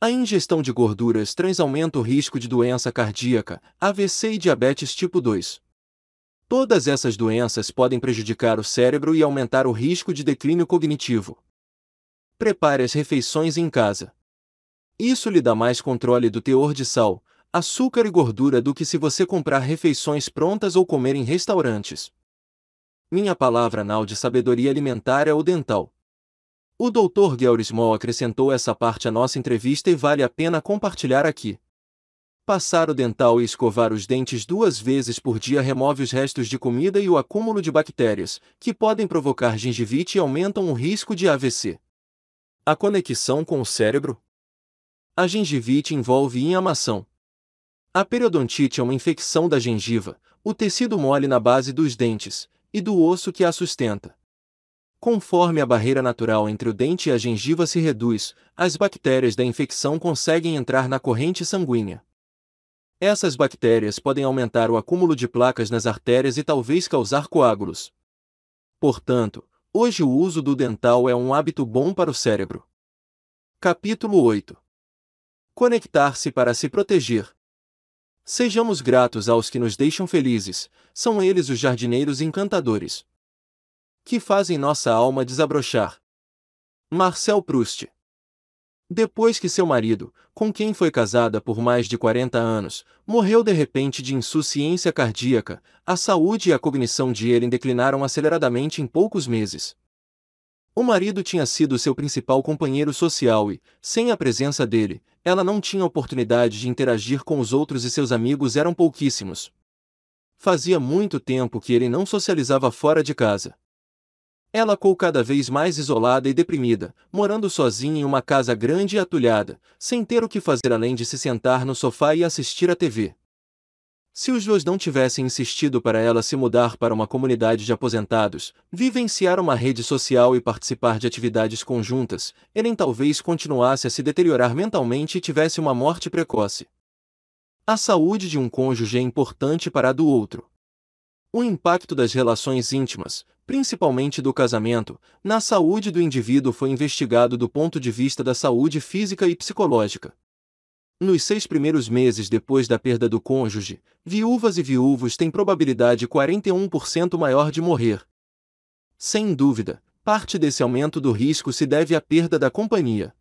A: A ingestão de gorduras trans aumenta o risco de doença cardíaca, AVC e diabetes tipo 2. Todas essas doenças podem prejudicar o cérebro e aumentar o risco de declínio cognitivo. Prepare as refeições em casa. Isso lhe dá mais controle do teor de sal, açúcar e gordura do que se você comprar refeições prontas ou comer em restaurantes. Minha palavra anal de sabedoria alimentar é o dental. O Dr. Gaurismol acrescentou essa parte à nossa entrevista e vale a pena compartilhar aqui. Passar o dental e escovar os dentes duas vezes por dia remove os restos de comida e o acúmulo de bactérias, que podem provocar gengivite e aumentam o risco de AVC. A conexão com o cérebro? A gengivite envolve inhamação. A periodontite é uma infecção da gengiva, o tecido mole na base dos dentes, e do osso que a sustenta. Conforme a barreira natural entre o dente e a gengiva se reduz, as bactérias da infecção conseguem entrar na corrente sanguínea. Essas bactérias podem aumentar o acúmulo de placas nas artérias e talvez causar coágulos. Portanto, hoje o uso do dental é um hábito bom para o cérebro. Capítulo 8 Conectar-se para se proteger. Sejamos gratos aos que nos deixam felizes, são eles os jardineiros encantadores que fazem nossa alma desabrochar. Marcel Proust. Depois que seu marido, com quem foi casada por mais de 40 anos, morreu de repente de insuficiência cardíaca, a saúde e a cognição de ele declinaram aceleradamente em poucos meses. O marido tinha sido seu principal companheiro social e, sem a presença dele, ela não tinha oportunidade de interagir com os outros e seus amigos eram pouquíssimos. Fazia muito tempo que ele não socializava fora de casa. Ela ficou cada vez mais isolada e deprimida, morando sozinha em uma casa grande e atulhada, sem ter o que fazer além de se sentar no sofá e assistir à TV. Se os dois não tivessem insistido para ela se mudar para uma comunidade de aposentados, vivenciar uma rede social e participar de atividades conjuntas, Eren talvez continuasse a se deteriorar mentalmente e tivesse uma morte precoce. A saúde de um cônjuge é importante para a do outro. O impacto das relações íntimas, principalmente do casamento, na saúde do indivíduo foi investigado do ponto de vista da saúde física e psicológica. Nos seis primeiros meses depois da perda do cônjuge, viúvas e viúvos têm probabilidade 41% maior de morrer. Sem dúvida, parte desse aumento do risco se deve à perda da companhia.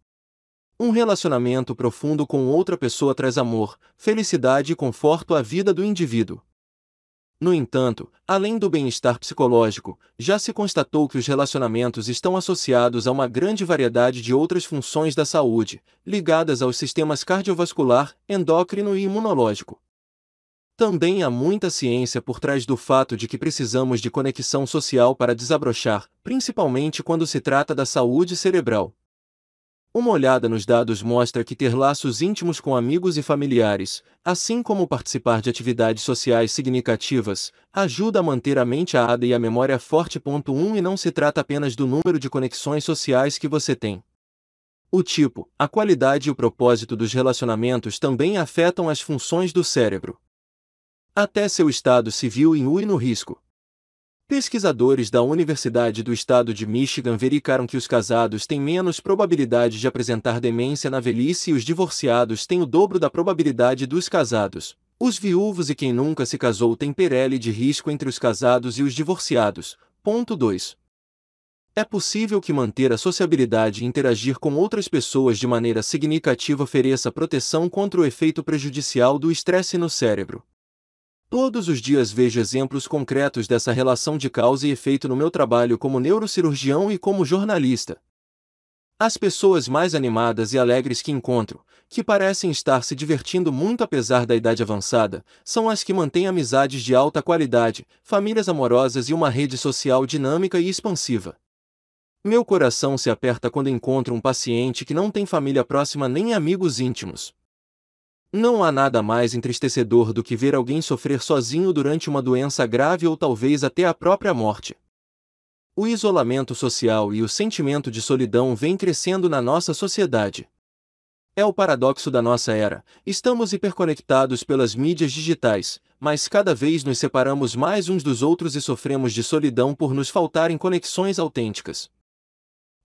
A: Um relacionamento profundo com outra pessoa traz amor, felicidade e conforto à vida do indivíduo. No entanto, além do bem-estar psicológico, já se constatou que os relacionamentos estão associados a uma grande variedade de outras funções da saúde, ligadas aos sistemas cardiovascular, endócrino e imunológico. Também há muita ciência por trás do fato de que precisamos de conexão social para desabrochar, principalmente quando se trata da saúde cerebral. Uma olhada nos dados mostra que ter laços íntimos com amigos e familiares, assim como participar de atividades sociais significativas, ajuda a manter a mente aada e a memória forte. 1 um, e não se trata apenas do número de conexões sociais que você tem. O tipo, a qualidade e o propósito dos relacionamentos também afetam as funções do cérebro. Até seu estado civil inui no risco, Pesquisadores da Universidade do Estado de Michigan verificaram que os casados têm menos probabilidade de apresentar demência na velhice e os divorciados têm o dobro da probabilidade dos casados. Os viúvos e quem nunca se casou têm perele de risco entre os casados e os divorciados. Ponto 2. É possível que manter a sociabilidade e interagir com outras pessoas de maneira significativa ofereça proteção contra o efeito prejudicial do estresse no cérebro. Todos os dias vejo exemplos concretos dessa relação de causa e efeito no meu trabalho como neurocirurgião e como jornalista. As pessoas mais animadas e alegres que encontro, que parecem estar se divertindo muito apesar da idade avançada, são as que mantêm amizades de alta qualidade, famílias amorosas e uma rede social dinâmica e expansiva. Meu coração se aperta quando encontro um paciente que não tem família próxima nem amigos íntimos, não há nada mais entristecedor do que ver alguém sofrer sozinho durante uma doença grave ou talvez até a própria morte. O isolamento social e o sentimento de solidão vêm crescendo na nossa sociedade. É o paradoxo da nossa era. Estamos hiperconectados pelas mídias digitais, mas cada vez nos separamos mais uns dos outros e sofremos de solidão por nos faltarem conexões autênticas.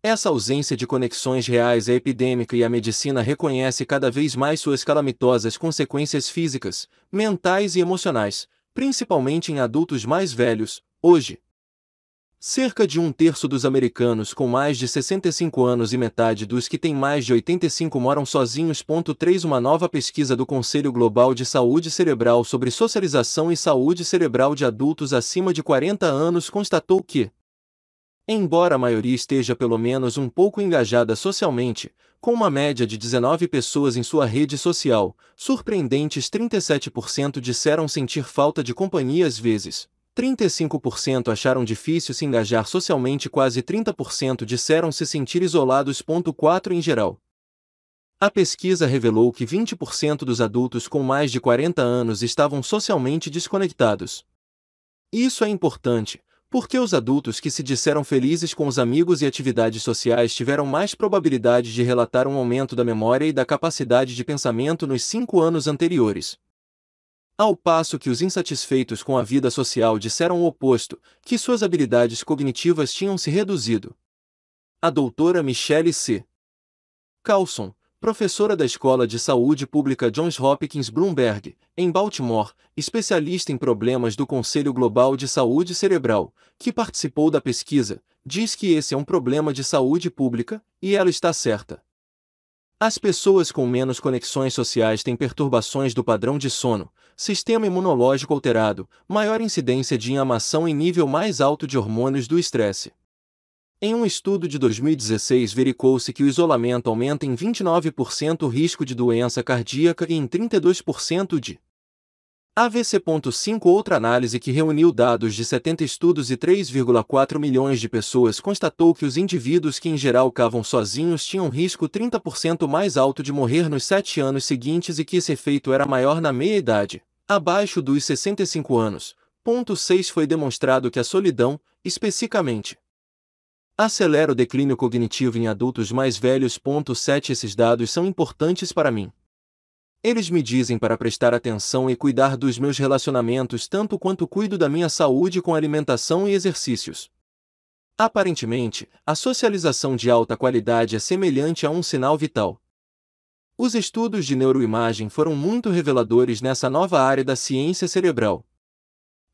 A: Essa ausência de conexões reais é epidêmica e a medicina reconhece cada vez mais suas calamitosas consequências físicas, mentais e emocionais, principalmente em adultos mais velhos, hoje. Cerca de um terço dos americanos com mais de 65 anos e metade dos que têm mais de 85 moram sozinhos. 3 Uma nova pesquisa do Conselho Global de Saúde Cerebral sobre Socialização e Saúde Cerebral de Adultos acima de 40 anos constatou que, Embora a maioria esteja pelo menos um pouco engajada socialmente, com uma média de 19 pessoas em sua rede social, surpreendentes 37% disseram sentir falta de companhia às vezes, 35% acharam difícil se engajar socialmente, quase 30% disseram se sentir isolados. 4 em geral. A pesquisa revelou que 20% dos adultos com mais de 40 anos estavam socialmente desconectados. Isso é importante, por que os adultos que se disseram felizes com os amigos e atividades sociais tiveram mais probabilidade de relatar um aumento da memória e da capacidade de pensamento nos cinco anos anteriores? Ao passo que os insatisfeitos com a vida social disseram o oposto, que suas habilidades cognitivas tinham se reduzido. A doutora Michelle C. Carlson, professora da Escola de Saúde Pública Johns Hopkins Bloomberg, em Baltimore, especialista em problemas do Conselho Global de Saúde Cerebral, que participou da pesquisa, diz que esse é um problema de saúde pública, e ela está certa. As pessoas com menos conexões sociais têm perturbações do padrão de sono, sistema imunológico alterado, maior incidência de inamação e nível mais alto de hormônios do estresse. Em um estudo de 2016, verificou-se que o isolamento aumenta em 29% o risco de doença cardíaca e em 32% de AVC.5 Outra análise que reuniu dados de 70 estudos e 3,4 milhões de pessoas constatou que os indivíduos que em geral cavam sozinhos tinham risco 30% mais alto de morrer nos 7 anos seguintes e que esse efeito era maior na meia-idade, abaixo dos 65 anos. Ponto 6 foi demonstrado que a solidão, especificamente, Acelera o declínio cognitivo em adultos mais velhos. 7 Esses dados são importantes para mim. Eles me dizem para prestar atenção e cuidar dos meus relacionamentos tanto quanto cuido da minha saúde com alimentação e exercícios. Aparentemente, a socialização de alta qualidade é semelhante a um sinal vital. Os estudos de neuroimagem foram muito reveladores nessa nova área da ciência cerebral.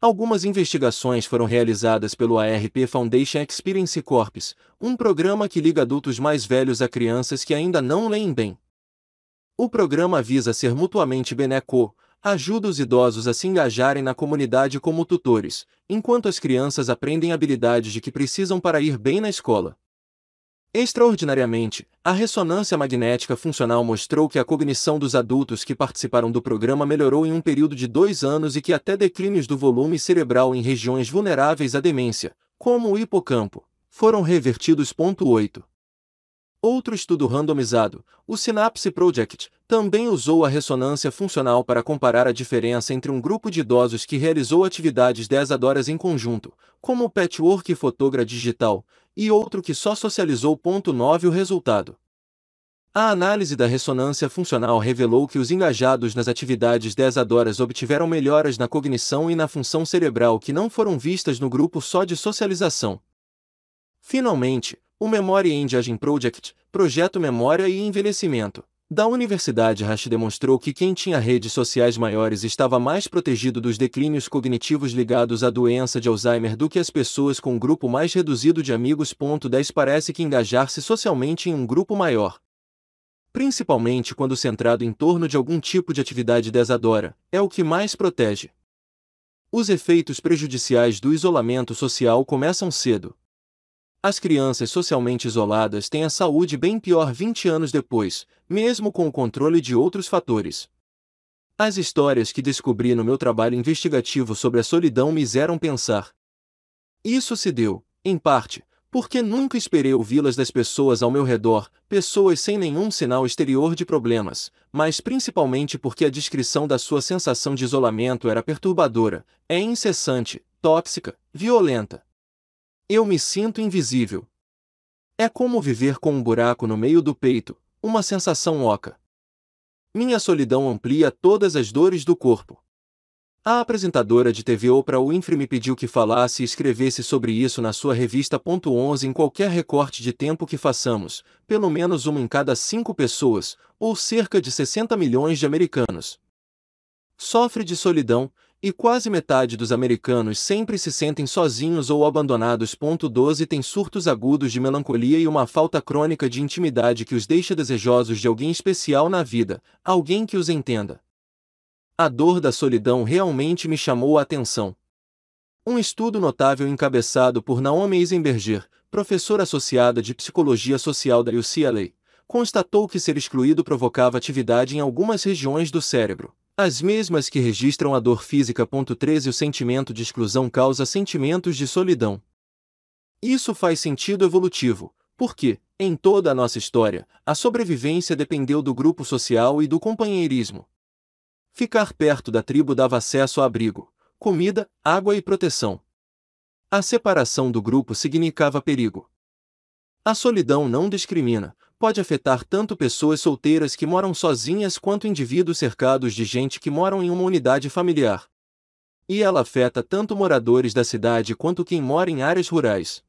A: Algumas investigações foram realizadas pelo ARP Foundation Experience Corps, um programa que liga adultos mais velhos a crianças que ainda não leem bem. O programa visa ser mutuamente benéfico: ajuda os idosos a se engajarem na comunidade como tutores, enquanto as crianças aprendem habilidades de que precisam para ir bem na escola. Extraordinariamente, a ressonância magnética funcional mostrou que a cognição dos adultos que participaram do programa melhorou em um período de dois anos e que até declínios do volume cerebral em regiões vulneráveis à demência, como o hipocampo, foram revertidos. 8. Outro estudo randomizado, o Synapse Project, também usou a ressonância funcional para comparar a diferença entre um grupo de idosos que realizou atividades 10 horas em conjunto, como o patchwork e fotogra digital, e outro que só socializou. 9 o resultado. A análise da ressonância funcional revelou que os engajados nas atividades 10 horas obtiveram melhoras na cognição e na função cerebral que não foram vistas no grupo só de socialização. Finalmente, o Memory and Aging Project, projeto Memória e Envelhecimento, da Universidade Rush demonstrou que quem tinha redes sociais maiores estava mais protegido dos declínios cognitivos ligados à doença de Alzheimer do que as pessoas com um grupo mais reduzido de amigos. 10 Parece que engajar-se socialmente em um grupo maior, principalmente quando centrado em torno de algum tipo de atividade desadora, é o que mais protege. Os efeitos prejudiciais do isolamento social começam cedo, as crianças socialmente isoladas têm a saúde bem pior 20 anos depois, mesmo com o controle de outros fatores. As histórias que descobri no meu trabalho investigativo sobre a solidão me fizeram pensar. Isso se deu, em parte, porque nunca esperei ouvi-las das pessoas ao meu redor, pessoas sem nenhum sinal exterior de problemas, mas principalmente porque a descrição da sua sensação de isolamento era perturbadora, é incessante, tóxica, violenta eu me sinto invisível. É como viver com um buraco no meio do peito, uma sensação oca. Minha solidão amplia todas as dores do corpo. A apresentadora de TV Oprah Winfrey me pediu que falasse e escrevesse sobre isso na sua revista Ponto 11 em qualquer recorte de tempo que façamos, pelo menos uma em cada cinco pessoas, ou cerca de 60 milhões de americanos. Sofre de solidão, e quase metade dos americanos sempre se sentem sozinhos ou abandonados. 12 tem surtos agudos de melancolia e uma falta crônica de intimidade que os deixa desejosos de alguém especial na vida, alguém que os entenda. A dor da solidão realmente me chamou a atenção. Um estudo notável encabeçado por Naomi Eisenberger, professora associada de psicologia social da UCLA, constatou que ser excluído provocava atividade em algumas regiões do cérebro, as mesmas que registram a dor física. 13 O sentimento de exclusão causa sentimentos de solidão. Isso faz sentido evolutivo, porque, em toda a nossa história, a sobrevivência dependeu do grupo social e do companheirismo. Ficar perto da tribo dava acesso a abrigo, comida, água e proteção. A separação do grupo significava perigo. A solidão não discrimina, pode afetar tanto pessoas solteiras que moram sozinhas quanto indivíduos cercados de gente que moram em uma unidade familiar. E ela afeta tanto moradores da cidade quanto quem mora em áreas rurais.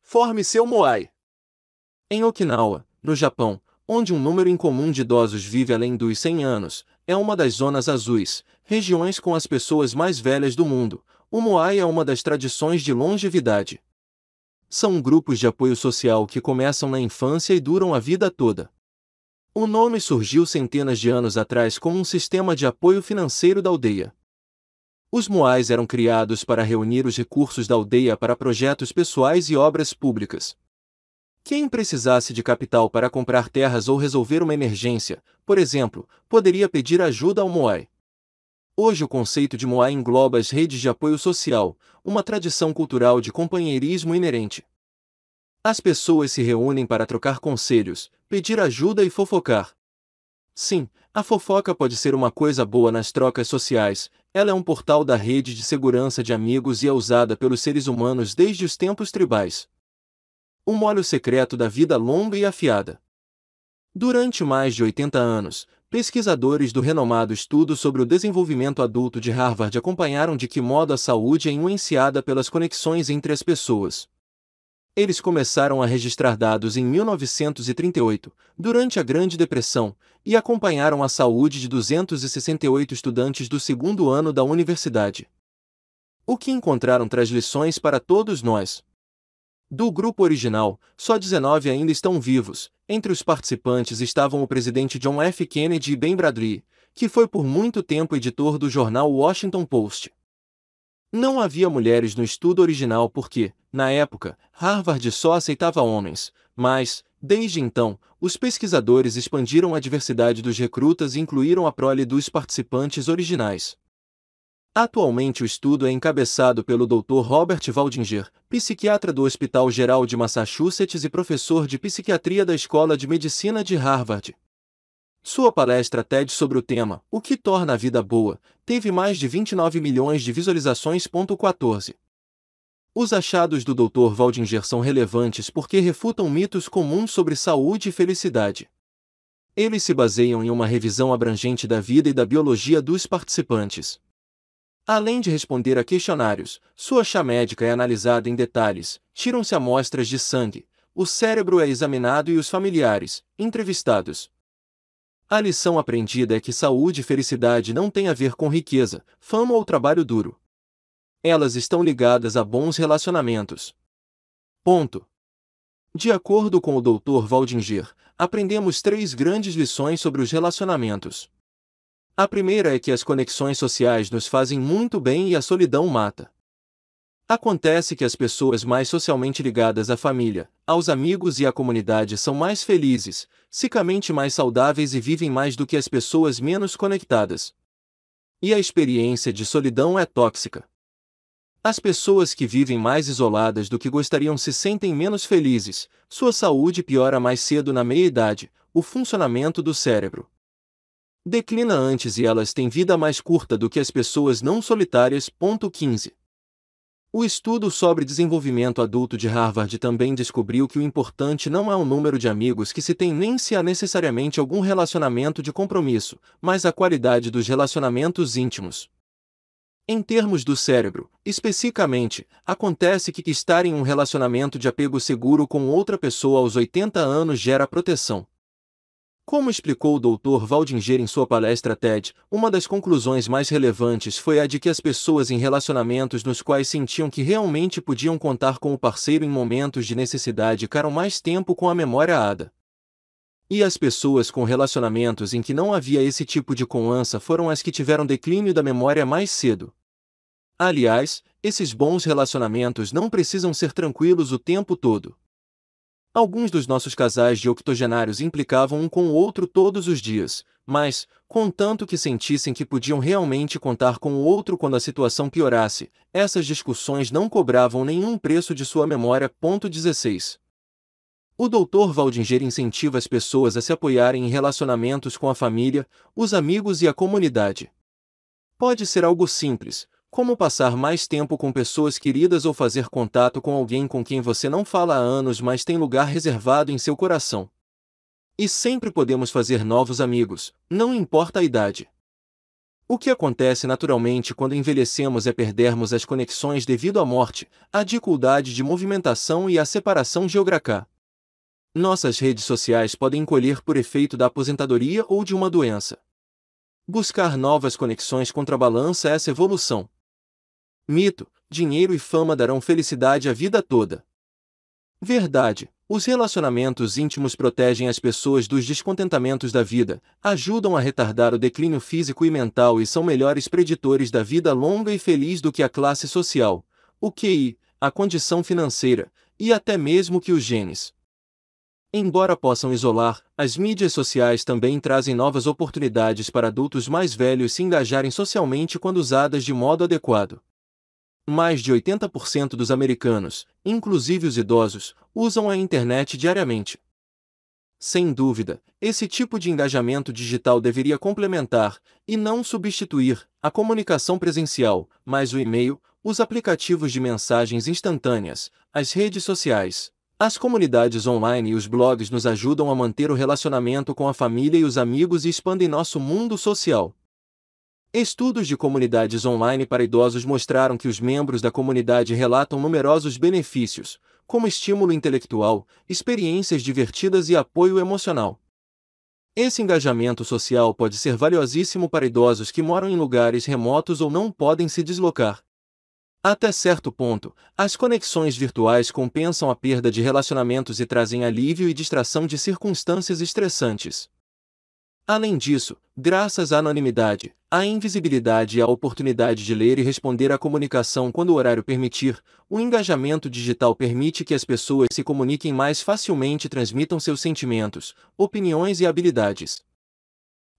A: Forme seu Moai. Em Okinawa, no Japão, onde um número incomum de idosos vive além dos 100 anos, é uma das zonas azuis, regiões com as pessoas mais velhas do mundo. O Moai é uma das tradições de longevidade. São grupos de apoio social que começam na infância e duram a vida toda. O nome surgiu centenas de anos atrás como um sistema de apoio financeiro da aldeia. Os moais eram criados para reunir os recursos da aldeia para projetos pessoais e obras públicas. Quem precisasse de capital para comprar terras ou resolver uma emergência, por exemplo, poderia pedir ajuda ao moai. Hoje o conceito de MOA engloba as redes de apoio social, uma tradição cultural de companheirismo inerente. As pessoas se reúnem para trocar conselhos, pedir ajuda e fofocar. Sim, a fofoca pode ser uma coisa boa nas trocas sociais, ela é um portal da rede de segurança de amigos e é usada pelos seres humanos desde os tempos tribais. Um molho secreto da vida longa e afiada. Durante mais de 80 anos, pesquisadores do renomado estudo sobre o desenvolvimento adulto de Harvard acompanharam de que modo a saúde é influenciada pelas conexões entre as pessoas. Eles começaram a registrar dados em 1938, durante a Grande Depressão, e acompanharam a saúde de 268 estudantes do segundo ano da universidade. O que encontraram traz lições para todos nós. Do grupo original, só 19 ainda estão vivos, entre os participantes estavam o presidente John F. Kennedy e Ben Bradley, que foi por muito tempo editor do jornal Washington Post. Não havia mulheres no estudo original porque, na época, Harvard só aceitava homens, mas, desde então, os pesquisadores expandiram a diversidade dos recrutas e incluíram a prole dos participantes originais. Atualmente o estudo é encabeçado pelo Dr. Robert Waldinger, psiquiatra do Hospital Geral de Massachusetts e professor de psiquiatria da Escola de Medicina de Harvard. Sua palestra TED sobre o tema O que torna a vida boa teve mais de 29 milhões de visualizações. 14. Os achados do Dr. Waldinger são relevantes porque refutam mitos comuns sobre saúde e felicidade. Eles se baseiam em uma revisão abrangente da vida e da biologia dos participantes. Além de responder a questionários, sua chá médica é analisada em detalhes, tiram-se amostras de sangue, o cérebro é examinado e os familiares, entrevistados. A lição aprendida é que saúde e felicidade não têm a ver com riqueza, fama ou trabalho duro. Elas estão ligadas a bons relacionamentos. Ponto. De acordo com o Dr. Waldinger, aprendemos três grandes lições sobre os relacionamentos. A primeira é que as conexões sociais nos fazem muito bem e a solidão mata. Acontece que as pessoas mais socialmente ligadas à família, aos amigos e à comunidade são mais felizes, psicamente mais saudáveis e vivem mais do que as pessoas menos conectadas. E a experiência de solidão é tóxica. As pessoas que vivem mais isoladas do que gostariam se sentem menos felizes, sua saúde piora mais cedo na meia-idade, o funcionamento do cérebro, declina antes e elas têm vida mais curta do que as pessoas não solitárias. 15. O estudo sobre desenvolvimento adulto de Harvard também descobriu que o importante não é o número de amigos que se tem nem se há necessariamente algum relacionamento de compromisso, mas a qualidade dos relacionamentos íntimos. Em termos do cérebro, especificamente, acontece que estar em um relacionamento de apego seguro com outra pessoa aos 80 anos gera proteção, como explicou o Dr. Waldinger em sua palestra TED, uma das conclusões mais relevantes foi a de que as pessoas em relacionamentos nos quais sentiam que realmente podiam contar com o parceiro em momentos de necessidade ficaram mais tempo com a memória ADA. E as pessoas com relacionamentos em que não havia esse tipo de conança foram as que tiveram declínio da memória mais cedo. Aliás, esses bons relacionamentos não precisam ser tranquilos o tempo todo. Alguns dos nossos casais de octogenários implicavam um com o outro todos os dias, mas, contanto que sentissem que podiam realmente contar com o outro quando a situação piorasse, essas discussões não cobravam nenhum preço de sua memória. Ponto 16. O Dr. Valdinger incentiva as pessoas a se apoiarem em relacionamentos com a família, os amigos e a comunidade. Pode ser algo simples, como passar mais tempo com pessoas queridas ou fazer contato com alguém com quem você não fala há anos, mas tem lugar reservado em seu coração. E sempre podemos fazer novos amigos, não importa a idade. O que acontece naturalmente quando envelhecemos é perdermos as conexões devido à morte, à dificuldade de movimentação e à separação geográfica. Nossas redes sociais podem encolher por efeito da aposentadoria ou de uma doença. Buscar novas conexões contrabalança é essa evolução. Mito, dinheiro e fama darão felicidade a vida toda. Verdade. Os relacionamentos íntimos protegem as pessoas dos descontentamentos da vida, ajudam a retardar o declínio físico e mental e são melhores preditores da vida longa e feliz do que a classe social, o QI, a condição financeira e até mesmo que os genes. Embora possam isolar, as mídias sociais também trazem novas oportunidades para adultos mais velhos se engajarem socialmente quando usadas de modo adequado. Mais de 80% dos americanos, inclusive os idosos, usam a internet diariamente. Sem dúvida, esse tipo de engajamento digital deveria complementar, e não substituir, a comunicação presencial, mas o e-mail, os aplicativos de mensagens instantâneas, as redes sociais. As comunidades online e os blogs nos ajudam a manter o relacionamento com a família e os amigos e expandem nosso mundo social. Estudos de comunidades online para idosos mostraram que os membros da comunidade relatam numerosos benefícios, como estímulo intelectual, experiências divertidas e apoio emocional. Esse engajamento social pode ser valiosíssimo para idosos que moram em lugares remotos ou não podem se deslocar. Até certo ponto, as conexões virtuais compensam a perda de relacionamentos e trazem alívio e distração de circunstâncias estressantes. Além disso, graças à anonimidade, à invisibilidade e à oportunidade de ler e responder à comunicação quando o horário permitir, o engajamento digital permite que as pessoas se comuniquem mais facilmente e transmitam seus sentimentos, opiniões e habilidades.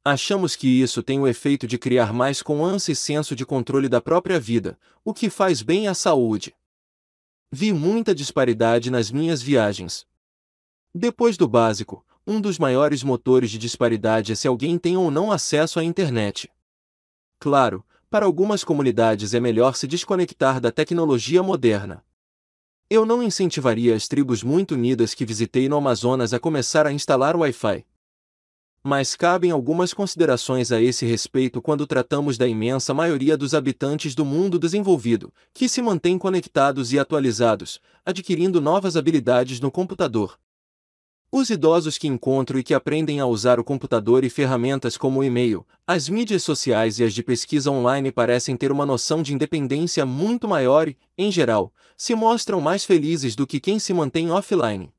A: Achamos que isso tem o efeito de criar mais ânsia e senso de controle da própria vida, o que faz bem à saúde. Vi muita disparidade nas minhas viagens. Depois do básico, um dos maiores motores de disparidade é se alguém tem ou não acesso à internet. Claro, para algumas comunidades é melhor se desconectar da tecnologia moderna. Eu não incentivaria as tribos muito unidas que visitei no Amazonas a começar a instalar Wi-Fi. Mas cabem algumas considerações a esse respeito quando tratamos da imensa maioria dos habitantes do mundo desenvolvido, que se mantém conectados e atualizados, adquirindo novas habilidades no computador, os idosos que encontro e que aprendem a usar o computador e ferramentas como o e-mail, as mídias sociais e as de pesquisa online parecem ter uma noção de independência muito maior e, em geral, se mostram mais felizes do que quem se mantém offline.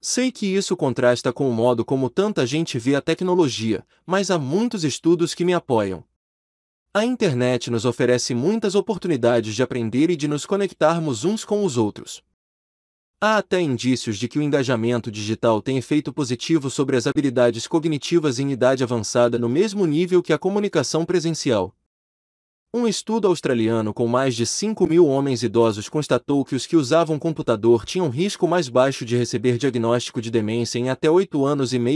A: Sei que isso contrasta com o modo como tanta gente vê a tecnologia, mas há muitos estudos que me apoiam. A internet nos oferece muitas oportunidades de aprender e de nos conectarmos uns com os outros. Há até indícios de que o engajamento digital tem efeito positivo sobre as habilidades cognitivas em idade avançada no mesmo nível que a comunicação presencial. Um estudo australiano com mais de 5 mil homens idosos constatou que os que usavam computador tinham risco mais baixo de receber diagnóstico de demência em até 8 anos e meio.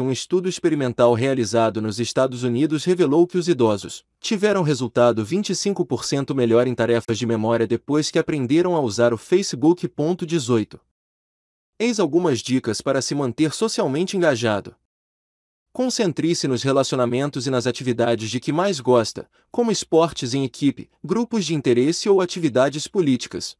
A: Um estudo experimental realizado nos Estados Unidos revelou que os idosos tiveram resultado 25% melhor em tarefas de memória depois que aprenderam a usar o Facebook. 18. Eis algumas dicas para se manter socialmente engajado. Concentre-se nos relacionamentos e nas atividades de que mais gosta, como esportes em equipe, grupos de interesse ou atividades políticas.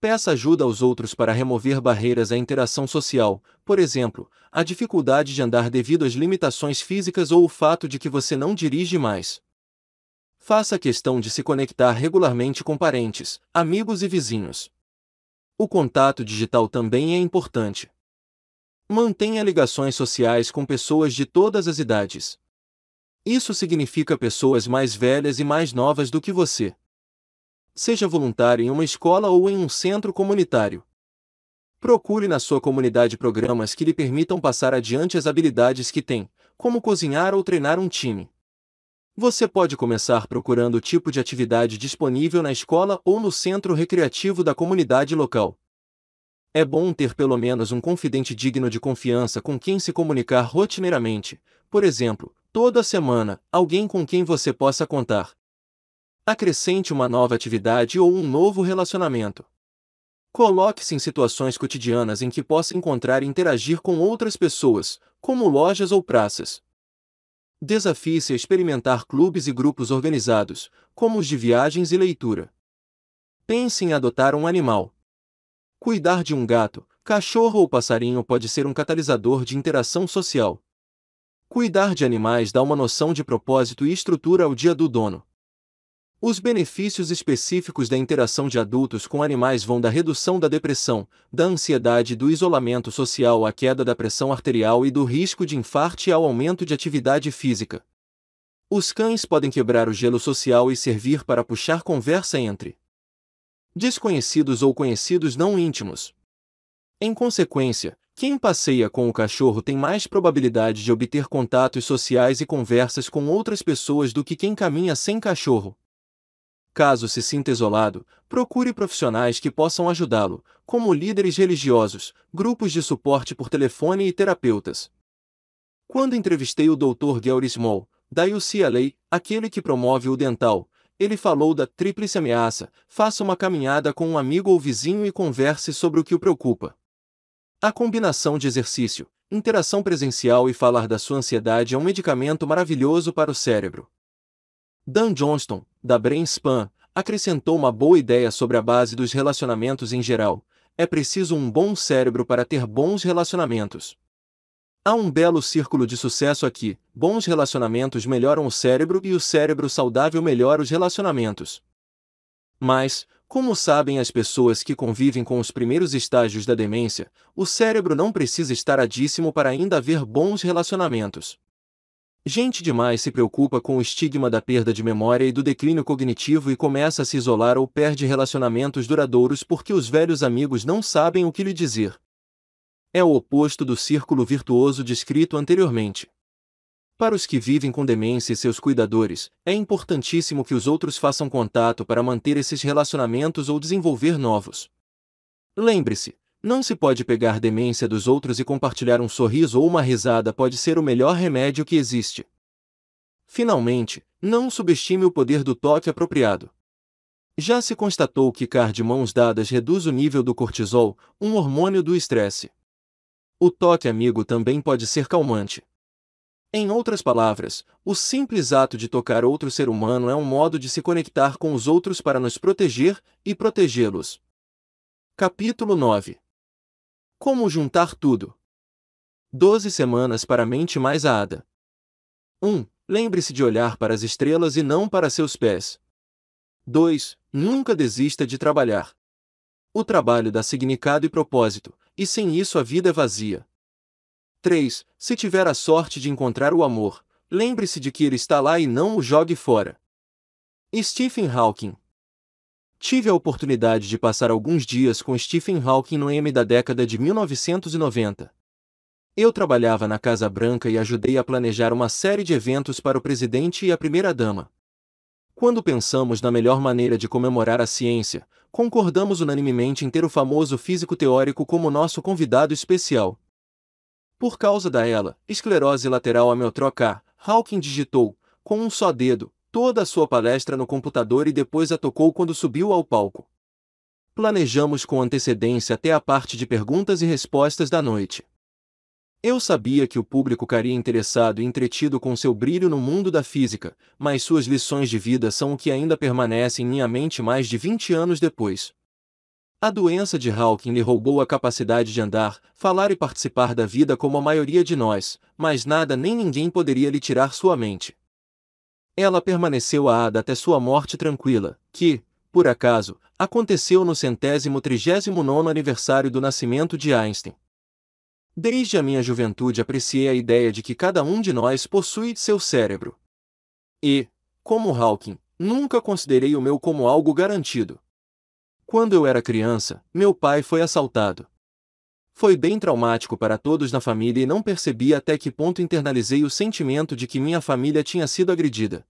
A: Peça ajuda aos outros para remover barreiras à interação social, por exemplo, a dificuldade de andar devido às limitações físicas ou o fato de que você não dirige mais. Faça questão de se conectar regularmente com parentes, amigos e vizinhos. O contato digital também é importante. Mantenha ligações sociais com pessoas de todas as idades. Isso significa pessoas mais velhas e mais novas do que você. Seja voluntário em uma escola ou em um centro comunitário. Procure na sua comunidade programas que lhe permitam passar adiante as habilidades que tem, como cozinhar ou treinar um time. Você pode começar procurando o tipo de atividade disponível na escola ou no centro recreativo da comunidade local. É bom ter pelo menos um confidente digno de confiança com quem se comunicar rotineiramente, por exemplo, toda semana, alguém com quem você possa contar. Acrescente uma nova atividade ou um novo relacionamento. Coloque-se em situações cotidianas em que possa encontrar e interagir com outras pessoas, como lojas ou praças. Desafie-se a experimentar clubes e grupos organizados, como os de viagens e leitura. Pense em adotar um animal, Cuidar de um gato, cachorro ou passarinho pode ser um catalisador de interação social. Cuidar de animais dá uma noção de propósito e estrutura ao dia do dono. Os benefícios específicos da interação de adultos com animais vão da redução da depressão, da ansiedade e do isolamento social à queda da pressão arterial e do risco de infarte ao aumento de atividade física. Os cães podem quebrar o gelo social e servir para puxar conversa entre desconhecidos ou conhecidos não íntimos. Em consequência, quem passeia com o cachorro tem mais probabilidade de obter contatos sociais e conversas com outras pessoas do que quem caminha sem cachorro. Caso se sinta isolado, procure profissionais que possam ajudá-lo, como líderes religiosos, grupos de suporte por telefone e terapeutas. Quando entrevistei o Dr. Gary Small, da UCLA, aquele que promove o dental, ele falou da tríplice ameaça, faça uma caminhada com um amigo ou vizinho e converse sobre o que o preocupa. A combinação de exercício, interação presencial e falar da sua ansiedade é um medicamento maravilhoso para o cérebro. Dan Johnston, da BrainSpan, acrescentou uma boa ideia sobre a base dos relacionamentos em geral. É preciso um bom cérebro para ter bons relacionamentos. Há um belo círculo de sucesso aqui. Bons relacionamentos melhoram o cérebro e o cérebro saudável melhora os relacionamentos. Mas, como sabem as pessoas que convivem com os primeiros estágios da demência, o cérebro não precisa estar adíssimo para ainda haver bons relacionamentos. Gente demais se preocupa com o estigma da perda de memória e do declínio cognitivo e começa a se isolar ou perde relacionamentos duradouros porque os velhos amigos não sabem o que lhe dizer é o oposto do círculo virtuoso descrito anteriormente. Para os que vivem com demência e seus cuidadores, é importantíssimo que os outros façam contato para manter esses relacionamentos ou desenvolver novos. Lembre-se, não se pode pegar demência dos outros e compartilhar um sorriso ou uma risada pode ser o melhor remédio que existe. Finalmente, não subestime o poder do toque apropriado. Já se constatou que car de mãos dadas reduz o nível do cortisol, um hormônio do estresse o toque amigo também pode ser calmante. Em outras palavras, o simples ato de tocar outro ser humano é um modo de se conectar com os outros para nos proteger e protegê-los. Capítulo 9 Como juntar tudo? 12 semanas para a mente mais aada. 1. Lembre-se de olhar para as estrelas e não para seus pés. 2. Nunca desista de trabalhar. O trabalho dá significado e propósito, e sem isso a vida é vazia. 3. Se tiver a sorte de encontrar o amor, lembre-se de que ele está lá e não o jogue fora. Stephen Hawking Tive a oportunidade de passar alguns dias com Stephen Hawking no M da década de 1990. Eu trabalhava na Casa Branca e ajudei a planejar uma série de eventos para o presidente e a primeira-dama. Quando pensamos na melhor maneira de comemorar a ciência, concordamos unanimemente em ter o famoso físico teórico como nosso convidado especial. Por causa da ela, esclerose lateral amiotrófica, Hawking digitou, com um só dedo, toda a sua palestra no computador e depois a tocou quando subiu ao palco. Planejamos com antecedência até a parte de perguntas e respostas da noite. Eu sabia que o público ficaria interessado e entretido com seu brilho no mundo da física, mas suas lições de vida são o que ainda permanece em minha mente mais de 20 anos depois. A doença de Hawking lhe roubou a capacidade de andar, falar e participar da vida como a maioria de nós, mas nada nem ninguém poderia lhe tirar sua mente. Ela permaneceu a Ada até sua morte tranquila, que, por acaso, aconteceu no centésimo trigésimo nono aniversário do nascimento de Einstein. Desde a minha juventude apreciei a ideia de que cada um de nós possui seu cérebro. E, como Hawking, nunca considerei o meu como algo garantido. Quando eu era criança, meu pai foi assaltado. Foi bem traumático para todos na família e não percebi até que ponto internalizei o sentimento de que minha família tinha sido agredida.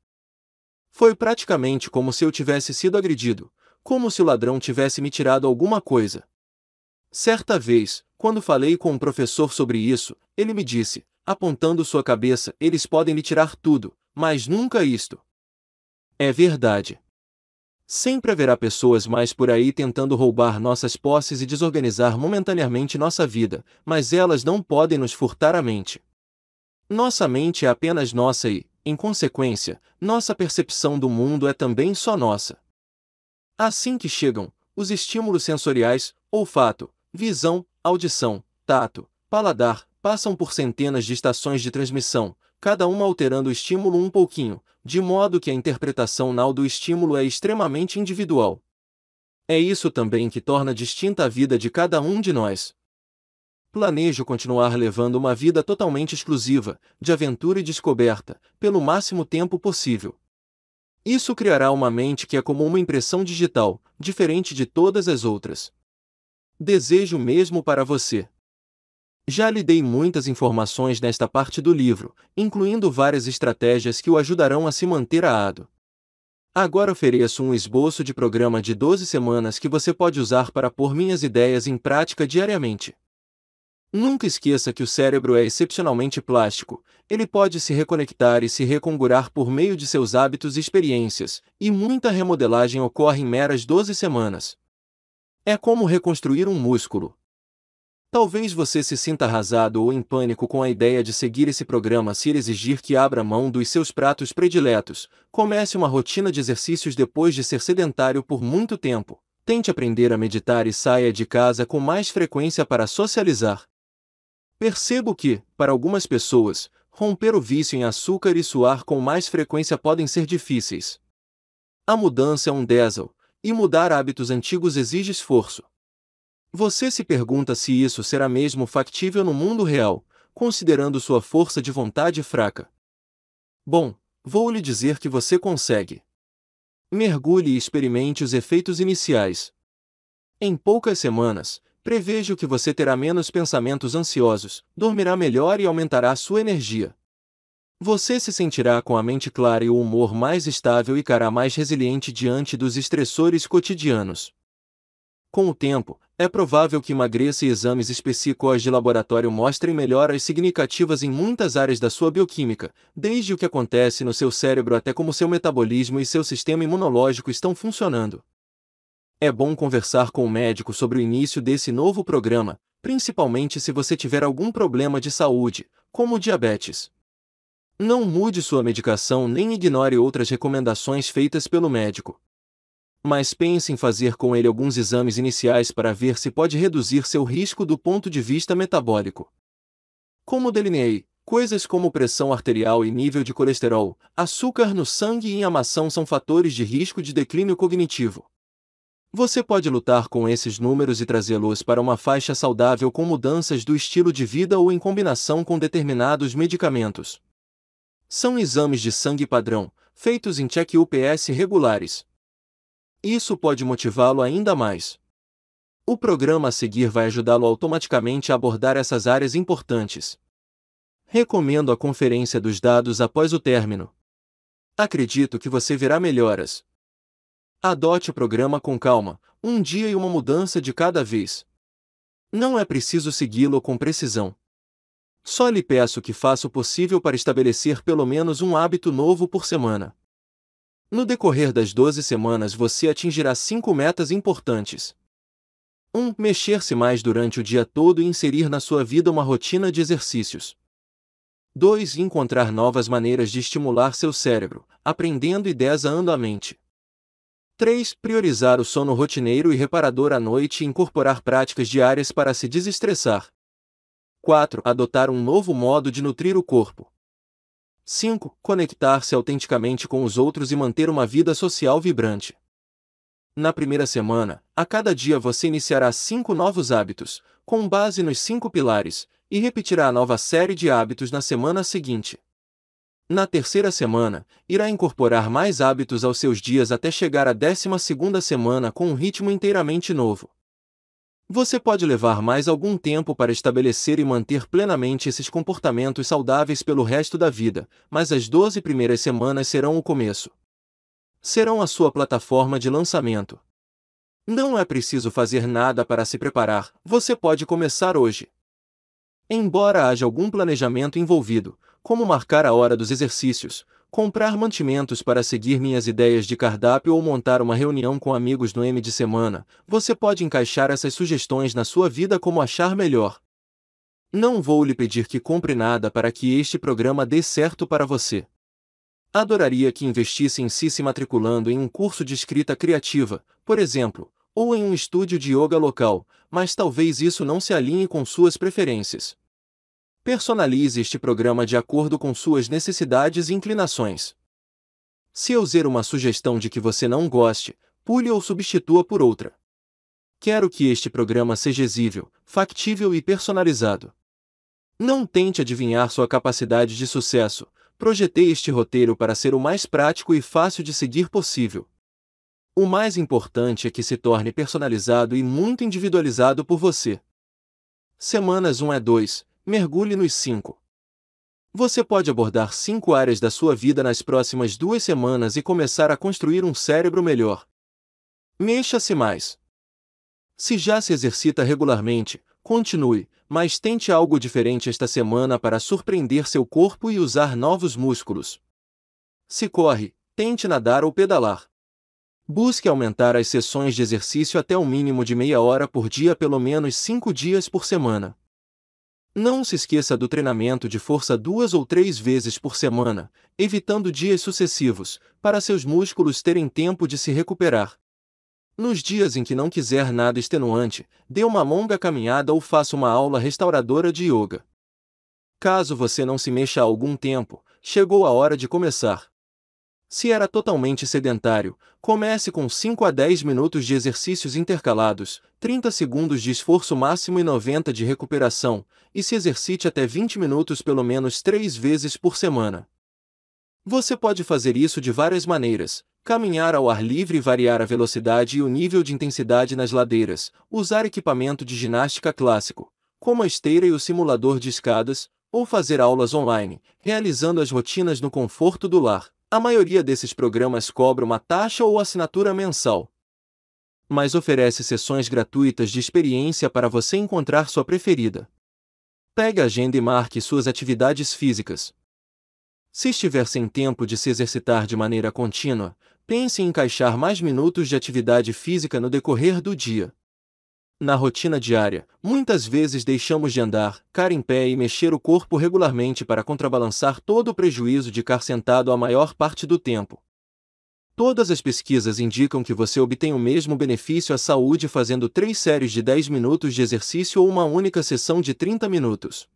A: Foi praticamente como se eu tivesse sido agredido, como se o ladrão tivesse me tirado alguma coisa. Certa vez, quando falei com um professor sobre isso, ele me disse, apontando sua cabeça, eles podem lhe tirar tudo, mas nunca isto. É verdade. Sempre haverá pessoas mais por aí tentando roubar nossas posses e desorganizar momentaneamente nossa vida, mas elas não podem nos furtar a mente. Nossa mente é apenas nossa e, em consequência, nossa percepção do mundo é também só nossa. Assim que chegam, os estímulos sensoriais, olfato, visão, audição, tato, paladar, passam por centenas de estações de transmissão, cada uma alterando o estímulo um pouquinho, de modo que a interpretação nau do estímulo é extremamente individual. É isso também que torna distinta a vida de cada um de nós. Planejo continuar levando uma vida totalmente exclusiva, de aventura e descoberta, pelo máximo tempo possível. Isso criará uma mente que é como uma impressão digital, diferente de todas as outras. Desejo mesmo para você. Já lhe dei muitas informações nesta parte do livro, incluindo várias estratégias que o ajudarão a se manter aado. Agora ofereço um esboço de programa de 12 semanas que você pode usar para pôr minhas ideias em prática diariamente. Nunca esqueça que o cérebro é excepcionalmente plástico, ele pode se reconectar e se recongurar por meio de seus hábitos e experiências, e muita remodelagem ocorre em meras 12 semanas. É como reconstruir um músculo. Talvez você se sinta arrasado ou em pânico com a ideia de seguir esse programa se ele exigir que abra mão dos seus pratos prediletos, comece uma rotina de exercícios depois de ser sedentário por muito tempo, tente aprender a meditar e saia de casa com mais frequência para socializar. Percebo que, para algumas pessoas, romper o vício em açúcar e suar com mais frequência podem ser difíceis. A mudança é um diesel, e mudar hábitos antigos exige esforço. Você se pergunta se isso será mesmo factível no mundo real, considerando sua força de vontade fraca. Bom, vou lhe dizer que você consegue. Mergulhe e experimente os efeitos iniciais. Em poucas semanas, prevejo que você terá menos pensamentos ansiosos, dormirá melhor e aumentará sua energia. Você se sentirá com a mente clara e o humor mais estável e ficará mais resiliente diante dos estressores cotidianos. Com o tempo, é provável que emagreça e exames específicos de laboratório mostrem melhoras significativas em muitas áreas da sua bioquímica, desde o que acontece no seu cérebro até como seu metabolismo e seu sistema imunológico estão funcionando. É bom conversar com o médico sobre o início desse novo programa, principalmente se você tiver algum problema de saúde, como diabetes. Não mude sua medicação nem ignore outras recomendações feitas pelo médico. Mas pense em fazer com ele alguns exames iniciais para ver se pode reduzir seu risco do ponto de vista metabólico. Como delineei, coisas como pressão arterial e nível de colesterol, açúcar no sangue e inflamação são fatores de risco de declínio cognitivo. Você pode lutar com esses números e trazê-los para uma faixa saudável com mudanças do estilo de vida ou em combinação com determinados medicamentos. São exames de sangue padrão, feitos em check-ups regulares. Isso pode motivá-lo ainda mais. O programa a seguir vai ajudá-lo automaticamente a abordar essas áreas importantes. Recomendo a conferência dos dados após o término. Acredito que você verá melhoras. Adote o programa com calma, um dia e uma mudança de cada vez. Não é preciso segui-lo com precisão. Só lhe peço que faça o possível para estabelecer pelo menos um hábito novo por semana. No decorrer das 12 semanas você atingirá cinco metas importantes. 1. Um, Mexer-se mais durante o dia todo e inserir na sua vida uma rotina de exercícios. 2. Encontrar novas maneiras de estimular seu cérebro, aprendendo e desaando a mente. 3. Priorizar o sono rotineiro e reparador à noite e incorporar práticas diárias para se desestressar. 4. Adotar um novo modo de nutrir o corpo. 5. Conectar-se autenticamente com os outros e manter uma vida social vibrante. Na primeira semana, a cada dia você iniciará cinco novos hábitos, com base nos cinco pilares, e repetirá a nova série de hábitos na semana seguinte. Na terceira semana, irá incorporar mais hábitos aos seus dias até chegar à décima segunda semana com um ritmo inteiramente novo. Você pode levar mais algum tempo para estabelecer e manter plenamente esses comportamentos saudáveis pelo resto da vida, mas as 12 primeiras semanas serão o começo. Serão a sua plataforma de lançamento. Não é preciso fazer nada para se preparar, você pode começar hoje. Embora haja algum planejamento envolvido, como marcar a hora dos exercícios, comprar mantimentos para seguir minhas ideias de cardápio ou montar uma reunião com amigos no M de semana, você pode encaixar essas sugestões na sua vida como achar melhor. Não vou lhe pedir que compre nada para que este programa dê certo para você. Adoraria que investisse em si se matriculando em um curso de escrita criativa, por exemplo, ou em um estúdio de yoga local, mas talvez isso não se alinhe com suas preferências. Personalize este programa de acordo com suas necessidades e inclinações. Se eu usar uma sugestão de que você não goste, pule ou substitua por outra. Quero que este programa seja exível, factível e personalizado. Não tente adivinhar sua capacidade de sucesso, projetei este roteiro para ser o mais prático e fácil de seguir possível. O mais importante é que se torne personalizado e muito individualizado por você. Semanas 1 a 2 mergulhe nos cinco. Você pode abordar cinco áreas da sua vida nas próximas duas semanas e começar a construir um cérebro melhor. Mexa-se mais. Se já se exercita regularmente, continue, mas tente algo diferente esta semana para surpreender seu corpo e usar novos músculos. Se corre, tente nadar ou pedalar. Busque aumentar as sessões de exercício até o um mínimo de meia hora por dia pelo menos cinco dias por semana. Não se esqueça do treinamento de força duas ou três vezes por semana, evitando dias sucessivos, para seus músculos terem tempo de se recuperar. Nos dias em que não quiser nada extenuante, dê uma longa caminhada ou faça uma aula restauradora de yoga. Caso você não se mexa há algum tempo, chegou a hora de começar. Se era totalmente sedentário, comece com 5 a 10 minutos de exercícios intercalados, 30 segundos de esforço máximo e 90 de recuperação, e se exercite até 20 minutos pelo menos 3 vezes por semana. Você pode fazer isso de várias maneiras: caminhar ao ar livre e variar a velocidade e o nível de intensidade nas ladeiras, usar equipamento de ginástica clássico, como a esteira e o simulador de escadas, ou fazer aulas online, realizando as rotinas no conforto do lar. A maioria desses programas cobra uma taxa ou assinatura mensal. Mas oferece sessões gratuitas de experiência para você encontrar sua preferida. Pegue a agenda e marque suas atividades físicas. Se estiver sem tempo de se exercitar de maneira contínua, pense em encaixar mais minutos de atividade física no decorrer do dia. Na rotina diária, muitas vezes deixamos de andar, ficar em pé e mexer o corpo regularmente para contrabalançar todo o prejuízo de ficar sentado a maior parte do tempo. Todas as pesquisas indicam que você obtém o mesmo benefício à saúde fazendo três séries de 10 minutos de exercício ou uma única sessão de 30 minutos.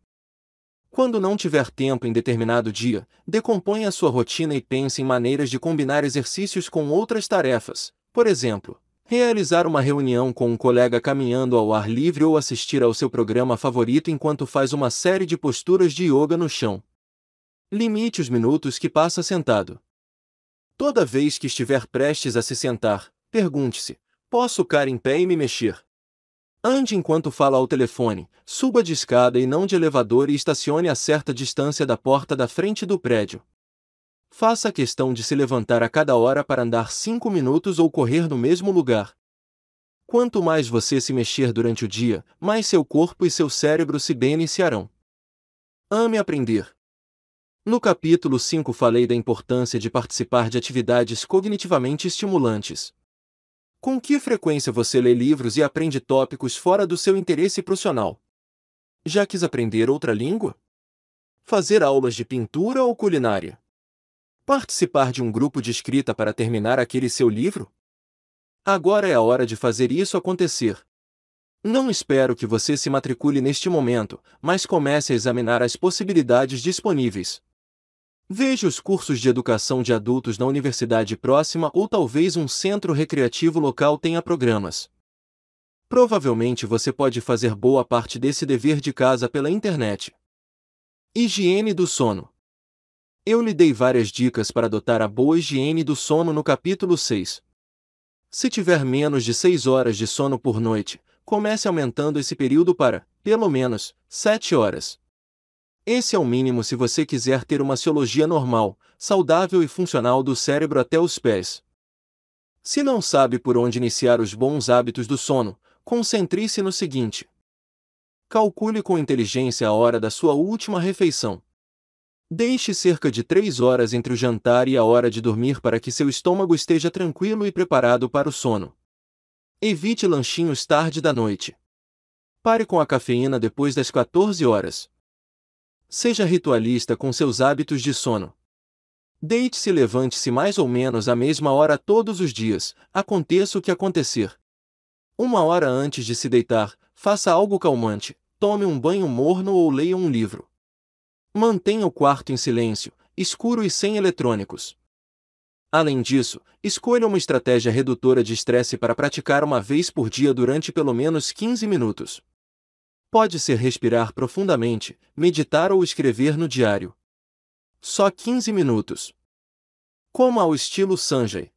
A: Quando não tiver tempo em determinado dia, decomponha a sua rotina e pense em maneiras de combinar exercícios com outras tarefas. Por exemplo, realizar uma reunião com um colega caminhando ao ar livre ou assistir ao seu programa favorito enquanto faz uma série de posturas de yoga no chão. Limite os minutos que passa sentado. Toda vez que estiver prestes a se sentar, pergunte-se: posso ficar em pé e me mexer? Ande enquanto fala ao telefone, suba de escada e não de elevador e estacione a certa distância da porta da frente do prédio. Faça a questão de se levantar a cada hora para andar cinco minutos ou correr no mesmo lugar. Quanto mais você se mexer durante o dia, mais seu corpo e seu cérebro se beneficiarão. Ame aprender. No capítulo 5 falei da importância de participar de atividades cognitivamente estimulantes. Com que frequência você lê livros e aprende tópicos fora do seu interesse profissional? Já quis aprender outra língua? Fazer aulas de pintura ou culinária? Participar de um grupo de escrita para terminar aquele seu livro? Agora é a hora de fazer isso acontecer. Não espero que você se matricule neste momento, mas comece a examinar as possibilidades disponíveis. Veja os cursos de educação de adultos na universidade próxima ou talvez um centro recreativo local tenha programas. Provavelmente você pode fazer boa parte desse dever de casa pela internet. Higiene do sono. Eu lhe dei várias dicas para adotar a boa higiene do sono no capítulo 6. Se tiver menos de 6 horas de sono por noite, comece aumentando esse período para, pelo menos, 7 horas. Esse é o mínimo se você quiser ter uma ciologia normal, saudável e funcional do cérebro até os pés. Se não sabe por onde iniciar os bons hábitos do sono, concentre-se no seguinte: calcule com inteligência a hora da sua última refeição. Deixe cerca de 3 horas entre o jantar e a hora de dormir para que seu estômago esteja tranquilo e preparado para o sono. Evite lanchinhos tarde da noite. Pare com a cafeína depois das 14 horas. Seja ritualista com seus hábitos de sono. Deite-se e levante-se mais ou menos à mesma hora todos os dias, aconteça o que acontecer. Uma hora antes de se deitar, faça algo calmante, tome um banho morno ou leia um livro. Mantenha o quarto em silêncio, escuro e sem eletrônicos. Além disso, escolha uma estratégia redutora de estresse para praticar uma vez por dia durante pelo menos 15 minutos. Pode ser respirar profundamente, meditar ou escrever no diário. Só 15 minutos. Como ao estilo Sanjay.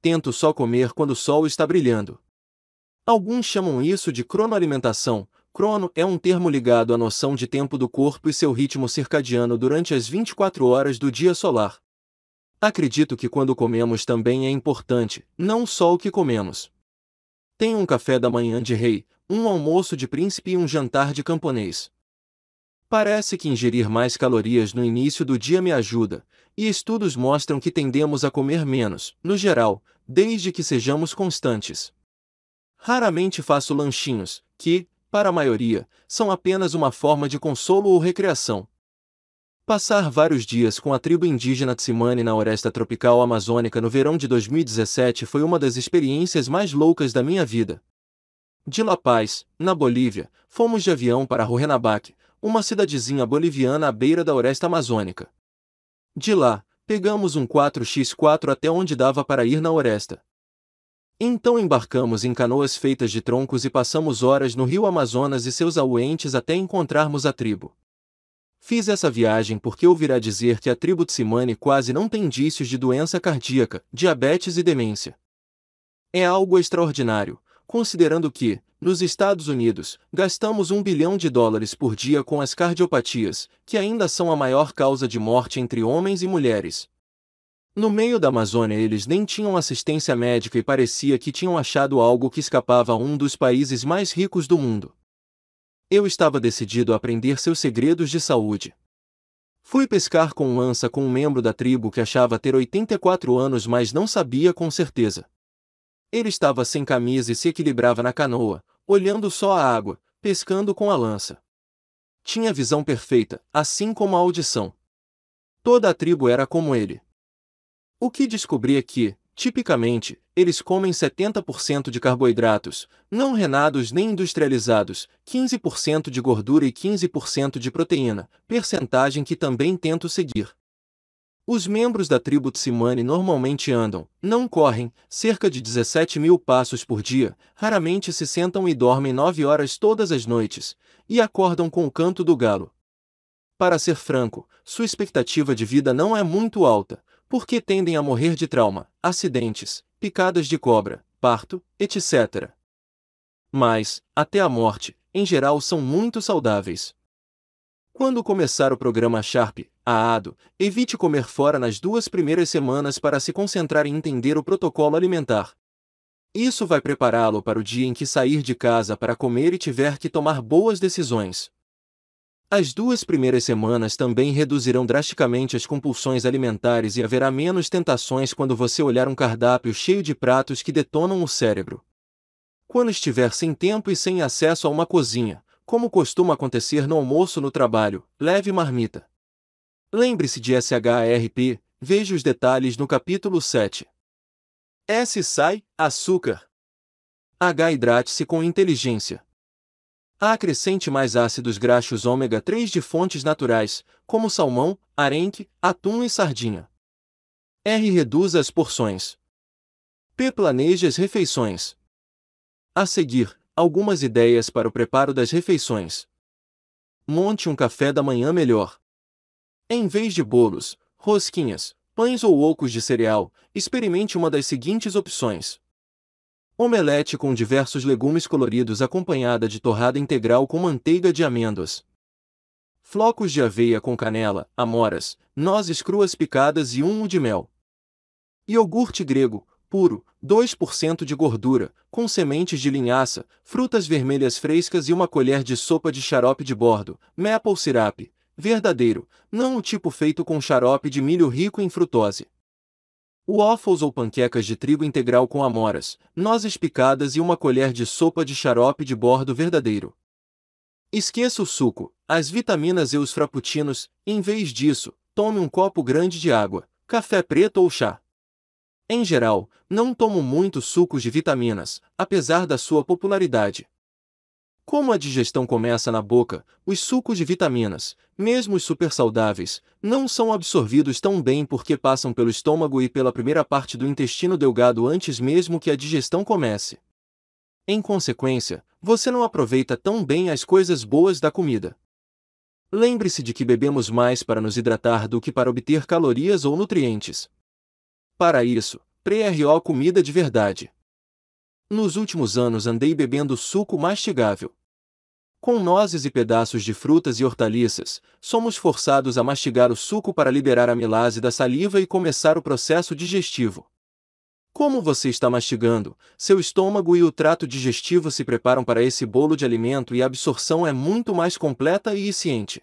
A: Tento só comer quando o sol está brilhando. Alguns chamam isso de cronoalimentação, Crono é um termo ligado à noção de tempo do corpo e seu ritmo circadiano durante as 24 horas do dia solar. Acredito que quando comemos também é importante, não só o que comemos. Tem um café da manhã de rei, um almoço de príncipe e um jantar de camponês. Parece que ingerir mais calorias no início do dia me ajuda, e estudos mostram que tendemos a comer menos, no geral, desde que sejamos constantes. Raramente faço lanchinhos, que, para a maioria, são apenas uma forma de consolo ou recreação. Passar vários dias com a tribo indígena Tsimane na Oresta Tropical Amazônica no verão de 2017 foi uma das experiências mais loucas da minha vida. De La Paz, na Bolívia, fomos de avião para Rurrenabaque, uma cidadezinha boliviana à beira da Oresta Amazônica. De lá, pegamos um 4x4 até onde dava para ir na Oresta. Então embarcamos em canoas feitas de troncos e passamos horas no rio Amazonas e seus auentes até encontrarmos a tribo. Fiz essa viagem porque ouvirá dizer que a tribo Tsimane quase não tem indícios de doença cardíaca, diabetes e demência. É algo extraordinário, considerando que, nos Estados Unidos, gastamos um bilhão de dólares por dia com as cardiopatias, que ainda são a maior causa de morte entre homens e mulheres, no meio da Amazônia eles nem tinham assistência médica e parecia que tinham achado algo que escapava a um dos países mais ricos do mundo. Eu estava decidido a aprender seus segredos de saúde. Fui pescar com lança com um membro da tribo que achava ter 84 anos, mas não sabia com certeza. Ele estava sem camisa e se equilibrava na canoa, olhando só a água, pescando com a lança. Tinha visão perfeita, assim como a audição. Toda a tribo era como ele. O que descobri é que, tipicamente, eles comem 70% de carboidratos, não renados nem industrializados, 15% de gordura e 15% de proteína, percentagem que também tento seguir. Os membros da tribo Tsimane normalmente andam, não correm, cerca de 17 mil passos por dia, raramente se sentam e dormem 9 horas todas as noites, e acordam com o canto do galo. Para ser franco, sua expectativa de vida não é muito alta, porque tendem a morrer de trauma, acidentes, picadas de cobra, parto, etc. Mas, até a morte, em geral são muito saudáveis. Quando começar o programa Sharp, AADO, evite comer fora nas duas primeiras semanas para se concentrar em entender o protocolo alimentar. Isso vai prepará-lo para o dia em que sair de casa para comer e tiver que tomar boas decisões. As duas primeiras semanas também reduzirão drasticamente as compulsões alimentares e haverá menos tentações quando você olhar um cardápio cheio de pratos que detonam o cérebro. Quando estiver sem tempo e sem acesso a uma cozinha, como costuma acontecer no almoço no trabalho, leve marmita. Lembre-se de SHRP, veja os detalhes no capítulo 7. S sai, açúcar. H hidrate-se com inteligência. Acrescente mais ácidos graxos ômega 3 de fontes naturais, como salmão, arenque, atum e sardinha. R. Reduza as porções. P. Planeje as refeições. A seguir, algumas ideias para o preparo das refeições. Monte um café da manhã melhor. Em vez de bolos, rosquinhas, pães ou ocos de cereal, experimente uma das seguintes opções. Omelete com diversos legumes coloridos acompanhada de torrada integral com manteiga de amêndoas. Flocos de aveia com canela, amoras, nozes cruas picadas e humo de mel. Iogurte grego, puro, 2% de gordura, com sementes de linhaça, frutas vermelhas frescas e uma colher de sopa de xarope de bordo, maple syrup, verdadeiro, não o tipo feito com xarope de milho rico em frutose. Waffles ou panquecas de trigo integral com amoras, nozes picadas e uma colher de sopa de xarope de bordo verdadeiro. Esqueça o suco, as vitaminas e os frappuccinos, em vez disso, tome um copo grande de água, café preto ou chá. Em geral, não tomo muito sucos de vitaminas, apesar da sua popularidade. Como a digestão começa na boca, os sucos de vitaminas, mesmo os super saudáveis, não são absorvidos tão bem porque passam pelo estômago e pela primeira parte do intestino delgado antes mesmo que a digestão comece. Em consequência, você não aproveita tão bem as coisas boas da comida. Lembre-se de que bebemos mais para nos hidratar do que para obter calorias ou nutrientes. Para isso, pre-RO comida de verdade. Nos últimos anos andei bebendo suco mastigável. Com nozes e pedaços de frutas e hortaliças, somos forçados a mastigar o suco para liberar a amilase da saliva e começar o processo digestivo. Como você está mastigando, seu estômago e o trato digestivo se preparam para esse bolo de alimento e a absorção é muito mais completa e eficiente.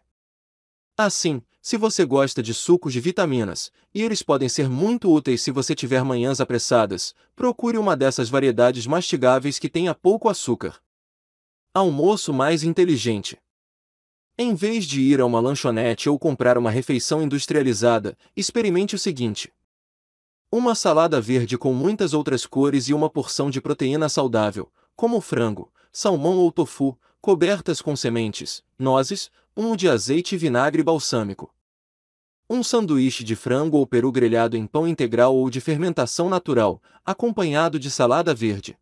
A: Assim, se você gosta de sucos de vitaminas, e eles podem ser muito úteis se você tiver manhãs apressadas, procure uma dessas variedades mastigáveis que tenha pouco açúcar. Almoço mais inteligente. Em vez de ir a uma lanchonete ou comprar uma refeição industrializada, experimente o seguinte: uma salada verde com muitas outras cores e uma porção de proteína saudável, como frango, salmão ou tofu, cobertas com sementes, nozes, um de azeite e vinagre balsâmico. Um sanduíche de frango ou peru grelhado em pão integral ou de fermentação natural, acompanhado de salada verde.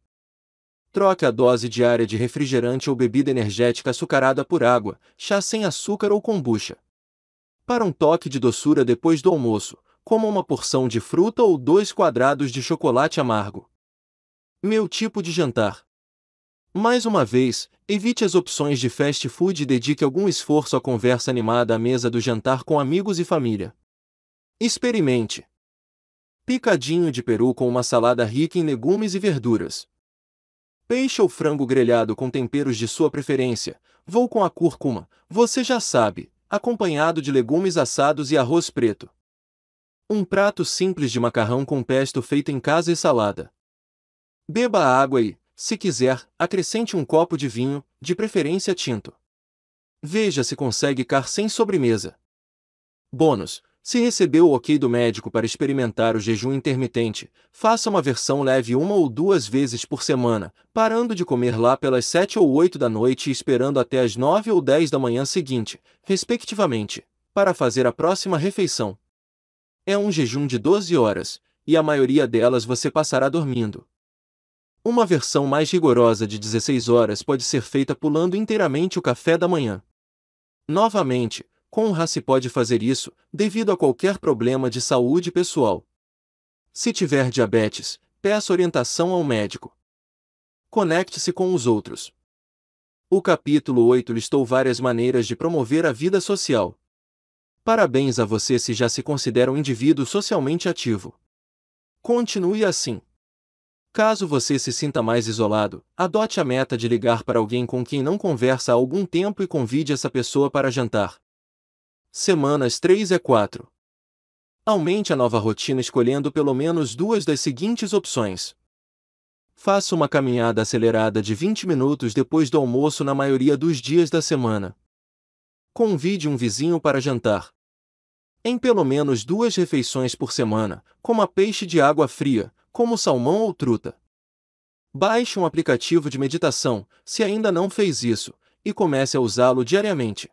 A: Troque a dose diária de refrigerante ou bebida energética açucarada por água, chá sem açúcar ou kombucha. Para um toque de doçura depois do almoço, coma uma porção de fruta ou dois quadrados de chocolate amargo. Meu tipo de jantar. Mais uma vez, evite as opções de fast food e dedique algum esforço à conversa animada à mesa do jantar com amigos e família. Experimente. Picadinho de peru com uma salada rica em legumes e verduras. Peixe ou frango grelhado com temperos de sua preferência. Vou com a cúrcuma, você já sabe, acompanhado de legumes assados e arroz preto. Um prato simples de macarrão com pesto feito em casa e salada. Beba a água e, se quiser, acrescente um copo de vinho, de preferência tinto. Veja se consegue car sem sobremesa. Bônus: se recebeu o ok do médico para experimentar o jejum intermitente, faça uma versão leve uma ou duas vezes por semana, parando de comer lá pelas 7 ou 8 da noite e esperando até as 9 ou 10 da manhã seguinte, respectivamente, para fazer a próxima refeição. É um jejum de 12 horas, e a maioria delas você passará dormindo. Uma versão mais rigorosa de 16 horas pode ser feita pulando inteiramente o café da manhã. Novamente, Conra se pode fazer isso, devido a qualquer problema de saúde pessoal. Se tiver diabetes, peça orientação ao médico. Conecte-se com os outros. O capítulo 8 listou várias maneiras de promover a vida social. Parabéns a você se já se considera um indivíduo socialmente ativo. Continue assim. Caso você se sinta mais isolado, adote a meta de ligar para alguém com quem não conversa há algum tempo e convide essa pessoa para jantar semanas 3 a 4. Aumente a nova rotina escolhendo pelo menos duas das seguintes opções. Faça uma caminhada acelerada de 20 minutos depois do almoço na maioria dos dias da semana. Convide um vizinho para jantar. Em pelo menos duas refeições por semana, coma peixe de água fria, como salmão ou truta. Baixe um aplicativo de meditação, se ainda não fez isso, e comece a usá-lo diariamente.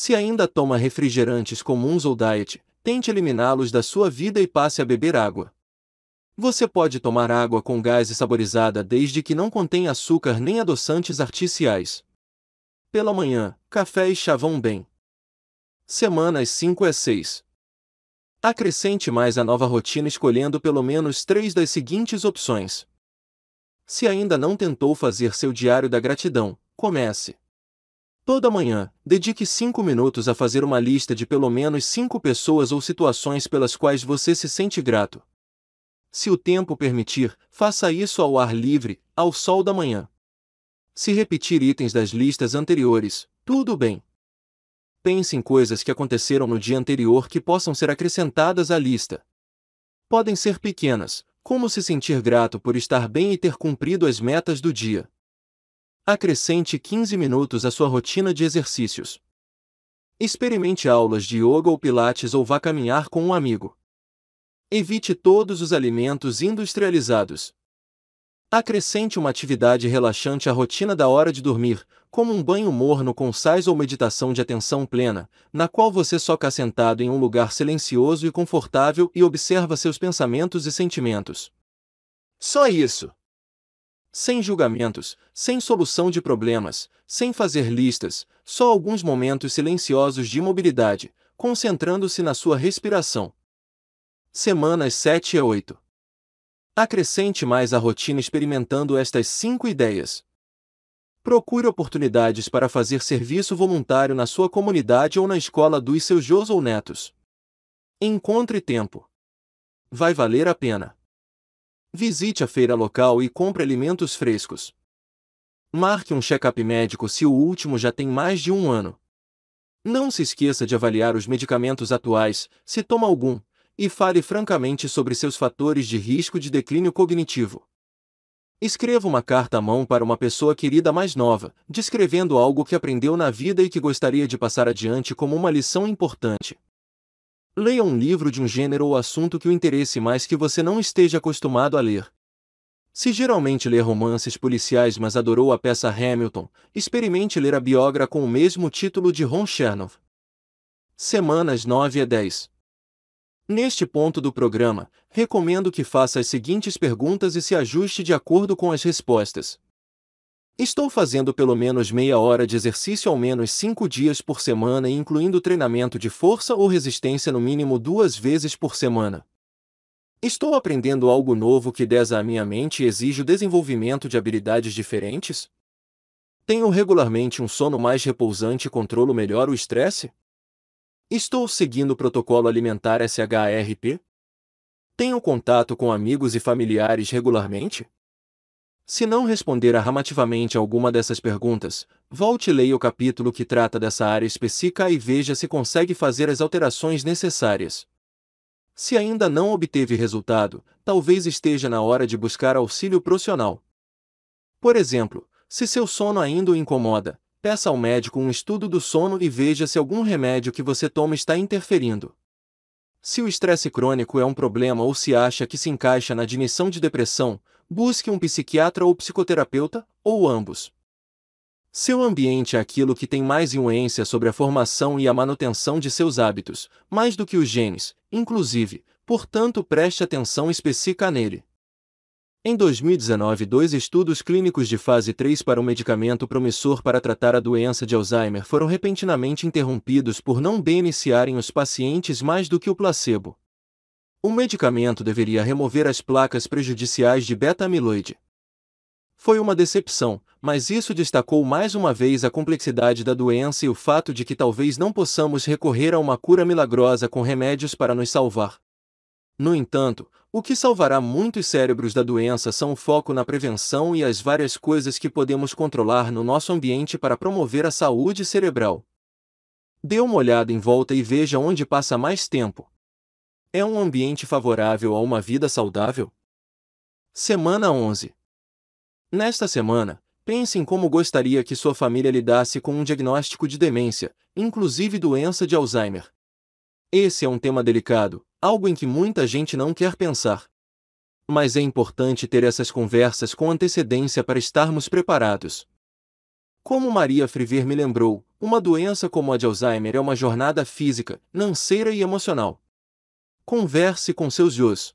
A: Se ainda toma refrigerantes comuns ou diet, tente eliminá-los da sua vida e passe a beber água. Você pode tomar água com gás e saborizada desde que não contém açúcar nem adoçantes artificiais. Pela manhã, café e chá vão bem. Semanas 5 a 6. Acrescente mais a nova rotina escolhendo pelo menos três das seguintes opções. Se ainda não tentou fazer seu diário da gratidão, comece. Toda manhã, dedique 5 minutos a fazer uma lista de pelo menos 5 pessoas ou situações pelas quais você se sente grato. Se o tempo permitir, faça isso ao ar livre, ao sol da manhã. Se repetir itens das listas anteriores, tudo bem. Pense em coisas que aconteceram no dia anterior que possam ser acrescentadas à lista. Podem ser pequenas, como se sentir grato por estar bem e ter cumprido as metas do dia. Acrescente 15 minutos à sua rotina de exercícios. Experimente aulas de yoga ou pilates ou vá caminhar com um amigo. Evite todos os alimentos industrializados. Acrescente uma atividade relaxante à rotina da hora de dormir, como um banho morno com sais ou meditação de atenção plena, na qual você soca sentado em um lugar silencioso e confortável e observa seus pensamentos e sentimentos. Só isso! Sem julgamentos, sem solução de problemas, sem fazer listas, só alguns momentos silenciosos de imobilidade, concentrando-se na sua respiração. Semanas 7 e 8. Acrescente mais à rotina experimentando estas cinco ideias. Procure oportunidades para fazer serviço voluntário na sua comunidade ou na escola dos seus jovens ou netos. Encontre tempo. Vai valer a pena. Visite a feira local e compre alimentos frescos. Marque um check-up médico se o último já tem mais de um ano. Não se esqueça de avaliar os medicamentos atuais, se toma algum, e fale francamente sobre seus fatores de risco de declínio cognitivo. Escreva uma carta à mão para uma pessoa querida mais nova, descrevendo algo que aprendeu na vida e que gostaria de passar adiante como uma lição importante. Leia um livro de um gênero ou assunto que o interesse mais que você não esteja acostumado a ler. Se geralmente lê romances policiais mas adorou a peça Hamilton, experimente ler a biógrafa com o mesmo título de Ron Chernov. Semanas 9 a 10 Neste ponto do programa, recomendo que faça as seguintes perguntas e se ajuste de acordo com as respostas. Estou fazendo pelo menos meia hora de exercício ao menos cinco dias por semana, incluindo treinamento de força ou resistência no mínimo duas vezes por semana. Estou aprendendo algo novo que desa a minha mente e exige o desenvolvimento de habilidades diferentes? Tenho regularmente um sono mais repousante e controlo melhor o estresse? Estou seguindo o protocolo alimentar SHRP? Tenho contato com amigos e familiares regularmente? Se não responder arramativamente alguma dessas perguntas, volte e leia o capítulo que trata dessa área específica e veja se consegue fazer as alterações necessárias. Se ainda não obteve resultado, talvez esteja na hora de buscar auxílio profissional. Por exemplo, se seu sono ainda o incomoda, peça ao médico um estudo do sono e veja se algum remédio que você toma está interferindo. Se o estresse crônico é um problema ou se acha que se encaixa na admissão de depressão, busque um psiquiatra ou psicoterapeuta, ou ambos. Seu ambiente é aquilo que tem mais influência sobre a formação e a manutenção de seus hábitos, mais do que os genes, inclusive, portanto preste atenção específica nele. Em 2019, dois estudos clínicos de fase 3 para um medicamento promissor para tratar a doença de Alzheimer foram repentinamente interrompidos por não beneficiarem os pacientes mais do que o placebo. O medicamento deveria remover as placas prejudiciais de beta-amiloide. Foi uma decepção, mas isso destacou mais uma vez a complexidade da doença e o fato de que talvez não possamos recorrer a uma cura milagrosa com remédios para nos salvar. No entanto, o que salvará muitos cérebros da doença são o foco na prevenção e as várias coisas que podemos controlar no nosso ambiente para promover a saúde cerebral. Dê uma olhada em volta e veja onde passa mais tempo. É um ambiente favorável a uma vida saudável? Semana 11 Nesta semana, pense em como gostaria que sua família lidasse com um diagnóstico de demência, inclusive doença de Alzheimer. Esse é um tema delicado, algo em que muita gente não quer pensar. Mas é importante ter essas conversas com antecedência para estarmos preparados. Como Maria Friver me lembrou, uma doença como a de Alzheimer é uma jornada física, financeira e emocional. Converse com seus jus.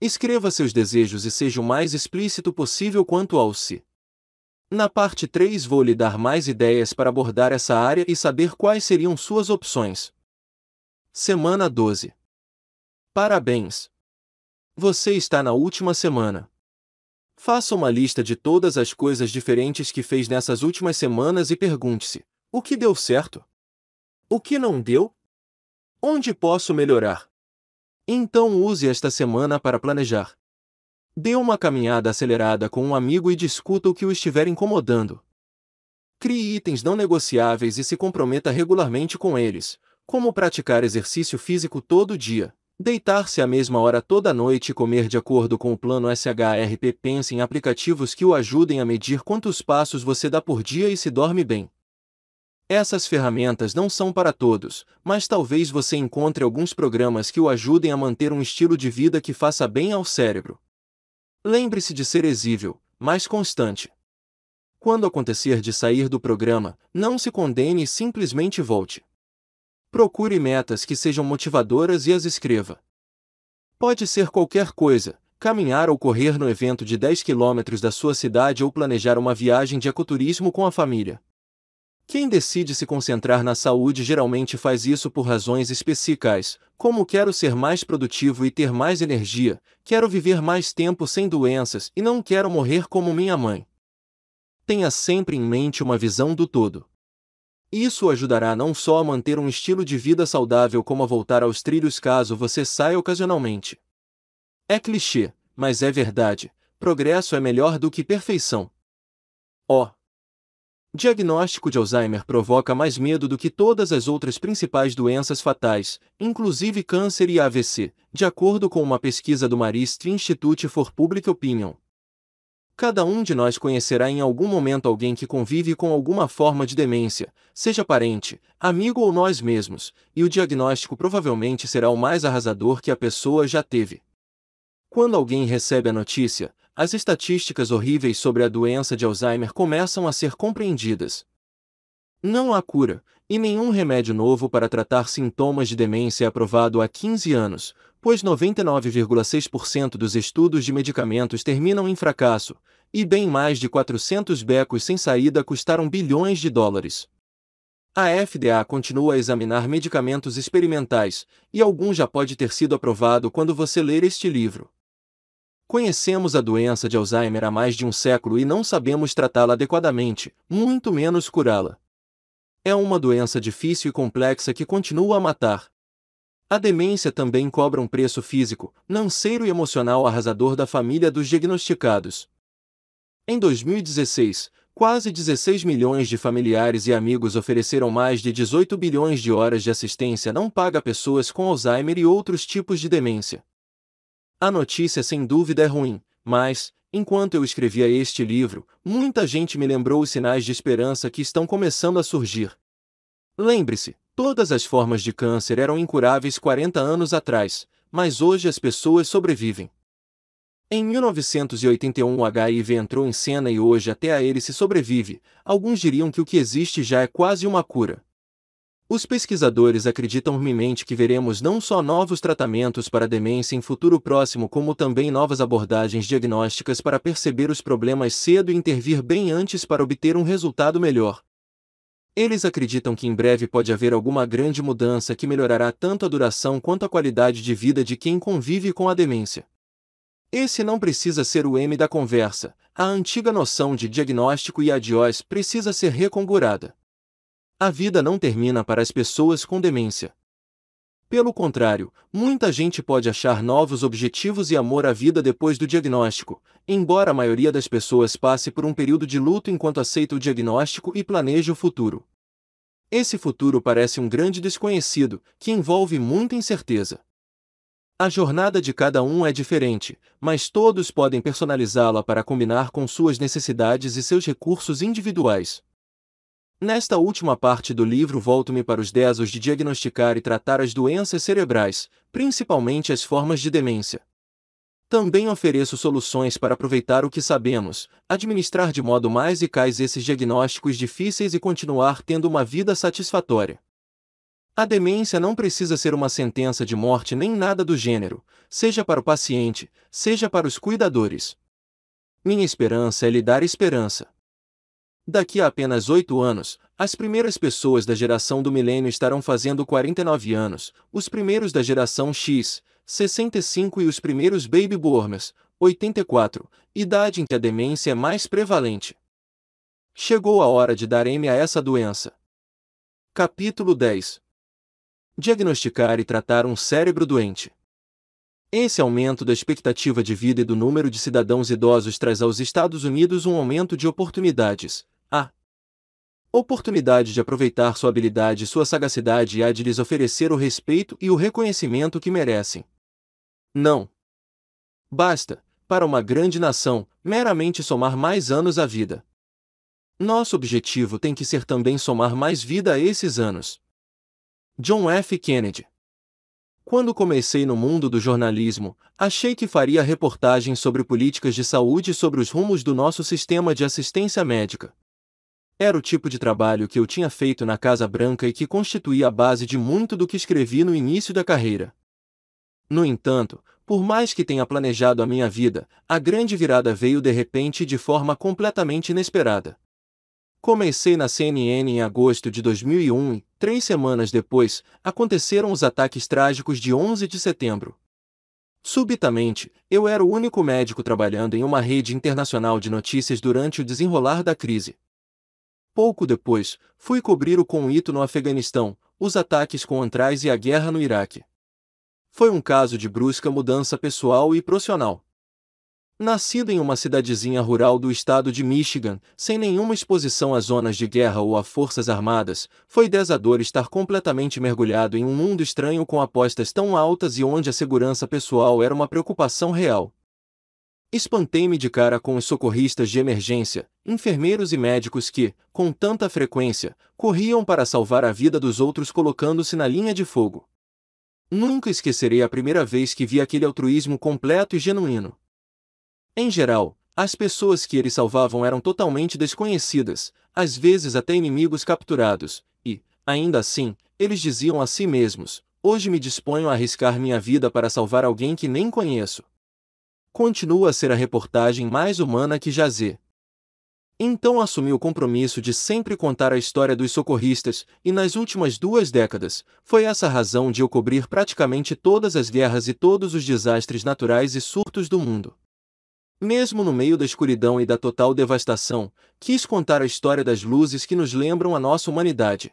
A: Escreva seus desejos e seja o mais explícito possível quanto ao se. Si. Na parte 3 vou lhe dar mais ideias para abordar essa área e saber quais seriam suas opções. Semana 12. Parabéns! Você está na última semana. Faça uma lista de todas as coisas diferentes que fez nessas últimas semanas e pergunte-se: o que deu certo? O que não deu? Onde posso melhorar? Então use esta semana para planejar. Dê uma caminhada acelerada com um amigo e discuta o que o estiver incomodando. Crie itens não negociáveis e se comprometa regularmente com eles, como praticar exercício físico todo dia, deitar-se à mesma hora toda noite e comer de acordo com o plano SHRP. Pense em aplicativos que o ajudem a medir quantos passos você dá por dia e se dorme bem. Essas ferramentas não são para todos, mas talvez você encontre alguns programas que o ajudem a manter um estilo de vida que faça bem ao cérebro. Lembre-se de ser exível, mas constante. Quando acontecer de sair do programa, não se condene e simplesmente volte. Procure metas que sejam motivadoras e as escreva. Pode ser qualquer coisa, caminhar ou correr no evento de 10 km da sua cidade ou planejar uma viagem de ecoturismo com a família. Quem decide se concentrar na saúde geralmente faz isso por razões específicas, como quero ser mais produtivo e ter mais energia, quero viver mais tempo sem doenças e não quero morrer como minha mãe. Tenha sempre em mente uma visão do todo. Isso ajudará não só a manter um estilo de vida saudável como a voltar aos trilhos caso você saia ocasionalmente. É clichê, mas é verdade. Progresso é melhor do que perfeição. Ó, oh, Diagnóstico de Alzheimer provoca mais medo do que todas as outras principais doenças fatais, inclusive câncer e AVC, de acordo com uma pesquisa do Marist Institute for Public Opinion. Cada um de nós conhecerá em algum momento alguém que convive com alguma forma de demência, seja parente, amigo ou nós mesmos, e o diagnóstico provavelmente será o mais arrasador que a pessoa já teve. Quando alguém recebe a notícia, as estatísticas horríveis sobre a doença de Alzheimer começam a ser compreendidas. Não há cura, e nenhum remédio novo para tratar sintomas de demência é aprovado há 15 anos, pois 99,6% dos estudos de medicamentos terminam em fracasso, e bem mais de 400 becos sem saída custaram bilhões de dólares. A FDA continua a examinar medicamentos experimentais, e algum já pode ter sido aprovado quando você ler este livro. Conhecemos a doença de Alzheimer há mais de um século e não sabemos tratá-la adequadamente, muito menos curá-la. É uma doença difícil e complexa que continua a matar. A demência também cobra um preço físico, financeiro e emocional arrasador da família dos diagnosticados. Em 2016, quase 16 milhões de familiares e amigos ofereceram mais de 18 bilhões de horas de assistência não paga a pessoas com Alzheimer e outros tipos de demência. A notícia sem dúvida é ruim, mas, enquanto eu escrevia este livro, muita gente me lembrou os sinais de esperança que estão começando a surgir. Lembre-se, todas as formas de câncer eram incuráveis 40 anos atrás, mas hoje as pessoas sobrevivem. Em 1981 o HIV entrou em cena e hoje até a ele se sobrevive. Alguns diriam que o que existe já é quase uma cura. Os pesquisadores acreditam firmemente que veremos não só novos tratamentos para demência em futuro próximo, como também novas abordagens diagnósticas para perceber os problemas cedo e intervir bem antes para obter um resultado melhor. Eles acreditam que em breve pode haver alguma grande mudança que melhorará tanto a duração quanto a qualidade de vida de quem convive com a demência. Esse não precisa ser o M da conversa, a antiga noção de diagnóstico e adiós precisa ser recongurada. A vida não termina para as pessoas com demência. Pelo contrário, muita gente pode achar novos objetivos e amor à vida depois do diagnóstico, embora a maioria das pessoas passe por um período de luto enquanto aceita o diagnóstico e planeja o futuro. Esse futuro parece um grande desconhecido, que envolve muita incerteza. A jornada de cada um é diferente, mas todos podem personalizá-la para combinar com suas necessidades e seus recursos individuais. Nesta última parte do livro volto-me para os desos de diagnosticar e tratar as doenças cerebrais, principalmente as formas de demência. Também ofereço soluções para aproveitar o que sabemos, administrar de modo mais eficaz esses diagnósticos difíceis e continuar tendo uma vida satisfatória. A demência não precisa ser uma sentença de morte nem nada do gênero, seja para o paciente, seja para os cuidadores. Minha esperança é lhe dar esperança. Daqui a apenas oito anos, as primeiras pessoas da geração do milênio estarão fazendo 49 anos, os primeiros da geração X, 65 e os primeiros baby boomers, 84, idade em que a demência é mais prevalente. Chegou a hora de dar M a essa doença. Capítulo 10 Diagnosticar e tratar um cérebro doente. Esse aumento da expectativa de vida e do número de cidadãos idosos traz aos Estados Unidos um aumento de oportunidades, a oportunidade de aproveitar sua habilidade e sua sagacidade e há de lhes oferecer o respeito e o reconhecimento que merecem. Não. Basta, para uma grande nação, meramente somar mais anos à vida. Nosso objetivo tem que ser também somar mais vida a esses anos. John F. Kennedy quando comecei no mundo do jornalismo, achei que faria reportagens sobre políticas de saúde e sobre os rumos do nosso sistema de assistência médica. Era o tipo de trabalho que eu tinha feito na Casa Branca e que constituía a base de muito do que escrevi no início da carreira. No entanto, por mais que tenha planejado a minha vida, a grande virada veio de repente e de forma completamente inesperada. Comecei na CNN em agosto de 2001 e, três semanas depois, aconteceram os ataques trágicos de 11 de setembro. Subitamente, eu era o único médico trabalhando em uma rede internacional de notícias durante o desenrolar da crise. Pouco depois, fui cobrir o conito no Afeganistão, os ataques com antrais e a guerra no Iraque. Foi um caso de brusca mudança pessoal e profissional. Nascido em uma cidadezinha rural do estado de Michigan, sem nenhuma exposição a zonas de guerra ou a forças armadas, foi desador estar completamente mergulhado em um mundo estranho com apostas tão altas e onde a segurança pessoal era uma preocupação real. Espantei-me de cara com os socorristas de emergência, enfermeiros e médicos que, com tanta frequência, corriam para salvar a vida dos outros colocando-se na linha de fogo. Nunca esquecerei a primeira vez que vi aquele altruísmo completo e genuíno. Em geral, as pessoas que eles salvavam eram totalmente desconhecidas, às vezes até inimigos capturados, e, ainda assim, eles diziam a si mesmos: Hoje me disponho a arriscar minha vida para salvar alguém que nem conheço continua a ser a reportagem mais humana que jazê. Então assumi o compromisso de sempre contar a história dos socorristas, e nas últimas duas décadas, foi essa a razão de eu cobrir praticamente todas as guerras e todos os desastres naturais e surtos do mundo. Mesmo no meio da escuridão e da total devastação, quis contar a história das luzes que nos lembram a nossa humanidade.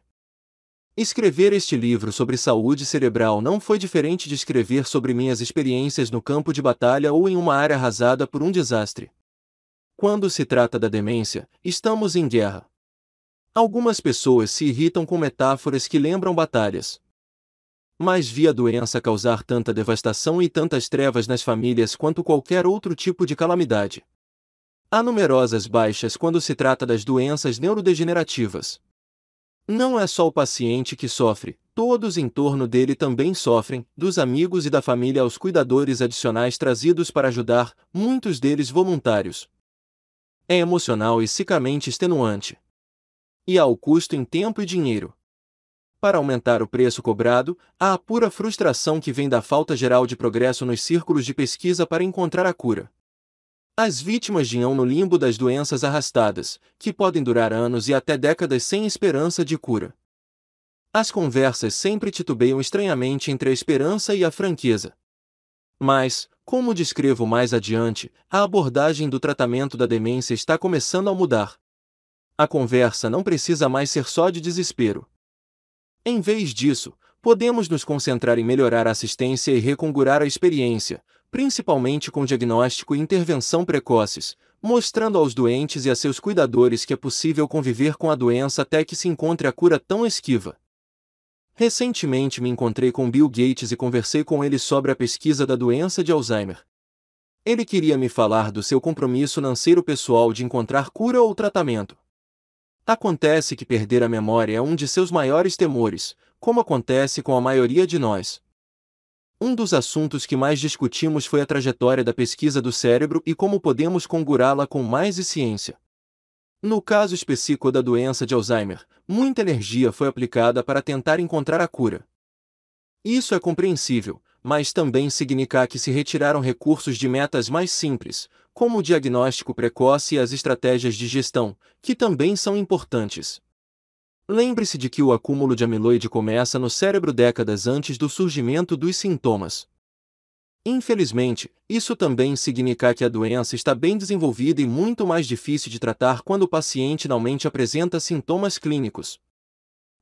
A: Escrever este livro sobre saúde cerebral não foi diferente de escrever sobre minhas experiências no campo de batalha ou em uma área arrasada por um desastre. Quando se trata da demência, estamos em guerra. Algumas pessoas se irritam com metáforas que lembram batalhas. Mas vi a doença causar tanta devastação e tantas trevas nas famílias quanto qualquer outro tipo de calamidade. Há numerosas baixas quando se trata das doenças neurodegenerativas. Não é só o paciente que sofre, todos em torno dele também sofrem, dos amigos e da família aos cuidadores adicionais trazidos para ajudar, muitos deles voluntários. É emocional e psicamente extenuante. E há o custo em tempo e dinheiro. Para aumentar o preço cobrado, há a pura frustração que vem da falta geral de progresso nos círculos de pesquisa para encontrar a cura. As vítimas de no limbo das doenças arrastadas, que podem durar anos e até décadas sem esperança de cura. As conversas sempre titubeiam estranhamente entre a esperança e a franqueza. Mas, como descrevo mais adiante, a abordagem do tratamento da demência está começando a mudar. A conversa não precisa mais ser só de desespero. Em vez disso, podemos nos concentrar em melhorar a assistência e recongurar a experiência, principalmente com diagnóstico e intervenção precoces, mostrando aos doentes e a seus cuidadores que é possível conviver com a doença até que se encontre a cura tão esquiva. Recentemente me encontrei com Bill Gates e conversei com ele sobre a pesquisa da doença de Alzheimer. Ele queria me falar do seu compromisso financeiro pessoal de encontrar cura ou tratamento. Acontece que perder a memória é um de seus maiores temores, como acontece com a maioria de nós. Um dos assuntos que mais discutimos foi a trajetória da pesquisa do cérebro e como podemos congurá-la com mais ciência. No caso específico da doença de Alzheimer, muita energia foi aplicada para tentar encontrar a cura. Isso é compreensível, mas também significa que se retiraram recursos de metas mais simples, como o diagnóstico precoce e as estratégias de gestão, que também são importantes. Lembre-se de que o acúmulo de amiloide começa no cérebro décadas antes do surgimento dos sintomas. Infelizmente, isso também significa que a doença está bem desenvolvida e muito mais difícil de tratar quando o paciente finalmente apresenta sintomas clínicos.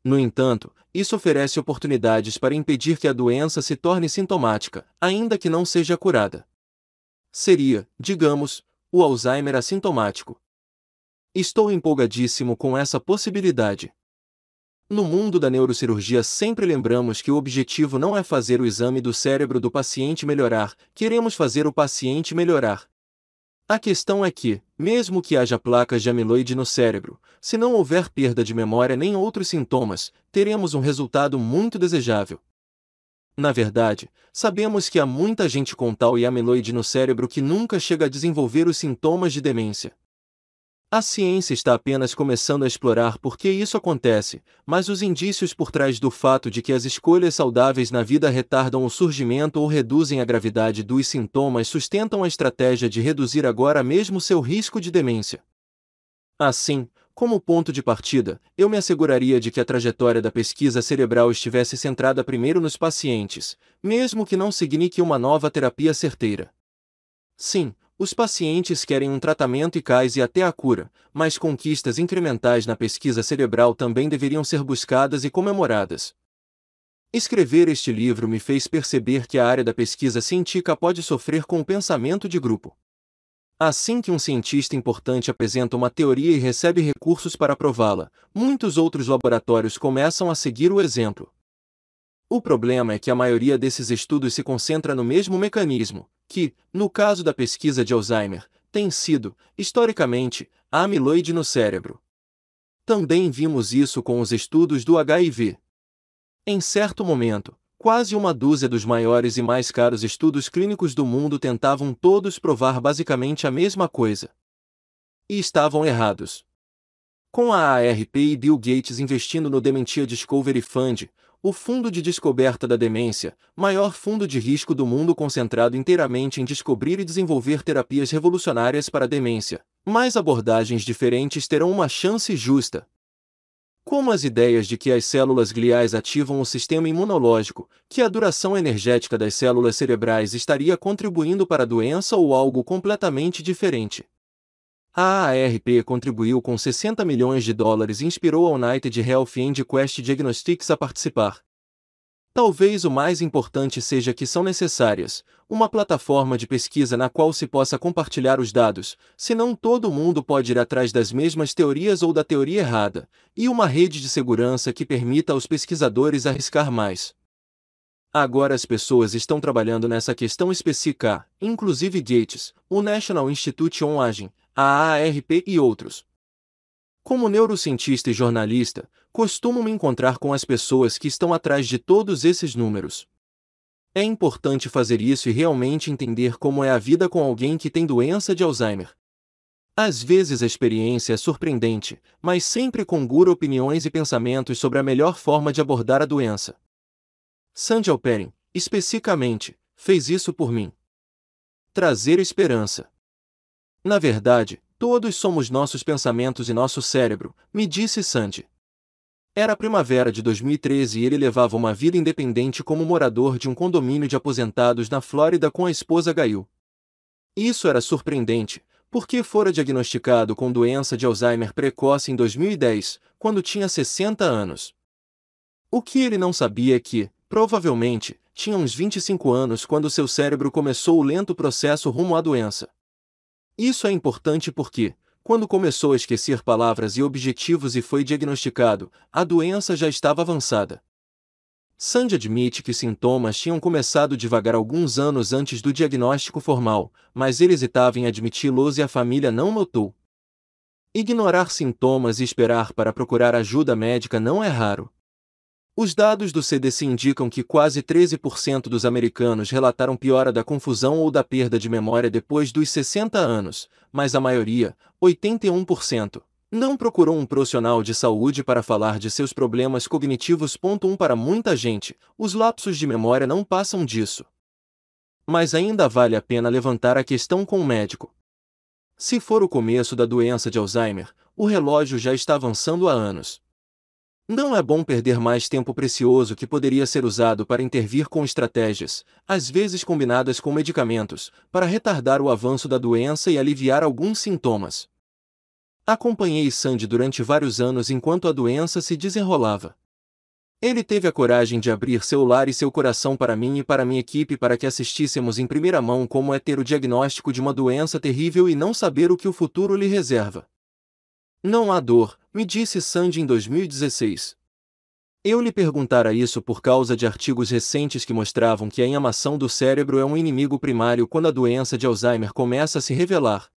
A: No entanto, isso oferece oportunidades para impedir que a doença se torne sintomática, ainda que não seja curada. Seria, digamos, o Alzheimer assintomático. Estou empolgadíssimo com essa possibilidade. No mundo da neurocirurgia, sempre lembramos que o objetivo não é fazer o exame do cérebro do paciente melhorar, queremos fazer o paciente melhorar. A questão é que, mesmo que haja placas de amiloide no cérebro, se não houver perda de memória nem outros sintomas, teremos um resultado muito desejável. Na verdade, sabemos que há muita gente com tal e amiloide no cérebro que nunca chega a desenvolver os sintomas de demência. A ciência está apenas começando a explorar por que isso acontece, mas os indícios por trás do fato de que as escolhas saudáveis na vida retardam o surgimento ou reduzem a gravidade dos sintomas sustentam a estratégia de reduzir agora mesmo seu risco de demência. Assim, como ponto de partida, eu me asseguraria de que a trajetória da pesquisa cerebral estivesse centrada primeiro nos pacientes, mesmo que não signifique uma nova terapia certeira. Sim, os pacientes querem um tratamento eficaz e até a cura, mas conquistas incrementais na pesquisa cerebral também deveriam ser buscadas e comemoradas. Escrever este livro me fez perceber que a área da pesquisa científica pode sofrer com o pensamento de grupo. Assim que um cientista importante apresenta uma teoria e recebe recursos para prová-la, muitos outros laboratórios começam a seguir o exemplo. O problema é que a maioria desses estudos se concentra no mesmo mecanismo, que, no caso da pesquisa de Alzheimer, tem sido, historicamente, a amiloide no cérebro. Também vimos isso com os estudos do HIV. Em certo momento, quase uma dúzia dos maiores e mais caros estudos clínicos do mundo tentavam todos provar basicamente a mesma coisa. E estavam errados. Com a ARP e Bill Gates investindo no Dementia Discovery Fund, o Fundo de Descoberta da Demência, maior fundo de risco do mundo concentrado inteiramente em descobrir e desenvolver terapias revolucionárias para a demência, mais abordagens diferentes terão uma chance justa. Como as ideias de que as células gliais ativam o sistema imunológico, que a duração energética das células cerebrais estaria contribuindo para a doença ou algo completamente diferente. A ARP contribuiu com 60 milhões de dólares e inspirou a United Health and Quest Diagnostics a participar. Talvez o mais importante seja que são necessárias uma plataforma de pesquisa na qual se possa compartilhar os dados, senão todo mundo pode ir atrás das mesmas teorias ou da teoria errada, e uma rede de segurança que permita aos pesquisadores arriscar mais. Agora as pessoas estão trabalhando nessa questão específica, inclusive Gates, o National Institute on Aging, a AARP e outros. Como neurocientista e jornalista, costumo me encontrar com as pessoas que estão atrás de todos esses números. É importante fazer isso e realmente entender como é a vida com alguém que tem doença de Alzheimer. Às vezes a experiência é surpreendente, mas sempre congura opiniões e pensamentos sobre a melhor forma de abordar a doença. Sandy Alperin, especificamente, fez isso por mim. Trazer esperança. Na verdade, todos somos nossos pensamentos e nosso cérebro, me disse Sandy. Era primavera de 2013 e ele levava uma vida independente como morador de um condomínio de aposentados na Flórida com a esposa Gail. Isso era surpreendente, porque fora diagnosticado com doença de Alzheimer precoce em 2010, quando tinha 60 anos. O que ele não sabia é que, provavelmente, tinha uns 25 anos quando seu cérebro começou o lento processo rumo à doença. Isso é importante porque, quando começou a esquecer palavras e objetivos e foi diagnosticado, a doença já estava avançada. Sandy admite que sintomas tinham começado devagar alguns anos antes do diagnóstico formal, mas ele hesitava em admiti-los e a família não notou. Ignorar sintomas e esperar para procurar ajuda médica não é raro. Os dados do CDC indicam que quase 13% dos americanos relataram piora da confusão ou da perda de memória depois dos 60 anos, mas a maioria, 81%, não procurou um profissional de saúde para falar de seus problemas cognitivos. 1 para muita gente, os lapsos de memória não passam disso. Mas ainda vale a pena levantar a questão com o médico. Se for o começo da doença de Alzheimer, o relógio já está avançando há anos. Não é bom perder mais tempo precioso que poderia ser usado para intervir com estratégias, às vezes combinadas com medicamentos, para retardar o avanço da doença e aliviar alguns sintomas. Acompanhei Sandy durante vários anos enquanto a doença se desenrolava. Ele teve a coragem de abrir seu lar e seu coração para mim e para minha equipe para que assistíssemos em primeira mão como é ter o diagnóstico de uma doença terrível e não saber o que o futuro lhe reserva. Não há dor, me disse Sandy em 2016. Eu lhe perguntara isso por causa de artigos recentes que mostravam que a inamação do cérebro é um inimigo primário quando a doença de Alzheimer começa a se revelar.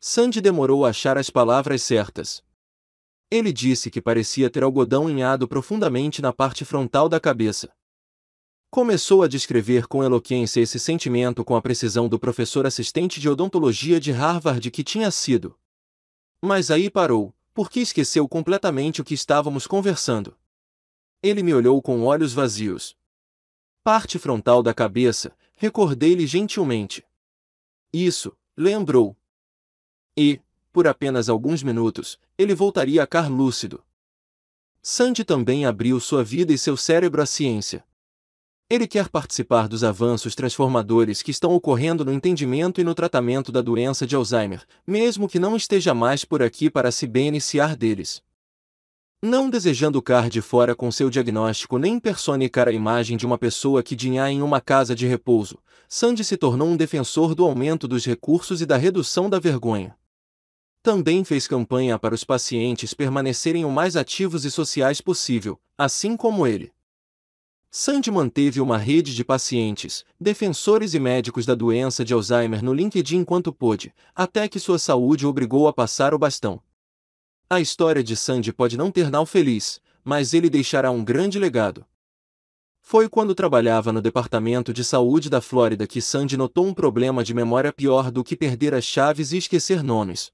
A: Sandy demorou a achar as palavras certas. Ele disse que parecia ter algodão inhado profundamente na parte frontal da cabeça. Começou a descrever com eloquência esse sentimento com a precisão do professor assistente de odontologia de Harvard que tinha sido. Mas aí parou, porque esqueceu completamente o que estávamos conversando. Ele me olhou com olhos vazios. Parte frontal da cabeça, recordei-lhe gentilmente. Isso, lembrou. E, por apenas alguns minutos, ele voltaria a car lúcido. Sandy também abriu sua vida e seu cérebro à ciência. Ele quer participar dos avanços transformadores que estão ocorrendo no entendimento e no tratamento da doença de Alzheimer, mesmo que não esteja mais por aqui para se beneficiar deles. Não desejando car de fora com seu diagnóstico nem personificar a imagem de uma pessoa que dinha em uma casa de repouso, Sandy se tornou um defensor do aumento dos recursos e da redução da vergonha. Também fez campanha para os pacientes permanecerem o mais ativos e sociais possível, assim como ele. Sandy manteve uma rede de pacientes, defensores e médicos da doença de Alzheimer no LinkedIn enquanto pôde, até que sua saúde obrigou a passar o bastão. A história de Sandy pode não ter nal feliz, mas ele deixará um grande legado. Foi quando trabalhava no Departamento de Saúde da Flórida que Sandy notou um problema de memória pior do que perder as chaves e esquecer nomes,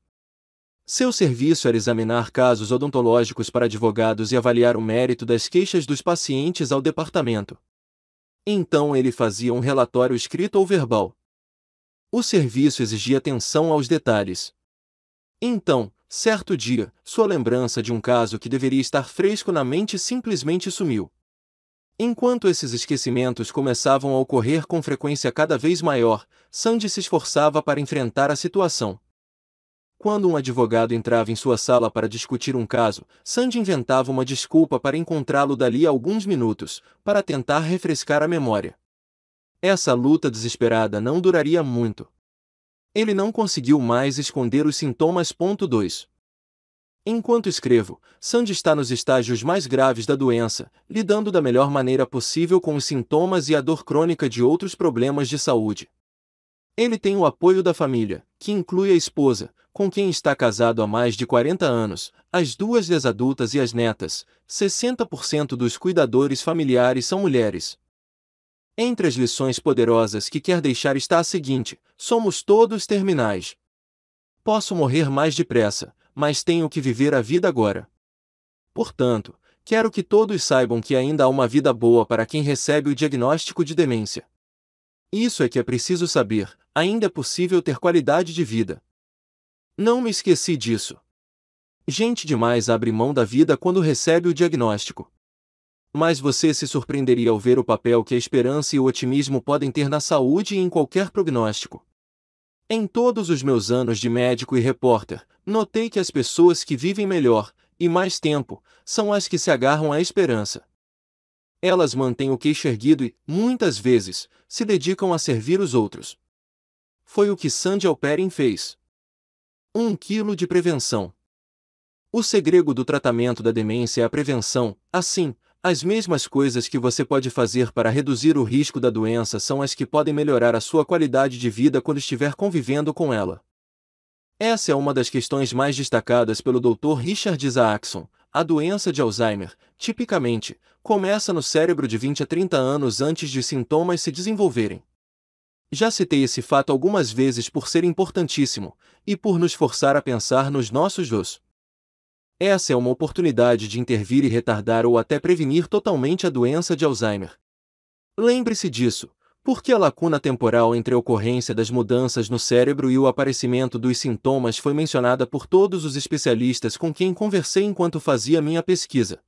A: seu serviço era examinar casos odontológicos para advogados e avaliar o mérito das queixas dos pacientes ao departamento. Então ele fazia um relatório escrito ou verbal. O serviço exigia atenção aos detalhes. Então, certo dia, sua lembrança de um caso que deveria estar fresco na mente simplesmente sumiu. Enquanto esses esquecimentos começavam a ocorrer com frequência cada vez maior, Sandy se esforçava para enfrentar a situação. Quando um advogado entrava em sua sala para discutir um caso, Sandy inventava uma desculpa para encontrá-lo dali a alguns minutos, para tentar refrescar a memória. Essa luta desesperada não duraria muito. Ele não conseguiu mais esconder os sintomas. 2. Enquanto escrevo, Sandy está nos estágios mais graves da doença, lidando da melhor maneira possível com os sintomas e a dor crônica de outros problemas de saúde. Ele tem o apoio da família, que inclui a esposa, com quem está casado há mais de 40 anos, as duas ex-adultas e as netas. 60% dos cuidadores familiares são mulheres. Entre as lições poderosas que quer deixar está a seguinte: somos todos terminais. Posso morrer mais depressa, mas tenho que viver a vida agora. Portanto, quero que todos saibam que ainda há uma vida boa para quem recebe o diagnóstico de demência. Isso é que é preciso saber, ainda é possível ter qualidade de vida. Não me esqueci disso. Gente demais abre mão da vida quando recebe o diagnóstico. Mas você se surpreenderia ao ver o papel que a esperança e o otimismo podem ter na saúde e em qualquer prognóstico. Em todos os meus anos de médico e repórter, notei que as pessoas que vivem melhor e mais tempo são as que se agarram à esperança. Elas mantêm o queixo erguido e, muitas vezes, se dedicam a servir os outros. Foi o que Sandy Alperin fez. 1 um quilo de prevenção. O segredo do tratamento da demência é a prevenção, assim, as mesmas coisas que você pode fazer para reduzir o risco da doença são as que podem melhorar a sua qualidade de vida quando estiver convivendo com ela. Essa é uma das questões mais destacadas pelo Dr. Richard Isaacson. A doença de Alzheimer, tipicamente, começa no cérebro de 20 a 30 anos antes de sintomas se desenvolverem. Já citei esse fato algumas vezes por ser importantíssimo e por nos forçar a pensar nos nossos vós. Essa é uma oportunidade de intervir e retardar ou até prevenir totalmente a doença de Alzheimer. Lembre-se disso, porque a lacuna temporal entre a ocorrência das mudanças no cérebro e o aparecimento dos sintomas foi mencionada por todos os especialistas com quem conversei enquanto fazia minha pesquisa.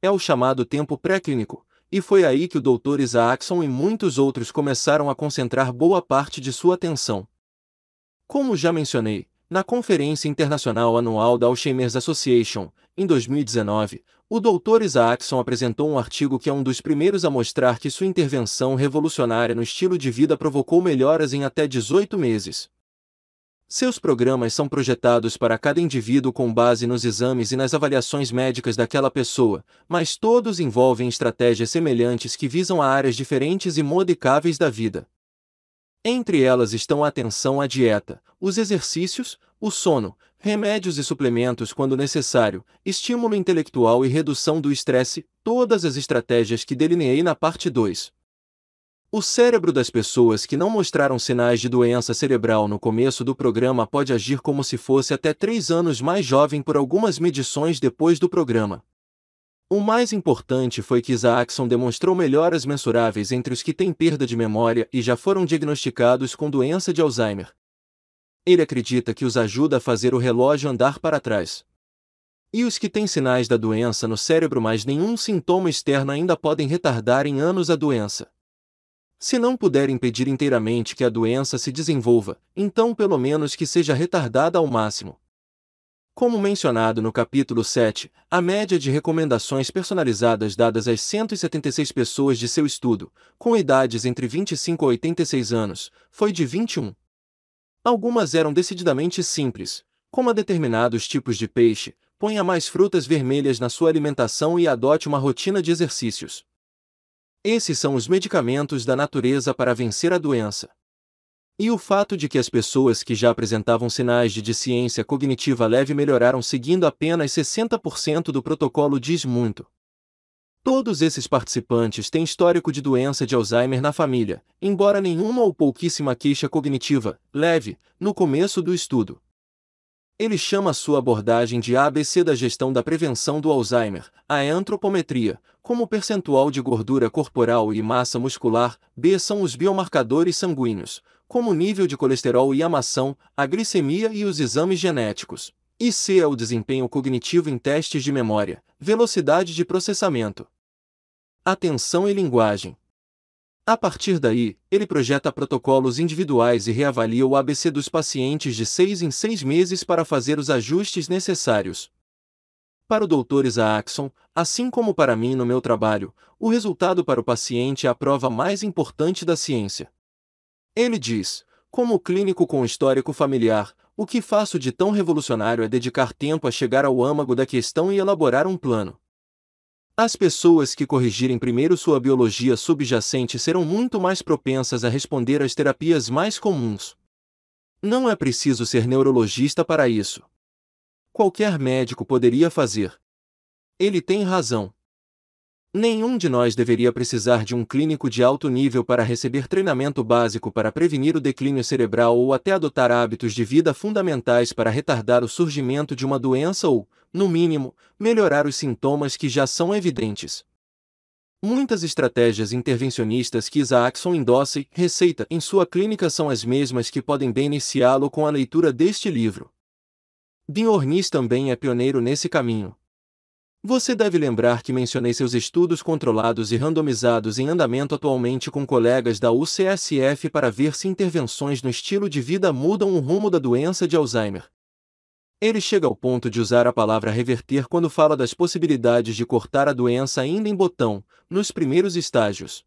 A: É o chamado tempo pré-clínico, e foi aí que o Dr. Isaacson e muitos outros começaram a concentrar boa parte de sua atenção. Como já mencionei, na Conferência Internacional Anual da Alzheimer's Association, em 2019, o Dr. Isaacson apresentou um artigo que é um dos primeiros a mostrar que sua intervenção revolucionária no estilo de vida provocou melhoras em até 18 meses, seus programas são projetados para cada indivíduo com base nos exames e nas avaliações médicas daquela pessoa, mas todos envolvem estratégias semelhantes que visam a áreas diferentes e modicáveis da vida. Entre elas estão a atenção à dieta, os exercícios, o sono, remédios e suplementos quando necessário, estímulo intelectual e redução do estresse, todas as estratégias que delineei na parte 2. O cérebro das pessoas que não mostraram sinais de doença cerebral no começo do programa pode agir como se fosse até três anos mais jovem por algumas medições depois do programa. O mais importante foi que Isaacson demonstrou melhoras mensuráveis entre os que têm perda de memória e já foram diagnosticados com doença de Alzheimer. Ele acredita que os ajuda a fazer o relógio andar para trás. E os que têm sinais da doença no cérebro mas nenhum sintoma externo ainda podem retardar em anos a doença. Se não puder impedir inteiramente que a doença se desenvolva, então pelo menos que seja retardada ao máximo. Como mencionado no capítulo 7, a média de recomendações personalizadas dadas às 176 pessoas de seu estudo, com idades entre 25 a 86 anos, foi de 21. Algumas eram decididamente simples, como a determinados tipos de peixe, ponha mais frutas vermelhas na sua alimentação e adote uma rotina de exercícios. Esses são os medicamentos da natureza para vencer a doença. E o fato de que as pessoas que já apresentavam sinais de deficiência cognitiva leve melhoraram seguindo apenas 60% do protocolo diz muito. Todos esses participantes têm histórico de doença de Alzheimer na família, embora nenhuma ou pouquíssima queixa cognitiva leve no começo do estudo. Ele chama sua abordagem de ABC da gestão da prevenção do Alzheimer, a antropometria, como percentual de gordura corporal e massa muscular, B são os biomarcadores sanguíneos, como o nível de colesterol e a a glicemia e os exames genéticos. E C é o desempenho cognitivo em testes de memória, velocidade de processamento, atenção e linguagem. A partir daí, ele projeta protocolos individuais e reavalia o ABC dos pacientes de seis em seis meses para fazer os ajustes necessários. Para o Dr. Isaacson, assim como para mim no meu trabalho, o resultado para o paciente é a prova mais importante da ciência. Ele diz: como clínico com histórico familiar, o que faço de tão revolucionário é dedicar tempo a chegar ao âmago da questão e elaborar um plano. As pessoas que corrigirem primeiro sua biologia subjacente serão muito mais propensas a responder às terapias mais comuns. Não é preciso ser neurologista para isso. Qualquer médico poderia fazer. Ele tem razão. Nenhum de nós deveria precisar de um clínico de alto nível para receber treinamento básico para prevenir o declínio cerebral ou até adotar hábitos de vida fundamentais para retardar o surgimento de uma doença ou, no mínimo, melhorar os sintomas que já são evidentes. Muitas estratégias intervencionistas que Isaacson endossa e receita em sua clínica são as mesmas que podem beneficiá-lo com a leitura deste livro. Bjornis também é pioneiro nesse caminho. Você deve lembrar que mencionei seus estudos controlados e randomizados em andamento atualmente com colegas da UCSF para ver se intervenções no estilo de vida mudam o rumo da doença de Alzheimer. Ele chega ao ponto de usar a palavra reverter quando fala das possibilidades de cortar a doença ainda em botão, nos primeiros estágios.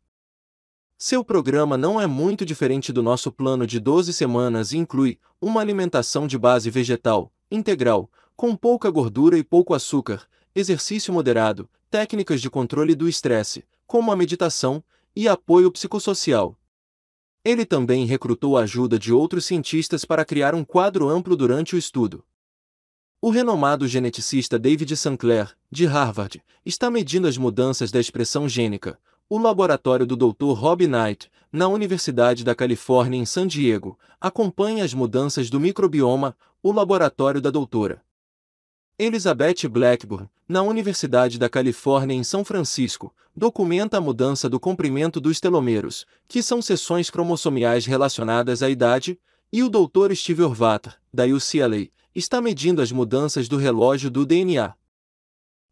A: Seu programa não é muito diferente do nosso plano de 12 semanas e inclui uma alimentação de base vegetal, integral, com pouca gordura e pouco açúcar, exercício moderado, técnicas de controle do estresse, como a meditação, e apoio psicossocial. Ele também recrutou a ajuda de outros cientistas para criar um quadro amplo durante o estudo. O renomado geneticista David Sinclair, de Harvard, está medindo as mudanças da expressão gênica, o laboratório do Dr. Rob Knight, na Universidade da Califórnia em San Diego, acompanha as mudanças do microbioma, o laboratório da doutora Elizabeth Blackburn, na Universidade da Califórnia em São Francisco, documenta a mudança do comprimento dos telômeros, que são seções cromossomiais relacionadas à idade, e o Dr. Steve Orvata, da UCLA, está medindo as mudanças do relógio do DNA.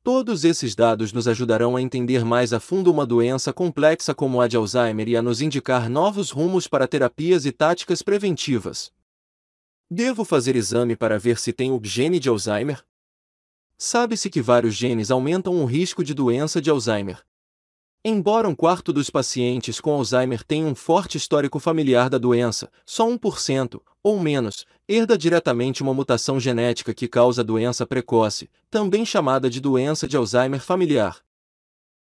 A: Todos esses dados nos ajudarão a entender mais a fundo uma doença complexa como a de Alzheimer e a nos indicar novos rumos para terapias e táticas preventivas. Devo fazer exame para ver se tenho gene de Alzheimer? Sabe-se que vários genes aumentam o risco de doença de Alzheimer. Embora um quarto dos pacientes com Alzheimer tenha um forte histórico familiar da doença, só 1%, ou menos, herda diretamente uma mutação genética que causa doença precoce, também chamada de doença de Alzheimer familiar.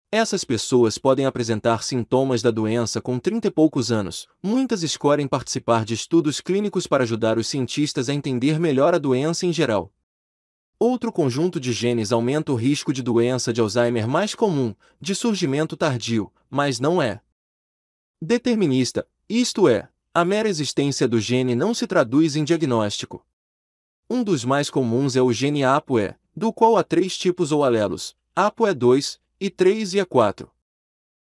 A: Essas pessoas podem apresentar sintomas da doença com 30 e poucos anos. Muitas escolhem participar de estudos clínicos para ajudar os cientistas a entender melhor a doença em geral. Outro conjunto de genes aumenta o risco de doença de Alzheimer mais comum, de surgimento tardio, mas não é determinista, isto é, a mera existência do gene não se traduz em diagnóstico. Um dos mais comuns é o gene APOE, do qual há três tipos ou alelos, APOE2, E3 e E4.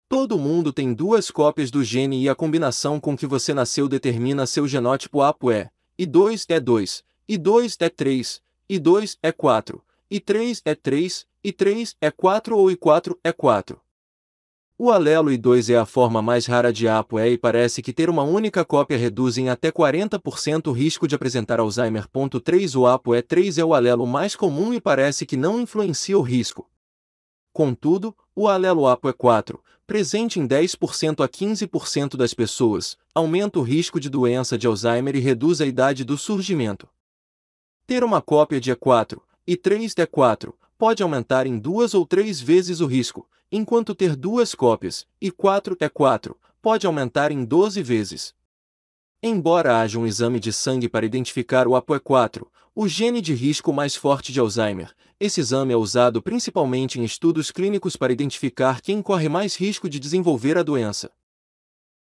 A: Todo mundo tem duas cópias do gene e a combinação com que você nasceu determina seu genótipo APOE, E2, E2, E2, é 3 e 2 é 4, e 3 é 3, e 3 é 4 ou e 4 é 4. O alelo I2 é a forma mais rara de ApoE e parece que ter uma única cópia reduz em até 40% o risco de apresentar Alzheimer. 3 O ApoE3 é, é o alelo mais comum e parece que não influencia o risco. Contudo, o alelo ApoE4, é presente em 10% a 15% das pessoas, aumenta o risco de doença de Alzheimer e reduz a idade do surgimento. Ter uma cópia de E4 e 3 de E4 pode aumentar em duas ou três vezes o risco, enquanto ter duas cópias e 4 E4 pode aumentar em 12 vezes. Embora haja um exame de sangue para identificar o APOE4, o gene de risco mais forte de Alzheimer, esse exame é usado principalmente em estudos clínicos para identificar quem corre mais risco de desenvolver a doença.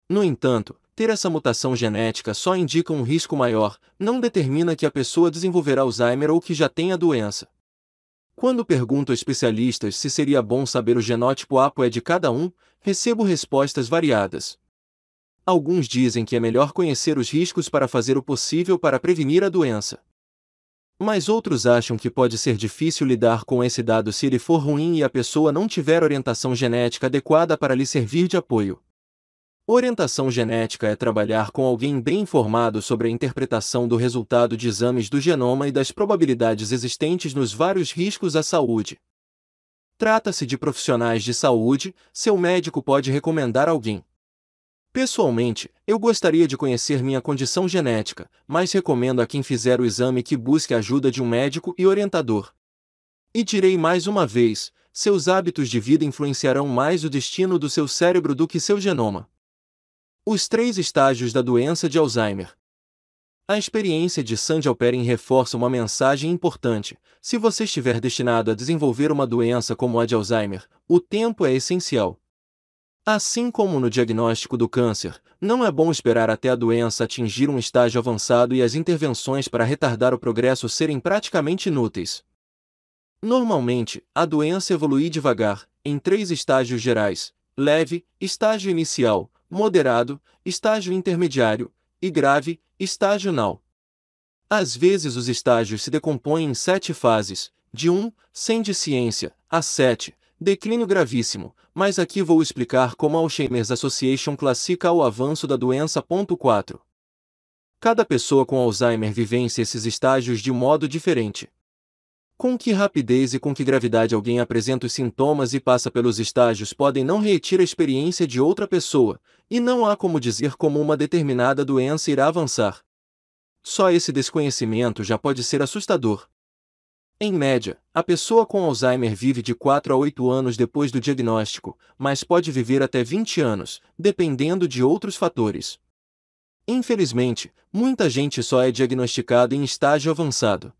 A: No entanto, ter essa mutação genética só indica um risco maior, não determina que a pessoa desenvolverá Alzheimer ou que já tenha a doença. Quando pergunto a especialistas se seria bom saber o genótipo APOE é de cada um, recebo respostas variadas. Alguns dizem que é melhor conhecer os riscos para fazer o possível para prevenir a doença. Mas outros acham que pode ser difícil lidar com esse dado se ele for ruim e a pessoa não tiver orientação genética adequada para lhe servir de apoio. Orientação genética é trabalhar com alguém bem informado sobre a interpretação do resultado de exames do genoma e das probabilidades existentes nos vários riscos à saúde. Trata-se de profissionais de saúde, seu médico pode recomendar alguém. Pessoalmente, eu gostaria de conhecer minha condição genética, mas recomendo a quem fizer o exame que busque a ajuda de um médico e orientador. E direi mais uma vez: seus hábitos de vida influenciarão mais o destino do seu cérebro do que seu genoma. Os três estágios da doença de Alzheimer. A experiência de Sandy Alperin reforça uma mensagem importante. Se você estiver destinado a desenvolver uma doença como a de Alzheimer, o tempo é essencial. Assim como no diagnóstico do câncer, não é bom esperar até a doença atingir um estágio avançado e as intervenções para retardar o progresso serem praticamente inúteis. Normalmente, a doença evolui devagar, em três estágios gerais: leve, estágio inicial, moderado, estágio intermediário e grave, estágio nal. Às vezes os estágios se decompõem em sete fases, de 1, sem de ciência, a 7, declínio gravíssimo, mas aqui vou explicar como a Alzheimer's Association classifica o avanço da doença. 4. Cada pessoa com Alzheimer vivencia esses estágios de modo diferente. Com que rapidez e com que gravidade alguém apresenta os sintomas e passa pelos estágios podem não repetir a experiência de outra pessoa, e não há como dizer como uma determinada doença irá avançar. Só esse desconhecimento já pode ser assustador. Em média, a pessoa com Alzheimer vive de 4 a 8 anos depois do diagnóstico, mas pode viver até 20 anos, dependendo de outros fatores. Infelizmente, muita gente só é diagnosticada em estágio avançado.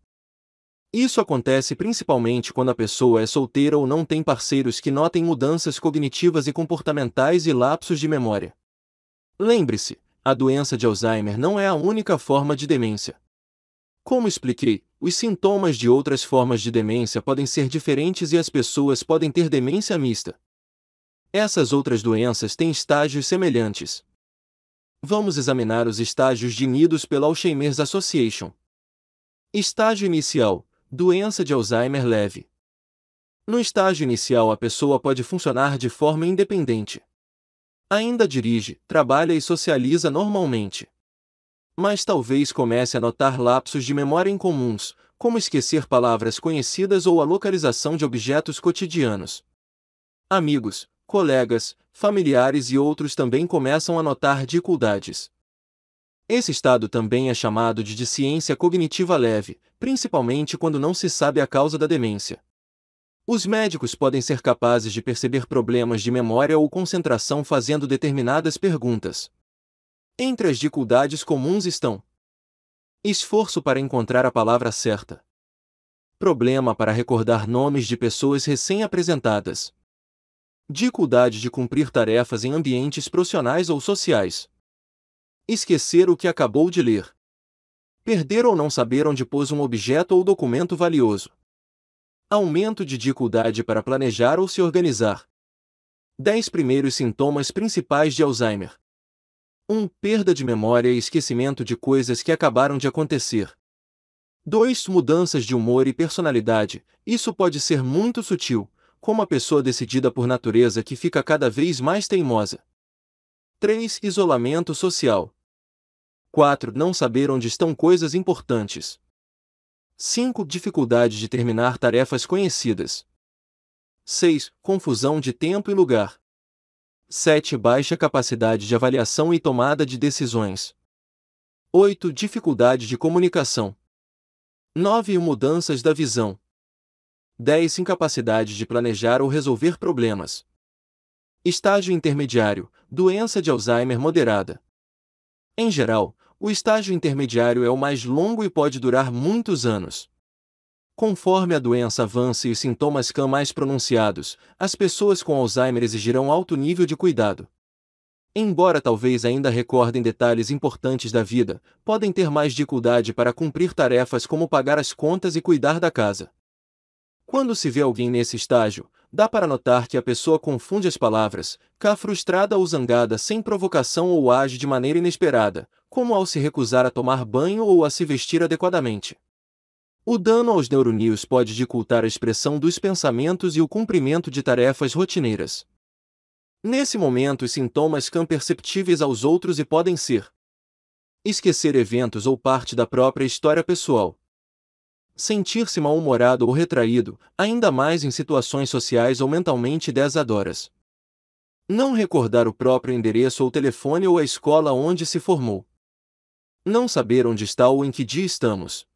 A: Isso acontece principalmente quando a pessoa é solteira ou não tem parceiros que notem mudanças cognitivas e comportamentais e lapsos de memória. Lembre-se, a doença de Alzheimer não é a única forma de demência. Como expliquei, os sintomas de outras formas de demência podem ser diferentes e as pessoas podem ter demência mista. Essas outras doenças têm estágios semelhantes. Vamos examinar os estágios definidos pela Alzheimer's Association. Estágio inicial: Doença de Alzheimer leve. No estágio inicial, a pessoa pode funcionar de forma independente. Ainda dirige, trabalha e socializa normalmente. Mas talvez comece a notar lapsos de memória incomuns, como esquecer palavras conhecidas ou a localização de objetos cotidianos. Amigos, colegas, familiares e outros também começam a notar dificuldades. Esse estado também é chamado de disciência cognitiva leve, principalmente quando não se sabe a causa da demência. Os médicos podem ser capazes de perceber problemas de memória ou concentração fazendo determinadas perguntas. Entre as dificuldades comuns estão esforço para encontrar a palavra certa, problema para recordar nomes de pessoas recém-apresentadas, dificuldade de cumprir tarefas em ambientes profissionais ou sociais. Esquecer o que acabou de ler. Perder ou não saber onde pôs um objeto ou documento valioso. Aumento de dificuldade para planejar ou se organizar. 10 primeiros sintomas principais de Alzheimer. 1. Perda de memória e esquecimento de coisas que acabaram de acontecer. 2. Mudanças de humor e personalidade. Isso pode ser muito sutil, como a pessoa decidida por natureza que fica cada vez mais teimosa. 3. Isolamento social. 4. Não saber onde estão coisas importantes. 5. Dificuldade de terminar tarefas conhecidas. 6. Confusão de tempo e lugar. 7. Baixa capacidade de avaliação e tomada de decisões. 8. Dificuldade de comunicação. 9. Mudanças da visão. 10. Incapacidade de planejar ou resolver problemas. Estágio intermediário: doença de Alzheimer moderada. Em geral, o estágio intermediário é o mais longo e pode durar muitos anos. Conforme a doença avança e os sintomas ficam mais pronunciados, as pessoas com Alzheimer exigirão alto nível de cuidado. Embora talvez ainda recordem detalhes importantes da vida, podem ter mais dificuldade para cumprir tarefas como pagar as contas e cuidar da casa. Quando se vê alguém nesse estágio, dá para notar que a pessoa confunde as palavras, cá frustrada ou zangada sem provocação ou age de maneira inesperada, como ao se recusar a tomar banho ou a se vestir adequadamente. O dano aos neurônios pode dificultar a expressão dos pensamentos e o cumprimento de tarefas rotineiras. Nesse momento, os sintomas são perceptíveis aos outros e podem ser esquecer eventos ou parte da própria história pessoal, sentir-se mal-humorado ou retraído, ainda mais em situações sociais ou mentalmente desadoras. Não recordar o próprio endereço ou telefone ou a escola onde se formou não saber onde está ou em que dia estamos.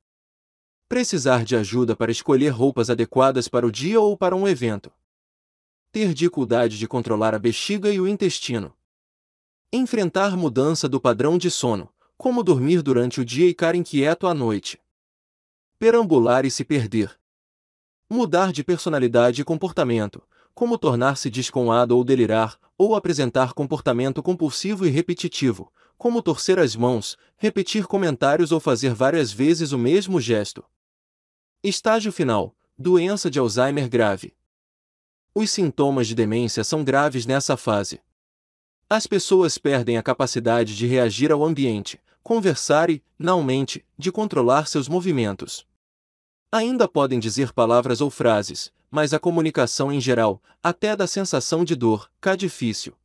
A: Precisar de ajuda para escolher roupas adequadas para o dia ou para um evento. Ter dificuldade de controlar a bexiga e o intestino. Enfrentar mudança do padrão de sono, como dormir durante o dia e ficar inquieto à noite. Perambular e se perder. Mudar de personalidade e comportamento, como tornar-se desconado ou delirar, ou apresentar comportamento compulsivo e repetitivo, como torcer as mãos, repetir comentários ou fazer várias vezes o mesmo gesto. Estágio final: doença de Alzheimer grave. Os sintomas de demência são graves nessa fase. As pessoas perdem a capacidade de reagir ao ambiente, conversar e, finalmente, de controlar seus movimentos. Ainda podem dizer palavras ou frases, mas a comunicação em geral, até da sensação de dor, cá difícil.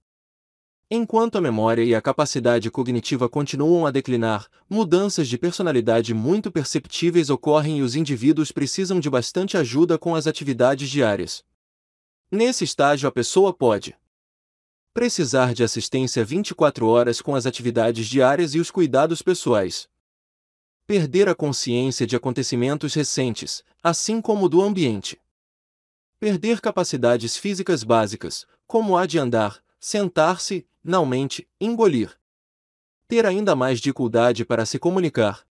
A: Enquanto a memória e a capacidade cognitiva continuam a declinar, mudanças de personalidade muito perceptíveis ocorrem e os indivíduos precisam de bastante ajuda com as atividades diárias. Nesse estágio, a pessoa pode precisar de assistência 24 horas com as atividades diárias e os cuidados pessoais, perder a consciência de acontecimentos recentes, assim como do ambiente, perder capacidades físicas básicas, como a de andar, sentar-se, finalmente, engolir. Ter ainda mais dificuldade para se comunicar.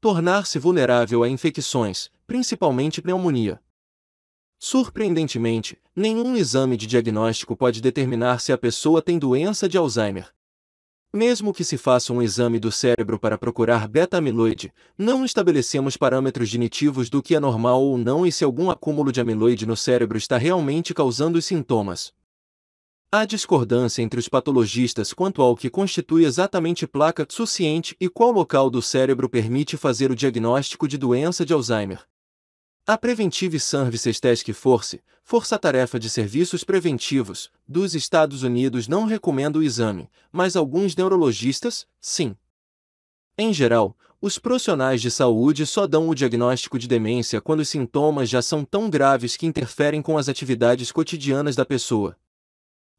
A: Tornar-se vulnerável a infecções, principalmente pneumonia. Surpreendentemente, nenhum exame de diagnóstico pode determinar se a pessoa tem doença de Alzheimer. Mesmo que se faça um exame do cérebro para procurar beta-amiloide, não estabelecemos parâmetros genitivos do que é normal ou não e se algum acúmulo de amiloide no cérebro está realmente causando os sintomas. Há discordância entre os patologistas quanto ao que constitui exatamente placa suficiente e qual local do cérebro permite fazer o diagnóstico de doença de Alzheimer. A Preventive Services Task Force, força-tarefa de serviços preventivos, dos Estados Unidos não recomenda o exame, mas alguns neurologistas, sim. Em geral, os profissionais de saúde só dão o diagnóstico de demência quando os sintomas já são tão graves que interferem com as atividades cotidianas da pessoa,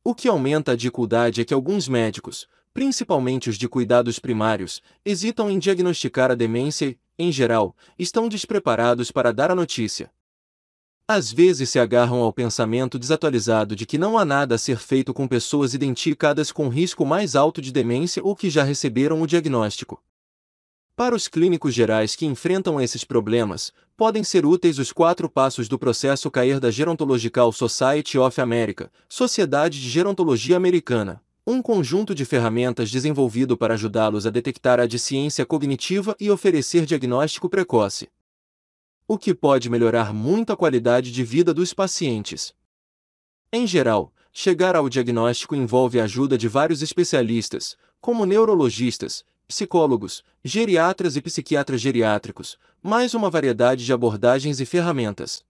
A: o que aumenta a dificuldade é que alguns médicos, principalmente os de cuidados primários, hesitam em diagnosticar a demência e, em geral, estão despreparados para dar a notícia. Às vezes se agarram ao pensamento desatualizado de que não há nada a ser feito com pessoas identificadas com risco mais alto de demência ou que já receberam o diagnóstico. Para os clínicos gerais que enfrentam esses problemas, podem ser úteis os quatro passos do processo CAIR da Gerontological Society of America, Sociedade de Gerontologia Americana. Um conjunto de ferramentas desenvolvido para ajudá-los a detectar a deficiência cognitiva e oferecer diagnóstico precoce. O que pode melhorar muito a qualidade de vida dos pacientes. Em geral, chegar ao diagnóstico envolve a ajuda de vários especialistas, como neurologistas, psicólogos, geriatras e psiquiatras geriátricos, mais uma variedade de abordagens e ferramentas.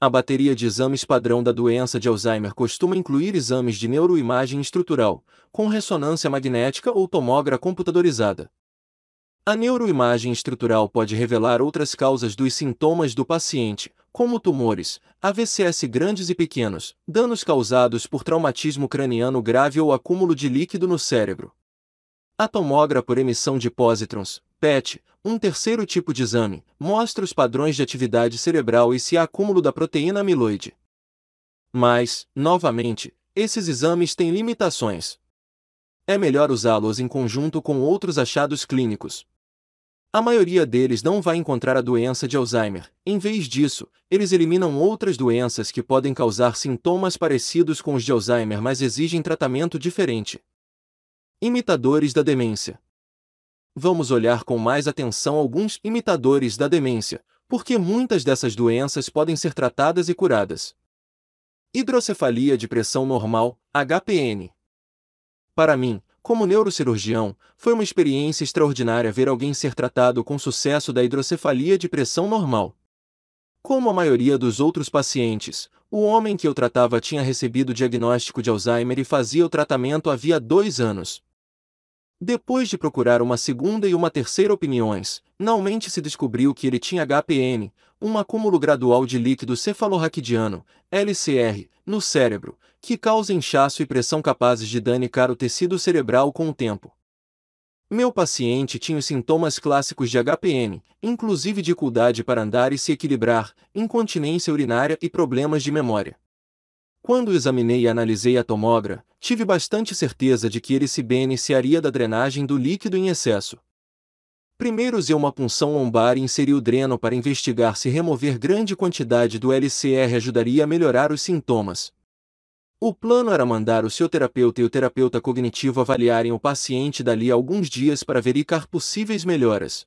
A: A bateria de exames padrão da doença de Alzheimer costuma incluir exames de neuroimagem estrutural, com ressonância magnética ou tomografia computadorizada. A neuroimagem estrutural pode revelar outras causas dos sintomas do paciente, como tumores, AVCs grandes e pequenos, danos causados por traumatismo craniano grave ou acúmulo de líquido no cérebro. A tomógrafa por emissão de pósitrons, PET, um terceiro tipo de exame, mostra os padrões de atividade cerebral e se há acúmulo da proteína amiloide. Mas, novamente, esses exames têm limitações. É melhor usá-los em conjunto com outros achados clínicos. A maioria deles não vai encontrar a doença de Alzheimer. Em vez disso, eles eliminam outras doenças que podem causar sintomas parecidos com os de Alzheimer, mas exigem tratamento diferente. Imitadores da demência. Vamos olhar com mais atenção alguns imitadores da demência, porque muitas dessas doenças podem ser tratadas e curadas. Hidrocefalia de pressão normal, HPN. Para mim, como neurocirurgião, foi uma experiência extraordinária ver alguém ser tratado com sucesso da hidrocefalia de pressão normal. Como a maioria dos outros pacientes, o homem que eu tratava tinha recebido o diagnóstico de Alzheimer e fazia o tratamento havia dois anos. Depois de procurar uma segunda e uma terceira opiniões, finalmente se descobriu que ele tinha HPN, um acúmulo gradual de líquido cefalorraquidiano, LCR, no cérebro, que causa inchaço e pressão capazes de danificar o tecido cerebral com o tempo. Meu paciente tinha os sintomas clássicos de HPM, inclusive dificuldade para andar e se equilibrar, incontinência urinária e problemas de memória. Quando examinei e analisei a tomografia, tive bastante certeza de que ele se beneficiaria da drenagem do líquido em excesso. Primeiro usei uma punção lombar e inseri o dreno para investigar se remover grande quantidade do LCR ajudaria a melhorar os sintomas, o plano era mandar o seu terapeuta e o terapeuta cognitivo avaliarem o paciente dali a alguns dias para verificar possíveis melhoras.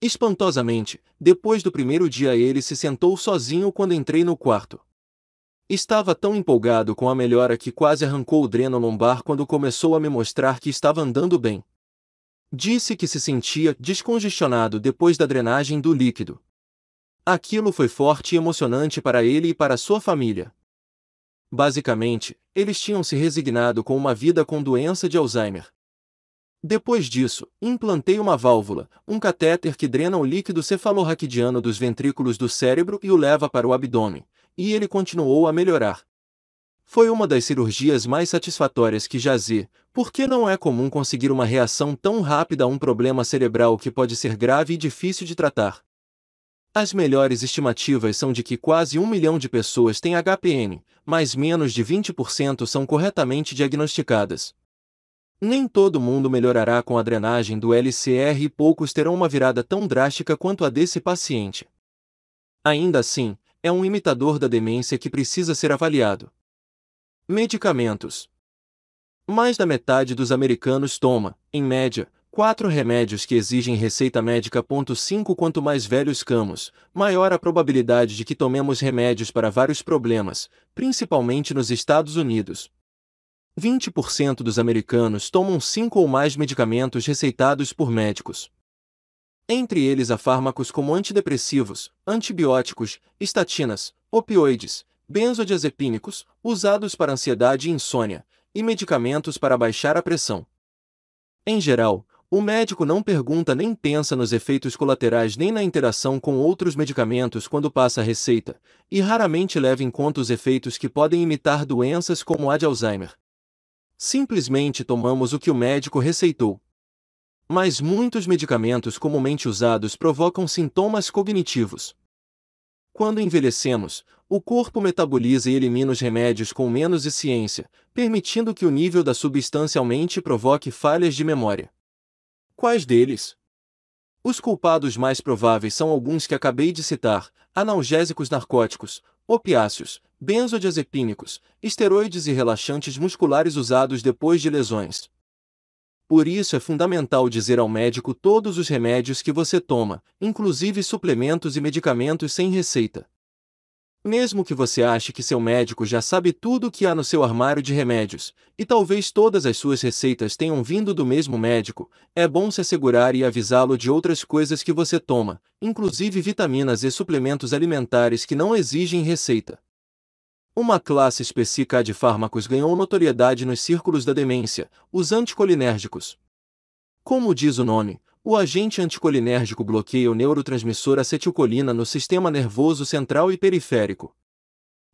A: Espantosamente, depois do primeiro dia ele se sentou sozinho quando entrei no quarto. Estava tão empolgado com a melhora que quase arrancou o dreno lombar quando começou a me mostrar que estava andando bem. Disse que se sentia descongestionado depois da drenagem do líquido. Aquilo foi forte e emocionante para ele e para sua família. Basicamente, eles tinham se resignado com uma vida com doença de Alzheimer. Depois disso, implantei uma válvula, um catéter que drena o líquido cefalorraquidiano dos ventrículos do cérebro e o leva para o abdômen, e ele continuou a melhorar. Foi uma das cirurgias mais satisfatórias que jazi, porque não é comum conseguir uma reação tão rápida a um problema cerebral que pode ser grave e difícil de tratar. As melhores estimativas são de que quase um milhão de pessoas têm HPN, mas menos de 20% são corretamente diagnosticadas. Nem todo mundo melhorará com a drenagem do LCR e poucos terão uma virada tão drástica quanto a desse paciente. Ainda assim, é um imitador da demência que precisa ser avaliado. Medicamentos: Mais da metade dos americanos toma, em média, 4 remédios que exigem receita médica. 5 Quanto mais velhos camos, maior a probabilidade de que tomemos remédios para vários problemas, principalmente nos Estados Unidos. 20% dos americanos tomam 5 ou mais medicamentos receitados por médicos. Entre eles há fármacos como antidepressivos, antibióticos, estatinas, opioides, benzodiazepínicos, usados para ansiedade e insônia, e medicamentos para baixar a pressão. Em geral, o médico não pergunta nem pensa nos efeitos colaterais nem na interação com outros medicamentos quando passa a receita, e raramente leva em conta os efeitos que podem imitar doenças como a de Alzheimer. Simplesmente tomamos o que o médico receitou. Mas muitos medicamentos comumente usados provocam sintomas cognitivos. Quando envelhecemos, o corpo metaboliza e elimina os remédios com menos eficiência, permitindo que o nível da substância aumente e provoque falhas de memória. Quais deles? Os culpados mais prováveis são alguns que acabei de citar: analgésicos narcóticos, opiáceos, benzodiazepínicos, esteroides e relaxantes musculares usados depois de lesões. Por isso é fundamental dizer ao médico todos os remédios que você toma, inclusive suplementos e medicamentos sem receita. Mesmo que você ache que seu médico já sabe tudo o que há no seu armário de remédios, e talvez todas as suas receitas tenham vindo do mesmo médico, é bom se assegurar e avisá-lo de outras coisas que você toma, inclusive vitaminas e suplementos alimentares que não exigem receita. Uma classe específica de fármacos ganhou notoriedade nos círculos da demência, os anticolinérgicos. Como diz o nome, o agente anticolinérgico bloqueia o neurotransmissor acetilcolina no sistema nervoso central e periférico.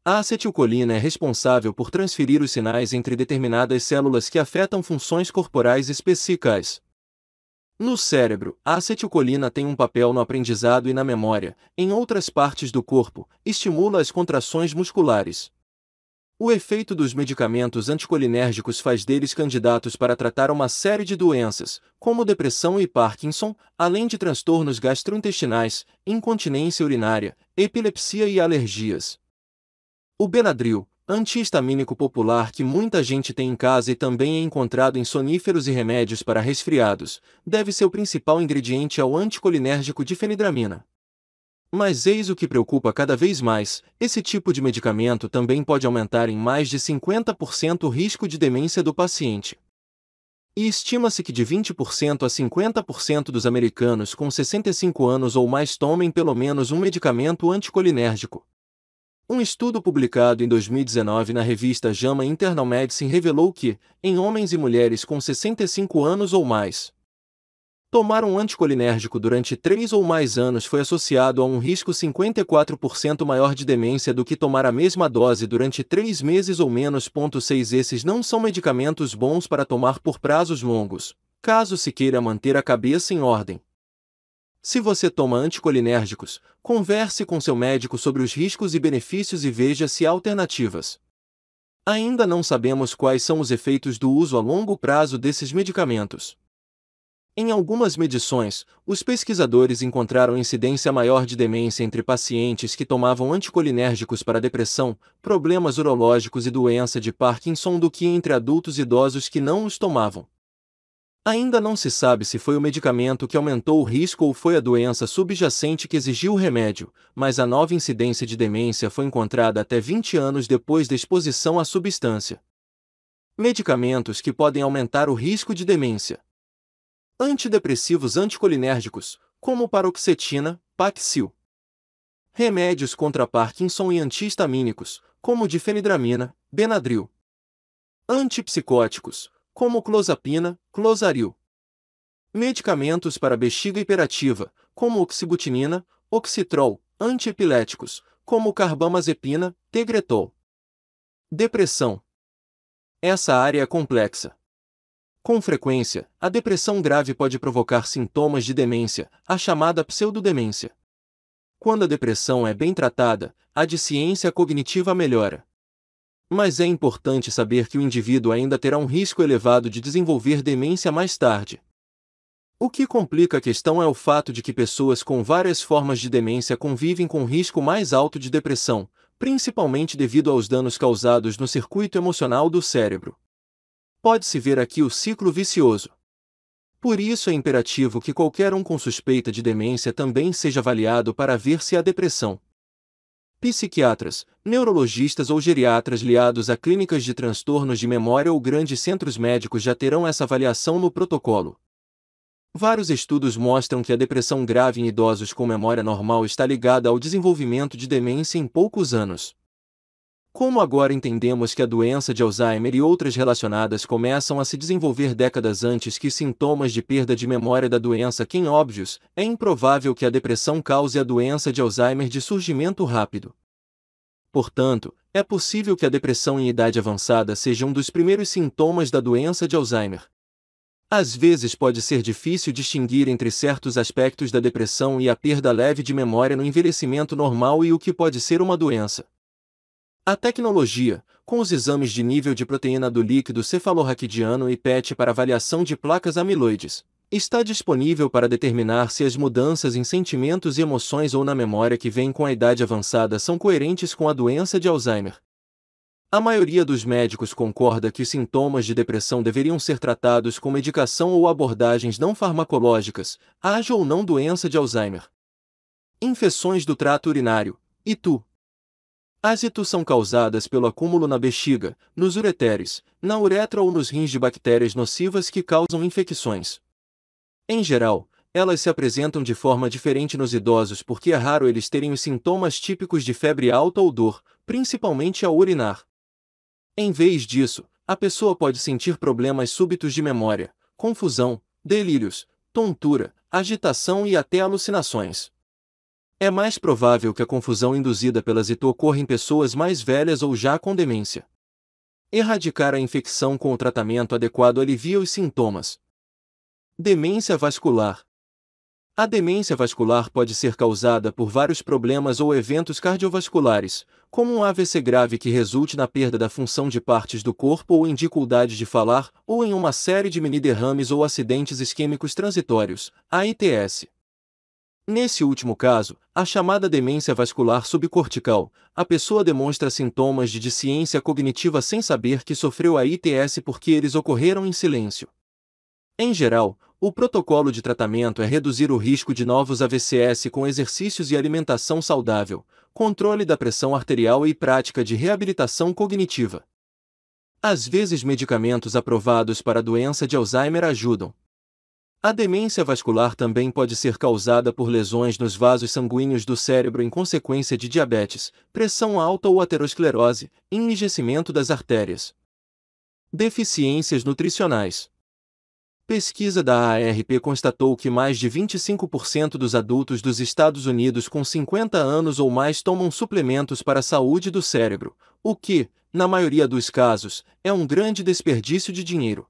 A: A acetilcolina é responsável por transferir os sinais entre determinadas células que afetam funções corporais específicas. No cérebro, a acetilcolina tem um papel no aprendizado e na memória, em outras partes do corpo, estimula as contrações musculares. O efeito dos medicamentos anticolinérgicos faz deles candidatos para tratar uma série de doenças, como depressão e Parkinson, além de transtornos gastrointestinais, incontinência urinária, epilepsia e alergias. O Benadryl, antihistamínico popular que muita gente tem em casa e também é encontrado em soníferos e remédios para resfriados, deve seu principal ingrediente ao anticolinérgico difenidramina. Mas eis o que preocupa cada vez mais: esse tipo de medicamento também pode aumentar em mais de 50% o risco de demência do paciente. E estima-se que de 20% a 50% dos americanos com 65 anos ou mais tomem pelo menos um medicamento anticolinérgico. Um estudo publicado em 2019 na revista JAMA Internal Medicine revelou que, em homens e mulheres com 65 anos ou mais, Tomar um anticolinérgico durante três ou mais anos foi associado a um risco 54% maior de demência do que tomar a mesma dose durante três meses ou menos. 6 Esses não são medicamentos bons para tomar por prazos longos, caso se queira manter a cabeça em ordem. Se você toma anticolinérgicos, converse com seu médico sobre os riscos e benefícios e veja se há alternativas. Ainda não sabemos quais são os efeitos do uso a longo prazo desses medicamentos. Em algumas medições, os pesquisadores encontraram incidência maior de demência entre pacientes que tomavam anticolinérgicos para depressão, problemas urológicos e doença de Parkinson do que entre adultos idosos que não os tomavam. Ainda não se sabe se foi o medicamento que aumentou o risco ou foi a doença subjacente que exigiu o remédio, mas a nova incidência de demência foi encontrada até 20 anos depois da exposição à substância. Medicamentos que podem aumentar o risco de demência antidepressivos anticolinérgicos, como paroxetina, Paxil. Remédios contra Parkinson e antihistamínicos, como difenidramina, Benadryl. Antipsicóticos, como clozapina, Clozaril. Medicamentos para bexiga hiperativa, como oxibutinina, oxitrol, antiepiléticos, como carbamazepina, tegretol. Depressão. Essa área é complexa, com frequência, a depressão grave pode provocar sintomas de demência, a chamada pseudodemência. Quando a depressão é bem tratada, a disciência cognitiva melhora. Mas é importante saber que o indivíduo ainda terá um risco elevado de desenvolver demência mais tarde. O que complica a questão é o fato de que pessoas com várias formas de demência convivem com risco mais alto de depressão, principalmente devido aos danos causados no circuito emocional do cérebro pode-se ver aqui o ciclo vicioso. Por isso é imperativo que qualquer um com suspeita de demência também seja avaliado para ver se há depressão. Psiquiatras, neurologistas ou geriatras liados a clínicas de transtornos de memória ou grandes centros médicos já terão essa avaliação no protocolo. Vários estudos mostram que a depressão grave em idosos com memória normal está ligada ao desenvolvimento de demência em poucos anos. Como agora entendemos que a doença de Alzheimer e outras relacionadas começam a se desenvolver décadas antes que sintomas de perda de memória da doença quem óbvios, é improvável que a depressão cause a doença de Alzheimer de surgimento rápido. Portanto, é possível que a depressão em idade avançada seja um dos primeiros sintomas da doença de Alzheimer. Às vezes pode ser difícil distinguir entre certos aspectos da depressão e a perda leve de memória no envelhecimento normal e o que pode ser uma doença. A tecnologia, com os exames de nível de proteína do líquido cefalorraquidiano e PET para avaliação de placas amiloides, está disponível para determinar se as mudanças em sentimentos e emoções ou na memória que vêm com a idade avançada são coerentes com a doença de Alzheimer. A maioria dos médicos concorda que sintomas de depressão deveriam ser tratados com medicação ou abordagens não farmacológicas, haja ou não doença de Alzheimer. Infecções do trato urinário, ITU, as são causadas pelo acúmulo na bexiga, nos ureteres, na uretra ou nos rins de bactérias nocivas que causam infecções. Em geral, elas se apresentam de forma diferente nos idosos porque é raro eles terem os sintomas típicos de febre alta ou dor, principalmente ao urinar. Em vez disso, a pessoa pode sentir problemas súbitos de memória, confusão, delírios, tontura, agitação e até alucinações. É mais provável que a confusão induzida pela zito ocorra em pessoas mais velhas ou já com demência. Erradicar a infecção com o tratamento adequado alivia os sintomas. Demência vascular. A demência vascular pode ser causada por vários problemas ou eventos cardiovasculares, como um AVC grave que resulte na perda da função de partes do corpo ou em dificuldade de falar, ou em uma série de mini derrames ou acidentes isquêmicos transitórios, AITS. Nesse último caso, a chamada demência vascular subcortical, a pessoa demonstra sintomas de disciência cognitiva sem saber que sofreu a ITS porque eles ocorreram em silêncio. Em geral, o protocolo de tratamento é reduzir o risco de novos AVCS com exercícios e alimentação saudável, controle da pressão arterial e prática de reabilitação cognitiva. Às vezes, medicamentos aprovados para a doença de Alzheimer ajudam, a demência vascular também pode ser causada por lesões nos vasos sanguíneos do cérebro em consequência de diabetes, pressão alta ou aterosclerose, enrijecimento das artérias. Deficiências nutricionais. Pesquisa da ARP constatou que mais de 25% dos adultos dos Estados Unidos com 50 anos ou mais tomam suplementos para a saúde do cérebro, o que, na maioria dos casos, é um grande desperdício de dinheiro.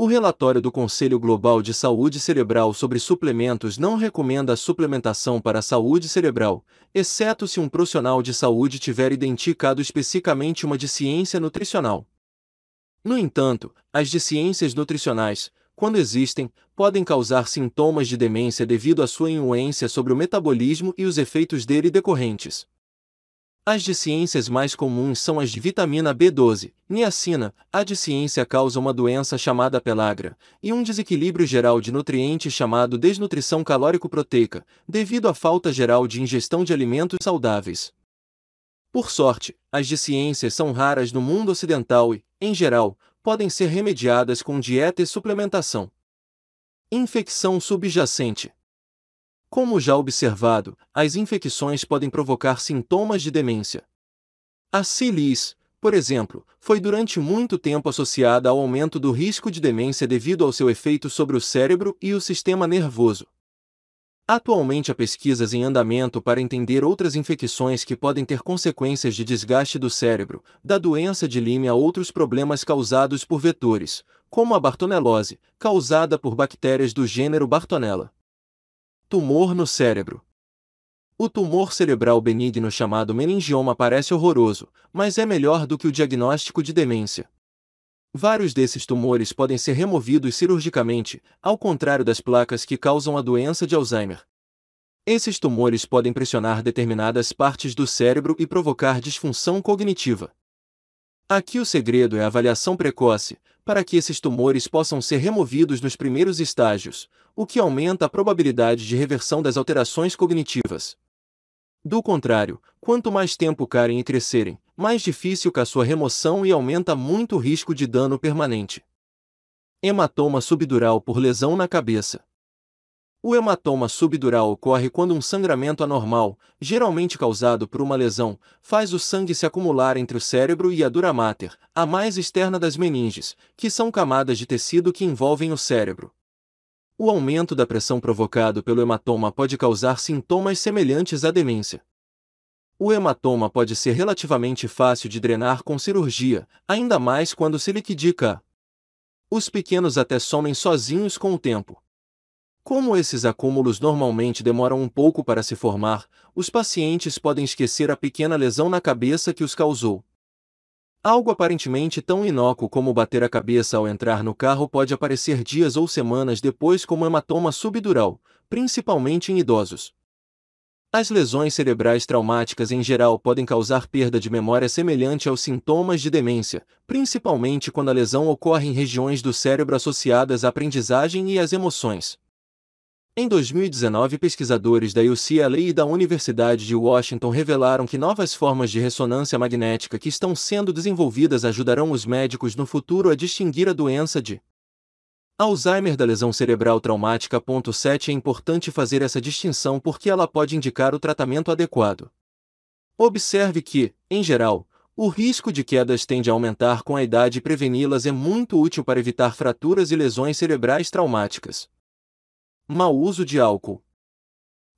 A: O relatório do Conselho Global de Saúde Cerebral sobre suplementos não recomenda a suplementação para a saúde cerebral, exceto se um profissional de saúde tiver identificado especificamente uma de ciência nutricional. No entanto, as deficiências nutricionais, quando existem, podem causar sintomas de demência devido à sua influência sobre o metabolismo e os efeitos dele decorrentes. As deficiências mais comuns são as de vitamina B12, niacina. A deficiência causa uma doença chamada pelagra e um desequilíbrio geral de nutrientes chamado desnutrição calórico-proteica, devido à falta geral de ingestão de alimentos saudáveis. Por sorte, as deficiências são raras no mundo ocidental e, em geral, podem ser remediadas com dieta e suplementação. Infecção subjacente como já observado, as infecções podem provocar sintomas de demência. A assim, sílice, por exemplo, foi durante muito tempo associada ao aumento do risco de demência devido ao seu efeito sobre o cérebro e o sistema nervoso. Atualmente há pesquisas em andamento para entender outras infecções que podem ter consequências de desgaste do cérebro, da doença de Lyme a outros problemas causados por vetores, como a bartonelose, causada por bactérias do gênero Bartonella. Tumor no cérebro. O tumor cerebral benigno chamado meningioma parece horroroso, mas é melhor do que o diagnóstico de demência. Vários desses tumores podem ser removidos cirurgicamente, ao contrário das placas que causam a doença de Alzheimer. Esses tumores podem pressionar determinadas partes do cérebro e provocar disfunção cognitiva. Aqui o segredo é a avaliação precoce, para que esses tumores possam ser removidos nos primeiros estágios, o que aumenta a probabilidade de reversão das alterações cognitivas. Do contrário, quanto mais tempo carem e crescerem, mais difícil que a sua remoção e aumenta muito o risco de dano permanente. Hematoma subdural por lesão na cabeça. O hematoma subdural ocorre quando um sangramento anormal, geralmente causado por uma lesão, faz o sangue se acumular entre o cérebro e a dura mater, a mais externa das meninges, que são camadas de tecido que envolvem o cérebro. O aumento da pressão provocado pelo hematoma pode causar sintomas semelhantes à demência. O hematoma pode ser relativamente fácil de drenar com cirurgia, ainda mais quando se liquidica. Os pequenos até somem sozinhos com o tempo. Como esses acúmulos normalmente demoram um pouco para se formar, os pacientes podem esquecer a pequena lesão na cabeça que os causou. Algo aparentemente tão inócuo como bater a cabeça ao entrar no carro pode aparecer dias ou semanas depois como hematoma subdural, principalmente em idosos. As lesões cerebrais traumáticas em geral podem causar perda de memória semelhante aos sintomas de demência, principalmente quando a lesão ocorre em regiões do cérebro associadas à aprendizagem e às emoções. Em 2019, pesquisadores da UCLA e da Universidade de Washington revelaram que novas formas de ressonância magnética que estão sendo desenvolvidas ajudarão os médicos no futuro a distinguir a doença de Alzheimer da lesão cerebral traumática. 7 É importante fazer essa distinção porque ela pode indicar o tratamento adequado. Observe que, em geral, o risco de quedas tende a aumentar com a idade e preveni-las é muito útil para evitar fraturas e lesões cerebrais traumáticas mau uso de álcool.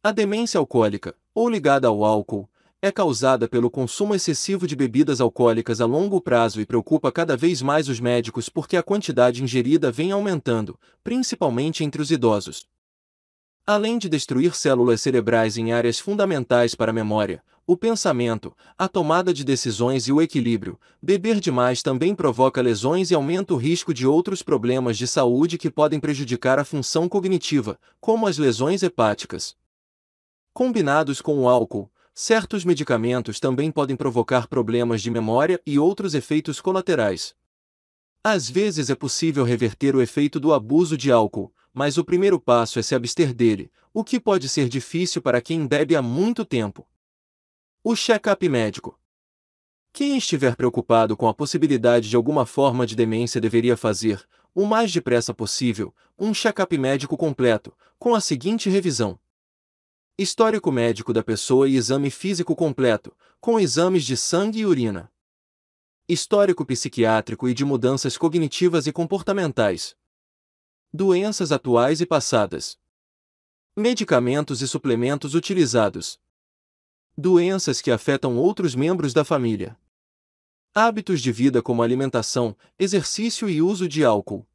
A: A demência alcoólica, ou ligada ao álcool, é causada pelo consumo excessivo de bebidas alcoólicas a longo prazo e preocupa cada vez mais os médicos porque a quantidade ingerida vem aumentando, principalmente entre os idosos. Além de destruir células cerebrais em áreas fundamentais para a memória, o pensamento, a tomada de decisões e o equilíbrio. Beber demais também provoca lesões e aumenta o risco de outros problemas de saúde que podem prejudicar a função cognitiva, como as lesões hepáticas. Combinados com o álcool, certos medicamentos também podem provocar problemas de memória e outros efeitos colaterais. Às vezes é possível reverter o efeito do abuso de álcool, mas o primeiro passo é se abster dele, o que pode ser difícil para quem bebe há muito tempo. O check-up médico. Quem estiver preocupado com a possibilidade de alguma forma de demência deveria fazer, o mais depressa possível, um check-up médico completo, com a seguinte revisão: histórico médico da pessoa e exame físico completo, com exames de sangue e urina, histórico psiquiátrico e de mudanças cognitivas e comportamentais, doenças atuais e passadas, medicamentos e suplementos utilizados doenças que afetam outros membros da família. Hábitos de vida como alimentação, exercício e uso de álcool.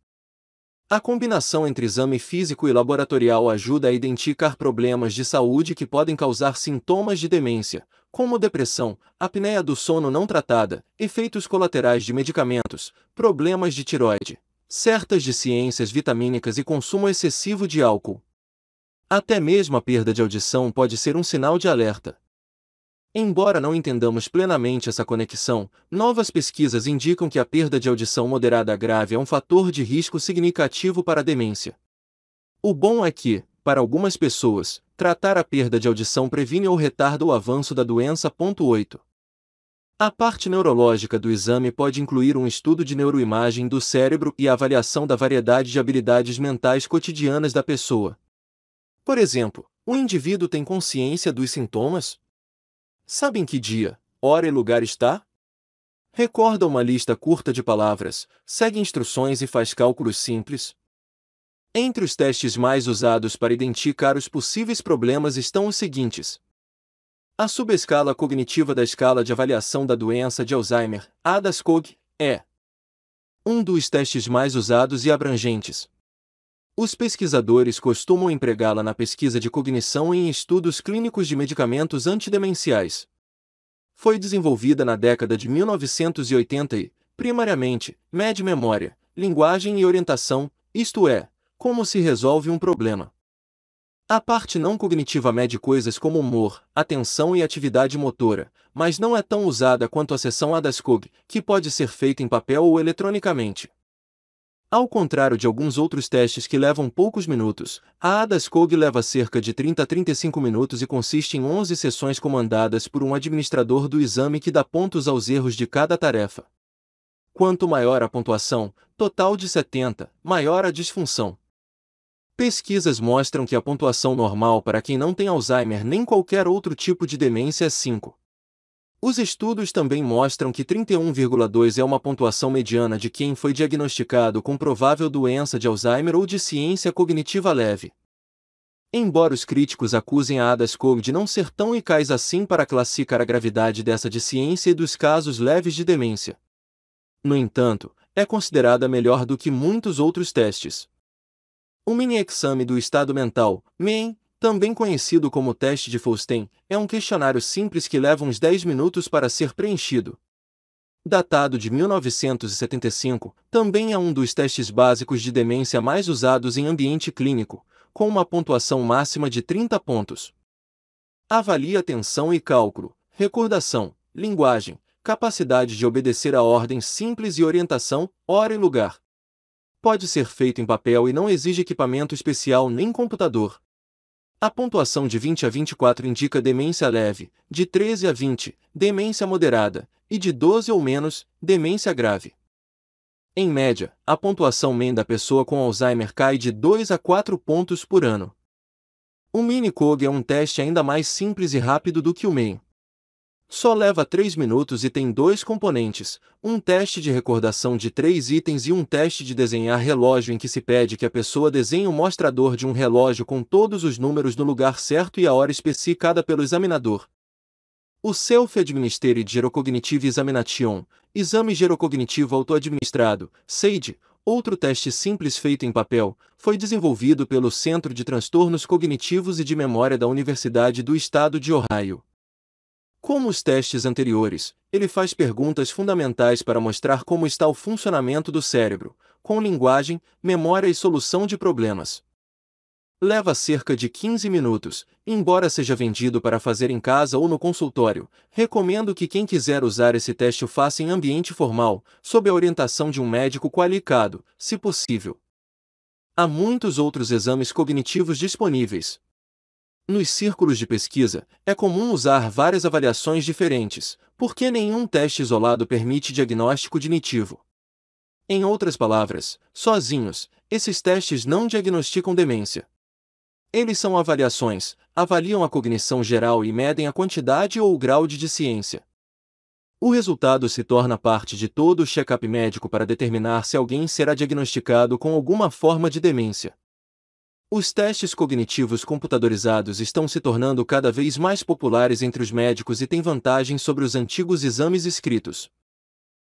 A: A combinação entre exame físico e laboratorial ajuda a identificar problemas de saúde que podem causar sintomas de demência, como depressão, apneia do sono não tratada, efeitos colaterais de medicamentos, problemas de tiroide, certas deficiências vitamínicas e consumo excessivo de álcool. Até mesmo a perda de audição pode ser um sinal de alerta, Embora não entendamos plenamente essa conexão, novas pesquisas indicam que a perda de audição moderada grave é um fator de risco significativo para a demência. O bom é que, para algumas pessoas, tratar a perda de audição previne ou retarda o avanço da doença. 8. A parte neurológica do exame pode incluir um estudo de neuroimagem do cérebro e a avaliação da variedade de habilidades mentais cotidianas da pessoa. Por exemplo, o indivíduo tem consciência dos sintomas, Sabe em que dia, hora e lugar está? Recorda uma lista curta de palavras, segue instruções e faz cálculos simples. Entre os testes mais usados para identificar os possíveis problemas estão os seguintes: a subescala cognitiva da escala de avaliação da doença de Alzheimer, ADAS-COG, é um dos testes mais usados e abrangentes. Os pesquisadores costumam empregá-la na pesquisa de cognição e em estudos clínicos de medicamentos antidemenciais. Foi desenvolvida na década de 1980 e, primariamente, mede memória, linguagem e orientação, isto é, como se resolve um problema. A parte não cognitiva mede coisas como humor, atenção e atividade motora, mas não é tão usada quanto a seção A das COG, que pode ser feita em papel ou eletronicamente. Ao contrário de alguns outros testes que levam poucos minutos, a ADAS-COG leva cerca de 30 a 35 minutos e consiste em 11 sessões comandadas por um administrador do exame que dá pontos aos erros de cada tarefa. Quanto maior a pontuação, total de 70, maior a disfunção. Pesquisas mostram que a pontuação normal para quem não tem Alzheimer nem qualquer outro tipo de demência é 5. Os estudos também mostram que 31,2 é uma pontuação mediana de quem foi diagnosticado com provável doença de Alzheimer ou deficiência cognitiva leve. Embora os críticos acusem a ADAS-COG de não ser tão eficaz assim para classificar a gravidade dessa deficiência e dos casos leves de demência. No entanto, é considerada melhor do que muitos outros testes. O mini-exame do estado mental, MEN, também conhecido como teste de Fausten, é um questionário simples que leva uns 10 minutos para ser preenchido. Datado de 1975, também é um dos testes básicos de demência mais usados em ambiente clínico, com uma pontuação máxima de 30 pontos. Avalia atenção e cálculo, recordação, linguagem, capacidade de obedecer a ordens simples e orientação, hora e lugar. Pode ser feito em papel e não exige equipamento especial nem computador, a pontuação de 20 a 24 indica demência leve, de 13 a 20, demência moderada, e de 12 ou menos, demência grave. Em média, a pontuação MEN da pessoa com Alzheimer cai de 2 a 4 pontos por ano. O Mini-Cog é um teste ainda mais simples e rápido do que o MEN, só leva 3 minutos e tem dois componentes, um teste de recordação de três itens e um teste de desenhar relógio em que se pede que a pessoa desenhe um mostrador de um relógio com todos os números no lugar certo e a hora especificada pelo examinador. O Self-Administered Gerocognitive Examination, Exame Gerocognitivo Autoadministrado, SAID, outro teste simples feito em papel, foi desenvolvido pelo Centro de Transtornos Cognitivos e de Memória da Universidade do Estado de Ohio. Como os testes anteriores, ele faz perguntas fundamentais para mostrar como está o funcionamento do cérebro, com linguagem, memória e solução de problemas. Leva cerca de 15 minutos, embora seja vendido para fazer em casa ou no consultório. Recomendo que quem quiser usar esse teste o faça em ambiente formal, sob a orientação de um médico qualificado, se possível. Há muitos outros exames cognitivos disponíveis, nos círculos de pesquisa, é comum usar várias avaliações diferentes, porque nenhum teste isolado permite diagnóstico definitivo. Em outras palavras, sozinhos, esses testes não diagnosticam demência. Eles são avaliações, avaliam a cognição geral e medem a quantidade ou o grau de ciência. O resultado se torna parte de todo o check-up médico para determinar se alguém será diagnosticado com alguma forma de demência. Os testes cognitivos computadorizados estão se tornando cada vez mais populares entre os médicos e têm vantagens sobre os antigos exames escritos.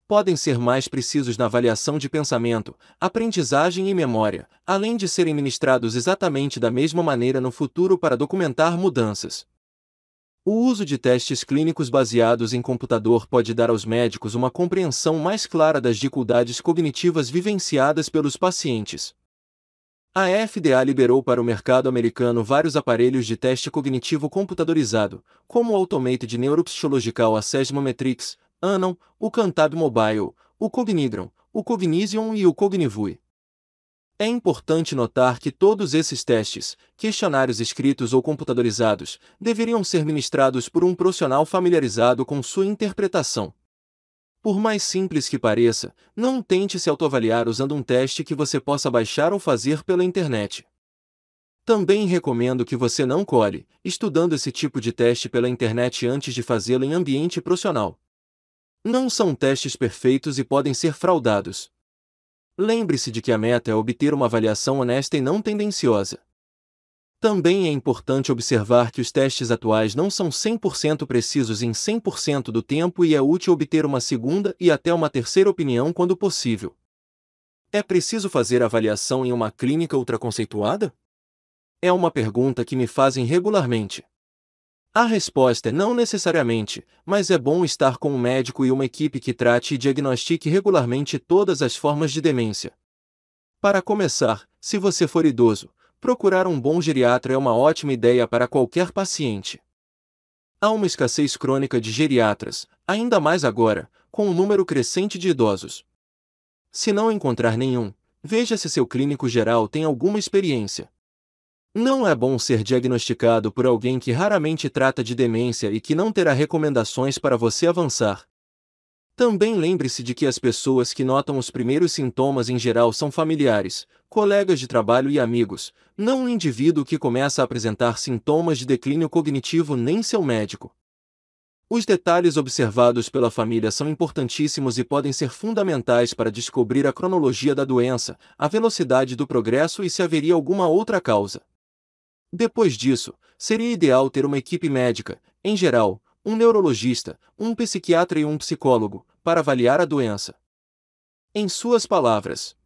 A: Podem ser mais precisos na avaliação de pensamento, aprendizagem e memória, além de serem ministrados exatamente da mesma maneira no futuro para documentar mudanças. O uso de testes clínicos baseados em computador pode dar aos médicos uma compreensão mais clara das dificuldades cognitivas vivenciadas pelos pacientes. A FDA liberou para o mercado americano vários aparelhos de teste cognitivo computadorizado, como o Automated Neuropsychological Assessment Metrics, Anon, o Cantab Mobile, o Cognidron, o Cognizion e o Cognivui. É importante notar que todos esses testes, questionários escritos ou computadorizados, deveriam ser ministrados por um profissional familiarizado com sua interpretação. Por mais simples que pareça, não tente se autoavaliar usando um teste que você possa baixar ou fazer pela internet. Também recomendo que você não colhe, estudando esse tipo de teste pela internet antes de fazê-lo em ambiente profissional. Não são testes perfeitos e podem ser fraudados. Lembre-se de que a meta é obter uma avaliação honesta e não tendenciosa. Também é importante observar que os testes atuais não são 100% precisos em 100% do tempo e é útil obter uma segunda e até uma terceira opinião quando possível. É preciso fazer avaliação em uma clínica ultraconceituada? É uma pergunta que me fazem regularmente. A resposta é não necessariamente, mas é bom estar com um médico e uma equipe que trate e diagnostique regularmente todas as formas de demência. Para começar, se você for idoso, Procurar um bom geriatra é uma ótima ideia para qualquer paciente. Há uma escassez crônica de geriatras, ainda mais agora, com um número crescente de idosos. Se não encontrar nenhum, veja se seu clínico geral tem alguma experiência. Não é bom ser diagnosticado por alguém que raramente trata de demência e que não terá recomendações para você avançar. Também lembre-se de que as pessoas que notam os primeiros sintomas em geral são familiares, colegas de trabalho e amigos, não um indivíduo que começa a apresentar sintomas de declínio cognitivo nem seu médico. Os detalhes observados pela família são importantíssimos e podem ser fundamentais para descobrir a cronologia da doença, a velocidade do progresso e se haveria alguma outra causa. Depois disso, seria ideal ter uma equipe médica, em geral, um neurologista, um psiquiatra e um psicólogo, para avaliar a doença. Em suas palavras,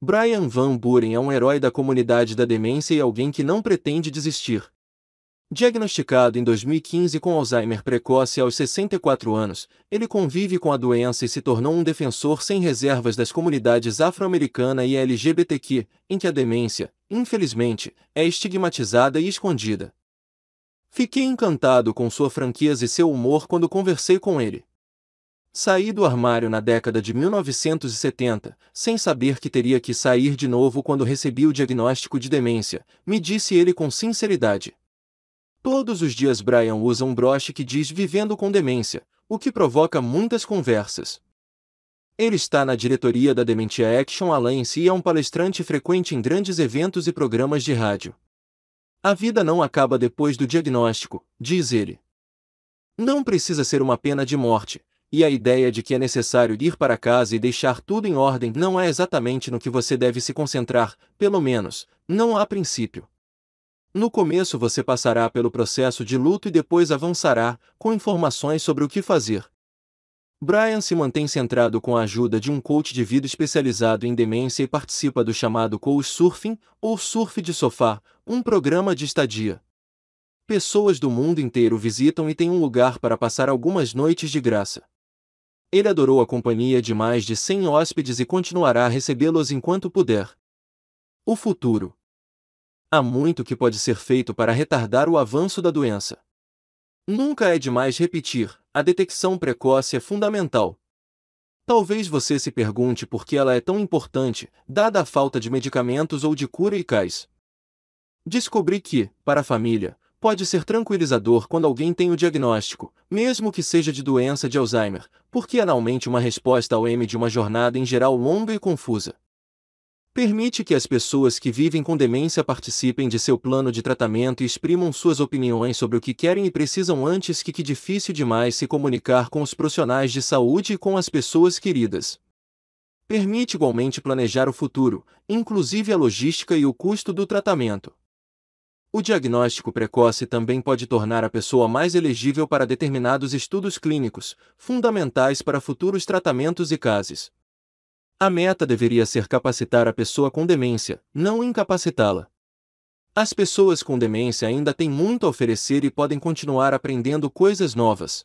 A: Brian Van Buren é um herói da comunidade da demência e alguém que não pretende desistir. Diagnosticado em 2015 com Alzheimer precoce aos 64 anos, ele convive com a doença e se tornou um defensor sem reservas das comunidades afro-americana e LGBTQ, em que a demência, infelizmente, é estigmatizada e escondida. Fiquei encantado com sua franqueza e seu humor quando conversei com ele. Saí do armário na década de 1970, sem saber que teria que sair de novo quando recebi o diagnóstico de demência, me disse ele com sinceridade. Todos os dias Brian usa um broche que diz vivendo com demência, o que provoca muitas conversas. Ele está na diretoria da Dementia Action Alliance e é um palestrante frequente em grandes eventos e programas de rádio. A vida não acaba depois do diagnóstico, diz ele. Não precisa ser uma pena de morte, e a ideia de que é necessário ir para casa e deixar tudo em ordem não é exatamente no que você deve se concentrar, pelo menos, não há princípio. No começo você passará pelo processo de luto e depois avançará, com informações sobre o que fazer, Brian se mantém centrado com a ajuda de um coach de vida especializado em demência e participa do chamado Coach Surfing, ou Surf de Sofá, um programa de estadia. Pessoas do mundo inteiro visitam e têm um lugar para passar algumas noites de graça. Ele adorou a companhia de mais de 100 hóspedes e continuará a recebê-los enquanto puder. O futuro. Há muito que pode ser feito para retardar o avanço da doença. Nunca é demais repetir, a detecção precoce é fundamental. Talvez você se pergunte por que ela é tão importante, dada a falta de medicamentos ou de cura e cais. Descobri que, para a família, pode ser tranquilizador quando alguém tem o diagnóstico, mesmo que seja de doença de Alzheimer, porque analmente é uma resposta ao M de uma jornada em geral longa e confusa. Permite que as pessoas que vivem com demência participem de seu plano de tratamento e exprimam suas opiniões sobre o que querem e precisam antes que que difícil demais se comunicar com os profissionais de saúde e com as pessoas queridas. Permite igualmente planejar o futuro, inclusive a logística e o custo do tratamento. O diagnóstico precoce também pode tornar a pessoa mais elegível para determinados estudos clínicos, fundamentais para futuros tratamentos e casos. A meta deveria ser capacitar a pessoa com demência, não incapacitá-la. As pessoas com demência ainda têm muito a oferecer e podem continuar aprendendo coisas novas.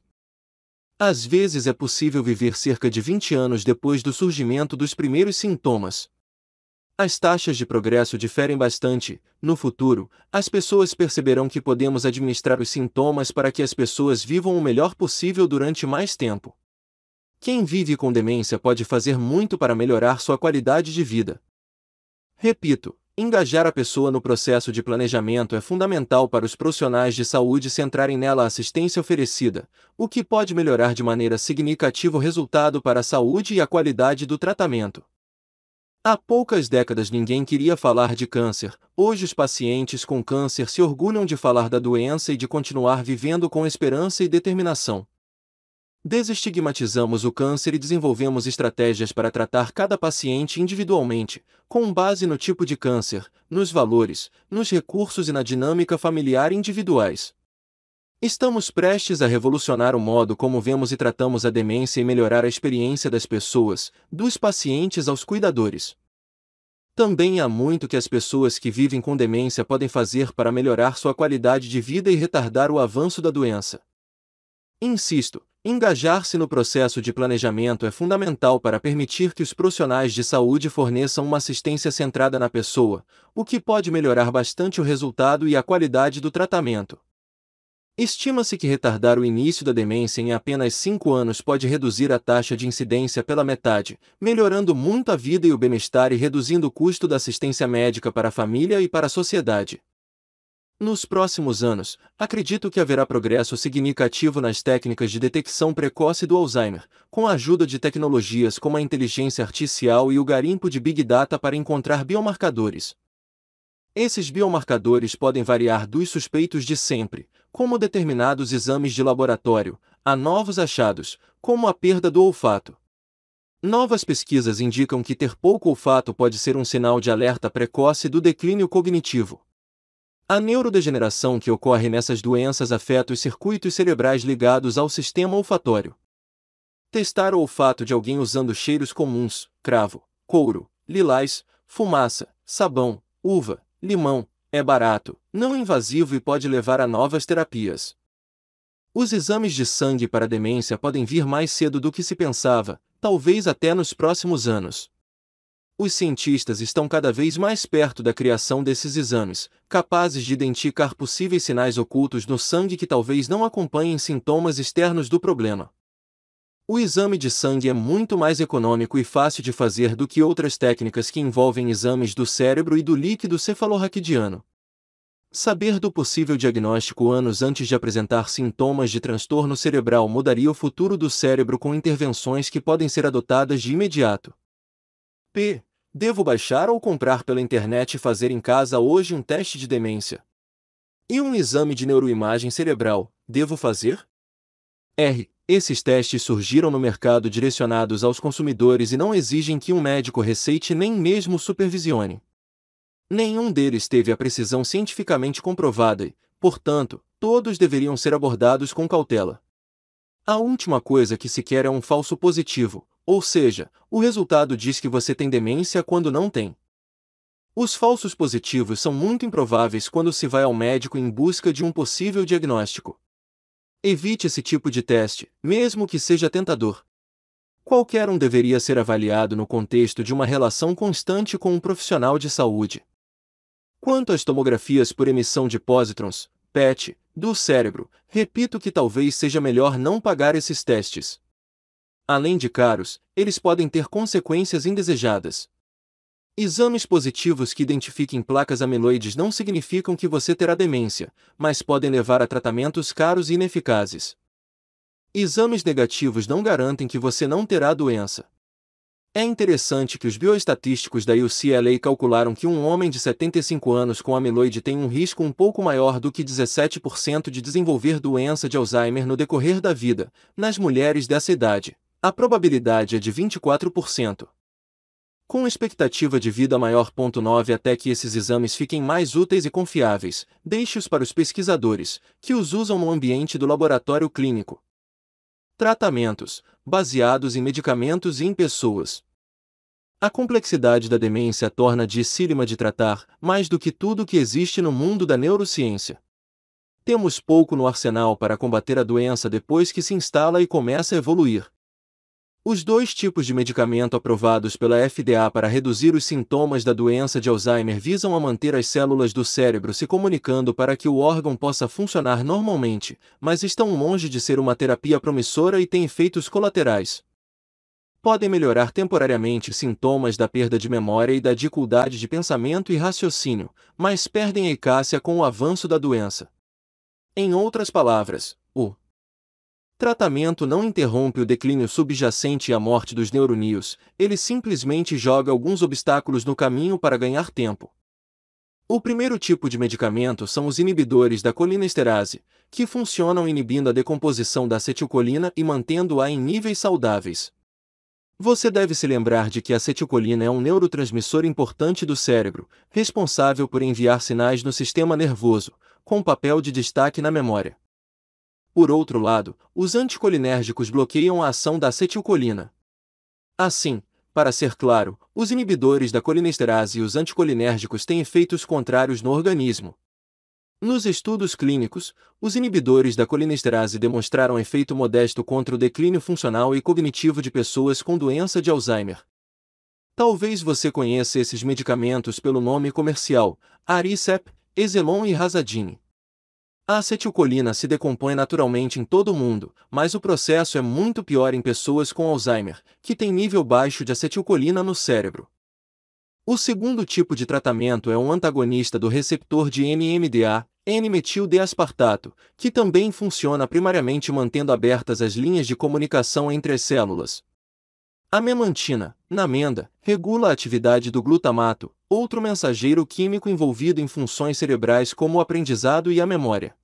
A: Às vezes é possível viver cerca de 20 anos depois do surgimento dos primeiros sintomas. As taxas de progresso diferem bastante. No futuro, as pessoas perceberão que podemos administrar os sintomas para que as pessoas vivam o melhor possível durante mais tempo. Quem vive com demência pode fazer muito para melhorar sua qualidade de vida. Repito, engajar a pessoa no processo de planejamento é fundamental para os profissionais de saúde centrarem nela a assistência oferecida, o que pode melhorar de maneira significativa o resultado para a saúde e a qualidade do tratamento. Há poucas décadas ninguém queria falar de câncer, hoje os pacientes com câncer se orgulham de falar da doença e de continuar vivendo com esperança e determinação. Desestigmatizamos o câncer e desenvolvemos estratégias para tratar cada paciente individualmente, com base no tipo de câncer, nos valores, nos recursos e na dinâmica familiar individuais. Estamos prestes a revolucionar o modo como vemos e tratamos a demência e melhorar a experiência das pessoas, dos pacientes aos cuidadores. Também há muito que as pessoas que vivem com demência podem fazer para melhorar sua qualidade de vida e retardar o avanço da doença. Insisto, Engajar-se no processo de planejamento é fundamental para permitir que os profissionais de saúde forneçam uma assistência centrada na pessoa, o que pode melhorar bastante o resultado e a qualidade do tratamento. Estima-se que retardar o início da demência em apenas 5 anos pode reduzir a taxa de incidência pela metade, melhorando muito a vida e o bem-estar e reduzindo o custo da assistência médica para a família e para a sociedade. Nos próximos anos, acredito que haverá progresso significativo nas técnicas de detecção precoce do Alzheimer, com a ajuda de tecnologias como a inteligência artificial e o garimpo de Big Data para encontrar biomarcadores. Esses biomarcadores podem variar dos suspeitos de sempre, como determinados exames de laboratório, a novos achados, como a perda do olfato. Novas pesquisas indicam que ter pouco olfato pode ser um sinal de alerta precoce do declínio cognitivo. A neurodegeneração que ocorre nessas doenças afeta os circuitos cerebrais ligados ao sistema olfatório. Testar o olfato de alguém usando cheiros comuns, cravo, couro, lilás, fumaça, sabão, uva, limão, é barato, não invasivo e pode levar a novas terapias. Os exames de sangue para demência podem vir mais cedo do que se pensava, talvez até nos próximos anos. Os cientistas estão cada vez mais perto da criação desses exames, capazes de identificar possíveis sinais ocultos no sangue que talvez não acompanhem sintomas externos do problema. O exame de sangue é muito mais econômico e fácil de fazer do que outras técnicas que envolvem exames do cérebro e do líquido cefalorraquidiano. Saber do possível diagnóstico anos antes de apresentar sintomas de transtorno cerebral mudaria o futuro do cérebro com intervenções que podem ser adotadas de imediato. P. Devo baixar ou comprar pela internet e fazer em casa hoje um teste de demência? E um exame de neuroimagem cerebral, devo fazer? R. Esses testes surgiram no mercado direcionados aos consumidores e não exigem que um médico receite nem mesmo supervisione. Nenhum deles teve a precisão cientificamente comprovada e, portanto, todos deveriam ser abordados com cautela. A última coisa que se quer é um falso positivo, ou seja, o resultado diz que você tem demência quando não tem. Os falsos positivos são muito improváveis quando se vai ao médico em busca de um possível diagnóstico. Evite esse tipo de teste, mesmo que seja tentador. Qualquer um deveria ser avaliado no contexto de uma relação constante com um profissional de saúde. Quanto às tomografias por emissão de pósitrons, PET, do cérebro, repito que talvez seja melhor não pagar esses testes, Além de caros, eles podem ter consequências indesejadas. Exames positivos que identifiquem placas amiloides não significam que você terá demência, mas podem levar a tratamentos caros e ineficazes. Exames negativos não garantem que você não terá doença. É interessante que os bioestatísticos da UCLA calcularam que um homem de 75 anos com amiloide tem um risco um pouco maior do que 17% de desenvolver doença de Alzheimer no decorrer da vida, nas mulheres dessa idade. A probabilidade é de 24%. Com expectativa de vida maior, 9 até que esses exames fiquem mais úteis e confiáveis, deixe-os para os pesquisadores, que os usam no ambiente do laboratório clínico. Tratamentos, baseados em medicamentos e em pessoas. A complexidade da demência torna dificílima de tratar, mais do que tudo que existe no mundo da neurociência. Temos pouco no arsenal para combater a doença depois que se instala e começa a evoluir, os dois tipos de medicamento aprovados pela FDA para reduzir os sintomas da doença de Alzheimer visam a manter as células do cérebro se comunicando para que o órgão possa funcionar normalmente, mas estão longe de ser uma terapia promissora e têm efeitos colaterais. Podem melhorar temporariamente sintomas da perda de memória e da dificuldade de pensamento e raciocínio, mas perdem eficácia com o avanço da doença. Em outras palavras, o Tratamento não interrompe o declínio subjacente e a morte dos neurônios, ele simplesmente joga alguns obstáculos no caminho para ganhar tempo. O primeiro tipo de medicamento são os inibidores da colinesterase, que funcionam inibindo a decomposição da acetilcolina e mantendo-a em níveis saudáveis. Você deve se lembrar de que a acetilcolina é um neurotransmissor importante do cérebro, responsável por enviar sinais no sistema nervoso, com papel de destaque na memória. Por outro lado, os anticolinérgicos bloqueiam a ação da acetilcolina. Assim, para ser claro, os inibidores da colinesterase e os anticolinérgicos têm efeitos contrários no organismo. Nos estudos clínicos, os inibidores da colinesterase demonstraram efeito modesto contra o declínio funcional e cognitivo de pessoas com doença de Alzheimer. Talvez você conheça esses medicamentos pelo nome comercial, Aricept, Ezelon e Razadine. A acetilcolina se decompõe naturalmente em todo o mundo, mas o processo é muito pior em pessoas com Alzheimer, que têm nível baixo de acetilcolina no cérebro. O segundo tipo de tratamento é um antagonista do receptor de NMDA, N-metil-D-aspartato, que também funciona primariamente mantendo abertas as linhas de comunicação entre as células, a memantina, na amenda, regula a atividade do glutamato, outro mensageiro químico envolvido em funções cerebrais como o aprendizado e a memória.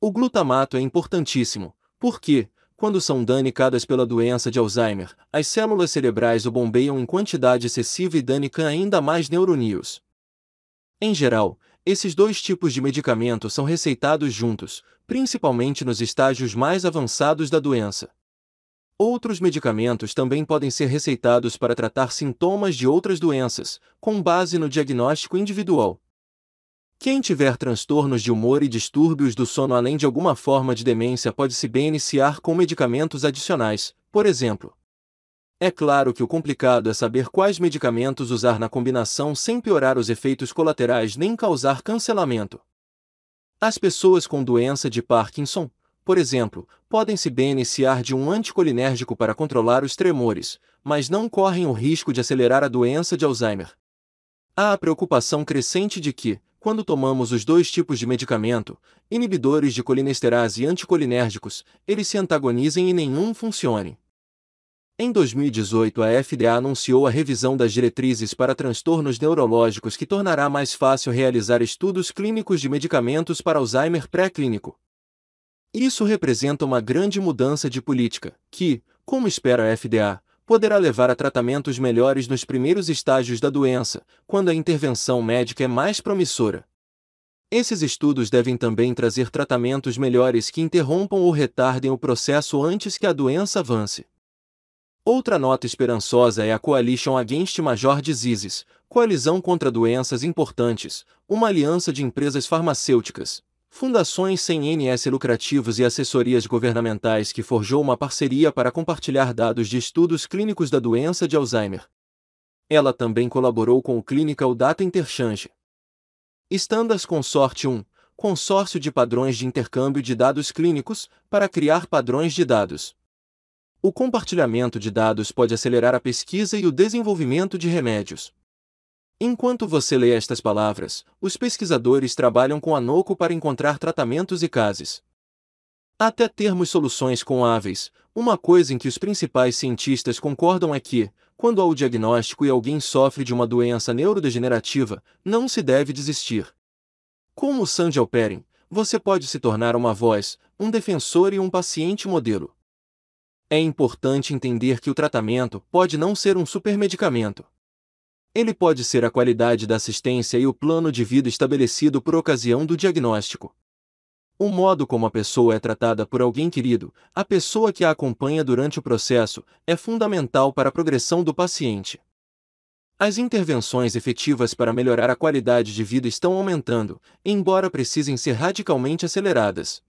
A: O glutamato é importantíssimo, porque, quando são danicadas pela doença de Alzheimer, as células cerebrais o bombeiam em quantidade excessiva e danicam ainda mais neurônios. Em geral, esses dois tipos de medicamento são receitados juntos, principalmente nos estágios mais avançados da doença. Outros medicamentos também podem ser receitados para tratar sintomas de outras doenças, com base no diagnóstico individual. Quem tiver transtornos de humor e distúrbios do sono além de alguma forma de demência pode se beneficiar com medicamentos adicionais, por exemplo. É claro que o complicado é saber quais medicamentos usar na combinação sem piorar os efeitos colaterais nem causar cancelamento. As pessoas com doença de Parkinson, por exemplo, podem-se beneficiar de um anticolinérgico para controlar os tremores, mas não correm o risco de acelerar a doença de Alzheimer. Há a preocupação crescente de que, quando tomamos os dois tipos de medicamento, inibidores de colinesterase e anticolinérgicos, eles se antagonizem e nenhum funcione. Em 2018, a FDA anunciou a revisão das diretrizes para transtornos neurológicos que tornará mais fácil realizar estudos clínicos de medicamentos para Alzheimer pré-clínico. Isso representa uma grande mudança de política, que, como espera a FDA, poderá levar a tratamentos melhores nos primeiros estágios da doença, quando a intervenção médica é mais promissora. Esses estudos devem também trazer tratamentos melhores que interrompam ou retardem o processo antes que a doença avance. Outra nota esperançosa é a Coalition Against Major Diseases, Coalizão contra Doenças Importantes, uma aliança de empresas farmacêuticas, Fundações sem NS lucrativos e assessorias governamentais que forjou uma parceria para compartilhar dados de estudos clínicos da doença de Alzheimer. Ela também colaborou com o Clinical Data Interchange. Standards Consortium, consórcio de padrões de intercâmbio de dados clínicos, para criar padrões de dados. O compartilhamento de dados pode acelerar a pesquisa e o desenvolvimento de remédios. Enquanto você lê estas palavras, os pesquisadores trabalham com a NOCO para encontrar tratamentos e casos. Até termos soluções coáveis, uma coisa em que os principais cientistas concordam é que, quando há o diagnóstico e alguém sofre de uma doença neurodegenerativa, não se deve desistir. Como o Sandy Alperin, você pode se tornar uma voz, um defensor e um paciente modelo. É importante entender que o tratamento pode não ser um supermedicamento. Ele pode ser a qualidade da assistência e o plano de vida estabelecido por ocasião do diagnóstico. O modo como a pessoa é tratada por alguém querido, a pessoa que a acompanha durante o processo, é fundamental para a progressão do paciente. As intervenções efetivas para melhorar a qualidade de vida estão aumentando, embora precisem ser radicalmente aceleradas.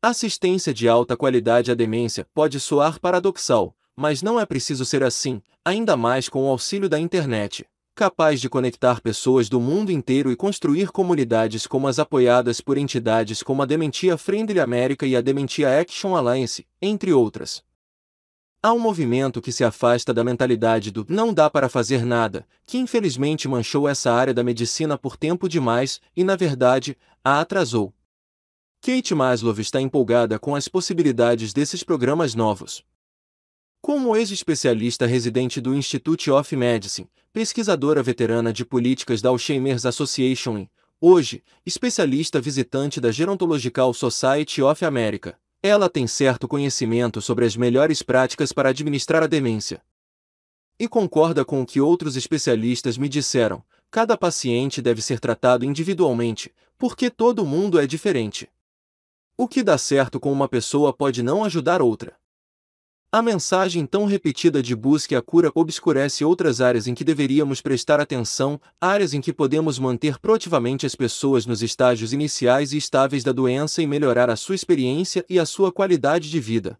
A: Assistência de alta qualidade à demência pode soar paradoxal, mas não é preciso ser assim, ainda mais com o auxílio da internet, capaz de conectar pessoas do mundo inteiro e construir comunidades como as apoiadas por entidades como a Dementia Friendly America e a Dementia Action Alliance, entre outras. Há um movimento que se afasta da mentalidade do não dá para fazer nada, que infelizmente manchou essa área da medicina por tempo demais e, na verdade, a atrasou. Kate Maslow está empolgada com as possibilidades desses programas novos. Como ex-especialista residente do Institute of Medicine, pesquisadora veterana de políticas da Alzheimer's Association e, hoje, especialista visitante da Gerontological Society of America, ela tem certo conhecimento sobre as melhores práticas para administrar a demência. E concorda com o que outros especialistas me disseram: cada paciente deve ser tratado individualmente, porque todo mundo é diferente. O que dá certo com uma pessoa pode não ajudar outra. A mensagem tão repetida de busque a cura obscurece outras áreas em que deveríamos prestar atenção, áreas em que podemos manter proativamente as pessoas nos estágios iniciais e estáveis da doença e melhorar a sua experiência e a sua qualidade de vida.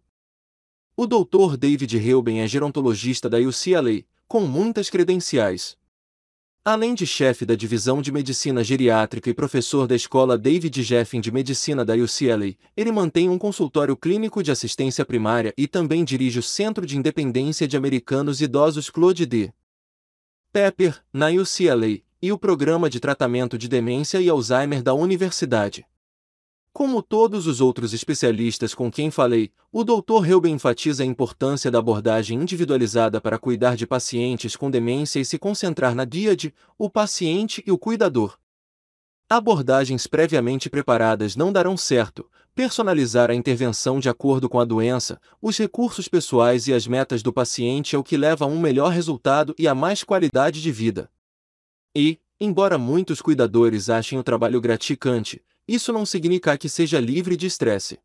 A: O Dr. David Reuben é gerontologista da UCLA, com muitas credenciais. Além de chefe da divisão de medicina geriátrica e professor da escola David Jeffin de medicina da UCLA, ele mantém um consultório clínico de assistência primária e também dirige o Centro de Independência de Americanos Idosos Claude D. Pepper, na UCLA, e o Programa de Tratamento de Demência e Alzheimer da Universidade. Como todos os outros especialistas com quem falei, o Dr. Reuben enfatiza a importância da abordagem individualizada para cuidar de pacientes com demência e se concentrar na diad, o paciente e o cuidador. Abordagens previamente preparadas não darão certo. Personalizar a intervenção de acordo com a doença, os recursos pessoais e as metas do paciente é o que leva a um melhor resultado e a mais qualidade de vida. E, embora muitos cuidadores achem o trabalho gratificante, isso não significa que seja livre de estresse.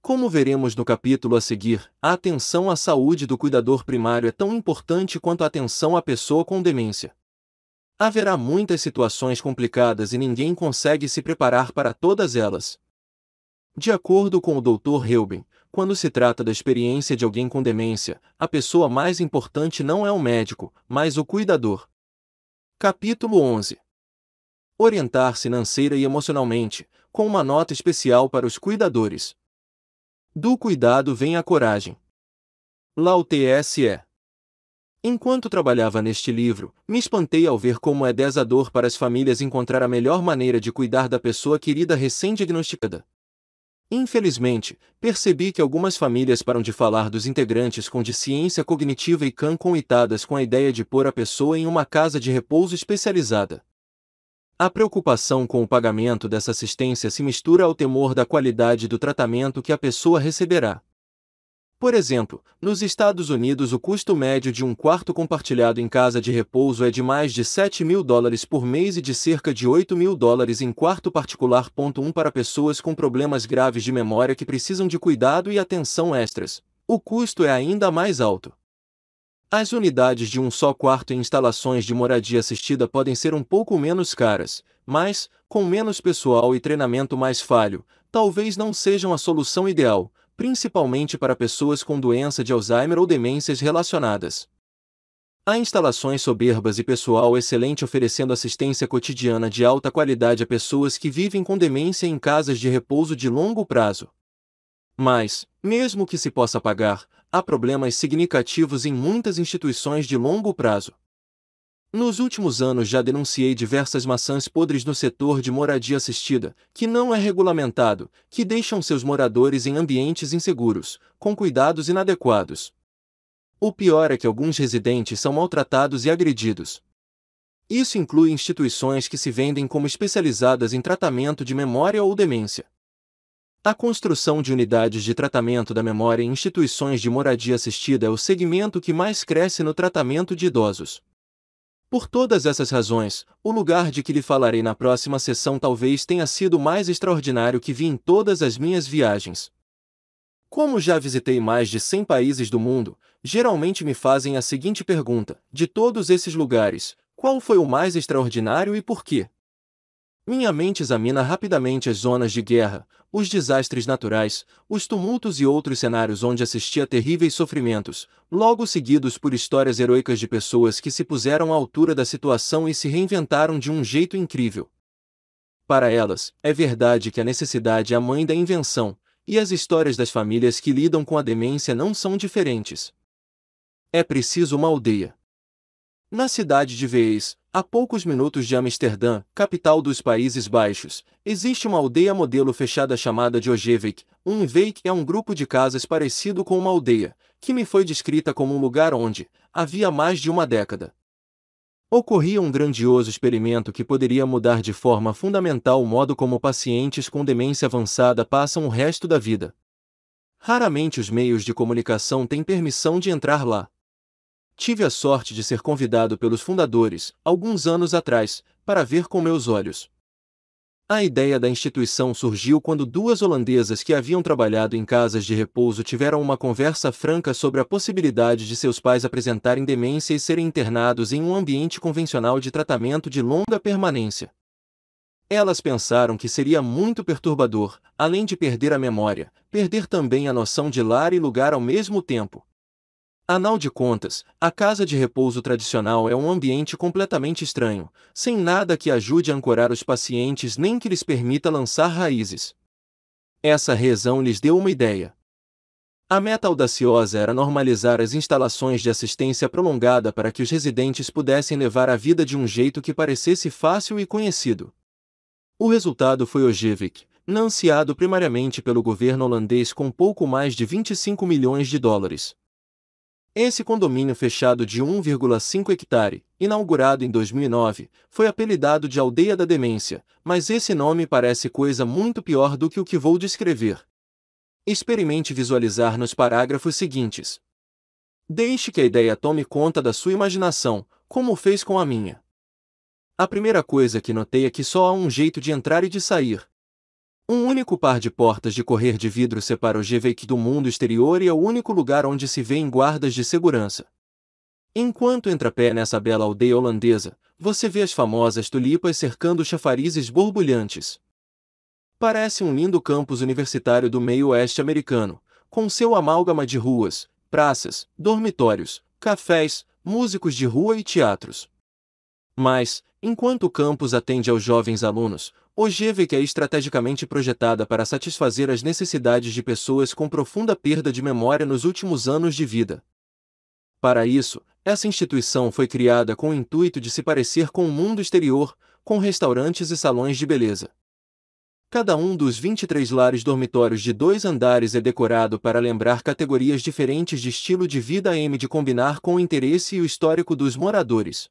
A: Como veremos no capítulo a seguir, a atenção à saúde do cuidador primário é tão importante quanto a atenção à pessoa com demência. Haverá muitas situações complicadas e ninguém consegue se preparar para todas elas. De acordo com o Dr. Reuben, quando se trata da experiência de alguém com demência, a pessoa mais importante não é o médico, mas o cuidador. Capítulo 11 orientar financeira e emocionalmente, com uma nota especial para os cuidadores. Do cuidado vem a coragem. Lau TSE. Enquanto trabalhava neste livro, me espantei ao ver como é desador para as famílias encontrar a melhor maneira de cuidar da pessoa querida recém-diagnosticada. Infelizmente, percebi que algumas famílias param de falar dos integrantes com deficiência cognitiva e CAN coitadas com a ideia de pôr a pessoa em uma casa de repouso especializada. A preocupação com o pagamento dessa assistência se mistura ao temor da qualidade do tratamento que a pessoa receberá. Por exemplo, nos Estados Unidos o custo médio de um quarto compartilhado em casa de repouso é de mais de 7 mil dólares por mês e de cerca de 8 mil dólares em quarto particular. 1 para pessoas com problemas graves de memória que precisam de cuidado e atenção extras. O custo é ainda mais alto. As unidades de um só quarto em instalações de moradia assistida podem ser um pouco menos caras, mas, com menos pessoal e treinamento mais falho, talvez não sejam a solução ideal, principalmente para pessoas com doença de Alzheimer ou demências relacionadas. Há instalações soberbas e pessoal excelente oferecendo assistência cotidiana de alta qualidade a pessoas que vivem com demência em casas de repouso de longo prazo. Mas, mesmo que se possa pagar, há problemas significativos em muitas instituições de longo prazo. Nos últimos anos já denunciei diversas maçãs podres no setor de moradia assistida, que não é regulamentado, que deixam seus moradores em ambientes inseguros, com cuidados inadequados. O pior é que alguns residentes são maltratados e agredidos. Isso inclui instituições que se vendem como especializadas em tratamento de memória ou demência. A construção de unidades de tratamento da memória em instituições de moradia assistida é o segmento que mais cresce no tratamento de idosos. Por todas essas razões, o lugar de que lhe falarei na próxima sessão talvez tenha sido o mais extraordinário que vi em todas as minhas viagens. Como já visitei mais de 100 países do mundo, geralmente me fazem a seguinte pergunta: de todos esses lugares, qual foi o mais extraordinário e por quê? Minha mente examina rapidamente as zonas de guerra, os desastres naturais, os tumultos e outros cenários onde assistia terríveis sofrimentos, logo seguidos por histórias heroicas de pessoas que se puseram à altura da situação e se reinventaram de um jeito incrível. Para elas, é verdade que a necessidade é a mãe da invenção, e as histórias das famílias que lidam com a demência não são diferentes. É preciso uma aldeia, na cidade de Vees, a poucos minutos de Amsterdã, capital dos Países Baixos, existe uma aldeia modelo fechada chamada de Ogevik. Um Veik é um grupo de casas parecido com uma aldeia, que me foi descrita como um lugar onde, havia mais de uma década, Ocorria um grandioso experimento que poderia mudar de forma fundamental o modo como pacientes com demência avançada passam o resto da vida. Raramente os meios de comunicação têm permissão de entrar lá tive a sorte de ser convidado pelos fundadores, alguns anos atrás, para ver com meus olhos. A ideia da instituição surgiu quando duas holandesas que haviam trabalhado em casas de repouso tiveram uma conversa franca sobre a possibilidade de seus pais apresentarem demência e serem internados em um ambiente convencional de tratamento de longa permanência. Elas pensaram que seria muito perturbador, além de perder a memória, perder também a noção de lar e lugar ao mesmo tempo, Anal de contas, a casa de repouso tradicional é um ambiente completamente estranho, sem nada que ajude a ancorar os pacientes nem que lhes permita lançar raízes. Essa rezão lhes deu uma ideia. A meta audaciosa era normalizar as instalações de assistência prolongada para que os residentes pudessem levar a vida de um jeito que parecesse fácil e conhecido. O resultado foi Ogivik, financiado primariamente pelo governo holandês com pouco mais de 25 milhões de dólares. Esse condomínio fechado de 1,5 hectare, inaugurado em 2009, foi apelidado de Aldeia da Demência, mas esse nome parece coisa muito pior do que o que vou descrever. Experimente visualizar nos parágrafos seguintes. Deixe que a ideia tome conta da sua imaginação, como fez com a minha. A primeira coisa que notei é que só há um jeito de entrar e de sair, um único par de portas de correr de vidro separa o Gevek do mundo exterior e é o único lugar onde se vêem guardas de segurança. Enquanto entra pé nessa bela aldeia holandesa, você vê as famosas tulipas cercando chafarizes borbulhantes. Parece um lindo campus universitário do meio-oeste americano, com seu amálgama de ruas, praças, dormitórios, cafés, músicos de rua e teatros. Mas, enquanto o campus atende aos jovens alunos, OGVC é estrategicamente projetada para satisfazer as necessidades de pessoas com profunda perda de memória nos últimos anos de vida. Para isso, essa instituição foi criada com o intuito de se parecer com o mundo exterior, com restaurantes e salões de beleza. Cada um dos 23 lares dormitórios de dois andares é decorado para lembrar categorias diferentes de estilo de vida M de combinar com o interesse e o histórico dos moradores.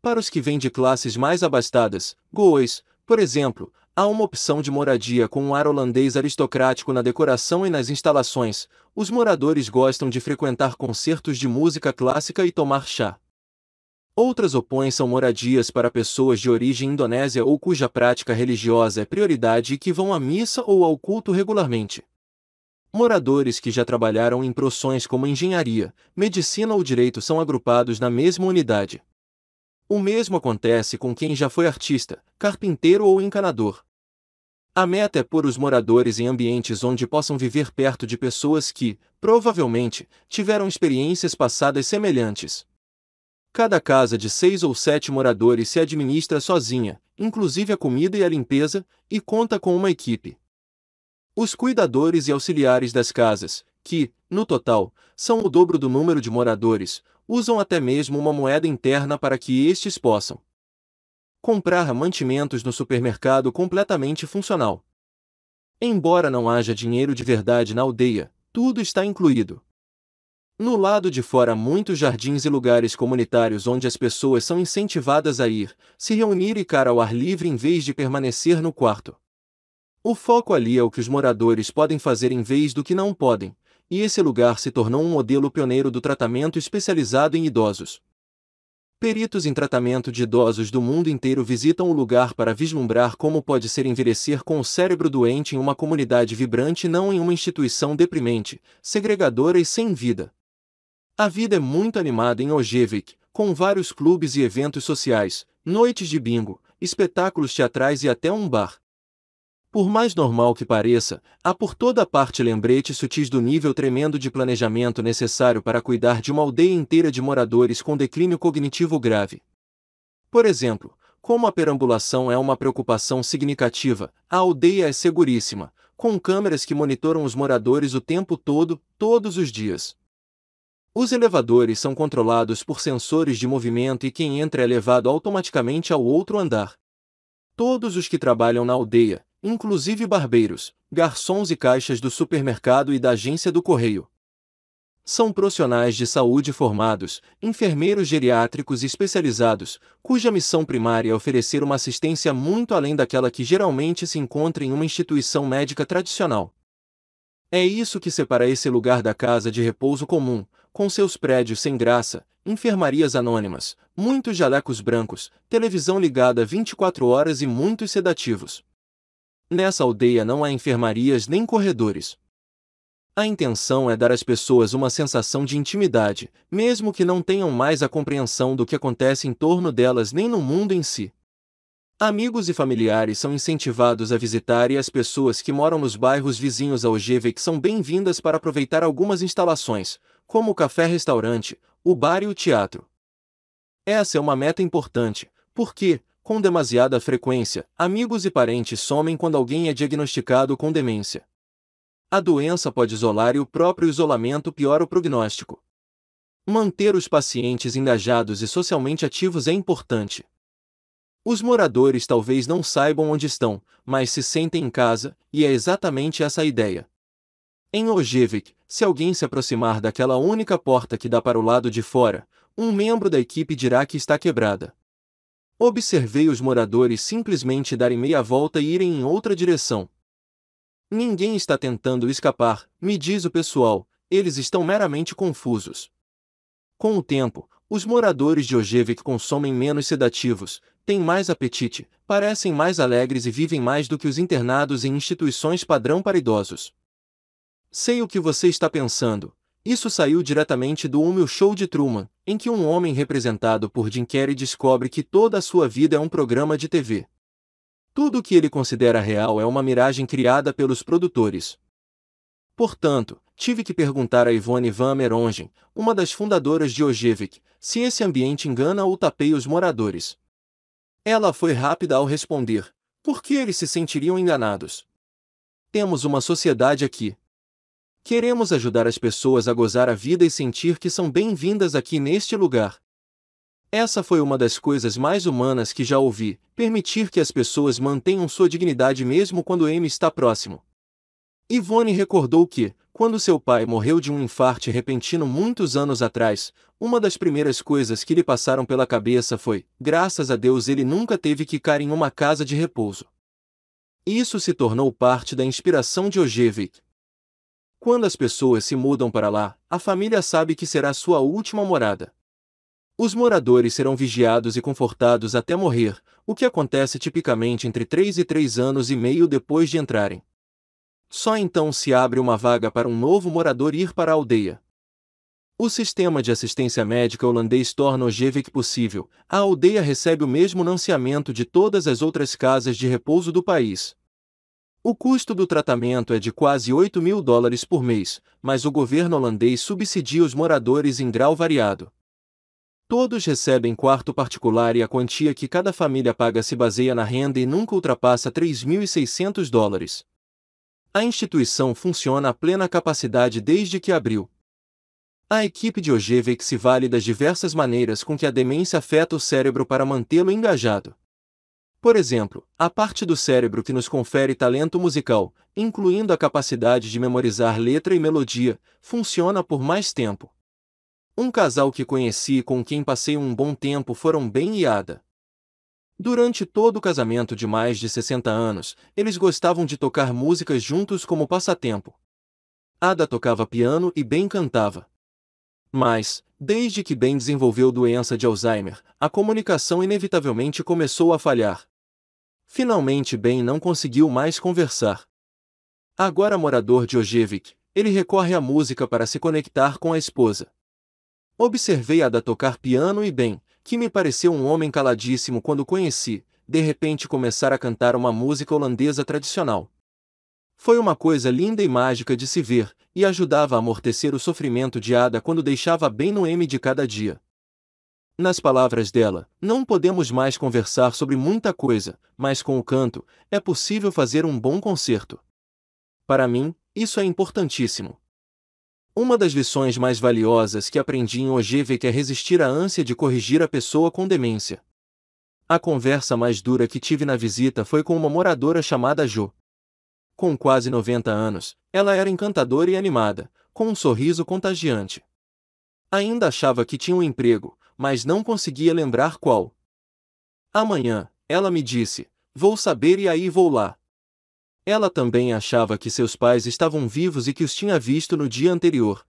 A: Para os que vêm de classes mais abastadas, gois, por exemplo, há uma opção de moradia com um ar holandês aristocrático na decoração e nas instalações. Os moradores gostam de frequentar concertos de música clássica e tomar chá. Outras opções são moradias para pessoas de origem indonésia ou cuja prática religiosa é prioridade e que vão à missa ou ao culto regularmente. Moradores que já trabalharam em profissões como engenharia, medicina ou direito são agrupados na mesma unidade. O mesmo acontece com quem já foi artista, carpinteiro ou encanador. A meta é pôr os moradores em ambientes onde possam viver perto de pessoas que, provavelmente, tiveram experiências passadas semelhantes. Cada casa de seis ou sete moradores se administra sozinha, inclusive a comida e a limpeza, e conta com uma equipe. Os cuidadores e auxiliares das casas, que, no total, são o dobro do número de moradores, usam até mesmo uma moeda interna para que estes possam comprar mantimentos no supermercado completamente funcional. Embora não haja dinheiro de verdade na aldeia, tudo está incluído. No lado de fora, muitos jardins e lugares comunitários onde as pessoas são incentivadas a ir, se reunir e cara ao ar livre em vez de permanecer no quarto. O foco ali é o que os moradores podem fazer em vez do que não podem, e esse lugar se tornou um modelo pioneiro do tratamento especializado em idosos. Peritos em tratamento de idosos do mundo inteiro visitam o lugar para vislumbrar como pode ser envelhecer com o cérebro doente em uma comunidade vibrante e não em uma instituição deprimente, segregadora e sem vida. A vida é muito animada em Ojevik, com vários clubes e eventos sociais, noites de bingo, espetáculos teatrais e até um bar. Por mais normal que pareça, há por toda parte lembretes sutis do nível tremendo de planejamento necessário para cuidar de uma aldeia inteira de moradores com declínio cognitivo grave. Por exemplo, como a perambulação é uma preocupação significativa, a aldeia é seguríssima, com câmeras que monitoram os moradores o tempo todo, todos os dias. Os elevadores são controlados por sensores de movimento e quem entra é levado automaticamente ao outro andar. Todos os que trabalham na aldeia, inclusive barbeiros, garçons e caixas do supermercado e da agência do correio. São profissionais de saúde formados, enfermeiros geriátricos especializados, cuja missão primária é oferecer uma assistência muito além daquela que geralmente se encontra em uma instituição médica tradicional. É isso que separa esse lugar da casa de repouso comum, com seus prédios sem graça, enfermarias anônimas, muitos jalecos brancos, televisão ligada 24 horas e muitos sedativos. Nessa aldeia não há enfermarias nem corredores. A intenção é dar às pessoas uma sensação de intimidade, mesmo que não tenham mais a compreensão do que acontece em torno delas nem no mundo em si. Amigos e familiares são incentivados a visitar e as pessoas que moram nos bairros vizinhos ao Ogevek são bem-vindas para aproveitar algumas instalações, como o café-restaurante, o bar e o teatro. Essa é uma meta importante, porque, com demasiada frequência, amigos e parentes somem quando alguém é diagnosticado com demência. A doença pode isolar e o próprio isolamento piora o prognóstico. Manter os pacientes engajados e socialmente ativos é importante. Os moradores talvez não saibam onde estão, mas se sentem em casa, e é exatamente essa a ideia. Em Ojevik, se alguém se aproximar daquela única porta que dá para o lado de fora, um membro da equipe dirá que está quebrada. Observei os moradores simplesmente darem meia volta e irem em outra direção. Ninguém está tentando escapar, me diz o pessoal, eles estão meramente confusos. Com o tempo, os moradores de Ojevik consomem menos sedativos, têm mais apetite, parecem mais alegres e vivem mais do que os internados em instituições padrão para idosos. Sei o que você está pensando, isso saiu diretamente do Humil Show de Truman, em que um homem representado por Jim Carrey descobre que toda a sua vida é um programa de TV. Tudo o que ele considera real é uma miragem criada pelos produtores. Portanto, tive que perguntar a Ivone Van Merongen, uma das fundadoras de Ojevic, se esse ambiente engana ou tapeia os moradores. Ela foi rápida ao responder, por que eles se sentiriam enganados? Temos uma sociedade aqui, Queremos ajudar as pessoas a gozar a vida e sentir que são bem-vindas aqui neste lugar. Essa foi uma das coisas mais humanas que já ouvi, permitir que as pessoas mantenham sua dignidade mesmo quando M está próximo. Ivone recordou que, quando seu pai morreu de um infarte repentino muitos anos atrás, uma das primeiras coisas que lhe passaram pela cabeça foi: graças a Deus ele nunca teve que ficar em uma casa de repouso. Isso se tornou parte da inspiração de Ojevic, quando as pessoas se mudam para lá, a família sabe que será sua última morada. Os moradores serão vigiados e confortados até morrer, o que acontece tipicamente entre 3 e 3 anos e meio depois de entrarem. Só então se abre uma vaga para um novo morador ir para a aldeia. O sistema de assistência médica holandês torna o GVIC possível. A aldeia recebe o mesmo financiamento de todas as outras casas de repouso do país. O custo do tratamento é de quase 8 mil dólares por mês, mas o governo holandês subsidia os moradores em grau variado. Todos recebem quarto particular e a quantia que cada família paga se baseia na renda e nunca ultrapassa 3.600 dólares. A instituição funciona a plena capacidade desde que abriu. A equipe de Ogevek se vale das diversas maneiras com que a demência afeta o cérebro para mantê-lo engajado. Por exemplo, a parte do cérebro que nos confere talento musical, incluindo a capacidade de memorizar letra e melodia, funciona por mais tempo. Um casal que conheci e com quem passei um bom tempo foram bem e Ada. Durante todo o casamento de mais de 60 anos, eles gostavam de tocar músicas juntos como passatempo. Ada tocava piano e Ben cantava. Mas, desde que Ben desenvolveu doença de Alzheimer, a comunicação inevitavelmente começou a falhar. Finalmente Ben não conseguiu mais conversar. Agora morador de Ojevik, ele recorre à música para se conectar com a esposa. Observei Ada tocar piano e Ben, que me pareceu um homem caladíssimo quando conheci, de repente começar a cantar uma música holandesa tradicional. Foi uma coisa linda e mágica de se ver, e ajudava a amortecer o sofrimento de Ada quando deixava bem no M de cada dia. Nas palavras dela, não podemos mais conversar sobre muita coisa, mas com o canto, é possível fazer um bom concerto. Para mim, isso é importantíssimo. Uma das lições mais valiosas que aprendi em Ogivek é, é resistir à ânsia de corrigir a pessoa com demência. A conversa mais dura que tive na visita foi com uma moradora chamada Jo. Com quase 90 anos, ela era encantadora e animada, com um sorriso contagiante. Ainda achava que tinha um emprego, mas não conseguia lembrar qual. Amanhã, ela me disse, vou saber e aí vou lá. Ela também achava que seus pais estavam vivos e que os tinha visto no dia anterior.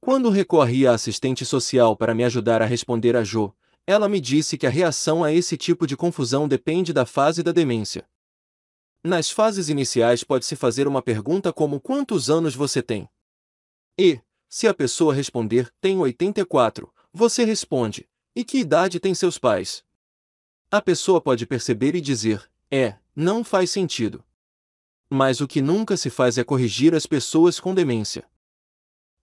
A: Quando recorri à assistente social para me ajudar a responder a Jo, ela me disse que a reação a esse tipo de confusão depende da fase da demência. Nas fases iniciais pode-se fazer uma pergunta como quantos anos você tem? E, se a pessoa responder tem 84, você responde: E que idade têm seus pais? A pessoa pode perceber e dizer: É, não faz sentido. Mas o que nunca se faz é corrigir as pessoas com demência.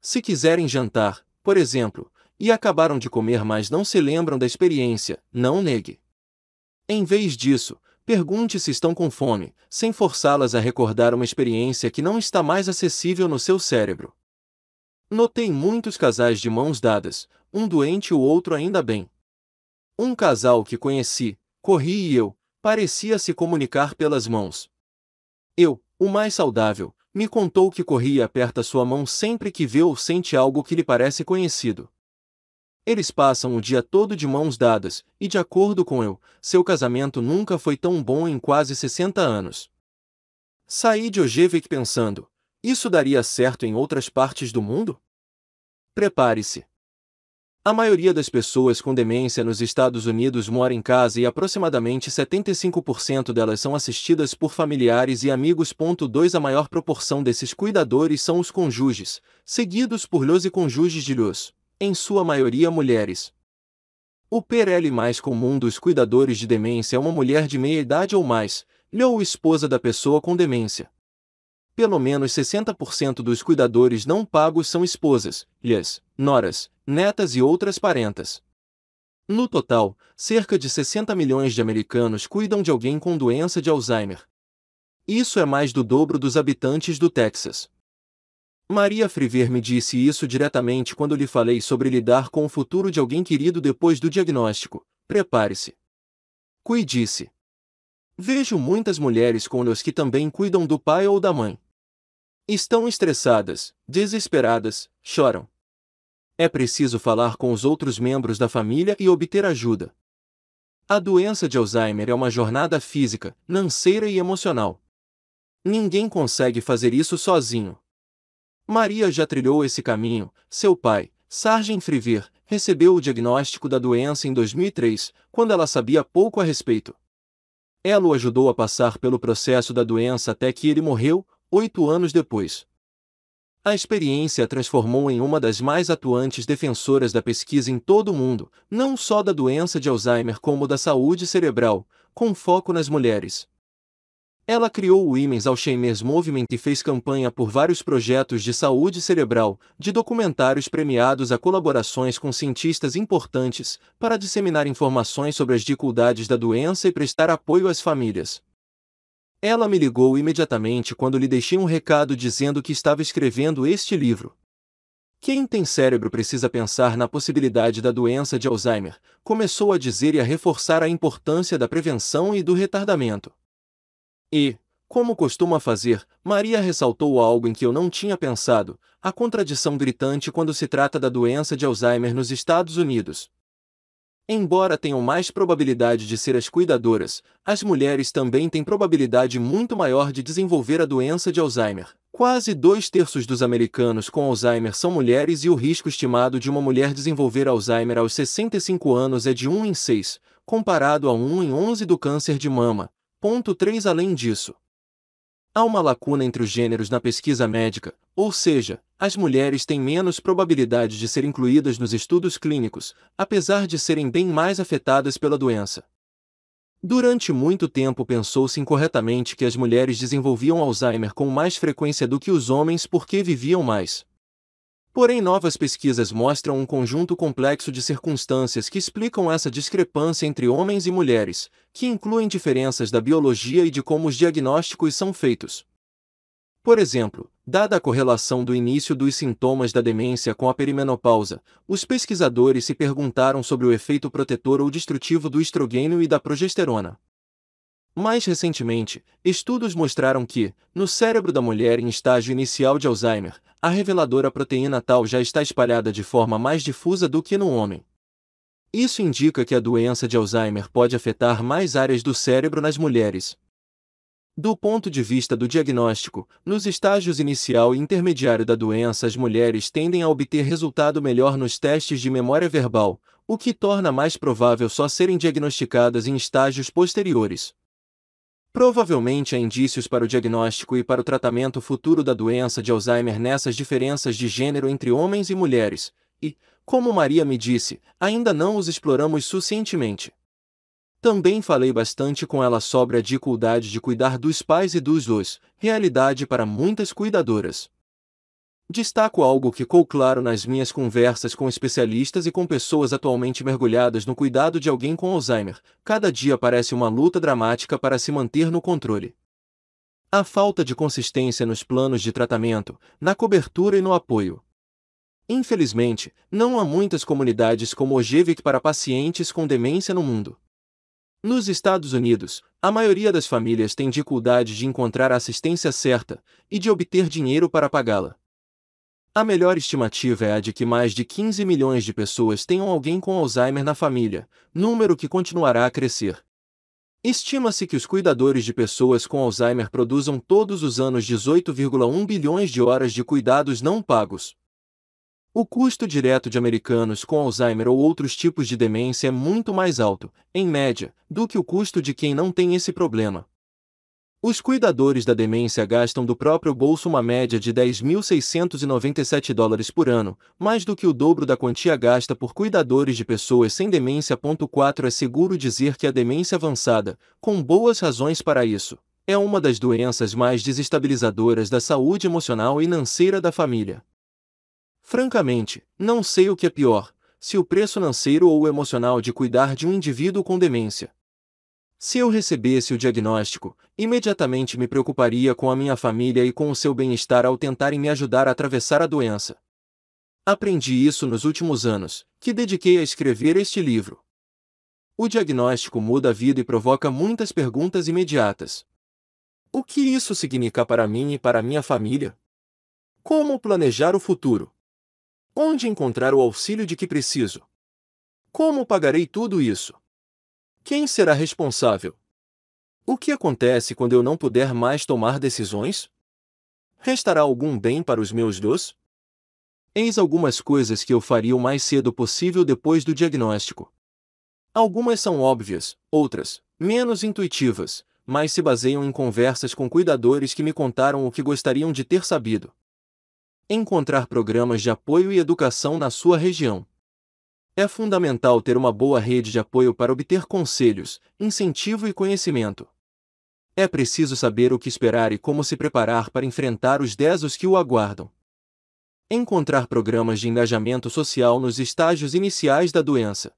A: Se quiserem jantar, por exemplo, e acabaram de comer mas não se lembram da experiência, não negue. Em vez disso, pergunte se estão com fome, sem forçá-las a recordar uma experiência que não está mais acessível no seu cérebro. Notei muitos casais de mãos dadas, um doente o outro ainda bem. Um casal que conheci, corri e eu, parecia se comunicar pelas mãos. Eu, o mais saudável, me contou que corri e aperta sua mão sempre que vê ou sente algo que lhe parece conhecido. Eles passam o dia todo de mãos dadas, e de acordo com eu, seu casamento nunca foi tão bom em quase 60 anos. Saí de Ojevik pensando, isso daria certo em outras partes do mundo? Prepare-se, a maioria das pessoas com demência nos Estados Unidos mora em casa e aproximadamente 75% delas são assistidas por familiares e amigos. 2 A maior proporção desses cuidadores são os cônjuges, seguidos por los e cônjuges de los, em sua maioria mulheres. O PRL mais comum dos cuidadores de demência é uma mulher de meia idade ou mais, ou esposa da pessoa com demência pelo menos 60% dos cuidadores não pagos são esposas, lhes, noras, netas e outras parentas. No total, cerca de 60 milhões de americanos cuidam de alguém com doença de Alzheimer. Isso é mais do dobro dos habitantes do Texas. Maria Friver me disse isso diretamente quando lhe falei sobre lidar com o futuro de alguém querido depois do diagnóstico. Prepare-se. Cuide-se. Vejo muitas mulheres com os que também cuidam do pai ou da mãe. Estão estressadas, desesperadas, choram. É preciso falar com os outros membros da família e obter ajuda. A doença de Alzheimer é uma jornada física, financeira e emocional. Ninguém consegue fazer isso sozinho. Maria já trilhou esse caminho, seu pai, Sargent Friver, recebeu o diagnóstico da doença em 2003, quando ela sabia pouco a respeito. Ela o ajudou a passar pelo processo da doença até que ele morreu, oito anos depois. A experiência a transformou em uma das mais atuantes defensoras da pesquisa em todo o mundo, não só da doença de Alzheimer como da saúde cerebral, com foco nas mulheres. Ela criou o Women's Alzheimer's Movement e fez campanha por vários projetos de saúde cerebral, de documentários premiados a colaborações com cientistas importantes, para disseminar informações sobre as dificuldades da doença e prestar apoio às famílias. Ela me ligou imediatamente quando lhe deixei um recado dizendo que estava escrevendo este livro. Quem tem cérebro precisa pensar na possibilidade da doença de Alzheimer, começou a dizer e a reforçar a importância da prevenção e do retardamento. E, como costuma fazer, Maria ressaltou algo em que eu não tinha pensado, a contradição gritante quando se trata da doença de Alzheimer nos Estados Unidos. Embora tenham mais probabilidade de ser as cuidadoras, as mulheres também têm probabilidade muito maior de desenvolver a doença de Alzheimer. Quase dois terços dos americanos com Alzheimer são mulheres e o risco estimado de uma mulher desenvolver Alzheimer aos 65 anos é de 1 em 6, comparado a 1 em 11 do câncer de mama. Ponto 3 Além disso, há uma lacuna entre os gêneros na pesquisa médica, ou seja, as mulheres têm menos probabilidade de ser incluídas nos estudos clínicos, apesar de serem bem mais afetadas pela doença. Durante muito tempo pensou-se incorretamente que as mulheres desenvolviam Alzheimer com mais frequência do que os homens porque viviam mais. Porém, novas pesquisas mostram um conjunto complexo de circunstâncias que explicam essa discrepância entre homens e mulheres, que incluem diferenças da biologia e de como os diagnósticos são feitos. Por exemplo, dada a correlação do início dos sintomas da demência com a perimenopausa, os pesquisadores se perguntaram sobre o efeito protetor ou destrutivo do estrogênio e da progesterona. Mais recentemente, estudos mostraram que, no cérebro da mulher em estágio inicial de Alzheimer, a reveladora proteína tal já está espalhada de forma mais difusa do que no homem. Isso indica que a doença de Alzheimer pode afetar mais áreas do cérebro nas mulheres. Do ponto de vista do diagnóstico, nos estágios inicial e intermediário da doença, as mulheres tendem a obter resultado melhor nos testes de memória verbal, o que torna mais provável só serem diagnosticadas em estágios posteriores. Provavelmente há indícios para o diagnóstico e para o tratamento futuro da doença de Alzheimer nessas diferenças de gênero entre homens e mulheres, e, como Maria me disse, ainda não os exploramos suficientemente. Também falei bastante com ela sobre a dificuldade de cuidar dos pais e dos dois, realidade para muitas cuidadoras. Destaco algo que ficou claro nas minhas conversas com especialistas e com pessoas atualmente mergulhadas no cuidado de alguém com Alzheimer: cada dia parece uma luta dramática para se manter no controle. A falta de consistência nos planos de tratamento, na cobertura e no apoio. Infelizmente, não há muitas comunidades como Ojevic para pacientes com demência no mundo. Nos Estados Unidos, a maioria das famílias tem dificuldade de encontrar a assistência certa e de obter dinheiro para pagá-la. A melhor estimativa é a de que mais de 15 milhões de pessoas tenham alguém com Alzheimer na família, número que continuará a crescer. Estima-se que os cuidadores de pessoas com Alzheimer produzam todos os anos 18,1 bilhões de horas de cuidados não pagos. O custo direto de americanos com Alzheimer ou outros tipos de demência é muito mais alto, em média, do que o custo de quem não tem esse problema. Os cuidadores da demência gastam do próprio bolso uma média de 10.697 dólares por ano, mais do que o dobro da quantia gasta por cuidadores de pessoas sem demência. 4 É seguro dizer que a demência avançada, com boas razões para isso, é uma das doenças mais desestabilizadoras da saúde emocional e financeira da família. Francamente, não sei o que é pior, se o preço financeiro ou emocional de cuidar de um indivíduo com demência. Se eu recebesse o diagnóstico, imediatamente me preocuparia com a minha família e com o seu bem-estar ao tentarem me ajudar a atravessar a doença. Aprendi isso nos últimos anos, que dediquei a escrever este livro. O diagnóstico muda a vida e provoca muitas perguntas imediatas. O que isso significa para mim e para minha família? Como planejar o futuro? Onde encontrar o auxílio de que preciso? Como pagarei tudo isso? Quem será responsável? O que acontece quando eu não puder mais tomar decisões? Restará algum bem para os meus dois? Eis algumas coisas que eu faria o mais cedo possível depois do diagnóstico. Algumas são óbvias, outras, menos intuitivas, mas se baseiam em conversas com cuidadores que me contaram o que gostariam de ter sabido. Encontrar programas de apoio e educação na sua região. É fundamental ter uma boa rede de apoio para obter conselhos, incentivo e conhecimento. É preciso saber o que esperar e como se preparar para enfrentar os desos que o aguardam. Encontrar programas de engajamento social nos estágios iniciais da doença.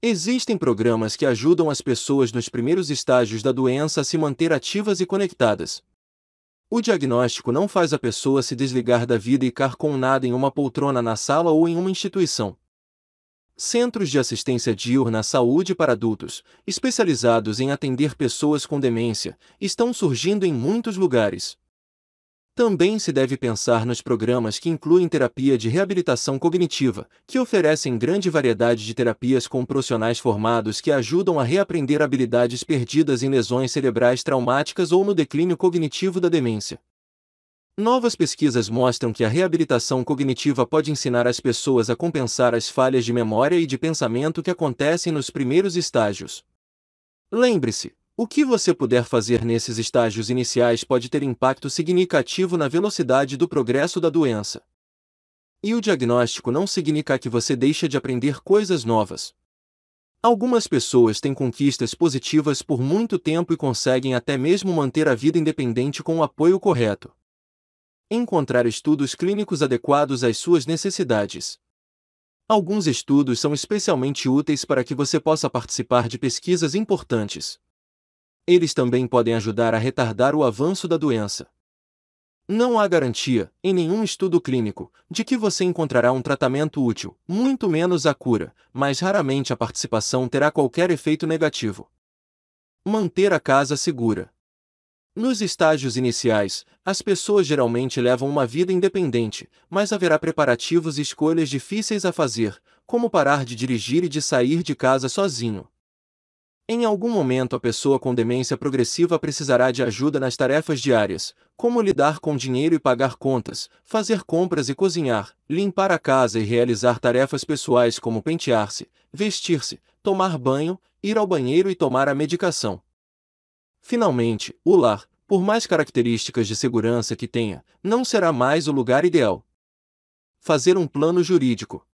A: Existem programas que ajudam as pessoas nos primeiros estágios da doença a se manter ativas e conectadas. O diagnóstico não faz a pessoa se desligar da vida e ficar com nada em uma poltrona na sala ou em uma instituição. Centros de Assistência Diurna à Saúde para Adultos, especializados em atender pessoas com demência, estão surgindo em muitos lugares. Também se deve pensar nos programas que incluem terapia de reabilitação cognitiva, que oferecem grande variedade de terapias com profissionais formados que ajudam a reaprender habilidades perdidas em lesões cerebrais traumáticas ou no declínio cognitivo da demência. Novas pesquisas mostram que a reabilitação cognitiva pode ensinar as pessoas a compensar as falhas de memória e de pensamento que acontecem nos primeiros estágios. Lembre-se, o que você puder fazer nesses estágios iniciais pode ter impacto significativo na velocidade do progresso da doença. E o diagnóstico não significa que você deixa de aprender coisas novas. Algumas pessoas têm conquistas positivas por muito tempo e conseguem até mesmo manter a vida independente com o apoio correto encontrar estudos clínicos adequados às suas necessidades. Alguns estudos são especialmente úteis para que você possa participar de pesquisas importantes. Eles também podem ajudar a retardar o avanço da doença. Não há garantia, em nenhum estudo clínico, de que você encontrará um tratamento útil, muito menos a cura, mas raramente a participação terá qualquer efeito negativo. Manter a casa segura. Nos estágios iniciais, as pessoas geralmente levam uma vida independente, mas haverá preparativos e escolhas difíceis a fazer, como parar de dirigir e de sair de casa sozinho. Em algum momento, a pessoa com demência progressiva precisará de ajuda nas tarefas diárias, como lidar com dinheiro e pagar contas, fazer compras e cozinhar, limpar a casa e realizar tarefas pessoais como pentear-se, vestir-se, tomar banho, ir ao banheiro e tomar a medicação. Finalmente, o lar, por mais características de segurança que tenha, não será mais o lugar ideal. Fazer um plano jurídico.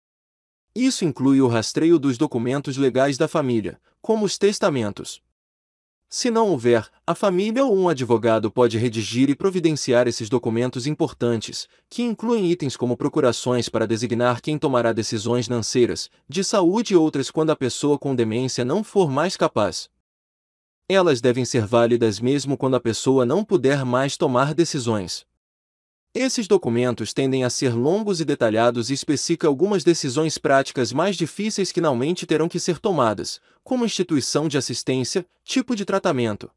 A: Isso inclui o rastreio dos documentos legais da família, como os testamentos. Se não houver, a família ou um advogado pode redigir e providenciar esses documentos importantes, que incluem itens como procurações para designar quem tomará decisões financeiras, de saúde e outras quando a pessoa com demência não for mais capaz. Elas devem ser válidas mesmo quando a pessoa não puder mais tomar decisões. Esses documentos tendem a ser longos e detalhados e especifica algumas decisões práticas mais difíceis que finalmente terão que ser tomadas, como instituição de assistência, tipo de tratamento.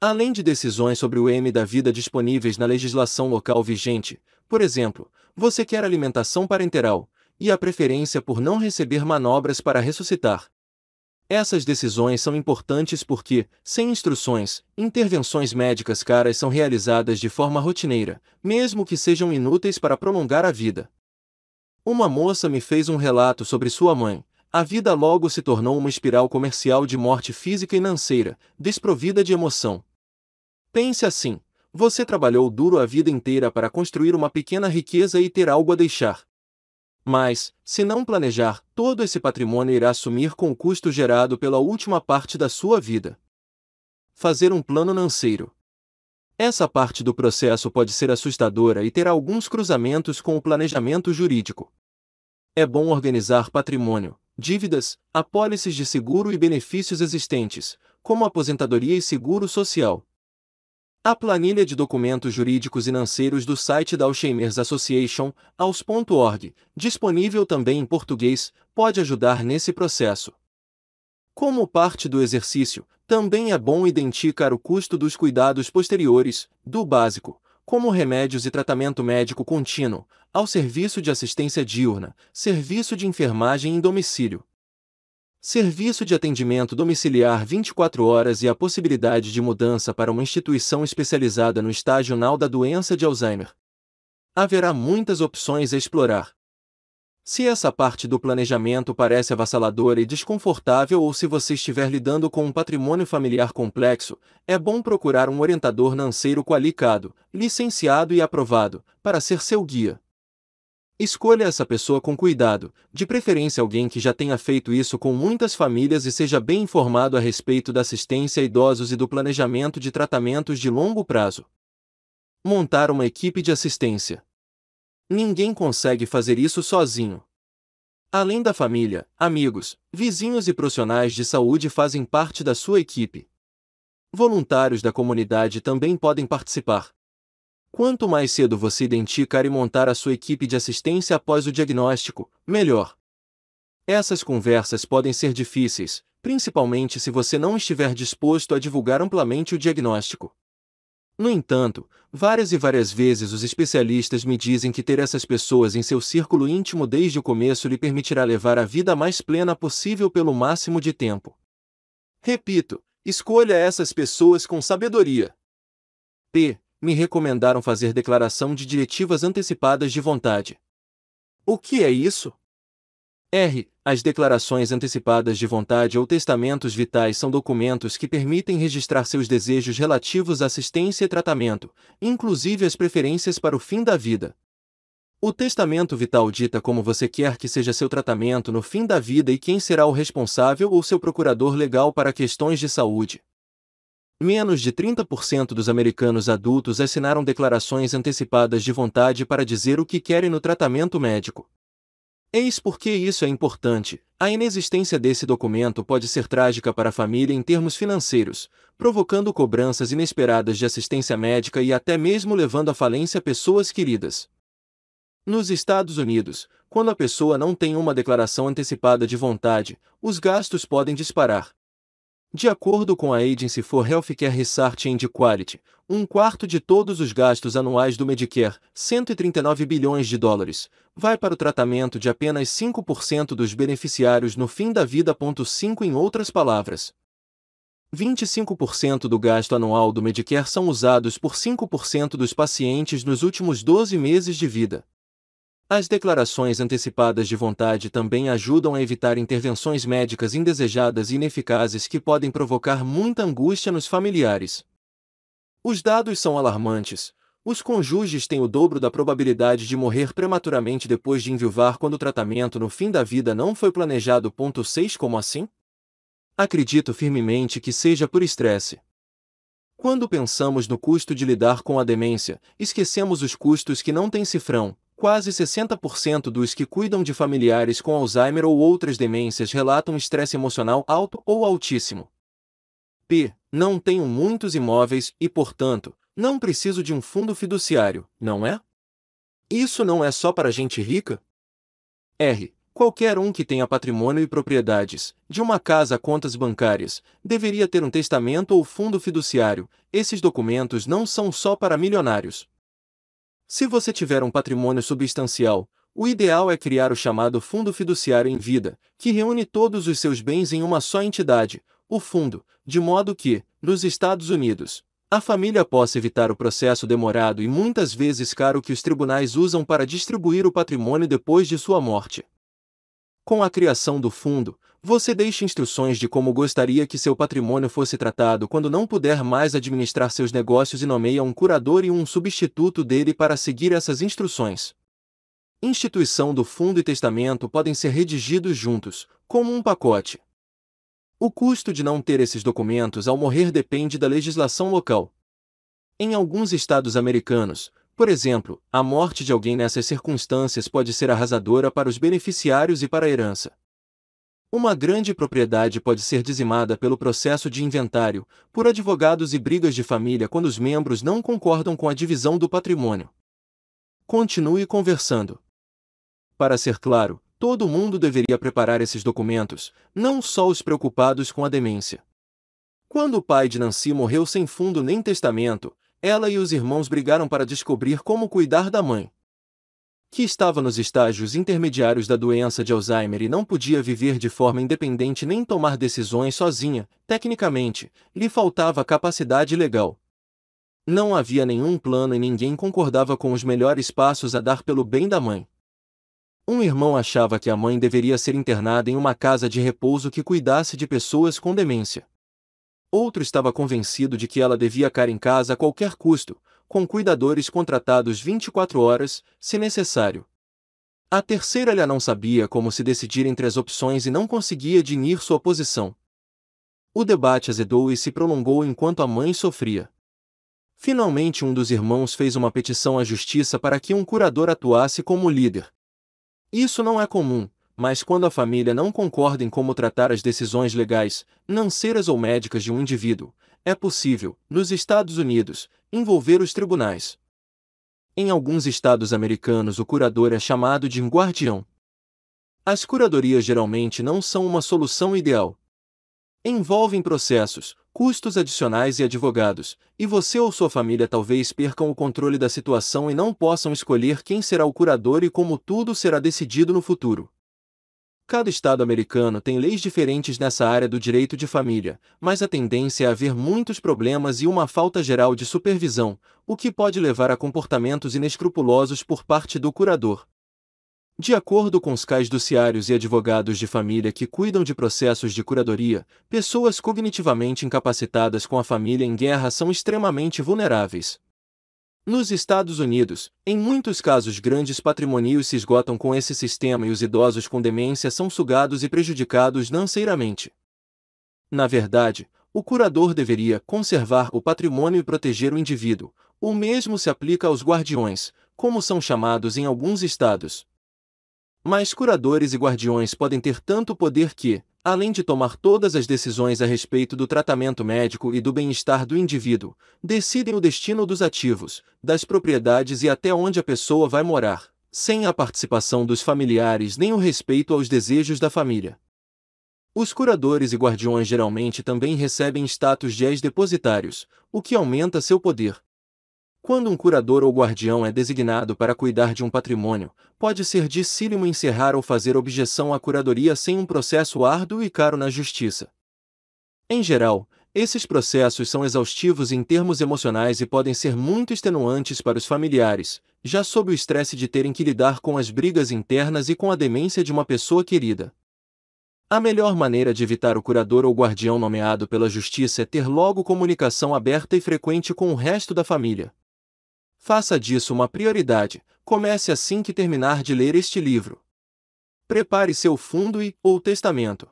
A: Além de decisões sobre o M da vida disponíveis na legislação local vigente, por exemplo, você quer alimentação parenteral e a preferência por não receber manobras para ressuscitar. Essas decisões são importantes porque, sem instruções, intervenções médicas caras são realizadas de forma rotineira, mesmo que sejam inúteis para prolongar a vida. Uma moça me fez um relato sobre sua mãe. A vida logo se tornou uma espiral comercial de morte física e financeira, desprovida de emoção. Pense assim: você trabalhou duro a vida inteira para construir uma pequena riqueza e ter algo a deixar. Mas, se não planejar, todo esse patrimônio irá sumir com o custo gerado pela última parte da sua vida. Fazer um plano financeiro. Essa parte do processo pode ser assustadora e ter alguns cruzamentos com o planejamento jurídico. É bom organizar patrimônio, dívidas, apólices de seguro e benefícios existentes, como aposentadoria e seguro social, a planilha de documentos jurídicos e financeiros do site da Alzheimer's Association, aos.org, disponível também em português, pode ajudar nesse processo. Como parte do exercício, também é bom identificar o custo dos cuidados posteriores, do básico, como remédios e tratamento médico contínuo, ao serviço de assistência diurna, serviço de enfermagem em domicílio, serviço de atendimento domiciliar 24 horas e a possibilidade de mudança para uma instituição especializada no estágio NAL da doença de Alzheimer. Haverá muitas opções a explorar. Se essa parte do planejamento parece avassaladora e desconfortável ou se você estiver lidando com um patrimônio familiar complexo, é bom procurar um orientador financeiro qualificado, licenciado e aprovado, para ser seu guia. Escolha essa pessoa com cuidado, de preferência alguém que já tenha feito isso com muitas famílias e seja bem informado a respeito da assistência a idosos e do planejamento de tratamentos de longo prazo. Montar uma equipe de assistência. Ninguém consegue fazer isso sozinho. Além da família, amigos, vizinhos e profissionais de saúde fazem parte da sua equipe. Voluntários da comunidade também podem participar, Quanto mais cedo você identificar e montar a sua equipe de assistência após o diagnóstico, melhor. Essas conversas podem ser difíceis, principalmente se você não estiver disposto a divulgar amplamente o diagnóstico. No entanto, várias e várias vezes os especialistas me dizem que ter essas pessoas em seu círculo íntimo desde o começo lhe permitirá levar a vida mais plena possível pelo máximo de tempo. Repito, escolha essas pessoas com sabedoria. P me recomendaram fazer declaração de diretivas antecipadas de vontade. O que é isso? R. As declarações antecipadas de vontade ou testamentos vitais são documentos que permitem registrar seus desejos relativos à assistência e tratamento, inclusive as preferências para o fim da vida. O testamento vital dita como você quer que seja seu tratamento no fim da vida e quem será o responsável ou seu procurador legal para questões de saúde. Menos de 30% dos americanos adultos assinaram declarações antecipadas de vontade para dizer o que querem no tratamento médico. Eis por que isso é importante. A inexistência desse documento pode ser trágica para a família em termos financeiros, provocando cobranças inesperadas de assistência médica e até mesmo levando à falência pessoas queridas. Nos Estados Unidos, quando a pessoa não tem uma declaração antecipada de vontade, os gastos podem disparar, de acordo com a Agency for Healthcare Research and Quality, um quarto de todos os gastos anuais do Medicare, 139 bilhões de dólares, vai para o tratamento de apenas 5% dos beneficiários no fim da vida. 5 em outras palavras, 25% do gasto anual do Medicare são usados por 5% dos pacientes nos últimos 12 meses de vida. As declarações antecipadas de vontade também ajudam a evitar intervenções médicas indesejadas e ineficazes que podem provocar muita angústia nos familiares. Os dados são alarmantes. Os cônjuges têm o dobro da probabilidade de morrer prematuramente depois de enviuvar quando o tratamento no fim da vida não foi planejado. 6 Como assim? Acredito firmemente que seja por estresse. Quando pensamos no custo de lidar com a demência, esquecemos os custos que não têm cifrão, Quase 60% dos que cuidam de familiares com Alzheimer ou outras demências relatam estresse emocional alto ou altíssimo. P. Não tenho muitos imóveis e, portanto, não preciso de um fundo fiduciário, não é? Isso não é só para gente rica? R. Qualquer um que tenha patrimônio e propriedades, de uma casa a contas bancárias, deveria ter um testamento ou fundo fiduciário. Esses documentos não são só para milionários, se você tiver um patrimônio substancial, o ideal é criar o chamado fundo fiduciário em vida, que reúne todos os seus bens em uma só entidade, o fundo, de modo que, nos Estados Unidos, a família possa evitar o processo demorado e muitas vezes caro que os tribunais usam para distribuir o patrimônio depois de sua morte. Com a criação do fundo, você deixa instruções de como gostaria que seu patrimônio fosse tratado quando não puder mais administrar seus negócios e nomeia um curador e um substituto dele para seguir essas instruções. Instituição do fundo e testamento podem ser redigidos juntos, como um pacote. O custo de não ter esses documentos ao morrer depende da legislação local. Em alguns estados americanos, por exemplo, a morte de alguém nessas circunstâncias pode ser arrasadora para os beneficiários e para a herança. Uma grande propriedade pode ser dizimada pelo processo de inventário, por advogados e brigas de família quando os membros não concordam com a divisão do patrimônio. Continue conversando. Para ser claro, todo mundo deveria preparar esses documentos, não só os preocupados com a demência. Quando o pai de Nancy morreu sem fundo nem testamento, ela e os irmãos brigaram para descobrir como cuidar da mãe, que estava nos estágios intermediários da doença de Alzheimer e não podia viver de forma independente nem tomar decisões sozinha, tecnicamente, lhe faltava capacidade legal. Não havia nenhum plano e ninguém concordava com os melhores passos a dar pelo bem da mãe. Um irmão achava que a mãe deveria ser internada em uma casa de repouso que cuidasse de pessoas com demência. Outro estava convencido de que ela devia ficar em casa a qualquer custo, com cuidadores contratados 24 horas, se necessário. A terceira lhe não sabia como se decidir entre as opções e não conseguia dinir sua posição. O debate azedou e se prolongou enquanto a mãe sofria. Finalmente, um dos irmãos fez uma petição à justiça para que um curador atuasse como líder. Isso não é comum, mas quando a família não concorda em como tratar as decisões legais, financeiras ou médicas de um indivíduo, é possível, nos Estados Unidos, envolver os tribunais. Em alguns estados americanos, o curador é chamado de um guardião. As curadorias geralmente não são uma solução ideal. Envolvem processos, custos adicionais e advogados, e você ou sua família talvez percam o controle da situação e não possam escolher quem será o curador e como tudo será decidido no futuro. Cada estado americano tem leis diferentes nessa área do direito de família, mas a tendência é haver muitos problemas e uma falta geral de supervisão, o que pode levar a comportamentos inescrupulosos por parte do curador. De acordo com os cais duciários e advogados de família que cuidam de processos de curadoria, pessoas cognitivamente incapacitadas com a família em guerra são extremamente vulneráveis. Nos Estados Unidos, em muitos casos grandes patrimônios se esgotam com esse sistema e os idosos com demência são sugados e prejudicados financeiramente. Na verdade, o curador deveria conservar o patrimônio e proteger o indivíduo. O mesmo se aplica aos guardiões, como são chamados em alguns estados. Mas curadores e guardiões podem ter tanto poder que, além de tomar todas as decisões a respeito do tratamento médico e do bem-estar do indivíduo, decidem o destino dos ativos, das propriedades e até onde a pessoa vai morar, sem a participação dos familiares nem o respeito aos desejos da família. Os curadores e guardiões geralmente também recebem status de ex-depositários, o que aumenta seu poder, quando um curador ou guardião é designado para cuidar de um patrimônio, pode ser dissílimo encerrar ou fazer objeção à curadoria sem um processo árduo e caro na justiça. Em geral, esses processos são exaustivos em termos emocionais e podem ser muito extenuantes para os familiares, já sob o estresse de terem que lidar com as brigas internas e com a demência de uma pessoa querida. A melhor maneira de evitar o curador ou guardião nomeado pela justiça é ter logo comunicação aberta e frequente com o resto da família. Faça disso uma prioridade, comece assim que terminar de ler este livro. Prepare seu fundo e ou testamento.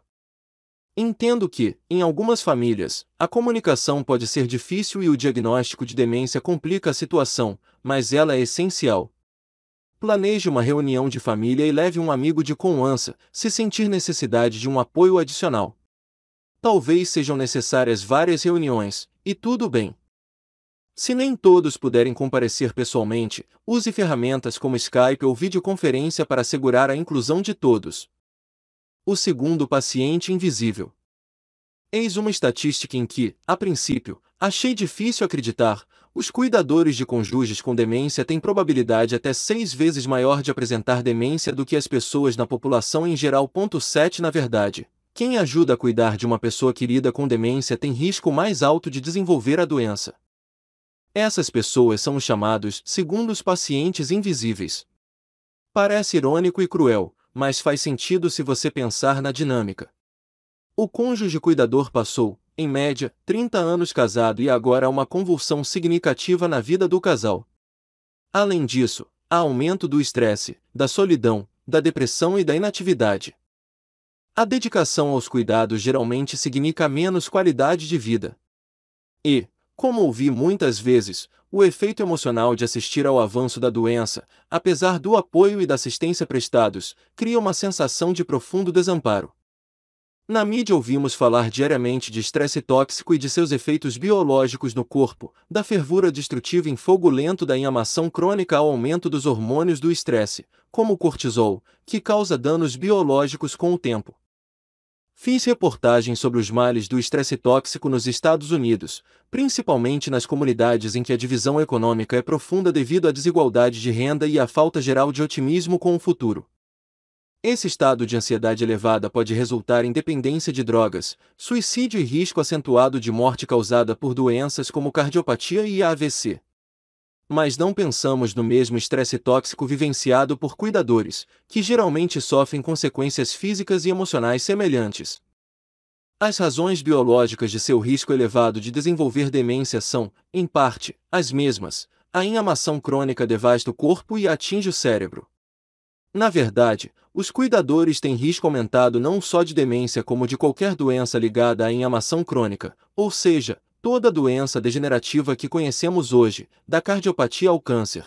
A: Entendo que, em algumas famílias, a comunicação pode ser difícil e o diagnóstico de demência complica a situação, mas ela é essencial. Planeje uma reunião de família e leve um amigo de confiança, se sentir necessidade de um apoio adicional. Talvez sejam necessárias várias reuniões, e tudo bem. Se nem todos puderem comparecer pessoalmente, use ferramentas como Skype ou videoconferência para assegurar a inclusão de todos. O segundo paciente invisível. Eis uma estatística em que, a princípio, achei difícil acreditar, os cuidadores de cônjuges com demência têm probabilidade até seis vezes maior de apresentar demência do que as pessoas na população em geral. 7 Na verdade, quem ajuda a cuidar de uma pessoa querida com demência tem risco mais alto de desenvolver a doença. Essas pessoas são chamados segundo os pacientes invisíveis. Parece irônico e cruel, mas faz sentido se você pensar na dinâmica. O cônjuge cuidador passou, em média, 30 anos casado e agora há uma convulsão significativa na vida do casal. Além disso, há aumento do estresse, da solidão, da depressão e da inatividade. A dedicação aos cuidados geralmente significa menos qualidade de vida. E, como ouvi muitas vezes, o efeito emocional de assistir ao avanço da doença, apesar do apoio e da assistência prestados, cria uma sensação de profundo desamparo. Na mídia ouvimos falar diariamente de estresse tóxico e de seus efeitos biológicos no corpo, da fervura destrutiva em fogo lento da inamação crônica ao aumento dos hormônios do estresse, como o cortisol, que causa danos biológicos com o tempo. Fiz reportagem sobre os males do estresse tóxico nos Estados Unidos, principalmente nas comunidades em que a divisão econômica é profunda devido à desigualdade de renda e à falta geral de otimismo com o futuro. Esse estado de ansiedade elevada pode resultar em dependência de drogas, suicídio e risco acentuado de morte causada por doenças como cardiopatia e AVC mas não pensamos no mesmo estresse tóxico vivenciado por cuidadores, que geralmente sofrem consequências físicas e emocionais semelhantes. As razões biológicas de seu risco elevado de desenvolver demência são, em parte, as mesmas. A inamação crônica devasta o corpo e atinge o cérebro. Na verdade, os cuidadores têm risco aumentado não só de demência como de qualquer doença ligada à inamação crônica, ou seja, toda a doença degenerativa que conhecemos hoje, da cardiopatia ao câncer.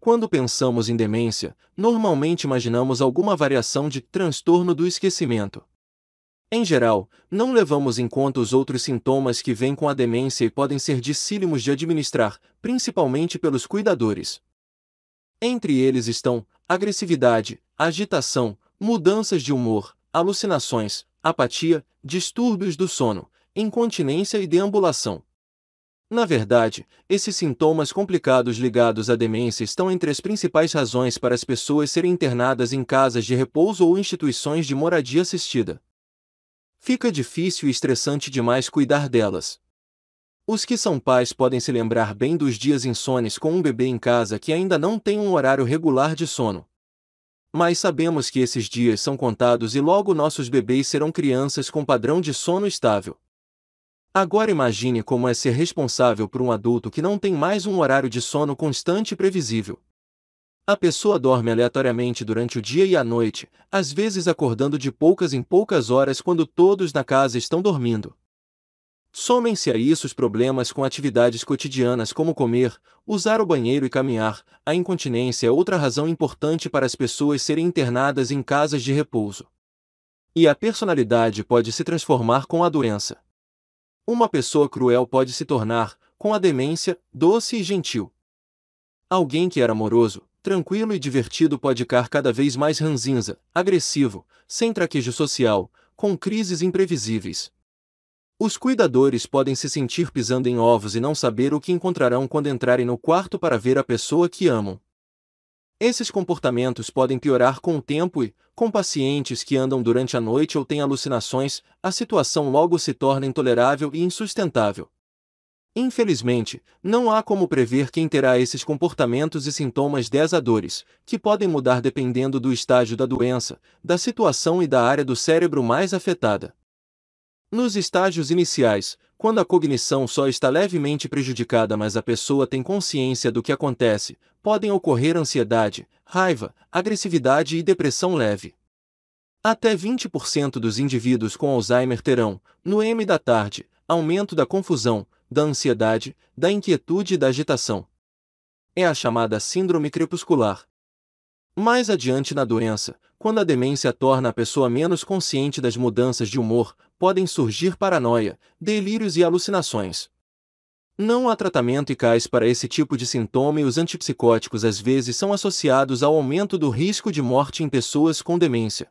A: Quando pensamos em demência, normalmente imaginamos alguma variação de transtorno do esquecimento. Em geral, não levamos em conta os outros sintomas que vêm com a demência e podem ser dificílimos de administrar, principalmente pelos cuidadores. Entre eles estão agressividade, agitação, mudanças de humor, alucinações, apatia, distúrbios do sono, incontinência e deambulação. Na verdade, esses sintomas complicados ligados à demência estão entre as principais razões para as pessoas serem internadas em casas de repouso ou instituições de moradia assistida. Fica difícil e estressante demais cuidar delas. Os que são pais podem se lembrar bem dos dias insones com um bebê em casa que ainda não tem um horário regular de sono. Mas sabemos que esses dias são contados e logo nossos bebês serão crianças com padrão de sono estável. Agora imagine como é ser responsável por um adulto que não tem mais um horário de sono constante e previsível. A pessoa dorme aleatoriamente durante o dia e a noite, às vezes acordando de poucas em poucas horas quando todos na casa estão dormindo. Somem-se a isso os problemas com atividades cotidianas como comer, usar o banheiro e caminhar. A incontinência é outra razão importante para as pessoas serem internadas em casas de repouso. E a personalidade pode se transformar com a doença. Uma pessoa cruel pode se tornar, com a demência, doce e gentil. Alguém que era amoroso, tranquilo e divertido pode ficar cada vez mais ranzinza, agressivo, sem traquejo social, com crises imprevisíveis. Os cuidadores podem se sentir pisando em ovos e não saber o que encontrarão quando entrarem no quarto para ver a pessoa que amam. Esses comportamentos podem piorar com o tempo e, com pacientes que andam durante a noite ou têm alucinações, a situação logo se torna intolerável e insustentável. Infelizmente, não há como prever quem terá esses comportamentos e sintomas desadores, que podem mudar dependendo do estágio da doença, da situação e da área do cérebro mais afetada. Nos estágios iniciais, quando a cognição só está levemente prejudicada, mas a pessoa tem consciência do que acontece, podem ocorrer ansiedade, raiva, agressividade e depressão leve. Até 20% dos indivíduos com Alzheimer terão, no M da tarde, aumento da confusão, da ansiedade, da inquietude e da agitação. É a chamada síndrome crepuscular. Mais adiante na doença, quando a demência torna a pessoa menos consciente das mudanças de humor, podem surgir paranoia, delírios e alucinações. Não há tratamento eficaz para esse tipo de sintoma e os antipsicóticos às vezes são associados ao aumento do risco de morte em pessoas com demência.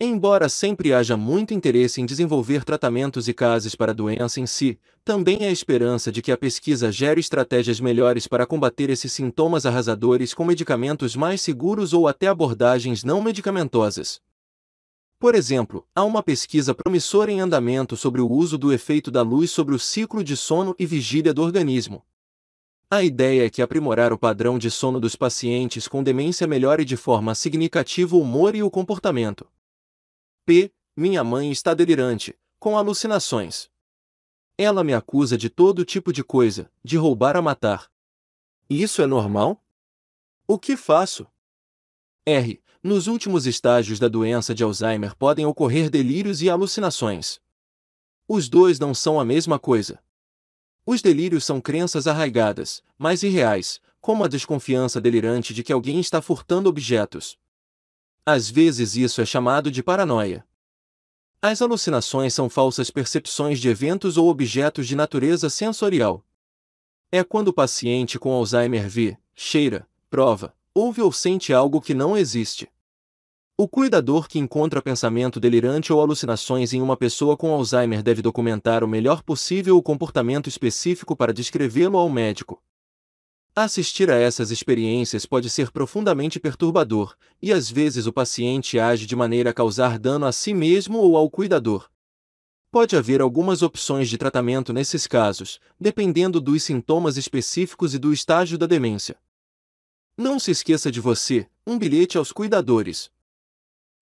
A: Embora sempre haja muito interesse em desenvolver tratamentos e casos para a doença em si, também há esperança de que a pesquisa gere estratégias melhores para combater esses sintomas arrasadores com medicamentos mais seguros ou até abordagens não medicamentosas. Por exemplo, há uma pesquisa promissora em andamento sobre o uso do efeito da luz sobre o ciclo de sono e vigília do organismo. A ideia é que aprimorar o padrão de sono dos pacientes com demência melhore de forma significativa o humor e o comportamento. P. Minha mãe está delirante, com alucinações. Ela me acusa de todo tipo de coisa, de roubar a matar. Isso é normal? O que faço? R nos últimos estágios da doença de Alzheimer podem ocorrer delírios e alucinações. Os dois não são a mesma coisa. Os delírios são crenças arraigadas, mas irreais, como a desconfiança delirante de que alguém está furtando objetos. Às vezes isso é chamado de paranoia. As alucinações são falsas percepções de eventos ou objetos de natureza sensorial. É quando o paciente com Alzheimer vê, cheira, prova, ouve ou sente algo que não existe. O cuidador que encontra pensamento delirante ou alucinações em uma pessoa com Alzheimer deve documentar o melhor possível o comportamento específico para descrevê-lo ao médico. Assistir a essas experiências pode ser profundamente perturbador, e às vezes o paciente age de maneira a causar dano a si mesmo ou ao cuidador. Pode haver algumas opções de tratamento nesses casos, dependendo dos sintomas específicos e do estágio da demência. Não se esqueça de você, um bilhete aos cuidadores.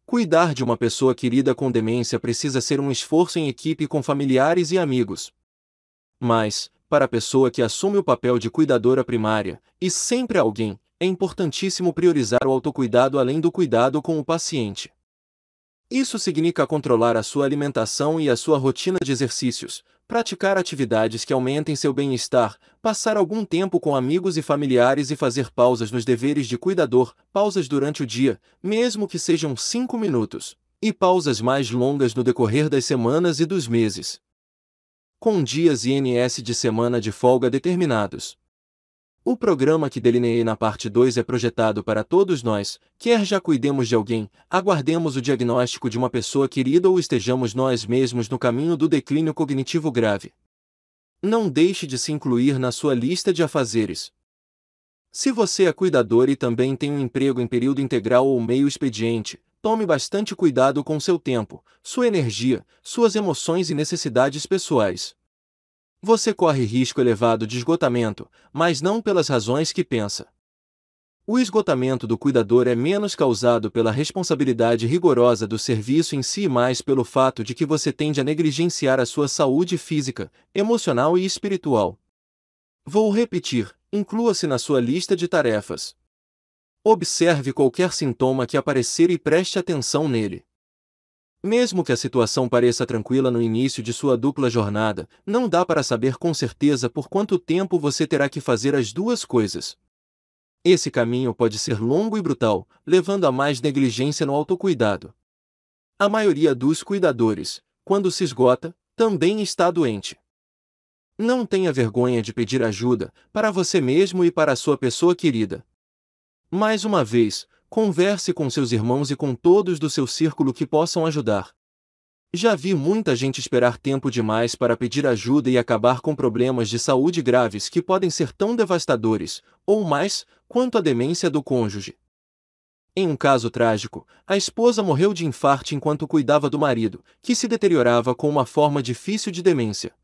A: Cuidar de uma pessoa querida com demência precisa ser um esforço em equipe com familiares e amigos. Mas, para a pessoa que assume o papel de cuidadora primária, e sempre alguém, é importantíssimo priorizar o autocuidado além do cuidado com o paciente. Isso significa controlar a sua alimentação e a sua rotina de exercícios, praticar atividades que aumentem seu bem-estar, passar algum tempo com amigos e familiares e fazer pausas nos deveres de cuidador, pausas durante o dia, mesmo que sejam 5 minutos, e pausas mais longas no decorrer das semanas e dos meses. Com dias e INS de semana de folga determinados. O programa que delineei na parte 2 é projetado para todos nós, quer já cuidemos de alguém, aguardemos o diagnóstico de uma pessoa querida ou estejamos nós mesmos no caminho do declínio cognitivo grave. Não deixe de se incluir na sua lista de afazeres. Se você é cuidador e também tem um emprego em período integral ou meio expediente, tome bastante cuidado com seu tempo, sua energia, suas emoções e necessidades pessoais. Você corre risco elevado de esgotamento, mas não pelas razões que pensa. O esgotamento do cuidador é menos causado pela responsabilidade rigorosa do serviço em si e mais pelo fato de que você tende a negligenciar a sua saúde física, emocional e espiritual. Vou repetir, inclua-se na sua lista de tarefas. Observe qualquer sintoma que aparecer e preste atenção nele. Mesmo que a situação pareça tranquila no início de sua dupla jornada, não dá para saber com certeza por quanto tempo você terá que fazer as duas coisas. Esse caminho pode ser longo e brutal, levando a mais negligência no autocuidado. A maioria dos cuidadores, quando se esgota, também está doente. Não tenha vergonha de pedir ajuda para você mesmo e para a sua pessoa querida. Mais uma vez, Converse com seus irmãos e com todos do seu círculo que possam ajudar. Já vi muita gente esperar tempo demais para pedir ajuda e acabar com problemas de saúde graves que podem ser tão devastadores, ou mais, quanto a demência do cônjuge. Em um caso trágico, a esposa morreu de infarto enquanto cuidava do marido, que se deteriorava com uma forma difícil de demência.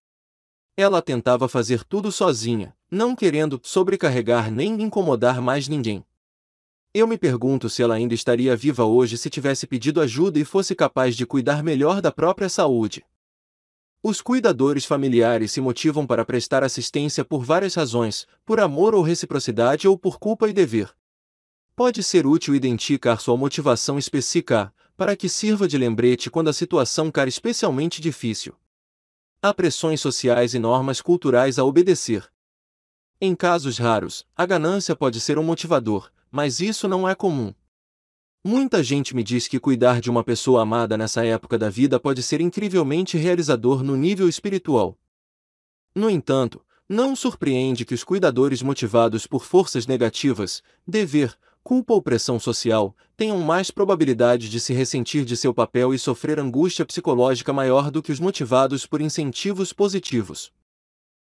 A: Ela tentava fazer tudo sozinha, não querendo sobrecarregar nem incomodar mais ninguém. Eu me pergunto se ela ainda estaria viva hoje se tivesse pedido ajuda e fosse capaz de cuidar melhor da própria saúde. Os cuidadores familiares se motivam para prestar assistência por várias razões, por amor ou reciprocidade ou por culpa e dever. Pode ser útil identificar sua motivação específica, para que sirva de lembrete quando a situação cair especialmente difícil. Há pressões sociais e normas culturais a obedecer. Em casos raros, a ganância pode ser um motivador, mas isso não é comum. Muita gente me diz que cuidar de uma pessoa amada nessa época da vida pode ser incrivelmente realizador no nível espiritual. No entanto, não surpreende que os cuidadores motivados por forças negativas, dever, culpa ou pressão social, tenham mais probabilidade de se ressentir de seu papel e sofrer angústia psicológica maior do que os motivados por incentivos positivos.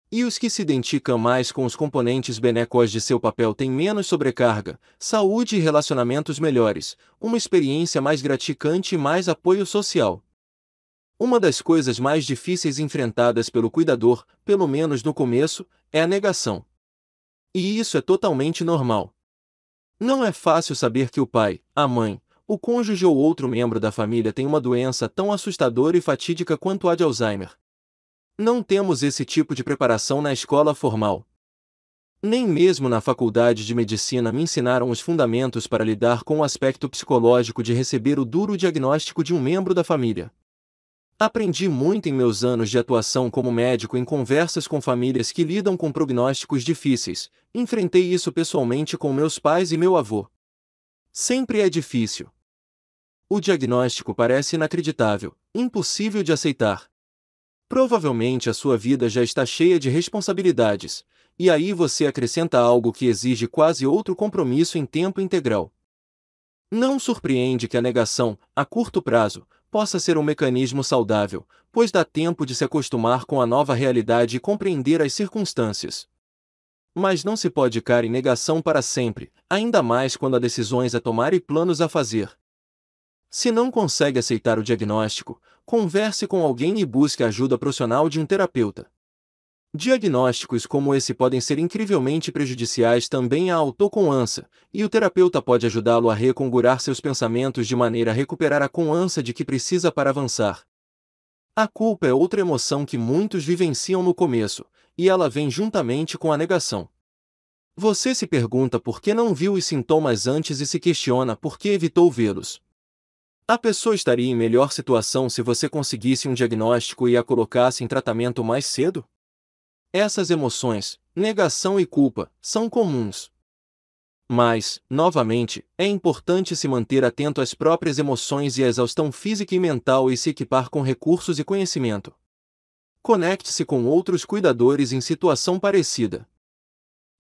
A: E os que se identificam mais com os componentes benécos de seu papel têm menos sobrecarga, saúde e relacionamentos melhores, uma experiência mais gratificante e mais apoio social. Uma das coisas mais difíceis enfrentadas pelo cuidador, pelo menos no começo, é a negação. E isso é totalmente normal. Não é fácil saber que o pai, a mãe, o cônjuge ou outro membro da família tem uma doença tão assustadora e fatídica quanto a de Alzheimer. Não temos esse tipo de preparação na escola formal. Nem mesmo na faculdade de medicina me ensinaram os fundamentos para lidar com o aspecto psicológico de receber o duro diagnóstico de um membro da família. Aprendi muito em meus anos de atuação como médico em conversas com famílias que lidam com prognósticos difíceis. Enfrentei isso pessoalmente com meus pais e meu avô. Sempre é difícil. O diagnóstico parece inacreditável, impossível de aceitar. Provavelmente a sua vida já está cheia de responsabilidades, e aí você acrescenta algo que exige quase outro compromisso em tempo integral. Não surpreende que a negação, a curto prazo, possa ser um mecanismo saudável, pois dá tempo de se acostumar com a nova realidade e compreender as circunstâncias. Mas não se pode ficar em negação para sempre, ainda mais quando há decisões a tomar e planos a fazer, se não consegue aceitar o diagnóstico, converse com alguém e busque ajuda profissional de um terapeuta. Diagnósticos como esse podem ser incrivelmente prejudiciais também à autoconança, e o terapeuta pode ajudá-lo a recongurar seus pensamentos de maneira a recuperar a conança de que precisa para avançar. A culpa é outra emoção que muitos vivenciam no começo, e ela vem juntamente com a negação. Você se pergunta por que não viu os sintomas antes e se questiona por que evitou vê-los. A pessoa estaria em melhor situação se você conseguisse um diagnóstico e a colocasse em tratamento mais cedo? Essas emoções, negação e culpa, são comuns. Mas, novamente, é importante se manter atento às próprias emoções e à exaustão física e mental e se equipar com recursos e conhecimento. Conecte-se com outros cuidadores em situação parecida.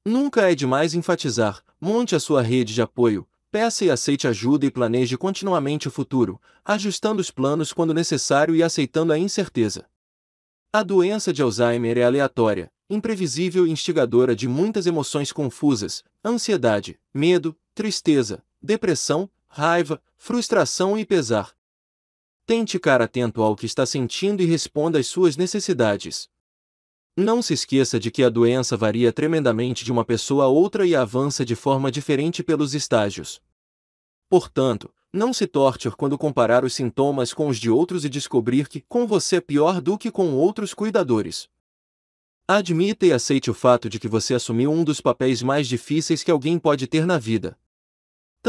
A: Nunca é demais enfatizar: monte a sua rede de apoio, Peça e aceite ajuda e planeje continuamente o futuro, ajustando os planos quando necessário e aceitando a incerteza. A doença de Alzheimer é aleatória, imprevisível e instigadora de muitas emoções confusas: ansiedade, medo, tristeza, depressão, raiva, frustração e pesar. Tente ficar atento ao que está sentindo e responda às suas necessidades, não se esqueça de que a doença varia tremendamente de uma pessoa a outra e avança de forma diferente pelos estágios. Portanto, não se torture quando comparar os sintomas com os de outros e descobrir que com você é pior do que com outros cuidadores. Admita e aceite o fato de que você assumiu um dos papéis mais difíceis que alguém pode ter na vida.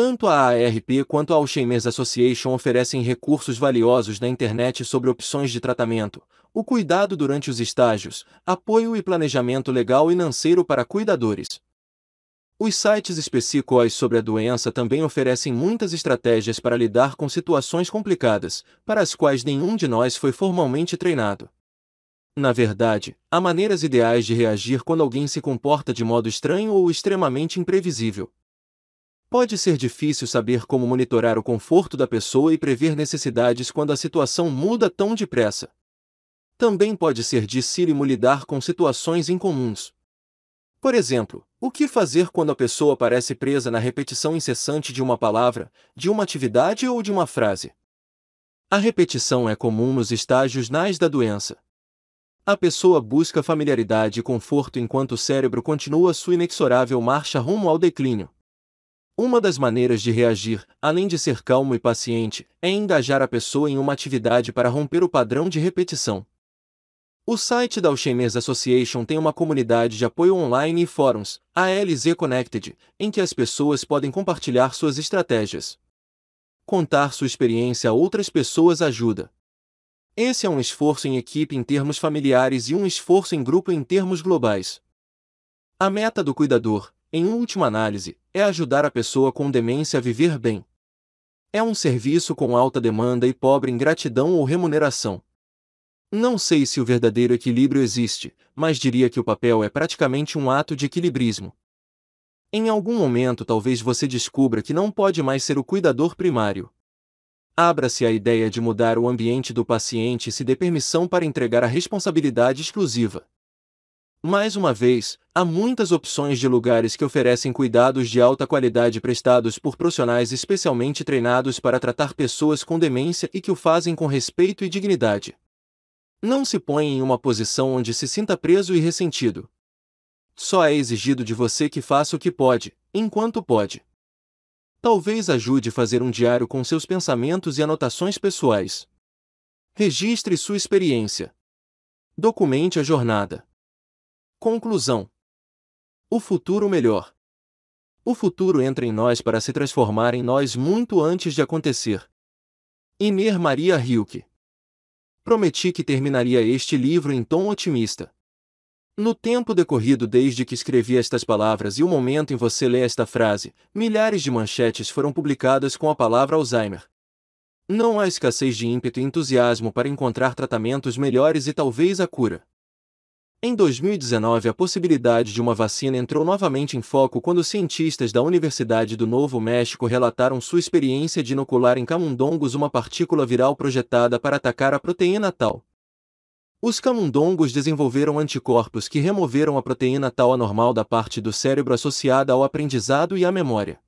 A: Tanto a ARP quanto a Alzheimer's Association oferecem recursos valiosos na internet sobre opções de tratamento, o cuidado durante os estágios, apoio e planejamento legal e financeiro para cuidadores. Os sites específicos sobre a doença também oferecem muitas estratégias para lidar com situações complicadas, para as quais nenhum de nós foi formalmente treinado. Na verdade, há maneiras ideais de reagir quando alguém se comporta de modo estranho ou extremamente imprevisível. Pode ser difícil saber como monitorar o conforto da pessoa e prever necessidades quando a situação muda tão depressa. Também pode ser dificílimo lidar com situações incomuns. Por exemplo, o que fazer quando a pessoa parece presa na repetição incessante de uma palavra, de uma atividade ou de uma frase? A repetição é comum nos estágios NAS da doença. A pessoa busca familiaridade e conforto enquanto o cérebro continua sua inexorável marcha rumo ao declínio. Uma das maneiras de reagir, além de ser calmo e paciente, é engajar a pessoa em uma atividade para romper o padrão de repetição. O site da Alzheimer's Association tem uma comunidade de apoio online e fóruns, a ALZ Connected, em que as pessoas podem compartilhar suas estratégias. Contar sua experiência a outras pessoas ajuda. Esse é um esforço em equipe em termos familiares e um esforço em grupo em termos globais. A meta do cuidador, em última análise, é ajudar a pessoa com demência a viver bem. É um serviço com alta demanda e pobre em gratidão ou remuneração. Não sei se o verdadeiro equilíbrio existe, mas diria que o papel é praticamente um ato de equilibrismo. Em algum momento talvez você descubra que não pode mais ser o cuidador primário. Abra-se à ideia de mudar o ambiente do paciente e se dê permissão para entregar a responsabilidade exclusiva. Mais uma vez, há muitas opções de lugares que oferecem cuidados de alta qualidade prestados por profissionais especialmente treinados para tratar pessoas com demência e que o fazem com respeito e dignidade. Não se ponha em uma posição onde se sinta preso e ressentido. Só é exigido de você que faça o que pode, enquanto pode. Talvez ajude fazer um diário com seus pensamentos e anotações pessoais. Registre sua experiência. Documente a jornada. Conclusão: O futuro melhor. O futuro entra em nós para se transformar em nós muito antes de acontecer. Iner Maria Hilke. Prometi que terminaria este livro em tom otimista. No tempo decorrido desde que escrevi estas palavras e o momento em você lê esta frase, milhares de manchetes foram publicadas com a palavra Alzheimer. Não há escassez de ímpeto e entusiasmo para encontrar tratamentos melhores e talvez a cura. Em 2019, a possibilidade de uma vacina entrou novamente em foco quando cientistas da Universidade do Novo México relataram sua experiência de inocular em camundongos uma partícula viral projetada para atacar a proteína tal. Os camundongos desenvolveram anticorpos que removeram a proteína tal anormal da parte do cérebro associada ao aprendizado e à memória.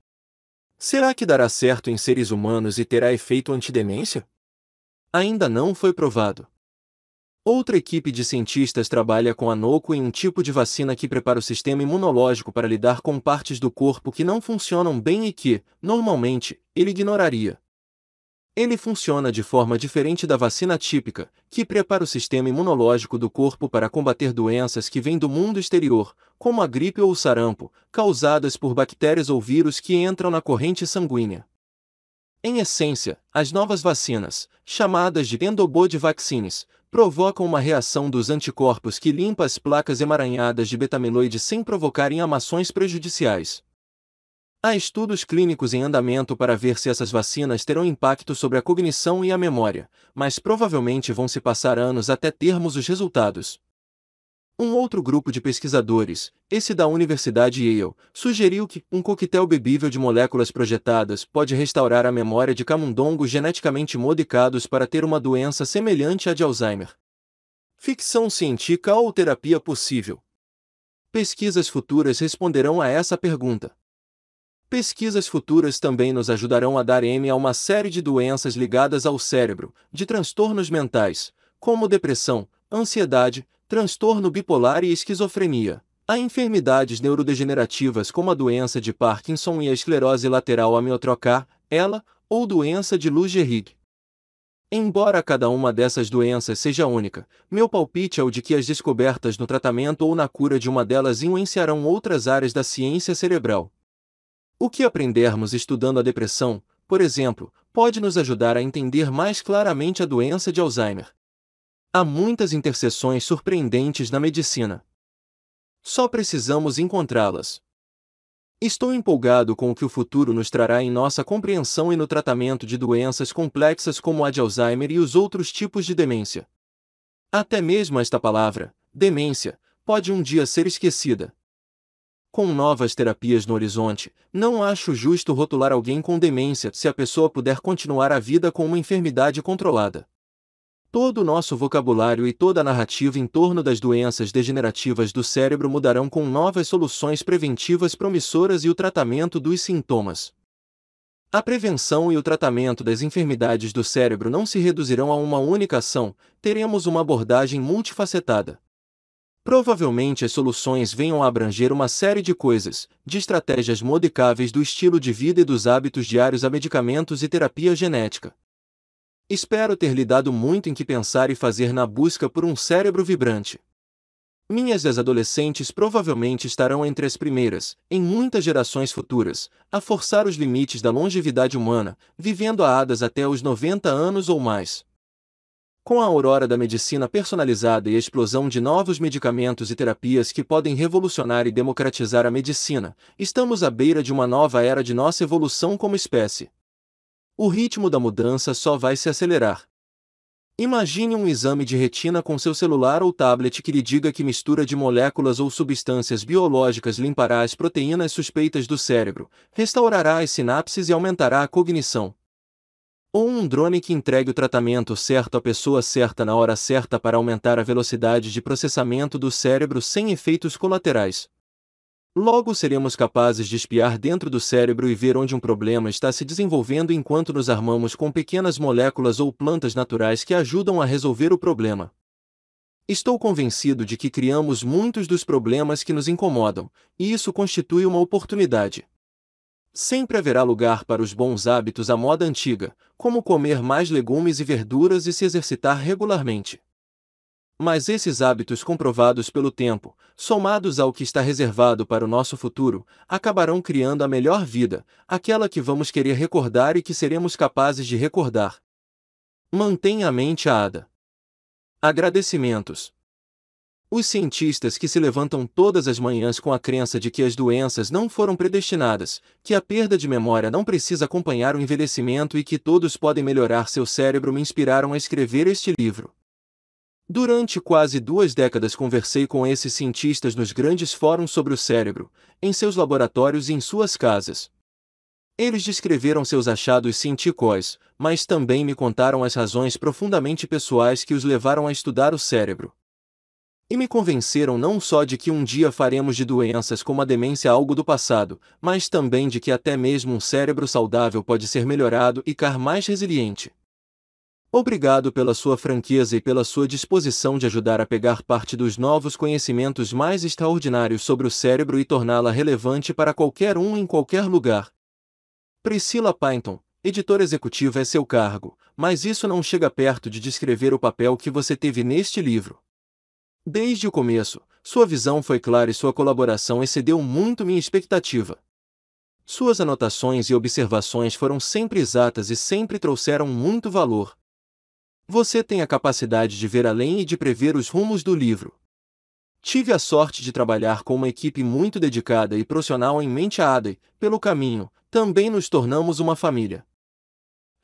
A: Será que dará certo em seres humanos e terá efeito antidemência? Ainda não foi provado. Outra equipe de cientistas trabalha com a NOCO em um tipo de vacina que prepara o sistema imunológico para lidar com partes do corpo que não funcionam bem e que, normalmente, ele ignoraria. Ele funciona de forma diferente da vacina típica, que prepara o sistema imunológico do corpo para combater doenças que vêm do mundo exterior, como a gripe ou o sarampo, causadas por bactérias ou vírus que entram na corrente sanguínea. Em essência, as novas vacinas, chamadas de endobody vaccines, provocam uma reação dos anticorpos que limpa as placas emaranhadas de betameloide sem provocarem amações prejudiciais. Há estudos clínicos em andamento para ver se essas vacinas terão impacto sobre a cognição e a memória, mas provavelmente vão se passar anos até termos os resultados. Um outro grupo de pesquisadores, esse da Universidade Yale, sugeriu que um coquetel bebível de moléculas projetadas pode restaurar a memória de camundongos geneticamente modificados para ter uma doença semelhante à de Alzheimer. Ficção científica ou terapia possível? Pesquisas futuras responderão a essa pergunta. Pesquisas futuras também nos ajudarão a dar M a uma série de doenças ligadas ao cérebro, de transtornos mentais, como depressão, ansiedade, transtorno bipolar e esquizofrenia. Há enfermidades neurodegenerativas como a doença de Parkinson e a esclerose lateral amiotrocar, ela, ou doença de Lou Gehrig. Embora cada uma dessas doenças seja única, meu palpite é o de que as descobertas no tratamento ou na cura de uma delas influenciarão outras áreas da ciência cerebral. O que aprendermos estudando a depressão, por exemplo, pode nos ajudar a entender mais claramente a doença de Alzheimer. Há muitas interseções surpreendentes na medicina. Só precisamos encontrá-las. Estou empolgado com o que o futuro nos trará em nossa compreensão e no tratamento de doenças complexas como a de Alzheimer e os outros tipos de demência. Até mesmo esta palavra, demência, pode um dia ser esquecida. Com novas terapias no horizonte, não acho justo rotular alguém com demência se a pessoa puder continuar a vida com uma enfermidade controlada. Todo o nosso vocabulário e toda a narrativa em torno das doenças degenerativas do cérebro mudarão com novas soluções preventivas promissoras e o tratamento dos sintomas. A prevenção e o tratamento das enfermidades do cérebro não se reduzirão a uma única ação, teremos uma abordagem multifacetada. Provavelmente as soluções venham a abranger uma série de coisas, de estratégias modicáveis do estilo de vida e dos hábitos diários a medicamentos e terapia genética. Espero ter lhe dado muito em que pensar e fazer na busca por um cérebro vibrante. Minhas ex-adolescentes provavelmente estarão entre as primeiras, em muitas gerações futuras, a forçar os limites da longevidade humana, vivendo a hadas até os 90 anos ou mais. Com a aurora da medicina personalizada e a explosão de novos medicamentos e terapias que podem revolucionar e democratizar a medicina, estamos à beira de uma nova era de nossa evolução como espécie o ritmo da mudança só vai se acelerar. Imagine um exame de retina com seu celular ou tablet que lhe diga que mistura de moléculas ou substâncias biológicas limpará as proteínas suspeitas do cérebro, restaurará as sinapses e aumentará a cognição. Ou um drone que entregue o tratamento certo à pessoa certa na hora certa para aumentar a velocidade de processamento do cérebro sem efeitos colaterais. Logo seremos capazes de espiar dentro do cérebro e ver onde um problema está se desenvolvendo enquanto nos armamos com pequenas moléculas ou plantas naturais que ajudam a resolver o problema. Estou convencido de que criamos muitos dos problemas que nos incomodam, e isso constitui uma oportunidade. Sempre haverá lugar para os bons hábitos à moda antiga, como comer mais legumes e verduras e se exercitar regularmente. Mas esses hábitos comprovados pelo tempo, somados ao que está reservado para o nosso futuro, acabarão criando a melhor vida, aquela que vamos querer recordar e que seremos capazes de recordar. Mantenha a mente aada. Agradecimentos. Os cientistas que se levantam todas as manhãs com a crença de que as doenças não foram predestinadas, que a perda de memória não precisa acompanhar o envelhecimento e que todos podem melhorar seu cérebro me inspiraram a escrever este livro. Durante quase duas décadas conversei com esses cientistas nos grandes fóruns sobre o cérebro, em seus laboratórios e em suas casas. Eles descreveram seus achados científicos, mas também me contaram as razões profundamente pessoais que os levaram a estudar o cérebro. E me convenceram não só de que um dia faremos de doenças como a demência algo do passado, mas também de que até mesmo um cérebro saudável pode ser melhorado e ficar mais resiliente. Obrigado pela sua franqueza e pela sua disposição de ajudar a pegar parte dos novos conhecimentos mais extraordinários sobre o cérebro e torná-la relevante para qualquer um em qualquer lugar. Priscila Painton, editora executiva é seu cargo, mas isso não chega perto de descrever o papel que você teve neste livro. Desde o começo, sua visão foi clara e sua colaboração excedeu muito minha expectativa. Suas anotações e observações foram sempre exatas e sempre trouxeram muito valor, você tem a capacidade de ver além e de prever os rumos do livro. Tive a sorte de trabalhar com uma equipe muito dedicada e profissional em mente a Adey. Pelo caminho, também nos tornamos uma família.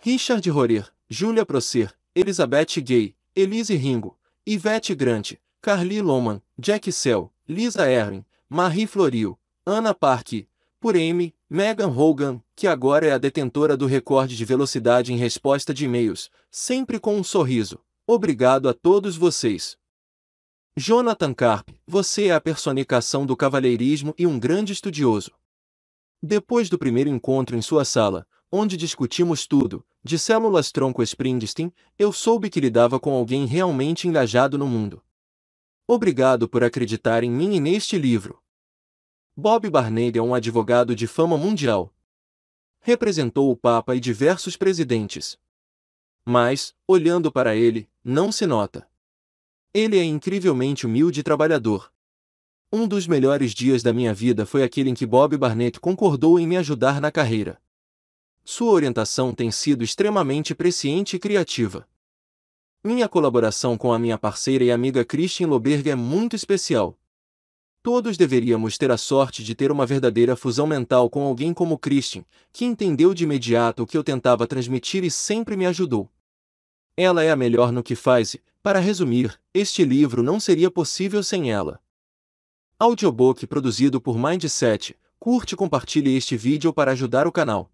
A: Richard Rorer, Julia Procer, Elizabeth Gay, Elise Ringo, Yvette Grant, Carly Loman, Jack Sell, Lisa Erwin, Marie Florio, Anna Park, por M. Megan Hogan, que agora é a detentora do recorde de velocidade em resposta de e-mails, sempre com um sorriso. Obrigado a todos vocês. Jonathan Carp, você é a personificação do cavalheirismo e um grande estudioso. Depois do primeiro encontro em sua sala, onde discutimos tudo, de células tronco Springsteen, eu soube que lidava com alguém realmente engajado no mundo. Obrigado por acreditar em mim e neste livro. Bob Barney é um advogado de fama mundial. Representou o Papa e diversos presidentes. Mas, olhando para ele, não se nota. Ele é incrivelmente humilde e trabalhador. Um dos melhores dias da minha vida foi aquele em que Bob Barnett concordou em me ajudar na carreira. Sua orientação tem sido extremamente presciente e criativa. Minha colaboração com a minha parceira e amiga Christine Loberg é muito especial. Todos deveríamos ter a sorte de ter uma verdadeira fusão mental com alguém como Christian, que entendeu de imediato o que eu tentava transmitir e sempre me ajudou. Ela é a melhor no que faz e, para resumir, este livro não seria possível sem ela. Audiobook produzido por Mindset. Curte e compartilhe este vídeo para ajudar o canal.